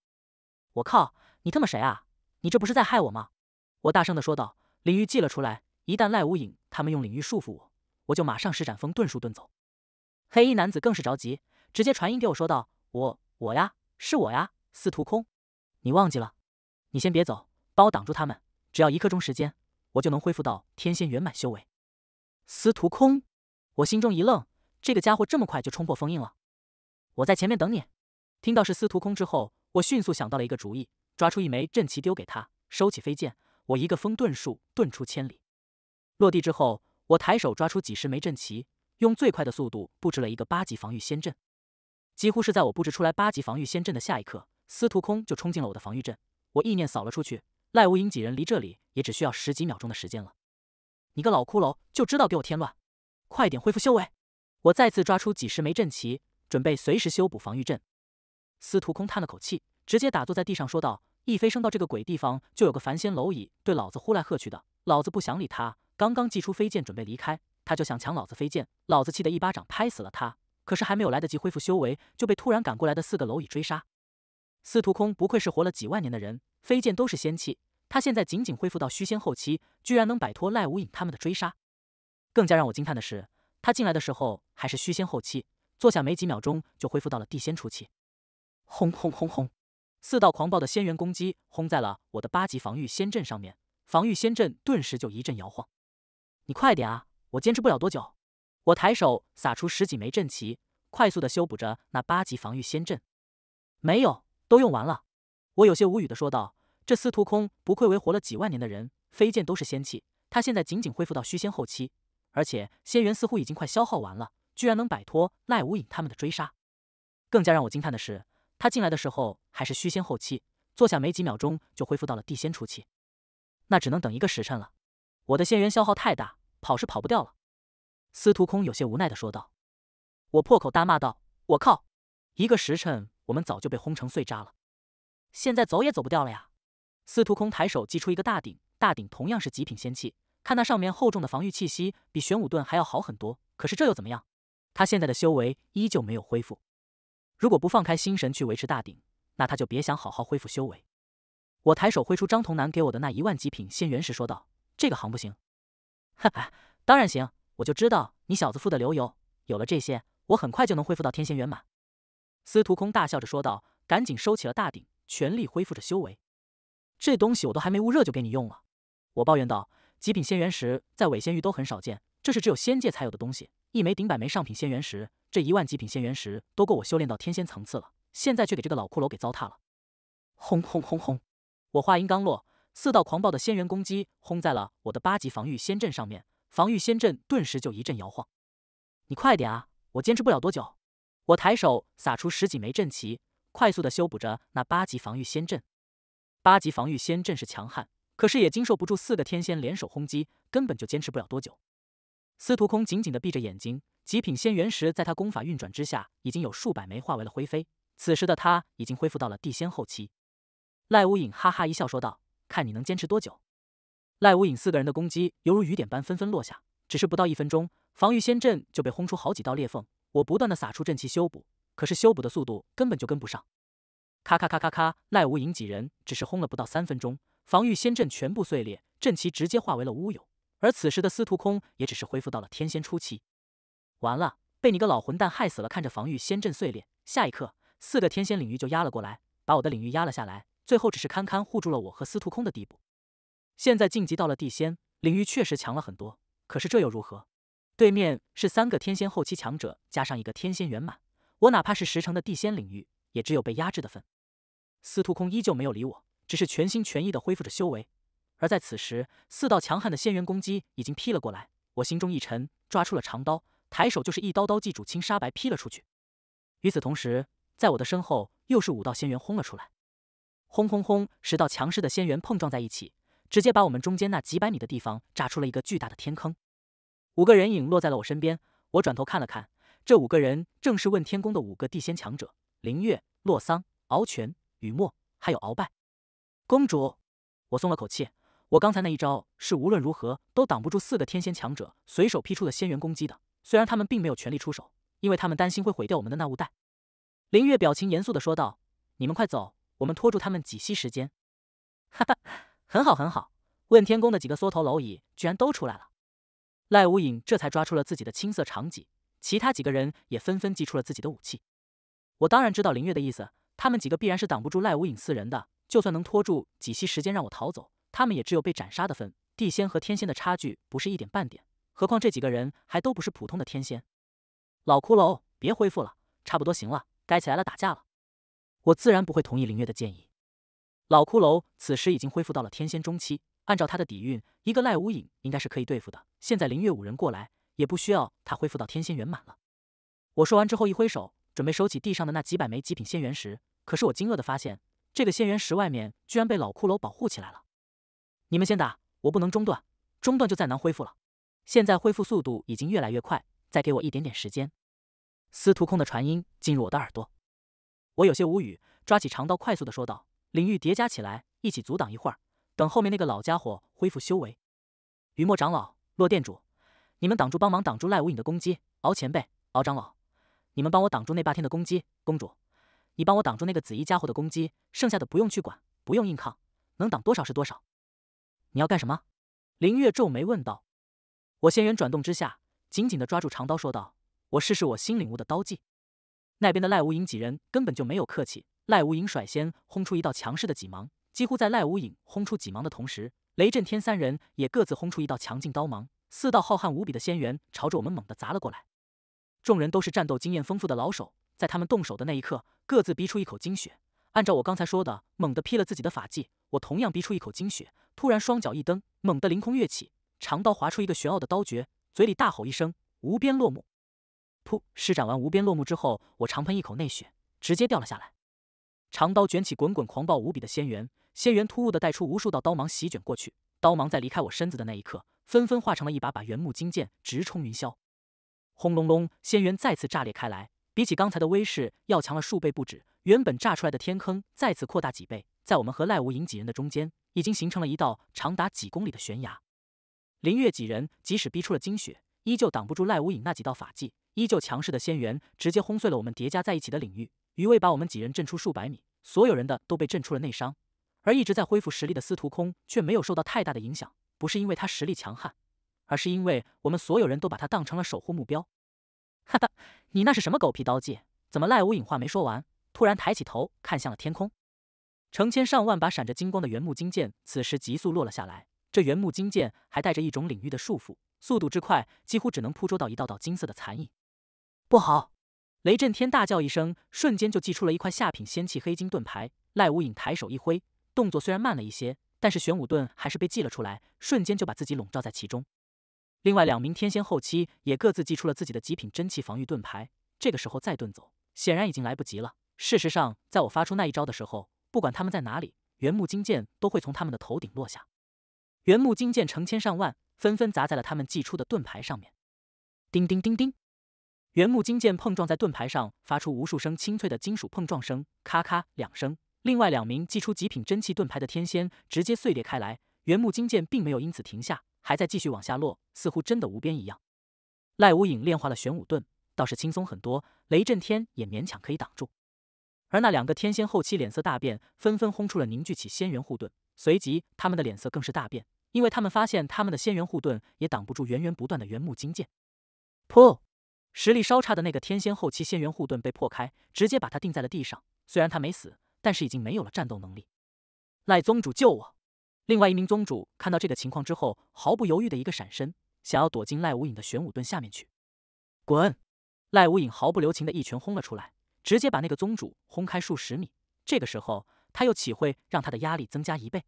Speaker 1: 我靠！你他妈谁啊？你这不是在害我吗？我大声的说道。领域祭了出来，一旦赖无影他们用领域束缚我，我就马上施展风遁术遁走。黑衣男子更是着急，直接传音给我说道：“我我呀，是我呀，司徒空，你忘记了？”你先别走，帮我挡住他们，只要一刻钟时间，我就能恢复到天仙圆满修为。司徒空，我心中一愣，这个家伙这么快就冲破封印了。我在前面等你。听到是司徒空之后，我迅速想到了一个主意，抓出一枚阵旗丢给他，收起飞剑，我一个风遁术遁出千里。落地之后，我抬手抓出几十枚阵旗，用最快的速度布置了一个八级防御仙阵。几乎是在我布置出来八级防御仙阵的下一刻，司徒空就冲进了我的防御阵。我意念扫了出去，赖无影几人离这里也只需要十几秒钟的时间了。你个老骷髅，就知道给我添乱！快点恢复修为！我再次抓出几十枚阵旗，准备随时修补防御阵。司徒空叹了口气，直接打坐在地上说道：“一飞升到这个鬼地方，就有个凡仙蝼蚁对老子呼来喝去的，老子不想理他。刚刚祭出飞剑准备离开，他就想抢老子飞剑，老子气得一巴掌拍死了他。可是还没有来得及恢复修为，就被突然赶过来的四个蝼蚁追杀。”司徒空不愧是活了几万年的人，飞剑都是仙器。他现在仅仅恢复到虚仙后期，居然能摆脱赖无影他们的追杀。更加让我惊叹的是，他进来的时候还是虚仙后期，坐下没几秒钟就恢复到了地仙初期。轰轰轰轰！四道狂暴的仙元攻击轰在了我的八级防御仙阵上面，防御仙阵顿时就一阵摇晃。你快点啊，我坚持不了多久。我抬手撒出十几枚阵旗，快速的修补着那八级防御仙阵。没有。都用完了，我有些无语的说道：“这司徒空不愧为活了几万年的人，飞剑都是仙器。他现在仅仅恢复到虚仙后期，而且仙元似乎已经快消耗完了，居然能摆脱赖无影他们的追杀。更加让我惊叹的是，他进来的时候还是虚仙后期，坐下没几秒钟就恢复到了地仙初期。那只能等一个时辰了。我的仙元消耗太大，跑是跑不掉了。”司徒空有些无奈的说道。我破口大骂道：“我靠！一个时辰！”我们早就被轰成碎渣了，现在走也走不掉了呀！司徒空抬手祭出一个大鼎，大鼎同样是极品仙器，看那上面厚重的防御气息，比玄武盾还要好很多。可是这又怎么样？他现在的修为依旧没有恢复，如果不放开心神去维持大鼎，那他就别想好好恢复修为。我抬手挥出张同南给我的那一万极品仙元石，说道：“这个行不行？”哈哈，当然行，我就知道你小子富得流油，有了这些，我很快就能恢复到天仙圆满。”司徒空大笑着说道：“赶紧收起了大鼎，全力恢复着修为。这东西我都还没焐热就给你用了。”我抱怨道：“极品仙元石在伪仙域都很少见，这是只有仙界才有的东西。一枚顶百枚上品仙元石，这一万极品仙元石都够我修炼到天仙层次了，现在却给这个老骷髅给糟蹋了。”轰轰轰轰！我话音刚落，四道狂暴的仙元攻击轰在了我的八级防御仙阵上面，防御仙阵顿时就一阵摇晃。你快点啊，我坚持不了多久。我抬手撒出十几枚阵旗，快速的修补着那八级防御仙阵。八级防御仙阵是强悍，可是也经受不住四个天仙联手轰击，根本就坚持不了多久。司徒空紧紧的闭着眼睛，极品仙元石在他功法运转之下，已经有数百枚化为了灰飞。此时的他已经恢复到了地仙后期。赖无影哈哈一笑说道：“看你能坚持多久？”赖无影四个人的攻击犹如雨点般纷纷落下，只是不到一分钟，防御仙阵就被轰出好几道裂缝。我不断的撒出阵气修补，可是修补的速度根本就跟不上。咔咔咔咔咔，赖无影几人只是轰了不到三分钟，防御仙阵全部碎裂，阵旗直接化为了乌有。而此时的司徒空也只是恢复到了天仙初期。完了，被你个老混蛋害死了！看着防御仙阵碎裂，下一刻四个天仙领域就压了过来，把我的领域压了下来，最后只是堪堪护住了我和司徒空的地步。现在晋级到了地仙，领域确实强了很多，可是这又如何？对面是三个天仙后期强者，加上一个天仙圆满，我哪怕是十成的地仙领域，也只有被压制的份。司徒空依旧没有理我，只是全心全意的恢复着修为。而在此时，四道强悍的仙元攻击已经劈了过来，我心中一沉，抓出了长刀，抬手就是一刀刀祭主青纱白劈了出去。与此同时，在我的身后又是五道仙元轰了出来，轰轰轰，十道强势的仙元碰撞在一起，直接把我们中间那几百米的地方炸出了一个巨大的天坑。五个人影落在了我身边，我转头看了看，这五个人正是问天宫的五个地仙强者：林月、洛桑、敖泉、雨墨，还有鳌拜。公主，我松了口气。我刚才那一招是无论如何都挡不住四个天仙强者随手劈出的仙元攻击的。虽然他们并没有全力出手，因为他们担心会毁掉我们的纳物袋。林月表情严肃地说道：“你们快走，我们拖住他们几息时间。”哈哈，很好，很好！问天宫的几个缩头蝼蚁居然都出来了。赖无影这才抓出了自己的青色长戟，其他几个人也纷纷祭出了自己的武器。我当然知道林月的意思，他们几个必然是挡不住赖无影四人的。就算能拖住几息时间让我逃走，他们也只有被斩杀的份。地仙和天仙的差距不是一点半点，何况这几个人还都不是普通的天仙。老骷髅，别恢复了，差不多行了，该起来了，打架了。我自然不会同意林月的建议。老骷髅此时已经恢复到了天仙中期。按照他的底蕴，一个赖无影应该是可以对付的。现在林月五人过来，也不需要他恢复到天仙圆满了。我说完之后，一挥手，准备收起地上的那几百枚极品仙元石。可是我惊愕的发现，这个仙元石外面居然被老骷髅保护起来了。你们先打，我不能中断，中断就再难恢复了。现在恢复速度已经越来越快，再给我一点点时间。司徒空的传音进入我的耳朵，我有些无语，抓起长刀，快速的说道：“领域叠加起来，一起阻挡一会儿。”等后面那个老家伙恢复修为，余墨长老、洛店主，你们挡住，帮忙挡住赖无影的攻击。敖前辈、敖长老，你们帮我挡住那霸天的攻击。公主，你帮我挡住那个紫衣家伙的攻击。剩下的不用去管，不用硬抗，能挡多少是多少。你要干什么？林月皱眉问道。我仙元转动之下，紧紧地抓住长刀，说道：“我试试我新领悟的刀技。”那边的赖无影几人根本就没有客气，赖无影率先轰出一道强势的戟芒。几乎在赖无影轰出几芒的同时，雷震天三人也各自轰出一道强劲刀芒，四道浩瀚无比的仙元朝着我们猛地砸了过来。众人都是战斗经验丰富的老手，在他们动手的那一刻，各自逼出一口精血。按照我刚才说的，猛地劈了自己的法技。我同样逼出一口精血，突然双脚一蹬，猛地凌空跃起，长刀划出一个玄奥的刀诀，嘴里大吼一声：“无边落木！”噗！施展完无边落木之后，我长喷一口内血，直接掉了下来。长刀卷起滚滚狂暴无比的仙元。仙元突兀的带出无数道刀芒席卷过去，刀芒在离开我身子的那一刻，纷纷化成了一把把原木金剑，直冲云霄。轰隆隆，仙元再次炸裂开来，比起刚才的威势要强了数倍不止。原本炸出来的天坑再次扩大几倍，在我们和赖无影几人的中间，已经形成了一道长达几公里的悬崖。林月几人即使逼出了精血，依旧挡不住赖无影那几道法技，依旧强势的仙元直接轰碎了我们叠加在一起的领域，余威把我们几人震出数百米，所有人的都被震出了内伤。而一直在恢复实力的司徒空却没有受到太大的影响，不是因为他实力强悍，而是因为我们所有人都把他当成了守护目标。哈哈，你那是什么狗屁刀剑？怎么赖无影话没说完，突然抬起头看向了天空？成千上万把闪着金光的原木金剑，此时急速落了下来。这原木金剑还带着一种领域的束缚，速度之快，几乎只能捕捉到一道道金色的残影。不好！雷震天大叫一声，瞬间就祭出了一块下品仙器黑金盾牌。赖无影抬手一挥。动作虽然慢了一些，但是玄武盾还是被祭了出来，瞬间就把自己笼罩在其中。另外两名天仙后期也各自祭出了自己的极品真气防御盾牌。这个时候再遁走，显然已经来不及了。事实上，在我发出那一招的时候，不管他们在哪里，原木金剑都会从他们的头顶落下。原木金剑成千上万，纷纷砸在了他们祭出的盾牌上面。叮叮叮叮，原木金剑碰撞在盾牌上，发出无数声清脆的金属碰撞声，咔咔两声。另外两名祭出极品真气盾牌的天仙直接碎裂开来，原木金剑并没有因此停下，还在继续往下落，似乎真的无边一样。赖无影炼化了玄武盾，倒是轻松很多，雷震天也勉强可以挡住。而那两个天仙后期脸色大变，纷纷轰出了凝聚起仙元护盾，随即他们的脸色更是大变，因为他们发现他们的仙元护盾也挡不住源源不断的原木金剑。破！实力稍差的那个天仙后期仙元护盾被破开，直接把他钉在了地上。虽然他没死。但是已经没有了战斗能力，赖宗主救我！另外一名宗主看到这个情况之后，毫不犹豫的一个闪身，想要躲进赖无影的玄武盾下面去。滚！赖无影毫不留情的一拳轰了出来，直接把那个宗主轰开数十米。这个时候，他又岂会让他的压力增加一倍？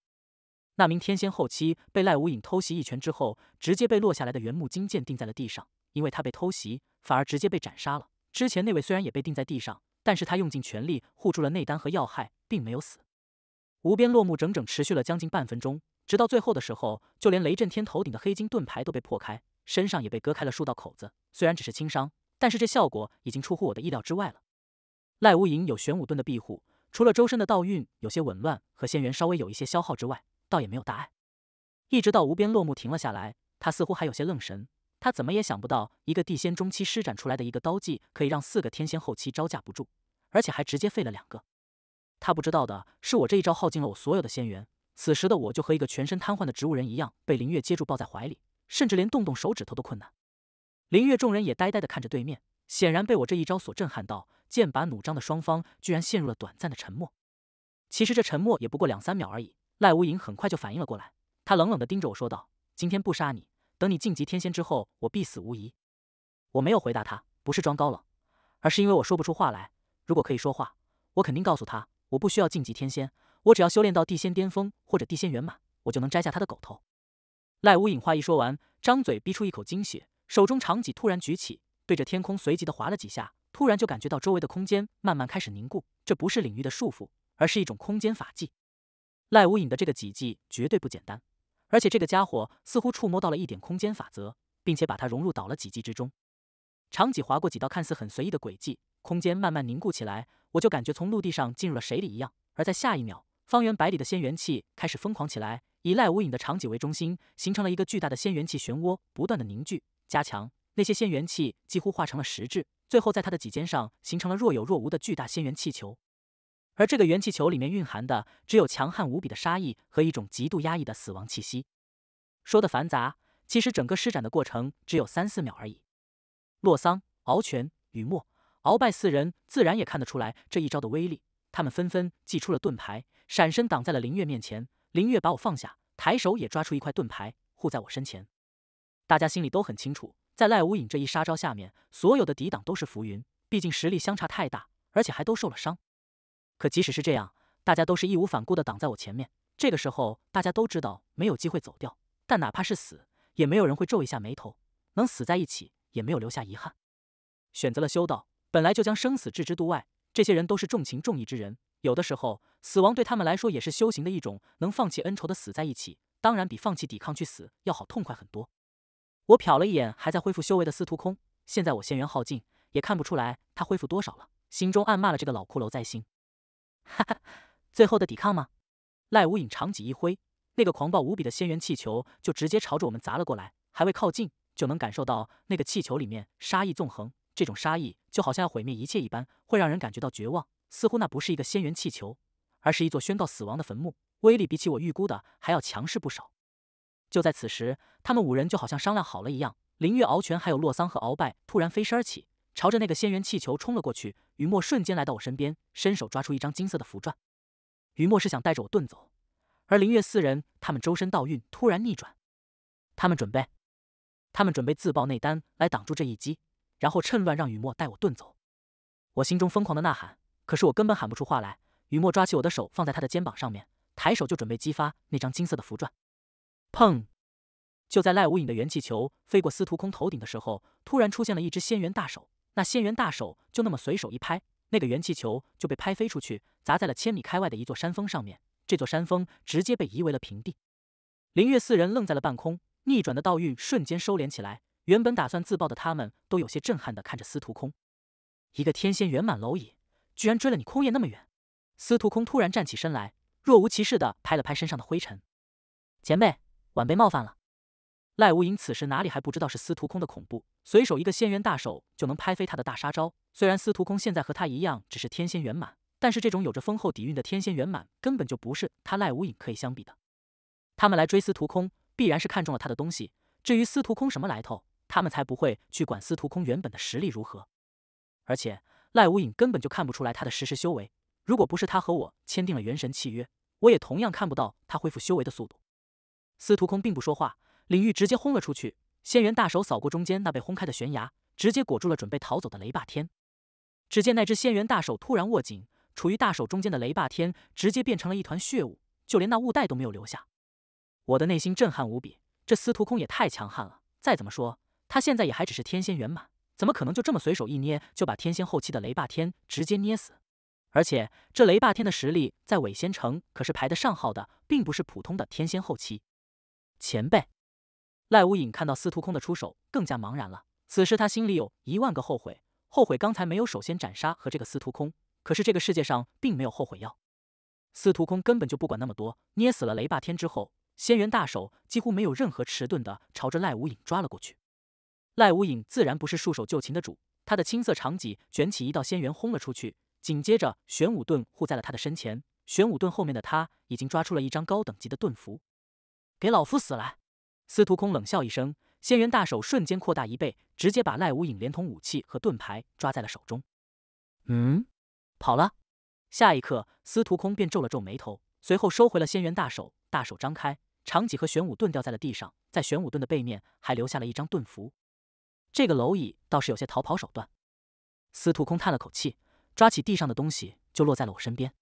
Speaker 1: 那名天仙后期被赖无影偷袭一拳之后，直接被落下来的原木金剑钉在了地上。因为他被偷袭，反而直接被斩杀了。之前那位虽然也被钉在地上。但是他用尽全力护住了内丹和要害，并没有死。无边落幕整整持续了将近半分钟，直到最后的时候，就连雷震天头顶的黑金盾牌都被破开，身上也被割开了数道口子。虽然只是轻伤，但是这效果已经出乎我的意料之外了。赖无影有玄武盾的庇护，除了周身的道运有些紊乱和仙元稍微有一些消耗之外，倒也没有大碍。一直到无边落幕停了下来，他似乎还有些愣神。他怎么也想不到，一个地仙中期施展出来的一个刀技，可以让四个天仙后期招架不住，而且还直接废了两个。他不知道的是，我这一招耗尽了我所有的仙元，此时的我就和一个全身瘫痪的植物人一样，被林月接住抱在怀里，甚至连动动手指头都困难。林月众人也呆呆地看着对面，显然被我这一招所震撼到。剑拔弩张的双方居然陷入了短暂的沉默。其实这沉默也不过两三秒而已。赖无影很快就反应了过来，他冷冷地盯着我说道：“今天不杀你。”等你晋级天仙之后，我必死无疑。我没有回答他，不是装高冷，而是因为我说不出话来。如果可以说话，我肯定告诉他，我不需要晋级天仙，我只要修炼到地仙巅峰或者地仙圆满，我就能摘下他的狗头。赖无影话一说完，张嘴逼出一口精血，手中长戟突然举起，对着天空随即的划了几下，突然就感觉到周围的空间慢慢开始凝固。这不是领域的束缚，而是一种空间法技。赖无影的这个戟技绝对不简单。而且这个家伙似乎触摸到了一点空间法则，并且把它融入到了几级之中。长戟划过几道看似很随意的轨迹，空间慢慢凝固起来，我就感觉从陆地上进入了水里一样。而在下一秒，方圆百里的仙元气开始疯狂起来，以赖无影的长脊为中心，形成了一个巨大的仙元气漩涡，不断的凝聚、加强。那些仙元气几乎化成了实质，最后在他的脊尖上形成了若有若无的巨大仙元气球。而这个元气球里面蕴含的，只有强悍无比的杀意和一种极度压抑的死亡气息。说的繁杂，其实整个施展的过程只有三四秒而已。洛桑、敖犬、雨墨、鳌拜四人自然也看得出来这一招的威力，他们纷纷祭出了盾牌，闪身挡在了林月面前。林月把我放下，抬手也抓出一块盾牌护在我身前。大家心里都很清楚，在赖无影这一杀招下面，所有的抵挡都是浮云。毕竟实力相差太大，而且还都受了伤。可即使是这样，大家都是义无反顾地挡在我前面。这个时候，大家都知道没有机会走掉，但哪怕是死，也没有人会皱一下眉头。能死在一起，也没有留下遗憾。选择了修道，本来就将生死置之度外。这些人都是重情重义之人，有的时候，死亡对他们来说也是修行的一种。能放弃恩仇的死在一起，当然比放弃抵抗去死要好，痛快很多。我瞟了一眼还在恢复修为的司徒空，现在我仙元耗尽，也看不出来他恢复多少了，心中暗骂了这个老骷髅在心。哈哈，最后的抵抗吗？赖无影长戟一挥，那个狂暴无比的仙元气球就直接朝着我们砸了过来。还未靠近，就能感受到那个气球里面杀意纵横。这种杀意就好像要毁灭一切一般，会让人感觉到绝望。似乎那不是一个仙元气球，而是一座宣告死亡的坟墓。威力比起我预估的还要强势不少。就在此时，他们五人就好像商量好了一样，林月、敖泉还有洛桑和鳌拜突然飞身而起。朝着那个仙元气球冲了过去，雨墨瞬间来到我身边，伸手抓出一张金色的符篆。雨墨是想带着我遁走，而林月四人他们周身道运突然逆转，他们准备，他们准备自爆内丹来挡住这一击，然后趁乱让雨墨带我遁走。我心中疯狂的呐喊，可是我根本喊不出话来。雨墨抓起我的手放在他的肩膀上面，抬手就准备激发那张金色的符篆。砰！就在赖无影的元气球飞过司徒空头顶的时候，突然出现了一只仙元大手。那仙元大手就那么随手一拍，那个元气球就被拍飞出去，砸在了千米开外的一座山峰上面。这座山峰直接被夷为了平地。林月四人愣在了半空，逆转的道运瞬间收敛起来。原本打算自爆的他们都有些震撼的看着司徒空。一个天仙圆满蝼蚁，居然追了你空夜那么远！司徒空突然站起身来，若无其事的拍了拍身上的灰尘。前辈，晚辈冒犯了。赖无影此时哪里还不知道是司徒空的恐怖？随手一个仙元大手就能拍飞他的大杀招。虽然司徒空现在和他一样只是天仙圆满，但是这种有着丰厚底蕴的天仙圆满根本就不是他赖无影可以相比的。他们来追司徒空，必然是看中了他的东西。至于司徒空什么来头，他们才不会去管司徒空原本的实力如何。而且赖无影根本就看不出来他的实时修为。如果不是他和我签订了元神契约，我也同样看不到他恢复修为的速度。司徒空并不说话。领域直接轰了出去，仙元大手扫过中间那被轰开的悬崖，直接裹住了准备逃走的雷霸天。只见那只仙元大手突然握紧，处于大手中间的雷霸天直接变成了一团血雾，就连那雾带都没有留下。我的内心震撼无比，这司徒空也太强悍了！再怎么说，他现在也还只是天仙圆满，怎么可能就这么随手一捏就把天仙后期的雷霸天直接捏死？而且这雷霸天的实力在伪仙城可是排得上号的，并不是普通的天仙后期。前辈。赖无影看到司徒空的出手，更加茫然了。此时他心里有一万个后悔，后悔刚才没有首先斩杀和这个司徒空。可是这个世界上并没有后悔药。司徒空根本就不管那么多，捏死了雷霸天之后，仙元大手几乎没有任何迟钝的朝着赖无影抓了过去。赖无影自然不是束手就擒的主，他的青色长戟卷起一道仙元轰了出去，紧接着玄武盾护在了他的身前。玄武盾后面的他已经抓出了一张高等级的盾符，给老夫死来！司徒空冷笑一声，仙元大手瞬间扩大一倍，直接把赖无影连同武器和盾牌抓在了手中。嗯，跑了。下一刻，司徒空便皱了皱眉头，随后收回了仙元大手。大手张开，长戟和玄武盾掉在了地上，在玄武盾的背面还留下了一张盾符。这个蝼蚁倒是有些逃跑手段。司徒空叹了口气，抓起地上的东西就落在了我身边。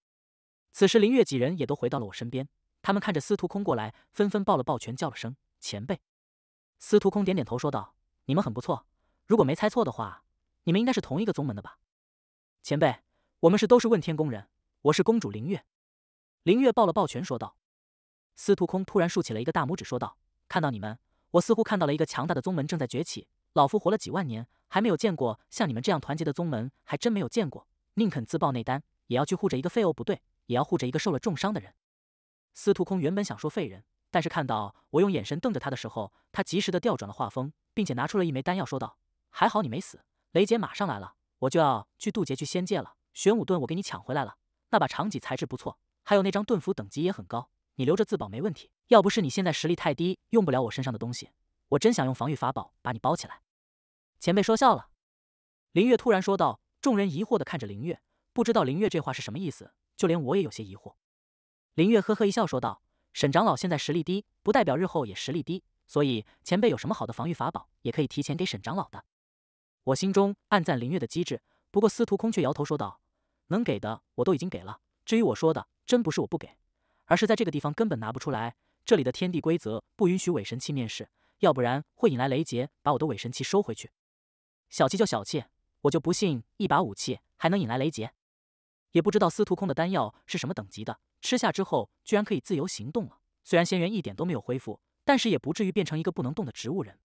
Speaker 1: 此时，林月几人也都回到了我身边，他们看着司徒空过来，纷纷抱了抱拳，叫了声。前辈，司徒空点点头说道：“你们很不错，如果没猜错的话，你们应该是同一个宗门的吧？”前辈，我们是都是问天宫人，我是公主林月。林月抱了抱拳说道。司徒空突然竖起了一个大拇指说道：“看到你们，我似乎看到了一个强大的宗门正在崛起。老夫活了几万年，还没有见过像你们这样团结的宗门，还真没有见过。宁肯自爆内丹，也要去护着一个废物，不对，也要护着一个受了重伤的人。”司徒空原本想说废人。但是看到我用眼神瞪着他的时候，他及时的调转了画风，并且拿出了一枚丹药，说道：“还好你没死，雷姐马上来了，我就要去渡劫去仙界了。玄武盾我给你抢回来了，那把长戟材质不错，还有那张盾符等级也很高，你留着自保没问题。要不是你现在实力太低，用不了我身上的东西，我真想用防御法宝把你包起来。”前辈说笑了，林月突然说道。众人疑惑的看着林月，不知道林月这话是什么意思，就连我也有些疑惑。林月呵呵一笑说道。沈长老现在实力低，不代表日后也实力低，所以前辈有什么好的防御法宝，也可以提前给沈长老的。我心中暗赞林月的机智，不过司徒空却摇头说道：“能给的我都已经给了，至于我说的，真不是我不给，而是在这个地方根本拿不出来。这里的天地规则不允许伪神器面世，要不然会引来雷劫，把我的伪神器收回去。小气就小气，我就不信一把武器还能引来雷劫。也不知道司徒空的丹药是什么等级的。”吃下之后，居然可以自由行动了。虽然仙元一点都没有恢复，但是也不至于变成一个不能动的植物人。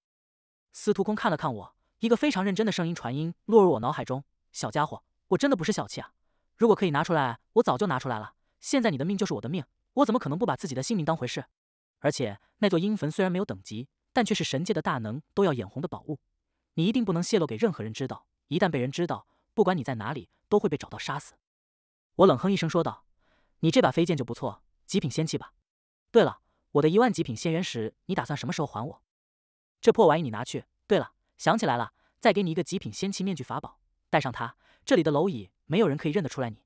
Speaker 1: 司徒空看了看我，一个非常认真的声音传音落入我脑海中：“小家伙，我真的不是小气啊！如果可以拿出来，我早就拿出来了。现在你的命就是我的命，我怎么可能不把自己的性命当回事？而且那座阴坟虽然没有等级，但却是神界的大能都要眼红的宝物，你一定不能泄露给任何人知道。一旦被人知道，不管你在哪里，都会被找到杀死。”我冷哼一声说道。你这把飞剑就不错，极品仙器吧。对了，我的一万极品仙元石，你打算什么时候还我？这破玩意你拿去。对了，想起来了，再给你一个极品仙器面具法宝，带上它，这里的蝼蚁没有人可以认得出来你。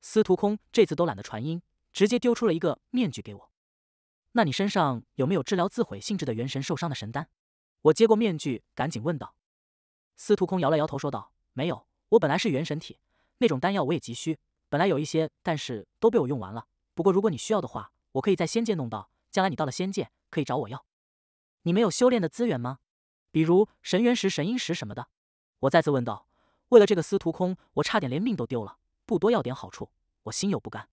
Speaker 1: 司徒空这次都懒得传音，直接丢出了一个面具给我。那你身上有没有治疗自毁性质的元神受伤的神丹？我接过面具，赶紧问道。司徒空摇了摇头，说道：“没有，我本来是元神体，那种丹药我也急需。”本来有一些，但是都被我用完了。不过如果你需要的话，我可以在仙界弄到。将来你到了仙界，可以找我要。你没有修炼的资源吗？比如神元石、神鹰石什么的？我再次问道。为了这个司徒空，我差点连命都丢了。不多要点好处，我心有不甘。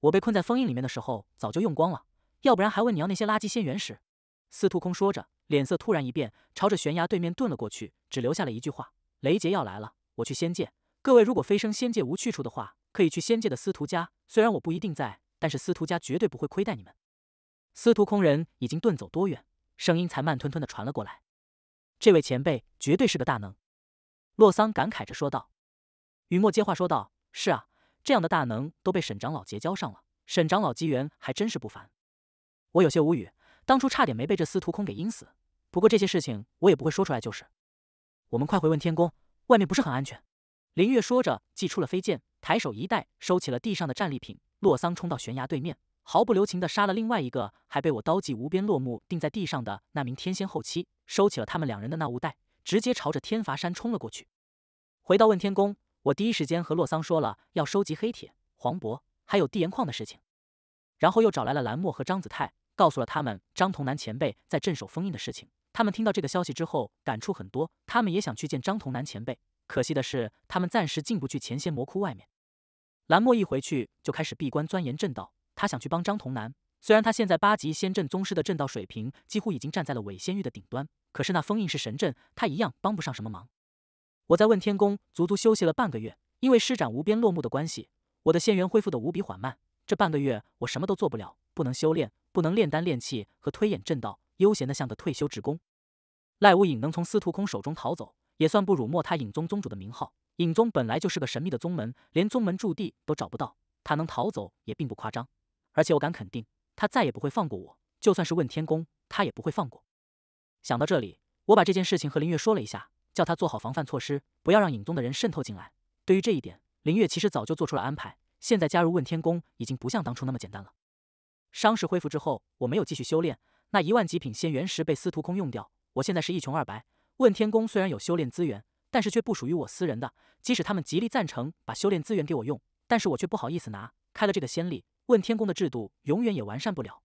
Speaker 1: 我被困在封印里面的时候，早就用光了。要不然还问你要那些垃圾仙元石？司徒空说着，脸色突然一变，朝着悬崖对面遁了过去，只留下了一句话：“雷劫要来了，我去仙界。各位如果飞升仙界无去处的话。”可以去仙界的司徒家，虽然我不一定在，但是司徒家绝对不会亏待你们。司徒空人已经遁走多远，声音才慢吞吞的传了过来。这位前辈绝对是个大能，洛桑感慨着说道。雨墨接话说道：“是啊，这样的大能都被沈长老结交上了，沈长老机缘还真是不凡。”我有些无语，当初差点没被这司徒空给阴死。不过这些事情我也不会说出来，就是。我们快回问天宫，外面不是很安全。林月说着，祭出了飞剑。抬手一带，收起了地上的战利品。洛桑冲到悬崖对面，毫不留情地杀了另外一个还被我刀技无边落木钉在地上的那名天仙后期。收起了他们两人的那物袋，直接朝着天罚山冲了过去。回到问天宫，我第一时间和洛桑说了要收集黑铁、黄帛，还有地岩矿的事情，然后又找来了蓝墨和张子泰，告诉了他们张童男前辈在镇守封印的事情。他们听到这个消息之后感触很多，他们也想去见张童男前辈，可惜的是他们暂时进不去前仙魔窟外面。蓝墨一回去就开始闭关钻研阵道，他想去帮张童男。虽然他现在八级仙阵宗师的阵道水平几乎已经站在了伪仙域的顶端，可是那封印是神阵，他一样帮不上什么忙。我在问天宫足足休息了半个月，因为施展无边落幕的关系，我的仙元恢复的无比缓慢。这半个月我什么都做不了，不能修炼，不能炼丹炼气和推演阵道，悠闲的像个退休职工。赖无影能从司徒空手中逃走，也算不辱没他影宗宗主的名号。影宗本来就是个神秘的宗门，连宗门驻地都找不到，他能逃走也并不夸张。而且我敢肯定，他再也不会放过我，就算是问天宫，他也不会放过。想到这里，我把这件事情和林月说了一下，叫他做好防范措施，不要让影宗的人渗透进来。对于这一点，林月其实早就做出了安排。现在加入问天宫已经不像当初那么简单了。伤势恢复之后，我没有继续修炼，那一万极品仙元石被司徒空用掉，我现在是一穷二白。问天宫虽然有修炼资源。但是却不属于我私人的，即使他们极力赞成把修炼资源给我用，但是我却不好意思拿。开了这个先例，问天宫的制度永远也完善不了。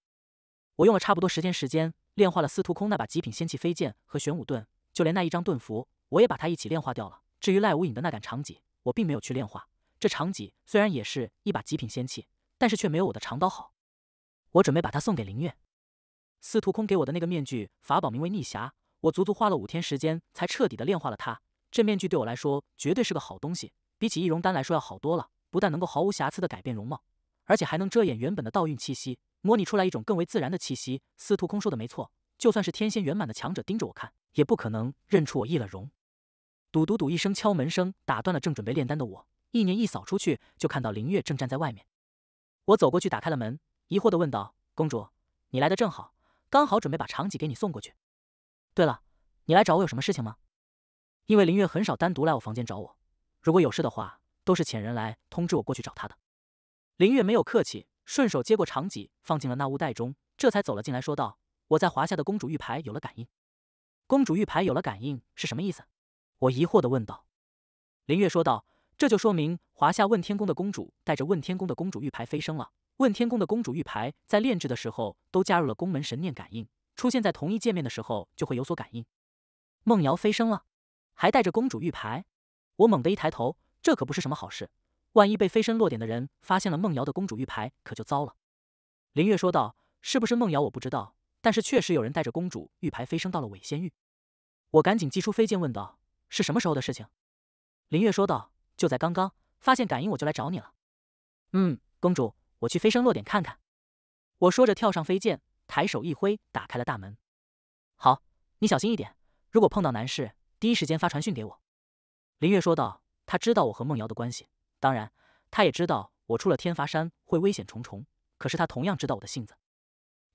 Speaker 1: 我用了差不多十天时间，炼化了司徒空那把极品仙器飞剑和玄武盾，就连那一张盾符，我也把它一起炼化掉了。至于赖无影的那杆长戟，我并没有去炼化。这长戟虽然也是一把极品仙器，但是却没有我的长刀好。我准备把它送给林月。司徒空给我的那个面具法宝名为逆侠，我足足花了五天时间才彻底的炼化了它。这面具对我来说绝对是个好东西，比起易容丹来说要好多了。不但能够毫无瑕疵的改变容貌，而且还能遮掩原本的道韵气息，模拟出来一种更为自然的气息。司徒空说的没错，就算是天仙圆满的强者盯着我看，也不可能认出我易了容。笃笃笃，一声敲门声打断了正准备炼丹的我，意念一扫出去，就看到林月正站在外面。我走过去打开了门，疑惑的问道：“公主，你来的正好，刚好准备把长戟给你送过去。对了，你来找我有什么事情吗？”因为林月很少单独来我房间找我，如果有事的话，都是遣人来通知我过去找她的。林月没有客气，顺手接过长戟，放进了那物袋中，这才走了进来，说道：“我在华夏的公主玉牌有了感应。”“公主玉牌有了感应是什么意思？”我疑惑地问道。林月说道：“这就说明华夏问天宫的公主带着问天宫的公主玉牌飞升了。问天宫的公主玉牌在炼制的时候都加入了宫门神念感应，出现在同一界面的时候就会有所感应。”“梦瑶飞升了。”还带着公主玉牌，我猛地一抬头，这可不是什么好事。万一被飞升落点的人发现了梦瑶的公主玉牌，可就糟了。林月说道：“是不是梦瑶我不知道，但是确实有人带着公主玉牌飞升到了伪仙域。”我赶紧祭出飞剑，问道：“是什么时候的事情？”林月说道：“就在刚刚，发现感应我就来找你了。”嗯，公主，我去飞升落点看看。我说着跳上飞剑，抬手一挥，打开了大门。好，你小心一点，如果碰到难事。第一时间发传讯给我，林月说道：“他知道我和梦瑶的关系，当然他也知道我出了天罚山会危险重重。可是他同样知道我的性子。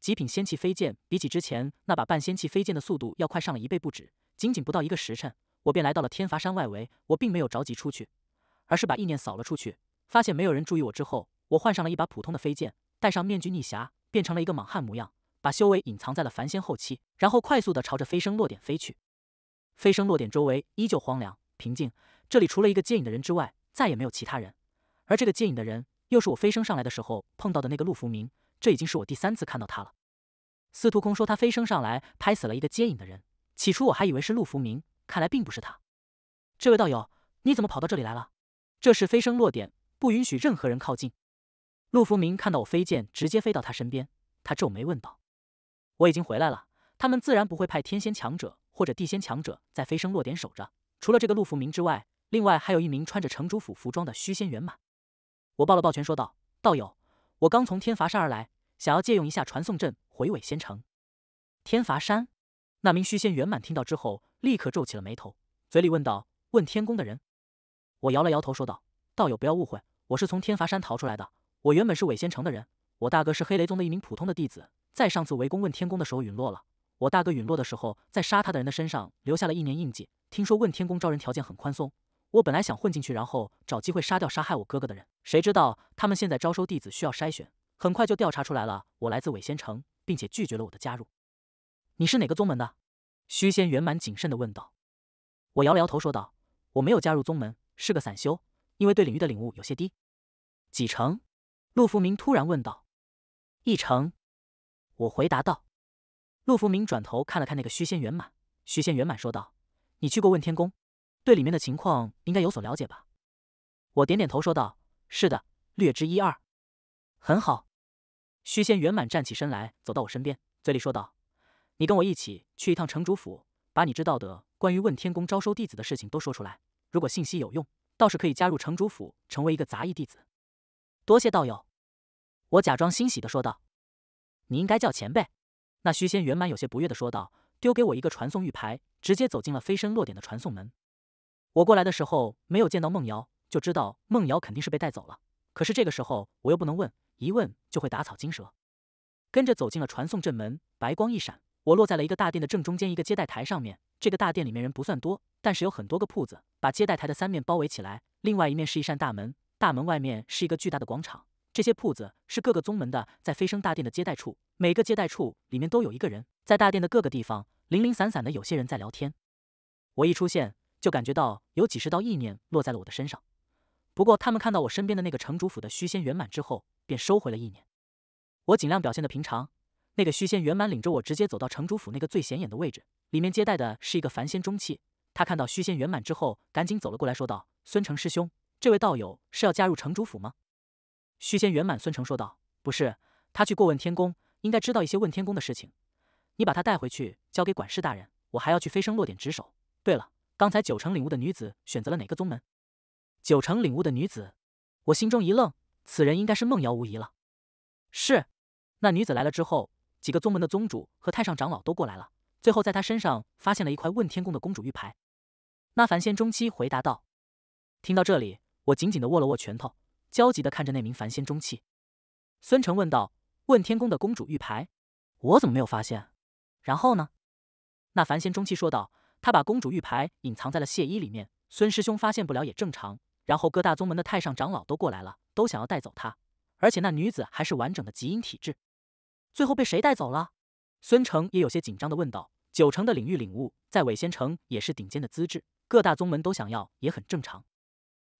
Speaker 1: 极品仙器飞剑比起之前那把半仙器飞剑的速度要快上了一倍不止。仅仅不到一个时辰，我便来到了天罚山外围。我并没有着急出去，而是把意念扫了出去，发现没有人注意我之后，我换上了一把普通的飞剑，戴上面具逆侠，变成了一个莽汉模样，把修为隐藏在了凡仙后期，然后快速的朝着飞升落点飞去。”飞升落点周围依旧荒凉平静，这里除了一个接引的人之外，再也没有其他人。而这个接引的人，又是我飞升上来的时候碰到的那个陆福明。这已经是我第三次看到他了。司徒空说他飞升上来拍死了一个接引的人，起初我还以为是陆福明，看来并不是他。这位道友，你怎么跑到这里来了？这是飞升落点，不允许任何人靠近。陆福明看到我飞剑，直接飞到他身边，他皱眉问道：“我已经回来了，他们自然不会派天仙强者。”或者地仙强者在飞升落点守着，除了这个陆福明之外，另外还有一名穿着城主府服装的虚仙圆满。我抱了抱拳说道：“道友，我刚从天罚山而来，想要借用一下传送阵回伪仙城。”天罚山那名虚仙圆满听到之后，立刻皱起了眉头，嘴里问道：“问天宫的人？”我摇了摇头说道：“道友不要误会，我是从天罚山逃出来的。我原本是伪仙城的人，我大哥是黑雷宗的一名普通的弟子，在上次围攻问天宫的时候陨落了。”我大哥陨落的时候，在杀他的人的身上留下了一年印记。听说问天宫招人条件很宽松，我本来想混进去，然后找机会杀掉杀害我哥哥的人。谁知道他们现在招收弟子需要筛选，很快就调查出来了。我来自伪仙城，并且拒绝了我的加入。你是哪个宗门的？虚仙圆满谨慎地问道。我摇了摇头，说道：“我没有加入宗门，是个散修，因为对领域的领悟有些低。”几成？陆福明突然问道。一成。我回答道。陆福明转头看了看那个虚仙圆满，虚仙圆满说道：“你去过问天宫，对里面的情况应该有所了解吧？”我点点头说道：“是的，略知一二。”很好。虚仙圆满站起身来，走到我身边，嘴里说道：“你跟我一起去一趟城主府，把你知道的关于问天宫招收弟子的事情都说出来。如果信息有用，倒是可以加入城主府，成为一个杂役弟子。”多谢道友，我假装欣喜的说道：“你应该叫前辈。”那虚仙圆满有些不悦的说道，丢给我一个传送玉牌，直接走进了飞身落点的传送门。我过来的时候没有见到孟瑶，就知道孟瑶肯定是被带走了。可是这个时候我又不能问，一问就会打草惊蛇。跟着走进了传送阵门，白光一闪，我落在了一个大殿的正中间一个接待台上面。这个大殿里面人不算多，但是有很多个铺子把接待台的三面包围起来，另外一面是一扇大门，大门外面是一个巨大的广场。这些铺子是各个宗门的，在飞升大殿的接待处，每个接待处里面都有一个人。在大殿的各个地方，零零散散的有些人在聊天。我一出现，就感觉到有几十道意念落在了我的身上。不过他们看到我身边的那个城主府的虚仙圆满之后，便收回了意念。我尽量表现的平常。那个虚仙圆满领着我直接走到城主府那个最显眼的位置，里面接待的是一个凡仙中气。他看到虚仙圆满之后，赶紧走了过来说道：“孙成师兄，这位道友是要加入城主府吗？”虚仙圆满，孙成说道：“不是，他去过问天宫，应该知道一些问天宫的事情。你把他带回去，交给管事大人。我还要去飞升落点值守。对了，刚才九成领悟的女子选择了哪个宗门？”九成领悟的女子，我心中一愣，此人应该是梦瑶无疑了。是，那女子来了之后，几个宗门的宗主和太上长老都过来了，最后在她身上发现了一块问天宫的公主玉牌。那凡仙中期回答道：“听到这里，我紧紧的握了握拳头。”焦急地看着那名凡仙中期，孙成问道：“问天宫的公主玉牌，我怎么没有发现？”然后呢？那凡仙中期说道：“他把公主玉牌隐藏在了谢衣里面，孙师兄发现不了也正常。然后各大宗门的太上长老都过来了，都想要带走他，而且那女子还是完整的极阴体质。最后被谁带走了？”孙成也有些紧张地问道：“九成的领域领悟，在伪仙城也是顶尖的资质，各大宗门都想要，也很正常。”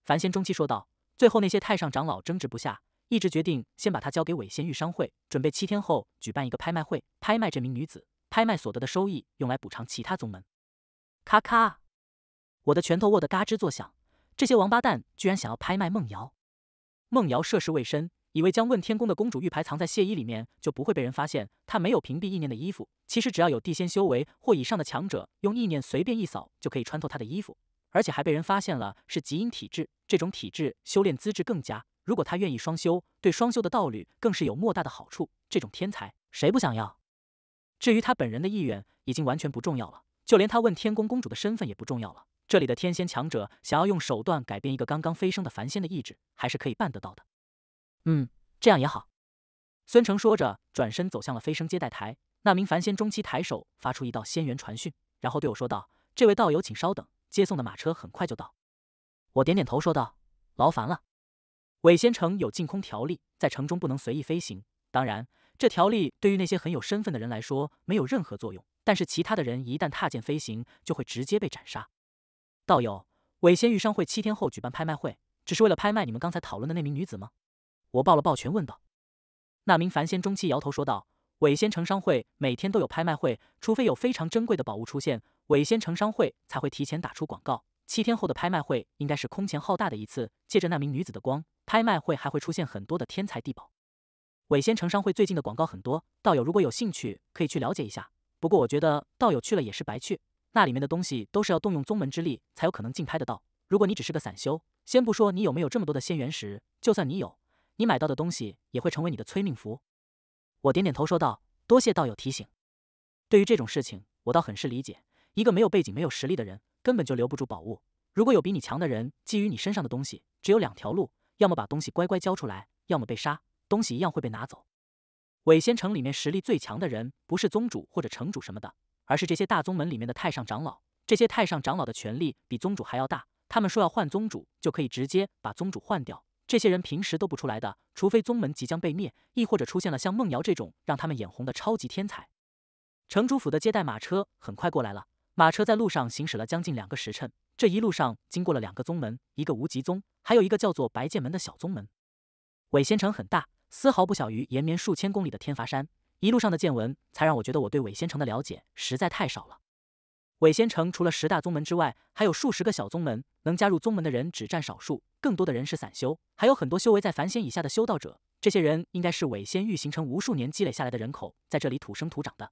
Speaker 1: 凡仙中期说道。最后，那些太上长老争执不下，一直决定先把她交给伪仙玉商会，准备七天后举办一个拍卖会，拍卖这名女子，拍卖所得的收益用来补偿其他宗门。咔咔，我的拳头握得嘎吱作响，这些王八蛋居然想要拍卖梦瑶！梦瑶涉世未深，以为将问天宫的公主玉牌藏在亵衣里面就不会被人发现。她没有屏蔽意念的衣服，其实只要有地仙修为或以上的强者，用意念随便一扫就可以穿透她的衣服。而且还被人发现了是极阴体质，这种体质修炼资质更佳。如果他愿意双修，对双修的道侣更是有莫大的好处。这种天才谁不想要？至于他本人的意愿，已经完全不重要了。就连他问天宫公主的身份也不重要了。这里的天仙强者想要用手段改变一个刚刚飞升的凡仙的意志，还是可以办得到的。嗯，这样也好。孙成说着，转身走向了飞升接待台。那名凡仙中期抬手发出一道仙元传讯，然后对我说道：“这位道友，请稍等。”接送的马车很快就到，我点点头说道：“劳烦了。”韦仙城有禁空条例，在城中不能随意飞行。当然，这条例对于那些很有身份的人来说没有任何作用，但是其他的人一旦踏剑飞行，就会直接被斩杀。道友，韦仙玉商会七天后举办拍卖会，只是为了拍卖你们刚才讨论的那名女子吗？我抱了抱拳问道。那名凡仙中期摇头说道：“韦仙城商会每天都有拍卖会，除非有非常珍贵的宝物出现。”伪仙城商会才会提前打出广告，七天后的拍卖会应该是空前浩大的一次。借着那名女子的光，拍卖会还会出现很多的天才地宝。伪仙城商会最近的广告很多，道友如果有兴趣，可以去了解一下。不过我觉得道友去了也是白去，那里面的东西都是要动用宗门之力才有可能竞拍得到。如果你只是个散修，先不说你有没有这么多的仙元石，就算你有，你买到的东西也会成为你的催命符。我点点头说道：“多谢道友提醒，对于这种事情，我倒很是理解。”一个没有背景、没有实力的人，根本就留不住宝物。如果有比你强的人觊觎你身上的东西，只有两条路：要么把东西乖乖交出来，要么被杀。东西一样会被拿走。伪仙城里面实力最强的人，不是宗主或者城主什么的，而是这些大宗门里面的太上长老。这些太上长老的权力比宗主还要大，他们说要换宗主，就可以直接把宗主换掉。这些人平时都不出来的，除非宗门即将被灭，亦或者出现了像梦瑶这种让他们眼红的超级天才。城主府的接待马车很快过来了。马车在路上行驶了将近两个时辰，这一路上经过了两个宗门，一个无极宗，还有一个叫做白剑门的小宗门。伪仙城很大，丝毫不小于延绵数千公里的天罚山。一路上的见闻，才让我觉得我对伪仙城的了解实在太少了。伪仙城除了十大宗门之外，还有数十个小宗门，能加入宗门的人只占少数，更多的人是散修，还有很多修为在凡仙以下的修道者。这些人应该是伪仙域形成无数年积累下来的人口，在这里土生土长的。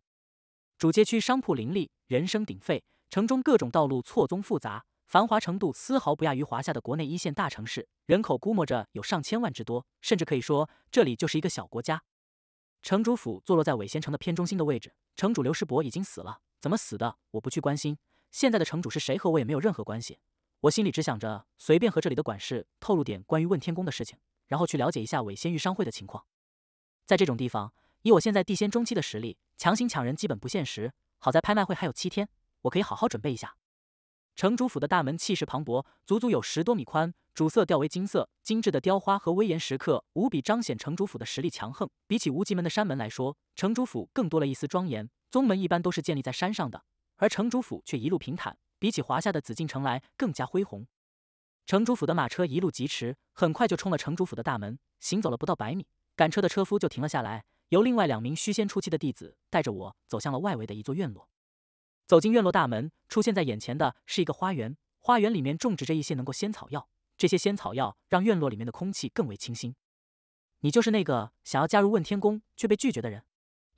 Speaker 1: 主街区商铺林立，人声鼎沸，城中各种道路错综复杂，繁华程度丝毫不亚于华夏的国内一线大城市。人口估摸着有上千万之多，甚至可以说这里就是一个小国家。城主府坐落在伪仙城的偏中心的位置。城主刘师伯已经死了，怎么死的我不去关心。现在的城主是谁和我也没有任何关系。我心里只想着随便和这里的管事透露点关于问天宫的事情，然后去了解一下伪仙玉商会的情况。在这种地方，以我现在地仙中期的实力。强行抢人基本不现实，好在拍卖会还有七天，我可以好好准备一下。城主府的大门气势磅礴，足足有十多米宽，主色调为金色，精致的雕花和威严石刻无比彰显城主府的实力强横。比起无极门的山门来说，城主府更多了一丝庄严。宗门一般都是建立在山上的，而城主府却一路平坦，比起华夏的紫禁城来更加恢宏。城主府的马车一路疾驰，很快就冲了城主府的大门，行走了不到百米，赶车的车夫就停了下来。由另外两名虚仙初期的弟子带着我走向了外围的一座院落。走进院落大门，出现在眼前的是一个花园，花园里面种植着一些能够仙草药。这些仙草药让院落里面的空气更为清新。你就是那个想要加入问天宫却被拒绝的人。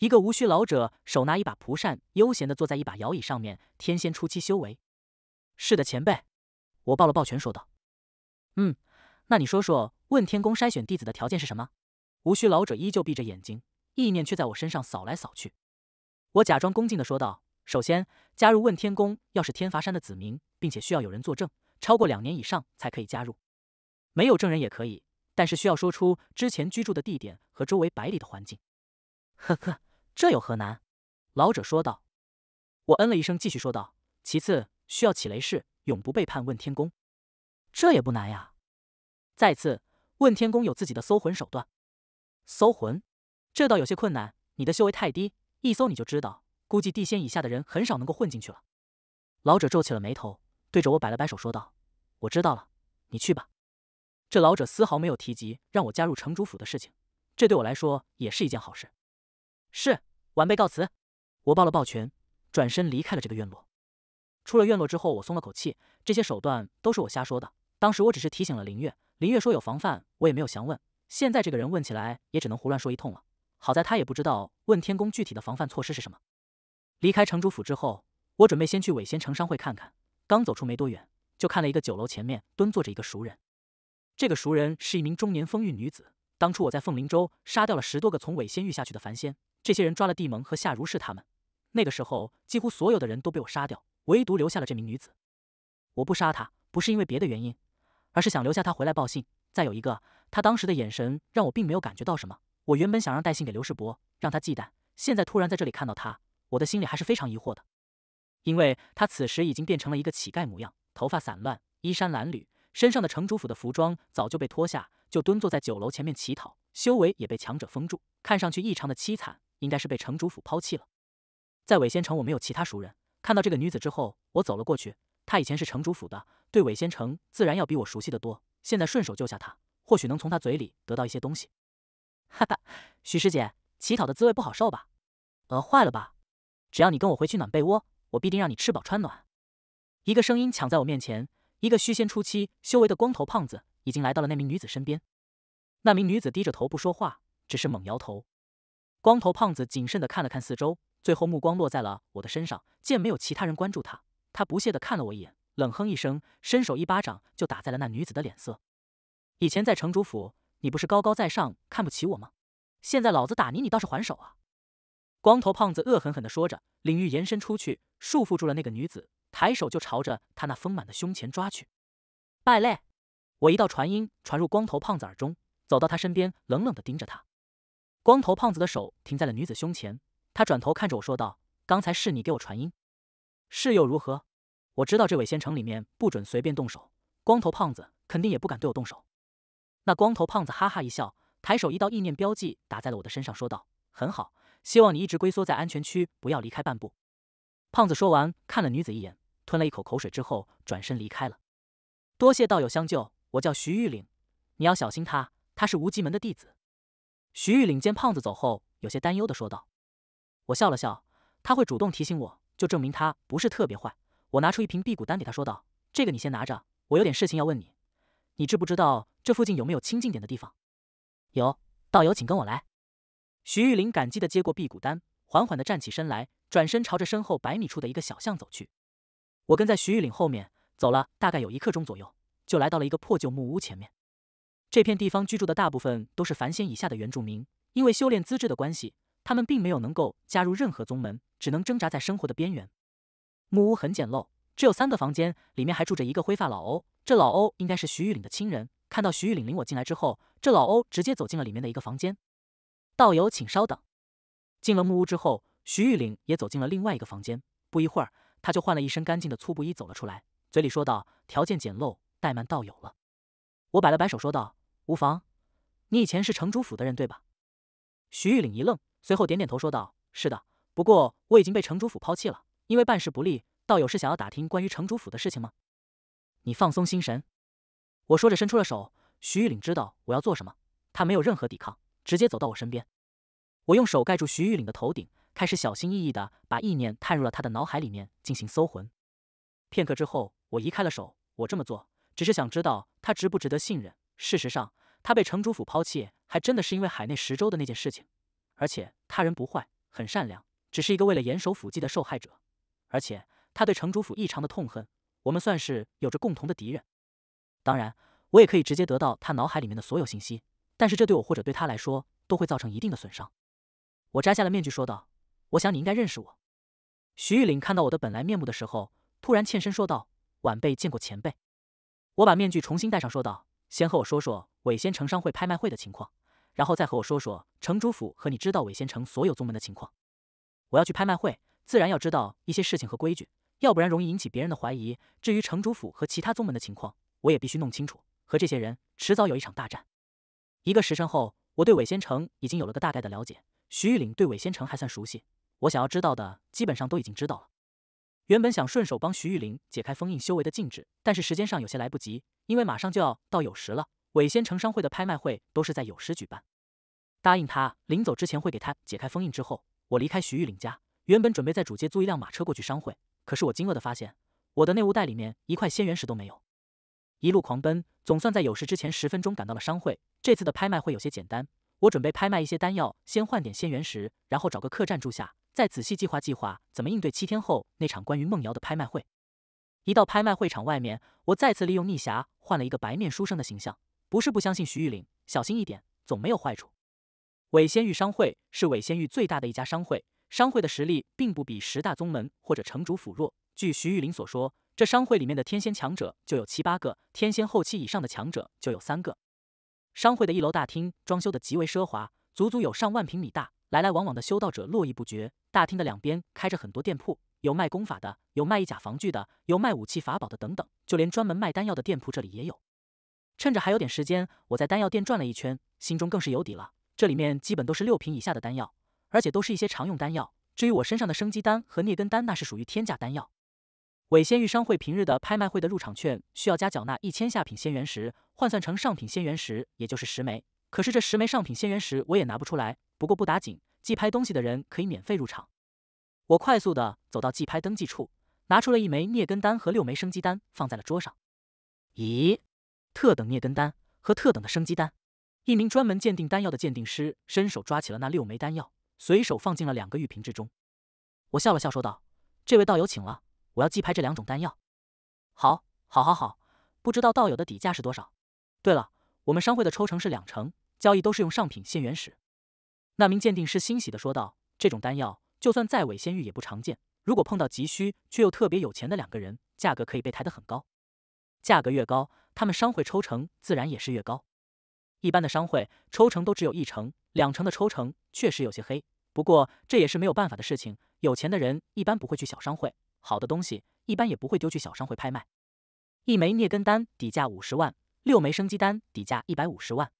Speaker 1: 一个无须老者手拿一把蒲扇，悠闲地坐在一把摇椅上面，天仙初期修为。是的，前辈。我抱了抱拳说道。嗯，那你说说问天宫筛选弟子的条件是什么？无须老者依旧闭着眼睛。意念却在我身上扫来扫去，我假装恭敬的说道：“首先，加入问天宫，要是天罚山的子民，并且需要有人作证，超过两年以上才可以加入。没有证人也可以，但是需要说出之前居住的地点和周围百里的环境。”“呵呵，这有何难？”老者说道。我嗯了一声，继续说道：“其次，需要起雷誓，永不背叛问天宫。这也不难呀。”“再次，问天宫有自己的搜魂手段，搜魂。”这倒有些困难，你的修为太低，一搜你就知道，估计地仙以下的人很少能够混进去了。老者皱起了眉头，对着我摆了摆手，说道：“我知道了，你去吧。”这老者丝毫没有提及让我加入城主府的事情，这对我来说也是一件好事。是，晚辈告辞。我抱了抱拳，转身离开了这个院落。出了院落之后，我松了口气，这些手段都是我瞎说的。当时我只是提醒了林月，林月说有防范，我也没有详问。现在这个人问起来，也只能胡乱说一通了。好在他也不知道问天宫具体的防范措施是什么。离开城主府之后，我准备先去伪仙城商会看看。刚走出没多远，就看了一个酒楼前面蹲坐着一个熟人。这个熟人是一名中年风韵女子。当初我在凤林州杀掉了十多个从伪仙域下去的凡仙，这些人抓了帝盟和夏如是他们。那个时候，几乎所有的人都被我杀掉，唯独留下了这名女子。我不杀她，不是因为别的原因，而是想留下她回来报信。再有一个，她当时的眼神让我并没有感觉到什么。我原本想让带信给刘世伯，让他忌惮。现在突然在这里看到他，我的心里还是非常疑惑的。因为他此时已经变成了一个乞丐模样，头发散乱，衣衫褴褛，身上的城主府的服装早就被脱下，就蹲坐在酒楼前面乞讨，修为也被强者封住，看上去异常的凄惨，应该是被城主府抛弃了。在韦仙城，我没有其他熟人。看到这个女子之后，我走了过去。她以前是城主府的，对韦仙城自然要比我熟悉的多。现在顺手救下她，或许能从她嘴里得到一些东西。哈哈，许师姐，乞讨的滋味不好受吧？饿坏了吧？只要你跟我回去暖被窝，我必定让你吃饱穿暖。一个声音抢在我面前，一个虚仙初期修为的光头胖子已经来到了那名女子身边。那名女子低着头不说话，只是猛摇头。光头胖子谨慎地看了看四周，最后目光落在了我的身上，见没有其他人关注他，他不屑地看了我一眼，冷哼一声，伸手一巴掌就打在了那女子的脸色。以前在城主府。你不是高高在上，看不起我吗？现在老子打你，你倒是还手啊！光头胖子恶狠狠的说着，领域延伸出去，束缚住了那个女子，抬手就朝着她那丰满的胸前抓去。败类！我一道传音传入光头胖子耳中，走到他身边，冷冷的盯着他。光头胖子的手停在了女子胸前，他转头看着我说道：“刚才是你给我传音，是又如何？我知道这伪仙城里面不准随便动手，光头胖子肯定也不敢对我动手。”那光头胖子哈哈一笑，抬手一道意念标记打在了我的身上，说道：“很好，希望你一直龟缩在安全区，不要离开半步。”胖子说完，看了女子一眼，吞了一口口水之后，转身离开了。多谢道友相救，我叫徐玉岭，你要小心他，他是无极门的弟子。徐玉岭见胖子走后，有些担忧的说道：“我笑了笑，他会主动提醒我，就证明他不是特别坏。”我拿出一瓶辟谷丹给他，说道：“这个你先拿着，我有点事情要问你，你知不知道？”这附近有没有清静点的地方？有，道友请跟我来。徐玉岭感激的接过辟谷丹，缓缓的站起身来，转身朝着身后百米处的一个小巷走去。我跟在徐玉岭后面，走了大概有一刻钟左右，就来到了一个破旧木屋前面。这片地方居住的大部分都是凡仙以下的原住民，因为修炼资质的关系，他们并没有能够加入任何宗门，只能挣扎在生活的边缘。木屋很简陋，只有三个房间，里面还住着一个灰发老欧。这老欧应该是徐玉岭的亲人。看到徐玉岭领我进来之后，这老欧直接走进了里面的一个房间。道友，请稍等。进了木屋之后，徐玉岭也走进了另外一个房间。不一会儿，他就换了一身干净的粗布衣走了出来，嘴里说道：“条件简陋，怠慢道友了。”我摆了摆手说道：“无妨，你以前是城主府的人对吧？”徐玉岭一愣，随后点点头说道：“是的，不过我已经被城主府抛弃了，因为办事不力。道友是想要打听关于城主府的事情吗？”你放松心神。我说着伸出了手，徐玉岭知道我要做什么，他没有任何抵抗，直接走到我身边。我用手盖住徐玉岭的头顶，开始小心翼翼的把意念探入了他的脑海里面进行搜魂。片刻之后，我移开了手。我这么做只是想知道他值不值得信任。事实上，他被城主府抛弃，还真的是因为海内十州的那件事情。而且，他人不坏，很善良，只是一个为了严守府纪的受害者。而且，他对城主府异常的痛恨，我们算是有着共同的敌人。当然，我也可以直接得到他脑海里面的所有信息，但是这对我或者对他来说都会造成一定的损伤。我摘下了面具，说道：“我想你应该认识我。”徐玉岭看到我的本来面目的时候，突然欠身说道：“晚辈见过前辈。”我把面具重新戴上，说道：“先和我说说伪仙城商会拍卖会的情况，然后再和我说说城主府和你知道伪仙城所有宗门的情况。我要去拍卖会，自然要知道一些事情和规矩，要不然容易引起别人的怀疑。至于城主府和其他宗门的情况，”我也必须弄清楚，和这些人迟早有一场大战。一个时辰后，我对韦仙城已经有了个大概的了解。徐玉岭对韦仙城还算熟悉，我想要知道的基本上都已经知道了。原本想顺手帮徐玉岭解开封印修为的禁制，但是时间上有些来不及，因为马上就要到酉时了。韦仙城商会的拍卖会都是在酉时举办。答应他临走之前会给他解开封印之后，我离开徐玉岭家。原本准备在主街租一辆马车过去商会，可是我惊愕的发现，我的内物袋里面一块仙元石都没有。一路狂奔，总算在有事之前十分钟赶到了商会。这次的拍卖会有些简单，我准备拍卖一些丹药，先换点仙元石，然后找个客栈住下，再仔细计划计划怎么应对七天后那场关于梦瑶的拍卖会。一到拍卖会场外面，我再次利用逆侠换了一个白面书生的形象，不是不相信徐玉林，小心一点总没有坏处。伪仙域商会是伪仙域最大的一家商会，商会的实力并不比十大宗门或者城主府弱。据徐玉林所说。这商会里面的天仙强者就有七八个，天仙后期以上的强者就有三个。商会的一楼大厅装修的极为奢华，足足有上万平米大，来来往往的修道者络绎不绝。大厅的两边开着很多店铺，有卖功法的，有卖衣甲防具的，有卖武器法宝的，等等。就连专门卖丹药的店铺，这里也有。趁着还有点时间，我在丹药店转了一圈，心中更是有底了。这里面基本都是六品以下的丹药，而且都是一些常用丹药。至于我身上的生机丹和聂根丹，那是属于天价丹药。尾仙玉商会平日的拍卖会的入场券需要加缴纳一千下品仙元石，换算成上品仙元石，也就是十枚。可是这十枚上品仙元石我也拿不出来。不过不打紧，寄拍东西的人可以免费入场。我快速的走到寄拍登记处，拿出了一枚聂根丹和六枚生机丹，放在了桌上。咦，特等聂根丹和特等的生机丹。一名专门鉴定丹药的鉴定师伸手抓起了那六枚丹药，随手放进了两个玉瓶之中。我笑了笑，说道：“这位道友，请了。”我要寄拍这两种丹药，好，好，好，好，不知道道友的底价是多少？对了，我们商会的抽成是两成，交易都是用上品现原石。那名鉴定师欣喜的说道：“这种丹药就算再伪仙玉也不常见，如果碰到急需却又特别有钱的两个人，价格可以被抬得很高。价格越高，他们商会抽成自然也是越高。一般的商会抽成都只有一成、两成的抽成，确实有些黑。不过这也是没有办法的事情，有钱的人一般不会去小商会。”好的东西一般也不会丢去小商会拍卖，一枚聂根丹底价五十万，六枚生机丹底价一百五十万。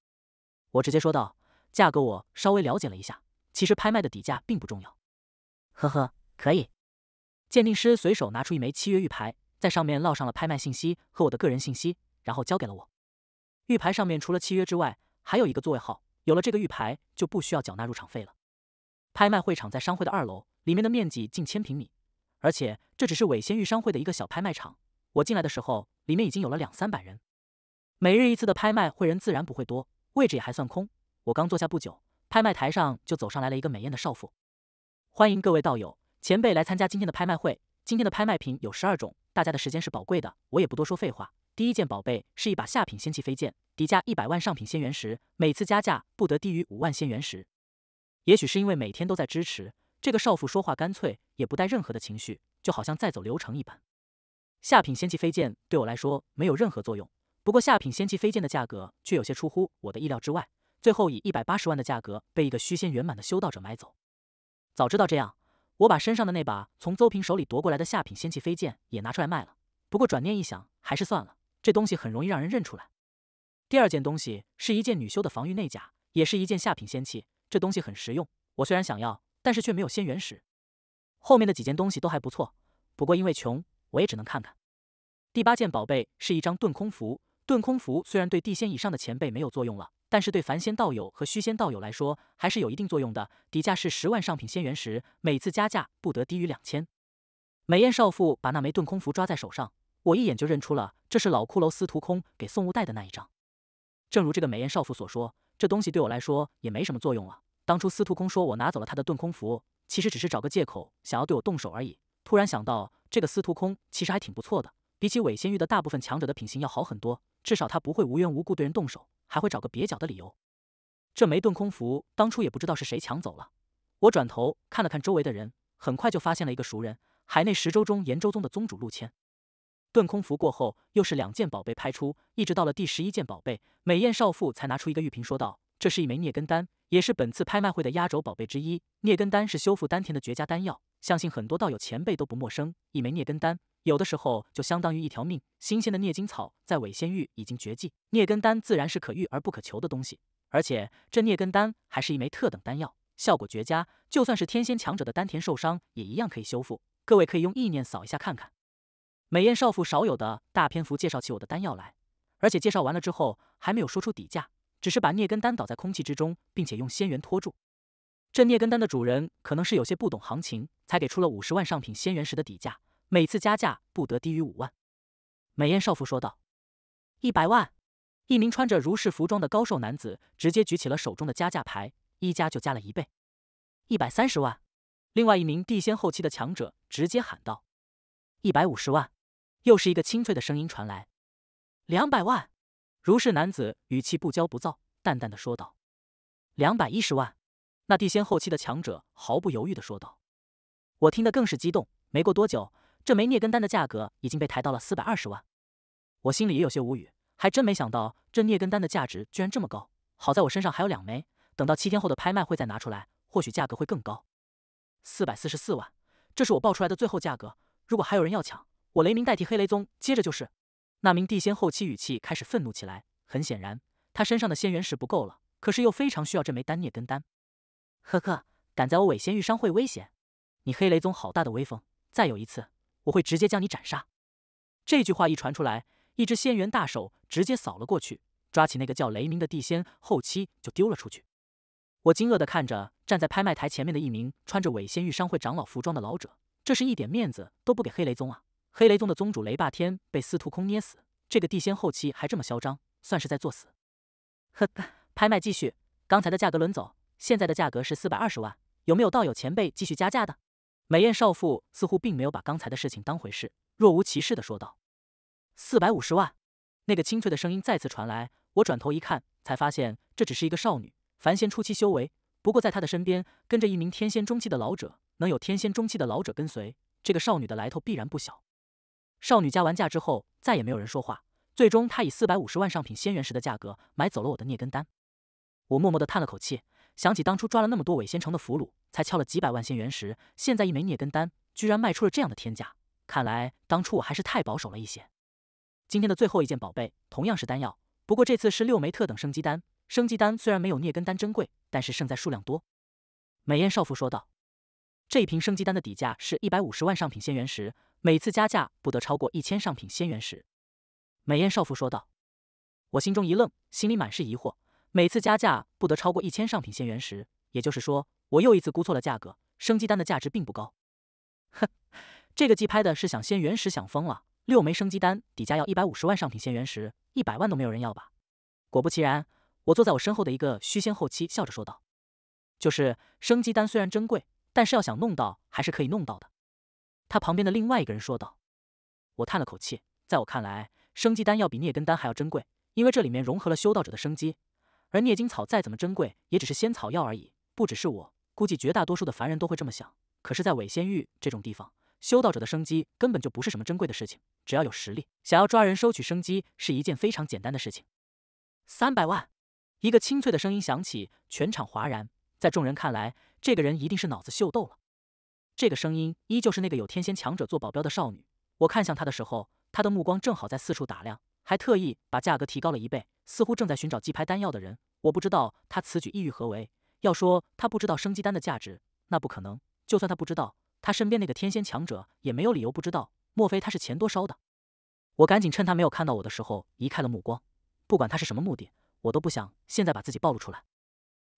Speaker 1: 我直接说道：“价格我稍微了解了一下，其实拍卖的底价并不重要。”呵呵，可以。鉴定师随手拿出一枚契约玉牌，在上面烙上了拍卖信息和我的个人信息，然后交给了我。玉牌上面除了契约之外，还有一个座位号。有了这个玉牌，就不需要缴纳入场费了。拍卖会场在商会的二楼，里面的面积近千平米。而且这只是伪仙玉商会的一个小拍卖场。我进来的时候，里面已经有了两三百人。每日一次的拍卖会，人自然不会多，位置也还算空。我刚坐下不久，拍卖台上就走上来了一个美艳的少妇。欢迎各位道友、前辈来参加今天的拍卖会。今天的拍卖品有十二种，大家的时间是宝贵的，我也不多说废话。第一件宝贝是一把下品仙器飞剑，底价一百万上品仙元石，每次加价不得低于五万仙元石。也许是因为每天都在支持。这个少妇说话干脆，也不带任何的情绪，就好像在走流程一般。下品仙器飞剑对我来说没有任何作用，不过下品仙器飞剑的价格却有些出乎我的意料之外。最后以一百八十万的价格被一个虚仙圆满的修道者买走。早知道这样，我把身上的那把从邹平手里夺过来的下品仙器飞剑也拿出来卖了。不过转念一想，还是算了，这东西很容易让人认出来。第二件东西是一件女修的防御内甲，也是一件下品仙器。这东西很实用，我虽然想要。但是却没有仙元石，后面的几件东西都还不错，不过因为穷，我也只能看看。第八件宝贝是一张遁空符，遁空符虽然对地仙以上的前辈没有作用了，但是对凡仙道友和虚仙道友来说还是有一定作用的。底价是十万上品仙元石，每次加价不得低于两千。美艳少妇把那枚遁空符抓在手上，我一眼就认出了这是老骷髅司徒空给宋物带的那一张。正如这个美艳少妇所说，这东西对我来说也没什么作用了。当初司徒空说我拿走了他的遁空符，其实只是找个借口想要对我动手而已。突然想到，这个司徒空其实还挺不错的，比起伪仙域的大部分强者的品行要好很多，至少他不会无缘无故对人动手，还会找个蹩脚的理由。这枚遁空符当初也不知道是谁抢走了。我转头看了看周围的人，很快就发现了一个熟人——海内十州中炎州宗的宗主陆谦。遁空符过后，又是两件宝贝拍出，一直到了第十一件宝贝，美艳少妇才拿出一个玉瓶，说道。这是一枚聂根丹，也是本次拍卖会的压轴宝贝之一。聂根丹是修复丹田的绝佳丹药，相信很多道友前辈都不陌生。一枚聂根丹，有的时候就相当于一条命。新鲜的聂金草在伪仙域已经绝迹，聂根丹自然是可遇而不可求的东西。而且这聂根丹还是一枚特等丹药，效果绝佳，就算是天仙强者的丹田受伤，也一样可以修复。各位可以用意念扫一下看看。美艳少妇少有的大篇幅介绍起我的丹药来，而且介绍完了之后，还没有说出底价。只是把聂根丹倒在空气之中，并且用仙元托住。这聂根丹的主人可能是有些不懂行情，才给出了五十万上品仙元石的底价，每次加价不得低于五万。美艳少妇说道：“一百万！”一名穿着如是服装的高瘦男子直接举起了手中的加价牌，一加就加了一倍，一百三十万。另外一名地仙后期的强者直接喊道：“一百五十万！”又是一个清脆的声音传来：“两百万！”如是男子语气不骄不躁，淡淡的说道：“两百一十万。”那地仙后期的强者毫不犹豫的说道：“我听得更是激动。没过多久，这枚聂根丹的价格已经被抬到了四百二十万。我心里也有些无语，还真没想到这聂根丹的价值居然这么高。好在我身上还有两枚，等到七天后的拍卖会再拿出来，或许价格会更高。四百四十四万，这是我报出来的最后价格。如果还有人要抢，我雷鸣代替黑雷宗，接着就是。”那名地仙后期语气开始愤怒起来，很显然他身上的仙元石不够了，可是又非常需要这枚丹涅根丹。呵呵，敢在我伪仙玉商会危险，你黑雷宗好大的威风！再有一次，我会直接将你斩杀。这句话一传出来，一只仙元大手直接扫了过去，抓起那个叫雷鸣的地仙后期就丢了出去。我惊愕的看着站在拍卖台前面的一名穿着伪仙玉商会长老服装的老者，这是一点面子都不给黑雷宗啊！黑雷宗的宗主雷霸天被司徒空捏死，这个地仙后期还这么嚣张，算是在作死。呵呵，拍卖继续，刚才的价格轮走，现在的价格是四百二十万，有没有道友前辈继续加价的？美艳少妇似乎并没有把刚才的事情当回事，若无其事的说道：“四百五十万。”那个清脆的声音再次传来，我转头一看，才发现这只是一个少女，凡仙初期修为。不过在她的身边跟着一名天仙中期的老者，能有天仙中期的老者跟随，这个少女的来头必然不小。少女加完价之后，再也没有人说话。最终，她以四百五十万上品仙元石的价格买走了我的聂根丹。我默默地叹了口气，想起当初抓了那么多伪仙城的俘虏，才敲了几百万仙元石，现在一枚聂根丹居然卖出了这样的天价，看来当初我还是太保守了一些。今天的最后一件宝贝同样是丹药，不过这次是六枚特等升级丹。升级丹虽然没有聂根丹珍贵，但是胜在数量多。美艳少妇说道。这一瓶生机丹的底价是一百五十万上品仙元石，每次加价不得超过一千上品仙元石。美艳少妇说道：“我心中一愣，心里满是疑惑。每次加价不得超过一千上品仙元石，也就是说，我又一次估错了价格。生机丹的价值并不高。哼，这个季拍的是想仙元石想疯了。六枚生机丹底价要一百五十万上品仙元石，一百万都没有人要吧？”果不其然，我坐在我身后的一个虚仙后期笑着说道：“就是生机丹虽然珍贵。”但是要想弄到，还是可以弄到的。他旁边的另外一个人说道。我叹了口气，在我看来，生机丹要比聂根丹还要珍贵，因为这里面融合了修道者的生机。而聂金草再怎么珍贵，也只是仙草药而已。不只是我，估计绝大多数的凡人都会这么想。可是，在伪仙域这种地方，修道者的生机根本就不是什么珍贵的事情。只要有实力，想要抓人收取生机是一件非常简单的事情。三百万！一个清脆的声音响起，全场哗然。在众人看来，这个人一定是脑子秀逗了。这个声音依旧是那个有天仙强者做保镖的少女。我看向她的时候，她的目光正好在四处打量，还特意把价格提高了一倍，似乎正在寻找寄拍丹药的人。我不知道她此举意欲何为。要说她不知道生机丹的价值，那不可能。就算她不知道，她身边那个天仙强者也没有理由不知道。莫非她是钱多烧的？我赶紧趁她没有看到我的时候移开了目光。不管她是什么目的，我都不想现在把自己暴露出来。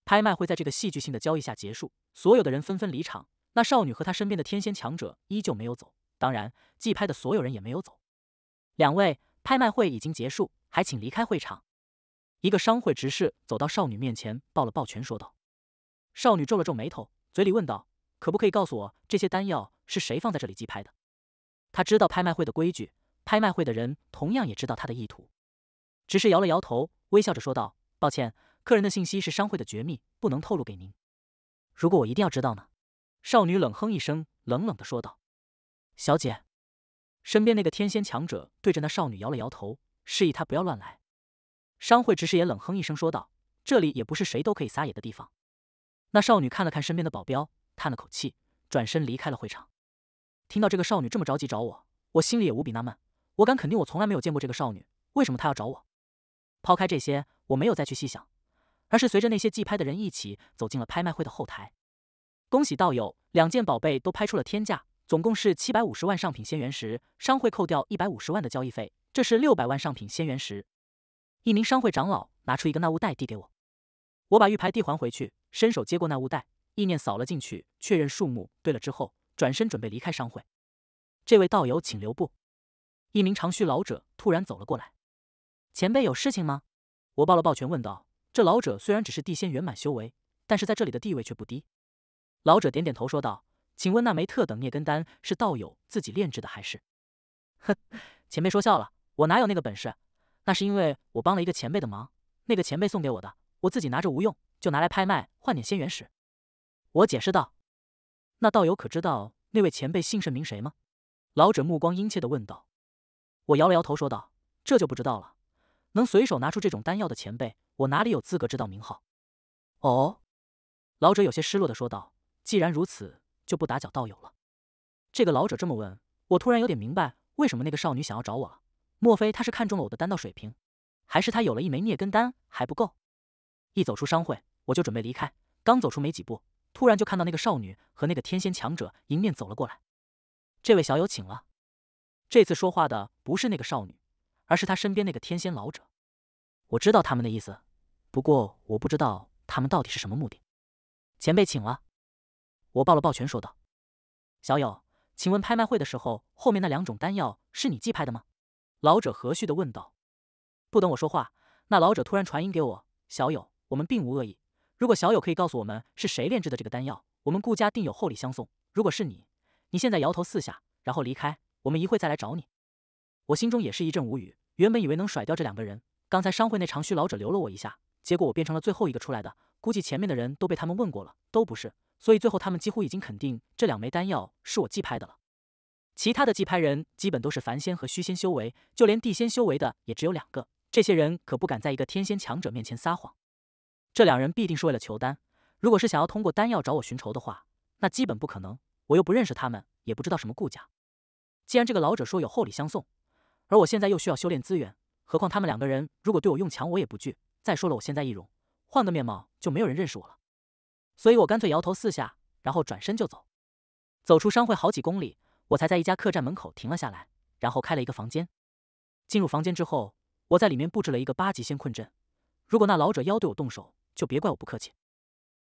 Speaker 1: 拍卖会在这个戏剧性的交易下结束，所有的人纷纷离场。那少女和她身边的天仙强者依旧没有走，当然，寄拍的所有人也没有走。两位，拍卖会已经结束，还请离开会场。一个商会执事走到少女面前，抱了抱拳说道。少女皱了皱眉头，嘴里问道：“可不可以告诉我，这些丹药是谁放在这里寄拍的？”他知道拍卖会的规矩，拍卖会的人同样也知道他的意图，只是摇了摇头，微笑着说道：“抱歉。”客人的信息是商会的绝密，不能透露给您。如果我一定要知道呢？少女冷哼一声，冷冷的说道：“小姐。”身边那个天仙强者对着那少女摇了摇头，示意她不要乱来。商会执事也冷哼一声说道：“这里也不是谁都可以撒野的地方。”那少女看了看身边的保镖，叹了口气，转身离开了会场。听到这个少女这么着急找我，我心里也无比纳闷。我敢肯定，我从来没有见过这个少女，为什么她要找我？抛开这些，我没有再去细想。而是随着那些寄拍的人一起走进了拍卖会的后台。恭喜道友，两件宝贝都拍出了天价，总共是七百五十万上品仙元石。商会扣掉一百五十万的交易费，这是六百万上品仙元石。一名商会长老拿出一个纳物袋递给我，我把玉牌递还回去，伸手接过纳物袋，意念扫了进去，确认数目对了之后，转身准备离开商会。这位道友，请留步。一名长须老者突然走了过来，前辈有事情吗？我抱了抱拳问道。这老者虽然只是地仙圆满修为，但是在这里的地位却不低。老者点点头说道：“请问那枚特等孽根丹是道友自己炼制的，还是？”“哼，前辈说笑了，我哪有那个本事？那是因为我帮了一个前辈的忙，那个前辈送给我的，我自己拿着无用，就拿来拍卖换点仙元石。”我解释道。“那道友可知道那位前辈姓甚名谁吗？”老者目光殷切的问道。我摇了摇头说道：“这就不知道了。能随手拿出这种丹药的前辈……”我哪里有资格知道名号？哦，老者有些失落的说道：“既然如此，就不打搅道友了。”这个老者这么问，我突然有点明白为什么那个少女想要找我了。莫非她是看中了我的丹道水平，还是她有了一枚孽根丹还不够？一走出商会，我就准备离开。刚走出没几步，突然就看到那个少女和那个天仙强者迎面走了过来。“这位小友，请了。”这次说话的不是那个少女，而是她身边那个天仙老者。我知道他们的意思。不过我不知道他们到底是什么目的，前辈请了。我抱了抱拳说道：“小友，请问拍卖会的时候，后面那两种丹药是你寄拍的吗？”老者和煦的问道。不等我说话，那老者突然传音给我：“小友，我们并无恶意，如果小友可以告诉我们是谁炼制的这个丹药，我们顾家定有厚礼相送。如果是你，你现在摇头四下，然后离开，我们一会再来找你。”我心中也是一阵无语，原本以为能甩掉这两个人，刚才商会那长须老者留了我一下。结果我变成了最后一个出来的，估计前面的人都被他们问过了，都不是，所以最后他们几乎已经肯定这两枚丹药是我寄拍的了。其他的寄拍人基本都是凡仙和虚仙修为，就连地仙修为的也只有两个。这些人可不敢在一个天仙强者面前撒谎，这两人必定是为了求丹。如果是想要通过丹药找我寻仇的话，那基本不可能。我又不认识他们，也不知道什么顾家。既然这个老者说有厚礼相送，而我现在又需要修炼资源，何况他们两个人如果对我用强，我也不惧。再说了，我现在易容，换个面貌就没有人认识我了，所以我干脆摇头四下，然后转身就走。走出商会好几公里，我才在一家客栈门口停了下来，然后开了一个房间。进入房间之后，我在里面布置了一个八级仙困阵。如果那老者妖对我动手，就别怪我不客气。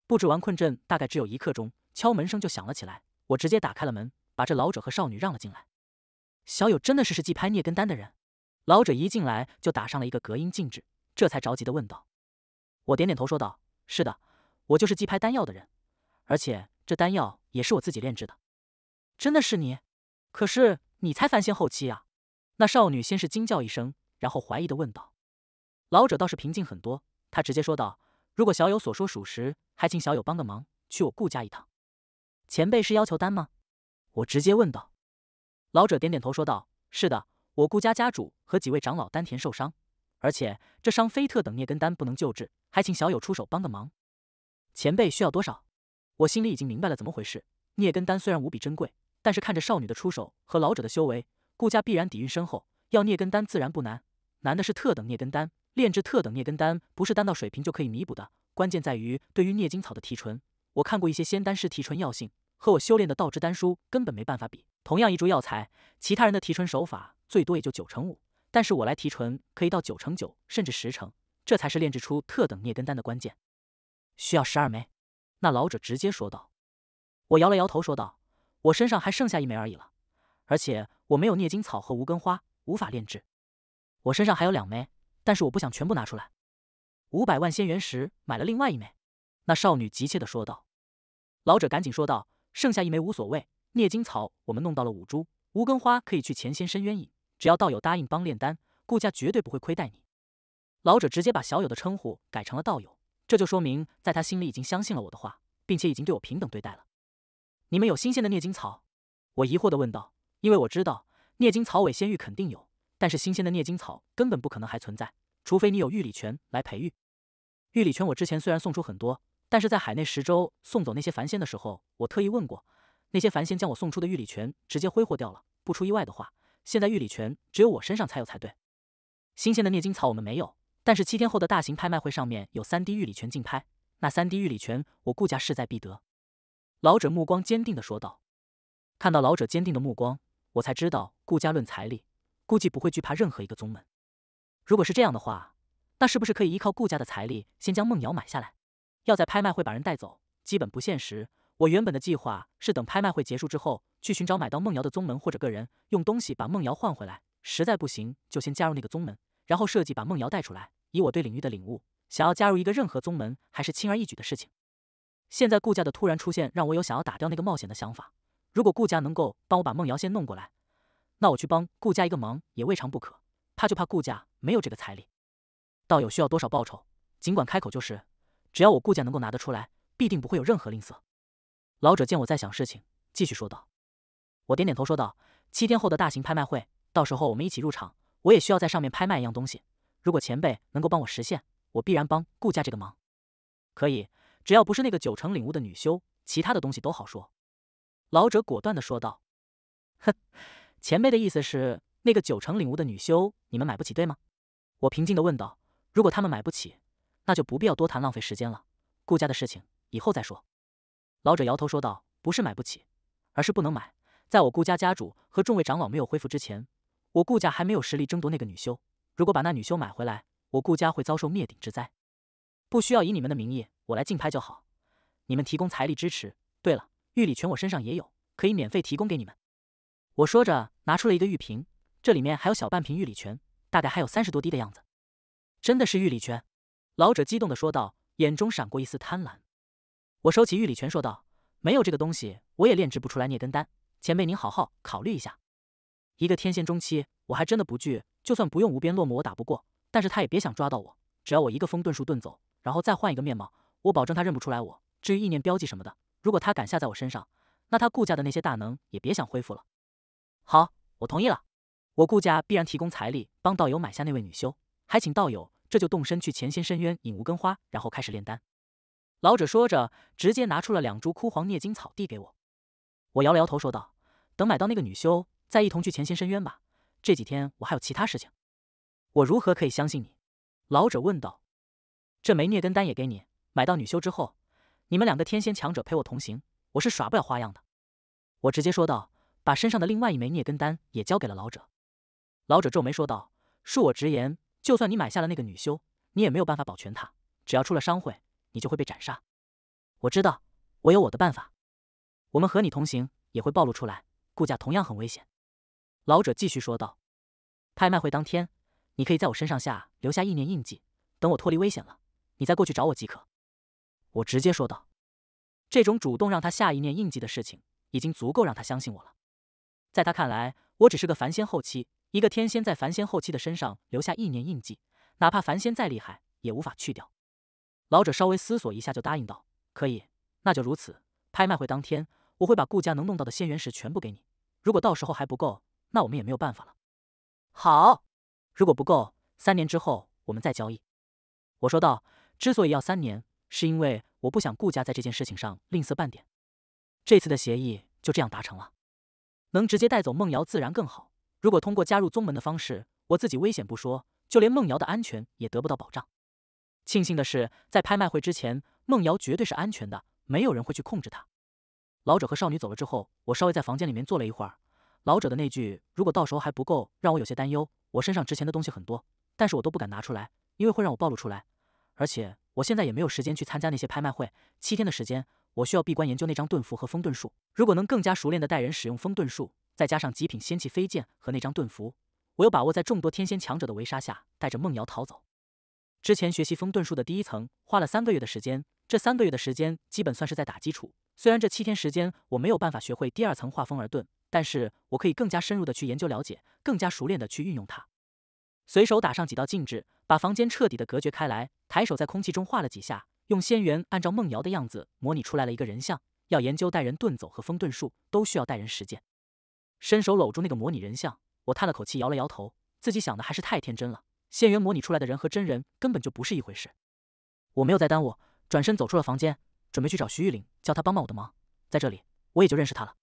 Speaker 1: 布置完困阵，大概只有一刻钟，敲门声就响了起来。我直接打开了门，把这老者和少女让了进来。小友真的是是既拍聂根丹的人？老者一进来就打上了一个隔音禁制。这才着急的问道：“我点点头说道，是的，我就是寄拍丹药的人，而且这丹药也是我自己炼制的。真的是你？可是你才凡仙后期啊！”那少女先是惊叫一声，然后怀疑的问道：“老者倒是平静很多，他直接说道：如果小友所说属实，还请小友帮个忙，去我顾家一趟。前辈是要求丹吗？”我直接问道。老者点点头说道：“是的，我顾家家主和几位长老丹田受伤。”而且这伤非特等聂根丹不能救治，还请小友出手帮个忙。前辈需要多少？我心里已经明白了怎么回事。聂根丹虽然无比珍贵，但是看着少女的出手和老者的修为，顾家必然底蕴深厚，要聂根丹自然不难。难的是特等聂根丹，炼制特等聂根丹不是丹道水平就可以弥补的，关键在于对于聂金草的提纯。我看过一些仙丹师提纯药性，和我修炼的道之丹书根本没办法比。同样一株药材，其他人的提纯手法最多也就九成五。但是我来提纯，可以到九成九甚至十成，这才是炼制出特等聂根丹的关键。需要十二枚？那老者直接说道。我摇了摇头说道，我身上还剩下一枚而已了，而且我没有聂金草和无根花，无法炼制。我身上还有两枚，但是我不想全部拿出来。五百万仙元石买了另外一枚？那少女急切的说道。老者赶紧说道，剩下一枚无所谓，聂金草我们弄到了五株，无根花可以去前仙深渊一。只要道友答应帮炼丹，顾家绝对不会亏待你。老者直接把小友的称呼改成了道友，这就说明在他心里已经相信了我的话，并且已经对我平等对待了。你们有新鲜的涅金草？我疑惑地问道，因为我知道涅金草尾仙域肯定有，但是新鲜的涅金草根本不可能还存在，除非你有玉里泉来培育。玉里泉我之前虽然送出很多，但是在海内十州送走那些凡仙的时候，我特意问过，那些凡仙将我送出的玉里泉直接挥霍掉了。不出意外的话。现在玉里泉只有我身上才有才对，新鲜的涅金草我们没有，但是七天后的大型拍卖会上面有三滴玉里泉竞拍，那三滴玉里泉我顾家势在必得。老者目光坚定的说道。看到老者坚定的目光，我才知道顾家论财力，估计不会惧怕任何一个宗门。如果是这样的话，那是不是可以依靠顾家的财力先将梦瑶买下来？要在拍卖会把人带走，基本不现实。我原本的计划是等拍卖会结束之后，去寻找买到梦瑶的宗门或者个人，用东西把梦瑶换回来。实在不行，就先加入那个宗门，然后设计把梦瑶带出来。以我对领域的领悟，想要加入一个任何宗门还是轻而易举的事情。现在顾家的突然出现，让我有想要打掉那个冒险的想法。如果顾家能够帮我把梦瑶先弄过来，那我去帮顾家一个忙也未尝不可。怕就怕顾家没有这个财力。道友需要多少报酬？尽管开口就是，只要我顾家能够拿得出来，必定不会有任何吝啬。老者见我在想事情，继续说道：“我点点头，说道：‘七天后的大型拍卖会，到时候我们一起入场。我也需要在上面拍卖一样东西。如果前辈能够帮我实现，我必然帮顾家这个忙。’可以，只要不是那个九成领悟的女修，其他的东西都好说。”老者果断地说道：“哼，前辈的意思是那个九成领悟的女修，你们买不起对吗？”我平静地问道：“如果他们买不起，那就不必要多谈，浪费时间了。顾家的事情以后再说。”老者摇头说道：“不是买不起，而是不能买。在我顾家家主和众位长老没有恢复之前，我顾家还没有实力争夺那个女修。如果把那女修买回来，我顾家会遭受灭顶之灾。不需要以你们的名义，我来竞拍就好。你们提供财力支持。对了，玉礼泉我身上也有，可以免费提供给你们。”我说着拿出了一个玉瓶，这里面还有小半瓶玉礼泉，大概还有三十多滴的样子。真的是玉礼泉！老者激动地说道，眼中闪过一丝贪婪。我收起玉里泉说道：“没有这个东西，我也炼制不出来孽根丹。前辈您好好考虑一下，一个天仙中期，我还真的不惧。就算不用无边落木，我打不过，但是他也别想抓到我。只要我一个风遁术遁走，然后再换一个面貌，我保证他认不出来我。至于意念标记什么的，如果他敢下在我身上，那他顾家的那些大能也别想恢复了。”好，我同意了，我顾家必然提供财力帮道友买下那位女修，还请道友这就动身去前仙深渊引无根花，然后开始炼丹。老者说着，直接拿出了两株枯黄孽金草递给我。我摇了摇头，说道：“等买到那个女修，再一同去前仙深渊吧。这几天我还有其他事情。”我如何可以相信你？”老者问道。“这枚孽根丹也给你。买到女修之后，你们两个天仙强者陪我同行，我是耍不了花样的。”我直接说道，把身上的另外一枚孽根丹也交给了老者。老者皱眉说道：“恕我直言，就算你买下了那个女修，你也没有办法保全她。只要出了商会……”你就会被斩杀。我知道，我有我的办法。我们和你同行也会暴露出来，顾家同样很危险。老者继续说道：“拍卖会当天，你可以在我身上下留下意念印记，等我脱离危险了，你再过去找我即可。”我直接说道：“这种主动让他下一念印记的事情，已经足够让他相信我了。在他看来，我只是个凡仙后期，一个天仙在凡仙后期的身上留下意念印记，哪怕凡仙再厉害，也无法去掉。”老者稍微思索一下，就答应道：“可以，那就如此。拍卖会当天，我会把顾家能弄到的仙元石全部给你。如果到时候还不够，那我们也没有办法了。”“好，如果不够，三年之后我们再交易。”我说道：“之所以要三年，是因为我不想顾家在这件事情上吝啬半点。”这次的协议就这样达成了。能直接带走孟瑶自然更好。如果通过加入宗门的方式，我自己危险不说，就连孟瑶的安全也得不到保障。庆幸的是，在拍卖会之前，梦瑶绝对是安全的，没有人会去控制她。老者和少女走了之后，我稍微在房间里面坐了一会儿。老者的那句“如果到时候还不够”，让我有些担忧。我身上值钱的东西很多，但是我都不敢拿出来，因为会让我暴露出来。而且我现在也没有时间去参加那些拍卖会。七天的时间，我需要闭关研究那张盾符和风遁术。如果能更加熟练的带人使用风遁术，再加上极品仙气飞剑和那张盾符，我有把握在众多天仙强者的围杀下，带着梦瑶逃走。之前学习风遁术的第一层花了三个月的时间，这三个月的时间基本算是在打基础。虽然这七天时间我没有办法学会第二层化风而遁，但是我可以更加深入的去研究了解，更加熟练的去运用它。随手打上几道禁制，把房间彻底的隔绝开来。抬手在空气中画了几下，用仙元按照梦瑶的样子模拟出来了一个人像。要研究带人遁走和风遁术，都需要带人实践。伸手搂住那个模拟人像，我叹了口气，摇了摇头，自己想的还是太天真了。仙缘模拟出来的人和真人根本就不是一回事。我没有再耽误，转身走出了房间，准备去找徐玉玲，叫他帮帮我的忙。在这里，我也就认识他了。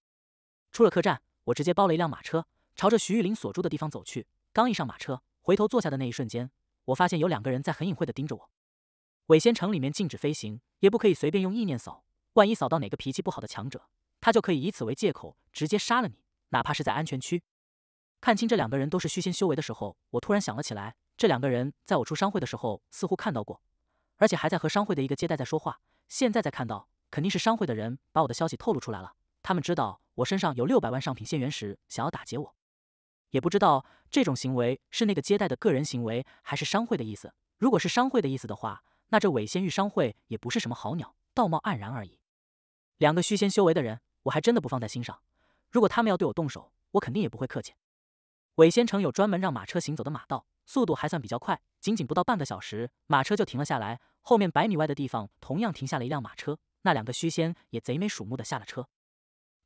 Speaker 1: 出了客栈，我直接包了一辆马车，朝着徐玉玲所住的地方走去。刚一上马车，回头坐下的那一瞬间，我发现有两个人在很隐晦的盯着我。伪仙城里面禁止飞行，也不可以随便用意念扫，万一扫到哪个脾气不好的强者，他就可以以此为借口直接杀了你，哪怕是在安全区。看清这两个人都是虚仙修为的时候，我突然想了起来。这两个人在我出商会的时候似乎看到过，而且还在和商会的一个接待在说话。现在再看到，肯定是商会的人把我的消息透露出来了。他们知道我身上有六百万上品仙元石，想要打劫我。也不知道这种行为是那个接待的个人行为，还是商会的意思。如果是商会的意思的话，那这伪仙玉商会也不是什么好鸟，道貌岸然而已。两个虚仙修为的人，我还真的不放在心上。如果他们要对我动手，我肯定也不会客气。伪仙城有专门让马车行走的马道。速度还算比较快，仅仅不到半个小时，马车就停了下来。后面百米外的地方同样停下了一辆马车，那两个虚仙也贼眉鼠目的下了车。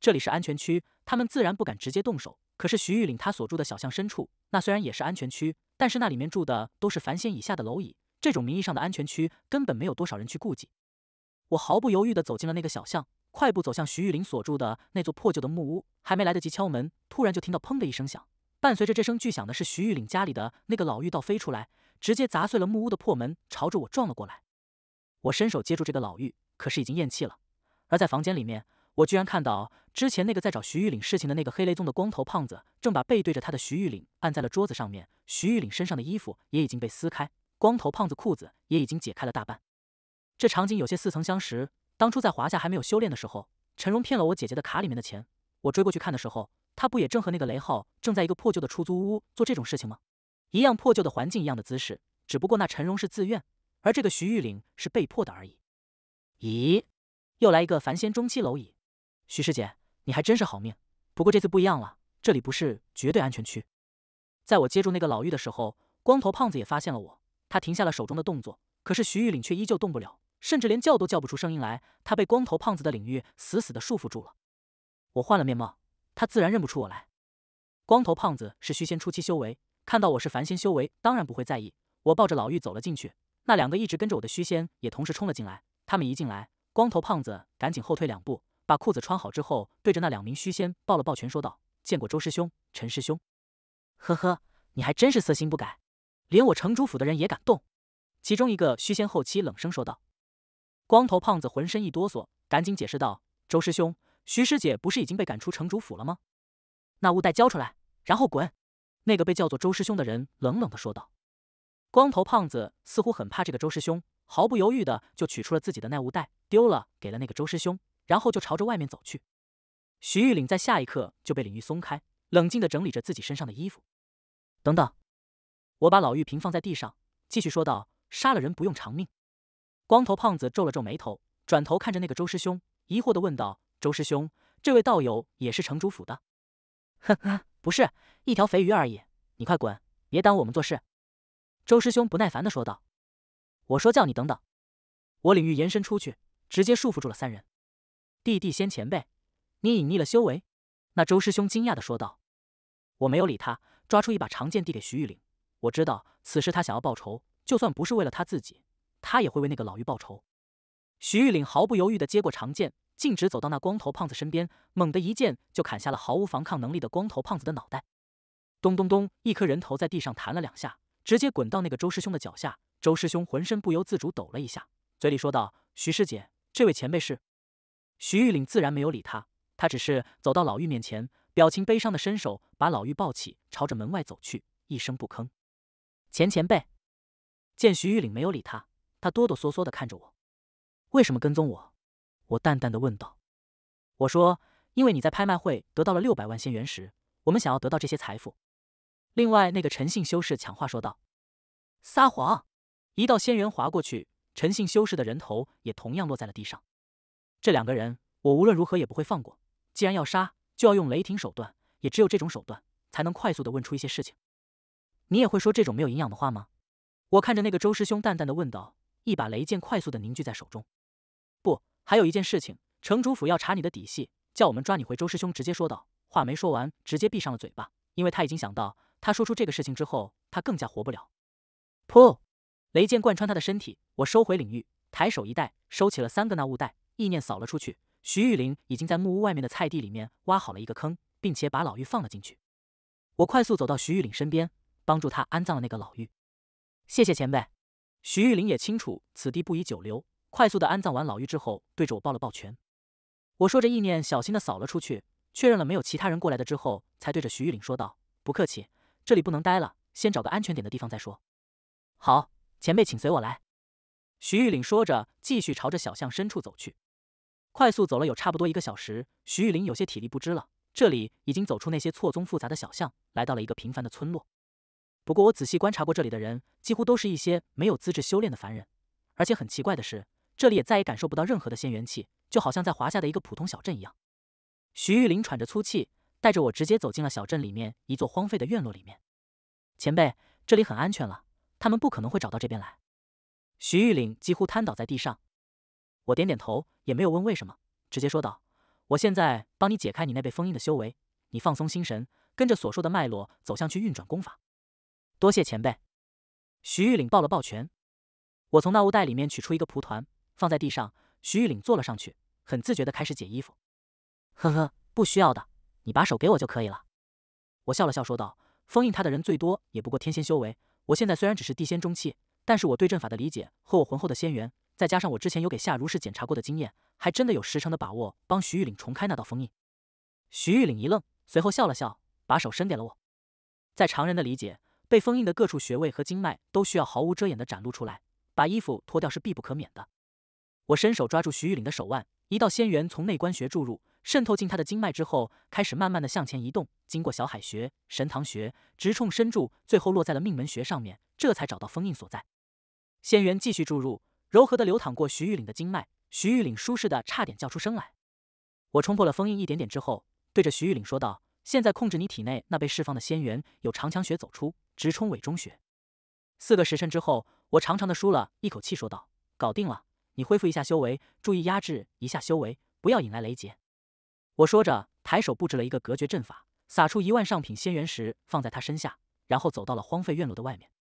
Speaker 1: 这里是安全区，他们自然不敢直接动手。可是徐玉岭他所住的小巷深处，那虽然也是安全区，但是那里面住的都是凡仙以下的蝼蚁，这种名义上的安全区根本没有多少人去顾及。我毫不犹豫地走进了那个小巷，快步走向徐玉岭所住的那座破旧的木屋，还没来得及敲门，突然就听到砰的一声响。伴随着这声巨响的是徐玉岭家里的那个老玉倒飞出来，直接砸碎了木屋的破门，朝着我撞了过来。我伸手接住这个老玉，可是已经咽气了。而在房间里面，我居然看到之前那个在找徐玉岭事情的那个黑雷宗的光头胖子，正把背对着他的徐玉岭按在了桌子上面。徐玉岭身上的衣服也已经被撕开，光头胖子裤子也已经解开了大半。这场景有些似曾相识。当初在华夏还没有修炼的时候，陈荣骗了我姐姐的卡里面的钱，我追过去看的时候。他不也正和那个雷浩正在一个破旧的出租屋做这种事情吗？一样破旧的环境，一样的姿势，只不过那陈荣是自愿，而这个徐玉岭是被迫的而已。咦，又来一个凡仙中期蝼蚁。徐师姐，你还真是好命。不过这次不一样了，这里不是绝对安全区。在我接住那个老妪的时候，光头胖子也发现了我，他停下了手中的动作。可是徐玉岭却依旧动不了，甚至连叫都叫不出声音来。他被光头胖子的领域死死的束缚住了。我换了面貌。他自然认不出我来。光头胖子是虚仙初期修为，看到我是凡仙修为，当然不会在意。我抱着老妪走了进去，那两个一直跟着我的虚仙也同时冲了进来。他们一进来，光头胖子赶紧后退两步，把裤子穿好之后，对着那两名虚仙抱了抱拳，说道：“见过周师兄、陈师兄。”“呵呵，你还真是色心不改，连我城主府的人也敢动。”其中一个虚仙后期冷声说道。光头胖子浑身一哆嗦，赶紧解释道：“周师兄。”徐师姐不是已经被赶出城主府了吗？那物袋交出来，然后滚。”那个被叫做周师兄的人冷冷的说道。光头胖子似乎很怕这个周师兄，毫不犹豫的就取出了自己的耐物袋，丢了给了那个周师兄，然后就朝着外面走去。徐玉岭在下一刻就被领域松开，冷静的整理着自己身上的衣服。等等，我把老玉瓶放在地上，继续说道：“杀了人不用偿命。”光头胖子皱了皱眉头，转头看着那个周师兄，疑惑的问道。周师兄，这位道友也是城主府的？呵呵，不是，一条肥鱼而已。你快滚，别耽误我们做事。周师兄不耐烦地说道：“我说叫你等等。”我领域延伸出去，直接束缚住了三人。弟弟先前辈，你隐匿了修为？那周师兄惊讶地说道。我没有理他，抓出一把长剑递给徐玉岭。我知道，此时他想要报仇，就算不是为了他自己，他也会为那个老妪报仇。徐玉岭毫不犹豫地接过长剑。径直走到那光头胖子身边，猛地一剑就砍下了毫无防抗能力的光头胖子的脑袋。咚咚咚，一颗人头在地上弹了两下，直接滚到那个周师兄的脚下。周师兄浑身不由自主抖了一下，嘴里说道：“徐师姐，这位前辈是……”徐玉岭自然没有理他，他只是走到老玉面前，表情悲伤的伸手把老玉抱起，朝着门外走去，一声不吭。钱前辈见徐玉岭没有理他，他哆哆嗦嗦的看着我：“为什么跟踪我？”我淡淡的问道：“我说，因为你在拍卖会得到了六百万仙元时，我们想要得到这些财富。”另外，那个陈姓修士抢话说道：“撒谎！”一道仙元划过去，陈姓修士的人头也同样落在了地上。这两个人，我无论如何也不会放过。既然要杀，就要用雷霆手段，也只有这种手段才能快速的问出一些事情。你也会说这种没有营养的话吗？”我看着那个周师兄，淡淡的问道。一把雷剑快速的凝聚在手中。不。还有一件事情，城主府要查你的底细，叫我们抓你回。周师兄直接说道，话没说完，直接闭上了嘴巴，因为他已经想到，他说出这个事情之后，他更加活不了。噗，雷剑贯穿他的身体，我收回领域，抬手一带，收起了三个纳物袋，意念扫了出去。徐玉玲已经在木屋外面的菜地里面挖好了一个坑，并且把老玉放了进去。我快速走到徐玉玲身边，帮助他安葬了那个老玉。谢谢前辈。徐玉玲也清楚此地不宜久留。快速的安葬完老妪之后，对着我抱了抱拳。我说着意念，小心的扫了出去，确认了没有其他人过来的之后，才对着徐玉岭说道：“不客气，这里不能待了，先找个安全点的地方再说。”“好，前辈请随我来。”徐玉岭说着，继续朝着小巷深处走去。快速走了有差不多一个小时，徐玉岭有些体力不支了。这里已经走出那些错综复杂的小巷，来到了一个平凡的村落。不过我仔细观察过这里的人，几乎都是一些没有资质修炼的凡人，而且很奇怪的是。这里也再也感受不到任何的仙元气，就好像在华夏的一个普通小镇一样。徐玉玲喘着粗气，带着我直接走进了小镇里面一座荒废的院落里面。前辈，这里很安全了，他们不可能会找到这边来。徐玉玲几乎瘫倒在地上。我点点头，也没有问为什么，直接说道：“我现在帮你解开你那被封印的修为，你放松心神，跟着所说的脉络走向去运转功法。”多谢前辈。徐玉玲抱了抱拳。我从那物袋里面取出一个蒲团。放在地上，徐玉岭坐了上去，很自觉地开始解衣服。呵呵，不需要的，你把手给我就可以了。我笑了笑说道：“封印他的人最多也不过天仙修为，我现在虽然只是地仙中期，但是我对阵法的理解和我浑厚的仙元，再加上我之前有给夏如是检查过的经验，还真的有十成的把握帮徐玉岭重开那道封印。”徐玉岭一愣，随后笑了笑，把手伸给了我。在常人的理解，被封印的各处穴位和经脉都需要毫无遮掩的展露出来，把衣服脱掉是必不可免的。我伸手抓住徐玉岭的手腕，一道仙元从内关穴注入，渗透进他的经脉之后，开始慢慢的向前移动，经过小海穴、神堂穴，直冲深柱，最后落在了命门穴上面，这才找到封印所在。仙元继续注入，柔和的流淌过徐玉岭的经脉，徐玉岭舒适的差点叫出声来。我冲破了封印一点点之后，对着徐玉岭说道：“现在控制你体内那被释放的仙元，有长强穴走出，直冲尾中穴。”四个时辰之后，我长长的舒了一口气，说道：“搞定了。”你恢复一下修为，注意压制一下修为，不要引来雷劫。我说着，抬手布置了一个隔绝阵法，撒出一万上品仙元石放在他身下，然后走到了荒废院落的外面。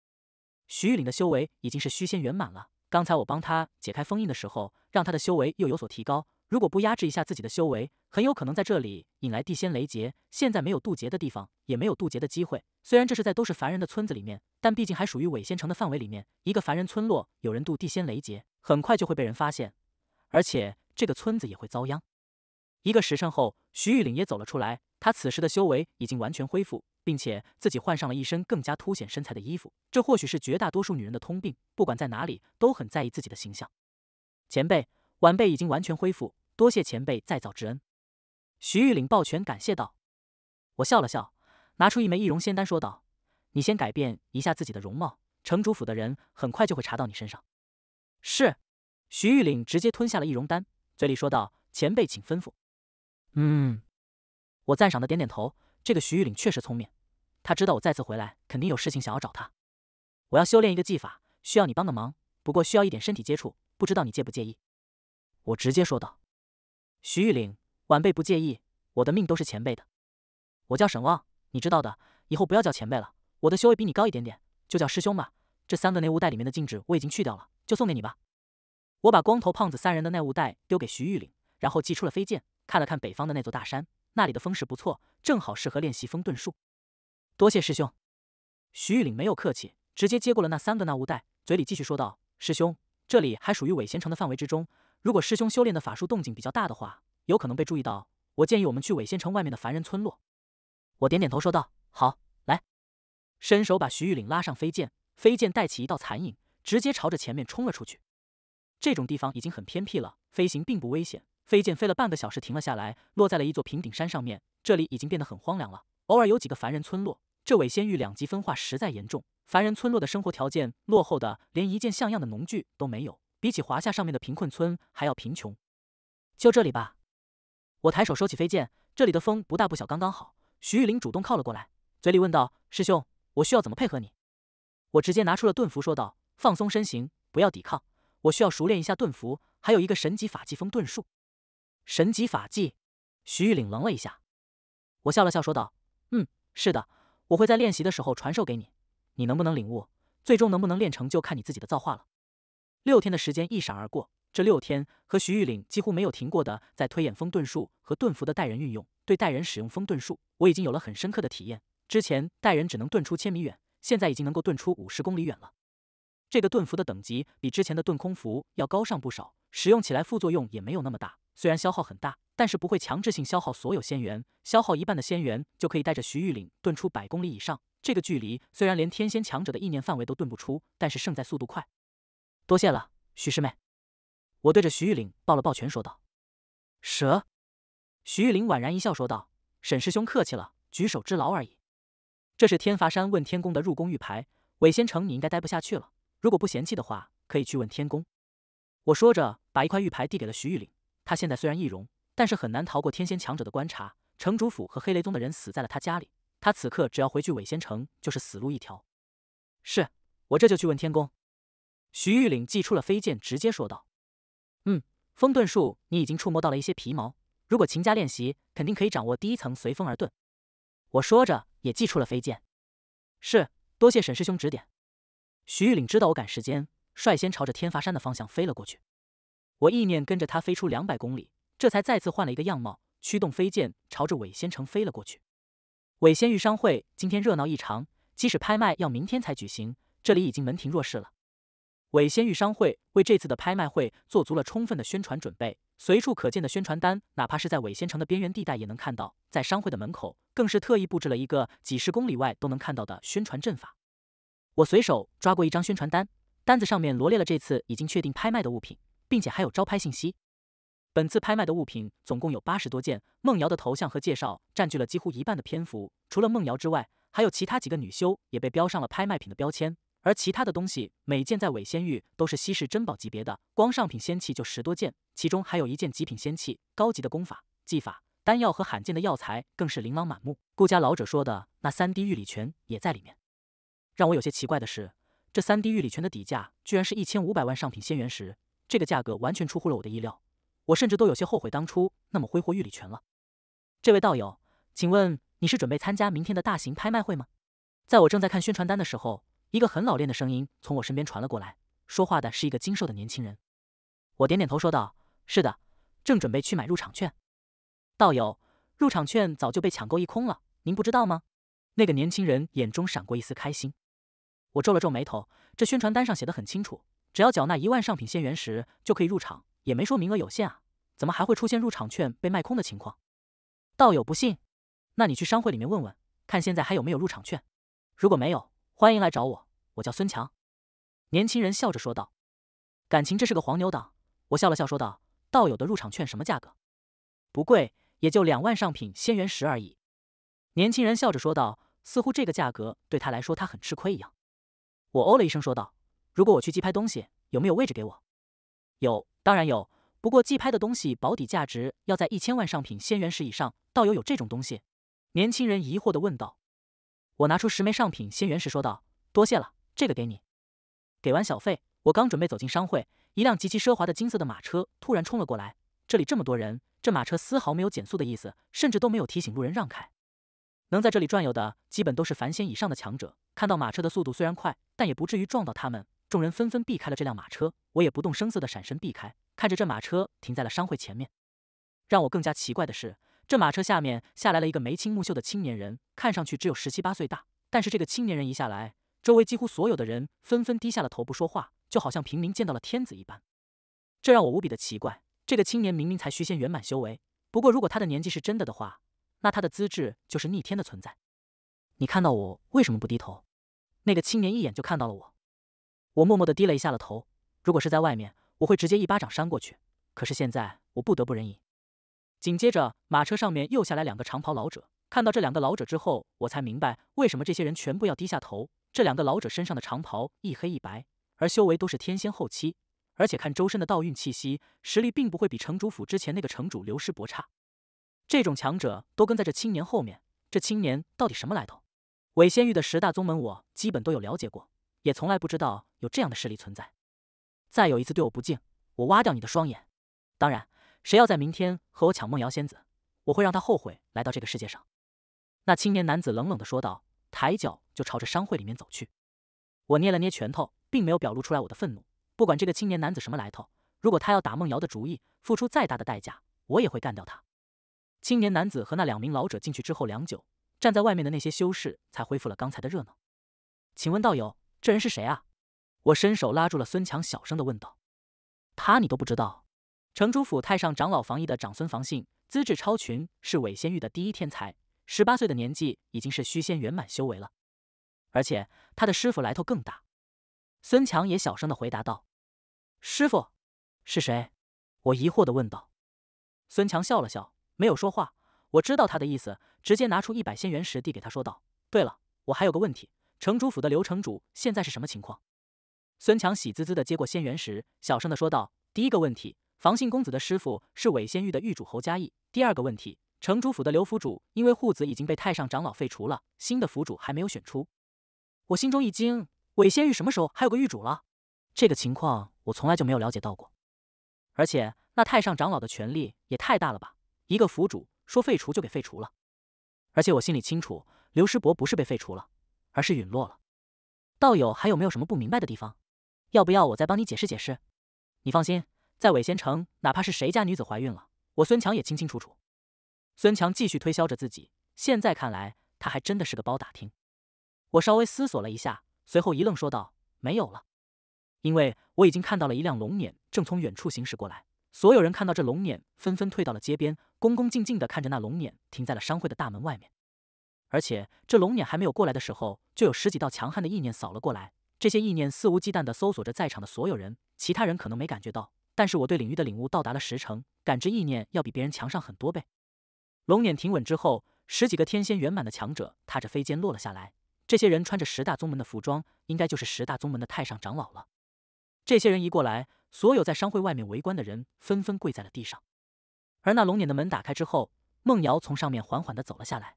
Speaker 1: 徐玉岭的修为已经是虚仙圆满了，刚才我帮他解开封印的时候，让他的修为又有所提高。如果不压制一下自己的修为，很有可能在这里引来地仙雷劫。现在没有渡劫的地方，也没有渡劫的机会。虽然这是在都是凡人的村子里面，但毕竟还属于伪仙城的范围里面，一个凡人村落有人渡地仙雷劫。很快就会被人发现，而且这个村子也会遭殃。一个时辰后，徐玉岭也走了出来。他此时的修为已经完全恢复，并且自己换上了一身更加凸显身材的衣服。这或许是绝大多数女人的通病，不管在哪里都很在意自己的形象。前辈，晚辈已经完全恢复，多谢前辈再造之恩。徐玉岭抱拳感谢道。我笑了笑，拿出一枚易容仙丹，说道：“你先改变一下自己的容貌，城主府的人很快就会查到你身上。”是，徐玉岭直接吞下了易容丹，嘴里说道：“前辈，请吩咐。”
Speaker 3: 嗯，
Speaker 1: 我赞赏的点点头。这个徐玉岭确实聪明，他知道我再次回来肯定有事情想要找他。我要修炼一个技法，需要你帮个忙，不过需要一点身体接触，不知道你介不介意？我直接说道：“徐玉岭，晚辈不介意，我的命都是前辈的。我叫沈旺，你知道的。以后不要叫前辈了，我的修为比你高一点点，就叫师兄吧。这三个内物袋里面的禁止我已经去掉了。”就送给你吧，我把光头胖子三人的耐物袋丢给徐玉岭，然后寄出了飞剑，看了看北方的那座大山，那里的风势不错，正好适合练习风遁术。多谢师兄，徐玉岭没有客气，直接接过了那三个耐物袋，嘴里继续说道：“师兄，这里还属于伪仙城的范围之中，如果师兄修炼的法术动静比较大的话，有可能被注意到。我建议我们去伪仙城外面的凡人村落。”我点点头说道：“好，来，伸手把徐玉岭拉上飞剑，飞剑带起一道残影。”直接朝着前面冲了出去。这种地方已经很偏僻了，飞行并不危险。飞剑飞了半个小时，停了下来，落在了一座平顶山上面。这里已经变得很荒凉了，偶尔有几个凡人村落。这尾仙域两极分化实在严重，凡人村落的生活条件落后的连一件像样的农具都没有，比起华夏上面的贫困村还要贫穷。就这里吧。我抬手收起飞剑，这里的风不大不小，刚刚好。徐玉玲主动靠了过来，嘴里问道：“师兄，我需要怎么配合你？”我直接拿出了盾符，说道。放松身形，不要抵抗。我需要熟练一下遁符，还有一个神级法技风遁术。神级法技？徐玉岭愣了一下。我笑了笑，说道：“嗯，是的，我会在练习的时候传授给你。你能不能领悟，最终能不能练成就看你自己的造化了。”六天的时间一闪而过，这六天和徐玉岭几乎没有停过的在推演风遁术和遁符的带人运用。对带人使用风遁术，我已经有了很深刻的体验。之前带人只能遁出千米远，现在已经能够遁出五十公里远了。这个遁符的等级比之前的遁空符要高上不少，使用起来副作用也没有那么大。虽然消耗很大，但是不会强制性消耗所有仙元，消耗一半的仙元就可以带着徐玉岭遁出百公里以上。这个距离虽然连天仙强者的意念范围都遁不出，但是胜在速度快。多谢了，徐师妹。我对着徐玉岭抱了抱拳说道：“蛇。”徐玉岭宛然一笑说道：“沈师兄客气了，举手之劳而已。这是天罚山问天宫的入宫玉牌，韦仙城你应该待不下去了。”如果不嫌弃的话，可以去问天宫。我说着，把一块玉牌递给了徐玉岭。他现在虽然易容，但是很难逃过天仙强者的观察。城主府和黑雷宗的人死在了他家里，他此刻只要回去伪仙城，就是死路一条。是我这就去问天宫。徐玉岭祭出了飞剑，直接说道：“嗯，风遁术你已经触摸到了一些皮毛，如果勤加练习，肯定可以掌握第一层随风而遁。”我说着，也祭出了飞剑。“是，多谢沈师兄指点。”徐玉岭知道我赶时间，率先朝着天罚山的方向飞了过去。我意念跟着他飞出两百公里，这才再次换了一个样貌，驱动飞剑朝着伪仙城飞了过去。伪仙域商会今天热闹异常，即使拍卖要明天才举行，这里已经门庭若市了。伪仙域商会为这次的拍卖会做足了充分的宣传准备，随处可见的宣传单，哪怕是在伪仙城的边缘地带也能看到。在商会的门口，更是特意布置了一个几十公里外都能看到的宣传阵法。我随手抓过一张宣传单，单子上面罗列了这次已经确定拍卖的物品，并且还有招拍信息。本次拍卖的物品总共有八十多件，孟瑶的头像和介绍占据了几乎一半的篇幅。除了孟瑶之外，还有其他几个女修也被标上了拍卖品的标签。而其他的东西，每件在伪仙域都是稀世珍宝级别的，光上品仙器就十多件，其中还有一件极品仙器，高级的功法、技法、丹药和罕见的药材更是琳琅满目。顾家老者说的那三滴玉髓泉也在里面。让我有些奇怪的是，这三滴玉礼泉的底价居然是一千五百万上品仙元石，这个价格完全出乎了我的意料。我甚至都有些后悔当初那么挥霍玉礼泉了。这位道友，请问你是准备参加明天的大型拍卖会吗？在我正在看宣传单的时候，一个很老练的声音从我身边传了过来。说话的是一个精瘦的年轻人。我点点头说道：“是的，正准备去买入场券。”道友，入场券早就被抢购一空了，您不知道吗？那个年轻人眼中闪过一丝开心。我皱了皱眉头，这宣传单上写的很清楚，只要缴纳一万上品仙元石就可以入场，也没说名额有限啊，怎么还会出现入场券被卖空的情况？道友不信，那你去商会里面问问，看现在还有没有入场券。如果没有，欢迎来找我，我叫孙强。”年轻人笑着说道，“感情这是个黄牛党。”我笑了笑说道，“道友的入场券什么价格？不贵，也就两万上品仙元石而已。”年轻人笑着说道，似乎这个价格对他来说他很吃亏一样。我哦了一声，说道：“如果我去寄拍东西，有没有位置给我？有，当然有。不过寄拍的东西保底价值要在一千万上品仙元石以上。道友有这种东西？”年轻人疑惑的问道。我拿出十枚上品仙元石，说道：“多谢了，这个给你。”给完小费，我刚准备走进商会，一辆极其奢华的金色的马车突然冲了过来。这里这么多人，这马车丝毫没有减速的意思，甚至都没有提醒路人让开。能在这里转悠的，基本都是凡仙以上的强者。看到马车的速度虽然快，但也不至于撞到他们。众人纷纷避开了这辆马车，我也不动声色的闪身避开。看着这马车停在了商会前面，让我更加奇怪的是，这马车下面下来了一个眉清目秀的青年人，看上去只有十七八岁大。但是这个青年人一下来，周围几乎所有的人纷纷低下了头，不说话，就好像平民见到了天子一般。这让我无比的奇怪。这个青年明明才虚仙圆满修为，不过如果他的年纪是真的的话，那他的资质就是逆天的存在。你看到我为什么不低头？那个青年一眼就看到了我，我默默的低了一下了头。如果是在外面，我会直接一巴掌扇过去。可是现在，我不得不忍隐。紧接着，马车上面又下来两个长袍老者。看到这两个老者之后，我才明白为什么这些人全部要低下头。这两个老者身上的长袍一黑一白，而修为都是天仙后期，而且看周身的道运气息，实力并不会比城主府之前那个城主刘师伯差。这种强者都跟在这青年后面，这青年到底什么来头？伪仙域的十大宗门，我基本都有了解过，也从来不知道有这样的势力存在。再有一次对我不敬，我挖掉你的双眼。当然，谁要在明天和我抢梦瑶仙子，我会让他后悔来到这个世界上。那青年男子冷冷地说道，抬脚就朝着商会里面走去。我捏了捏拳头，并没有表露出来我的愤怒。不管这个青年男子什么来头，如果他要打梦瑶的主意，付出再大的代价，我也会干掉他。青年男子和那两名老者进去之后，良久。站在外面的那些修士才恢复了刚才的热闹。请问道友，这人是谁啊？我伸手拉住了孙强，小声的问道：“他你都不知道？城主府太上长老房艺的长孙房信，资质超群，是伪仙域的第一天才，十八岁的年纪已经是虚仙圆满修为了。而且他的师傅来头更大。”孙强也小声的回答道：“师傅是谁？”我疑惑的问道。孙强笑了笑，没有说话。我知道他的意思，直接拿出一百仙元石递给他，说道：“对了，我还有个问题，城主府的刘城主现在是什么情况？”孙强喜滋滋的接过仙元石，小声的说道：“第一个问题，房信公子的师傅是伪仙域的御主侯家义。第二个问题，城主府的刘府主因为护子已经被太上长老废除了，新的府主还没有选出。”我心中一惊，伪仙域什么时候还有个御主了？这个情况我从来就没有了解到过。而且那太上长老的权力也太大了吧？一个府主。说废除就给废除了，而且我心里清楚，刘师伯不是被废除了，而是陨落了。道友还有没有什么不明白的地方？要不要我再帮你解释解释？你放心，在尾仙城，哪怕是谁家女子怀孕了，我孙强也清清楚楚。孙强继续推销着自己。现在看来，他还真的是个包打听。我稍微思索了一下，随后一愣，说道：“没有了，因为我已经看到了一辆龙辇正从远处行驶过来。所有人看到这龙辇，纷纷退到了街边。”恭恭敬敬地看着那龙辇停在了商会的大门外面，而且这龙辇还没有过来的时候，就有十几道强悍的意念扫了过来。这些意念肆无忌惮地搜索着在场的所有人。其他人可能没感觉到，但是我对领域的领悟到达了十成，感知意念要比别人强上很多倍。龙辇停稳之后，十几个天仙圆满的强者踏着飞剑落了下来。这些人穿着十大宗门的服装，应该就是十大宗门的太上长老了。这些人一过来，所有在商会外面围观的人纷纷跪在了地上。而那龙撵的门打开之后，孟瑶从上面缓缓地走了下来。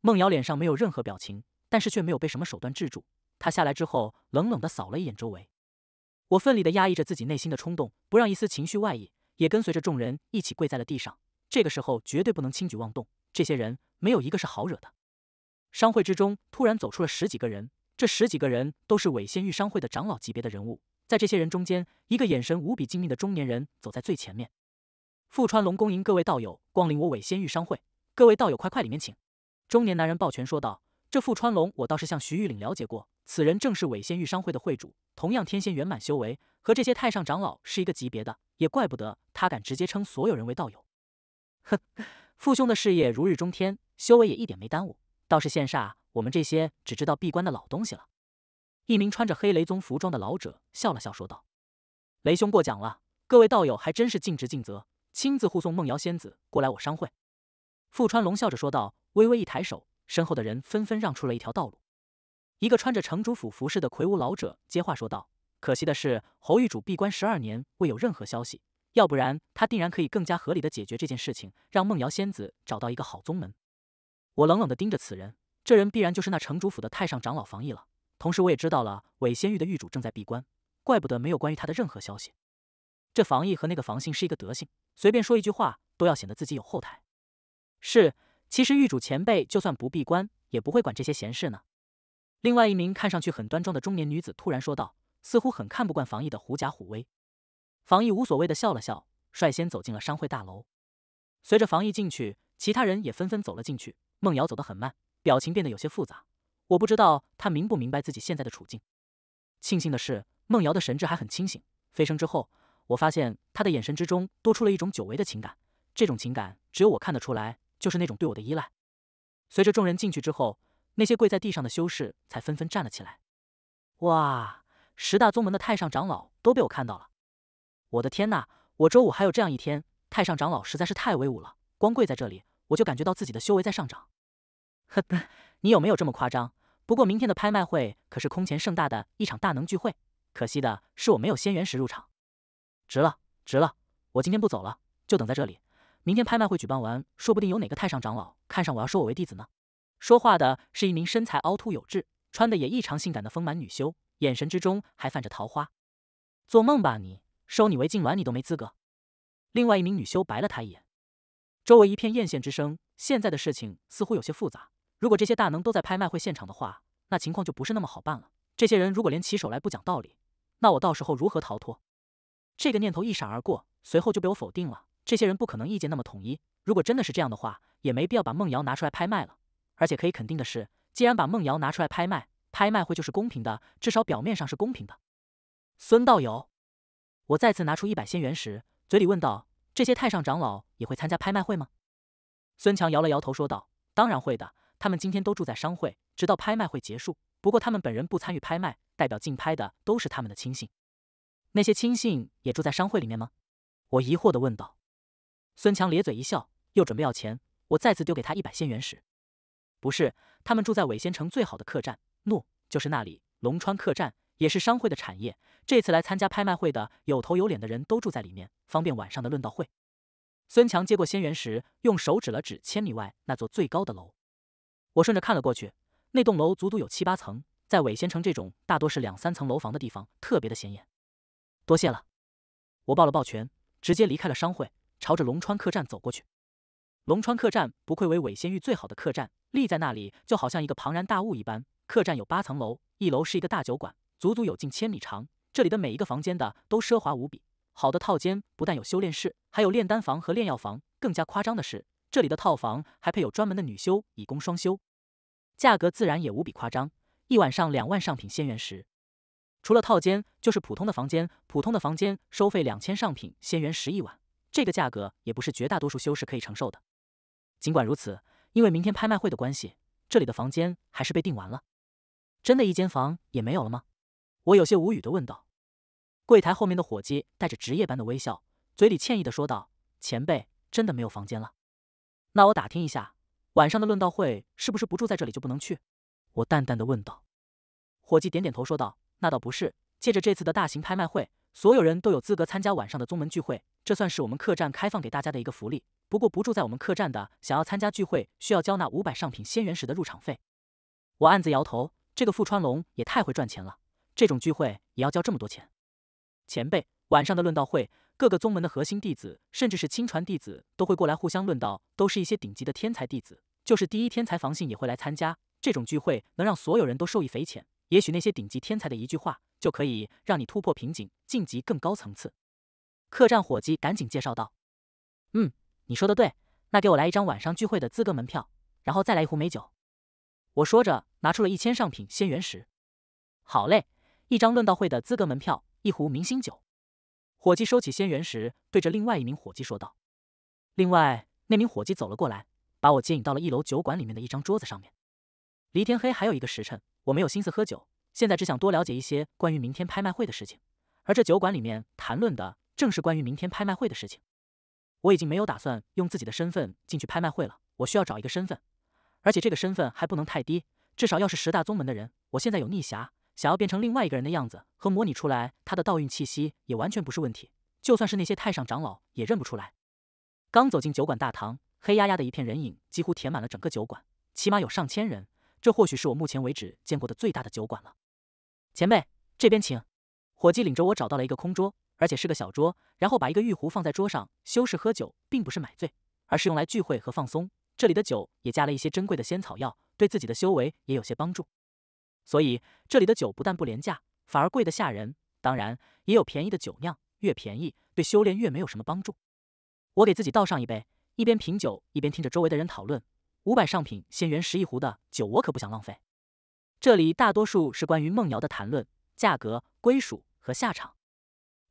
Speaker 1: 孟瑶脸上没有任何表情，但是却没有被什么手段制住。她下来之后，冷冷地扫了一眼周围。我奋力地压抑着自己内心的冲动，不让一丝情绪外溢，也跟随着众人一起跪在了地上。这个时候绝对不能轻举妄动，这些人没有一个是好惹的。商会之中突然走出了十几个人，这十几个人都是伪仙玉商会的长老级别的人物。在这些人中间，一个眼神无比精明的中年人走在最前面。富川龙恭迎各位道友光临我伪仙玉商会，各位道友快快里面请。中年男人抱拳说道：“这富川龙我倒是向徐玉岭了解过，此人正是伪仙玉商会的会主，同样天仙圆满修为，和这些太上长老是一个级别的，也怪不得他敢直接称所有人为道友。”哼，父兄的事业如日中天，修为也一点没耽误，倒是羡煞我们这些只知道闭关的老东西了。一名穿着黑雷宗服装的老者笑了笑说道：“雷兄过奖了，各位道友还真是尽职尽责。”亲自护送梦瑶仙子过来我商会，富川龙笑着说道，微微一抬手，身后的人纷纷让出了一条道路。一个穿着城主府服饰的魁梧老者接话说道：“可惜的是，侯狱主闭关十二年，未有任何消息，要不然他定然可以更加合理的解决这件事情，让梦瑶仙子找到一个好宗门。”我冷冷地盯着此人，这人必然就是那城主府的太上长老房毅了。同时，我也知道了韦仙玉的狱主正在闭关，怪不得没有关于他的任何消息。这防疫和那个房性是一个德性，随便说一句话都要显得自己有后台。是，其实狱主前辈就算不闭关，也不会管这些闲事呢。另外一名看上去很端庄的中年女子突然说道，似乎很看不惯防疫的狐假虎威。防疫无所谓的笑了笑，率先走进了商会大楼。随着防疫进去，其他人也纷纷走了进去。孟瑶走得很慢，表情变得有些复杂。我不知道他明不明白自己现在的处境。庆幸的是，孟瑶的神智还很清醒。飞升之后。我发现他的眼神之中多出了一种久违的情感，这种情感只有我看得出来，就是那种对我的依赖。随着众人进去之后，那些跪在地上的修士才纷纷站了起来。哇！十大宗门的太上长老都被我看到了！我的天呐，我周五还有这样一天？太上长老实在是太威武了，光跪在这里，我就感觉到自己的修为在上涨。呵呵，你有没有这么夸张？不过明天的拍卖会可是空前盛大的一场大能聚会，可惜的是我没有仙元石入场。值了，值了！我今天不走了，就等在这里。明天拍卖会举办完，说不定有哪个太上长老看上我，要收我为弟子呢。说话的是一名身材凹凸有致、穿的也异常性感的丰满女修，眼神之中还泛着桃花。做梦吧你！收你为净卵，你都没资格。另外一名女修白了他一眼，周围一片艳羡之声。现在的事情似乎有些复杂。如果这些大能都在拍卖会现场的话，那情况就不是那么好办了。这些人如果联起手来不讲道理，那我到时候如何逃脱？这个念头一闪而过，随后就被我否定了。这些人不可能意见那么统一。如果真的是这样的话，也没必要把梦瑶拿出来拍卖了。而且可以肯定的是，既然把梦瑶拿出来拍卖，拍卖会就是公平的，至少表面上是公平的。孙道友，我再次拿出一百仙元时，嘴里问道：“这些太上长老也会参加拍卖会吗？”孙强摇了摇头，说道：“当然会的。他们今天都住在商会，直到拍卖会结束。不过他们本人不参与拍卖，代表竞拍的都是他们的亲信。”那些亲信也住在商会里面吗？我疑惑的问道。孙强咧嘴一笑，又准备要钱。我再次丢给他一百仙元石。不是，他们住在伪仙城最好的客栈，诺，就是那里，龙川客栈，也是商会的产业。这次来参加拍卖会的有头有脸的人都住在里面，方便晚上的论道会。孙强接过仙元石，用手指了指千米外那座最高的楼。我顺着看了过去，那栋楼足足有七八层，在伪仙城这种大多是两三层楼房的地方，特别的显眼。多谢了，我抱了抱拳，直接离开了商会，朝着龙川客栈走过去。龙川客栈不愧为伪仙域最好的客栈，立在那里就好像一个庞然大物一般。客栈有八层楼，一楼是一个大酒馆，足足有近千米长。这里的每一个房间的都奢华无比，好的套间不但有修炼室，还有炼丹房和炼药房。更加夸张的是，这里的套房还配有专门的女修，以供双修。价格自然也无比夸张，一晚上两万上品仙元石。除了套间，就是普通的房间。普通的房间收费两千上品仙元，石一晚。这个价格也不是绝大多数修士可以承受的。尽管如此，因为明天拍卖会的关系，这里的房间还是被订完了。真的一间房也没有了吗？我有些无语的问道。柜台后面的伙计带着职业般的微笑，嘴里歉意的说道：“前辈，真的没有房间了。”那我打听一下，晚上的论道会是不是不住在这里就不能去？我淡淡的问道。伙计点点头说道。那倒不是，借着这次的大型拍卖会，所有人都有资格参加晚上的宗门聚会，这算是我们客栈开放给大家的一个福利。不过不住在我们客栈的，想要参加聚会，需要交纳五百上品仙元石的入场费。我暗自摇头，这个傅川龙也太会赚钱了，这种聚会也要交这么多钱。前辈，晚上的论道会，各个宗门的核心弟子，甚至是亲传弟子，都会过来互相论道，都是一些顶级的天才弟子，就是第一天才房信也会来参加。这种聚会能让所有人都受益匪浅。也许那些顶级天才的一句话，就可以让你突破瓶颈，晋级更高层次。客栈伙计赶紧介绍道：“嗯，你说的对，那给我来一张晚上聚会的资格门票，然后再来一壶美酒。”我说着拿出了一千上品仙元石。“好嘞，一张论道会的资格门票，一壶明星酒。”伙计收起仙元石，对着另外一名伙计说道。另外那名伙计走了过来，把我接引到了一楼酒馆里面的一张桌子上面。离天黑还有一个时辰。我没有心思喝酒，现在只想多了解一些关于明天拍卖会的事情。而这酒馆里面谈论的正是关于明天拍卖会的事情。我已经没有打算用自己的身份进去拍卖会了，我需要找一个身份，而且这个身份还不能太低，至少要是十大宗门的人。我现在有逆侠，想要变成另外一个人的样子和模拟出来他的道运气息，也完全不是问题。就算是那些太上长老也认不出来。刚走进酒馆大堂，黑压压的一片人影几乎填满了整个酒馆，起码有上千人。这或许是我目前为止见过的最大的酒馆了。前辈，这边请。伙计领着我找到了一个空桌，而且是个小桌，然后把一个玉壶放在桌上。修饰喝酒并不是买醉，而是用来聚会和放松。这里的酒也加了一些珍贵的仙草药，对自己的修为也有些帮助。所以这里的酒不但不廉价，反而贵得吓人。当然，也有便宜的酒酿，越便宜对修炼越没有什么帮助。我给自己倒上一杯，一边品酒，一边听着周围的人讨论。五百上品仙元十一壶的酒，我可不想浪费。这里大多数是关于梦瑶的谈论，价格、归属和下场。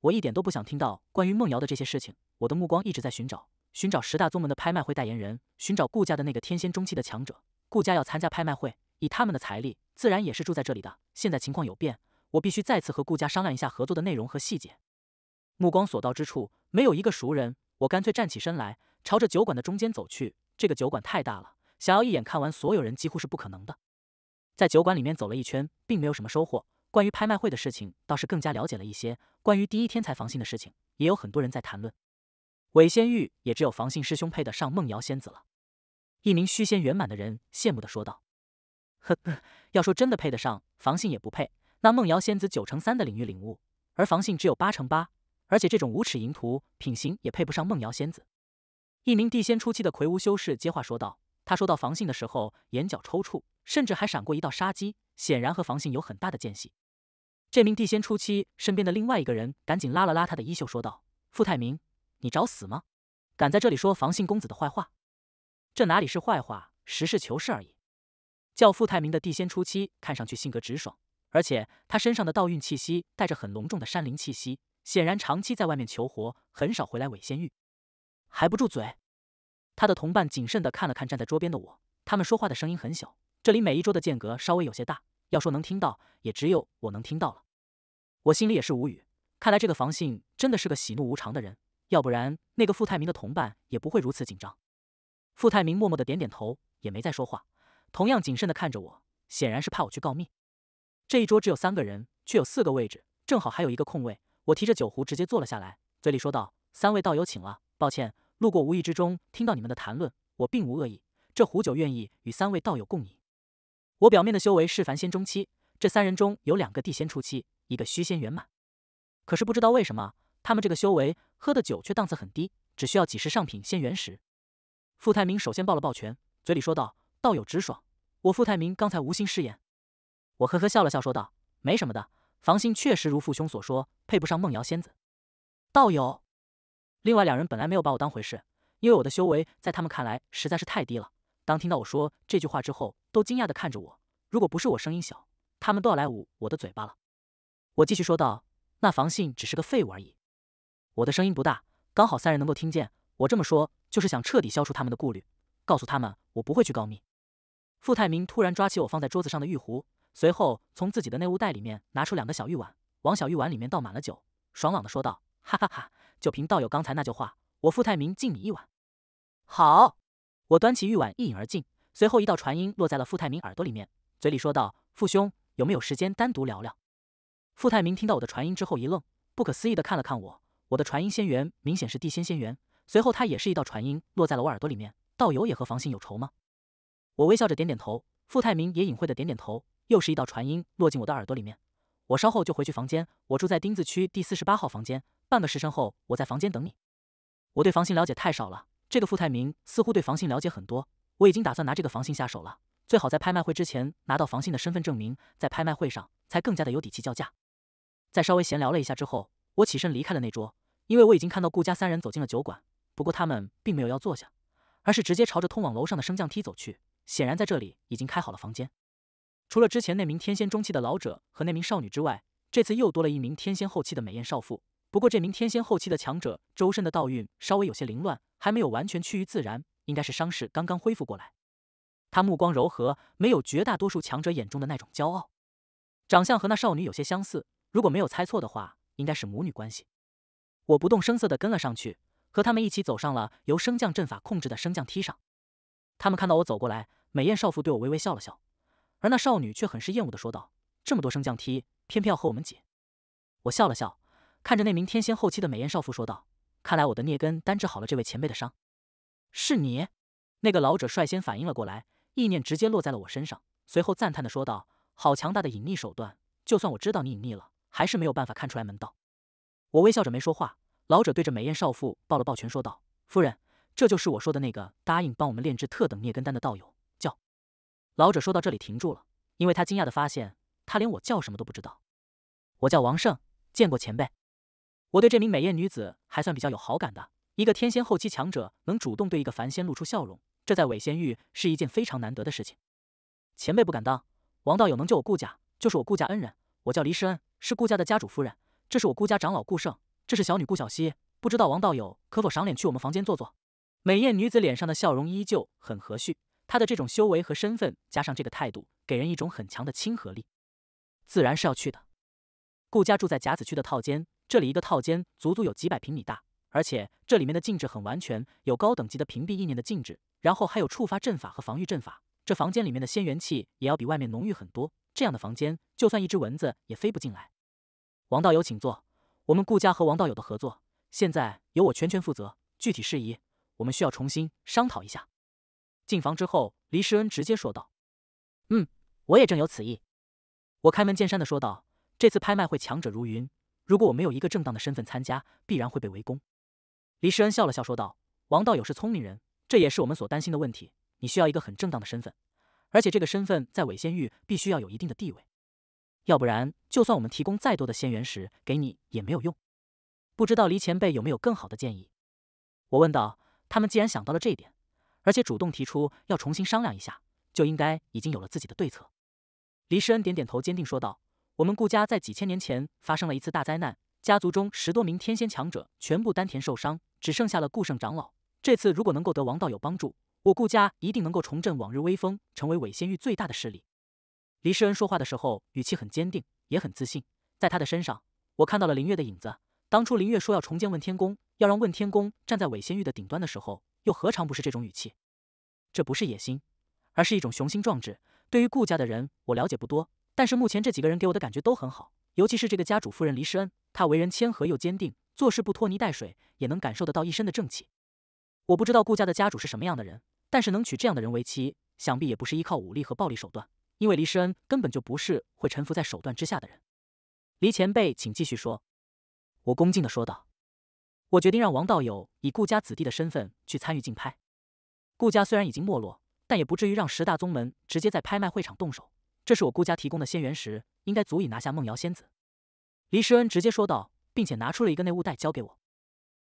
Speaker 1: 我一点都不想听到关于梦瑶的这些事情。我的目光一直在寻找，寻找十大宗门的拍卖会代言人，寻找顾家的那个天仙中期的强者。顾家要参加拍卖会，以他们的财力，自然也是住在这里的。现在情况有变，我必须再次和顾家商量一下合作的内容和细节。目光所到之处，没有一个熟人，我干脆站起身来，朝着酒馆的中间走去。这个酒馆太大了。想要一眼看完所有人几乎是不可能的，在酒馆里面走了一圈，并没有什么收获。关于拍卖会的事情倒是更加了解了一些。关于第一天才房信的事情，也有很多人在谈论。韦仙玉也只有房信师兄配得上梦瑶仙子了，一名虚仙圆满的人羡慕的说道：“呵呵，要说真的配得上房信也不配。那梦瑶仙子九成三的领域领悟，而房信只有八成八，而且这种无耻淫徒品行也配不上梦瑶仙子。”一名地仙初期的魁梧修士接话说道。他说到房信的时候，眼角抽搐，甚至还闪过一道杀机，显然和房信有很大的间隙。这名地仙初期身边的另外一个人赶紧拉了拉他的衣袖，说道：“傅太明，你找死吗？敢在这里说房信公子的坏话？这哪里是坏话，实事求是而已。”叫傅太明的地仙初期看上去性格直爽，而且他身上的道运气息带着很浓重的山林气息，显然长期在外面求活，很少回来伪仙域，还不住嘴。他的同伴谨慎的看了看站在桌边的我，他们说话的声音很小，这里每一桌的间隔稍微有些大，要说能听到，也只有我能听到了。我心里也是无语，看来这个房信真的是个喜怒无常的人，要不然那个傅太明的同伴也不会如此紧张。傅太明默默的点点头，也没再说话，同样谨慎的看着我，显然是怕我去告密。这一桌只有三个人，却有四个位置，正好还有一个空位，我提着酒壶直接坐了下来，嘴里说道：“三位道友请了，抱歉。”路过，无意之中听到你们的谈论，我并无恶意。这壶酒愿意与三位道友共饮。我表面的修为是凡仙中期，这三人中有两个地仙初期，一个虚仙圆满。可是不知道为什么，他们这个修为喝的酒却档次很低，只需要几十上品仙元石。傅太明首先抱了抱拳，嘴里说道：“道友直爽，我傅太明刚才无心失言。”我呵呵笑了笑，说道：“没什么的，房信确实如傅兄所说，配不上梦瑶仙子。”道友。另外两人本来没有把我当回事，因为我的修为在他们看来实在是太低了。当听到我说这句话之后，都惊讶地看着我。如果不是我声音小，他们都要来捂我的嘴巴了。我继续说道：“那房信只是个废物而已。”我的声音不大，刚好三人能够听见。我这么说就是想彻底消除他们的顾虑，告诉他们我不会去告密。傅太明突然抓起我放在桌子上的玉壶，随后从自己的内物袋里面拿出两个小玉碗，往小玉碗里面倒满了酒，爽朗地说道：“哈哈哈。”就凭道友刚才那句话，我傅太明敬你一碗。好，我端起玉碗一饮而尽。随后一道传音落在了傅太明耳朵里面，嘴里说道：“傅兄有没有时间单独聊聊？”傅太明听到我的传音之后一愣，不可思议的看了看我。我的传音仙缘明显是地仙仙缘，随后他也是一道传音落在了我耳朵里面。道友也和房信有仇吗？我微笑着点点头。傅太明也隐晦的点点头。又是一道传音落进我的耳朵里面。我稍后就回去房间，我住在丁字区第四十八号房间。半个时辰后，我在房间等你。我对房信了解太少了，这个傅太明似乎对房信了解很多。我已经打算拿这个房信下手了，最好在拍卖会之前拿到房信的身份证明，在拍卖会上才更加的有底气叫价。在稍微闲聊了一下之后，我起身离开了那桌，因为我已经看到顾家三人走进了酒馆。不过他们并没有要坐下，而是直接朝着通往楼上的升降梯走去，显然在这里已经开好了房间。除了之前那名天仙中期的老者和那名少女之外，这次又多了一名天仙后期的美艳少妇。不过，这名天仙后期的强者周身的道运稍微有些凌乱，还没有完全趋于自然，应该是伤势刚刚恢复过来。他目光柔和，没有绝大多数强者眼中的那种骄傲，长相和那少女有些相似。如果没有猜错的话，应该是母女关系。我不动声色地跟了上去，和他们一起走上了由升降阵法控制的升降梯上。他们看到我走过来，美艳少妇对我微微笑了笑。而那少女却很是厌恶的说道：“这么多升降梯，偏偏要和我们挤。”我笑了笑，看着那名天仙后期的美艳少妇说道：“看来我的孽根丹治好了这位前辈的伤。”“是你？”那个老者率先反应了过来，意念直接落在了我身上，随后赞叹的说道：“好强大的隐匿手段，就算我知道你隐匿了，还是没有办法看出来门道。”我微笑着没说话。老者对着美艳少妇抱了抱拳说道：“夫人，这就是我说的那个答应帮我们炼制特等孽根丹的道友。”老者说到这里停住了，因为他惊讶的发现，他连我叫什么都不知道。我叫王胜，见过前辈。我对这名美艳女子还算比较有好感的，一个天仙后期强者能主动对一个凡仙露出笑容，这在伪仙域是一件非常难得的事情。前辈不敢当，王道友能救我顾家，就是我顾家恩人。我叫黎诗恩，是顾家的家主夫人。这是我顾家长老顾胜，这是小女顾小溪。不知道王道友可否赏脸去我们房间坐坐？美艳女子脸上的笑容依旧很和煦。他的这种修为和身份，加上这个态度，给人一种很强的亲和力，自然是要去的。顾家住在甲子区的套间，这里一个套间足足有几百平米大，而且这里面的禁制很完全，有高等级的屏蔽意念的禁制，然后还有触发阵法和防御阵法。这房间里面的仙元气也要比外面浓郁很多，这样的房间就算一只蚊子也飞不进来。王道友，请坐。我们顾家和王道友的合作，现在由我全权负责，具体事宜我们需要重新商讨一下。进房之后，黎世恩直接说道：“嗯，我也正有此意。”我开门见山的说道：“这次拍卖会强者如云，如果我没有一个正当的身份参加，必然会被围攻。”黎世恩笑了笑说道：“王道友是聪明人，这也是我们所担心的问题。你需要一个很正当的身份，而且这个身份在伪仙域必须要有一定的地位，要不然就算我们提供再多的仙元石给你也没有用。不知道黎前辈有没有更好的建议？”我问道：“他们既然想到了这一点。”而且主动提出要重新商量一下，就应该已经有了自己的对策。黎世恩点点头，坚定说道：“我们顾家在几千年前发生了一次大灾难，家族中十多名天仙强者全部丹田受伤，只剩下了顾圣长老。这次如果能够得王道友帮助，我顾家一定能够重振往日威风，成为伪仙域最大的势力。”黎世恩说话的时候，语气很坚定，也很自信。在他的身上，我看到了林月的影子。当初林月说要重建问天宫，要让问天宫站在伪仙域的顶端的时候。又何尝不是这种语气？这不是野心，而是一种雄心壮志。对于顾家的人，我了解不多，但是目前这几个人给我的感觉都很好，尤其是这个家主夫人黎诗恩，她为人谦和又坚定，做事不拖泥带水，也能感受得到一身的正气。我不知道顾家的家主是什么样的人，但是能娶这样的人为妻，想必也不是依靠武力和暴力手段，因为黎诗恩根本就不是会臣服在手段之下的人。黎前辈，请继续说。”我恭敬的说道。我决定让王道友以顾家子弟的身份去参与竞拍。顾家虽然已经没落，但也不至于让十大宗门直接在拍卖会场动手。这是我顾家提供的仙元石，应该足以拿下梦瑶仙子。黎诗恩直接说道，并且拿出了一个内物袋交给我。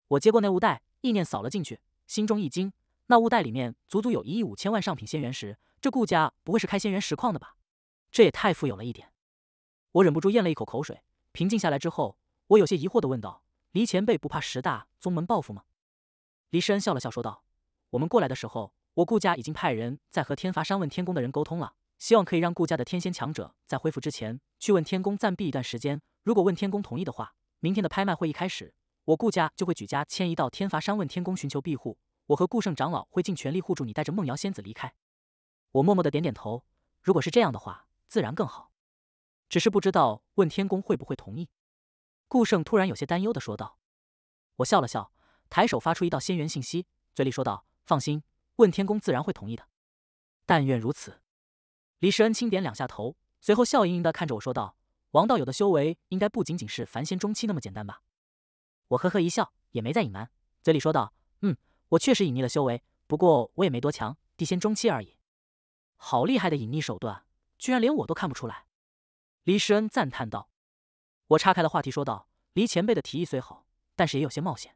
Speaker 1: 我接过内物袋，意念扫了进去，心中一惊，那物袋里面足足有一亿五千万上品仙元石。这顾家不会是开仙元石矿的吧？这也太富有了一点。我忍不住咽了一口口水，平静下来之后，我有些疑惑的问道。黎前辈不怕十大宗门报复吗？黎世恩笑了笑说道：“我们过来的时候，我顾家已经派人在和天罚山问天宫的人沟通了，希望可以让顾家的天仙强者在恢复之前去问天宫暂避一段时间。如果问天宫同意的话，明天的拍卖会一开始，我顾家就会举家迁移到天罚山问天宫寻求庇护。我和顾胜长老会尽全力护住你，带着梦瑶仙子离开。”我默默的点点头。如果是这样的话，自然更好。只是不知道问天宫会不会同意。顾胜突然有些担忧的说道：“我笑了笑，抬手发出一道仙元信息，嘴里说道：‘放心，问天宫自然会同意的。’但愿如此。”李世恩轻点两下头，随后笑盈盈的看着我说道：“王道友的修为应该不仅仅是凡仙中期那么简单吧？”我呵呵一笑，也没再隐瞒，嘴里说道：“嗯，我确实隐匿了修为，不过我也没多强，地仙中期而已。”“好厉害的隐匿手段，居然连我都看不出来。”李世恩赞叹道。我岔开了话题说道：“黎前辈的提议虽好，但是也有些冒险。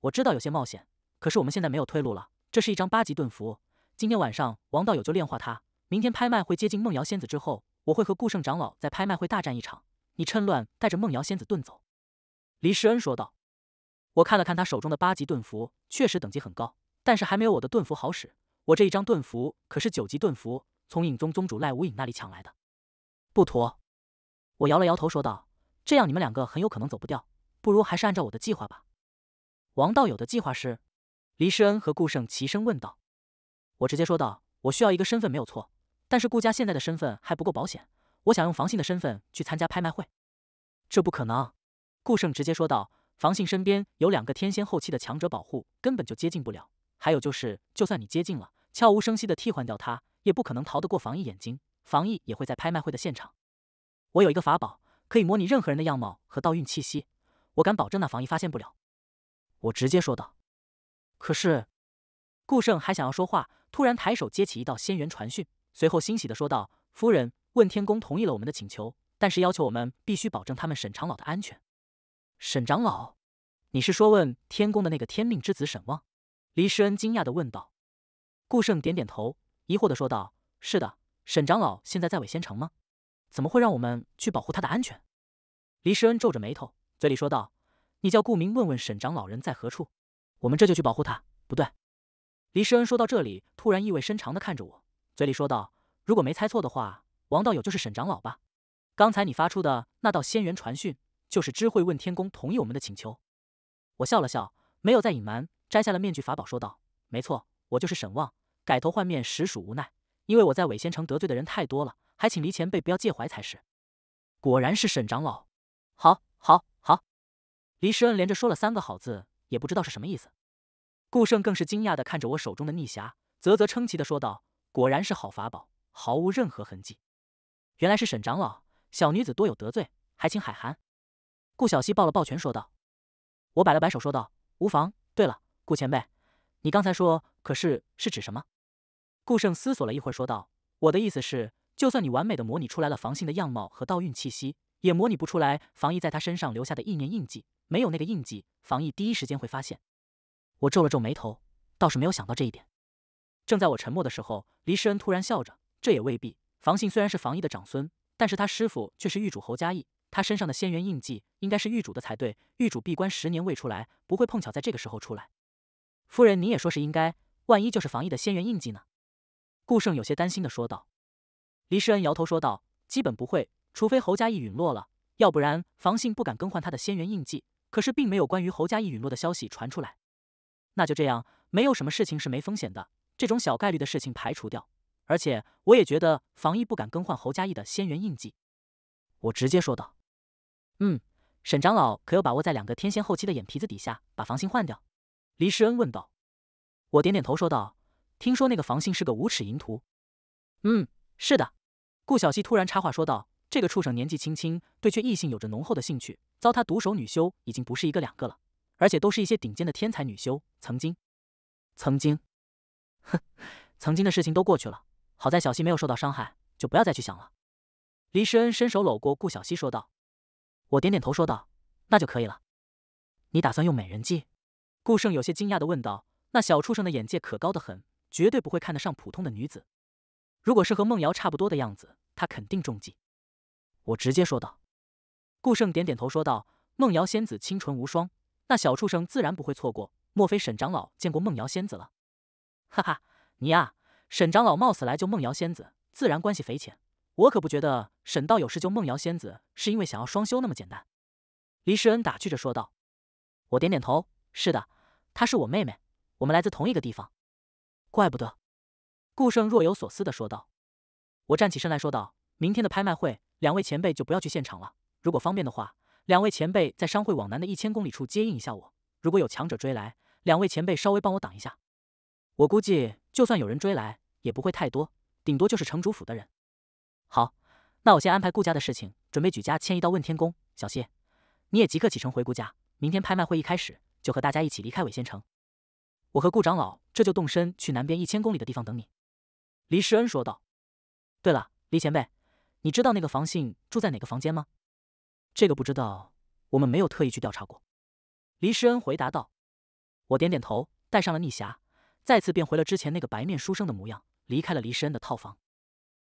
Speaker 1: 我知道有些冒险，可是我们现在没有退路了。这是一张八级盾符，今天晚上王道友就炼化它。明天拍卖会接近梦瑶仙子之后，我会和顾圣长老在拍卖会大战一场。你趁乱带着梦瑶仙子遁走。”黎世恩说道。我看了看他手中的八级盾符，确实等级很高，但是还没有我的盾符好使。我这一张盾符可是九级盾符，从影宗宗主赖无影那里抢来的。不妥，我摇了摇头说道。这样你们两个很有可能走不掉，不如还是按照我的计划吧。王道友的计划是？黎世恩和顾胜齐声问道。我直接说道：“我需要一个身份没有错，但是顾家现在的身份还不够保险，我想用房信的身份去参加拍卖会。”这不可能！顾胜直接说道：“房信身边有两个天仙后期的强者保护，根本就接近不了。还有就是，就算你接近了，悄无声息的替换掉他，也不可能逃得过防疫眼睛。防疫也会在拍卖会的现场。我有一个法宝。”可以模拟任何人的样貌和道运气息，我敢保证那防疫发现不了。我直接说道。可是，顾胜还想要说话，突然抬手接起一道仙元传讯，随后欣喜的说道：“夫人，问天宫同意了我们的请求，但是要求我们必须保证他们沈长老的安全。”沈长老，你是说问天宫的那个天命之子沈望？黎世恩惊讶的问道。顾胜点点头，疑惑的说道：“是的，沈长老现在在伪仙城吗？”怎么会让我们去保护他的安全？黎诗恩皱着眉头，嘴里说道：“你叫顾明问问沈长老人在何处，我们这就去保护他。”不对，黎诗恩说到这里，突然意味深长的看着我，嘴里说道：“如果没猜错的话，王道友就是沈长老吧？刚才你发出的那道仙缘传讯，就是知会问天宫同意我们的请求。”我笑了笑，没有再隐瞒，摘下了面具法宝，说道：“没错，我就是沈望，改头换面实属无奈，因为我在伪仙城得罪的人太多了。”还请黎前辈不要介怀才是。果然是沈长老，好，好，好！黎世恩连着说了三个好字，也不知道是什么意思。顾胜更是惊讶的看着我手中的逆匣，啧啧称奇的说道：“果然是好法宝，毫无任何痕迹。”原来是沈长老，小女子多有得罪，还请海涵。顾小溪抱了抱拳说道。我摆了摆手说道：“无妨。”对了，顾前辈，你刚才说可是是指什么？”顾胜思索了一会儿说道：“我的意思是……”就算你完美的模拟出来了房信的样貌和倒运气息，也模拟不出来房毅在他身上留下的意念印记。没有那个印记，房毅第一时间会发现。我皱了皱眉头，倒是没有想到这一点。正在我沉默的时候，黎世恩突然笑着：“这也未必。房信虽然是房毅的长孙，但是他师傅却是玉主侯家义，他身上的仙元印记应该是玉主的才对。玉主闭关十年未出来，不会碰巧在这个时候出来。夫人，你也说是应该，万一就是房毅的仙元印记呢？”顾胜有些担心的说道。黎世恩摇头说道：“基本不会，除非侯家义陨落了，要不然房信不敢更换他的仙元印记。可是并没有关于侯家义陨落的消息传出来。那就这样，没有什么事情是没风险的，这种小概率的事情排除掉。而且我也觉得房毅不敢更换侯家义的仙元印记。”我直接说道：“
Speaker 2: 嗯，
Speaker 1: 沈长老可有把握在两个天仙后期的眼皮子底下把房信换掉？”黎世恩问道。我点点头说道：“听说那个房信是个无耻淫徒。”“嗯，是的。”顾小溪突然插话说道：“这个畜生年纪轻轻，对却异性有着浓厚的兴趣，遭他毒手女修已经不是一个两个了，而且都是一些顶尖的天才女修。曾经，曾经，哼，曾经的事情都过去了。好在小溪没有受到伤害，就不要再去想了。”黎世恩伸手搂过顾小溪说道：“我点点头说道，那就可以了。你打算用美人计？”顾胜有些惊讶的问道：“那小畜生的眼界可高得很，绝对不会看得上普通的女子。”如果是和梦瑶差不多的样子，他肯定中计。我直接说道。顾胜点点头说道：“梦瑶仙子清纯无双，那小畜生自然不会错过。莫非沈长老见过梦瑶仙子了？”哈哈，你呀，沈长老冒死来救梦瑶仙子，自然关系匪浅。我可不觉得沈道友是救梦瑶仙子是因为想要双修那么简单。黎世恩打趣着说道。我点点头：“是的，她是我妹妹，我们来自同一个地方，怪不得。”顾胜若有所思的说道：“我站起身来说道，明天的拍卖会，两位前辈就不要去现场了。如果方便的话，两位前辈在商会往南的一千公里处接应一下我。如果有强者追来，两位前辈稍微帮我挡一下。我估计就算有人追来，也不会太多，顶多就是城主府的人。好，那我先安排顾家的事情，准备举家迁移到问天宫。小谢，你也即刻启程回顾家。明天拍卖会一开始，就和大家一起离开伪仙城。我和顾长老这就动身去南边一千公里的地方等你。”黎诗恩说道：“对了，黎前辈，你知道那个房信住在哪个房间吗？”“这个不知道，我们没有特意去调查过。”黎诗恩回答道。我点点头，带上了逆匣，再次变回了之前那个白面书生的模样，离开了黎诗恩的套房。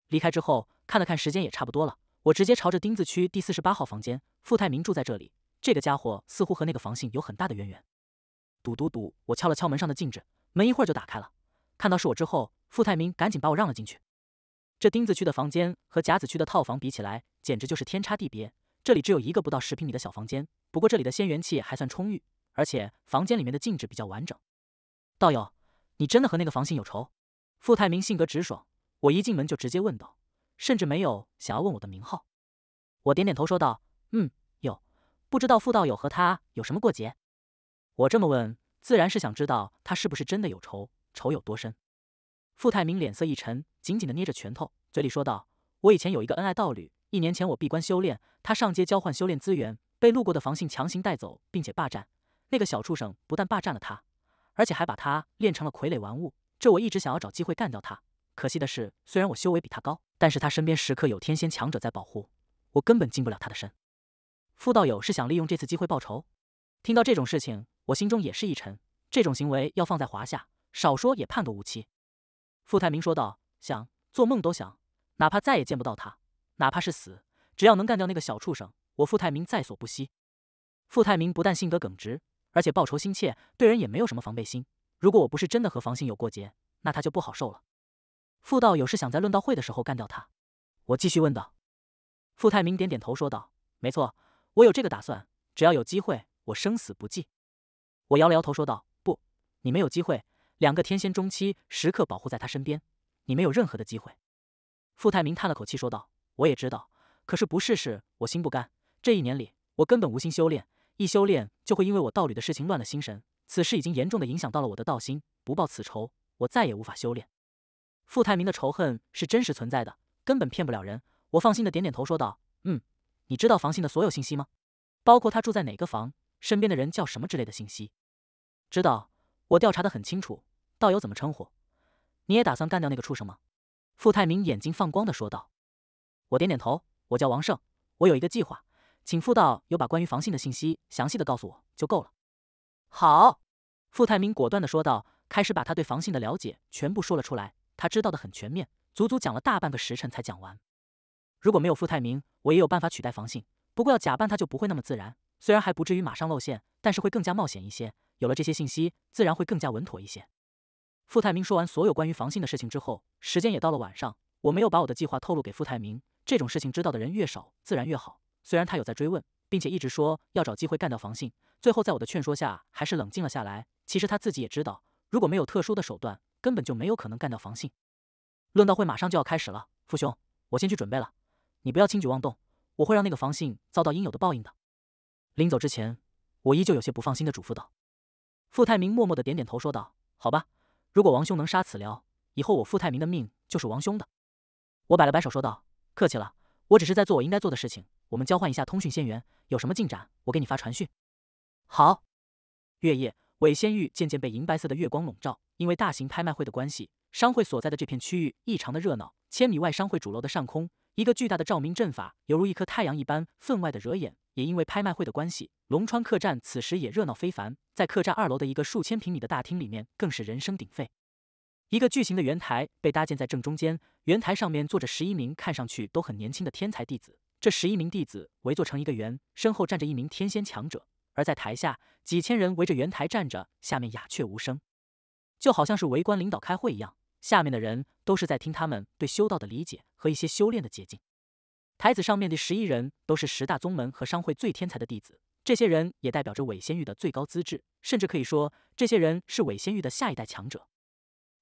Speaker 1: 离开之后，看了看时间，也差不多了。我直接朝着丁字区第四十八号房间，傅太明住在这里。这个家伙似乎和那个房信有很大的渊源。堵堵堵！我敲了敲门上的镜子，门一会儿就打开了。看到是我之后，傅太明赶紧把我让了进去。这丁子区的房间和甲子区的套房比起来，简直就是天差地别。这里只有一个不到十平米的小房间，不过这里的仙元气还算充裕，而且房间里面的禁制比较完整。道友，你真的和那个房型有仇？傅太明性格直爽，我一进门就直接问道，甚至没有想要问我的名号。我点点头说道：“嗯，有。不知道傅道友和他有什么过节？”我这么问，自然是想知道他是不是真的有仇，仇有多深。傅太明脸色一沉，紧紧地捏着拳头，嘴里说道：“我以前有一个恩爱道侣，一年前我闭关修炼，他上街交换修炼资源，被路过的房姓强行带走，并且霸占。那个小畜生不但霸占了他，而且还把他炼成了傀儡玩物。这我一直想要找机会干掉他，可惜的是，虽然我修为比他高，但是他身边时刻有天仙强者在保护，我根本近不了他的身。傅道友是想利用这次机会报仇？听到这种事情，我心中也是一沉。这种行为要放在华夏，少说也判个无期。”傅太明说道：“想做梦都想，哪怕再也见不到他，哪怕是死，只要能干掉那个小畜生，我傅太明在所不惜。”傅太明不但性格耿直，而且报仇心切，对人也没有什么防备心。如果我不是真的和房信有过节，那他就不好受了。傅道有事想在论道会的时候干掉他，我继续问道。傅太明点点头说道：“没错，我有这个打算。只要有机会，我生死不计。”我摇了摇头说道：“不，你没有机会。”两个天仙中期时刻保护在他身边，你没有任何的机会。傅太明叹了口气说道：“我也知道，可是不试试，我心不甘。这一年里，我根本无心修炼，一修炼就会因为我道侣的事情乱了心神。此事已经严重的影响到了我的道心，不报此仇，我再也无法修炼。”傅太明的仇恨是真实存在的，根本骗不了人。我放心的点点头说道：“嗯，你知道房信的所有信息吗？包括他住在哪个房，身边的人叫什么之类的信息？知道。”我调查的很清楚，道友怎么称呼？你也打算干掉那个畜生吗？傅太明眼睛放光的说道。我点点头，我叫王胜，我有一个计划，请傅道友把关于房信的信息详细的告诉我就够了。好，傅太明果断的说道，开始把他对房信的了解全部说了出来。他知道的很全面，足足讲了大半个时辰才讲完。如果没有傅太明，我也有办法取代房信，不过要假扮他就不会那么自然，虽然还不至于马上露馅，但是会更加冒险一些。有了这些信息，自然会更加稳妥一些。傅太明说完所有关于房信的事情之后，时间也到了晚上。我没有把我的计划透露给傅太明，这种事情知道的人越少，自然越好。虽然他有在追问，并且一直说要找机会干掉房信，最后在我的劝说下，还是冷静了下来。其实他自己也知道，如果没有特殊的手段，根本就没有可能干掉房信。论道会马上就要开始了，父兄，我先去准备了。你不要轻举妄动，我会让那个房信遭到应有的报应的。临走之前，我依旧有些不放心的嘱咐道。傅太明默默地点点头，说道：“好吧，如果王兄能杀此辽，以后我傅太明的命就是王兄的。”我摆了摆手，说道：“客气了，我只是在做我应该做的事情。我们交换一下通讯仙源，有什么进展，我给你发传讯。”好。月夜，韦仙玉渐渐被银白色的月光笼罩。因为大型拍卖会的关系，商会所在的这片区域异常的热闹。千米外，商会主楼的上空。一个巨大的照明阵法，犹如一颗太阳一般，分外的惹眼。也因为拍卖会的关系，龙川客栈此时也热闹非凡。在客栈二楼的一个数千平米的大厅里面，更是人声鼎沸。一个巨型的圆台被搭建在正中间，圆台上面坐着十一名看上去都很年轻的天才弟子。这十一名弟子围坐成一个圆，身后站着一名天仙强者。而在台下，几千人围着圆台站着，下面鸦雀无声，就好像是围观领导开会一样。下面的人都是在听他们对修道的理解和一些修炼的捷径。台子上面的十一人都是十大宗门和商会最天才的弟子，这些人也代表着韦仙玉的最高资质，甚至可以说，这些人是韦仙玉的下一代强者。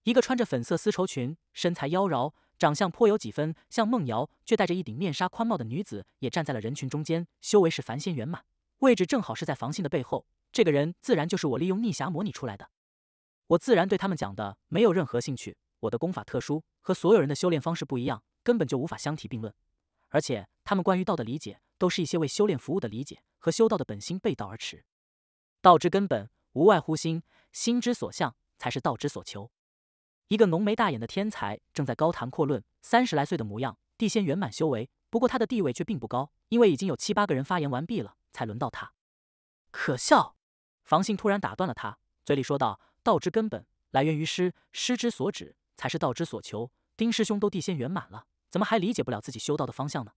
Speaker 1: 一个穿着粉色丝绸裙、身材妖娆、长相颇有几分像梦瑶，却戴着一顶面纱宽帽的女子，也站在了人群中间。修为是凡仙圆满，位置正好是在房信的背后。这个人自然就是我利用逆侠模拟出来的。我自然对他们讲的没有任何兴趣。我的功法特殊，和所有人的修炼方式不一样，根本就无法相提并论。而且他们关于道的理解，都是一些为修炼服务的理解，和修道的本心背道而驰。道之根本无外乎心，心之所向才是道之所求。一个浓眉大眼的天才正在高谈阔论，三十来岁的模样，地仙圆满修为。不过他的地位却并不高，因为已经有七八个人发言完毕了，才轮到他。可笑！房信突然打断了他，嘴里说道：“道之根本来源于师，师之所指。”才是道之所求。丁师兄都地仙圆满了，怎么还理解不了自己修道的方向呢？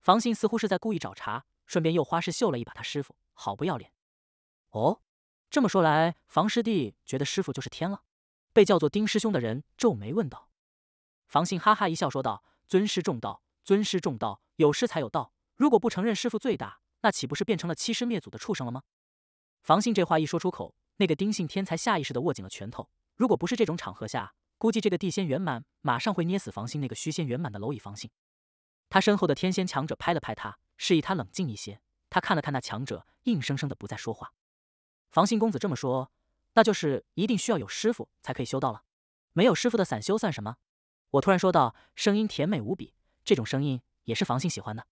Speaker 1: 房信似乎是在故意找茬，顺便又花式秀了一把他师傅，好不要脸。哦，这么说来，房师弟觉得师傅就是天了？被叫做丁师兄的人皱眉问道。房信哈哈一笑说道：“尊师重道，尊师重道，有师才有道。如果不承认师傅最大，那岂不是变成了欺师灭祖的畜生了吗？”房信这话一说出口，那个丁姓天才下意识地握紧了拳头。如果不是这种场合下，估计这个地仙圆满马上会捏死房信那个虚仙圆满的蝼蚁房信。他身后的天仙强者拍了拍他，示意他冷静一些。他看了看那强者，硬生生的不再说话。房信公子这么说，那就是一定需要有师傅才可以修道了。没有师傅的散修算什么？我突然说道，声音甜美无比，这种声音也是房信喜欢的。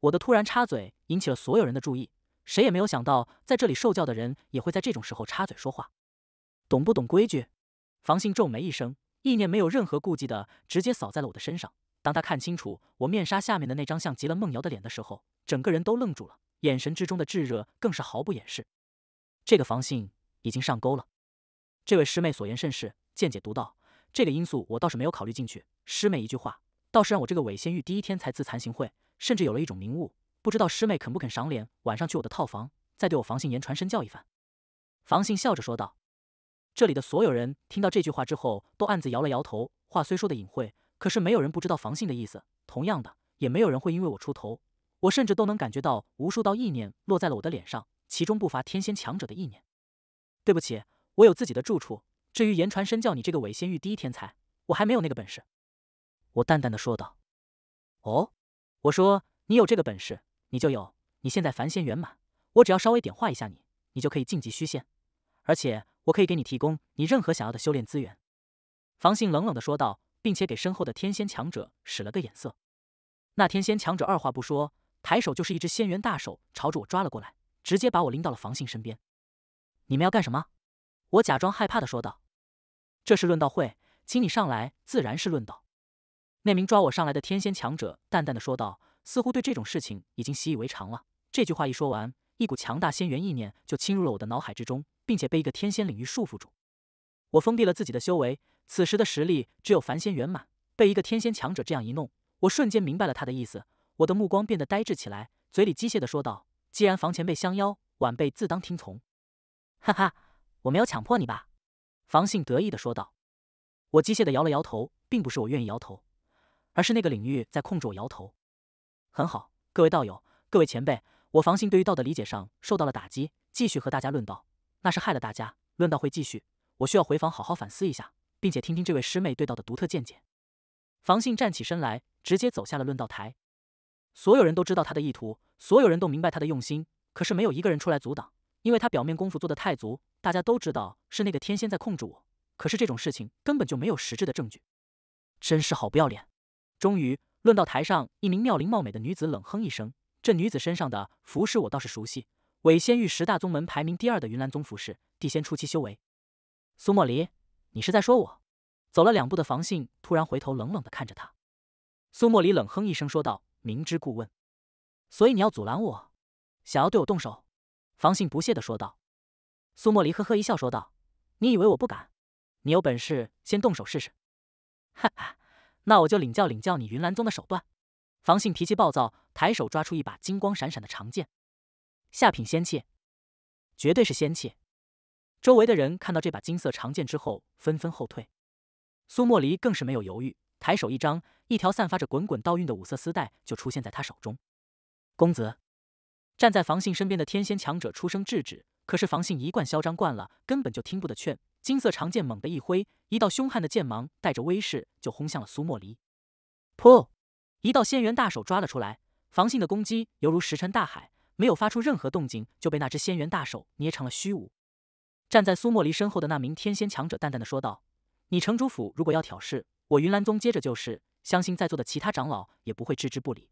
Speaker 1: 我的突然插嘴引起了所有人的注意，谁也没有想到在这里受教的人也会在这种时候插嘴说话，懂不懂规矩？房信皱眉一声，意念没有任何顾忌的直接扫在了我的身上。当他看清楚我面纱下面的那张像极了梦瑶的脸的时候，整个人都愣住了，眼神之中的炙热更是毫不掩饰。这个房信已经上钩了。这位师妹所言甚是，见解独到。这个因素我倒是没有考虑进去。师妹一句话，倒是让我这个伪仙玉第一天才自惭形秽，甚至有了一种明悟。不知道师妹肯不肯赏脸，晚上去我的套房，再对我房信言传身教一番。房信笑着说道。这里的所有人听到这句话之后，都暗自摇了摇头。话虽说的隐晦，可是没有人不知道房信的意思。同样的，也没有人会因为我出头。我甚至都能感觉到无数道意念落在了我的脸上，其中不乏天仙强者的意念。对不起，我有自己的住处。至于言传身教，你这个伪仙域第一天才，我还没有那个本事。我淡淡的说道：“哦，我说你有这个本事，你就有。你现在凡仙圆满，我只要稍微点化一下你，你就可以晋级虚仙，而且……”我可以给你提供你任何想要的修炼资源。”房信冷冷的说道，并且给身后的天仙强者使了个眼色。那天仙强者二话不说，抬手就是一只仙元大手朝着我抓了过来，直接把我拎到了房信身边。“你们要干什么？”我假装害怕的说道。“这是论道会，请你上来，自然是论道。”那名抓我上来的天仙强者淡淡的说道，似乎对这种事情已经习以为常了。这句话一说完，一股强大仙元意念就侵入了我的脑海之中。并且被一个天仙领域束缚住，我封闭了自己的修为，此时的实力只有凡仙圆满。被一个天仙强者这样一弄，我瞬间明白了他的意思。我的目光变得呆滞起来，嘴里机械地说道：“既然房前辈相邀，晚辈自当听从。”哈哈，我没有强迫你吧？”房信得意地说道。我机械地摇了摇头，并不是我愿意摇头，而是那个领域在控制我摇头。很好，各位道友，各位前辈，我房信对于道的理解上受到了打击，继续和大家论道。那是害了大家。论道会继续，我需要回房好好反思一下，并且听听这位师妹对道的独特见解。房信站起身来，直接走下了论道台。所有人都知道他的意图，所有人都明白他的用心，可是没有一个人出来阻挡，因为他表面功夫做得太足。大家都知道是那个天仙在控制我，可是这种事情根本就没有实质的证据，真是好不要脸。终于，论道台上一名妙龄貌美的女子冷哼一声。这女子身上的服饰我倒是熟悉。伪仙域十大宗门排名第二的云岚宗，服饰地仙初期修为。苏莫离，你是在说我？走了两步的房信突然回头，冷冷的看着他。苏莫离冷哼一声说道：“明知故问，所以你要阻拦我，想要对我动手？”房信不屑的说道。苏莫离呵呵一笑说道：“你以为我不敢？你有本事先动手试试。”哈哈，那我就领教领教你云岚宗的手段。房信脾气暴躁，抬手抓出一把金光闪闪的长剑。下品仙器，绝对是仙器。周围的人看到这把金色长剑之后，纷纷后退。苏莫离更是没有犹豫，抬手一张，一条散发着滚滚道韵的五色丝带就出现在他手中。公子，站在房信身边的天仙强者出声制止，可是房信一贯嚣张惯了，根本就听不得劝。金色长剑猛地一挥，一道凶悍的剑芒带着威势就轰向了苏莫离。噗！一道仙元大手抓了出来，房信的攻击犹如石沉大海。没有发出任何动静，就被那只仙元大手捏成了虚无。站在苏莫离身后的那名天仙强者淡淡的说道：“你城主府如果要挑事，我云岚宗接着就是，相信在座的其他长老也不会置之不理。”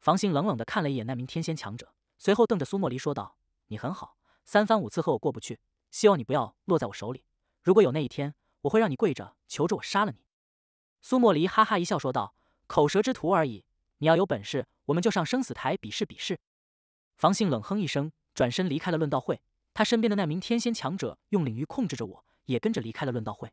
Speaker 1: 房信冷冷的看了一眼那名天仙强者，随后瞪着苏莫离说道：“你很好，三番五次和我过不去，希望你不要落在我手里。如果有那一天，我会让你跪着求着我杀了你。”苏莫离哈哈一笑说道：“口舌之徒而已，你要有本事，我们就上生死台比试比试。”房信冷哼一声，转身离开了论道会。他身边的那名天仙强者用领域控制着我，也跟着离开了论道会。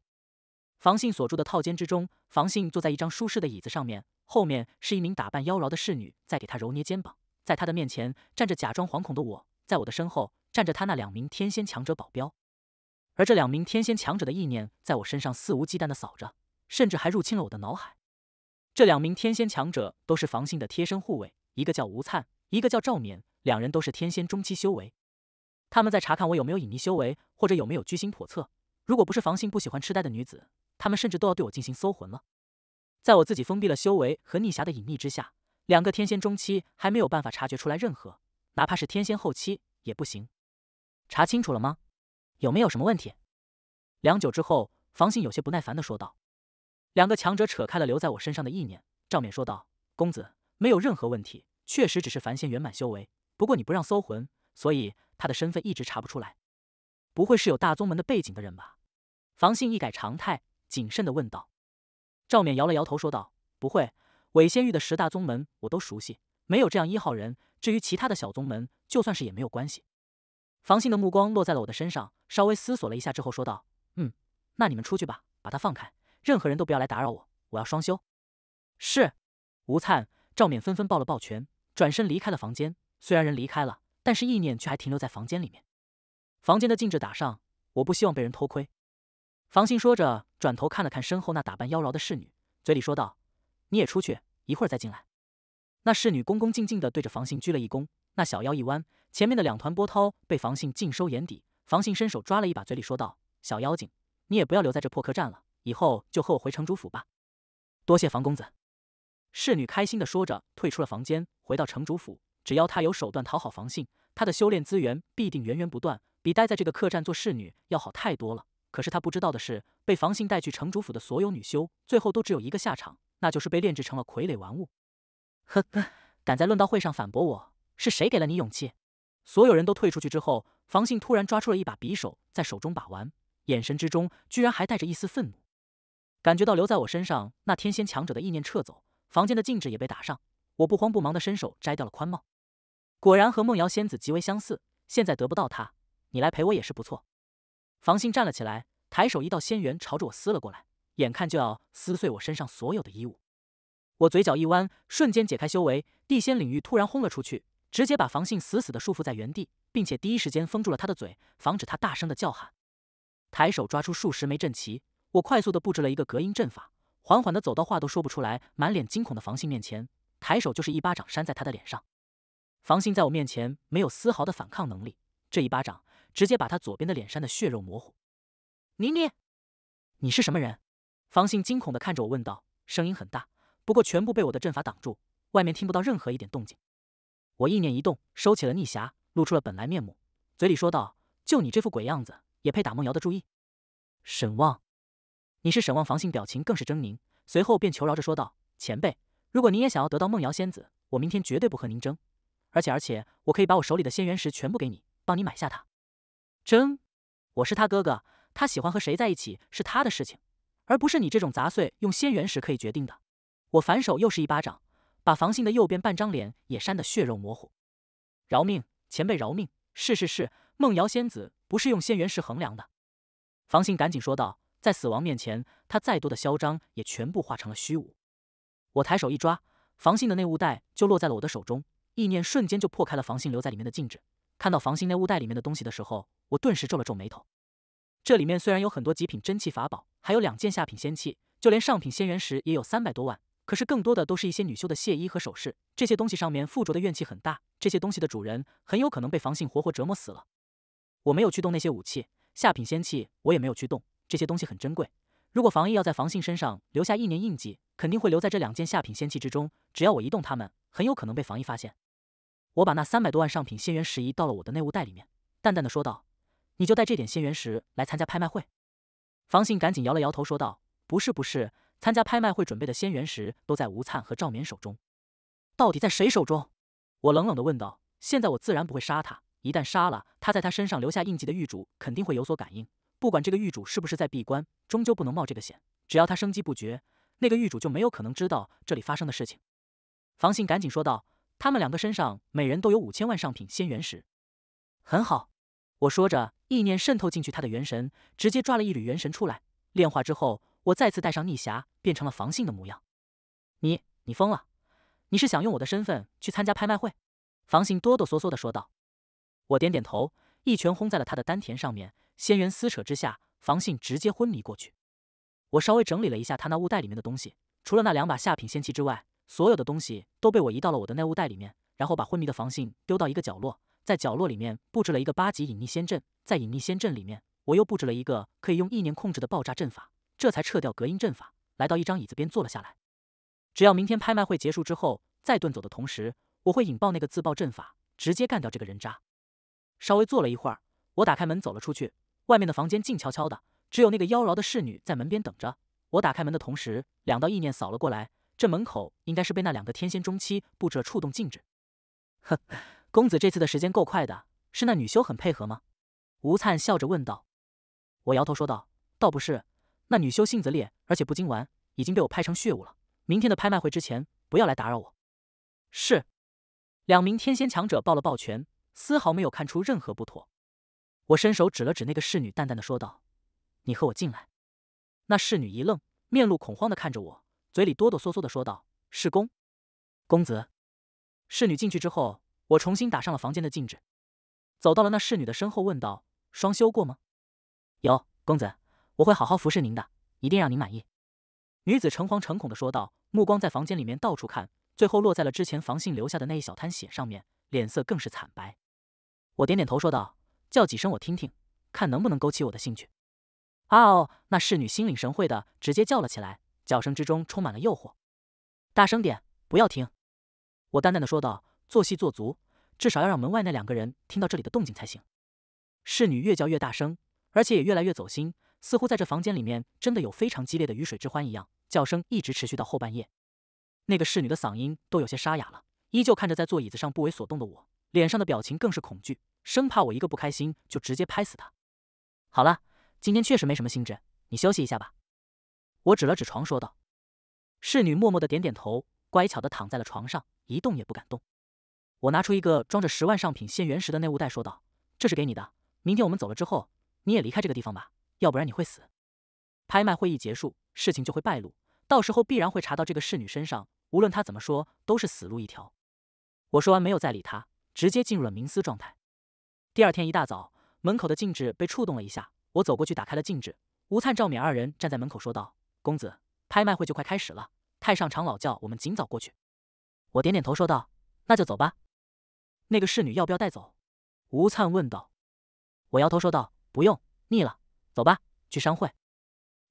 Speaker 1: 房信所住的套间之中，房信坐在一张舒适的椅子上面，后面是一名打扮妖娆的侍女在给他揉捏肩膀，在他的面前站着假装惶恐的我，在我的身后站着他那两名天仙强者保镖，而这两名天仙强者的意念在我身上肆无忌惮地扫着，甚至还入侵了我的脑海。这两名天仙强者都是房信的贴身护卫，一个叫吴灿，一个叫赵冕。两人都是天仙中期修为，他们在查看我有没有隐匿修为，或者有没有居心叵测。如果不是房信不喜欢痴呆的女子，他们甚至都要对我进行搜魂了。在我自己封闭了修为和逆侠的隐匿之下，两个天仙中期还没有办法察觉出来任何，哪怕是天仙后期也不行。查清楚了吗？有没有什么问题？良久之后，房信有些不耐烦地说道。两个强者扯开了留在我身上的意念，赵冕说道：“公子没有任何问题，确实只是凡仙圆满修为。”不过你不让搜魂，所以他的身份一直查不出来。不会是有大宗门的背景的人吧？房信一改常态，谨慎的问道。赵冕摇了摇头，说道：“不会，伪仙域的十大宗门我都熟悉，没有这样一号人。至于其他的小宗门，就算是也没有关系。”房信的目光落在了我的身上，稍微思索了一下之后说道：“嗯，那你们出去吧，把他放开，任何人都不要来打扰我，我要双休。”是，吴灿、赵冕纷纷抱了抱拳，转身离开了房间。虽然人离开了，但是意念却还停留在房间里面。房间的禁制打上，我不希望被人偷窥。房信说着，转头看了看身后那打扮妖娆的侍女，嘴里说道：“你也出去，一会儿再进来。”那侍女恭恭敬敬地对着房信鞠了一躬，那小腰一弯，前面的两团波涛被房信尽收眼底。房信伸手抓了一把，嘴里说道：“小妖精，你也不要留在这破客栈了，以后就和我回城主府吧。”多谢房公子。侍女开心地说着，退出了房间，回到城主府。只要他有手段讨好房信，他的修炼资源必定源源不断，比待在这个客栈做侍女要好太多了。可是他不知道的是，被房信带去城主府的所有女修，最后都只有一个下场，那就是被炼制成了傀儡玩物。呵呵，敢在论道会上反驳我，是谁给了你勇气？所有人都退出去之后，房信突然抓出了一把匕首，在手中把玩，眼神之中居然还带着一丝愤怒。感觉到留在我身上那天仙强者的意念撤走，房间的禁制也被打上，我不慌不忙的伸手摘掉了宽帽。果然和梦瑶仙子极为相似。现在得不到她，你来陪我也是不错。房信站了起来，抬手一道仙元朝着我撕了过来，眼看就要撕碎我身上所有的衣物。我嘴角一弯，瞬间解开修为，地仙领域突然轰了出去，直接把房信死死的束缚在原地，并且第一时间封住了他的嘴，防止他大声的叫喊。抬手抓出数十枚阵旗，我快速的布置了一个隔音阵法，缓缓的走到话都说不出来、满脸惊恐的房信面前，抬手就是一巴掌扇在他的脸上。房信在我面前没有丝毫的反抗能力，这一巴掌直接把他左边的脸扇得血肉模糊。妮妮，你是什么人？房信惊恐地看着我问道，声音很大，不过全部被我的阵法挡住，外面听不到任何一点动静。我意念一动，收起了逆侠，露出了本来面目，嘴里说道：“就你这副鬼样子，也配打梦瑶的注意？”沈望，你是沈望。房信表情更是狰狞，随后便求饶着说道：“前辈，如果您也想要得到梦瑶仙子，我明天绝对不和您争。”而且而且，我可以把我手里的仙元石全部给你，帮你买下他。真，我是他哥哥，他喜欢和谁在一起是他的事情，而不是你这种杂碎用仙元石可以决定的。我反手又是一巴掌，把房信的右边半张脸也扇得血肉模糊。饶命，前辈饶命！是是是，梦瑶仙子不是用仙元石衡量的。房信赶紧说道，在死亡面前，他再多的嚣张也全部化成了虚无。我抬手一抓，房信的内务袋就落在了我的手中。意念瞬间就破开了房信留在里面的禁制，看到房信那物袋里面的东西的时候，我顿时皱了皱眉头。这里面虽然有很多极品真气法宝，还有两件下品仙器，就连上品仙元石也有三百多万，可是更多的都是一些女修的亵衣和首饰。这些东西上面附着的怨气很大，这些东西的主人很有可能被房信活活折磨死了。我没有去动那些武器，下品仙器我也没有去动。这些东西很珍贵，如果房毅要在房信身上留下意念印记，肯定会留在这两件下品仙器之中。只要我一动它们，很有可能被房毅发现。我把那三百多万上品仙元石移到了我的内物袋里面，淡淡的说道：“你就带这点仙元石来参加拍卖会？”房信赶紧摇了摇头说道：“不是，不是，参加拍卖会准备的仙元石都在吴灿和赵冕手中，到底在谁手中？”我冷冷的问道。现在我自然不会杀他，一旦杀了他，在他身上留下印记的狱主肯定会有所感应，不管这个狱主是不是在闭关，终究不能冒这个险。只要他生机不绝，那个狱主就没有可能知道这里发生的事情。房信赶紧说道。他们两个身上每人都有五千万上品仙元石，很好。我说着，意念渗透进去他的元神，直接抓了一缕元神出来，炼化之后，我再次带上逆侠，变成了房信的模样。你，你疯了？你是想用我的身份去参加拍卖会？房信哆哆嗦嗦地说道。我点点头，一拳轰在了他的丹田上面，仙元撕扯之下，房信直接昏迷过去。我稍微整理了一下他那物袋里面的东西，除了那两把下品仙器之外。所有的东西都被我移到了我的内务袋里面，然后把昏迷的房信丢到一个角落，在角落里面布置了一个八级隐匿仙阵，在隐匿仙阵里面我又布置了一个可以用意念控制的爆炸阵法，这才撤掉隔音阵法，来到一张椅子边坐了下来。只要明天拍卖会结束之后再遁走的同时，我会引爆那个自爆阵法，直接干掉这个人渣。稍微坐了一会儿，我打开门走了出去，外面的房间静悄悄的，只有那个妖娆的侍女在门边等着。我打开门的同时，两道意念扫了过来。这门口应该是被那两个天仙中期布置了触动禁制。呵，公子这次的时间够快的，是那女修很配合吗？吴灿笑着问道。我摇头说道，倒不是，那女修性子烈，而且不经玩，已经被我拍成血雾了。明天的拍卖会之前，不要来打扰我。是。两名天仙强者抱了抱拳，丝毫没有看出任何不妥。我伸手指了指那个侍女，淡淡的说道：“你和我进来。”那侍女一愣，面露恐慌的看着我。嘴里哆哆嗦嗦的说道：“是公，公子。”侍女进去之后，我重新打上了房间的禁制，走到了那侍女的身后，问道：“双修过吗？”“有，公子，我会好好服侍您的，一定让您满意。”女子诚惶诚恐的说道，目光在房间里面到处看，最后落在了之前房信留下的那一小滩血上面，脸色更是惨白。我点点头说道：“叫几声我听听，看能不能勾起我的兴趣。”“啊！”那侍女心领神会的直接叫了起来。叫声之中充满了诱惑，大声点，不要停！我淡淡的说道：“做戏做足，至少要让门外那两个人听到这里的动静才行。”侍女越叫越大声，而且也越来越走心，似乎在这房间里面真的有非常激烈的鱼水之欢一样。叫声一直持续到后半夜，那个侍女的嗓音都有些沙哑了，依旧看着在坐椅子上不为所动的我，脸上的表情更是恐惧，生怕我一个不开心就直接拍死她。好了，今天确实没什么兴致，你休息一下吧。我指了指床，说道：“侍女默默的点点头，乖巧的躺在了床上，一动也不敢动。”我拿出一个装着十万上品仙元石的内物袋，说道：“这是给你的。明天我们走了之后，你也离开这个地方吧，要不然你会死。”拍卖会议结束，事情就会败露，到时候必然会查到这个侍女身上，无论她怎么说，都是死路一条。我说完，没有再理她，直接进入了冥思状态。第二天一大早，门口的静止被触动了一下，我走过去打开了静止，吴灿、赵敏二人站在门口说道。公子，拍卖会就快开始了，太上长老叫我们尽早过去。我点点头说道：“那就走吧。”那个侍女要不要带走？吴灿问道。我摇头说道：“不用，腻了，走吧，去商会。”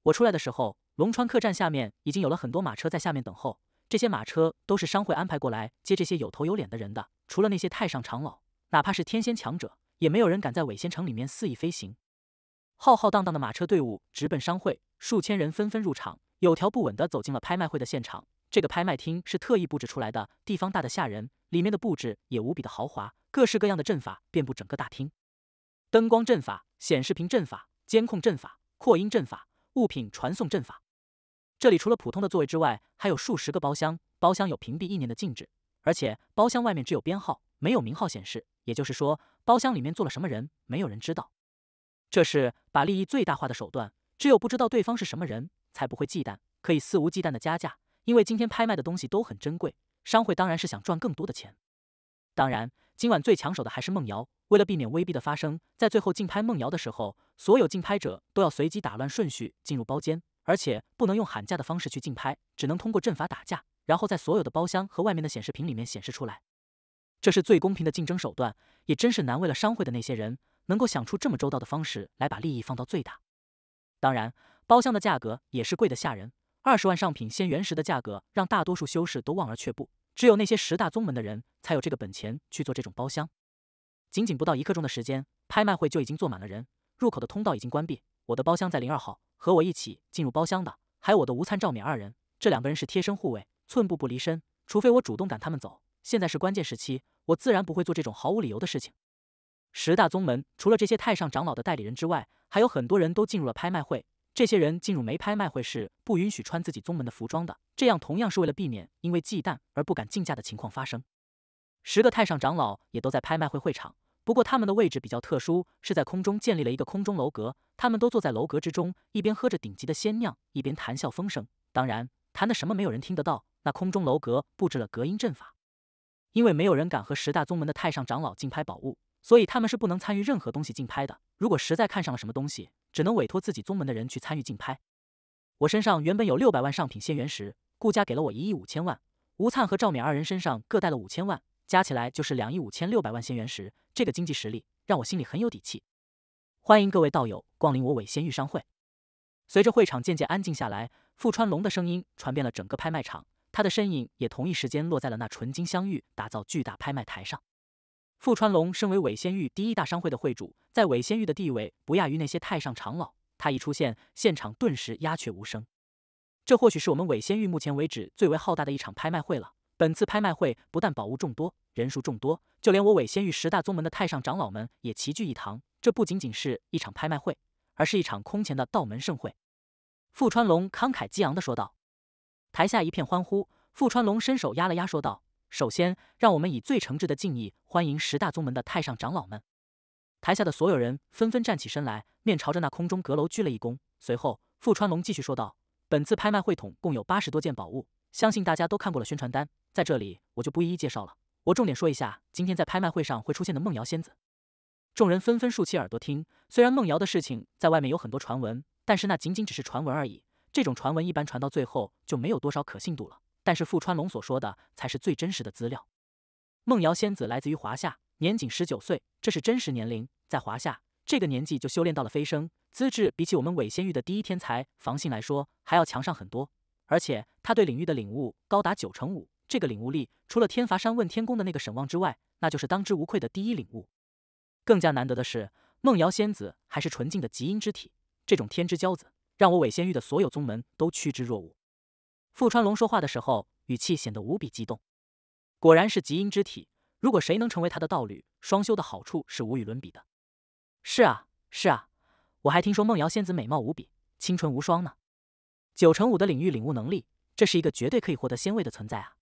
Speaker 1: 我出来的时候，龙川客栈下面已经有了很多马车在下面等候，这些马车都是商会安排过来接这些有头有脸的人的。除了那些太上长老，哪怕是天仙强者，也没有人敢在伪仙城里面肆意飞行。浩浩荡荡的马车队伍直奔商会，数千人纷纷入场，有条不紊地走进了拍卖会的现场。这个拍卖厅是特意布置出来的，地方大的吓人，里面的布置也无比的豪华，各式各样的阵法遍布整个大厅，灯光阵法、显示屏阵法、监控阵法、扩音阵法、物品传送阵法。这里除了普通的座位之外，还有数十个包厢，包厢有屏蔽意念的禁制，而且包厢外面只有编号，没有名号显示，也就是说，包厢里面坐了什么人，没有人知道。这是把利益最大化的手段。只有不知道对方是什么人才不会忌惮，可以肆无忌惮的加价。因为今天拍卖的东西都很珍贵，商会当然是想赚更多的钱。当然，今晚最抢手的还是梦瑶。为了避免威逼的发生，在最后竞拍梦瑶的时候，所有竞拍者都要随机打乱顺序进入包间，而且不能用喊价的方式去竞拍，只能通过阵法打架，然后在所有的包厢和外面的显示屏里面显示出来。这是最公平的竞争手段，也真是难为了商会的那些人。能够想出这么周到的方式来把利益放到最大，当然，包厢的价格也是贵的吓人，二十万上品仙原石的价格让大多数修士都望而却步，只有那些十大宗门的人才有这个本钱去做这种包厢。仅仅不到一刻钟的时间，拍卖会就已经坐满了人，入口的通道已经关闭。我的包厢在零二号，和我一起进入包厢的还有我的吴参赵冕二人，这两个人是贴身护卫，寸步不离身，除非我主动赶他们走。现在是关键时期，我自然不会做这种毫无理由的事情。十大宗门除了这些太上长老的代理人之外，还有很多人都进入了拍卖会。这些人进入没拍卖会是不允许穿自己宗门的服装的，这样同样是为了避免因为忌惮而不敢竞价的情况发生。十个太上长老也都在拍卖会会场，不过他们的位置比较特殊，是在空中建立了一个空中楼阁，他们都坐在楼阁之中，一边喝着顶级的仙酿，一边谈笑风生。当然，谈的什么没有人听得到，那空中楼阁布置了隔音阵法，因为没有人敢和十大宗门的太上长老竞拍宝物。所以他们是不能参与任何东西竞拍的。如果实在看上了什么东西，只能委托自己宗门的人去参与竞拍。我身上原本有六百万上品仙元石，顾家给了我一亿五千万，吴灿和赵冕二人身上各带了五千万，加起来就是两亿五千六百万仙元石。这个经济实力让我心里很有底气。欢迎各位道友光临我伪仙玉商会。随着会场渐渐安静下来，富川龙的声音传遍了整个拍卖场，他的身影也同一时间落在了那纯金镶玉打造巨大拍卖台上。傅川龙身为伪仙域第一大商会的会主，在伪仙域的地位不亚于那些太上长老。他一出现，现场顿时鸦雀无声。这或许是我们伪仙域目前为止最为浩大的一场拍卖会了。本次拍卖会不但宝物众多，人数众多，就连我伪仙域十大宗门的太上长老们也齐聚一堂。这不仅仅是一场拍卖会，而是一场空前的道门盛会。傅川龙慷慨激昂地说道。台下一片欢呼。傅川龙伸手压了压，说道。首先，让我们以最诚挚的敬意，欢迎十大宗门的太上长老们。台下的所有人纷纷站起身来，面朝着那空中阁楼鞠了一躬。随后，傅川龙继续说道：“本次拍卖会统共有八十多件宝物，相信大家都看过了宣传单，在这里我就不一一介绍了。我重点说一下，今天在拍卖会上会出现的梦瑶仙子。”众人纷纷竖起耳朵听。虽然梦瑶的事情在外面有很多传闻，但是那仅仅只是传闻而已。这种传闻一般传到最后就没有多少可信度了。但是傅川龙所说的才是最真实的资料。梦瑶仙子来自于华夏，年仅十九岁，这是真实年龄。在华夏，这个年纪就修炼到了飞升，资质比起我们伪仙域的第一天才房信来说还要强上很多。而且他对领域的领悟高达九成五，这个领悟力除了天罚山问天宫的那个沈望之外，那就是当之无愧的第一领悟。更加难得的是，梦瑶仙子还是纯净的极阴之体。这种天之骄子，让我伪仙域的所有宗门都趋之若鹜。傅川龙说话的时候，语气显得无比激动。果然是极阴之体，如果谁能成为他的道侣，双修的好处是无与伦比的。是啊，是啊，我还听说梦瑶仙子美貌无比，清纯无双呢。九成五的领域领悟能力，这是一个绝对可以获得仙位的存在啊！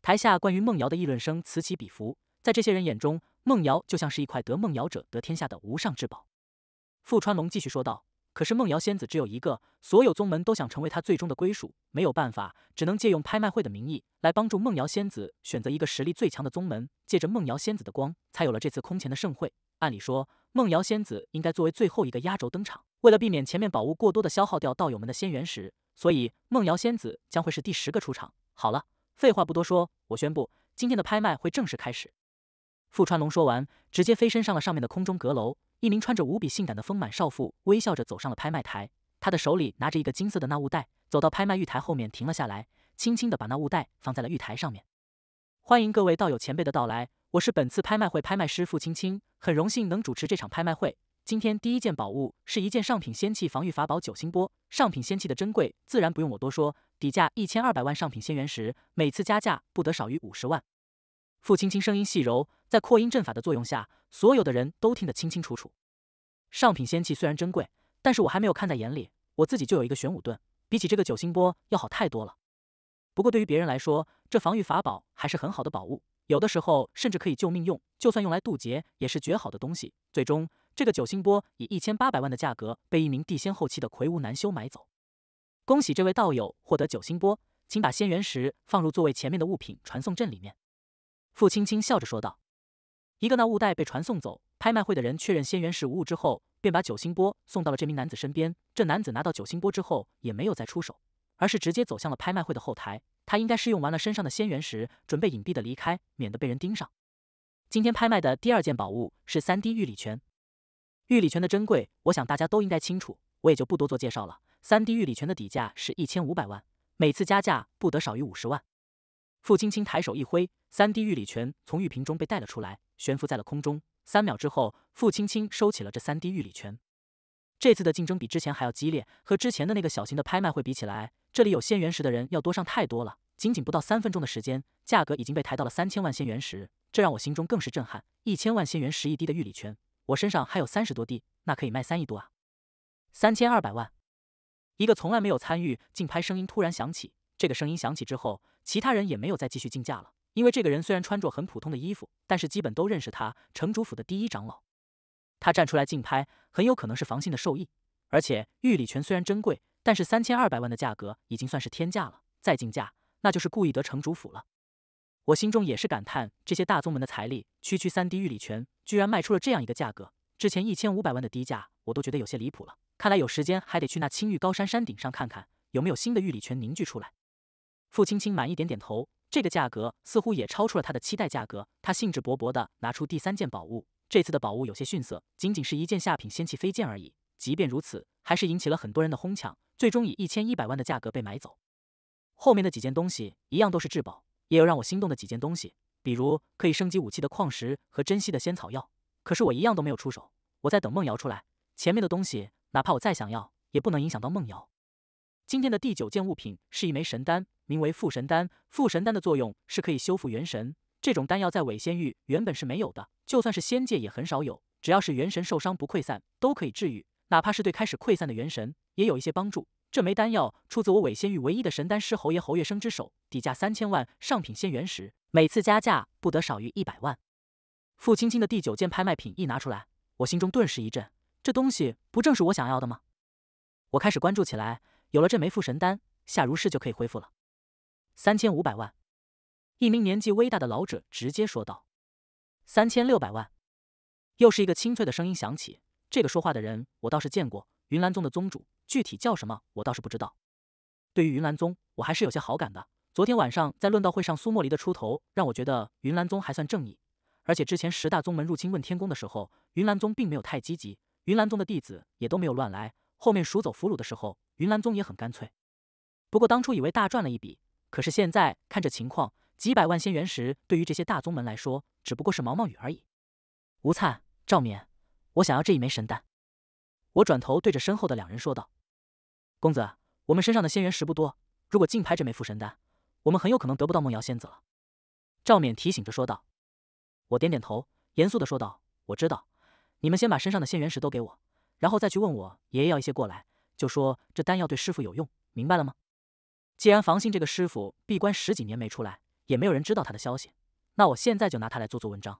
Speaker 1: 台下关于梦瑶的议论声此起彼伏，在这些人眼中，梦瑶就像是一块得梦瑶者得天下的无上至宝。傅川龙继续说道。可是梦瑶仙子只有一个，所有宗门都想成为他最终的归属，没有办法，只能借用拍卖会的名义来帮助梦瑶仙子选择一个实力最强的宗门。借着梦瑶仙子的光，才有了这次空前的盛会。按理说，梦瑶仙子应该作为最后一个压轴登场，为了避免前面宝物过多的消耗掉道友们的仙元石，所以梦瑶仙子将会是第十个出场。好了，废话不多说，我宣布今天的拍卖会正式开始。傅川龙说完，直接飞身上了上面的空中阁楼。一名穿着无比性感的丰满少妇微笑着走上了拍卖台，她的手里拿着一个金色的纳物袋，走到拍卖玉台后面停了下来，轻轻地把纳物袋放在了玉台上面。欢迎各位道友前辈的到来，我是本次拍卖会拍卖师傅青青，很荣幸能主持这场拍卖会。今天第一件宝物是一件上品仙器防御法宝九星波，上品仙器的珍贵自然不用我多说，底价一千二百万上品仙元石，每次加价不得少于五十万。傅青青声音细柔，在扩音阵法的作用下，所有的人都听得清清楚楚。上品仙器虽然珍贵，但是我还没有看在眼里，我自己就有一个玄武盾，比起这个九星波要好太多了。不过对于别人来说，这防御法宝还是很好的宝物，有的时候甚至可以救命用，就算用来渡劫也是绝好的东西。最终，这个九星波以一千八百万的价格被一名地仙后期的魁梧男修买走。恭喜这位道友获得九星波，请把仙元石放入座位前面的物品传送阵里面。傅青青笑着说道：“一个那物袋被传送走，拍卖会的人确认仙元石无误之后，便把九星波送到了这名男子身边。这男子拿到九星波之后，也没有再出手，而是直接走向了拍卖会的后台。他应该是用完了身上的仙元石，准备隐蔽的离开，免得被人盯上。今天拍卖的第二件宝物是三滴玉礼泉。玉礼泉的珍贵，我想大家都应该清楚，我也就不多做介绍了。三滴玉礼泉的底价是一千五百万，每次加价不得少于五十万。”傅青青抬手一挥，三滴玉礼泉从玉瓶中被带了出来，悬浮在了空中。三秒之后，傅青青收起了这三滴玉礼泉。这次的竞争比之前还要激烈，和之前的那个小型的拍卖会比起来，这里有仙元石的人要多上太多了。仅仅不到三分钟的时间，价格已经被抬到了三千万仙元石，这让我心中更是震撼。一千万仙元石一滴的玉礼泉，我身上还有三十多滴，那可以卖三亿多啊！三千二百万，一个从来没有参与竞拍声音突然响起。这个声音响起之后，其他人也没有再继续竞价了。因为这个人虽然穿着很普通的衣服，但是基本都认识他——城主府的第一长老。他站出来竞拍，很有可能是房信的受益。而且玉礼泉虽然珍贵，但是三千二百万的价格已经算是天价了。再竞价，那就是故意得城主府了。我心中也是感叹，这些大宗门的财力，区区三滴玉礼泉，居然卖出了这样一个价格。之前一千五百万的低价，我都觉得有些离谱了。看来有时间还得去那青玉高山山顶上看看，有没有新的玉礼泉凝聚出来。付青青满意点点头，这个价格似乎也超出了他的期待价格。他兴致勃勃地拿出第三件宝物，这次的宝物有些逊色，仅仅是一件下品仙气飞剑而已。即便如此，还是引起了很多人的哄抢，最终以一千一百万的价格被买走。后面的几件东西一样都是至宝，也有让我心动的几件东西，比如可以升级武器的矿石和珍稀的仙草药。可是我一样都没有出手，我在等梦瑶出来。前面的东西，哪怕我再想要，也不能影响到梦瑶。今天的第九件物品是一枚神丹。名为复神丹，复神丹的作用是可以修复元神。这种丹药在伪仙域原本是没有的，就算是仙界也很少有。只要是元神受伤不溃散，都可以治愈，哪怕是对开始溃散的元神，也有一些帮助。这枚丹药出自我伪仙域唯一的神丹师侯爷侯月生之手，底价三千万上品仙元石，每次加价不得少于一百万。傅青青的第九件拍卖品一拿出来，我心中顿时一震，这东西不正是我想要的吗？我开始关注起来，有了这枚复神丹，夏如是就可以恢复了。三千五百万，一名年纪微大的老者直接说道：“三千六百万。”又是一个清脆的声音响起。这个说话的人，我倒是见过，云岚宗的宗主，具体叫什么，我倒是不知道。对于云岚宗，我还是有些好感的。昨天晚上在论道会上，苏莫离的出头让我觉得云岚宗还算正义。而且之前十大宗门入侵问天宫的时候，云岚宗并没有太积极，云岚宗的弟子也都没有乱来。后面赎走俘虏的时候，云岚宗也很干脆。不过当初以为大赚了一笔。可是现在看这情况，几百万仙元石对于这些大宗门来说，只不过是毛毛雨而已。吴灿、赵勉，我想要这一枚神丹。我转头对着身后的两人说道：“公子，我们身上的仙元石不多，如果竞拍这枚复神丹，我们很有可能得不到梦瑶仙子了。”赵勉提醒着说道。我点点头，严肃的说道：“我知道，你们先把身上的仙元石都给我，然后再去问我爷爷要一些过来，就说这丹药对师傅有用，明白了吗？”既然房信这个师傅闭关十几年没出来，也没有人知道他的消息，那我现在就拿他来做做文章。